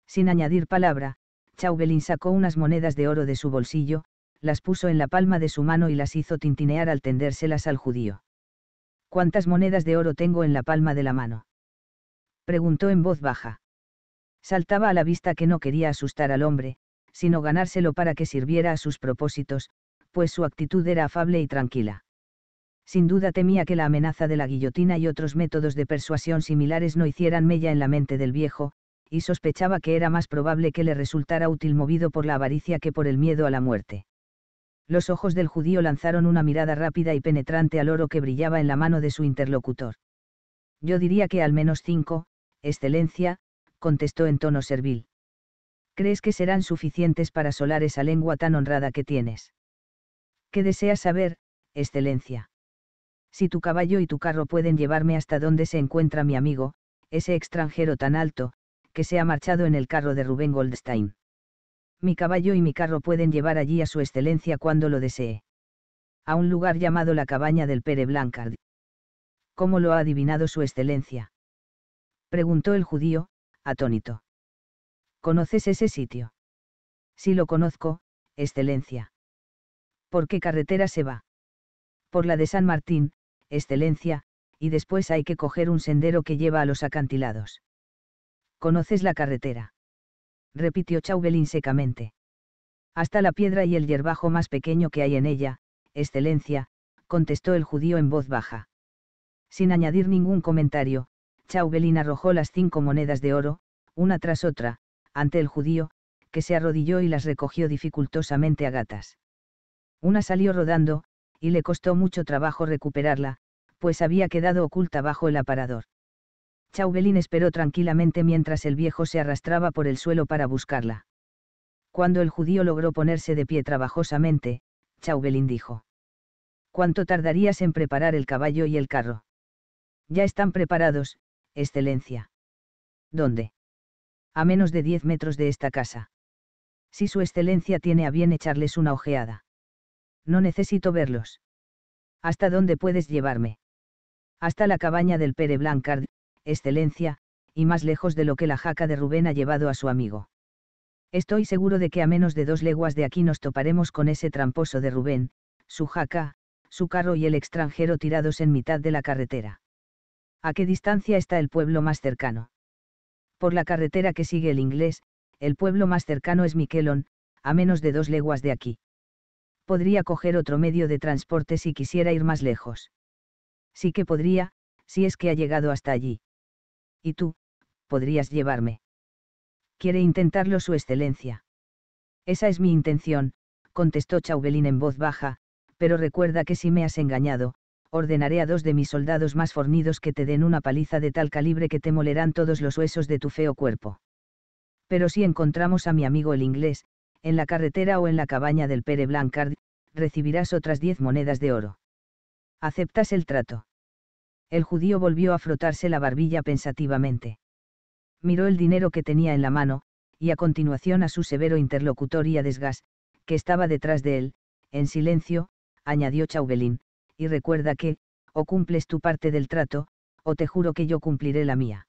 Sin añadir palabra, Chauvelin sacó unas monedas de oro de su bolsillo, las puso en la palma de su mano y las hizo tintinear al tendérselas al judío. ¿Cuántas monedas de oro tengo en la palma de la mano? preguntó en voz baja. Saltaba a la vista que no quería asustar al hombre, sino ganárselo para que sirviera a sus propósitos, pues su actitud era afable y tranquila. Sin duda temía que la amenaza de la guillotina y otros métodos de persuasión similares no hicieran mella en la mente del viejo, y sospechaba que era más probable que le resultara útil movido por la avaricia que por el miedo a la muerte. Los ojos del judío lanzaron una mirada rápida y penetrante al oro que brillaba en la mano de su interlocutor. Yo diría que al menos cinco, Excelencia, contestó en tono servil. ¿Crees que serán suficientes para solar esa lengua tan honrada que tienes? ¿Qué deseas saber, Excelencia? Si tu caballo y tu carro pueden llevarme hasta donde se encuentra mi amigo, ese extranjero tan alto, que se ha marchado en el carro de Rubén Goldstein. Mi caballo y mi carro pueden llevar allí a su excelencia cuando lo desee. A un lugar llamado la cabaña del Pere Blancard. ¿Cómo lo ha adivinado su excelencia? preguntó el judío, atónito. ¿Conoces ese sitio? Sí lo conozco, Excelencia. ¿Por qué carretera se va? Por la de San Martín, Excelencia, y después hay que coger un sendero que lleva a los acantilados. ¿Conoces la carretera? repitió Chauvelin secamente. Hasta la piedra y el yerbajo más pequeño que hay en ella, Excelencia, contestó el judío en voz baja. Sin añadir ningún comentario, Chauvelin arrojó las cinco monedas de oro, una tras otra, ante el judío, que se arrodilló y las recogió dificultosamente a gatas. Una salió rodando, y le costó mucho trabajo recuperarla, pues había quedado oculta bajo el aparador. Chauvelin esperó tranquilamente mientras el viejo se arrastraba por el suelo para buscarla. Cuando el judío logró ponerse de pie trabajosamente, Chauvelin dijo. ¿Cuánto tardarías en preparar el caballo y el carro? Ya están preparados, Excelencia. ¿Dónde? A menos de diez metros de esta casa. Si Su Excelencia tiene a bien echarles una ojeada. No necesito verlos. ¿Hasta dónde puedes llevarme? Hasta la cabaña del Pere Blancard, Excelencia, y más lejos de lo que la jaca de Rubén ha llevado a su amigo. Estoy seguro de que a menos de dos leguas de aquí nos toparemos con ese tramposo de Rubén, su jaca, su carro y el extranjero tirados en mitad de la carretera. ¿A qué distancia está el pueblo más cercano? Por la carretera que sigue el inglés, el pueblo más cercano es Miquelon, a menos de dos leguas de aquí. Podría coger otro medio de transporte si quisiera ir más lejos. Sí que podría, si es que ha llegado hasta allí. ¿Y tú? ¿Podrías llevarme? Quiere intentarlo Su Excelencia. Esa es mi intención, contestó Chauvelin en voz baja, pero recuerda que si me has engañado, ordenaré a dos de mis soldados más fornidos que te den una paliza de tal calibre que te molerán todos los huesos de tu feo cuerpo. Pero si encontramos a mi amigo el inglés, en la carretera o en la cabaña del Pere Blancard, recibirás otras diez monedas de oro. ¿Aceptas el trato? El judío volvió a frotarse la barbilla pensativamente. Miró el dinero que tenía en la mano, y a continuación a su severo interlocutor y a Desgas, que estaba detrás de él, en silencio, añadió Chauvelin, y recuerda que, o cumples tu parte del trato, o te juro que yo cumpliré la mía.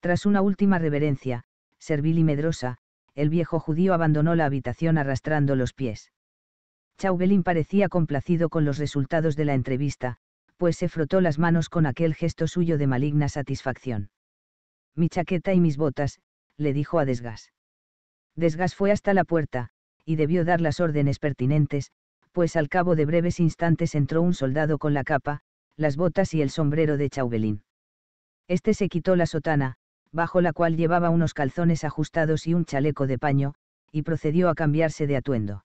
Tras una última reverencia, servil y medrosa, el viejo judío abandonó la habitación arrastrando los pies. Chauvelin parecía complacido con los resultados de la entrevista, pues se frotó las manos con aquel gesto suyo de maligna satisfacción. Mi chaqueta y mis botas, le dijo a Desgas. Desgas fue hasta la puerta, y debió dar las órdenes pertinentes, pues al cabo de breves instantes entró un soldado con la capa, las botas y el sombrero de Chauvelin. Este se quitó la sotana, bajo la cual llevaba unos calzones ajustados y un chaleco de paño, y procedió a cambiarse de atuendo.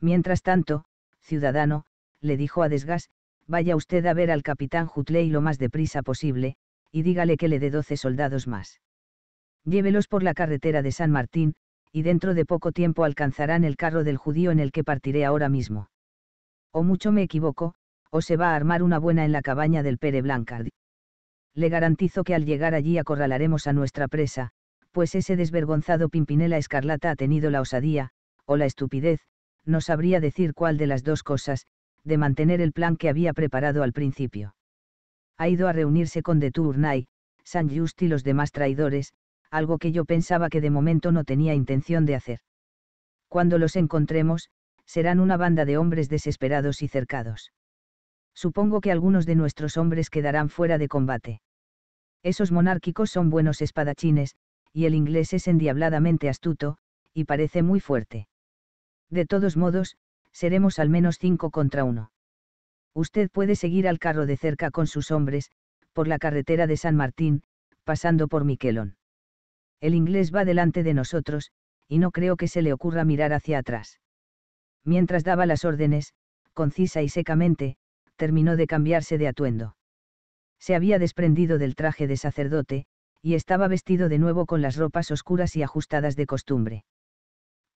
Mientras tanto, ciudadano, le dijo a Desgas, vaya usted a ver al capitán Jutley lo más deprisa posible, y dígale que le dé doce soldados más. Llévelos por la carretera de San Martín, y dentro de poco tiempo alcanzarán el carro del judío en el que partiré ahora mismo. O mucho me equivoco, o se va a armar una buena en la cabaña del Pere Blancard. Le garantizo que al llegar allí acorralaremos a nuestra presa, pues ese desvergonzado Pimpinela Escarlata ha tenido la osadía, o la estupidez, no sabría decir cuál de las dos cosas, de mantener el plan que había preparado al principio. Ha ido a reunirse con de Tournay, San Just y los demás traidores, algo que yo pensaba que de momento no tenía intención de hacer. Cuando los encontremos, serán una banda de hombres desesperados y cercados. Supongo que algunos de nuestros hombres quedarán fuera de combate. Esos monárquicos son buenos espadachines, y el inglés es endiabladamente astuto, y parece muy fuerte. De todos modos, seremos al menos cinco contra uno. Usted puede seguir al carro de cerca con sus hombres, por la carretera de San Martín, pasando por Miquelón. El inglés va delante de nosotros, y no creo que se le ocurra mirar hacia atrás. Mientras daba las órdenes, concisa y secamente, terminó de cambiarse de atuendo. Se había desprendido del traje de sacerdote, y estaba vestido de nuevo con las ropas oscuras y ajustadas de costumbre.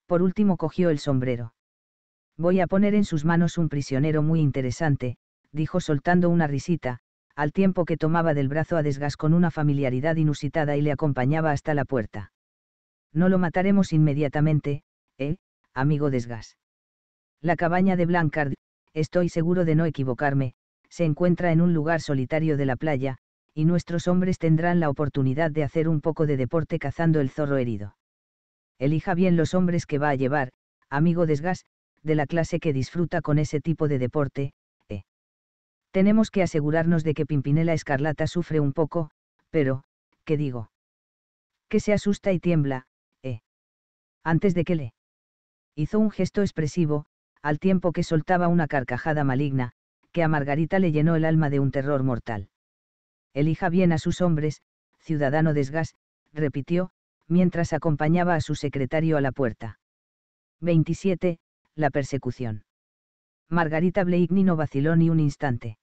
Por último cogió el sombrero. Voy a poner en sus manos un prisionero muy interesante, dijo soltando una risita, al tiempo que tomaba del brazo a Desgas con una familiaridad inusitada y le acompañaba hasta la puerta. No lo mataremos inmediatamente, ¿eh, amigo Desgas? La cabaña de Blancard, estoy seguro de no equivocarme, se encuentra en un lugar solitario de la playa, y nuestros hombres tendrán la oportunidad de hacer un poco de deporte cazando el zorro herido. Elija bien los hombres que va a llevar, amigo Desgas, de la clase que disfruta con ese tipo de deporte, tenemos que asegurarnos de que Pimpinela Escarlata sufre un poco, pero, ¿qué digo? Que se asusta y tiembla, ¿eh? Antes de que le... Hizo un gesto expresivo, al tiempo que soltaba una carcajada maligna, que a Margarita le llenó el alma de un terror mortal. Elija bien a sus hombres, ciudadano desgas, repitió, mientras acompañaba a su secretario a la puerta. 27. La persecución. Margarita Bleigny no vaciló ni un instante.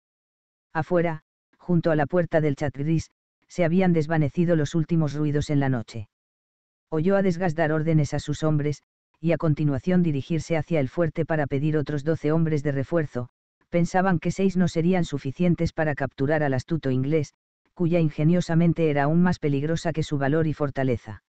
Afuera, junto a la puerta del chat gris, se habían desvanecido los últimos ruidos en la noche. Oyó a desgastar órdenes a sus hombres, y a continuación dirigirse hacia el fuerte para pedir otros doce hombres de refuerzo, pensaban que seis no serían suficientes para capturar al astuto inglés, cuya ingeniosamente era aún más peligrosa que su valor y fortaleza.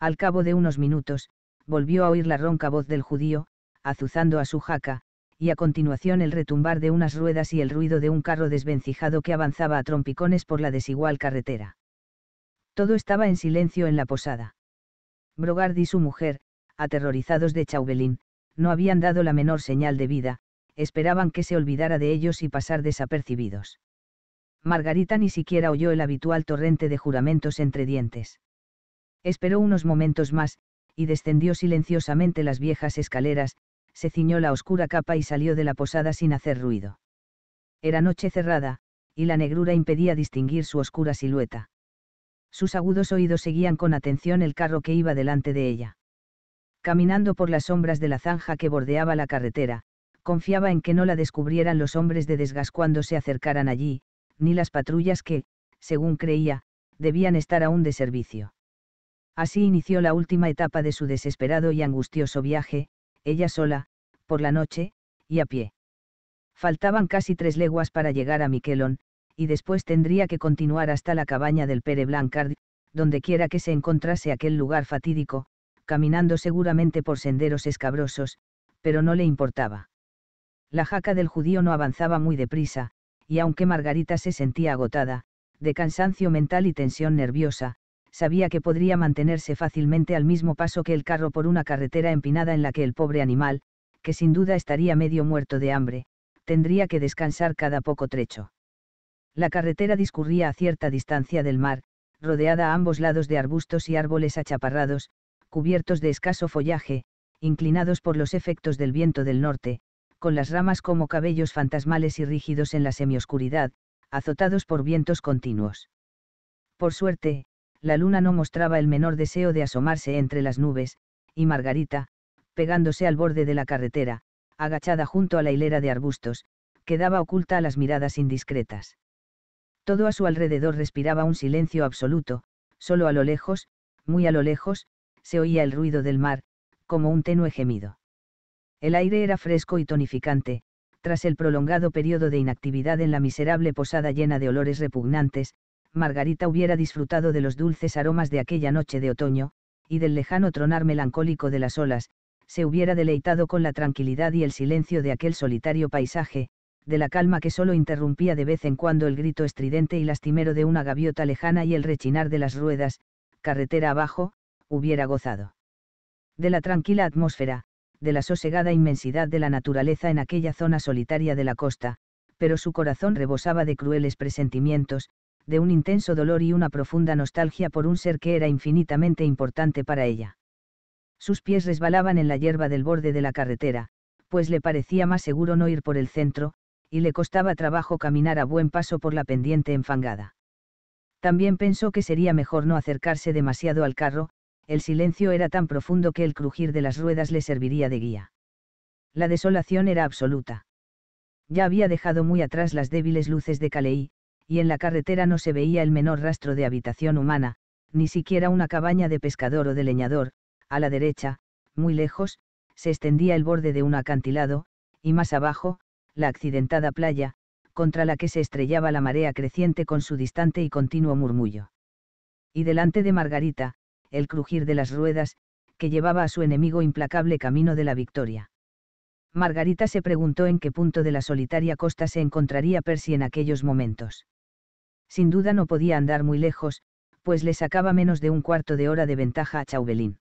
Al cabo de unos minutos, volvió a oír la ronca voz del judío, azuzando a su jaca, y a continuación el retumbar de unas ruedas y el ruido de un carro desvencijado que avanzaba a trompicones por la desigual carretera. Todo estaba en silencio en la posada. Brogard y su mujer, aterrorizados de Chauvelin, no habían dado la menor señal de vida, esperaban que se olvidara de ellos y pasar desapercibidos. Margarita ni siquiera oyó el habitual torrente de juramentos entre dientes. Esperó unos momentos más, y descendió silenciosamente las viejas escaleras, se ciñó la oscura capa y salió de la posada sin hacer ruido. Era noche cerrada, y la negrura impedía distinguir su oscura silueta. Sus agudos oídos seguían con atención el carro que iba delante de ella. Caminando por las sombras de la zanja que bordeaba la carretera, confiaba en que no la descubrieran los hombres de desgas cuando se acercaran allí, ni las patrullas que, según creía, debían estar aún de servicio. Así inició la última etapa de su desesperado y angustioso viaje, ella sola, por la noche, y a pie. Faltaban casi tres leguas para llegar a Miquelón, y después tendría que continuar hasta la cabaña del Pere Blancard, donde quiera que se encontrase aquel lugar fatídico, caminando seguramente por senderos escabrosos, pero no le importaba. La jaca del judío no avanzaba muy deprisa, y aunque Margarita se sentía agotada, de cansancio mental y tensión nerviosa, sabía que podría mantenerse fácilmente al mismo paso que el carro por una carretera empinada en la que el pobre animal, que sin duda estaría medio muerto de hambre, tendría que descansar cada poco trecho. La carretera discurría a cierta distancia del mar, rodeada a ambos lados de arbustos y árboles achaparrados, cubiertos de escaso follaje, inclinados por los efectos del viento del norte, con las ramas como cabellos fantasmales y rígidos en la semioscuridad, azotados por vientos continuos. Por suerte, la luna no mostraba el menor deseo de asomarse entre las nubes, y Margarita, pegándose al borde de la carretera, agachada junto a la hilera de arbustos, quedaba oculta a las miradas indiscretas. Todo a su alrededor respiraba un silencio absoluto, solo a lo lejos, muy a lo lejos, se oía el ruido del mar, como un tenue gemido. El aire era fresco y tonificante, tras el prolongado periodo de inactividad en la miserable posada llena de olores repugnantes, Margarita hubiera disfrutado de los dulces aromas de aquella noche de otoño, y del lejano tronar melancólico de las olas, se hubiera deleitado con la tranquilidad y el silencio de aquel solitario paisaje, de la calma que solo interrumpía de vez en cuando el grito estridente y lastimero de una gaviota lejana y el rechinar de las ruedas, carretera abajo, hubiera gozado. De la tranquila atmósfera, de la sosegada inmensidad de la naturaleza en aquella zona solitaria de la costa, pero su corazón rebosaba de crueles presentimientos, de un intenso dolor y una profunda nostalgia por un ser que era infinitamente importante para ella. Sus pies resbalaban en la hierba del borde de la carretera, pues le parecía más seguro no ir por el centro, y le costaba trabajo caminar a buen paso por la pendiente enfangada. También pensó que sería mejor no acercarse demasiado al carro, el silencio era tan profundo que el crujir de las ruedas le serviría de guía. La desolación era absoluta. Ya había dejado muy atrás las débiles luces de Caleí, y en la carretera no se veía el menor rastro de habitación humana, ni siquiera una cabaña de pescador o de leñador, a la derecha, muy lejos, se extendía el borde de un acantilado, y más abajo, la accidentada playa, contra la que se estrellaba la marea creciente con su distante y continuo murmullo. Y delante de Margarita, el crujir de las ruedas, que llevaba a su enemigo implacable camino de la victoria. Margarita se preguntó en qué punto de la solitaria costa se encontraría Percy en aquellos momentos sin duda no podía andar muy lejos, pues le sacaba menos de un cuarto de hora de ventaja a Chauvelin.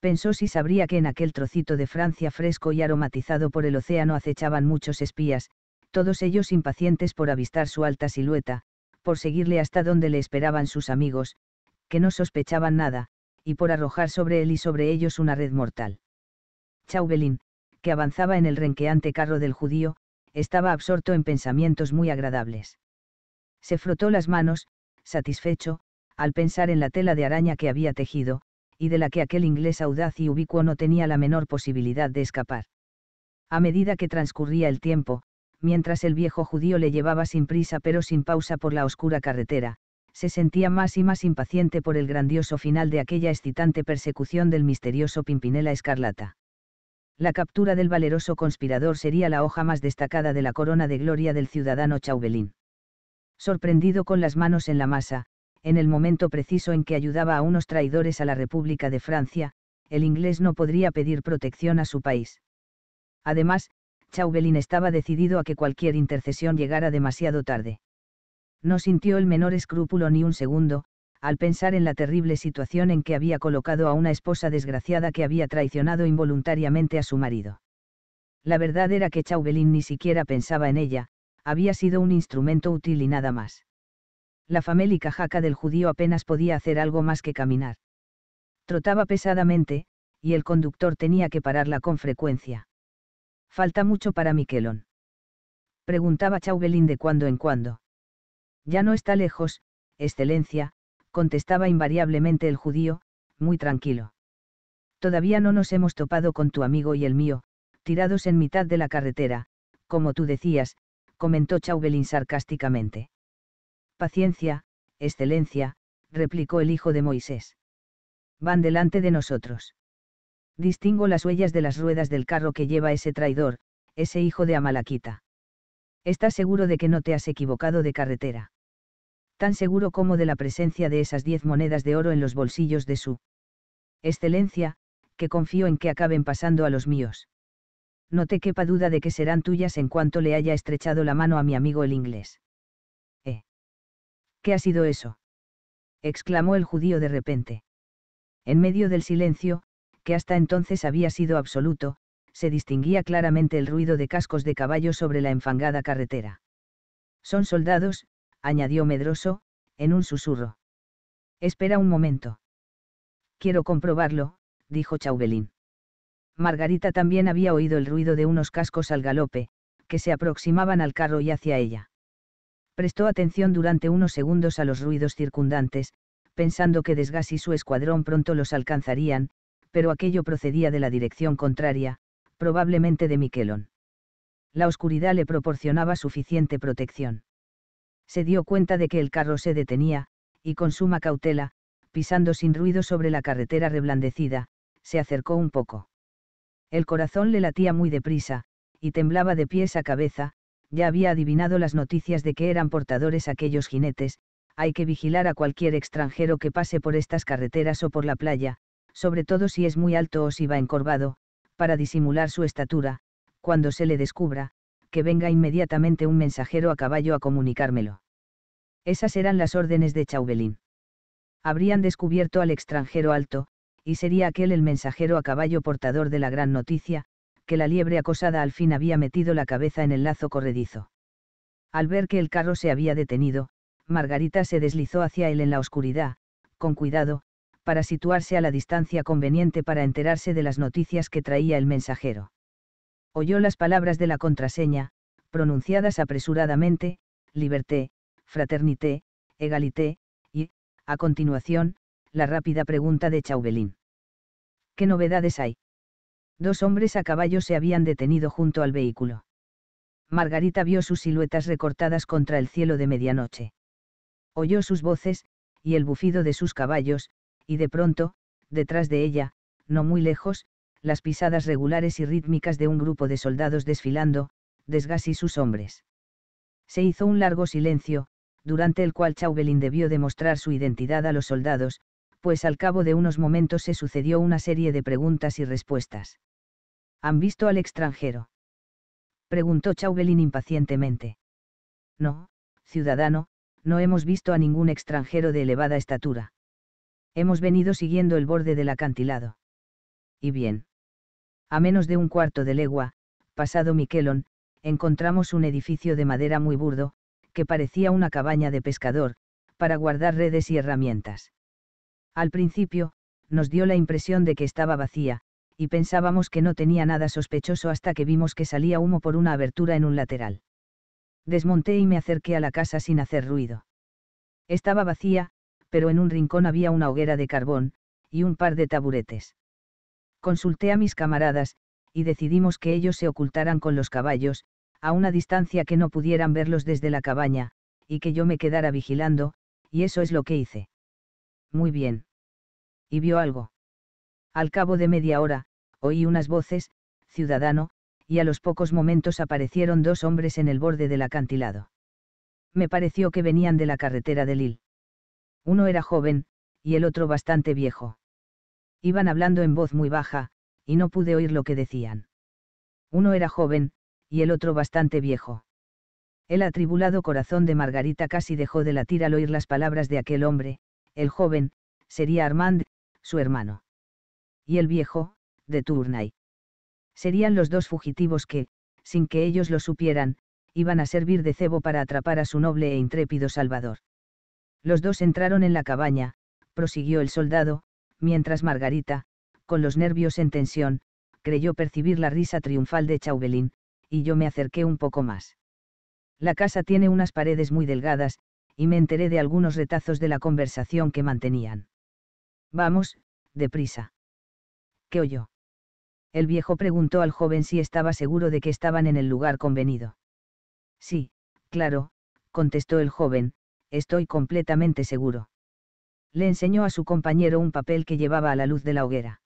Pensó si sabría que en aquel trocito de Francia fresco y aromatizado por el océano acechaban muchos espías, todos ellos impacientes por avistar su alta silueta, por seguirle hasta donde le esperaban sus amigos, que no sospechaban nada, y por arrojar sobre él y sobre ellos una red mortal. Chauvelin, que avanzaba en el renqueante carro del judío, estaba absorto en pensamientos muy agradables. Se frotó las manos, satisfecho, al pensar en la tela de araña que había tejido, y de la que aquel inglés audaz y ubicuo no tenía la menor posibilidad de escapar. A medida que transcurría el tiempo, mientras el viejo judío le llevaba sin prisa pero sin pausa por la oscura carretera, se sentía más y más impaciente por el grandioso final de aquella excitante persecución del misterioso Pimpinela Escarlata. La captura del valeroso conspirador sería la hoja más destacada de la corona de gloria del ciudadano Chauvelin sorprendido con las manos en la masa, en el momento preciso en que ayudaba a unos traidores a la República de Francia, el inglés no podría pedir protección a su país. Además, Chauvelin estaba decidido a que cualquier intercesión llegara demasiado tarde. No sintió el menor escrúpulo ni un segundo, al pensar en la terrible situación en que había colocado a una esposa desgraciada que había traicionado involuntariamente a su marido. La verdad era que Chauvelin ni siquiera pensaba en ella, había sido un instrumento útil y nada más. La famélica jaca del judío apenas podía hacer algo más que caminar. Trotaba pesadamente, y el conductor tenía que pararla con frecuencia. Falta mucho para Miquelón. Preguntaba Chauvelin de cuando en cuando. Ya no está lejos, excelencia, contestaba invariablemente el judío, muy tranquilo. Todavía no nos hemos topado con tu amigo y el mío, tirados en mitad de la carretera, como tú decías, comentó Chauvelin sarcásticamente. Paciencia, excelencia, replicó el hijo de Moisés. Van delante de nosotros. Distingo las huellas de las ruedas del carro que lleva ese traidor, ese hijo de Amalaquita. ¿Estás seguro de que no te has equivocado de carretera? Tan seguro como de la presencia de esas diez monedas de oro en los bolsillos de su. Excelencia, que confío en que acaben pasando a los míos no te quepa duda de que serán tuyas en cuanto le haya estrechado la mano a mi amigo el inglés. ¿Eh? ¿Qué ha sido eso? exclamó el judío de repente. En medio del silencio, que hasta entonces había sido absoluto, se distinguía claramente el ruido de cascos de caballo sobre la enfangada carretera. Son soldados, añadió medroso, en un susurro. Espera un momento. Quiero comprobarlo, dijo Chauvelin. Margarita también había oído el ruido de unos cascos al galope, que se aproximaban al carro y hacia ella. Prestó atención durante unos segundos a los ruidos circundantes, pensando que Desgas y su escuadrón pronto los alcanzarían, pero aquello procedía de la dirección contraria, probablemente de Miquelón. La oscuridad le proporcionaba suficiente protección. Se dio cuenta de que el carro se detenía, y con suma cautela, pisando sin ruido sobre la carretera reblandecida, se acercó un poco. El corazón le latía muy deprisa, y temblaba de pies a cabeza, ya había adivinado las noticias de que eran portadores aquellos jinetes, hay que vigilar a cualquier extranjero que pase por estas carreteras o por la playa, sobre todo si es muy alto o si va encorvado, para disimular su estatura, cuando se le descubra, que venga inmediatamente un mensajero a caballo a comunicármelo. Esas eran las órdenes de Chauvelin. Habrían descubierto al extranjero alto, y sería aquel el mensajero a caballo portador de la gran noticia, que la liebre acosada al fin había metido la cabeza en el lazo corredizo. Al ver que el carro se había detenido, Margarita se deslizó hacia él en la oscuridad, con cuidado, para situarse a la distancia conveniente para enterarse de las noticias que traía el mensajero. Oyó las palabras de la contraseña, pronunciadas apresuradamente, liberté, fraternité, égalité, y, a continuación, la rápida pregunta de Chauvelin. ¿Qué novedades hay? Dos hombres a caballo se habían detenido junto al vehículo. Margarita vio sus siluetas recortadas contra el cielo de medianoche. Oyó sus voces, y el bufido de sus caballos, y de pronto, detrás de ella, no muy lejos, las pisadas regulares y rítmicas de un grupo de soldados desfilando, desgas y sus hombres. Se hizo un largo silencio, durante el cual Chauvelin debió demostrar su identidad a los soldados, pues al cabo de unos momentos se sucedió una serie de preguntas y respuestas. ¿Han visto al extranjero? preguntó Chauvelin impacientemente. No, ciudadano, no hemos visto a ningún extranjero de elevada estatura. Hemos venido siguiendo el borde del acantilado. Y bien. A menos de un cuarto de legua, pasado Miquelon, encontramos un edificio de madera muy burdo, que parecía una cabaña de pescador, para guardar redes y herramientas. Al principio, nos dio la impresión de que estaba vacía, y pensábamos que no tenía nada sospechoso hasta que vimos que salía humo por una abertura en un lateral. Desmonté y me acerqué a la casa sin hacer ruido. Estaba vacía, pero en un rincón había una hoguera de carbón, y un par de taburetes. Consulté a mis camaradas, y decidimos que ellos se ocultaran con los caballos, a una distancia que no pudieran verlos desde la cabaña, y que yo me quedara vigilando, y eso es lo que hice. Muy bien. Y vio algo. Al cabo de media hora, oí unas voces, ciudadano, y a los pocos momentos aparecieron dos hombres en el borde del acantilado. Me pareció que venían de la carretera de Lille. Uno era joven, y el otro bastante viejo. Iban hablando en voz muy baja, y no pude oír lo que decían. Uno era joven, y el otro bastante viejo. El atribulado corazón de Margarita casi dejó de latir al oír las palabras de aquel hombre, el joven, sería Armand, su hermano. Y el viejo, de Tournai. Serían los dos fugitivos que, sin que ellos lo supieran, iban a servir de cebo para atrapar a su noble e intrépido Salvador. Los dos entraron en la cabaña, prosiguió el soldado, mientras Margarita, con los nervios en tensión, creyó percibir la risa triunfal de Chauvelin, y yo me acerqué un poco más. La casa tiene unas paredes muy delgadas, y me enteré de algunos retazos de la conversación que mantenían. Vamos, deprisa. ¿Qué oyó? El viejo preguntó al joven si estaba seguro de que estaban en el lugar convenido. Sí, claro, contestó el joven, estoy completamente seguro. Le enseñó a su compañero un papel que llevaba a la luz de la hoguera.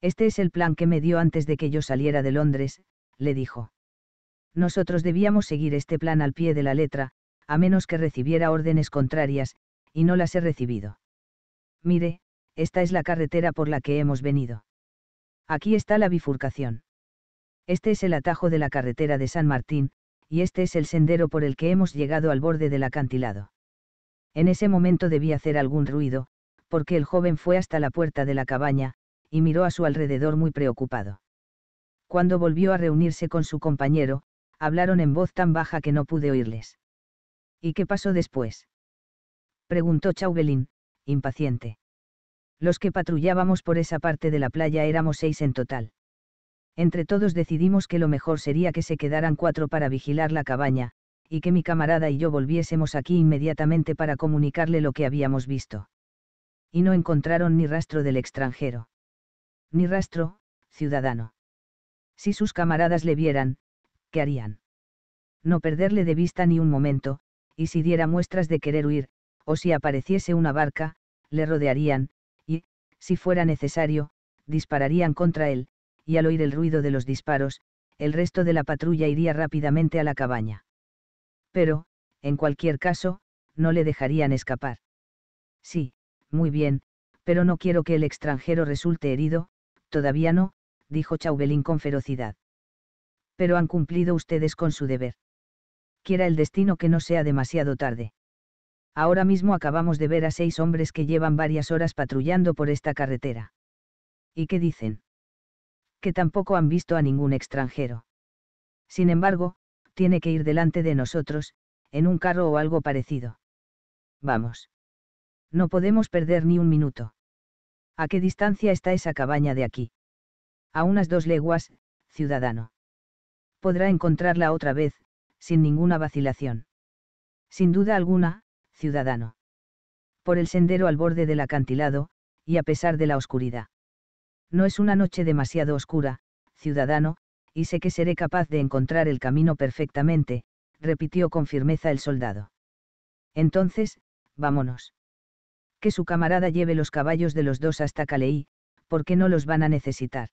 Este es el plan que me dio antes de que yo saliera de Londres, le dijo. Nosotros debíamos seguir este plan al pie de la letra, a menos que recibiera órdenes contrarias, y no las he recibido. Mire, esta es la carretera por la que hemos venido. Aquí está la bifurcación. Este es el atajo de la carretera de San Martín, y este es el sendero por el que hemos llegado al borde del acantilado. En ese momento debí hacer algún ruido, porque el joven fue hasta la puerta de la cabaña, y miró a su alrededor muy preocupado. Cuando volvió a reunirse con su compañero, hablaron en voz tan baja que no pude oírles. ¿Y qué pasó después? Preguntó Chauvelin, impaciente. Los que patrullábamos por esa parte de la playa éramos seis en total. Entre todos decidimos que lo mejor sería que se quedaran cuatro para vigilar la cabaña, y que mi camarada y yo volviésemos aquí inmediatamente para comunicarle lo que habíamos visto. Y no encontraron ni rastro del extranjero. Ni rastro, ciudadano. Si sus camaradas le vieran, ¿qué harían? No perderle de vista ni un momento, y si diera muestras de querer huir, o si apareciese una barca, le rodearían, y, si fuera necesario, dispararían contra él, y al oír el ruido de los disparos, el resto de la patrulla iría rápidamente a la cabaña. Pero, en cualquier caso, no le dejarían escapar. Sí, muy bien, pero no quiero que el extranjero resulte herido, todavía no, dijo Chauvelin con ferocidad. Pero han cumplido ustedes con su deber quiera el destino que no sea demasiado tarde. Ahora mismo acabamos de ver a seis hombres que llevan varias horas patrullando por esta carretera. ¿Y qué dicen? Que tampoco han visto a ningún extranjero. Sin embargo, tiene que ir delante de nosotros, en un carro o algo parecido. Vamos. No podemos perder ni un minuto. ¿A qué distancia está esa cabaña de aquí? A unas dos leguas, ciudadano. Podrá encontrarla otra vez, sin ninguna vacilación. Sin duda alguna, ciudadano. Por el sendero al borde del acantilado, y a pesar de la oscuridad. No es una noche demasiado oscura, ciudadano, y sé que seré capaz de encontrar el camino perfectamente, repitió con firmeza el soldado. Entonces, vámonos. Que su camarada lleve los caballos de los dos hasta Caleí, porque no los van a necesitar.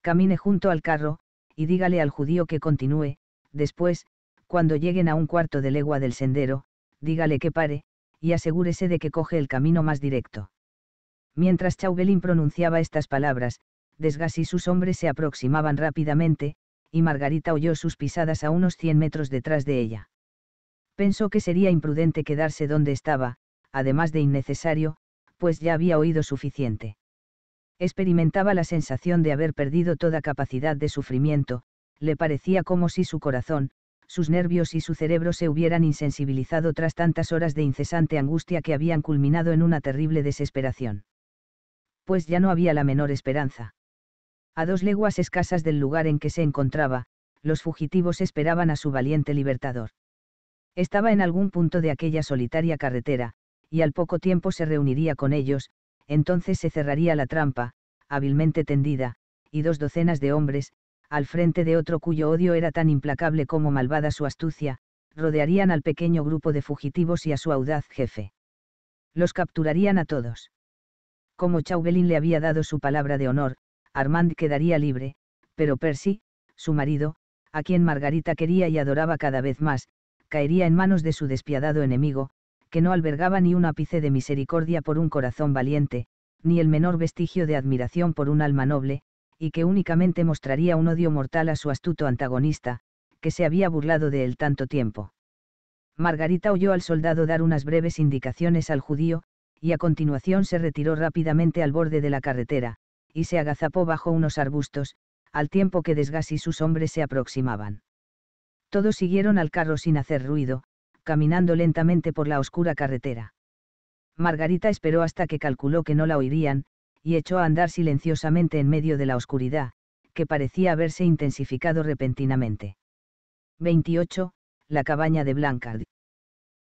Camine junto al carro, y dígale al judío que continúe, después, cuando lleguen a un cuarto de legua del sendero, dígale que pare, y asegúrese de que coge el camino más directo. Mientras Chauvelin pronunciaba estas palabras, Desgas y sus hombres se aproximaban rápidamente, y Margarita oyó sus pisadas a unos cien metros detrás de ella. Pensó que sería imprudente quedarse donde estaba, además de innecesario, pues ya había oído suficiente. Experimentaba la sensación de haber perdido toda capacidad de sufrimiento, le parecía como si su corazón, sus nervios y su cerebro se hubieran insensibilizado tras tantas horas de incesante angustia que habían culminado en una terrible desesperación. Pues ya no había la menor esperanza. A dos leguas escasas del lugar en que se encontraba, los fugitivos esperaban a su valiente libertador. Estaba en algún punto de aquella solitaria carretera, y al poco tiempo se reuniría con ellos, entonces se cerraría la trampa, hábilmente tendida, y dos docenas de hombres, al frente de otro cuyo odio era tan implacable como malvada su astucia, rodearían al pequeño grupo de fugitivos y a su audaz jefe. Los capturarían a todos. Como Chauvelin le había dado su palabra de honor, Armand quedaría libre, pero Percy, su marido, a quien Margarita quería y adoraba cada vez más, caería en manos de su despiadado enemigo, que no albergaba ni un ápice de misericordia por un corazón valiente, ni el menor vestigio de admiración por un alma noble, y que únicamente mostraría un odio mortal a su astuto antagonista, que se había burlado de él tanto tiempo. Margarita oyó al soldado dar unas breves indicaciones al judío, y a continuación se retiró rápidamente al borde de la carretera, y se agazapó bajo unos arbustos, al tiempo que Desgas y sus hombres se aproximaban. Todos siguieron al carro sin hacer ruido, caminando lentamente por la oscura carretera. Margarita esperó hasta que calculó que no la oirían, y echó a andar silenciosamente en medio de la oscuridad, que parecía haberse intensificado repentinamente. 28. La cabaña de Blancard.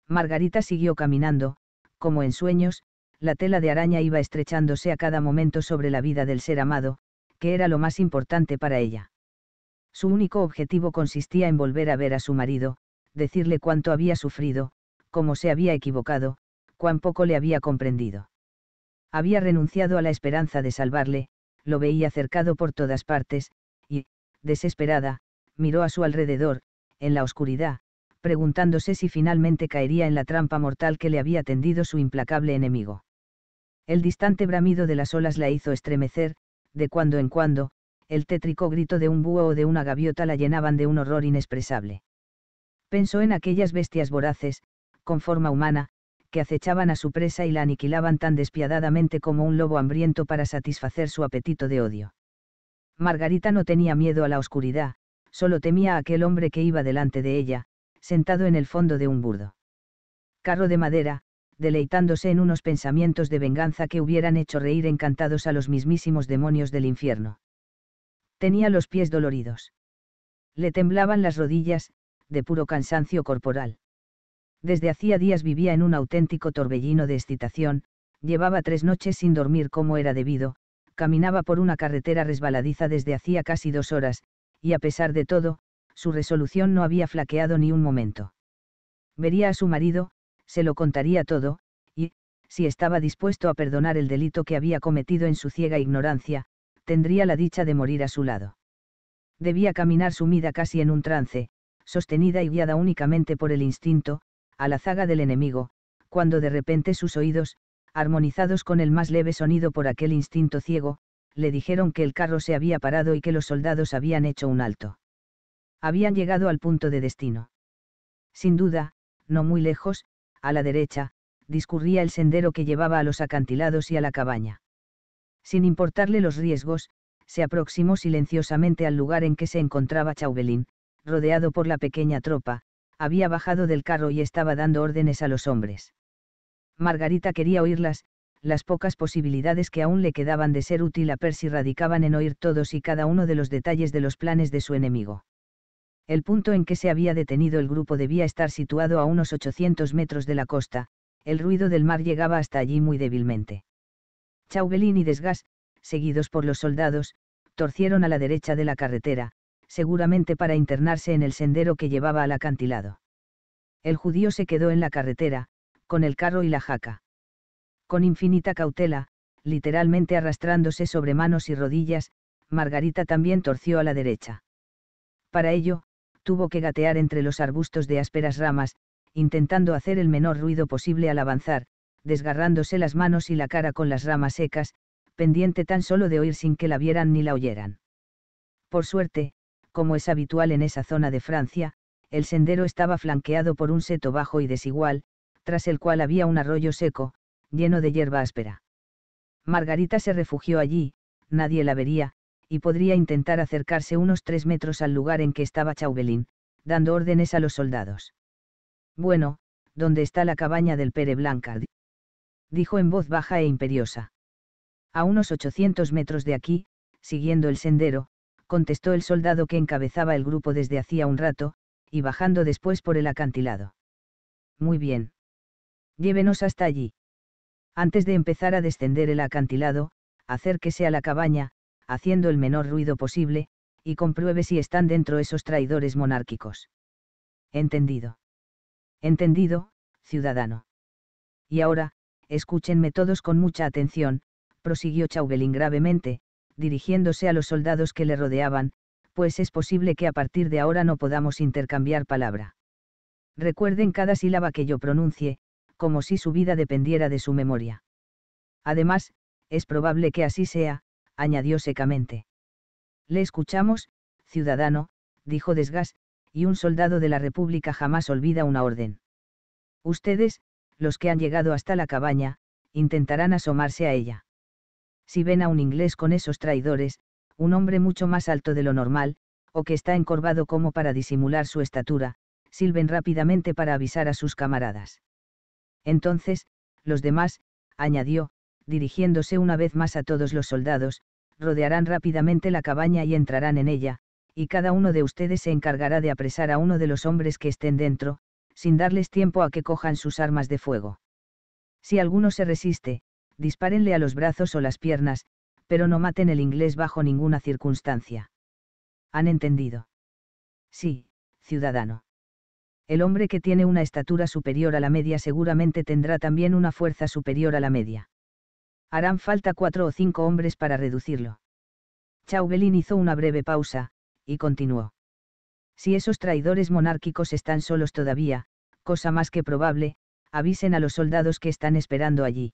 Margarita siguió caminando, como en sueños, la tela de araña iba estrechándose a cada momento sobre la vida del ser amado, que era lo más importante para ella. Su único objetivo consistía en volver a ver a su marido, decirle cuánto había sufrido, cómo se había equivocado, cuán poco le había comprendido. Había renunciado a la esperanza de salvarle, lo veía cercado por todas partes, y, desesperada, miró a su alrededor, en la oscuridad, preguntándose si finalmente caería en la trampa mortal que le había tendido su implacable enemigo. El distante bramido de las olas la hizo estremecer, de cuando en cuando, el tétrico grito de un búho o de una gaviota la llenaban de un horror inexpresable. Pensó en aquellas bestias voraces, con forma humana, que acechaban a su presa y la aniquilaban tan despiadadamente como un lobo hambriento para satisfacer su apetito de odio. Margarita no tenía miedo a la oscuridad, solo temía a aquel hombre que iba delante de ella, sentado en el fondo de un burdo. Carro de madera, deleitándose en unos pensamientos de venganza que hubieran hecho reír encantados a los mismísimos demonios del infierno. Tenía los pies doloridos. Le temblaban las rodillas, de puro cansancio corporal. Desde hacía días vivía en un auténtico torbellino de excitación, llevaba tres noches sin dormir como era debido, caminaba por una carretera resbaladiza desde hacía casi dos horas, y a pesar de todo, su resolución no había flaqueado ni un momento. Vería a su marido, se lo contaría todo, y, si estaba dispuesto a perdonar el delito que había cometido en su ciega ignorancia, tendría la dicha de morir a su lado. Debía caminar sumida casi en un trance, sostenida y guiada únicamente por el instinto, a la zaga del enemigo, cuando de repente sus oídos, armonizados con el más leve sonido por aquel instinto ciego, le dijeron que el carro se había parado y que los soldados habían hecho un alto. Habían llegado al punto de destino. Sin duda, no muy lejos, a la derecha, discurría el sendero que llevaba a los acantilados y a la cabaña. Sin importarle los riesgos, se aproximó silenciosamente al lugar en que se encontraba Chauvelin, rodeado por la pequeña tropa, había bajado del carro y estaba dando órdenes a los hombres. Margarita quería oírlas, las pocas posibilidades que aún le quedaban de ser útil a Percy radicaban en oír todos y cada uno de los detalles de los planes de su enemigo. El punto en que se había detenido el grupo debía estar situado a unos 800 metros de la costa, el ruido del mar llegaba hasta allí muy débilmente. Chauvelin y Desgas, seguidos por los soldados, torcieron a la derecha de la carretera, seguramente para internarse en el sendero que llevaba al acantilado. El judío se quedó en la carretera, con el carro y la jaca. Con infinita cautela, literalmente arrastrándose sobre manos y rodillas, Margarita también torció a la derecha. Para ello, tuvo que gatear entre los arbustos de ásperas ramas, intentando hacer el menor ruido posible al avanzar, desgarrándose las manos y la cara con las ramas secas, pendiente tan solo de oír sin que la vieran ni la oyeran. Por suerte, como es habitual en esa zona de Francia, el sendero estaba flanqueado por un seto bajo y desigual, tras el cual había un arroyo seco, lleno de hierba áspera. Margarita se refugió allí, nadie la vería, y podría intentar acercarse unos tres metros al lugar en que estaba Chauvelin, dando órdenes a los soldados. Bueno, ¿dónde está la cabaña del Pere Blancard? dijo en voz baja e imperiosa. A unos 800 metros de aquí, siguiendo el sendero, contestó el soldado que encabezaba el grupo desde hacía un rato, y bajando después por el acantilado. Muy bien. Llévenos hasta allí. Antes de empezar a descender el acantilado, acérquese a la cabaña, haciendo el menor ruido posible, y compruebe si están dentro esos traidores monárquicos. Entendido. Entendido, ciudadano. Y ahora, escúchenme todos con mucha atención, prosiguió Chauvelin gravemente, dirigiéndose a los soldados que le rodeaban, pues es posible que a partir de ahora no podamos intercambiar palabra. Recuerden cada sílaba que yo pronuncie, como si su vida dependiera de su memoria. Además, es probable que así sea, añadió secamente. Le escuchamos, ciudadano, dijo Desgas, y un soldado de la República jamás olvida una orden. Ustedes, los que han llegado hasta la cabaña, intentarán asomarse a ella si ven a un inglés con esos traidores, un hombre mucho más alto de lo normal, o que está encorvado como para disimular su estatura, silben rápidamente para avisar a sus camaradas. Entonces, los demás, añadió, dirigiéndose una vez más a todos los soldados, rodearán rápidamente la cabaña y entrarán en ella, y cada uno de ustedes se encargará de apresar a uno de los hombres que estén dentro, sin darles tiempo a que cojan sus armas de fuego. Si alguno se resiste, dispárenle a los brazos o las piernas, pero no maten el inglés bajo ninguna circunstancia. ¿Han entendido? Sí, ciudadano. El hombre que tiene una estatura superior a la media seguramente tendrá también una fuerza superior a la media. Harán falta cuatro o cinco hombres para reducirlo. Chauvelin hizo una breve pausa, y continuó. Si esos traidores monárquicos están solos todavía, cosa más que probable, avisen a los soldados que están esperando allí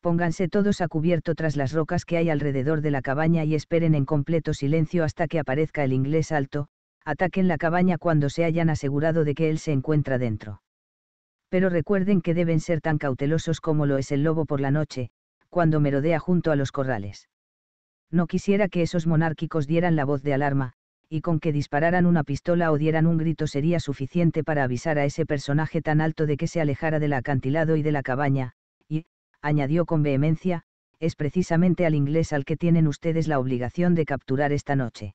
pónganse todos a cubierto tras las rocas que hay alrededor de la cabaña y esperen en completo silencio hasta que aparezca el inglés alto, ataquen la cabaña cuando se hayan asegurado de que él se encuentra dentro. Pero recuerden que deben ser tan cautelosos como lo es el lobo por la noche, cuando merodea junto a los corrales. No quisiera que esos monárquicos dieran la voz de alarma, y con que dispararan una pistola o dieran un grito sería suficiente para avisar a ese personaje tan alto de que se alejara del acantilado y de la cabaña, añadió con vehemencia, es precisamente al inglés al que tienen ustedes la obligación de capturar esta noche.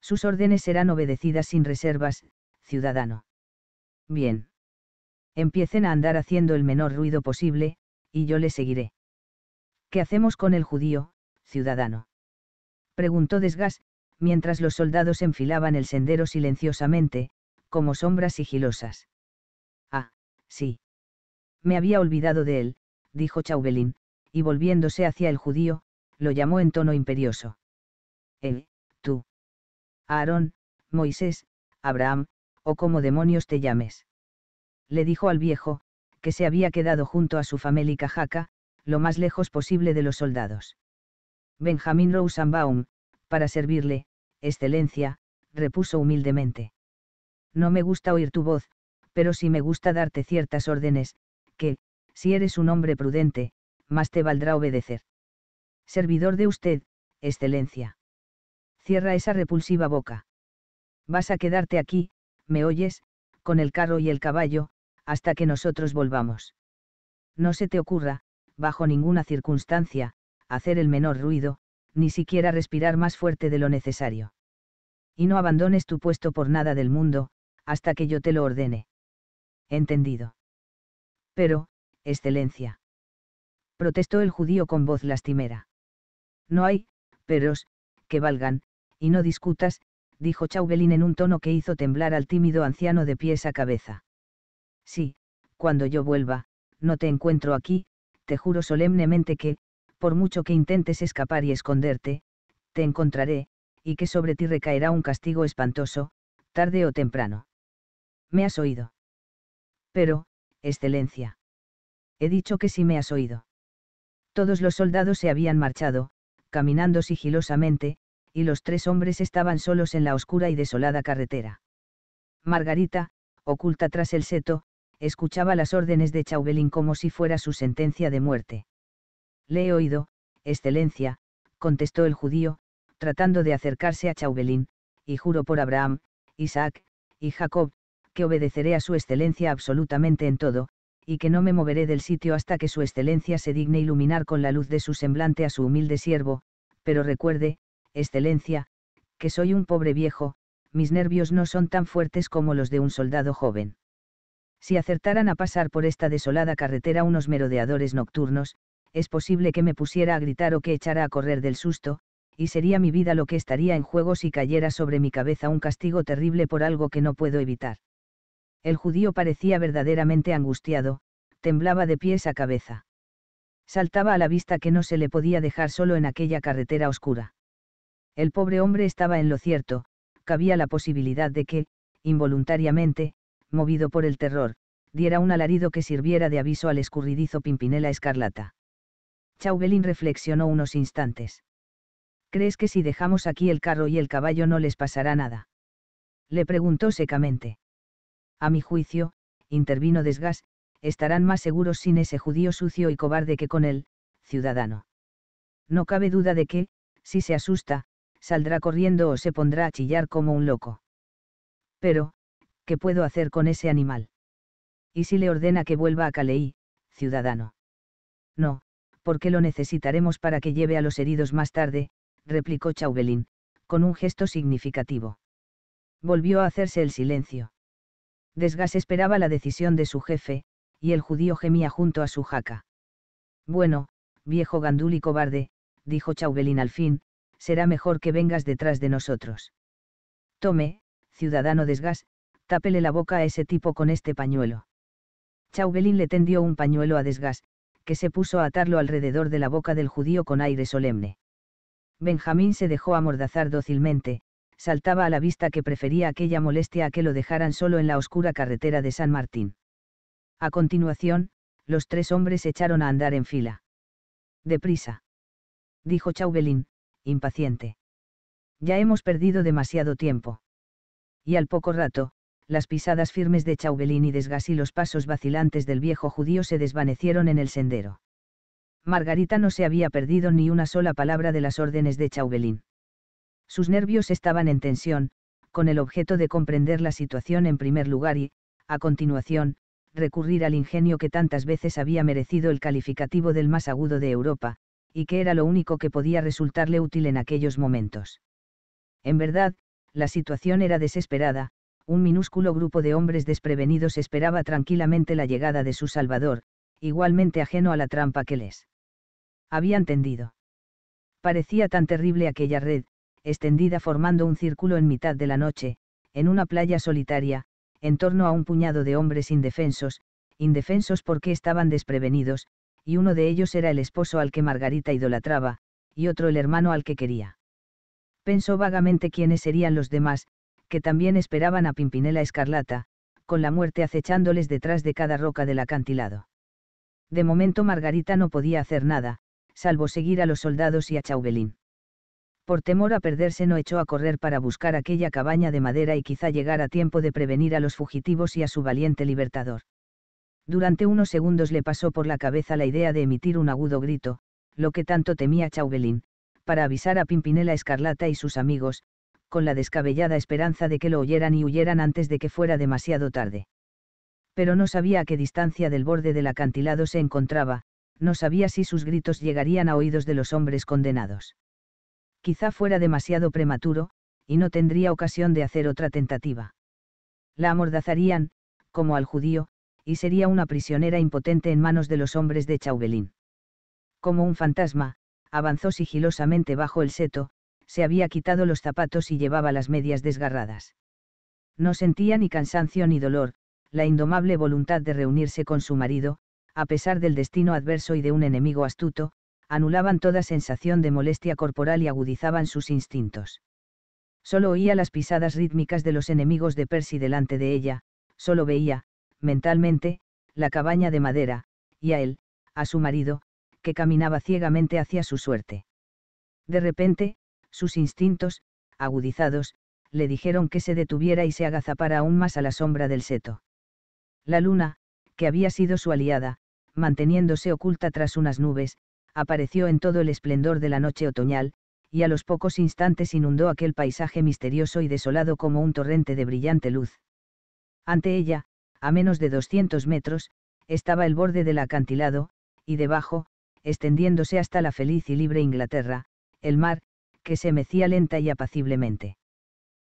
Sus órdenes serán obedecidas sin reservas, ciudadano. Bien. Empiecen a andar haciendo el menor ruido posible, y yo le seguiré. ¿Qué hacemos con el judío, ciudadano? Preguntó Desgas, mientras los soldados enfilaban el sendero silenciosamente, como sombras sigilosas. Ah, sí. Me había olvidado de él, dijo Chauvelin, y volviéndose hacia el judío, lo llamó en tono imperioso. Eh, tú. Aarón, Moisés, Abraham, o como demonios te llames. Le dijo al viejo, que se había quedado junto a su famélica jaca, lo más lejos posible de los soldados. Benjamín Rosenbaum, para servirle, excelencia, repuso humildemente. No me gusta oír tu voz, pero sí me gusta darte ciertas órdenes, que, si eres un hombre prudente, más te valdrá obedecer. Servidor de usted, excelencia. Cierra esa repulsiva boca. Vas a quedarte aquí, ¿me oyes? Con el carro y el caballo, hasta que nosotros volvamos. No se te ocurra, bajo ninguna circunstancia, hacer el menor ruido, ni siquiera respirar más fuerte de lo necesario. Y no abandones tu puesto por nada del mundo, hasta que yo te lo ordene. Entendido. Pero, Excelencia. Protestó el judío con voz lastimera. No hay, peros, que valgan, y no discutas, dijo Chauvelin en un tono que hizo temblar al tímido anciano de pies a cabeza. Sí, cuando yo vuelva, no te encuentro aquí, te juro solemnemente que, por mucho que intentes escapar y esconderte, te encontraré, y que sobre ti recaerá un castigo espantoso, tarde o temprano. ¿Me has oído? Pero, Excelencia. He dicho que si me has oído. Todos los soldados se habían marchado, caminando sigilosamente, y los tres hombres estaban solos en la oscura y desolada carretera. Margarita, oculta tras el seto, escuchaba las órdenes de Chauvelin como si fuera su sentencia de muerte. Le he oído, Excelencia, contestó el judío, tratando de acercarse a Chauvelin, y juro por Abraham, Isaac, y Jacob, que obedeceré a su Excelencia absolutamente en todo, y que no me moveré del sitio hasta que su excelencia se digne iluminar con la luz de su semblante a su humilde siervo, pero recuerde, excelencia, que soy un pobre viejo, mis nervios no son tan fuertes como los de un soldado joven. Si acertaran a pasar por esta desolada carretera unos merodeadores nocturnos, es posible que me pusiera a gritar o que echara a correr del susto, y sería mi vida lo que estaría en juego si cayera sobre mi cabeza un castigo terrible por algo que no puedo evitar. El judío parecía verdaderamente angustiado, temblaba de pies a cabeza. Saltaba a la vista que no se le podía dejar solo en aquella carretera oscura. El pobre hombre estaba en lo cierto, cabía la posibilidad de que, involuntariamente, movido por el terror, diera un alarido que sirviera de aviso al escurridizo Pimpinela Escarlata. Chauvelin reflexionó unos instantes. ¿Crees que si dejamos aquí el carro y el caballo no les pasará nada? Le preguntó secamente a mi juicio, intervino Desgas, estarán más seguros sin ese judío sucio y cobarde que con él, ciudadano. No cabe duda de que, si se asusta, saldrá corriendo o se pondrá a chillar como un loco. Pero, ¿qué puedo hacer con ese animal? ¿Y si le ordena que vuelva a Caleí, ciudadano? No, porque lo necesitaremos para que lleve a los heridos más tarde, replicó Chauvelin, con un gesto significativo. Volvió a hacerse el silencio. Desgas esperaba la decisión de su jefe, y el judío gemía junto a su jaca. Bueno, viejo gandul y cobarde, dijo Chauvelin al fin, será mejor que vengas detrás de nosotros. Tome, ciudadano Desgas, tápele la boca a ese tipo con este pañuelo. Chauvelin le tendió un pañuelo a Desgas, que se puso a atarlo alrededor de la boca del judío con aire solemne. Benjamín se dejó amordazar dócilmente, saltaba a la vista que prefería aquella molestia a que lo dejaran solo en la oscura carretera de San Martín. A continuación, los tres hombres echaron a andar en fila. Deprisa. Dijo Chauvelin, impaciente. Ya hemos perdido demasiado tiempo. Y al poco rato, las pisadas firmes de Chauvelin y Desgas y los pasos vacilantes del viejo judío se desvanecieron en el sendero. Margarita no se había perdido ni una sola palabra de las órdenes de Chauvelin. Sus nervios estaban en tensión, con el objeto de comprender la situación en primer lugar y, a continuación, recurrir al ingenio que tantas veces había merecido el calificativo del más agudo de Europa, y que era lo único que podía resultarle útil en aquellos momentos. En verdad, la situación era desesperada, un minúsculo grupo de hombres desprevenidos esperaba tranquilamente la llegada de su Salvador, igualmente ajeno a la trampa que les habían tendido. Parecía tan terrible aquella red, extendida formando un círculo en mitad de la noche, en una playa solitaria, en torno a un puñado de hombres indefensos, indefensos porque estaban desprevenidos, y uno de ellos era el esposo al que Margarita idolatraba, y otro el hermano al que quería. Pensó vagamente quiénes serían los demás, que también esperaban a Pimpinela Escarlata, con la muerte acechándoles detrás de cada roca del acantilado. De momento Margarita no podía hacer nada, salvo seguir a los soldados y a Chauvelín por temor a perderse no echó a correr para buscar aquella cabaña de madera y quizá llegar a tiempo de prevenir a los fugitivos y a su valiente libertador. Durante unos segundos le pasó por la cabeza la idea de emitir un agudo grito, lo que tanto temía Chauvelin, para avisar a Pimpinela Escarlata y sus amigos, con la descabellada esperanza de que lo oyeran y huyeran antes de que fuera demasiado tarde. Pero no sabía a qué distancia del borde del acantilado se encontraba, no sabía si sus gritos llegarían a oídos de los hombres condenados quizá fuera demasiado prematuro, y no tendría ocasión de hacer otra tentativa. La amordazarían, como al judío, y sería una prisionera impotente en manos de los hombres de Chauvelin. Como un fantasma, avanzó sigilosamente bajo el seto, se había quitado los zapatos y llevaba las medias desgarradas. No sentía ni cansancio ni dolor, la indomable voluntad de reunirse con su marido, a pesar del destino adverso y de un enemigo astuto, anulaban toda sensación de molestia corporal y agudizaban sus instintos. Solo oía las pisadas rítmicas de los enemigos de Percy delante de ella, solo veía, mentalmente, la cabaña de madera, y a él, a su marido, que caminaba ciegamente hacia su suerte. De repente, sus instintos, agudizados, le dijeron que se detuviera y se agazapara aún más a la sombra del seto. La luna, que había sido su aliada, manteniéndose oculta tras unas nubes, apareció en todo el esplendor de la noche otoñal, y a los pocos instantes inundó aquel paisaje misterioso y desolado como un torrente de brillante luz. Ante ella, a menos de 200 metros, estaba el borde del acantilado, y debajo, extendiéndose hasta la feliz y libre Inglaterra, el mar, que se mecía lenta y apaciblemente.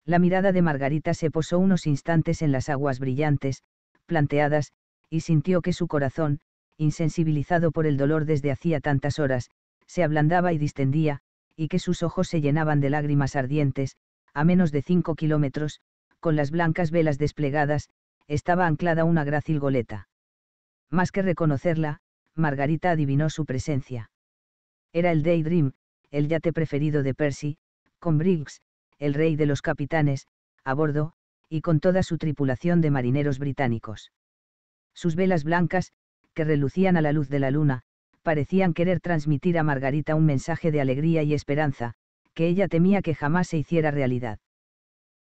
La mirada de Margarita se posó unos instantes en las aguas brillantes, planteadas, y sintió que su corazón, insensibilizado por el dolor desde hacía tantas horas, se ablandaba y distendía, y que sus ojos se llenaban de lágrimas ardientes, a menos de cinco kilómetros, con las blancas velas desplegadas, estaba anclada una grácil goleta. Más que reconocerla, Margarita adivinó su presencia. Era el Daydream, el yate preferido de Percy, con Briggs, el rey de los capitanes, a bordo, y con toda su tripulación de marineros británicos. Sus velas blancas, que relucían a la luz de la luna, parecían querer transmitir a Margarita un mensaje de alegría y esperanza, que ella temía que jamás se hiciera realidad.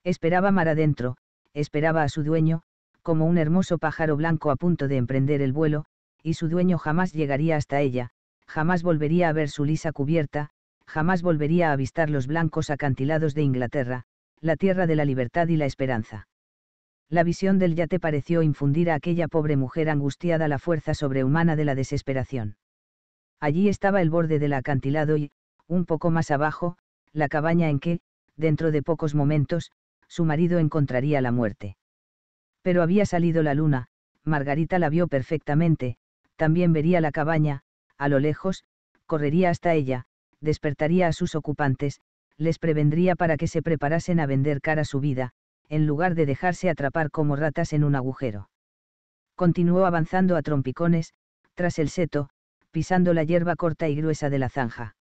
Esperaba mar adentro, esperaba a su dueño, como un hermoso pájaro blanco a punto de emprender el vuelo, y su dueño jamás llegaría hasta ella, jamás volvería a ver su lisa cubierta, jamás volvería a avistar los blancos acantilados de Inglaterra, la tierra de la libertad y la esperanza la visión del yate pareció infundir a aquella pobre mujer angustiada la fuerza sobrehumana de la desesperación. Allí estaba el borde del acantilado y, un poco más abajo, la cabaña en que, dentro de pocos momentos, su marido encontraría la muerte. Pero había salido la luna, Margarita la vio perfectamente, también vería la cabaña, a lo lejos, correría hasta ella, despertaría a sus ocupantes, les prevendría para que se preparasen a vender cara su vida, en lugar de dejarse atrapar como ratas en un agujero. Continuó avanzando a trompicones, tras el seto, pisando la hierba corta y gruesa de la zanja.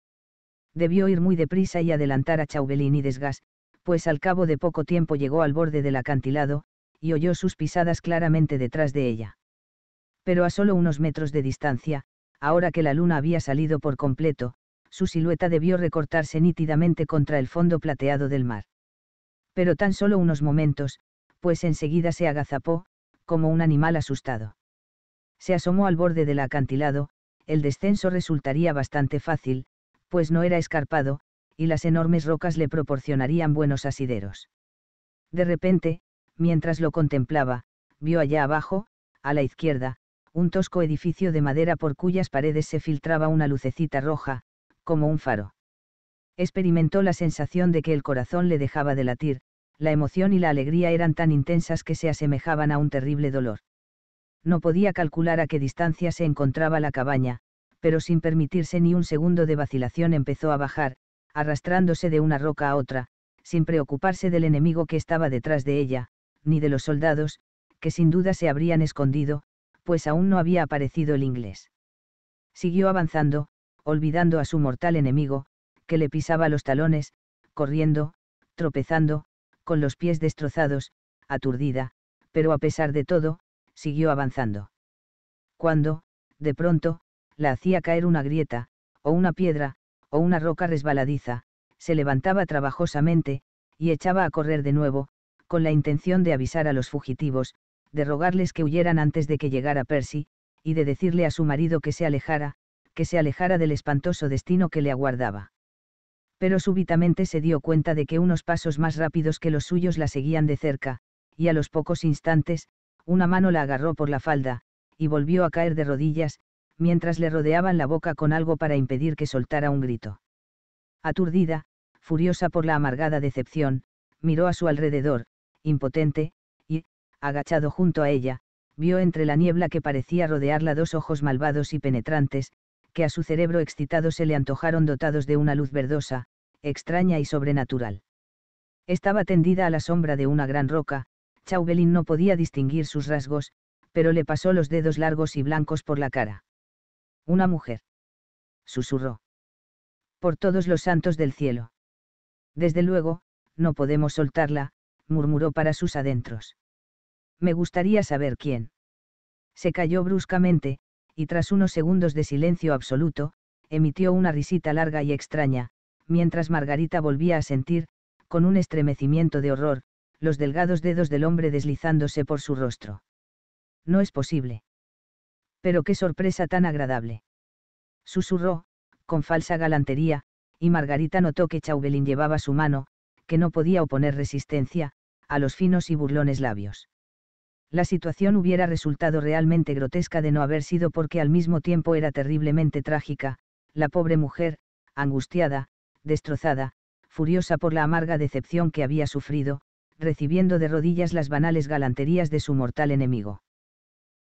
Debió ir muy deprisa y adelantar a Chauvelin y Desgas, pues al cabo de poco tiempo llegó al borde del acantilado, y oyó sus pisadas claramente detrás de ella. Pero a solo unos metros de distancia, ahora que la luna había salido por completo, su silueta debió recortarse nítidamente contra el fondo plateado del mar pero tan solo unos momentos, pues enseguida se agazapó, como un animal asustado. Se asomó al borde del acantilado, el descenso resultaría bastante fácil, pues no era escarpado, y las enormes rocas le proporcionarían buenos asideros. De repente, mientras lo contemplaba, vio allá abajo, a la izquierda, un tosco edificio de madera por cuyas paredes se filtraba una lucecita roja, como un faro experimentó la sensación de que el corazón le dejaba de latir, la emoción y la alegría eran tan intensas que se asemejaban a un terrible dolor. No podía calcular a qué distancia se encontraba la cabaña, pero sin permitirse ni un segundo de vacilación empezó a bajar, arrastrándose de una roca a otra, sin preocuparse del enemigo que estaba detrás de ella, ni de los soldados, que sin duda se habrían escondido, pues aún no había aparecido el inglés. Siguió avanzando, olvidando a su mortal enemigo, que le pisaba los talones, corriendo, tropezando, con los pies destrozados, aturdida, pero a pesar de todo, siguió avanzando. Cuando, de pronto, la hacía caer una grieta, o una piedra, o una roca resbaladiza, se levantaba trabajosamente, y echaba a correr de nuevo, con la intención de avisar a los fugitivos, de rogarles que huyeran antes de que llegara Percy, y de decirle a su marido que se alejara, que se alejara del espantoso destino que le aguardaba pero súbitamente se dio cuenta de que unos pasos más rápidos que los suyos la seguían de cerca, y a los pocos instantes, una mano la agarró por la falda, y volvió a caer de rodillas, mientras le rodeaban la boca con algo para impedir que soltara un grito. Aturdida, furiosa por la amargada decepción, miró a su alrededor, impotente, y, agachado junto a ella, vio entre la niebla que parecía rodearla dos ojos malvados y penetrantes, que a su cerebro excitado se le antojaron dotados de una luz verdosa, extraña y sobrenatural. Estaba tendida a la sombra de una gran roca, Chauvelin no podía distinguir sus rasgos, pero le pasó los dedos largos y blancos por la cara. Una mujer. Susurró. Por todos los santos del cielo. Desde luego, no podemos soltarla, murmuró para sus adentros. Me gustaría saber quién. Se cayó bruscamente, y tras unos segundos de silencio absoluto, emitió una risita larga y extraña, mientras Margarita volvía a sentir, con un estremecimiento de horror, los delgados dedos del hombre deslizándose por su rostro. No es posible. Pero qué sorpresa tan agradable. Susurró, con falsa galantería, y Margarita notó que Chauvelin llevaba su mano, que no podía oponer resistencia, a los finos y burlones labios la situación hubiera resultado realmente grotesca de no haber sido porque al mismo tiempo era terriblemente trágica, la pobre mujer, angustiada, destrozada, furiosa por la amarga decepción que había sufrido, recibiendo de rodillas las banales galanterías de su mortal enemigo.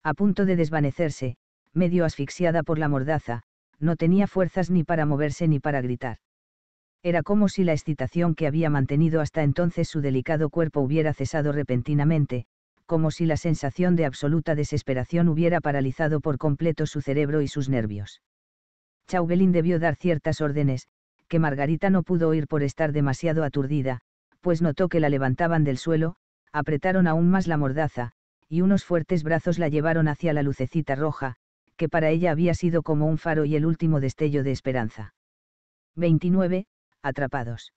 A punto de desvanecerse, medio asfixiada por la mordaza, no tenía fuerzas ni para moverse ni para gritar. Era como si la excitación que había mantenido hasta entonces su delicado cuerpo hubiera cesado repentinamente, como si la sensación de absoluta desesperación hubiera paralizado por completo su cerebro y sus nervios. Chauvelin debió dar ciertas órdenes, que Margarita no pudo oír por estar demasiado aturdida, pues notó que la levantaban del suelo, apretaron aún más la mordaza, y unos fuertes brazos la llevaron hacia la lucecita roja, que para ella había sido como un faro y el último destello de esperanza. 29. Atrapados.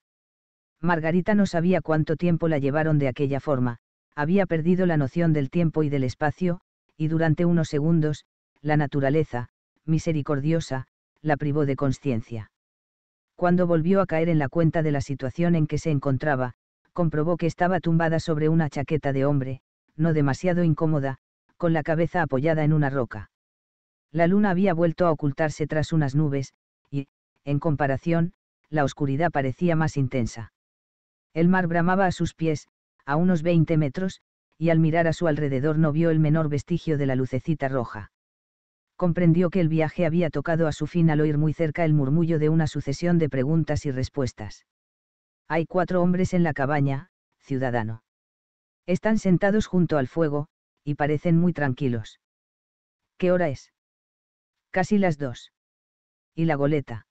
Margarita no sabía cuánto tiempo la llevaron de aquella forma, había perdido la noción del tiempo y del espacio, y durante unos segundos, la naturaleza, misericordiosa, la privó de conciencia. Cuando volvió a caer en la cuenta de la situación en que se encontraba, comprobó que estaba tumbada sobre una chaqueta de hombre, no demasiado incómoda, con la cabeza apoyada en una roca. La luna había vuelto a ocultarse tras unas nubes, y, en comparación, la oscuridad parecía más intensa. El mar bramaba a sus pies, a unos 20 metros, y al mirar a su alrededor no vio el menor vestigio de la lucecita roja. Comprendió que el viaje había tocado a su fin al oír muy cerca el murmullo de una sucesión de preguntas y respuestas. Hay cuatro hombres en la cabaña, ciudadano. Están sentados junto al fuego, y parecen muy tranquilos. ¿Qué hora es? Casi las dos. Y la goleta.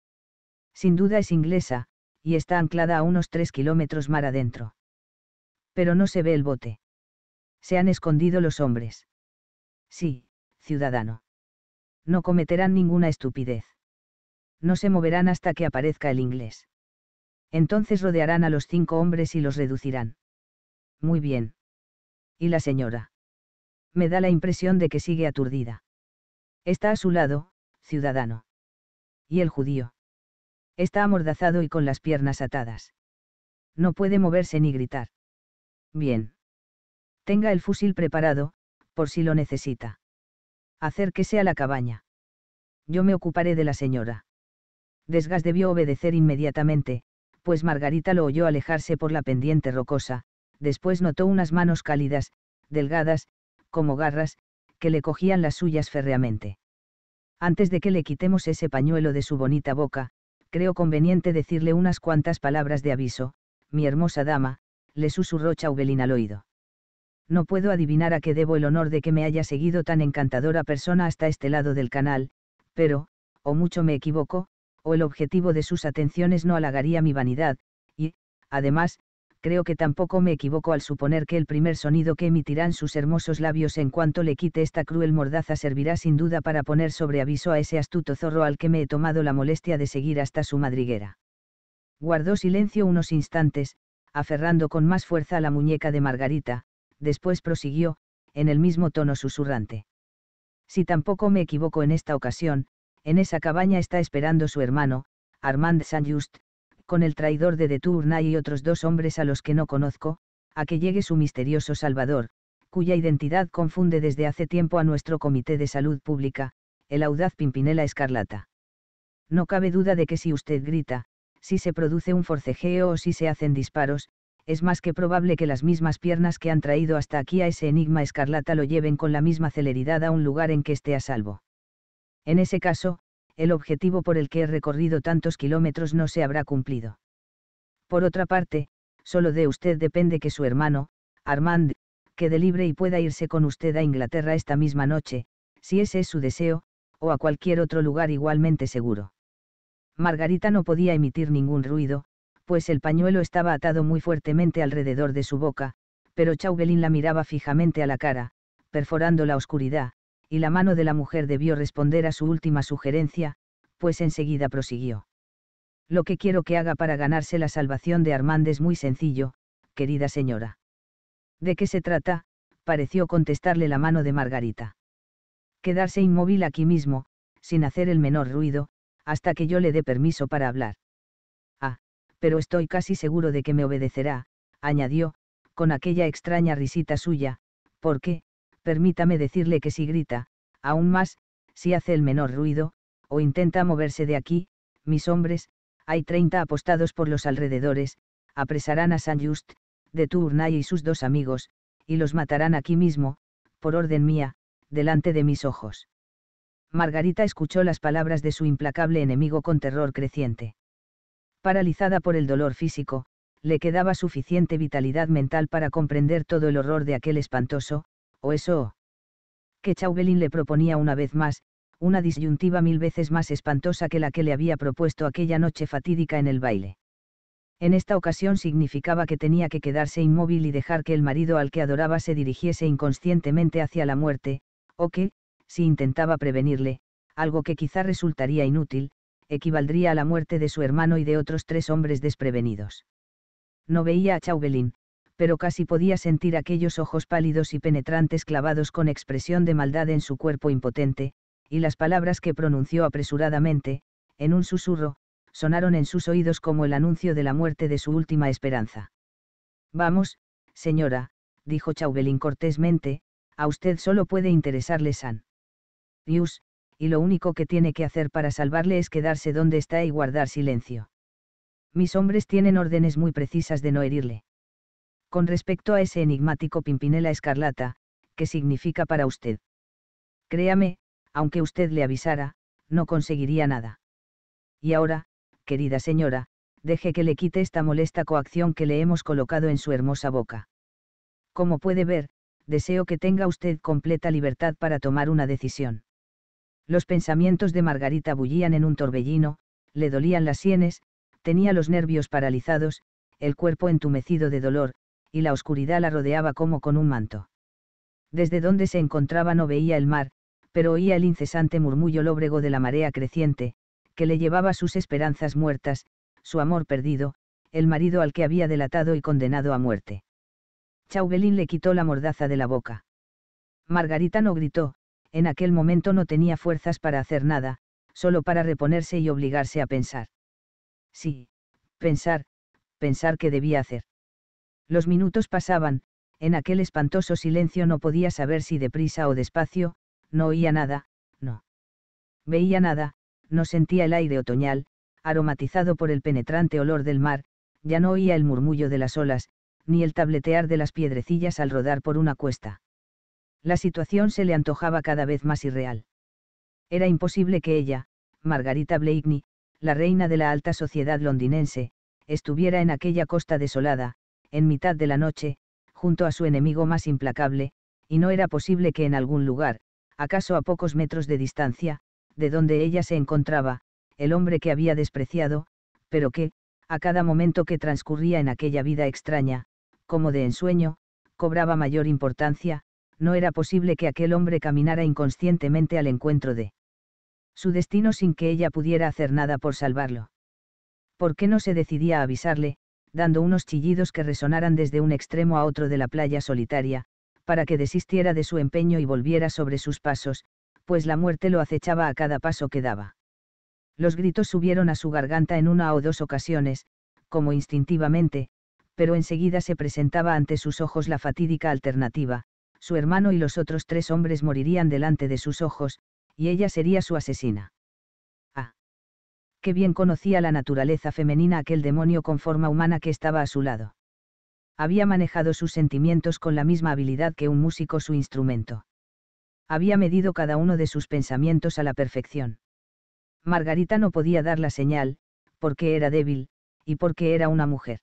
Sin duda es inglesa, y está anclada a unos tres kilómetros mar adentro pero no se ve el bote. Se han escondido los hombres. Sí, ciudadano. No cometerán ninguna estupidez. No se moverán hasta que aparezca el inglés. Entonces rodearán a los cinco hombres y los reducirán. Muy bien. ¿Y la señora? Me da la impresión de que sigue aturdida. Está a su lado, ciudadano. ¿Y el judío? Está amordazado y con las piernas atadas. No puede moverse ni gritar. Bien. Tenga el fusil preparado, por si lo necesita. Acérquese a la cabaña. Yo me ocuparé de la señora. Desgas debió obedecer inmediatamente, pues Margarita lo oyó alejarse por la pendiente rocosa, después notó unas manos cálidas, delgadas, como garras, que le cogían las suyas férreamente. Antes de que le quitemos ese pañuelo de su bonita boca, creo conveniente decirle unas cuantas palabras de aviso, mi hermosa dama, le susurró Chauvelin al oído. No puedo adivinar a qué debo el honor de que me haya seguido tan encantadora persona hasta este lado del canal, pero, o mucho me equivoco, o el objetivo de sus atenciones no halagaría mi vanidad, y, además, creo que tampoco me equivoco al suponer que el primer sonido que emitirán sus hermosos labios en cuanto le quite esta cruel mordaza servirá sin duda para poner sobre aviso a ese astuto zorro al que me he tomado la molestia de seguir hasta su madriguera. Guardó silencio unos instantes, aferrando con más fuerza a la muñeca de Margarita, después prosiguió, en el mismo tono susurrante. Si tampoco me equivoco en esta ocasión, en esa cabaña está esperando su hermano, Armand Saint-Just, con el traidor de Detournay y otros dos hombres a los que no conozco, a que llegue su misterioso salvador, cuya identidad confunde desde hace tiempo a nuestro Comité de Salud Pública, el audaz Pimpinela Escarlata. No cabe duda de que si usted grita, si se produce un forcejeo o si se hacen disparos, es más que probable que las mismas piernas que han traído hasta aquí a ese enigma escarlata lo lleven con la misma celeridad a un lugar en que esté a salvo. En ese caso, el objetivo por el que he recorrido tantos kilómetros no se habrá cumplido. Por otra parte, solo de usted depende que su hermano, Armand, quede libre y pueda irse con usted a Inglaterra esta misma noche, si ese es su deseo, o a cualquier otro lugar igualmente seguro. Margarita no podía emitir ningún ruido, pues el pañuelo estaba atado muy fuertemente alrededor de su boca, pero Chauvelin la miraba fijamente a la cara, perforando la oscuridad, y la mano de la mujer debió responder a su última sugerencia, pues enseguida prosiguió. Lo que quiero que haga para ganarse la salvación de Armand es muy sencillo, querida señora. ¿De qué se trata? pareció contestarle la mano de Margarita. Quedarse inmóvil aquí mismo, sin hacer el menor ruido, hasta que yo le dé permiso para hablar. Ah, pero estoy casi seguro de que me obedecerá, añadió, con aquella extraña risita suya, porque, permítame decirle que si grita, aún más, si hace el menor ruido, o intenta moverse de aquí, mis hombres, hay treinta apostados por los alrededores, apresarán a San Just, de Tournai y sus dos amigos, y los matarán aquí mismo, por orden mía, delante de mis ojos. Margarita escuchó las palabras de su implacable enemigo con terror creciente. Paralizada por el dolor físico, le quedaba suficiente vitalidad mental para comprender todo el horror de aquel espantoso, o eso, que Chauvelin le proponía una vez más, una disyuntiva mil veces más espantosa que la que le había propuesto aquella noche fatídica en el baile. En esta ocasión significaba que tenía que quedarse inmóvil y dejar que el marido al que adoraba se dirigiese inconscientemente hacia la muerte, o que, si intentaba prevenirle, algo que quizá resultaría inútil, equivaldría a la muerte de su hermano y de otros tres hombres desprevenidos. No veía a Chauvelin, pero casi podía sentir aquellos ojos pálidos y penetrantes clavados con expresión de maldad en su cuerpo impotente, y las palabras que pronunció apresuradamente, en un susurro, sonaron en sus oídos como el anuncio de la muerte de su última esperanza. Vamos, señora, dijo Chauvelin cortésmente, a usted solo puede interesarle San y lo único que tiene que hacer para salvarle es quedarse donde está y guardar silencio. Mis hombres tienen órdenes muy precisas de no herirle. Con respecto a ese enigmático Pimpinela Escarlata, ¿qué significa para usted? Créame, aunque usted le avisara, no conseguiría nada. Y ahora, querida señora, deje que le quite esta molesta coacción que le hemos colocado en su hermosa boca. Como puede ver, deseo que tenga usted completa libertad para tomar una decisión. Los pensamientos de Margarita bullían en un torbellino, le dolían las sienes, tenía los nervios paralizados, el cuerpo entumecido de dolor, y la oscuridad la rodeaba como con un manto. Desde donde se encontraba no veía el mar, pero oía el incesante murmullo lóbrego de la marea creciente, que le llevaba sus esperanzas muertas, su amor perdido, el marido al que había delatado y condenado a muerte. Chauvelin le quitó la mordaza de la boca. Margarita no gritó, en aquel momento no tenía fuerzas para hacer nada, solo para reponerse y obligarse a pensar. Sí, pensar, pensar qué debía hacer. Los minutos pasaban, en aquel espantoso silencio no podía saber si deprisa o despacio, no oía nada, no veía nada, no sentía el aire otoñal, aromatizado por el penetrante olor del mar, ya no oía el murmullo de las olas, ni el tabletear de las piedrecillas al rodar por una cuesta. La situación se le antojaba cada vez más irreal. Era imposible que ella, Margarita Blakeney, la reina de la alta sociedad londinense, estuviera en aquella costa desolada, en mitad de la noche, junto a su enemigo más implacable, y no era posible que en algún lugar, acaso a pocos metros de distancia, de donde ella se encontraba, el hombre que había despreciado, pero que, a cada momento que transcurría en aquella vida extraña, como de ensueño, cobraba mayor importancia, no era posible que aquel hombre caminara inconscientemente al encuentro de su destino sin que ella pudiera hacer nada por salvarlo. ¿Por qué no se decidía a avisarle, dando unos chillidos que resonaran desde un extremo a otro de la playa solitaria, para que desistiera de su empeño y volviera sobre sus pasos, pues la muerte lo acechaba a cada paso que daba? Los gritos subieron a su garganta en una o dos ocasiones, como instintivamente, pero enseguida se presentaba ante sus ojos la fatídica alternativa, su hermano y los otros tres hombres morirían delante de sus ojos, y ella sería su asesina. Ah. Qué bien conocía la naturaleza femenina aquel demonio con forma humana que estaba a su lado. Había manejado sus sentimientos con la misma habilidad que un músico su instrumento. Había medido cada uno de sus pensamientos a la perfección. Margarita no podía dar la señal, porque era débil, y porque era una mujer.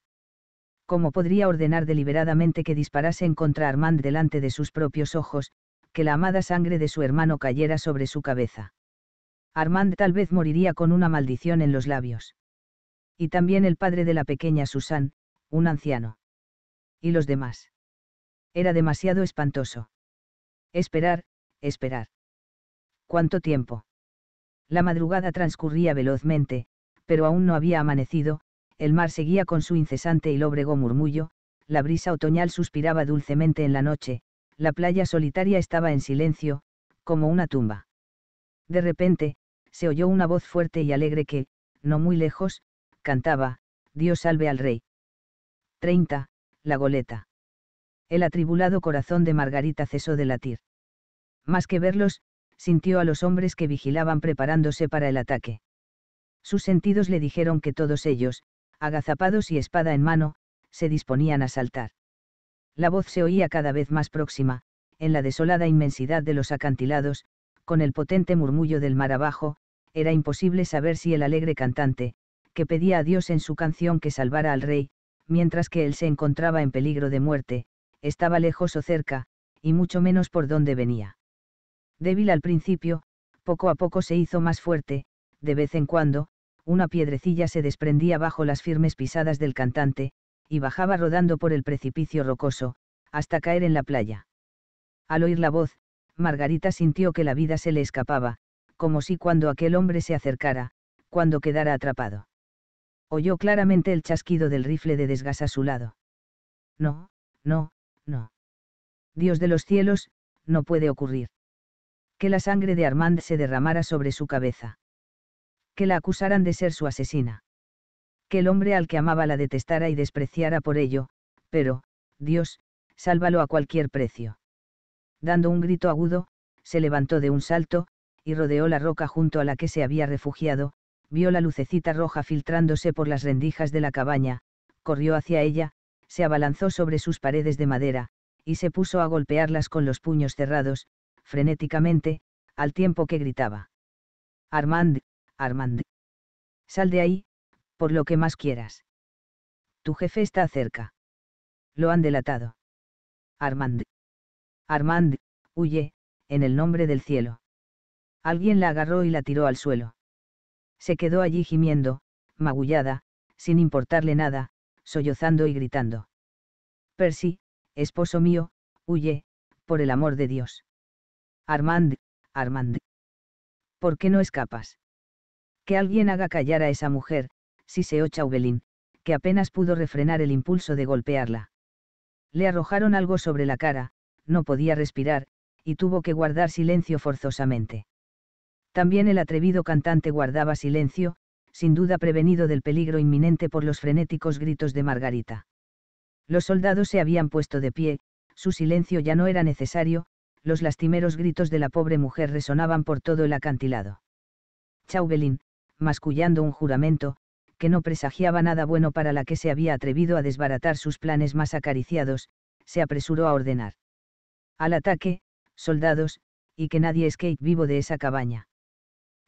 ¿Cómo podría ordenar deliberadamente que disparasen contra Armand delante de sus propios ojos, que la amada sangre de su hermano cayera sobre su cabeza? Armand tal vez moriría con una maldición en los labios. Y también el padre de la pequeña Susan, un anciano. Y los demás. Era demasiado espantoso. Esperar, esperar. ¿Cuánto tiempo? La madrugada transcurría velozmente, pero aún no había amanecido, el mar seguía con su incesante y lóbrego murmullo, la brisa otoñal suspiraba dulcemente en la noche, la playa solitaria estaba en silencio, como una tumba. De repente, se oyó una voz fuerte y alegre que, no muy lejos, cantaba, Dios salve al rey. 30. La goleta. El atribulado corazón de Margarita cesó de latir. Más que verlos, sintió a los hombres que vigilaban preparándose para el ataque. Sus sentidos le dijeron que todos ellos, agazapados y espada en mano, se disponían a saltar. La voz se oía cada vez más próxima, en la desolada inmensidad de los acantilados, con el potente murmullo del mar abajo, era imposible saber si el alegre cantante, que pedía a Dios en su canción que salvara al rey, mientras que él se encontraba en peligro de muerte, estaba lejos o cerca, y mucho menos por dónde venía. Débil al principio, poco a poco se hizo más fuerte, de vez en cuando, una piedrecilla se desprendía bajo las firmes pisadas del cantante, y bajaba rodando por el precipicio rocoso, hasta caer en la playa. Al oír la voz, Margarita sintió que la vida se le escapaba, como si cuando aquel hombre se acercara, cuando quedara atrapado. Oyó claramente el chasquido del rifle de desgas a su lado. No, no, no. Dios de los cielos, no puede ocurrir. Que la sangre de Armand se derramara sobre su cabeza que la acusaran de ser su asesina. Que el hombre al que amaba la detestara y despreciara por ello, pero, Dios, sálvalo a cualquier precio. Dando un grito agudo, se levantó de un salto, y rodeó la roca junto a la que se había refugiado, vio la lucecita roja filtrándose por las rendijas de la cabaña, corrió hacia ella, se abalanzó sobre sus paredes de madera, y se puso a golpearlas con los puños cerrados, frenéticamente, al tiempo que gritaba. Armand, Armand. Sal de ahí, por lo que más quieras. Tu jefe está cerca. Lo han delatado. Armand. Armand, huye, en el nombre del cielo. Alguien la agarró y la tiró al suelo. Se quedó allí gimiendo, magullada, sin importarle nada, sollozando y gritando. Percy, esposo mío, huye, por el amor de Dios. Armand, Armand. ¿Por qué no escapas? Que alguien haga callar a esa mujer, si siseó Chauvelin, que apenas pudo refrenar el impulso de golpearla. Le arrojaron algo sobre la cara, no podía respirar, y tuvo que guardar silencio forzosamente. También el atrevido cantante guardaba silencio, sin duda prevenido del peligro inminente por los frenéticos gritos de Margarita. Los soldados se habían puesto de pie, su silencio ya no era necesario, los lastimeros gritos de la pobre mujer resonaban por todo el acantilado. Chauvelin, mascullando un juramento, que no presagiaba nada bueno para la que se había atrevido a desbaratar sus planes más acariciados, se apresuró a ordenar. Al ataque, soldados, y que nadie escape vivo de esa cabaña.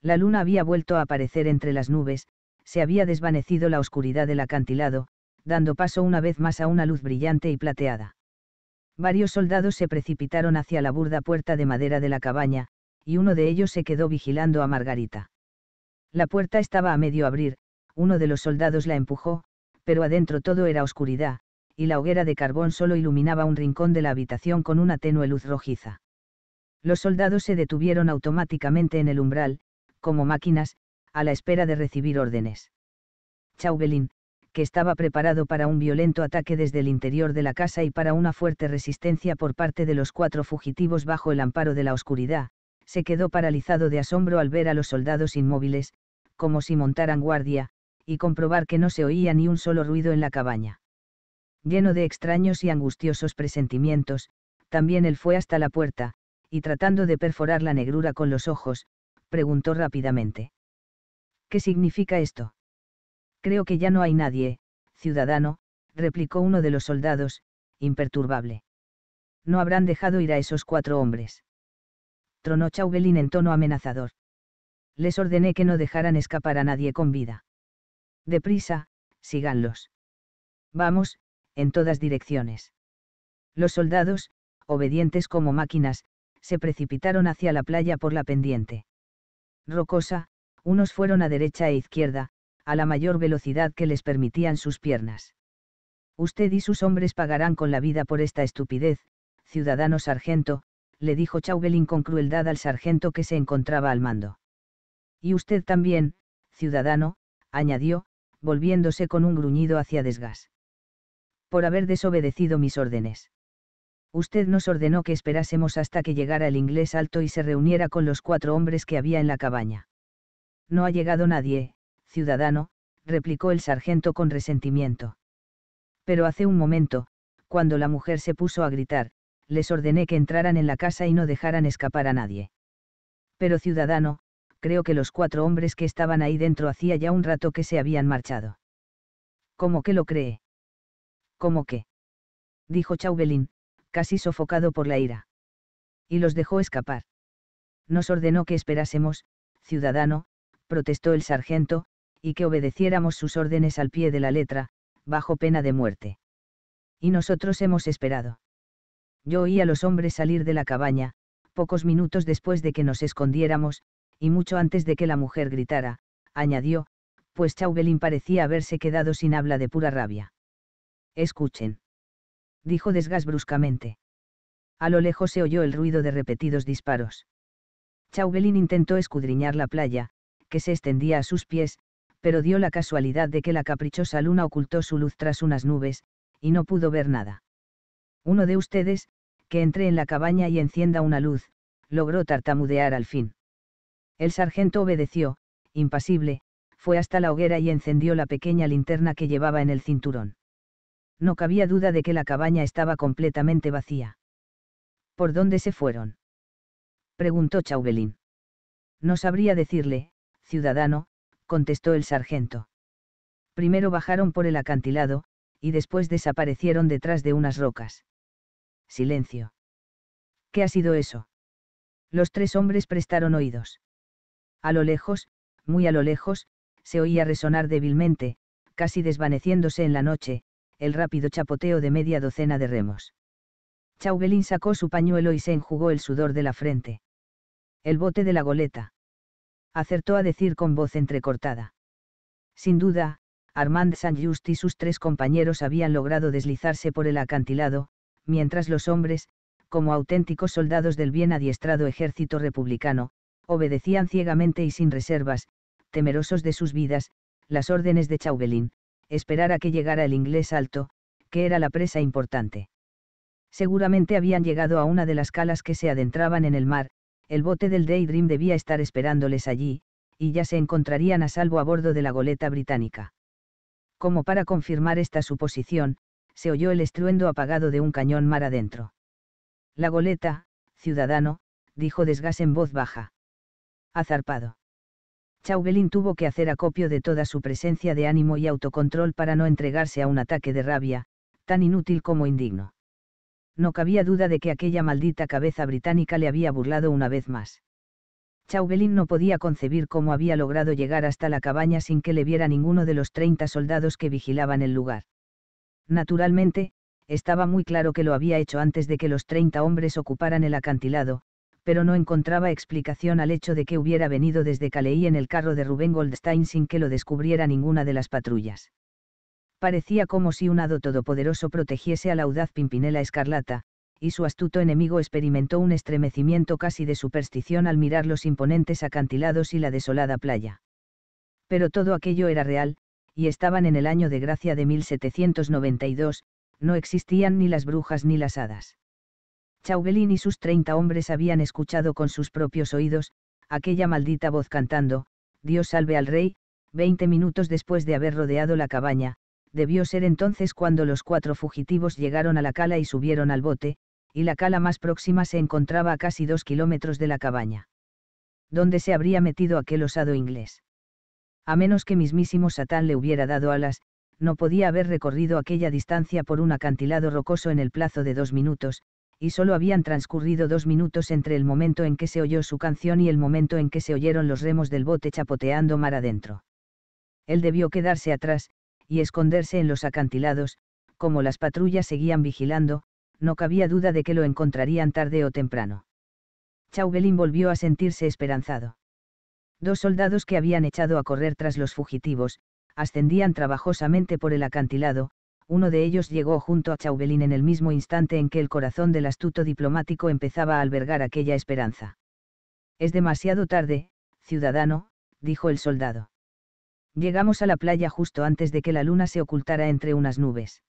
La luna había vuelto a aparecer entre las nubes, se había desvanecido la oscuridad del acantilado, dando paso una vez más a una luz brillante y plateada. Varios soldados se precipitaron hacia la burda puerta de madera de la cabaña, y uno de ellos se quedó vigilando a Margarita. La puerta estaba a medio abrir, uno de los soldados la empujó, pero adentro todo era oscuridad, y la hoguera de carbón solo iluminaba un rincón de la habitación con una tenue luz rojiza. Los soldados se detuvieron automáticamente en el umbral, como máquinas, a la espera de recibir órdenes. Chauvelin, que estaba preparado para un violento ataque desde el interior de la casa y para una fuerte resistencia por parte de los cuatro fugitivos bajo el amparo de la oscuridad, se quedó paralizado de asombro al ver a los soldados inmóviles, como si montaran guardia, y comprobar que no se oía ni un solo ruido en la cabaña. Lleno de extraños y angustiosos presentimientos, también él fue hasta la puerta, y tratando de perforar la negrura con los ojos, preguntó rápidamente. ¿Qué significa esto? Creo que ya no hay nadie, ciudadano, replicó uno de los soldados, imperturbable. No habrán dejado ir a esos cuatro hombres. Tronó Chauvelin en tono amenazador les ordené que no dejaran escapar a nadie con vida. Deprisa, síganlos. Vamos, en todas direcciones. Los soldados, obedientes como máquinas, se precipitaron hacia la playa por la pendiente. Rocosa, unos fueron a derecha e izquierda, a la mayor velocidad que les permitían sus piernas. Usted y sus hombres pagarán con la vida por esta estupidez, ciudadano sargento, le dijo Chauvelin con crueldad al sargento que se encontraba al mando. Y usted también, ciudadano, añadió, volviéndose con un gruñido hacia Desgas. Por haber desobedecido mis órdenes. Usted nos ordenó que esperásemos hasta que llegara el inglés alto y se reuniera con los cuatro hombres que había en la cabaña. No ha llegado nadie, ciudadano, replicó el sargento con resentimiento. Pero hace un momento, cuando la mujer se puso a gritar, les ordené que entraran en la casa y no dejaran escapar a nadie. Pero ciudadano, creo que los cuatro hombres que estaban ahí dentro hacía ya un rato que se habían marchado. ¿Cómo que lo cree? ¿Cómo que? dijo Chauvelin, casi sofocado por la ira. Y los dejó escapar. Nos ordenó que esperásemos, ciudadano, protestó el sargento, y que obedeciéramos sus órdenes al pie de la letra, bajo pena de muerte. Y nosotros hemos esperado. Yo oí a los hombres salir de la cabaña, pocos minutos después de que nos escondiéramos, y mucho antes de que la mujer gritara, añadió, pues Chauvelin parecía haberse quedado sin habla de pura rabia. Escuchen. Dijo Desgas bruscamente. A lo lejos se oyó el ruido de repetidos disparos. Chauvelin intentó escudriñar la playa, que se extendía a sus pies, pero dio la casualidad de que la caprichosa luna ocultó su luz tras unas nubes, y no pudo ver nada. Uno de ustedes, que entre en la cabaña y encienda una luz, logró tartamudear al fin. El sargento obedeció, impasible, fue hasta la hoguera y encendió la pequeña linterna que llevaba en el cinturón. No cabía duda de que la cabaña estaba completamente vacía. ¿Por dónde se fueron? preguntó Chauvelin. No sabría decirle, ciudadano, contestó el sargento. Primero bajaron por el acantilado, y después desaparecieron detrás de unas rocas. Silencio. ¿Qué ha sido eso? Los tres hombres prestaron oídos. A lo lejos, muy a lo lejos, se oía resonar débilmente, casi desvaneciéndose en la noche, el rápido chapoteo de media docena de remos. Chauvelin sacó su pañuelo y se enjugó el sudor de la frente. El bote de la goleta. Acertó a decir con voz entrecortada. Sin duda, Armand Saint-Just y sus tres compañeros habían logrado deslizarse por el acantilado, mientras los hombres, como auténticos soldados del bien adiestrado ejército republicano, obedecían ciegamente y sin reservas, temerosos de sus vidas, las órdenes de Chauvelin, esperar a que llegara el inglés alto, que era la presa importante. Seguramente habían llegado a una de las calas que se adentraban en el mar, el bote del Daydream debía estar esperándoles allí, y ya se encontrarían a salvo a bordo de la goleta británica. Como para confirmar esta suposición, se oyó el estruendo apagado de un cañón mar adentro. La goleta, ciudadano, dijo Desgas en voz baja azarpado. Chauvelin tuvo que hacer acopio de toda su presencia de ánimo y autocontrol para no entregarse a un ataque de rabia, tan inútil como indigno. No cabía duda de que aquella maldita cabeza británica le había burlado una vez más. Chauvelin no podía concebir cómo había logrado llegar hasta la cabaña sin que le viera ninguno de los 30 soldados que vigilaban el lugar. Naturalmente, estaba muy claro que lo había hecho antes de que los 30 hombres ocuparan el acantilado, pero no encontraba explicación al hecho de que hubiera venido desde Caleí en el carro de Rubén Goldstein sin que lo descubriera ninguna de las patrullas. Parecía como si un hado todopoderoso protegiese a la audaz Pimpinela Escarlata, y su astuto enemigo experimentó un estremecimiento casi de superstición al mirar los imponentes acantilados y la desolada playa. Pero todo aquello era real, y estaban en el año de gracia de 1792, no existían ni las brujas ni las hadas. Chauvelin y sus treinta hombres habían escuchado con sus propios oídos, aquella maldita voz cantando, Dios salve al rey, veinte minutos después de haber rodeado la cabaña, debió ser entonces cuando los cuatro fugitivos llegaron a la cala y subieron al bote, y la cala más próxima se encontraba a casi dos kilómetros de la cabaña. ¿Dónde se habría metido aquel osado inglés? A menos que mismísimo Satán le hubiera dado alas, no podía haber recorrido aquella distancia por un acantilado rocoso en el plazo de dos minutos, y solo habían transcurrido dos minutos entre el momento en que se oyó su canción y el momento en que se oyeron los remos del bote chapoteando mar adentro. Él debió quedarse atrás, y esconderse en los acantilados, como las patrullas seguían vigilando, no cabía duda de que lo encontrarían tarde o temprano. Chauvelin volvió a sentirse esperanzado. Dos soldados que habían echado a correr tras los fugitivos, ascendían trabajosamente por el acantilado, uno de ellos llegó junto a Chauvelin en el mismo instante en que el corazón del astuto diplomático empezaba a albergar aquella esperanza. Es demasiado tarde, ciudadano, dijo el soldado. Llegamos a la playa justo antes de que la luna se ocultara entre unas nubes.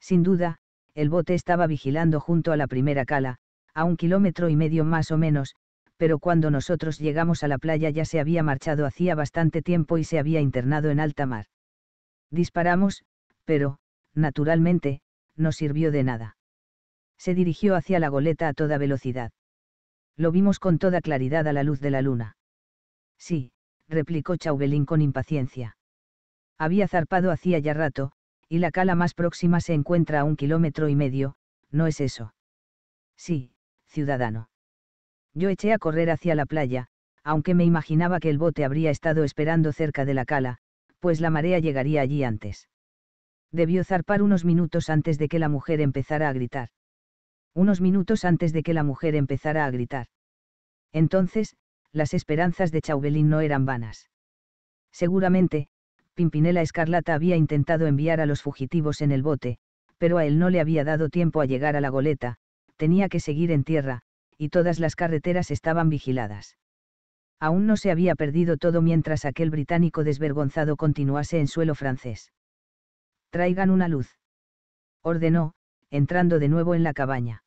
Sin duda, el bote estaba vigilando junto a la primera cala, a un kilómetro y medio más o menos, pero cuando nosotros llegamos a la playa ya se había marchado hacía bastante tiempo y se había internado en alta mar. Disparamos, pero, naturalmente, no sirvió de nada. Se dirigió hacia la goleta a toda velocidad. Lo vimos con toda claridad a la luz de la luna. Sí, replicó Chauvelin con impaciencia. Había zarpado hacía ya rato, y la cala más próxima se encuentra a un kilómetro y medio, ¿no es eso? Sí, ciudadano. Yo eché a correr hacia la playa, aunque me imaginaba que el bote habría estado esperando cerca de la cala, pues la marea llegaría allí antes. Debió zarpar unos minutos antes de que la mujer empezara a gritar. Unos minutos antes de que la mujer empezara a gritar. Entonces, las esperanzas de Chauvelin no eran vanas. Seguramente, Pimpinela Escarlata había intentado enviar a los fugitivos en el bote, pero a él no le había dado tiempo a llegar a la goleta, tenía que seguir en tierra, y todas las carreteras estaban vigiladas. Aún no se había perdido todo mientras aquel británico desvergonzado continuase en suelo francés. Traigan una luz. Ordenó, entrando de nuevo en la cabaña.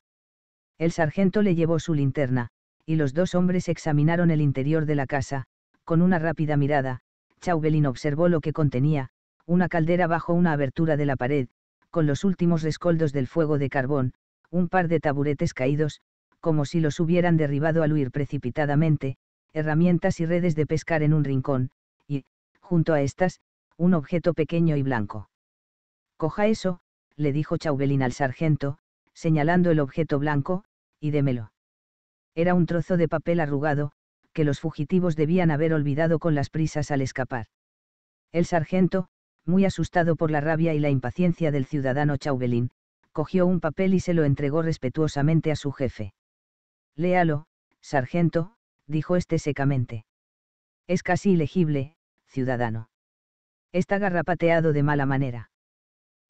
El sargento le llevó su linterna, y los dos hombres examinaron el interior de la casa, con una rápida mirada, Chauvelin observó lo que contenía, una caldera bajo una abertura de la pared, con los últimos rescoldos del fuego de carbón, un par de taburetes caídos, como si los hubieran derribado al huir precipitadamente, herramientas y redes de pescar en un rincón, y, junto a estas, un objeto pequeño y blanco. Coja eso, le dijo Chauvelin al sargento, señalando el objeto blanco, y démelo. Era un trozo de papel arrugado, que los fugitivos debían haber olvidado con las prisas al escapar. El sargento, muy asustado por la rabia y la impaciencia del ciudadano Chauvelin, cogió un papel y se lo entregó respetuosamente a su jefe. Léalo, sargento, dijo este secamente. Es casi ilegible, ciudadano. Está garrapateado de mala manera.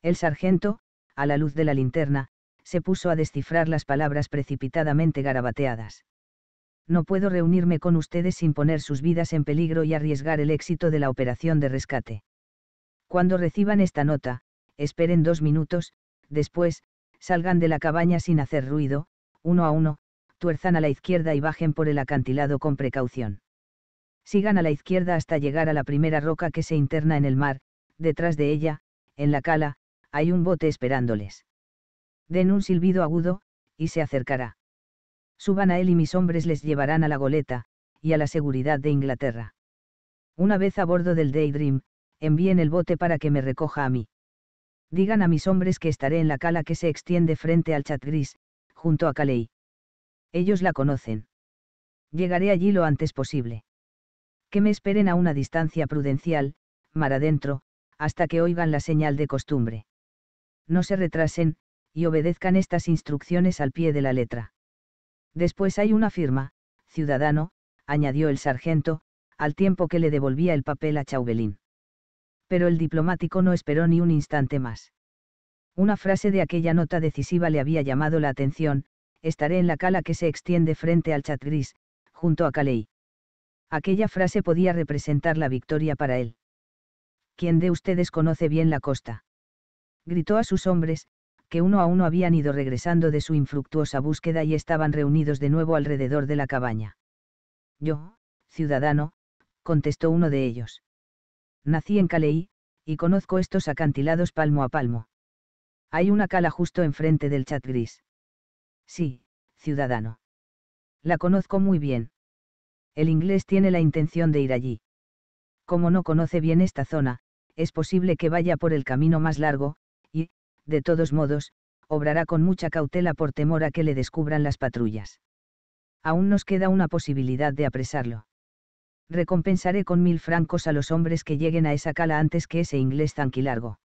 El sargento, a la luz de la linterna, se puso a descifrar las palabras precipitadamente garabateadas. No puedo reunirme con ustedes sin poner sus vidas en peligro y arriesgar el éxito de la operación de rescate. Cuando reciban esta nota, esperen dos minutos, después, salgan de la cabaña sin hacer ruido, uno a uno, tuerzan a la izquierda y bajen por el acantilado con precaución. Sigan a la izquierda hasta llegar a la primera roca que se interna en el mar, detrás de ella, en la cala, hay un bote esperándoles. Den un silbido agudo, y se acercará. Suban a él y mis hombres les llevarán a la goleta, y a la seguridad de Inglaterra. Una vez a bordo del Daydream, envíen el bote para que me recoja a mí. Digan a mis hombres que estaré en la cala que se extiende frente al chat gris, junto a Calais. Ellos la conocen. Llegaré allí lo antes posible. Que me esperen a una distancia prudencial, mar adentro, hasta que oigan la señal de costumbre no se retrasen, y obedezcan estas instrucciones al pie de la letra. Después hay una firma, ciudadano, añadió el sargento, al tiempo que le devolvía el papel a Chauvelin. Pero el diplomático no esperó ni un instante más. Una frase de aquella nota decisiva le había llamado la atención, estaré en la cala que se extiende frente al chat gris, junto a Calais. Aquella frase podía representar la victoria para él. ¿Quién de ustedes conoce bien la costa? gritó a sus hombres, que uno a uno habían ido regresando de su infructuosa búsqueda y estaban reunidos de nuevo alrededor de la cabaña. Yo, ciudadano, contestó uno de ellos. Nací en Caleí, y conozco estos acantilados palmo a palmo. Hay una cala justo enfrente del chat gris. Sí, ciudadano. La conozco muy bien. El inglés tiene la intención de ir allí. Como no conoce bien esta zona, es posible que vaya por el camino más largo, de todos modos, obrará con mucha cautela por temor a que le descubran las patrullas. Aún nos queda una posibilidad de apresarlo. Recompensaré con mil francos a los hombres que lleguen a esa cala antes que ese inglés tanquilargo.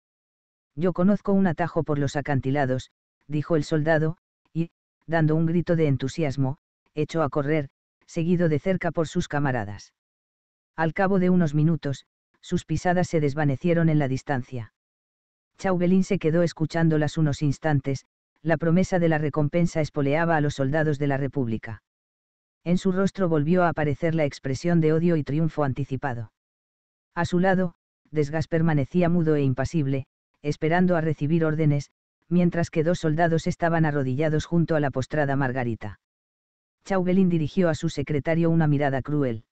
Yo conozco un atajo por los acantilados, dijo el soldado, y, dando un grito de entusiasmo, echó a correr, seguido de cerca por sus camaradas. Al cabo de unos minutos, sus pisadas se desvanecieron en la distancia. Chauvelin se quedó escuchándolas unos instantes, la promesa de la recompensa espoleaba a los soldados de la República. En su rostro volvió a aparecer la expresión de odio y triunfo anticipado. A su lado, Desgas permanecía mudo e impasible, esperando a recibir órdenes, mientras que dos soldados estaban arrodillados junto a la postrada Margarita. Chauvelin dirigió a su secretario una mirada cruel.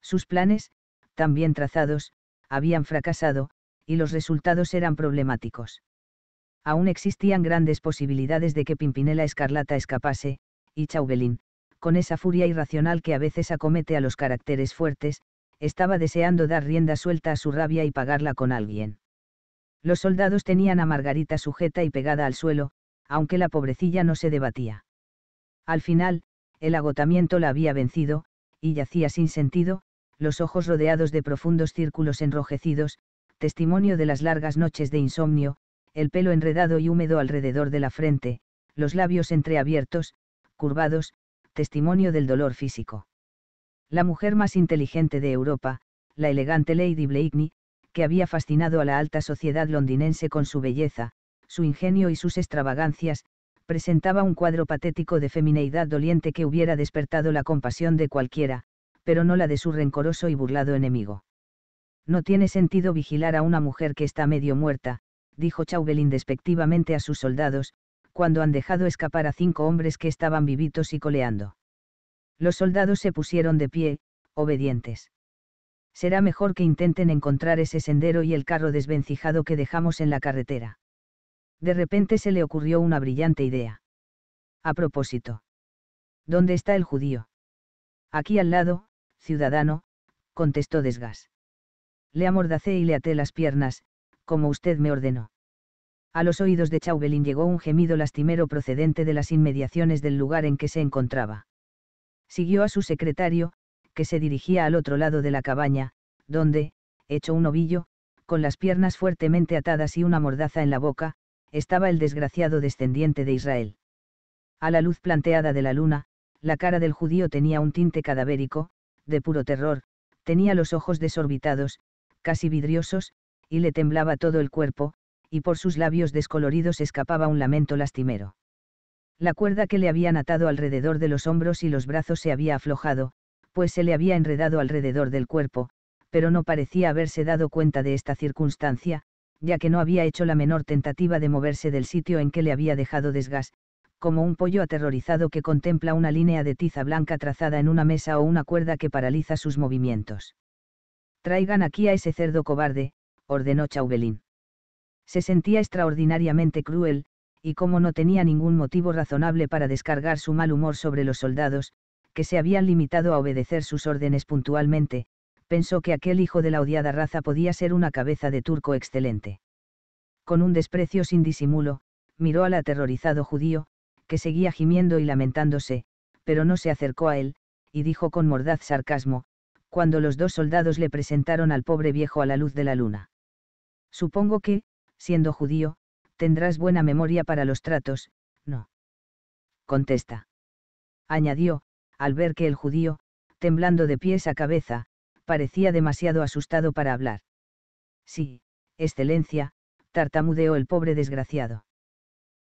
Sus planes, tan bien trazados, habían fracasado, y los resultados eran problemáticos. Aún existían grandes posibilidades de que Pimpinela Escarlata escapase, y Chauvelin, con esa furia irracional que a veces acomete a los caracteres fuertes, estaba deseando dar rienda suelta a su rabia y pagarla con alguien. Los soldados tenían a Margarita sujeta y pegada al suelo, aunque la pobrecilla no se debatía. Al final, el agotamiento la había vencido, y yacía sin sentido, los ojos rodeados de profundos círculos enrojecidos, testimonio de las largas noches de insomnio, el pelo enredado y húmedo alrededor de la frente, los labios entreabiertos, curvados, testimonio del dolor físico. La mujer más inteligente de Europa, la elegante Lady Blakeney, que había fascinado a la alta sociedad londinense con su belleza, su ingenio y sus extravagancias, presentaba un cuadro patético de femineidad doliente que hubiera despertado la compasión de cualquiera, pero no la de su rencoroso y burlado enemigo. No tiene sentido vigilar a una mujer que está medio muerta, dijo Chauvelin despectivamente a sus soldados, cuando han dejado escapar a cinco hombres que estaban vivitos y coleando. Los soldados se pusieron de pie, obedientes. Será mejor que intenten encontrar ese sendero y el carro desvencijado que dejamos en la carretera. De repente se le ocurrió una brillante idea. A propósito. ¿Dónde está el judío? Aquí al lado, ciudadano, contestó Desgas le amordacé y le até las piernas, como usted me ordenó. A los oídos de Chauvelin llegó un gemido lastimero procedente de las inmediaciones del lugar en que se encontraba. Siguió a su secretario, que se dirigía al otro lado de la cabaña, donde, hecho un ovillo, con las piernas fuertemente atadas y una mordaza en la boca, estaba el desgraciado descendiente de Israel. A la luz planteada de la luna, la cara del judío tenía un tinte cadavérico, de puro terror, tenía los ojos desorbitados, casi vidriosos, y le temblaba todo el cuerpo, y por sus labios descoloridos escapaba un lamento lastimero. La cuerda que le habían atado alrededor de los hombros y los brazos se había aflojado, pues se le había enredado alrededor del cuerpo, pero no parecía haberse dado cuenta de esta circunstancia, ya que no había hecho la menor tentativa de moverse del sitio en que le había dejado desgas, como un pollo aterrorizado que contempla una línea de tiza blanca trazada en una mesa o una cuerda que paraliza sus movimientos. Traigan aquí a ese cerdo cobarde, ordenó Chauvelin. Se sentía extraordinariamente cruel, y como no tenía ningún motivo razonable para descargar su mal humor sobre los soldados, que se habían limitado a obedecer sus órdenes puntualmente, pensó que aquel hijo de la odiada raza podía ser una cabeza de turco excelente. Con un desprecio sin disimulo, miró al aterrorizado judío, que seguía gimiendo y lamentándose, pero no se acercó a él, y dijo con mordaz sarcasmo, cuando los dos soldados le presentaron al pobre viejo a la luz de la luna. Supongo que, siendo judío, tendrás buena memoria para los tratos, no. Contesta. Añadió, al ver que el judío, temblando de pies a cabeza, parecía demasiado asustado para hablar. Sí, excelencia, tartamudeó el pobre desgraciado.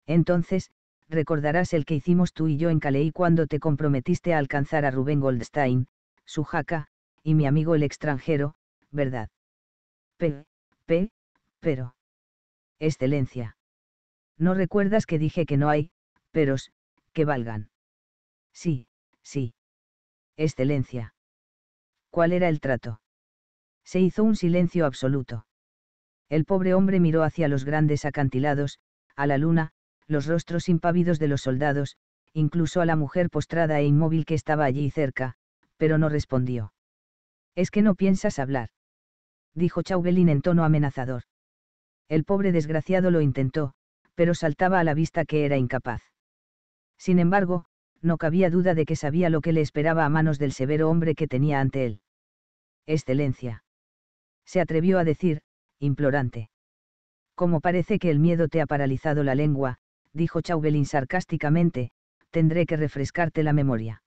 Entonces, recordarás el que hicimos tú y yo en Caleí cuando te comprometiste a alcanzar a Rubén Goldstein, su jaca, y mi amigo el extranjero, ¿verdad? P. P. Pero. Excelencia. ¿No recuerdas que dije que no hay, peros, que valgan? Sí, sí. Excelencia. ¿Cuál era el trato? Se hizo un silencio absoluto. El pobre hombre miró hacia los grandes acantilados, a la luna, los rostros impávidos de los soldados, incluso a la mujer postrada e inmóvil que estaba allí cerca, pero no respondió. Es que no piensas hablar. Dijo Chauvelin en tono amenazador. El pobre desgraciado lo intentó, pero saltaba a la vista que era incapaz. Sin embargo, no cabía duda de que sabía lo que le esperaba a manos del severo hombre que tenía ante él. Excelencia. Se atrevió a decir, implorante. Como parece que el miedo te ha paralizado la lengua, dijo Chauvelin sarcásticamente, tendré que refrescarte la memoria.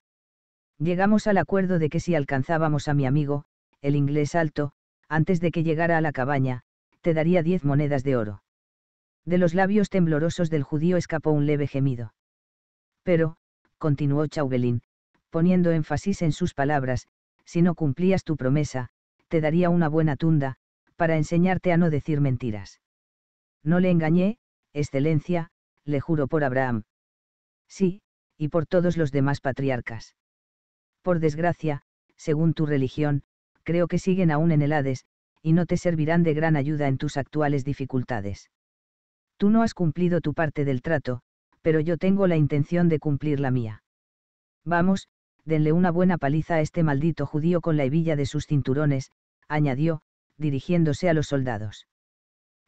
Llegamos al acuerdo de que si alcanzábamos a mi amigo, el inglés alto, antes de que llegara a la cabaña, te daría diez monedas de oro. De los labios temblorosos del judío escapó un leve gemido. Pero, continuó Chauvelin, poniendo énfasis en sus palabras, si no cumplías tu promesa, te daría una buena tunda, para enseñarte a no decir mentiras. No le engañé, Excelencia, le juro por Abraham. Sí, y por todos los demás patriarcas por desgracia, según tu religión, creo que siguen aún en el Hades, y no te servirán de gran ayuda en tus actuales dificultades. Tú no has cumplido tu parte del trato, pero yo tengo la intención de cumplir la mía. Vamos, denle una buena paliza a este maldito judío con la hebilla de sus cinturones, añadió, dirigiéndose a los soldados.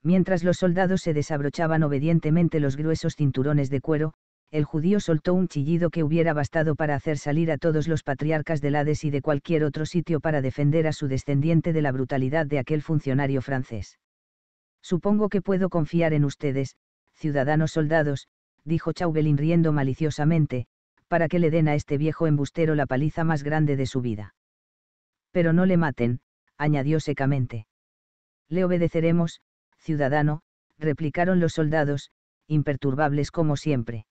Mientras los soldados se desabrochaban obedientemente los gruesos cinturones de cuero, el judío soltó un chillido que hubiera bastado para hacer salir a todos los patriarcas de Hades y de cualquier otro sitio para defender a su descendiente de la brutalidad de aquel funcionario francés. Supongo que puedo confiar en ustedes, ciudadanos soldados, dijo Chauvelin riendo maliciosamente, para que le den a este viejo embustero la paliza más grande de su vida. Pero no le maten, añadió secamente. Le obedeceremos, ciudadano, replicaron los soldados, imperturbables como siempre.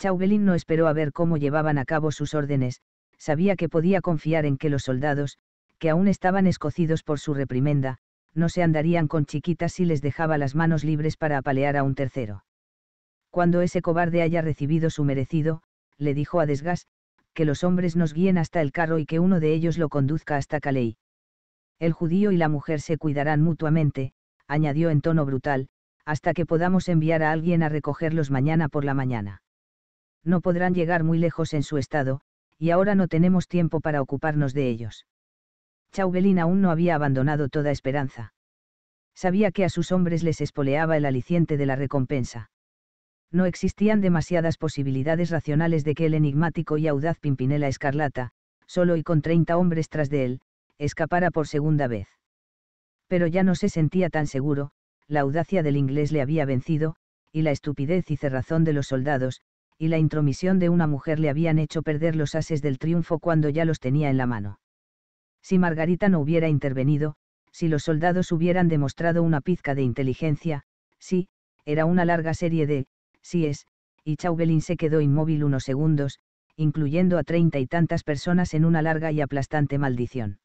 Chauvelin no esperó a ver cómo llevaban a cabo sus órdenes, sabía que podía confiar en que los soldados, que aún estaban escocidos por su reprimenda, no se andarían con chiquitas si les dejaba las manos libres para apalear a un tercero. Cuando ese cobarde haya recibido su merecido, le dijo a Desgas, que los hombres nos guíen hasta el carro y que uno de ellos lo conduzca hasta Calais. El judío y la mujer se cuidarán mutuamente, añadió en tono brutal, hasta que podamos enviar a alguien a recogerlos mañana por la mañana no podrán llegar muy lejos en su estado, y ahora no tenemos tiempo para ocuparnos de ellos. Chauvelin aún no había abandonado toda esperanza. Sabía que a sus hombres les espoleaba el aliciente de la recompensa. No existían demasiadas posibilidades racionales de que el enigmático y audaz Pimpinela Escarlata, solo y con treinta hombres tras de él, escapara por segunda vez. Pero ya no se sentía tan seguro, la audacia del inglés le había vencido, y la estupidez y cerrazón de los soldados, y la intromisión de una mujer le habían hecho perder los ases del triunfo cuando ya los tenía en la mano. Si Margarita no hubiera intervenido, si los soldados hubieran demostrado una pizca de inteligencia, sí, era una larga serie de, sí es, y Chauvelin se quedó inmóvil unos segundos, incluyendo a treinta y tantas personas en una larga y aplastante maldición.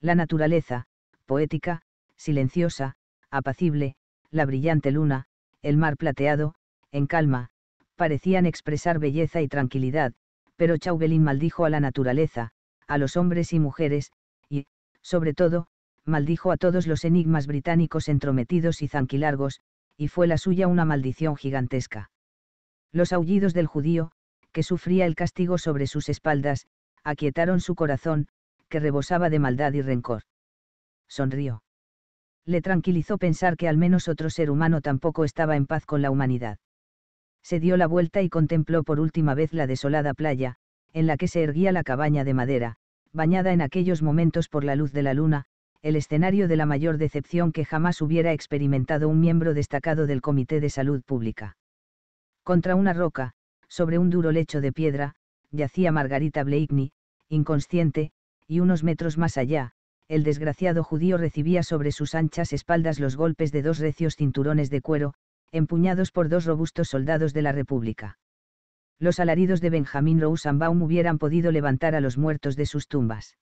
La naturaleza, poética, silenciosa, apacible, la brillante luna, el mar plateado, en calma, parecían expresar belleza y tranquilidad, pero Chauvelin maldijo a la naturaleza, a los hombres y mujeres, y, sobre todo, maldijo a todos los enigmas británicos entrometidos y zanquilargos, y fue la suya una maldición gigantesca. Los aullidos del judío, que sufría el castigo sobre sus espaldas, aquietaron su corazón, que rebosaba de maldad y rencor. Sonrió. Le tranquilizó pensar que al menos otro ser humano tampoco estaba en paz con la humanidad se dio la vuelta y contempló por última vez la desolada playa, en la que se erguía la cabaña de madera, bañada en aquellos momentos por la luz de la luna, el escenario de la mayor decepción que jamás hubiera experimentado un miembro destacado del Comité de Salud Pública. Contra una roca, sobre un duro lecho de piedra, yacía Margarita Blakeney, inconsciente, y unos metros más allá, el desgraciado judío recibía sobre sus anchas espaldas los golpes de dos recios cinturones de cuero, empuñados por dos robustos soldados de la República. Los alaridos de Benjamin Rosenbaum hubieran podido levantar a los muertos de sus tumbas.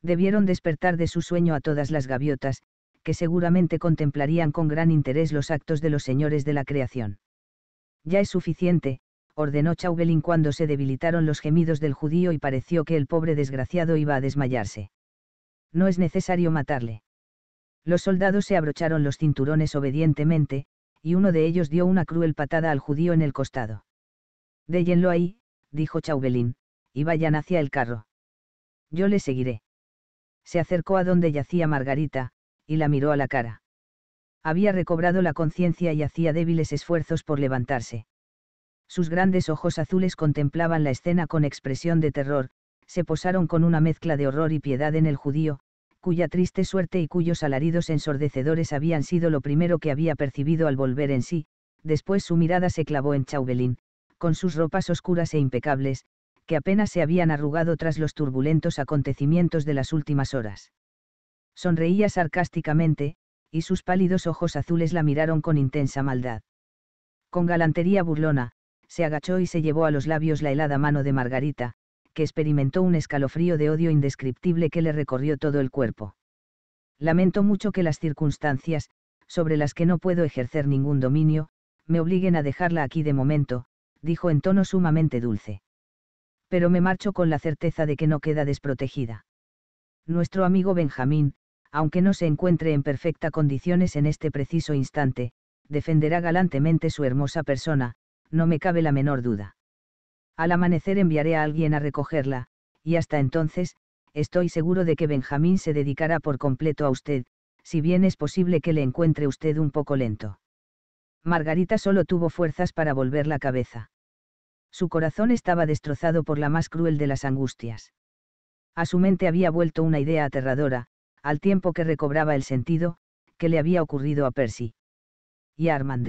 Debieron despertar de su sueño a todas las gaviotas, que seguramente contemplarían con gran interés los actos de los señores de la creación. Ya es suficiente, ordenó Chauvelin cuando se debilitaron los gemidos del judío y pareció que el pobre desgraciado iba a desmayarse. No es necesario matarle. Los soldados se abrocharon los cinturones obedientemente, y uno de ellos dio una cruel patada al judío en el costado. Déjenlo ahí, dijo Chauvelin, y vayan hacia el carro. Yo le seguiré. Se acercó a donde yacía Margarita, y la miró a la cara. Había recobrado la conciencia y hacía débiles esfuerzos por levantarse. Sus grandes ojos azules contemplaban la escena con expresión de terror, se posaron con una mezcla de horror y piedad en el judío, cuya triste suerte y cuyos alaridos ensordecedores habían sido lo primero que había percibido al volver en sí, después su mirada se clavó en Chauvelin, con sus ropas oscuras e impecables, que apenas se habían arrugado tras los turbulentos acontecimientos de las últimas horas. Sonreía sarcásticamente, y sus pálidos ojos azules la miraron con intensa maldad. Con galantería burlona, se agachó y se llevó a los labios la helada mano de Margarita, que experimentó un escalofrío de odio indescriptible que le recorrió todo el cuerpo. Lamento mucho que las circunstancias, sobre las que no puedo ejercer ningún dominio, me obliguen a dejarla aquí de momento, dijo en tono sumamente dulce. Pero me marcho con la certeza de que no queda desprotegida. Nuestro amigo Benjamín, aunque no se encuentre en perfecta condiciones en este preciso instante, defenderá galantemente su hermosa persona, no me cabe la menor duda. Al amanecer enviaré a alguien a recogerla, y hasta entonces, estoy seguro de que Benjamín se dedicará por completo a usted, si bien es posible que le encuentre usted un poco lento. Margarita solo tuvo fuerzas para volver la cabeza. Su corazón estaba destrozado por la más cruel de las angustias. A su mente había vuelto una idea aterradora, al tiempo que recobraba el sentido, que le había ocurrido a Percy. Y Armand.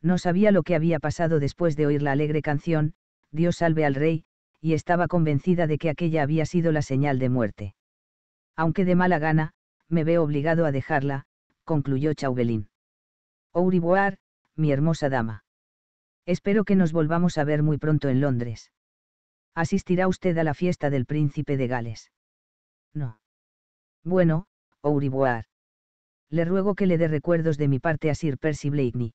No sabía lo que había pasado después de oír la alegre canción, Dios salve al rey, y estaba convencida de que aquella había sido la señal de muerte. Aunque de mala gana, me veo obligado a dejarla, concluyó Chauvelin. Oriboar, mi hermosa dama. Espero que nos volvamos a ver muy pronto en Londres. ¿Asistirá usted a la fiesta del príncipe de Gales? No. Bueno, Auriboar. Le ruego que le dé recuerdos de mi parte a Sir Percy Blakeney.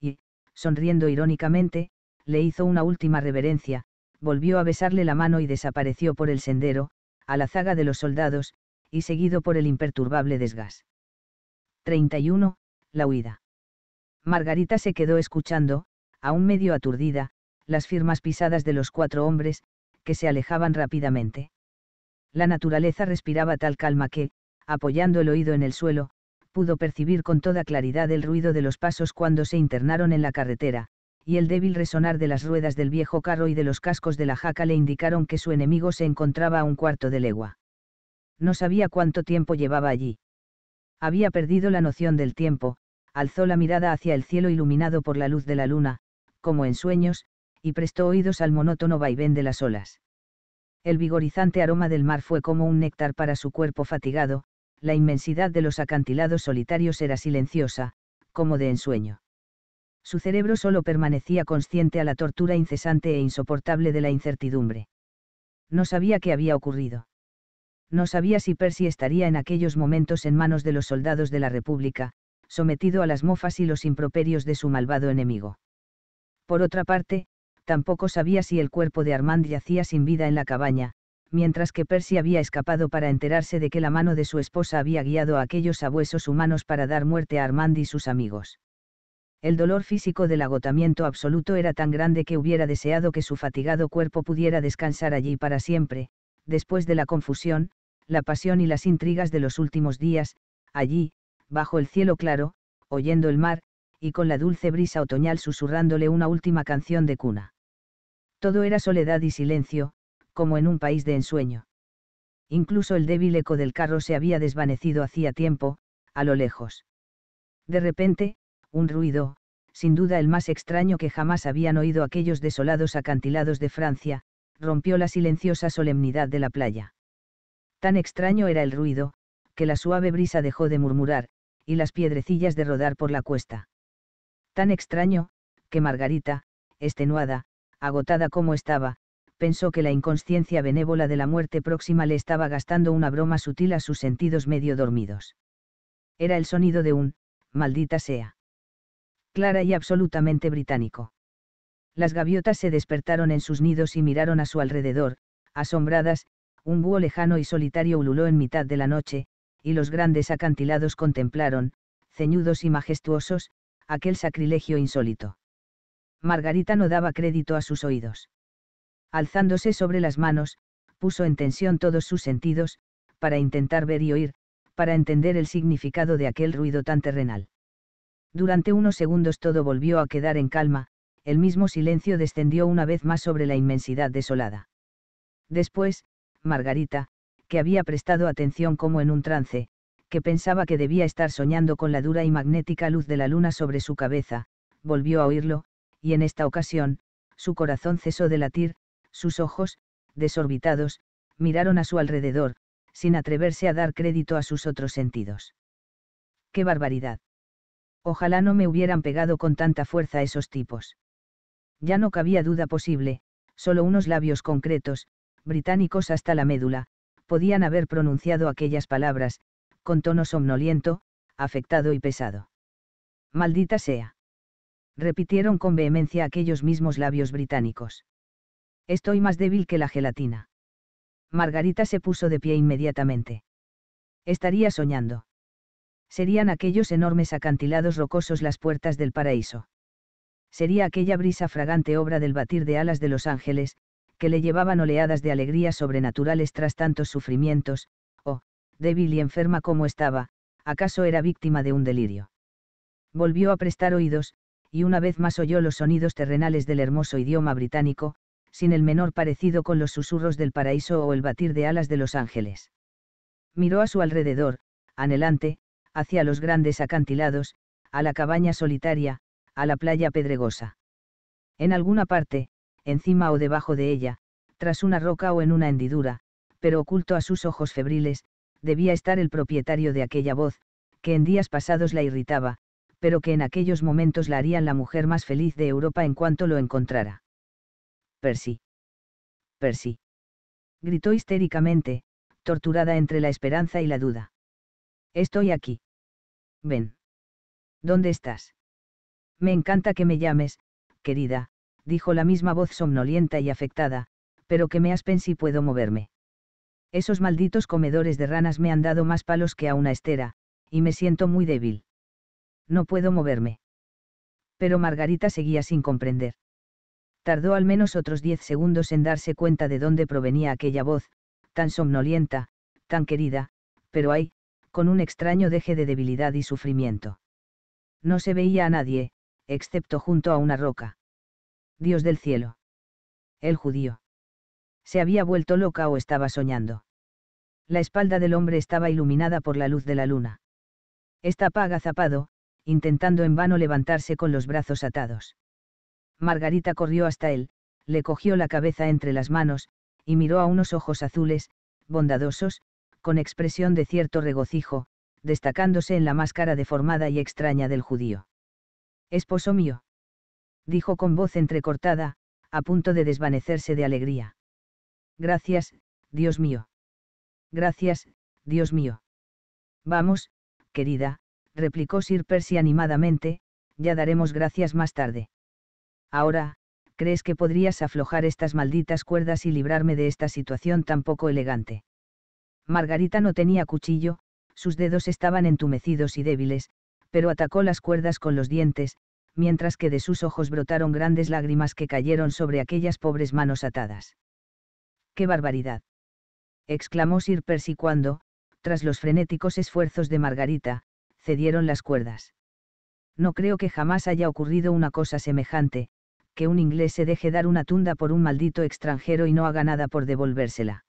Y, sonriendo irónicamente, le hizo una última reverencia, volvió a besarle la mano y desapareció por el sendero, a la zaga de los soldados, y seguido por el imperturbable desgas. 31. La huida. Margarita se quedó escuchando, aún medio aturdida, las firmas pisadas de los cuatro hombres, que se alejaban rápidamente. La naturaleza respiraba tal calma que, apoyando el oído en el suelo, pudo percibir con toda claridad el ruido de los pasos cuando se internaron en la carretera, y el débil resonar de las ruedas del viejo carro y de los cascos de la jaca le indicaron que su enemigo se encontraba a un cuarto de legua. No sabía cuánto tiempo llevaba allí. Había perdido la noción del tiempo, alzó la mirada hacia el cielo iluminado por la luz de la luna, como en sueños, y prestó oídos al monótono vaivén de las olas. El vigorizante aroma del mar fue como un néctar para su cuerpo fatigado, la inmensidad de los acantilados solitarios era silenciosa, como de ensueño su cerebro solo permanecía consciente a la tortura incesante e insoportable de la incertidumbre. No sabía qué había ocurrido. No sabía si Percy estaría en aquellos momentos en manos de los soldados de la República, sometido a las mofas y los improperios de su malvado enemigo. Por otra parte, tampoco sabía si el cuerpo de Armand yacía sin vida en la cabaña, mientras que Percy había escapado para enterarse de que la mano de su esposa había guiado a aquellos abuesos humanos para dar muerte a Armand y sus amigos el dolor físico del agotamiento absoluto era tan grande que hubiera deseado que su fatigado cuerpo pudiera descansar allí para siempre, después de la confusión, la pasión y las intrigas de los últimos días, allí, bajo el cielo claro, oyendo el mar, y con la dulce brisa otoñal susurrándole una última canción de cuna. Todo era soledad y silencio, como en un país de ensueño. Incluso el débil eco del carro se había desvanecido hacía tiempo, a lo lejos. De repente, un ruido, sin duda el más extraño que jamás habían oído aquellos desolados acantilados de Francia, rompió la silenciosa solemnidad de la playa. Tan extraño era el ruido, que la suave brisa dejó de murmurar, y las piedrecillas de rodar por la cuesta. Tan extraño, que Margarita, extenuada, agotada como estaba, pensó que la inconsciencia benévola de la muerte próxima le estaba gastando una broma sutil a sus sentidos medio dormidos. Era el sonido de un, maldita sea clara y absolutamente británico. Las gaviotas se despertaron en sus nidos y miraron a su alrededor, asombradas, un búho lejano y solitario ululó en mitad de la noche, y los grandes acantilados contemplaron, ceñudos y majestuosos, aquel sacrilegio insólito. Margarita no daba crédito a sus oídos. Alzándose sobre las manos, puso en tensión todos sus sentidos, para intentar ver y oír, para entender el significado de aquel ruido tan terrenal. Durante unos segundos todo volvió a quedar en calma, el mismo silencio descendió una vez más sobre la inmensidad desolada. Después, Margarita, que había prestado atención como en un trance, que pensaba que debía estar soñando con la dura y magnética luz de la luna sobre su cabeza, volvió a oírlo, y en esta ocasión, su corazón cesó de latir, sus ojos, desorbitados, miraron a su alrededor, sin atreverse a dar crédito a sus otros sentidos. ¡Qué barbaridad! Ojalá no me hubieran pegado con tanta fuerza esos tipos. Ya no cabía duda posible, solo unos labios concretos, británicos hasta la médula, podían haber pronunciado aquellas palabras, con tono somnoliento, afectado y pesado. Maldita sea. Repitieron con vehemencia aquellos mismos labios británicos. Estoy más débil que la gelatina. Margarita se puso de pie inmediatamente. Estaría soñando. Serían aquellos enormes acantilados rocosos las puertas del paraíso. Sería aquella brisa fragante obra del batir de alas de los ángeles, que le llevaban oleadas de alegría sobrenaturales tras tantos sufrimientos, o, débil y enferma como estaba, acaso era víctima de un delirio. Volvió a prestar oídos, y una vez más oyó los sonidos terrenales del hermoso idioma británico, sin el menor parecido con los susurros del paraíso o el batir de alas de los ángeles. Miró a su alrededor, anhelante, hacia los grandes acantilados, a la cabaña solitaria, a la playa pedregosa. En alguna parte, encima o debajo de ella, tras una roca o en una hendidura, pero oculto a sus ojos febriles, debía estar el propietario de aquella voz, que en días pasados la irritaba, pero que en aquellos momentos la harían la mujer más feliz de Europa en cuanto lo encontrara. Percy. Percy. Gritó histéricamente, torturada entre la esperanza y la duda. Estoy aquí ven. ¿Dónde estás? Me encanta que me llames, querida, dijo la misma voz somnolienta y afectada, pero que me aspen si puedo moverme. Esos malditos comedores de ranas me han dado más palos que a una estera, y me siento muy débil. No puedo moverme. Pero Margarita seguía sin comprender. Tardó al menos otros diez segundos en darse cuenta de dónde provenía aquella voz, tan somnolienta, tan querida, pero ay, con un extraño deje de debilidad y sufrimiento. No se veía a nadie, excepto junto a una roca. Dios del cielo. El judío. Se había vuelto loca o estaba soñando. La espalda del hombre estaba iluminada por la luz de la luna. Estaba agazapado, intentando en vano levantarse con los brazos atados. Margarita corrió hasta él, le cogió la cabeza entre las manos, y miró a unos ojos azules, bondadosos, con expresión de cierto regocijo, destacándose en la máscara deformada y extraña del judío. Esposo mío. Dijo con voz entrecortada, a punto de desvanecerse de alegría. Gracias, Dios mío. Gracias, Dios mío. Vamos, querida, replicó Sir Percy animadamente, ya daremos gracias más tarde. Ahora, ¿crees que podrías aflojar estas malditas cuerdas y librarme de esta situación tan poco elegante? Margarita no tenía cuchillo, sus dedos estaban entumecidos y débiles, pero atacó las cuerdas con los dientes, mientras que de sus ojos brotaron grandes lágrimas que cayeron sobre aquellas pobres manos atadas. ¡Qué barbaridad! exclamó Sir Percy cuando, tras los frenéticos esfuerzos de Margarita, cedieron las cuerdas. No creo que jamás haya ocurrido una cosa semejante, que un inglés se deje dar una tunda por un maldito extranjero y no haga nada por devolvérsela.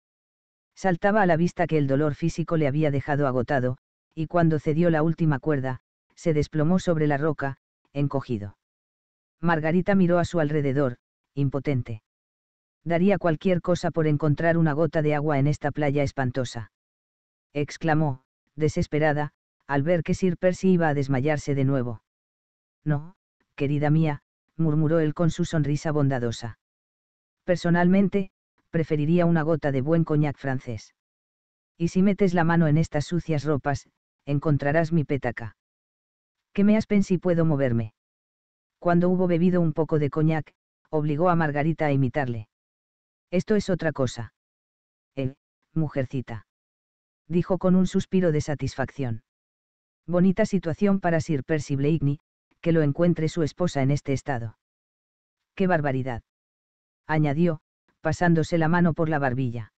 Saltaba a la vista que el dolor físico le había dejado agotado, y cuando cedió la última cuerda, se desplomó sobre la roca, encogido. Margarita miró a su alrededor, impotente. Daría cualquier cosa por encontrar una gota de agua en esta playa espantosa. Exclamó, desesperada, al ver que Sir Percy iba a desmayarse de nuevo. No, querida mía, murmuró él con su sonrisa bondadosa. Personalmente, preferiría una gota de buen coñac francés. Y si metes la mano en estas sucias ropas, encontrarás mi pétaca. ¿Qué me aspen si puedo moverme? Cuando hubo bebido un poco de coñac, obligó a Margarita a imitarle. Esto es otra cosa. Eh, mujercita. Dijo con un suspiro de satisfacción. Bonita situación para Sir Percy Blakeney, que lo encuentre su esposa en este estado. ¡Qué barbaridad! añadió, pasándose la mano por la barbilla.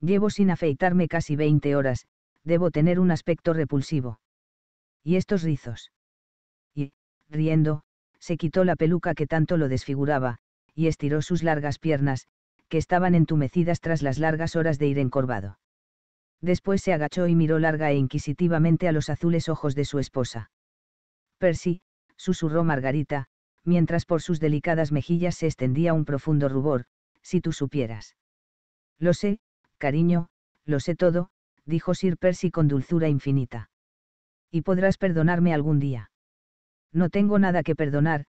Llevo sin afeitarme casi 20 horas, debo tener un aspecto repulsivo. ¿Y estos rizos? Y, riendo, se quitó la peluca que tanto lo desfiguraba, y estiró sus largas piernas, que estaban entumecidas tras las largas horas de ir encorvado. Después se agachó y miró larga e inquisitivamente a los azules ojos de su esposa. Percy, susurró Margarita, mientras por sus delicadas mejillas se extendía un profundo rubor, si tú supieras. Lo sé, cariño, lo sé todo, dijo Sir Percy con dulzura infinita. Y podrás perdonarme algún día. No tengo nada que perdonar,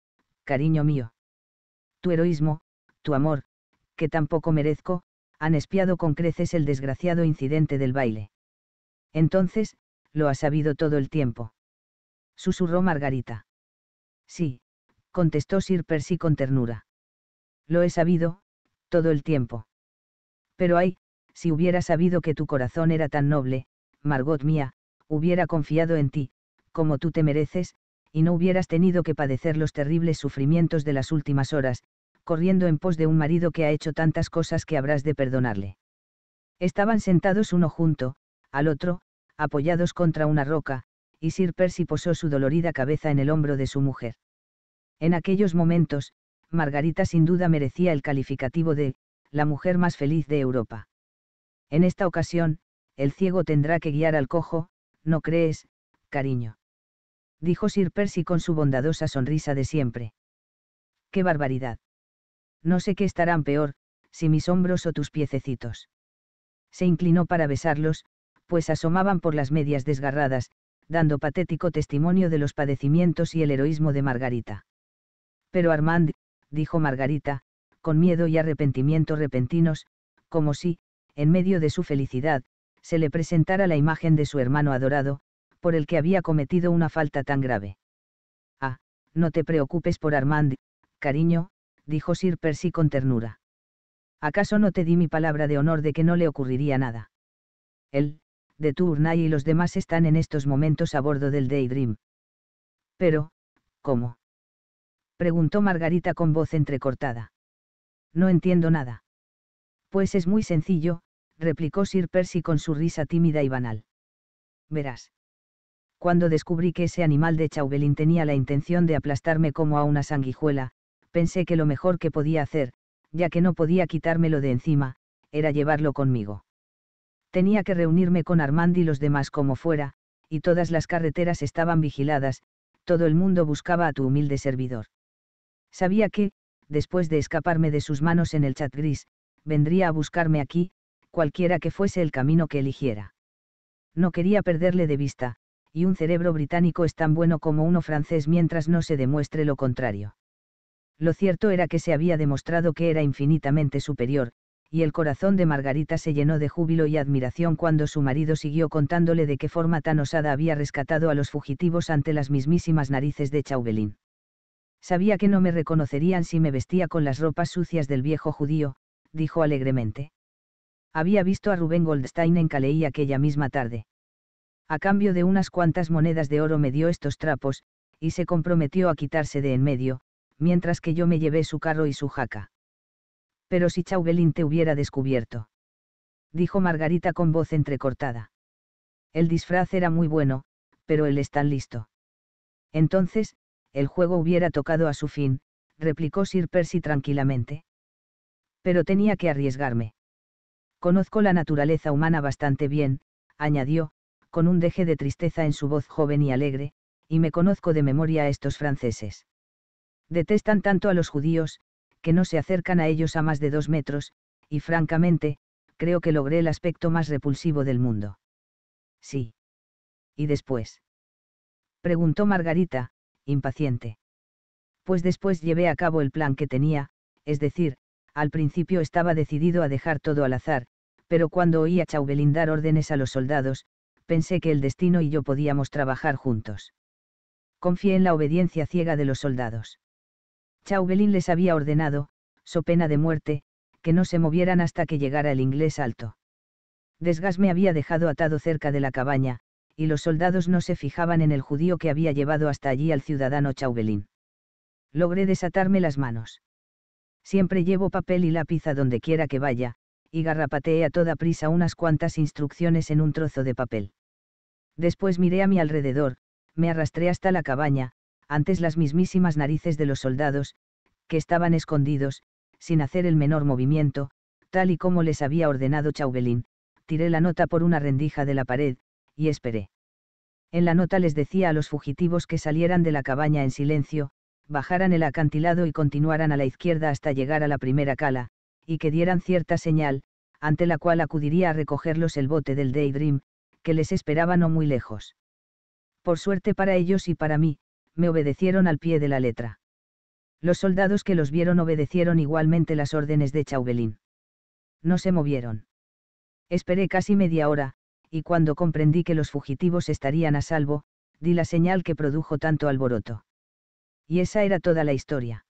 cariño mío. Tu heroísmo, tu amor, que tampoco merezco, han espiado con creces el desgraciado incidente del baile. Entonces, lo has sabido todo el tiempo. Susurró Margarita. Sí, contestó Sir Percy con ternura. Lo he sabido, todo el tiempo. Pero ay, si hubiera sabido que tu corazón era tan noble, Margot mía, hubiera confiado en ti, como tú te mereces, y no hubieras tenido que padecer los terribles sufrimientos de las últimas horas, corriendo en pos de un marido que ha hecho tantas cosas que habrás de perdonarle. Estaban sentados uno junto, al otro, apoyados contra una roca, y Sir Percy posó su dolorida cabeza en el hombro de su mujer. En aquellos momentos, Margarita sin duda merecía el calificativo de, la mujer más feliz de Europa. En esta ocasión, el ciego tendrá que guiar al cojo, ¿no crees, cariño? Dijo Sir Percy con su bondadosa sonrisa de siempre. ¡Qué barbaridad! No sé qué estarán peor, si mis hombros o tus piececitos. Se inclinó para besarlos, pues asomaban por las medias desgarradas, dando patético testimonio de los padecimientos y el heroísmo de Margarita. Pero Armand, dijo Margarita, con miedo y arrepentimiento repentinos, como si, en medio de su felicidad, se le presentara la imagen de su hermano adorado, por el que había cometido una falta tan grave. Ah, no te preocupes por Armand, cariño, dijo Sir Percy con ternura. ¿Acaso no te di mi palabra de honor de que no le ocurriría nada? Él, de Tournai y los demás están en estos momentos a bordo del Daydream. Pero, ¿cómo? preguntó Margarita con voz entrecortada. No entiendo nada. Pues es muy sencillo, replicó Sir Percy con su risa tímida y banal. Verás. Cuando descubrí que ese animal de Chauvelin tenía la intención de aplastarme como a una sanguijuela, pensé que lo mejor que podía hacer, ya que no podía quitármelo de encima, era llevarlo conmigo. Tenía que reunirme con Armand y los demás como fuera, y todas las carreteras estaban vigiladas, todo el mundo buscaba a tu humilde servidor. Sabía que, después de escaparme de sus manos en el chat gris, vendría a buscarme aquí, cualquiera que fuese el camino que eligiera. No quería perderle de vista, y un cerebro británico es tan bueno como uno francés mientras no se demuestre lo contrario. Lo cierto era que se había demostrado que era infinitamente superior, y el corazón de Margarita se llenó de júbilo y admiración cuando su marido siguió contándole de qué forma tan osada había rescatado a los fugitivos ante las mismísimas narices de Chauvelin. Sabía que no me reconocerían si me vestía con las ropas sucias del viejo judío, dijo alegremente. Había visto a Rubén Goldstein en Caleí aquella misma tarde. A cambio de unas cuantas monedas de oro me dio estos trapos, y se comprometió a quitarse de en medio, mientras que yo me llevé su carro y su jaca. Pero si Chauvelin te hubiera descubierto. Dijo Margarita con voz entrecortada. El disfraz era muy bueno, pero él es tan listo. Entonces, el juego hubiera tocado a su fin, replicó Sir Percy tranquilamente. Pero tenía que arriesgarme. Conozco la naturaleza humana bastante bien, añadió, con un deje de tristeza en su voz joven y alegre, y me conozco de memoria a estos franceses. Detestan tanto a los judíos, que no se acercan a ellos a más de dos metros, y francamente, creo que logré el aspecto más repulsivo del mundo. Sí. ¿Y después? Preguntó Margarita, impaciente. Pues después llevé a cabo el plan que tenía, es decir, al principio estaba decidido a dejar todo al azar, pero cuando oí a Chauvelin dar órdenes a los soldados, pensé que el destino y yo podíamos trabajar juntos. Confié en la obediencia ciega de los soldados. Chauvelin les había ordenado, so pena de muerte, que no se movieran hasta que llegara el inglés alto. Desgas me había dejado atado cerca de la cabaña, y los soldados no se fijaban en el judío que había llevado hasta allí al ciudadano Chauvelin. Logré desatarme las manos. Siempre llevo papel y lápiz a donde quiera que vaya, y garrapateé a toda prisa unas cuantas instrucciones en un trozo de papel. Después miré a mi alrededor, me arrastré hasta la cabaña, antes las mismísimas narices de los soldados, que estaban escondidos, sin hacer el menor movimiento, tal y como les había ordenado Chauvelin, tiré la nota por una rendija de la pared, y esperé. En la nota les decía a los fugitivos que salieran de la cabaña en silencio, bajaran el acantilado y continuaran a la izquierda hasta llegar a la primera cala, y que dieran cierta señal, ante la cual acudiría a recogerlos el bote del Daydream, que les esperaba no muy lejos. Por suerte para ellos y para mí, me obedecieron al pie de la letra. Los soldados que los vieron obedecieron igualmente las órdenes de Chauvelin. No se movieron. Esperé casi media hora, y cuando comprendí que los fugitivos estarían a salvo, di la señal que produjo tanto alboroto. Y esa era toda la historia.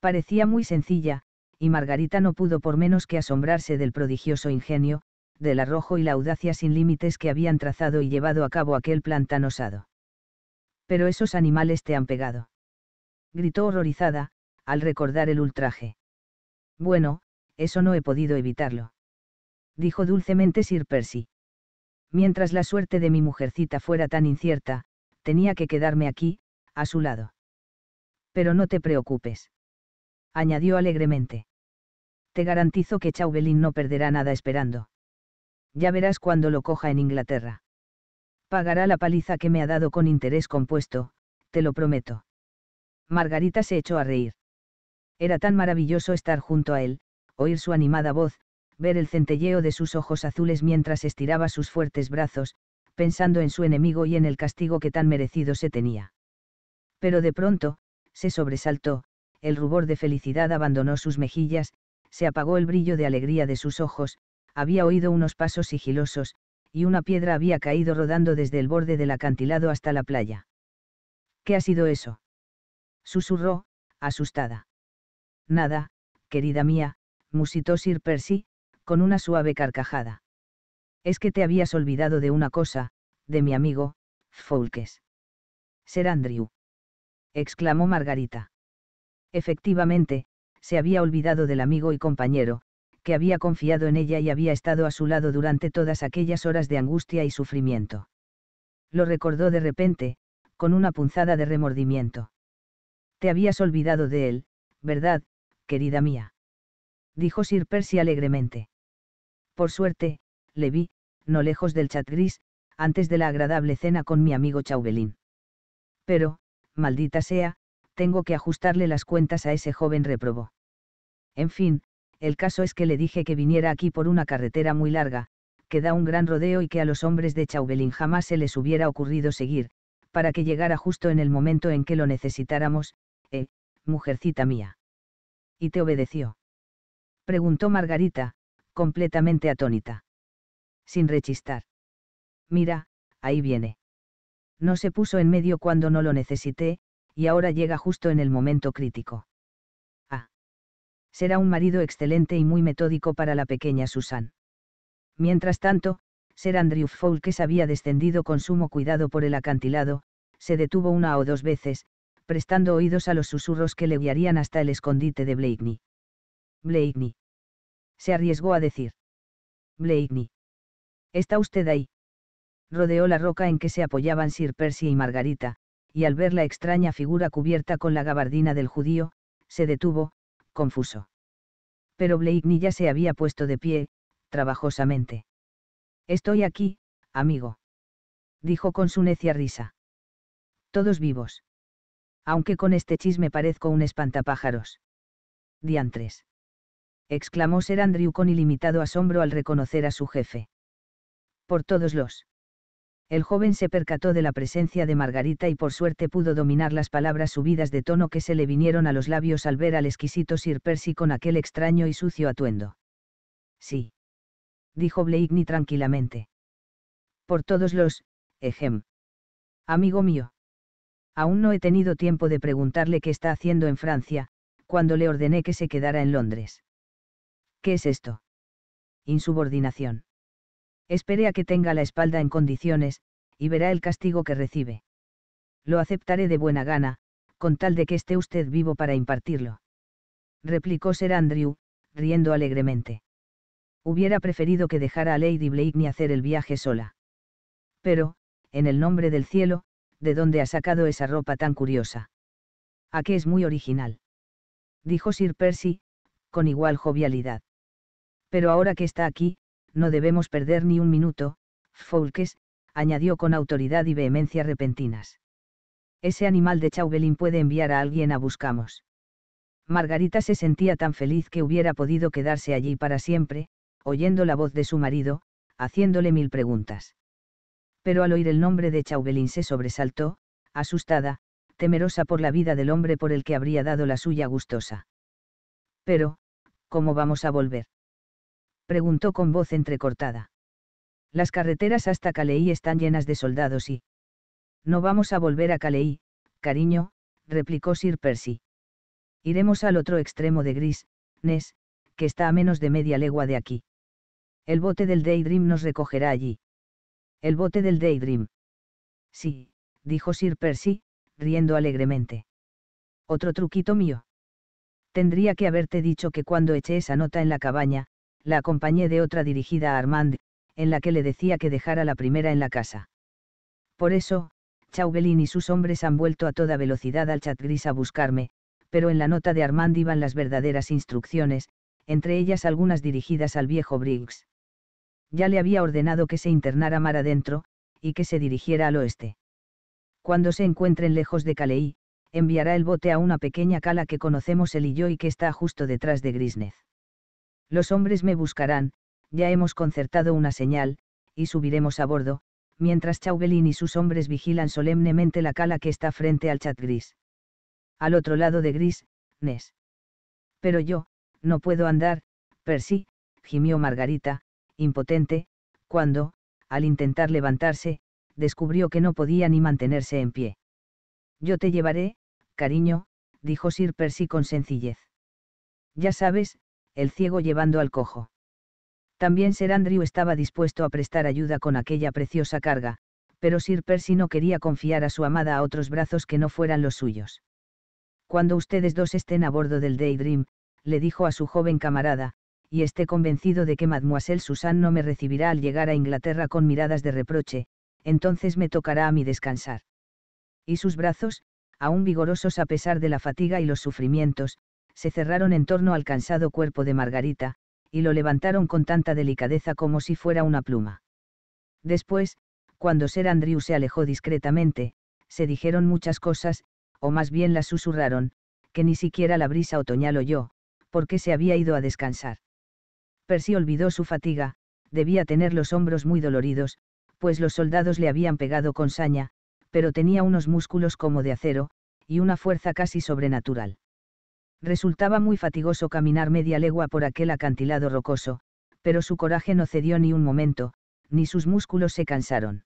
Parecía muy sencilla, y Margarita no pudo por menos que asombrarse del prodigioso ingenio, del arrojo y la audacia sin límites que habían trazado y llevado a cabo aquel plan tan osado. Pero esos animales te han pegado. Gritó horrorizada, al recordar el ultraje. Bueno, eso no he podido evitarlo. Dijo dulcemente Sir Percy. Mientras la suerte de mi mujercita fuera tan incierta, tenía que quedarme aquí, a su lado. Pero no te preocupes. Añadió alegremente. Te garantizo que Chauvelin no perderá nada esperando. Ya verás cuando lo coja en Inglaterra. Pagará la paliza que me ha dado con interés compuesto, te lo prometo. Margarita se echó a reír. Era tan maravilloso estar junto a él, oír su animada voz, ver el centelleo de sus ojos azules mientras estiraba sus fuertes brazos, pensando en su enemigo y en el castigo que tan merecido se tenía. Pero de pronto, se sobresaltó, el rubor de felicidad abandonó sus mejillas, se apagó el brillo de alegría de sus ojos, había oído unos pasos sigilosos, y una piedra había caído rodando desde el borde del acantilado hasta la playa. ¿Qué ha sido eso? susurró, asustada. Nada, querida mía, musitó Sir Percy, con una suave carcajada. Es que te habías olvidado de una cosa, de mi amigo, Foulkes. Ser Andrew. exclamó Margarita. Efectivamente, se había olvidado del amigo y compañero, que había confiado en ella y había estado a su lado durante todas aquellas horas de angustia y sufrimiento. Lo recordó de repente, con una punzada de remordimiento. Te habías olvidado de él, ¿verdad, querida mía? dijo Sir Percy alegremente. Por suerte, le vi, no lejos del chat gris, antes de la agradable cena con mi amigo Chauvelin. Pero, maldita sea, tengo que ajustarle las cuentas a ese joven reprobó. En fin, el caso es que le dije que viniera aquí por una carretera muy larga, que da un gran rodeo y que a los hombres de Chauvelin jamás se les hubiera ocurrido seguir, para que llegara justo en el momento en que lo necesitáramos, eh, mujercita mía. ¿Y te obedeció? Preguntó Margarita, completamente atónita. Sin rechistar. Mira, ahí viene. No se puso en medio cuando no lo necesité, y ahora llega justo en el momento crítico. Ah. Será un marido excelente y muy metódico para la pequeña Susan. Mientras tanto, Sir Andrew Foulkes había descendido con sumo cuidado por el acantilado, se detuvo una o dos veces, prestando oídos a los susurros que le guiarían hasta el escondite de Blakeney. Blakeney se arriesgó a decir. Blakeney. ¿Está usted ahí? Rodeó la roca en que se apoyaban Sir Percy y Margarita, y al ver la extraña figura cubierta con la gabardina del judío, se detuvo, confuso. Pero Blakeney ya se había puesto de pie, trabajosamente. Estoy aquí, amigo. Dijo con su necia risa. Todos vivos. Aunque con este chisme parezco un espantapájaros. Diantres exclamó Sir Andrew con ilimitado asombro al reconocer a su jefe. Por todos los. El joven se percató de la presencia de Margarita y por suerte pudo dominar las palabras subidas de tono que se le vinieron a los labios al ver al exquisito Sir Percy con aquel extraño y sucio atuendo. Sí. Dijo Blakeney tranquilamente. Por todos los, ejem. Amigo mío. Aún no he tenido tiempo de preguntarle qué está haciendo en Francia, cuando le ordené que se quedara en Londres. ¿Qué es esto? Insubordinación. Espere a que tenga la espalda en condiciones, y verá el castigo que recibe. Lo aceptaré de buena gana, con tal de que esté usted vivo para impartirlo. Replicó Sir Andrew, riendo alegremente. Hubiera preferido que dejara a Lady ni hacer el viaje sola. Pero, en el nombre del cielo, ¿de dónde ha sacado esa ropa tan curiosa? ¿A qué es muy original? Dijo Sir Percy, con igual jovialidad. Pero ahora que está aquí, no debemos perder ni un minuto, Foulkes, añadió con autoridad y vehemencia repentinas. Ese animal de Chauvelin puede enviar a alguien a buscamos. Margarita se sentía tan feliz que hubiera podido quedarse allí para siempre, oyendo la voz de su marido, haciéndole mil preguntas. Pero al oír el nombre de Chauvelin se sobresaltó, asustada, temerosa por la vida del hombre por el que habría dado la suya gustosa. Pero, ¿cómo vamos a volver? preguntó con voz entrecortada. Las carreteras hasta Caleí están llenas de soldados y... No vamos a volver a Caleí, cariño, replicó Sir Percy. Iremos al otro extremo de Gris, Ness, que está a menos de media legua de aquí. El bote del Daydream nos recogerá allí. El bote del Daydream. Sí, dijo Sir Percy, riendo alegremente. Otro truquito mío. Tendría que haberte dicho que cuando eché esa nota en la cabaña, la acompañé de otra dirigida a Armand, en la que le decía que dejara la primera en la casa. Por eso, Chauvelin y sus hombres han vuelto a toda velocidad al chat gris a buscarme, pero en la nota de Armand iban las verdaderas instrucciones, entre ellas algunas dirigidas al viejo Briggs. Ya le había ordenado que se internara mar adentro, y que se dirigiera al oeste. Cuando se encuentren lejos de Calais, enviará el bote a una pequeña cala que conocemos él y yo y que está justo detrás de Grisnez. Los hombres me buscarán, ya hemos concertado una señal, y subiremos a bordo, mientras Chauvelin y sus hombres vigilan solemnemente la cala que está frente al chat gris. Al otro lado de gris, Nes. Pero yo, no puedo andar, Percy, gimió Margarita, impotente, cuando, al intentar levantarse, descubrió que no podía ni mantenerse en pie. Yo te llevaré, cariño, dijo Sir Percy con sencillez. Ya sabes, el ciego llevando al cojo. También Sir Andrew estaba dispuesto a prestar ayuda con aquella preciosa carga, pero Sir Percy no quería confiar a su amada a otros brazos que no fueran los suyos. Cuando ustedes dos estén a bordo del Daydream, le dijo a su joven camarada, y esté convencido de que Mademoiselle Susan no me recibirá al llegar a Inglaterra con miradas de reproche, entonces me tocará a mí descansar. Y sus brazos, aún vigorosos a pesar de la fatiga y los sufrimientos, se cerraron en torno al cansado cuerpo de Margarita, y lo levantaron con tanta delicadeza como si fuera una pluma. Después, cuando Sir Andrew se alejó discretamente, se dijeron muchas cosas, o más bien las susurraron, que ni siquiera la brisa otoñal oyó, porque se había ido a descansar. Percy olvidó su fatiga, debía tener los hombros muy doloridos, pues los soldados le habían pegado con saña, pero tenía unos músculos como de acero, y una fuerza casi sobrenatural. Resultaba muy fatigoso caminar media legua por aquel acantilado rocoso, pero su coraje no cedió ni un momento, ni sus músculos se cansaron.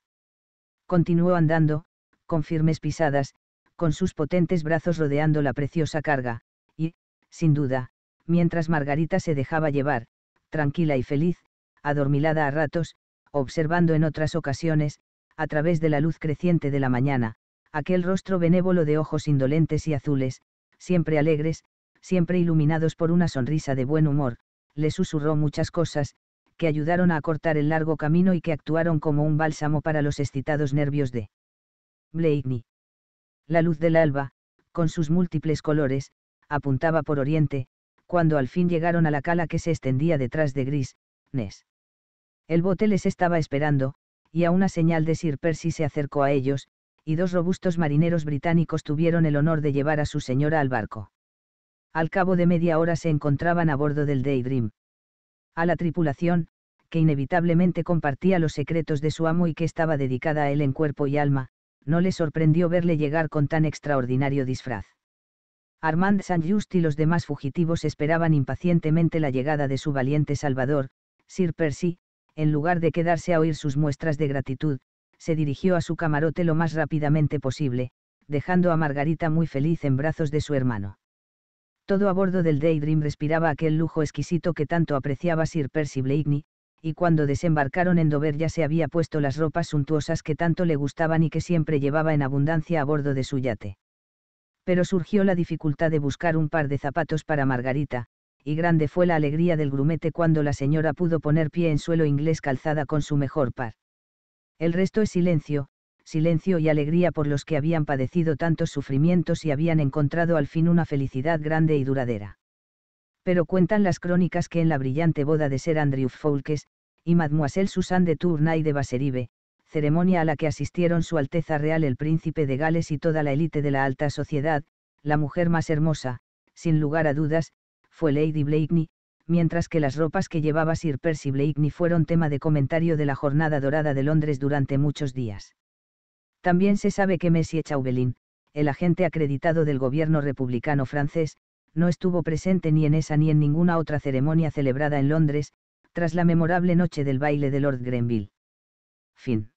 Continuó andando, con firmes pisadas, con sus potentes brazos rodeando la preciosa carga, y, sin duda, mientras Margarita se dejaba llevar, tranquila y feliz, adormilada a ratos, observando en otras ocasiones, a través de la luz creciente de la mañana, aquel rostro benévolo de ojos indolentes y azules, siempre alegres, siempre iluminados por una sonrisa de buen humor, le susurró muchas cosas, que ayudaron a acortar el largo camino y que actuaron como un bálsamo para los excitados nervios de Blakeney. La luz del alba, con sus múltiples colores, apuntaba por oriente, cuando al fin llegaron a la cala que se extendía detrás de Gris, Ness. El bote les estaba esperando, y a una señal de Sir Percy se acercó a ellos, y dos robustos marineros británicos tuvieron el honor de llevar a su señora al barco. Al cabo de media hora se encontraban a bordo del Daydream. A la tripulación, que inevitablemente compartía los secretos de su amo y que estaba dedicada a él en cuerpo y alma, no le sorprendió verle llegar con tan extraordinario disfraz. Armand Saint-Just y los demás fugitivos esperaban impacientemente la llegada de su valiente salvador, Sir Percy, en lugar de quedarse a oír sus muestras de gratitud, se dirigió a su camarote lo más rápidamente posible, dejando a Margarita muy feliz en brazos de su hermano. Todo a bordo del Daydream respiraba aquel lujo exquisito que tanto apreciaba Sir Percy Blakeney, y cuando desembarcaron en Dover ya se había puesto las ropas suntuosas que tanto le gustaban y que siempre llevaba en abundancia a bordo de su yate. Pero surgió la dificultad de buscar un par de zapatos para Margarita, y grande fue la alegría del grumete cuando la señora pudo poner pie en suelo inglés calzada con su mejor par. El resto es silencio, silencio y alegría por los que habían padecido tantos sufrimientos y habían encontrado al fin una felicidad grande y duradera. Pero cuentan las crónicas que en la brillante boda de Sir Andrew Foulkes, y Mademoiselle Susanne de Tournay de Baseribe, ceremonia a la que asistieron Su Alteza Real el Príncipe de Gales y toda la élite de la alta sociedad, la mujer más hermosa, sin lugar a dudas, fue Lady Blakeney, mientras que las ropas que llevaba Sir Percy Blakeney fueron tema de comentario de la Jornada Dorada de Londres durante muchos días. También se sabe que Messie Chauvelin, el agente acreditado del gobierno republicano francés, no estuvo presente ni en esa ni en ninguna otra ceremonia celebrada en Londres, tras la memorable noche del baile de Lord Grenville. Fin.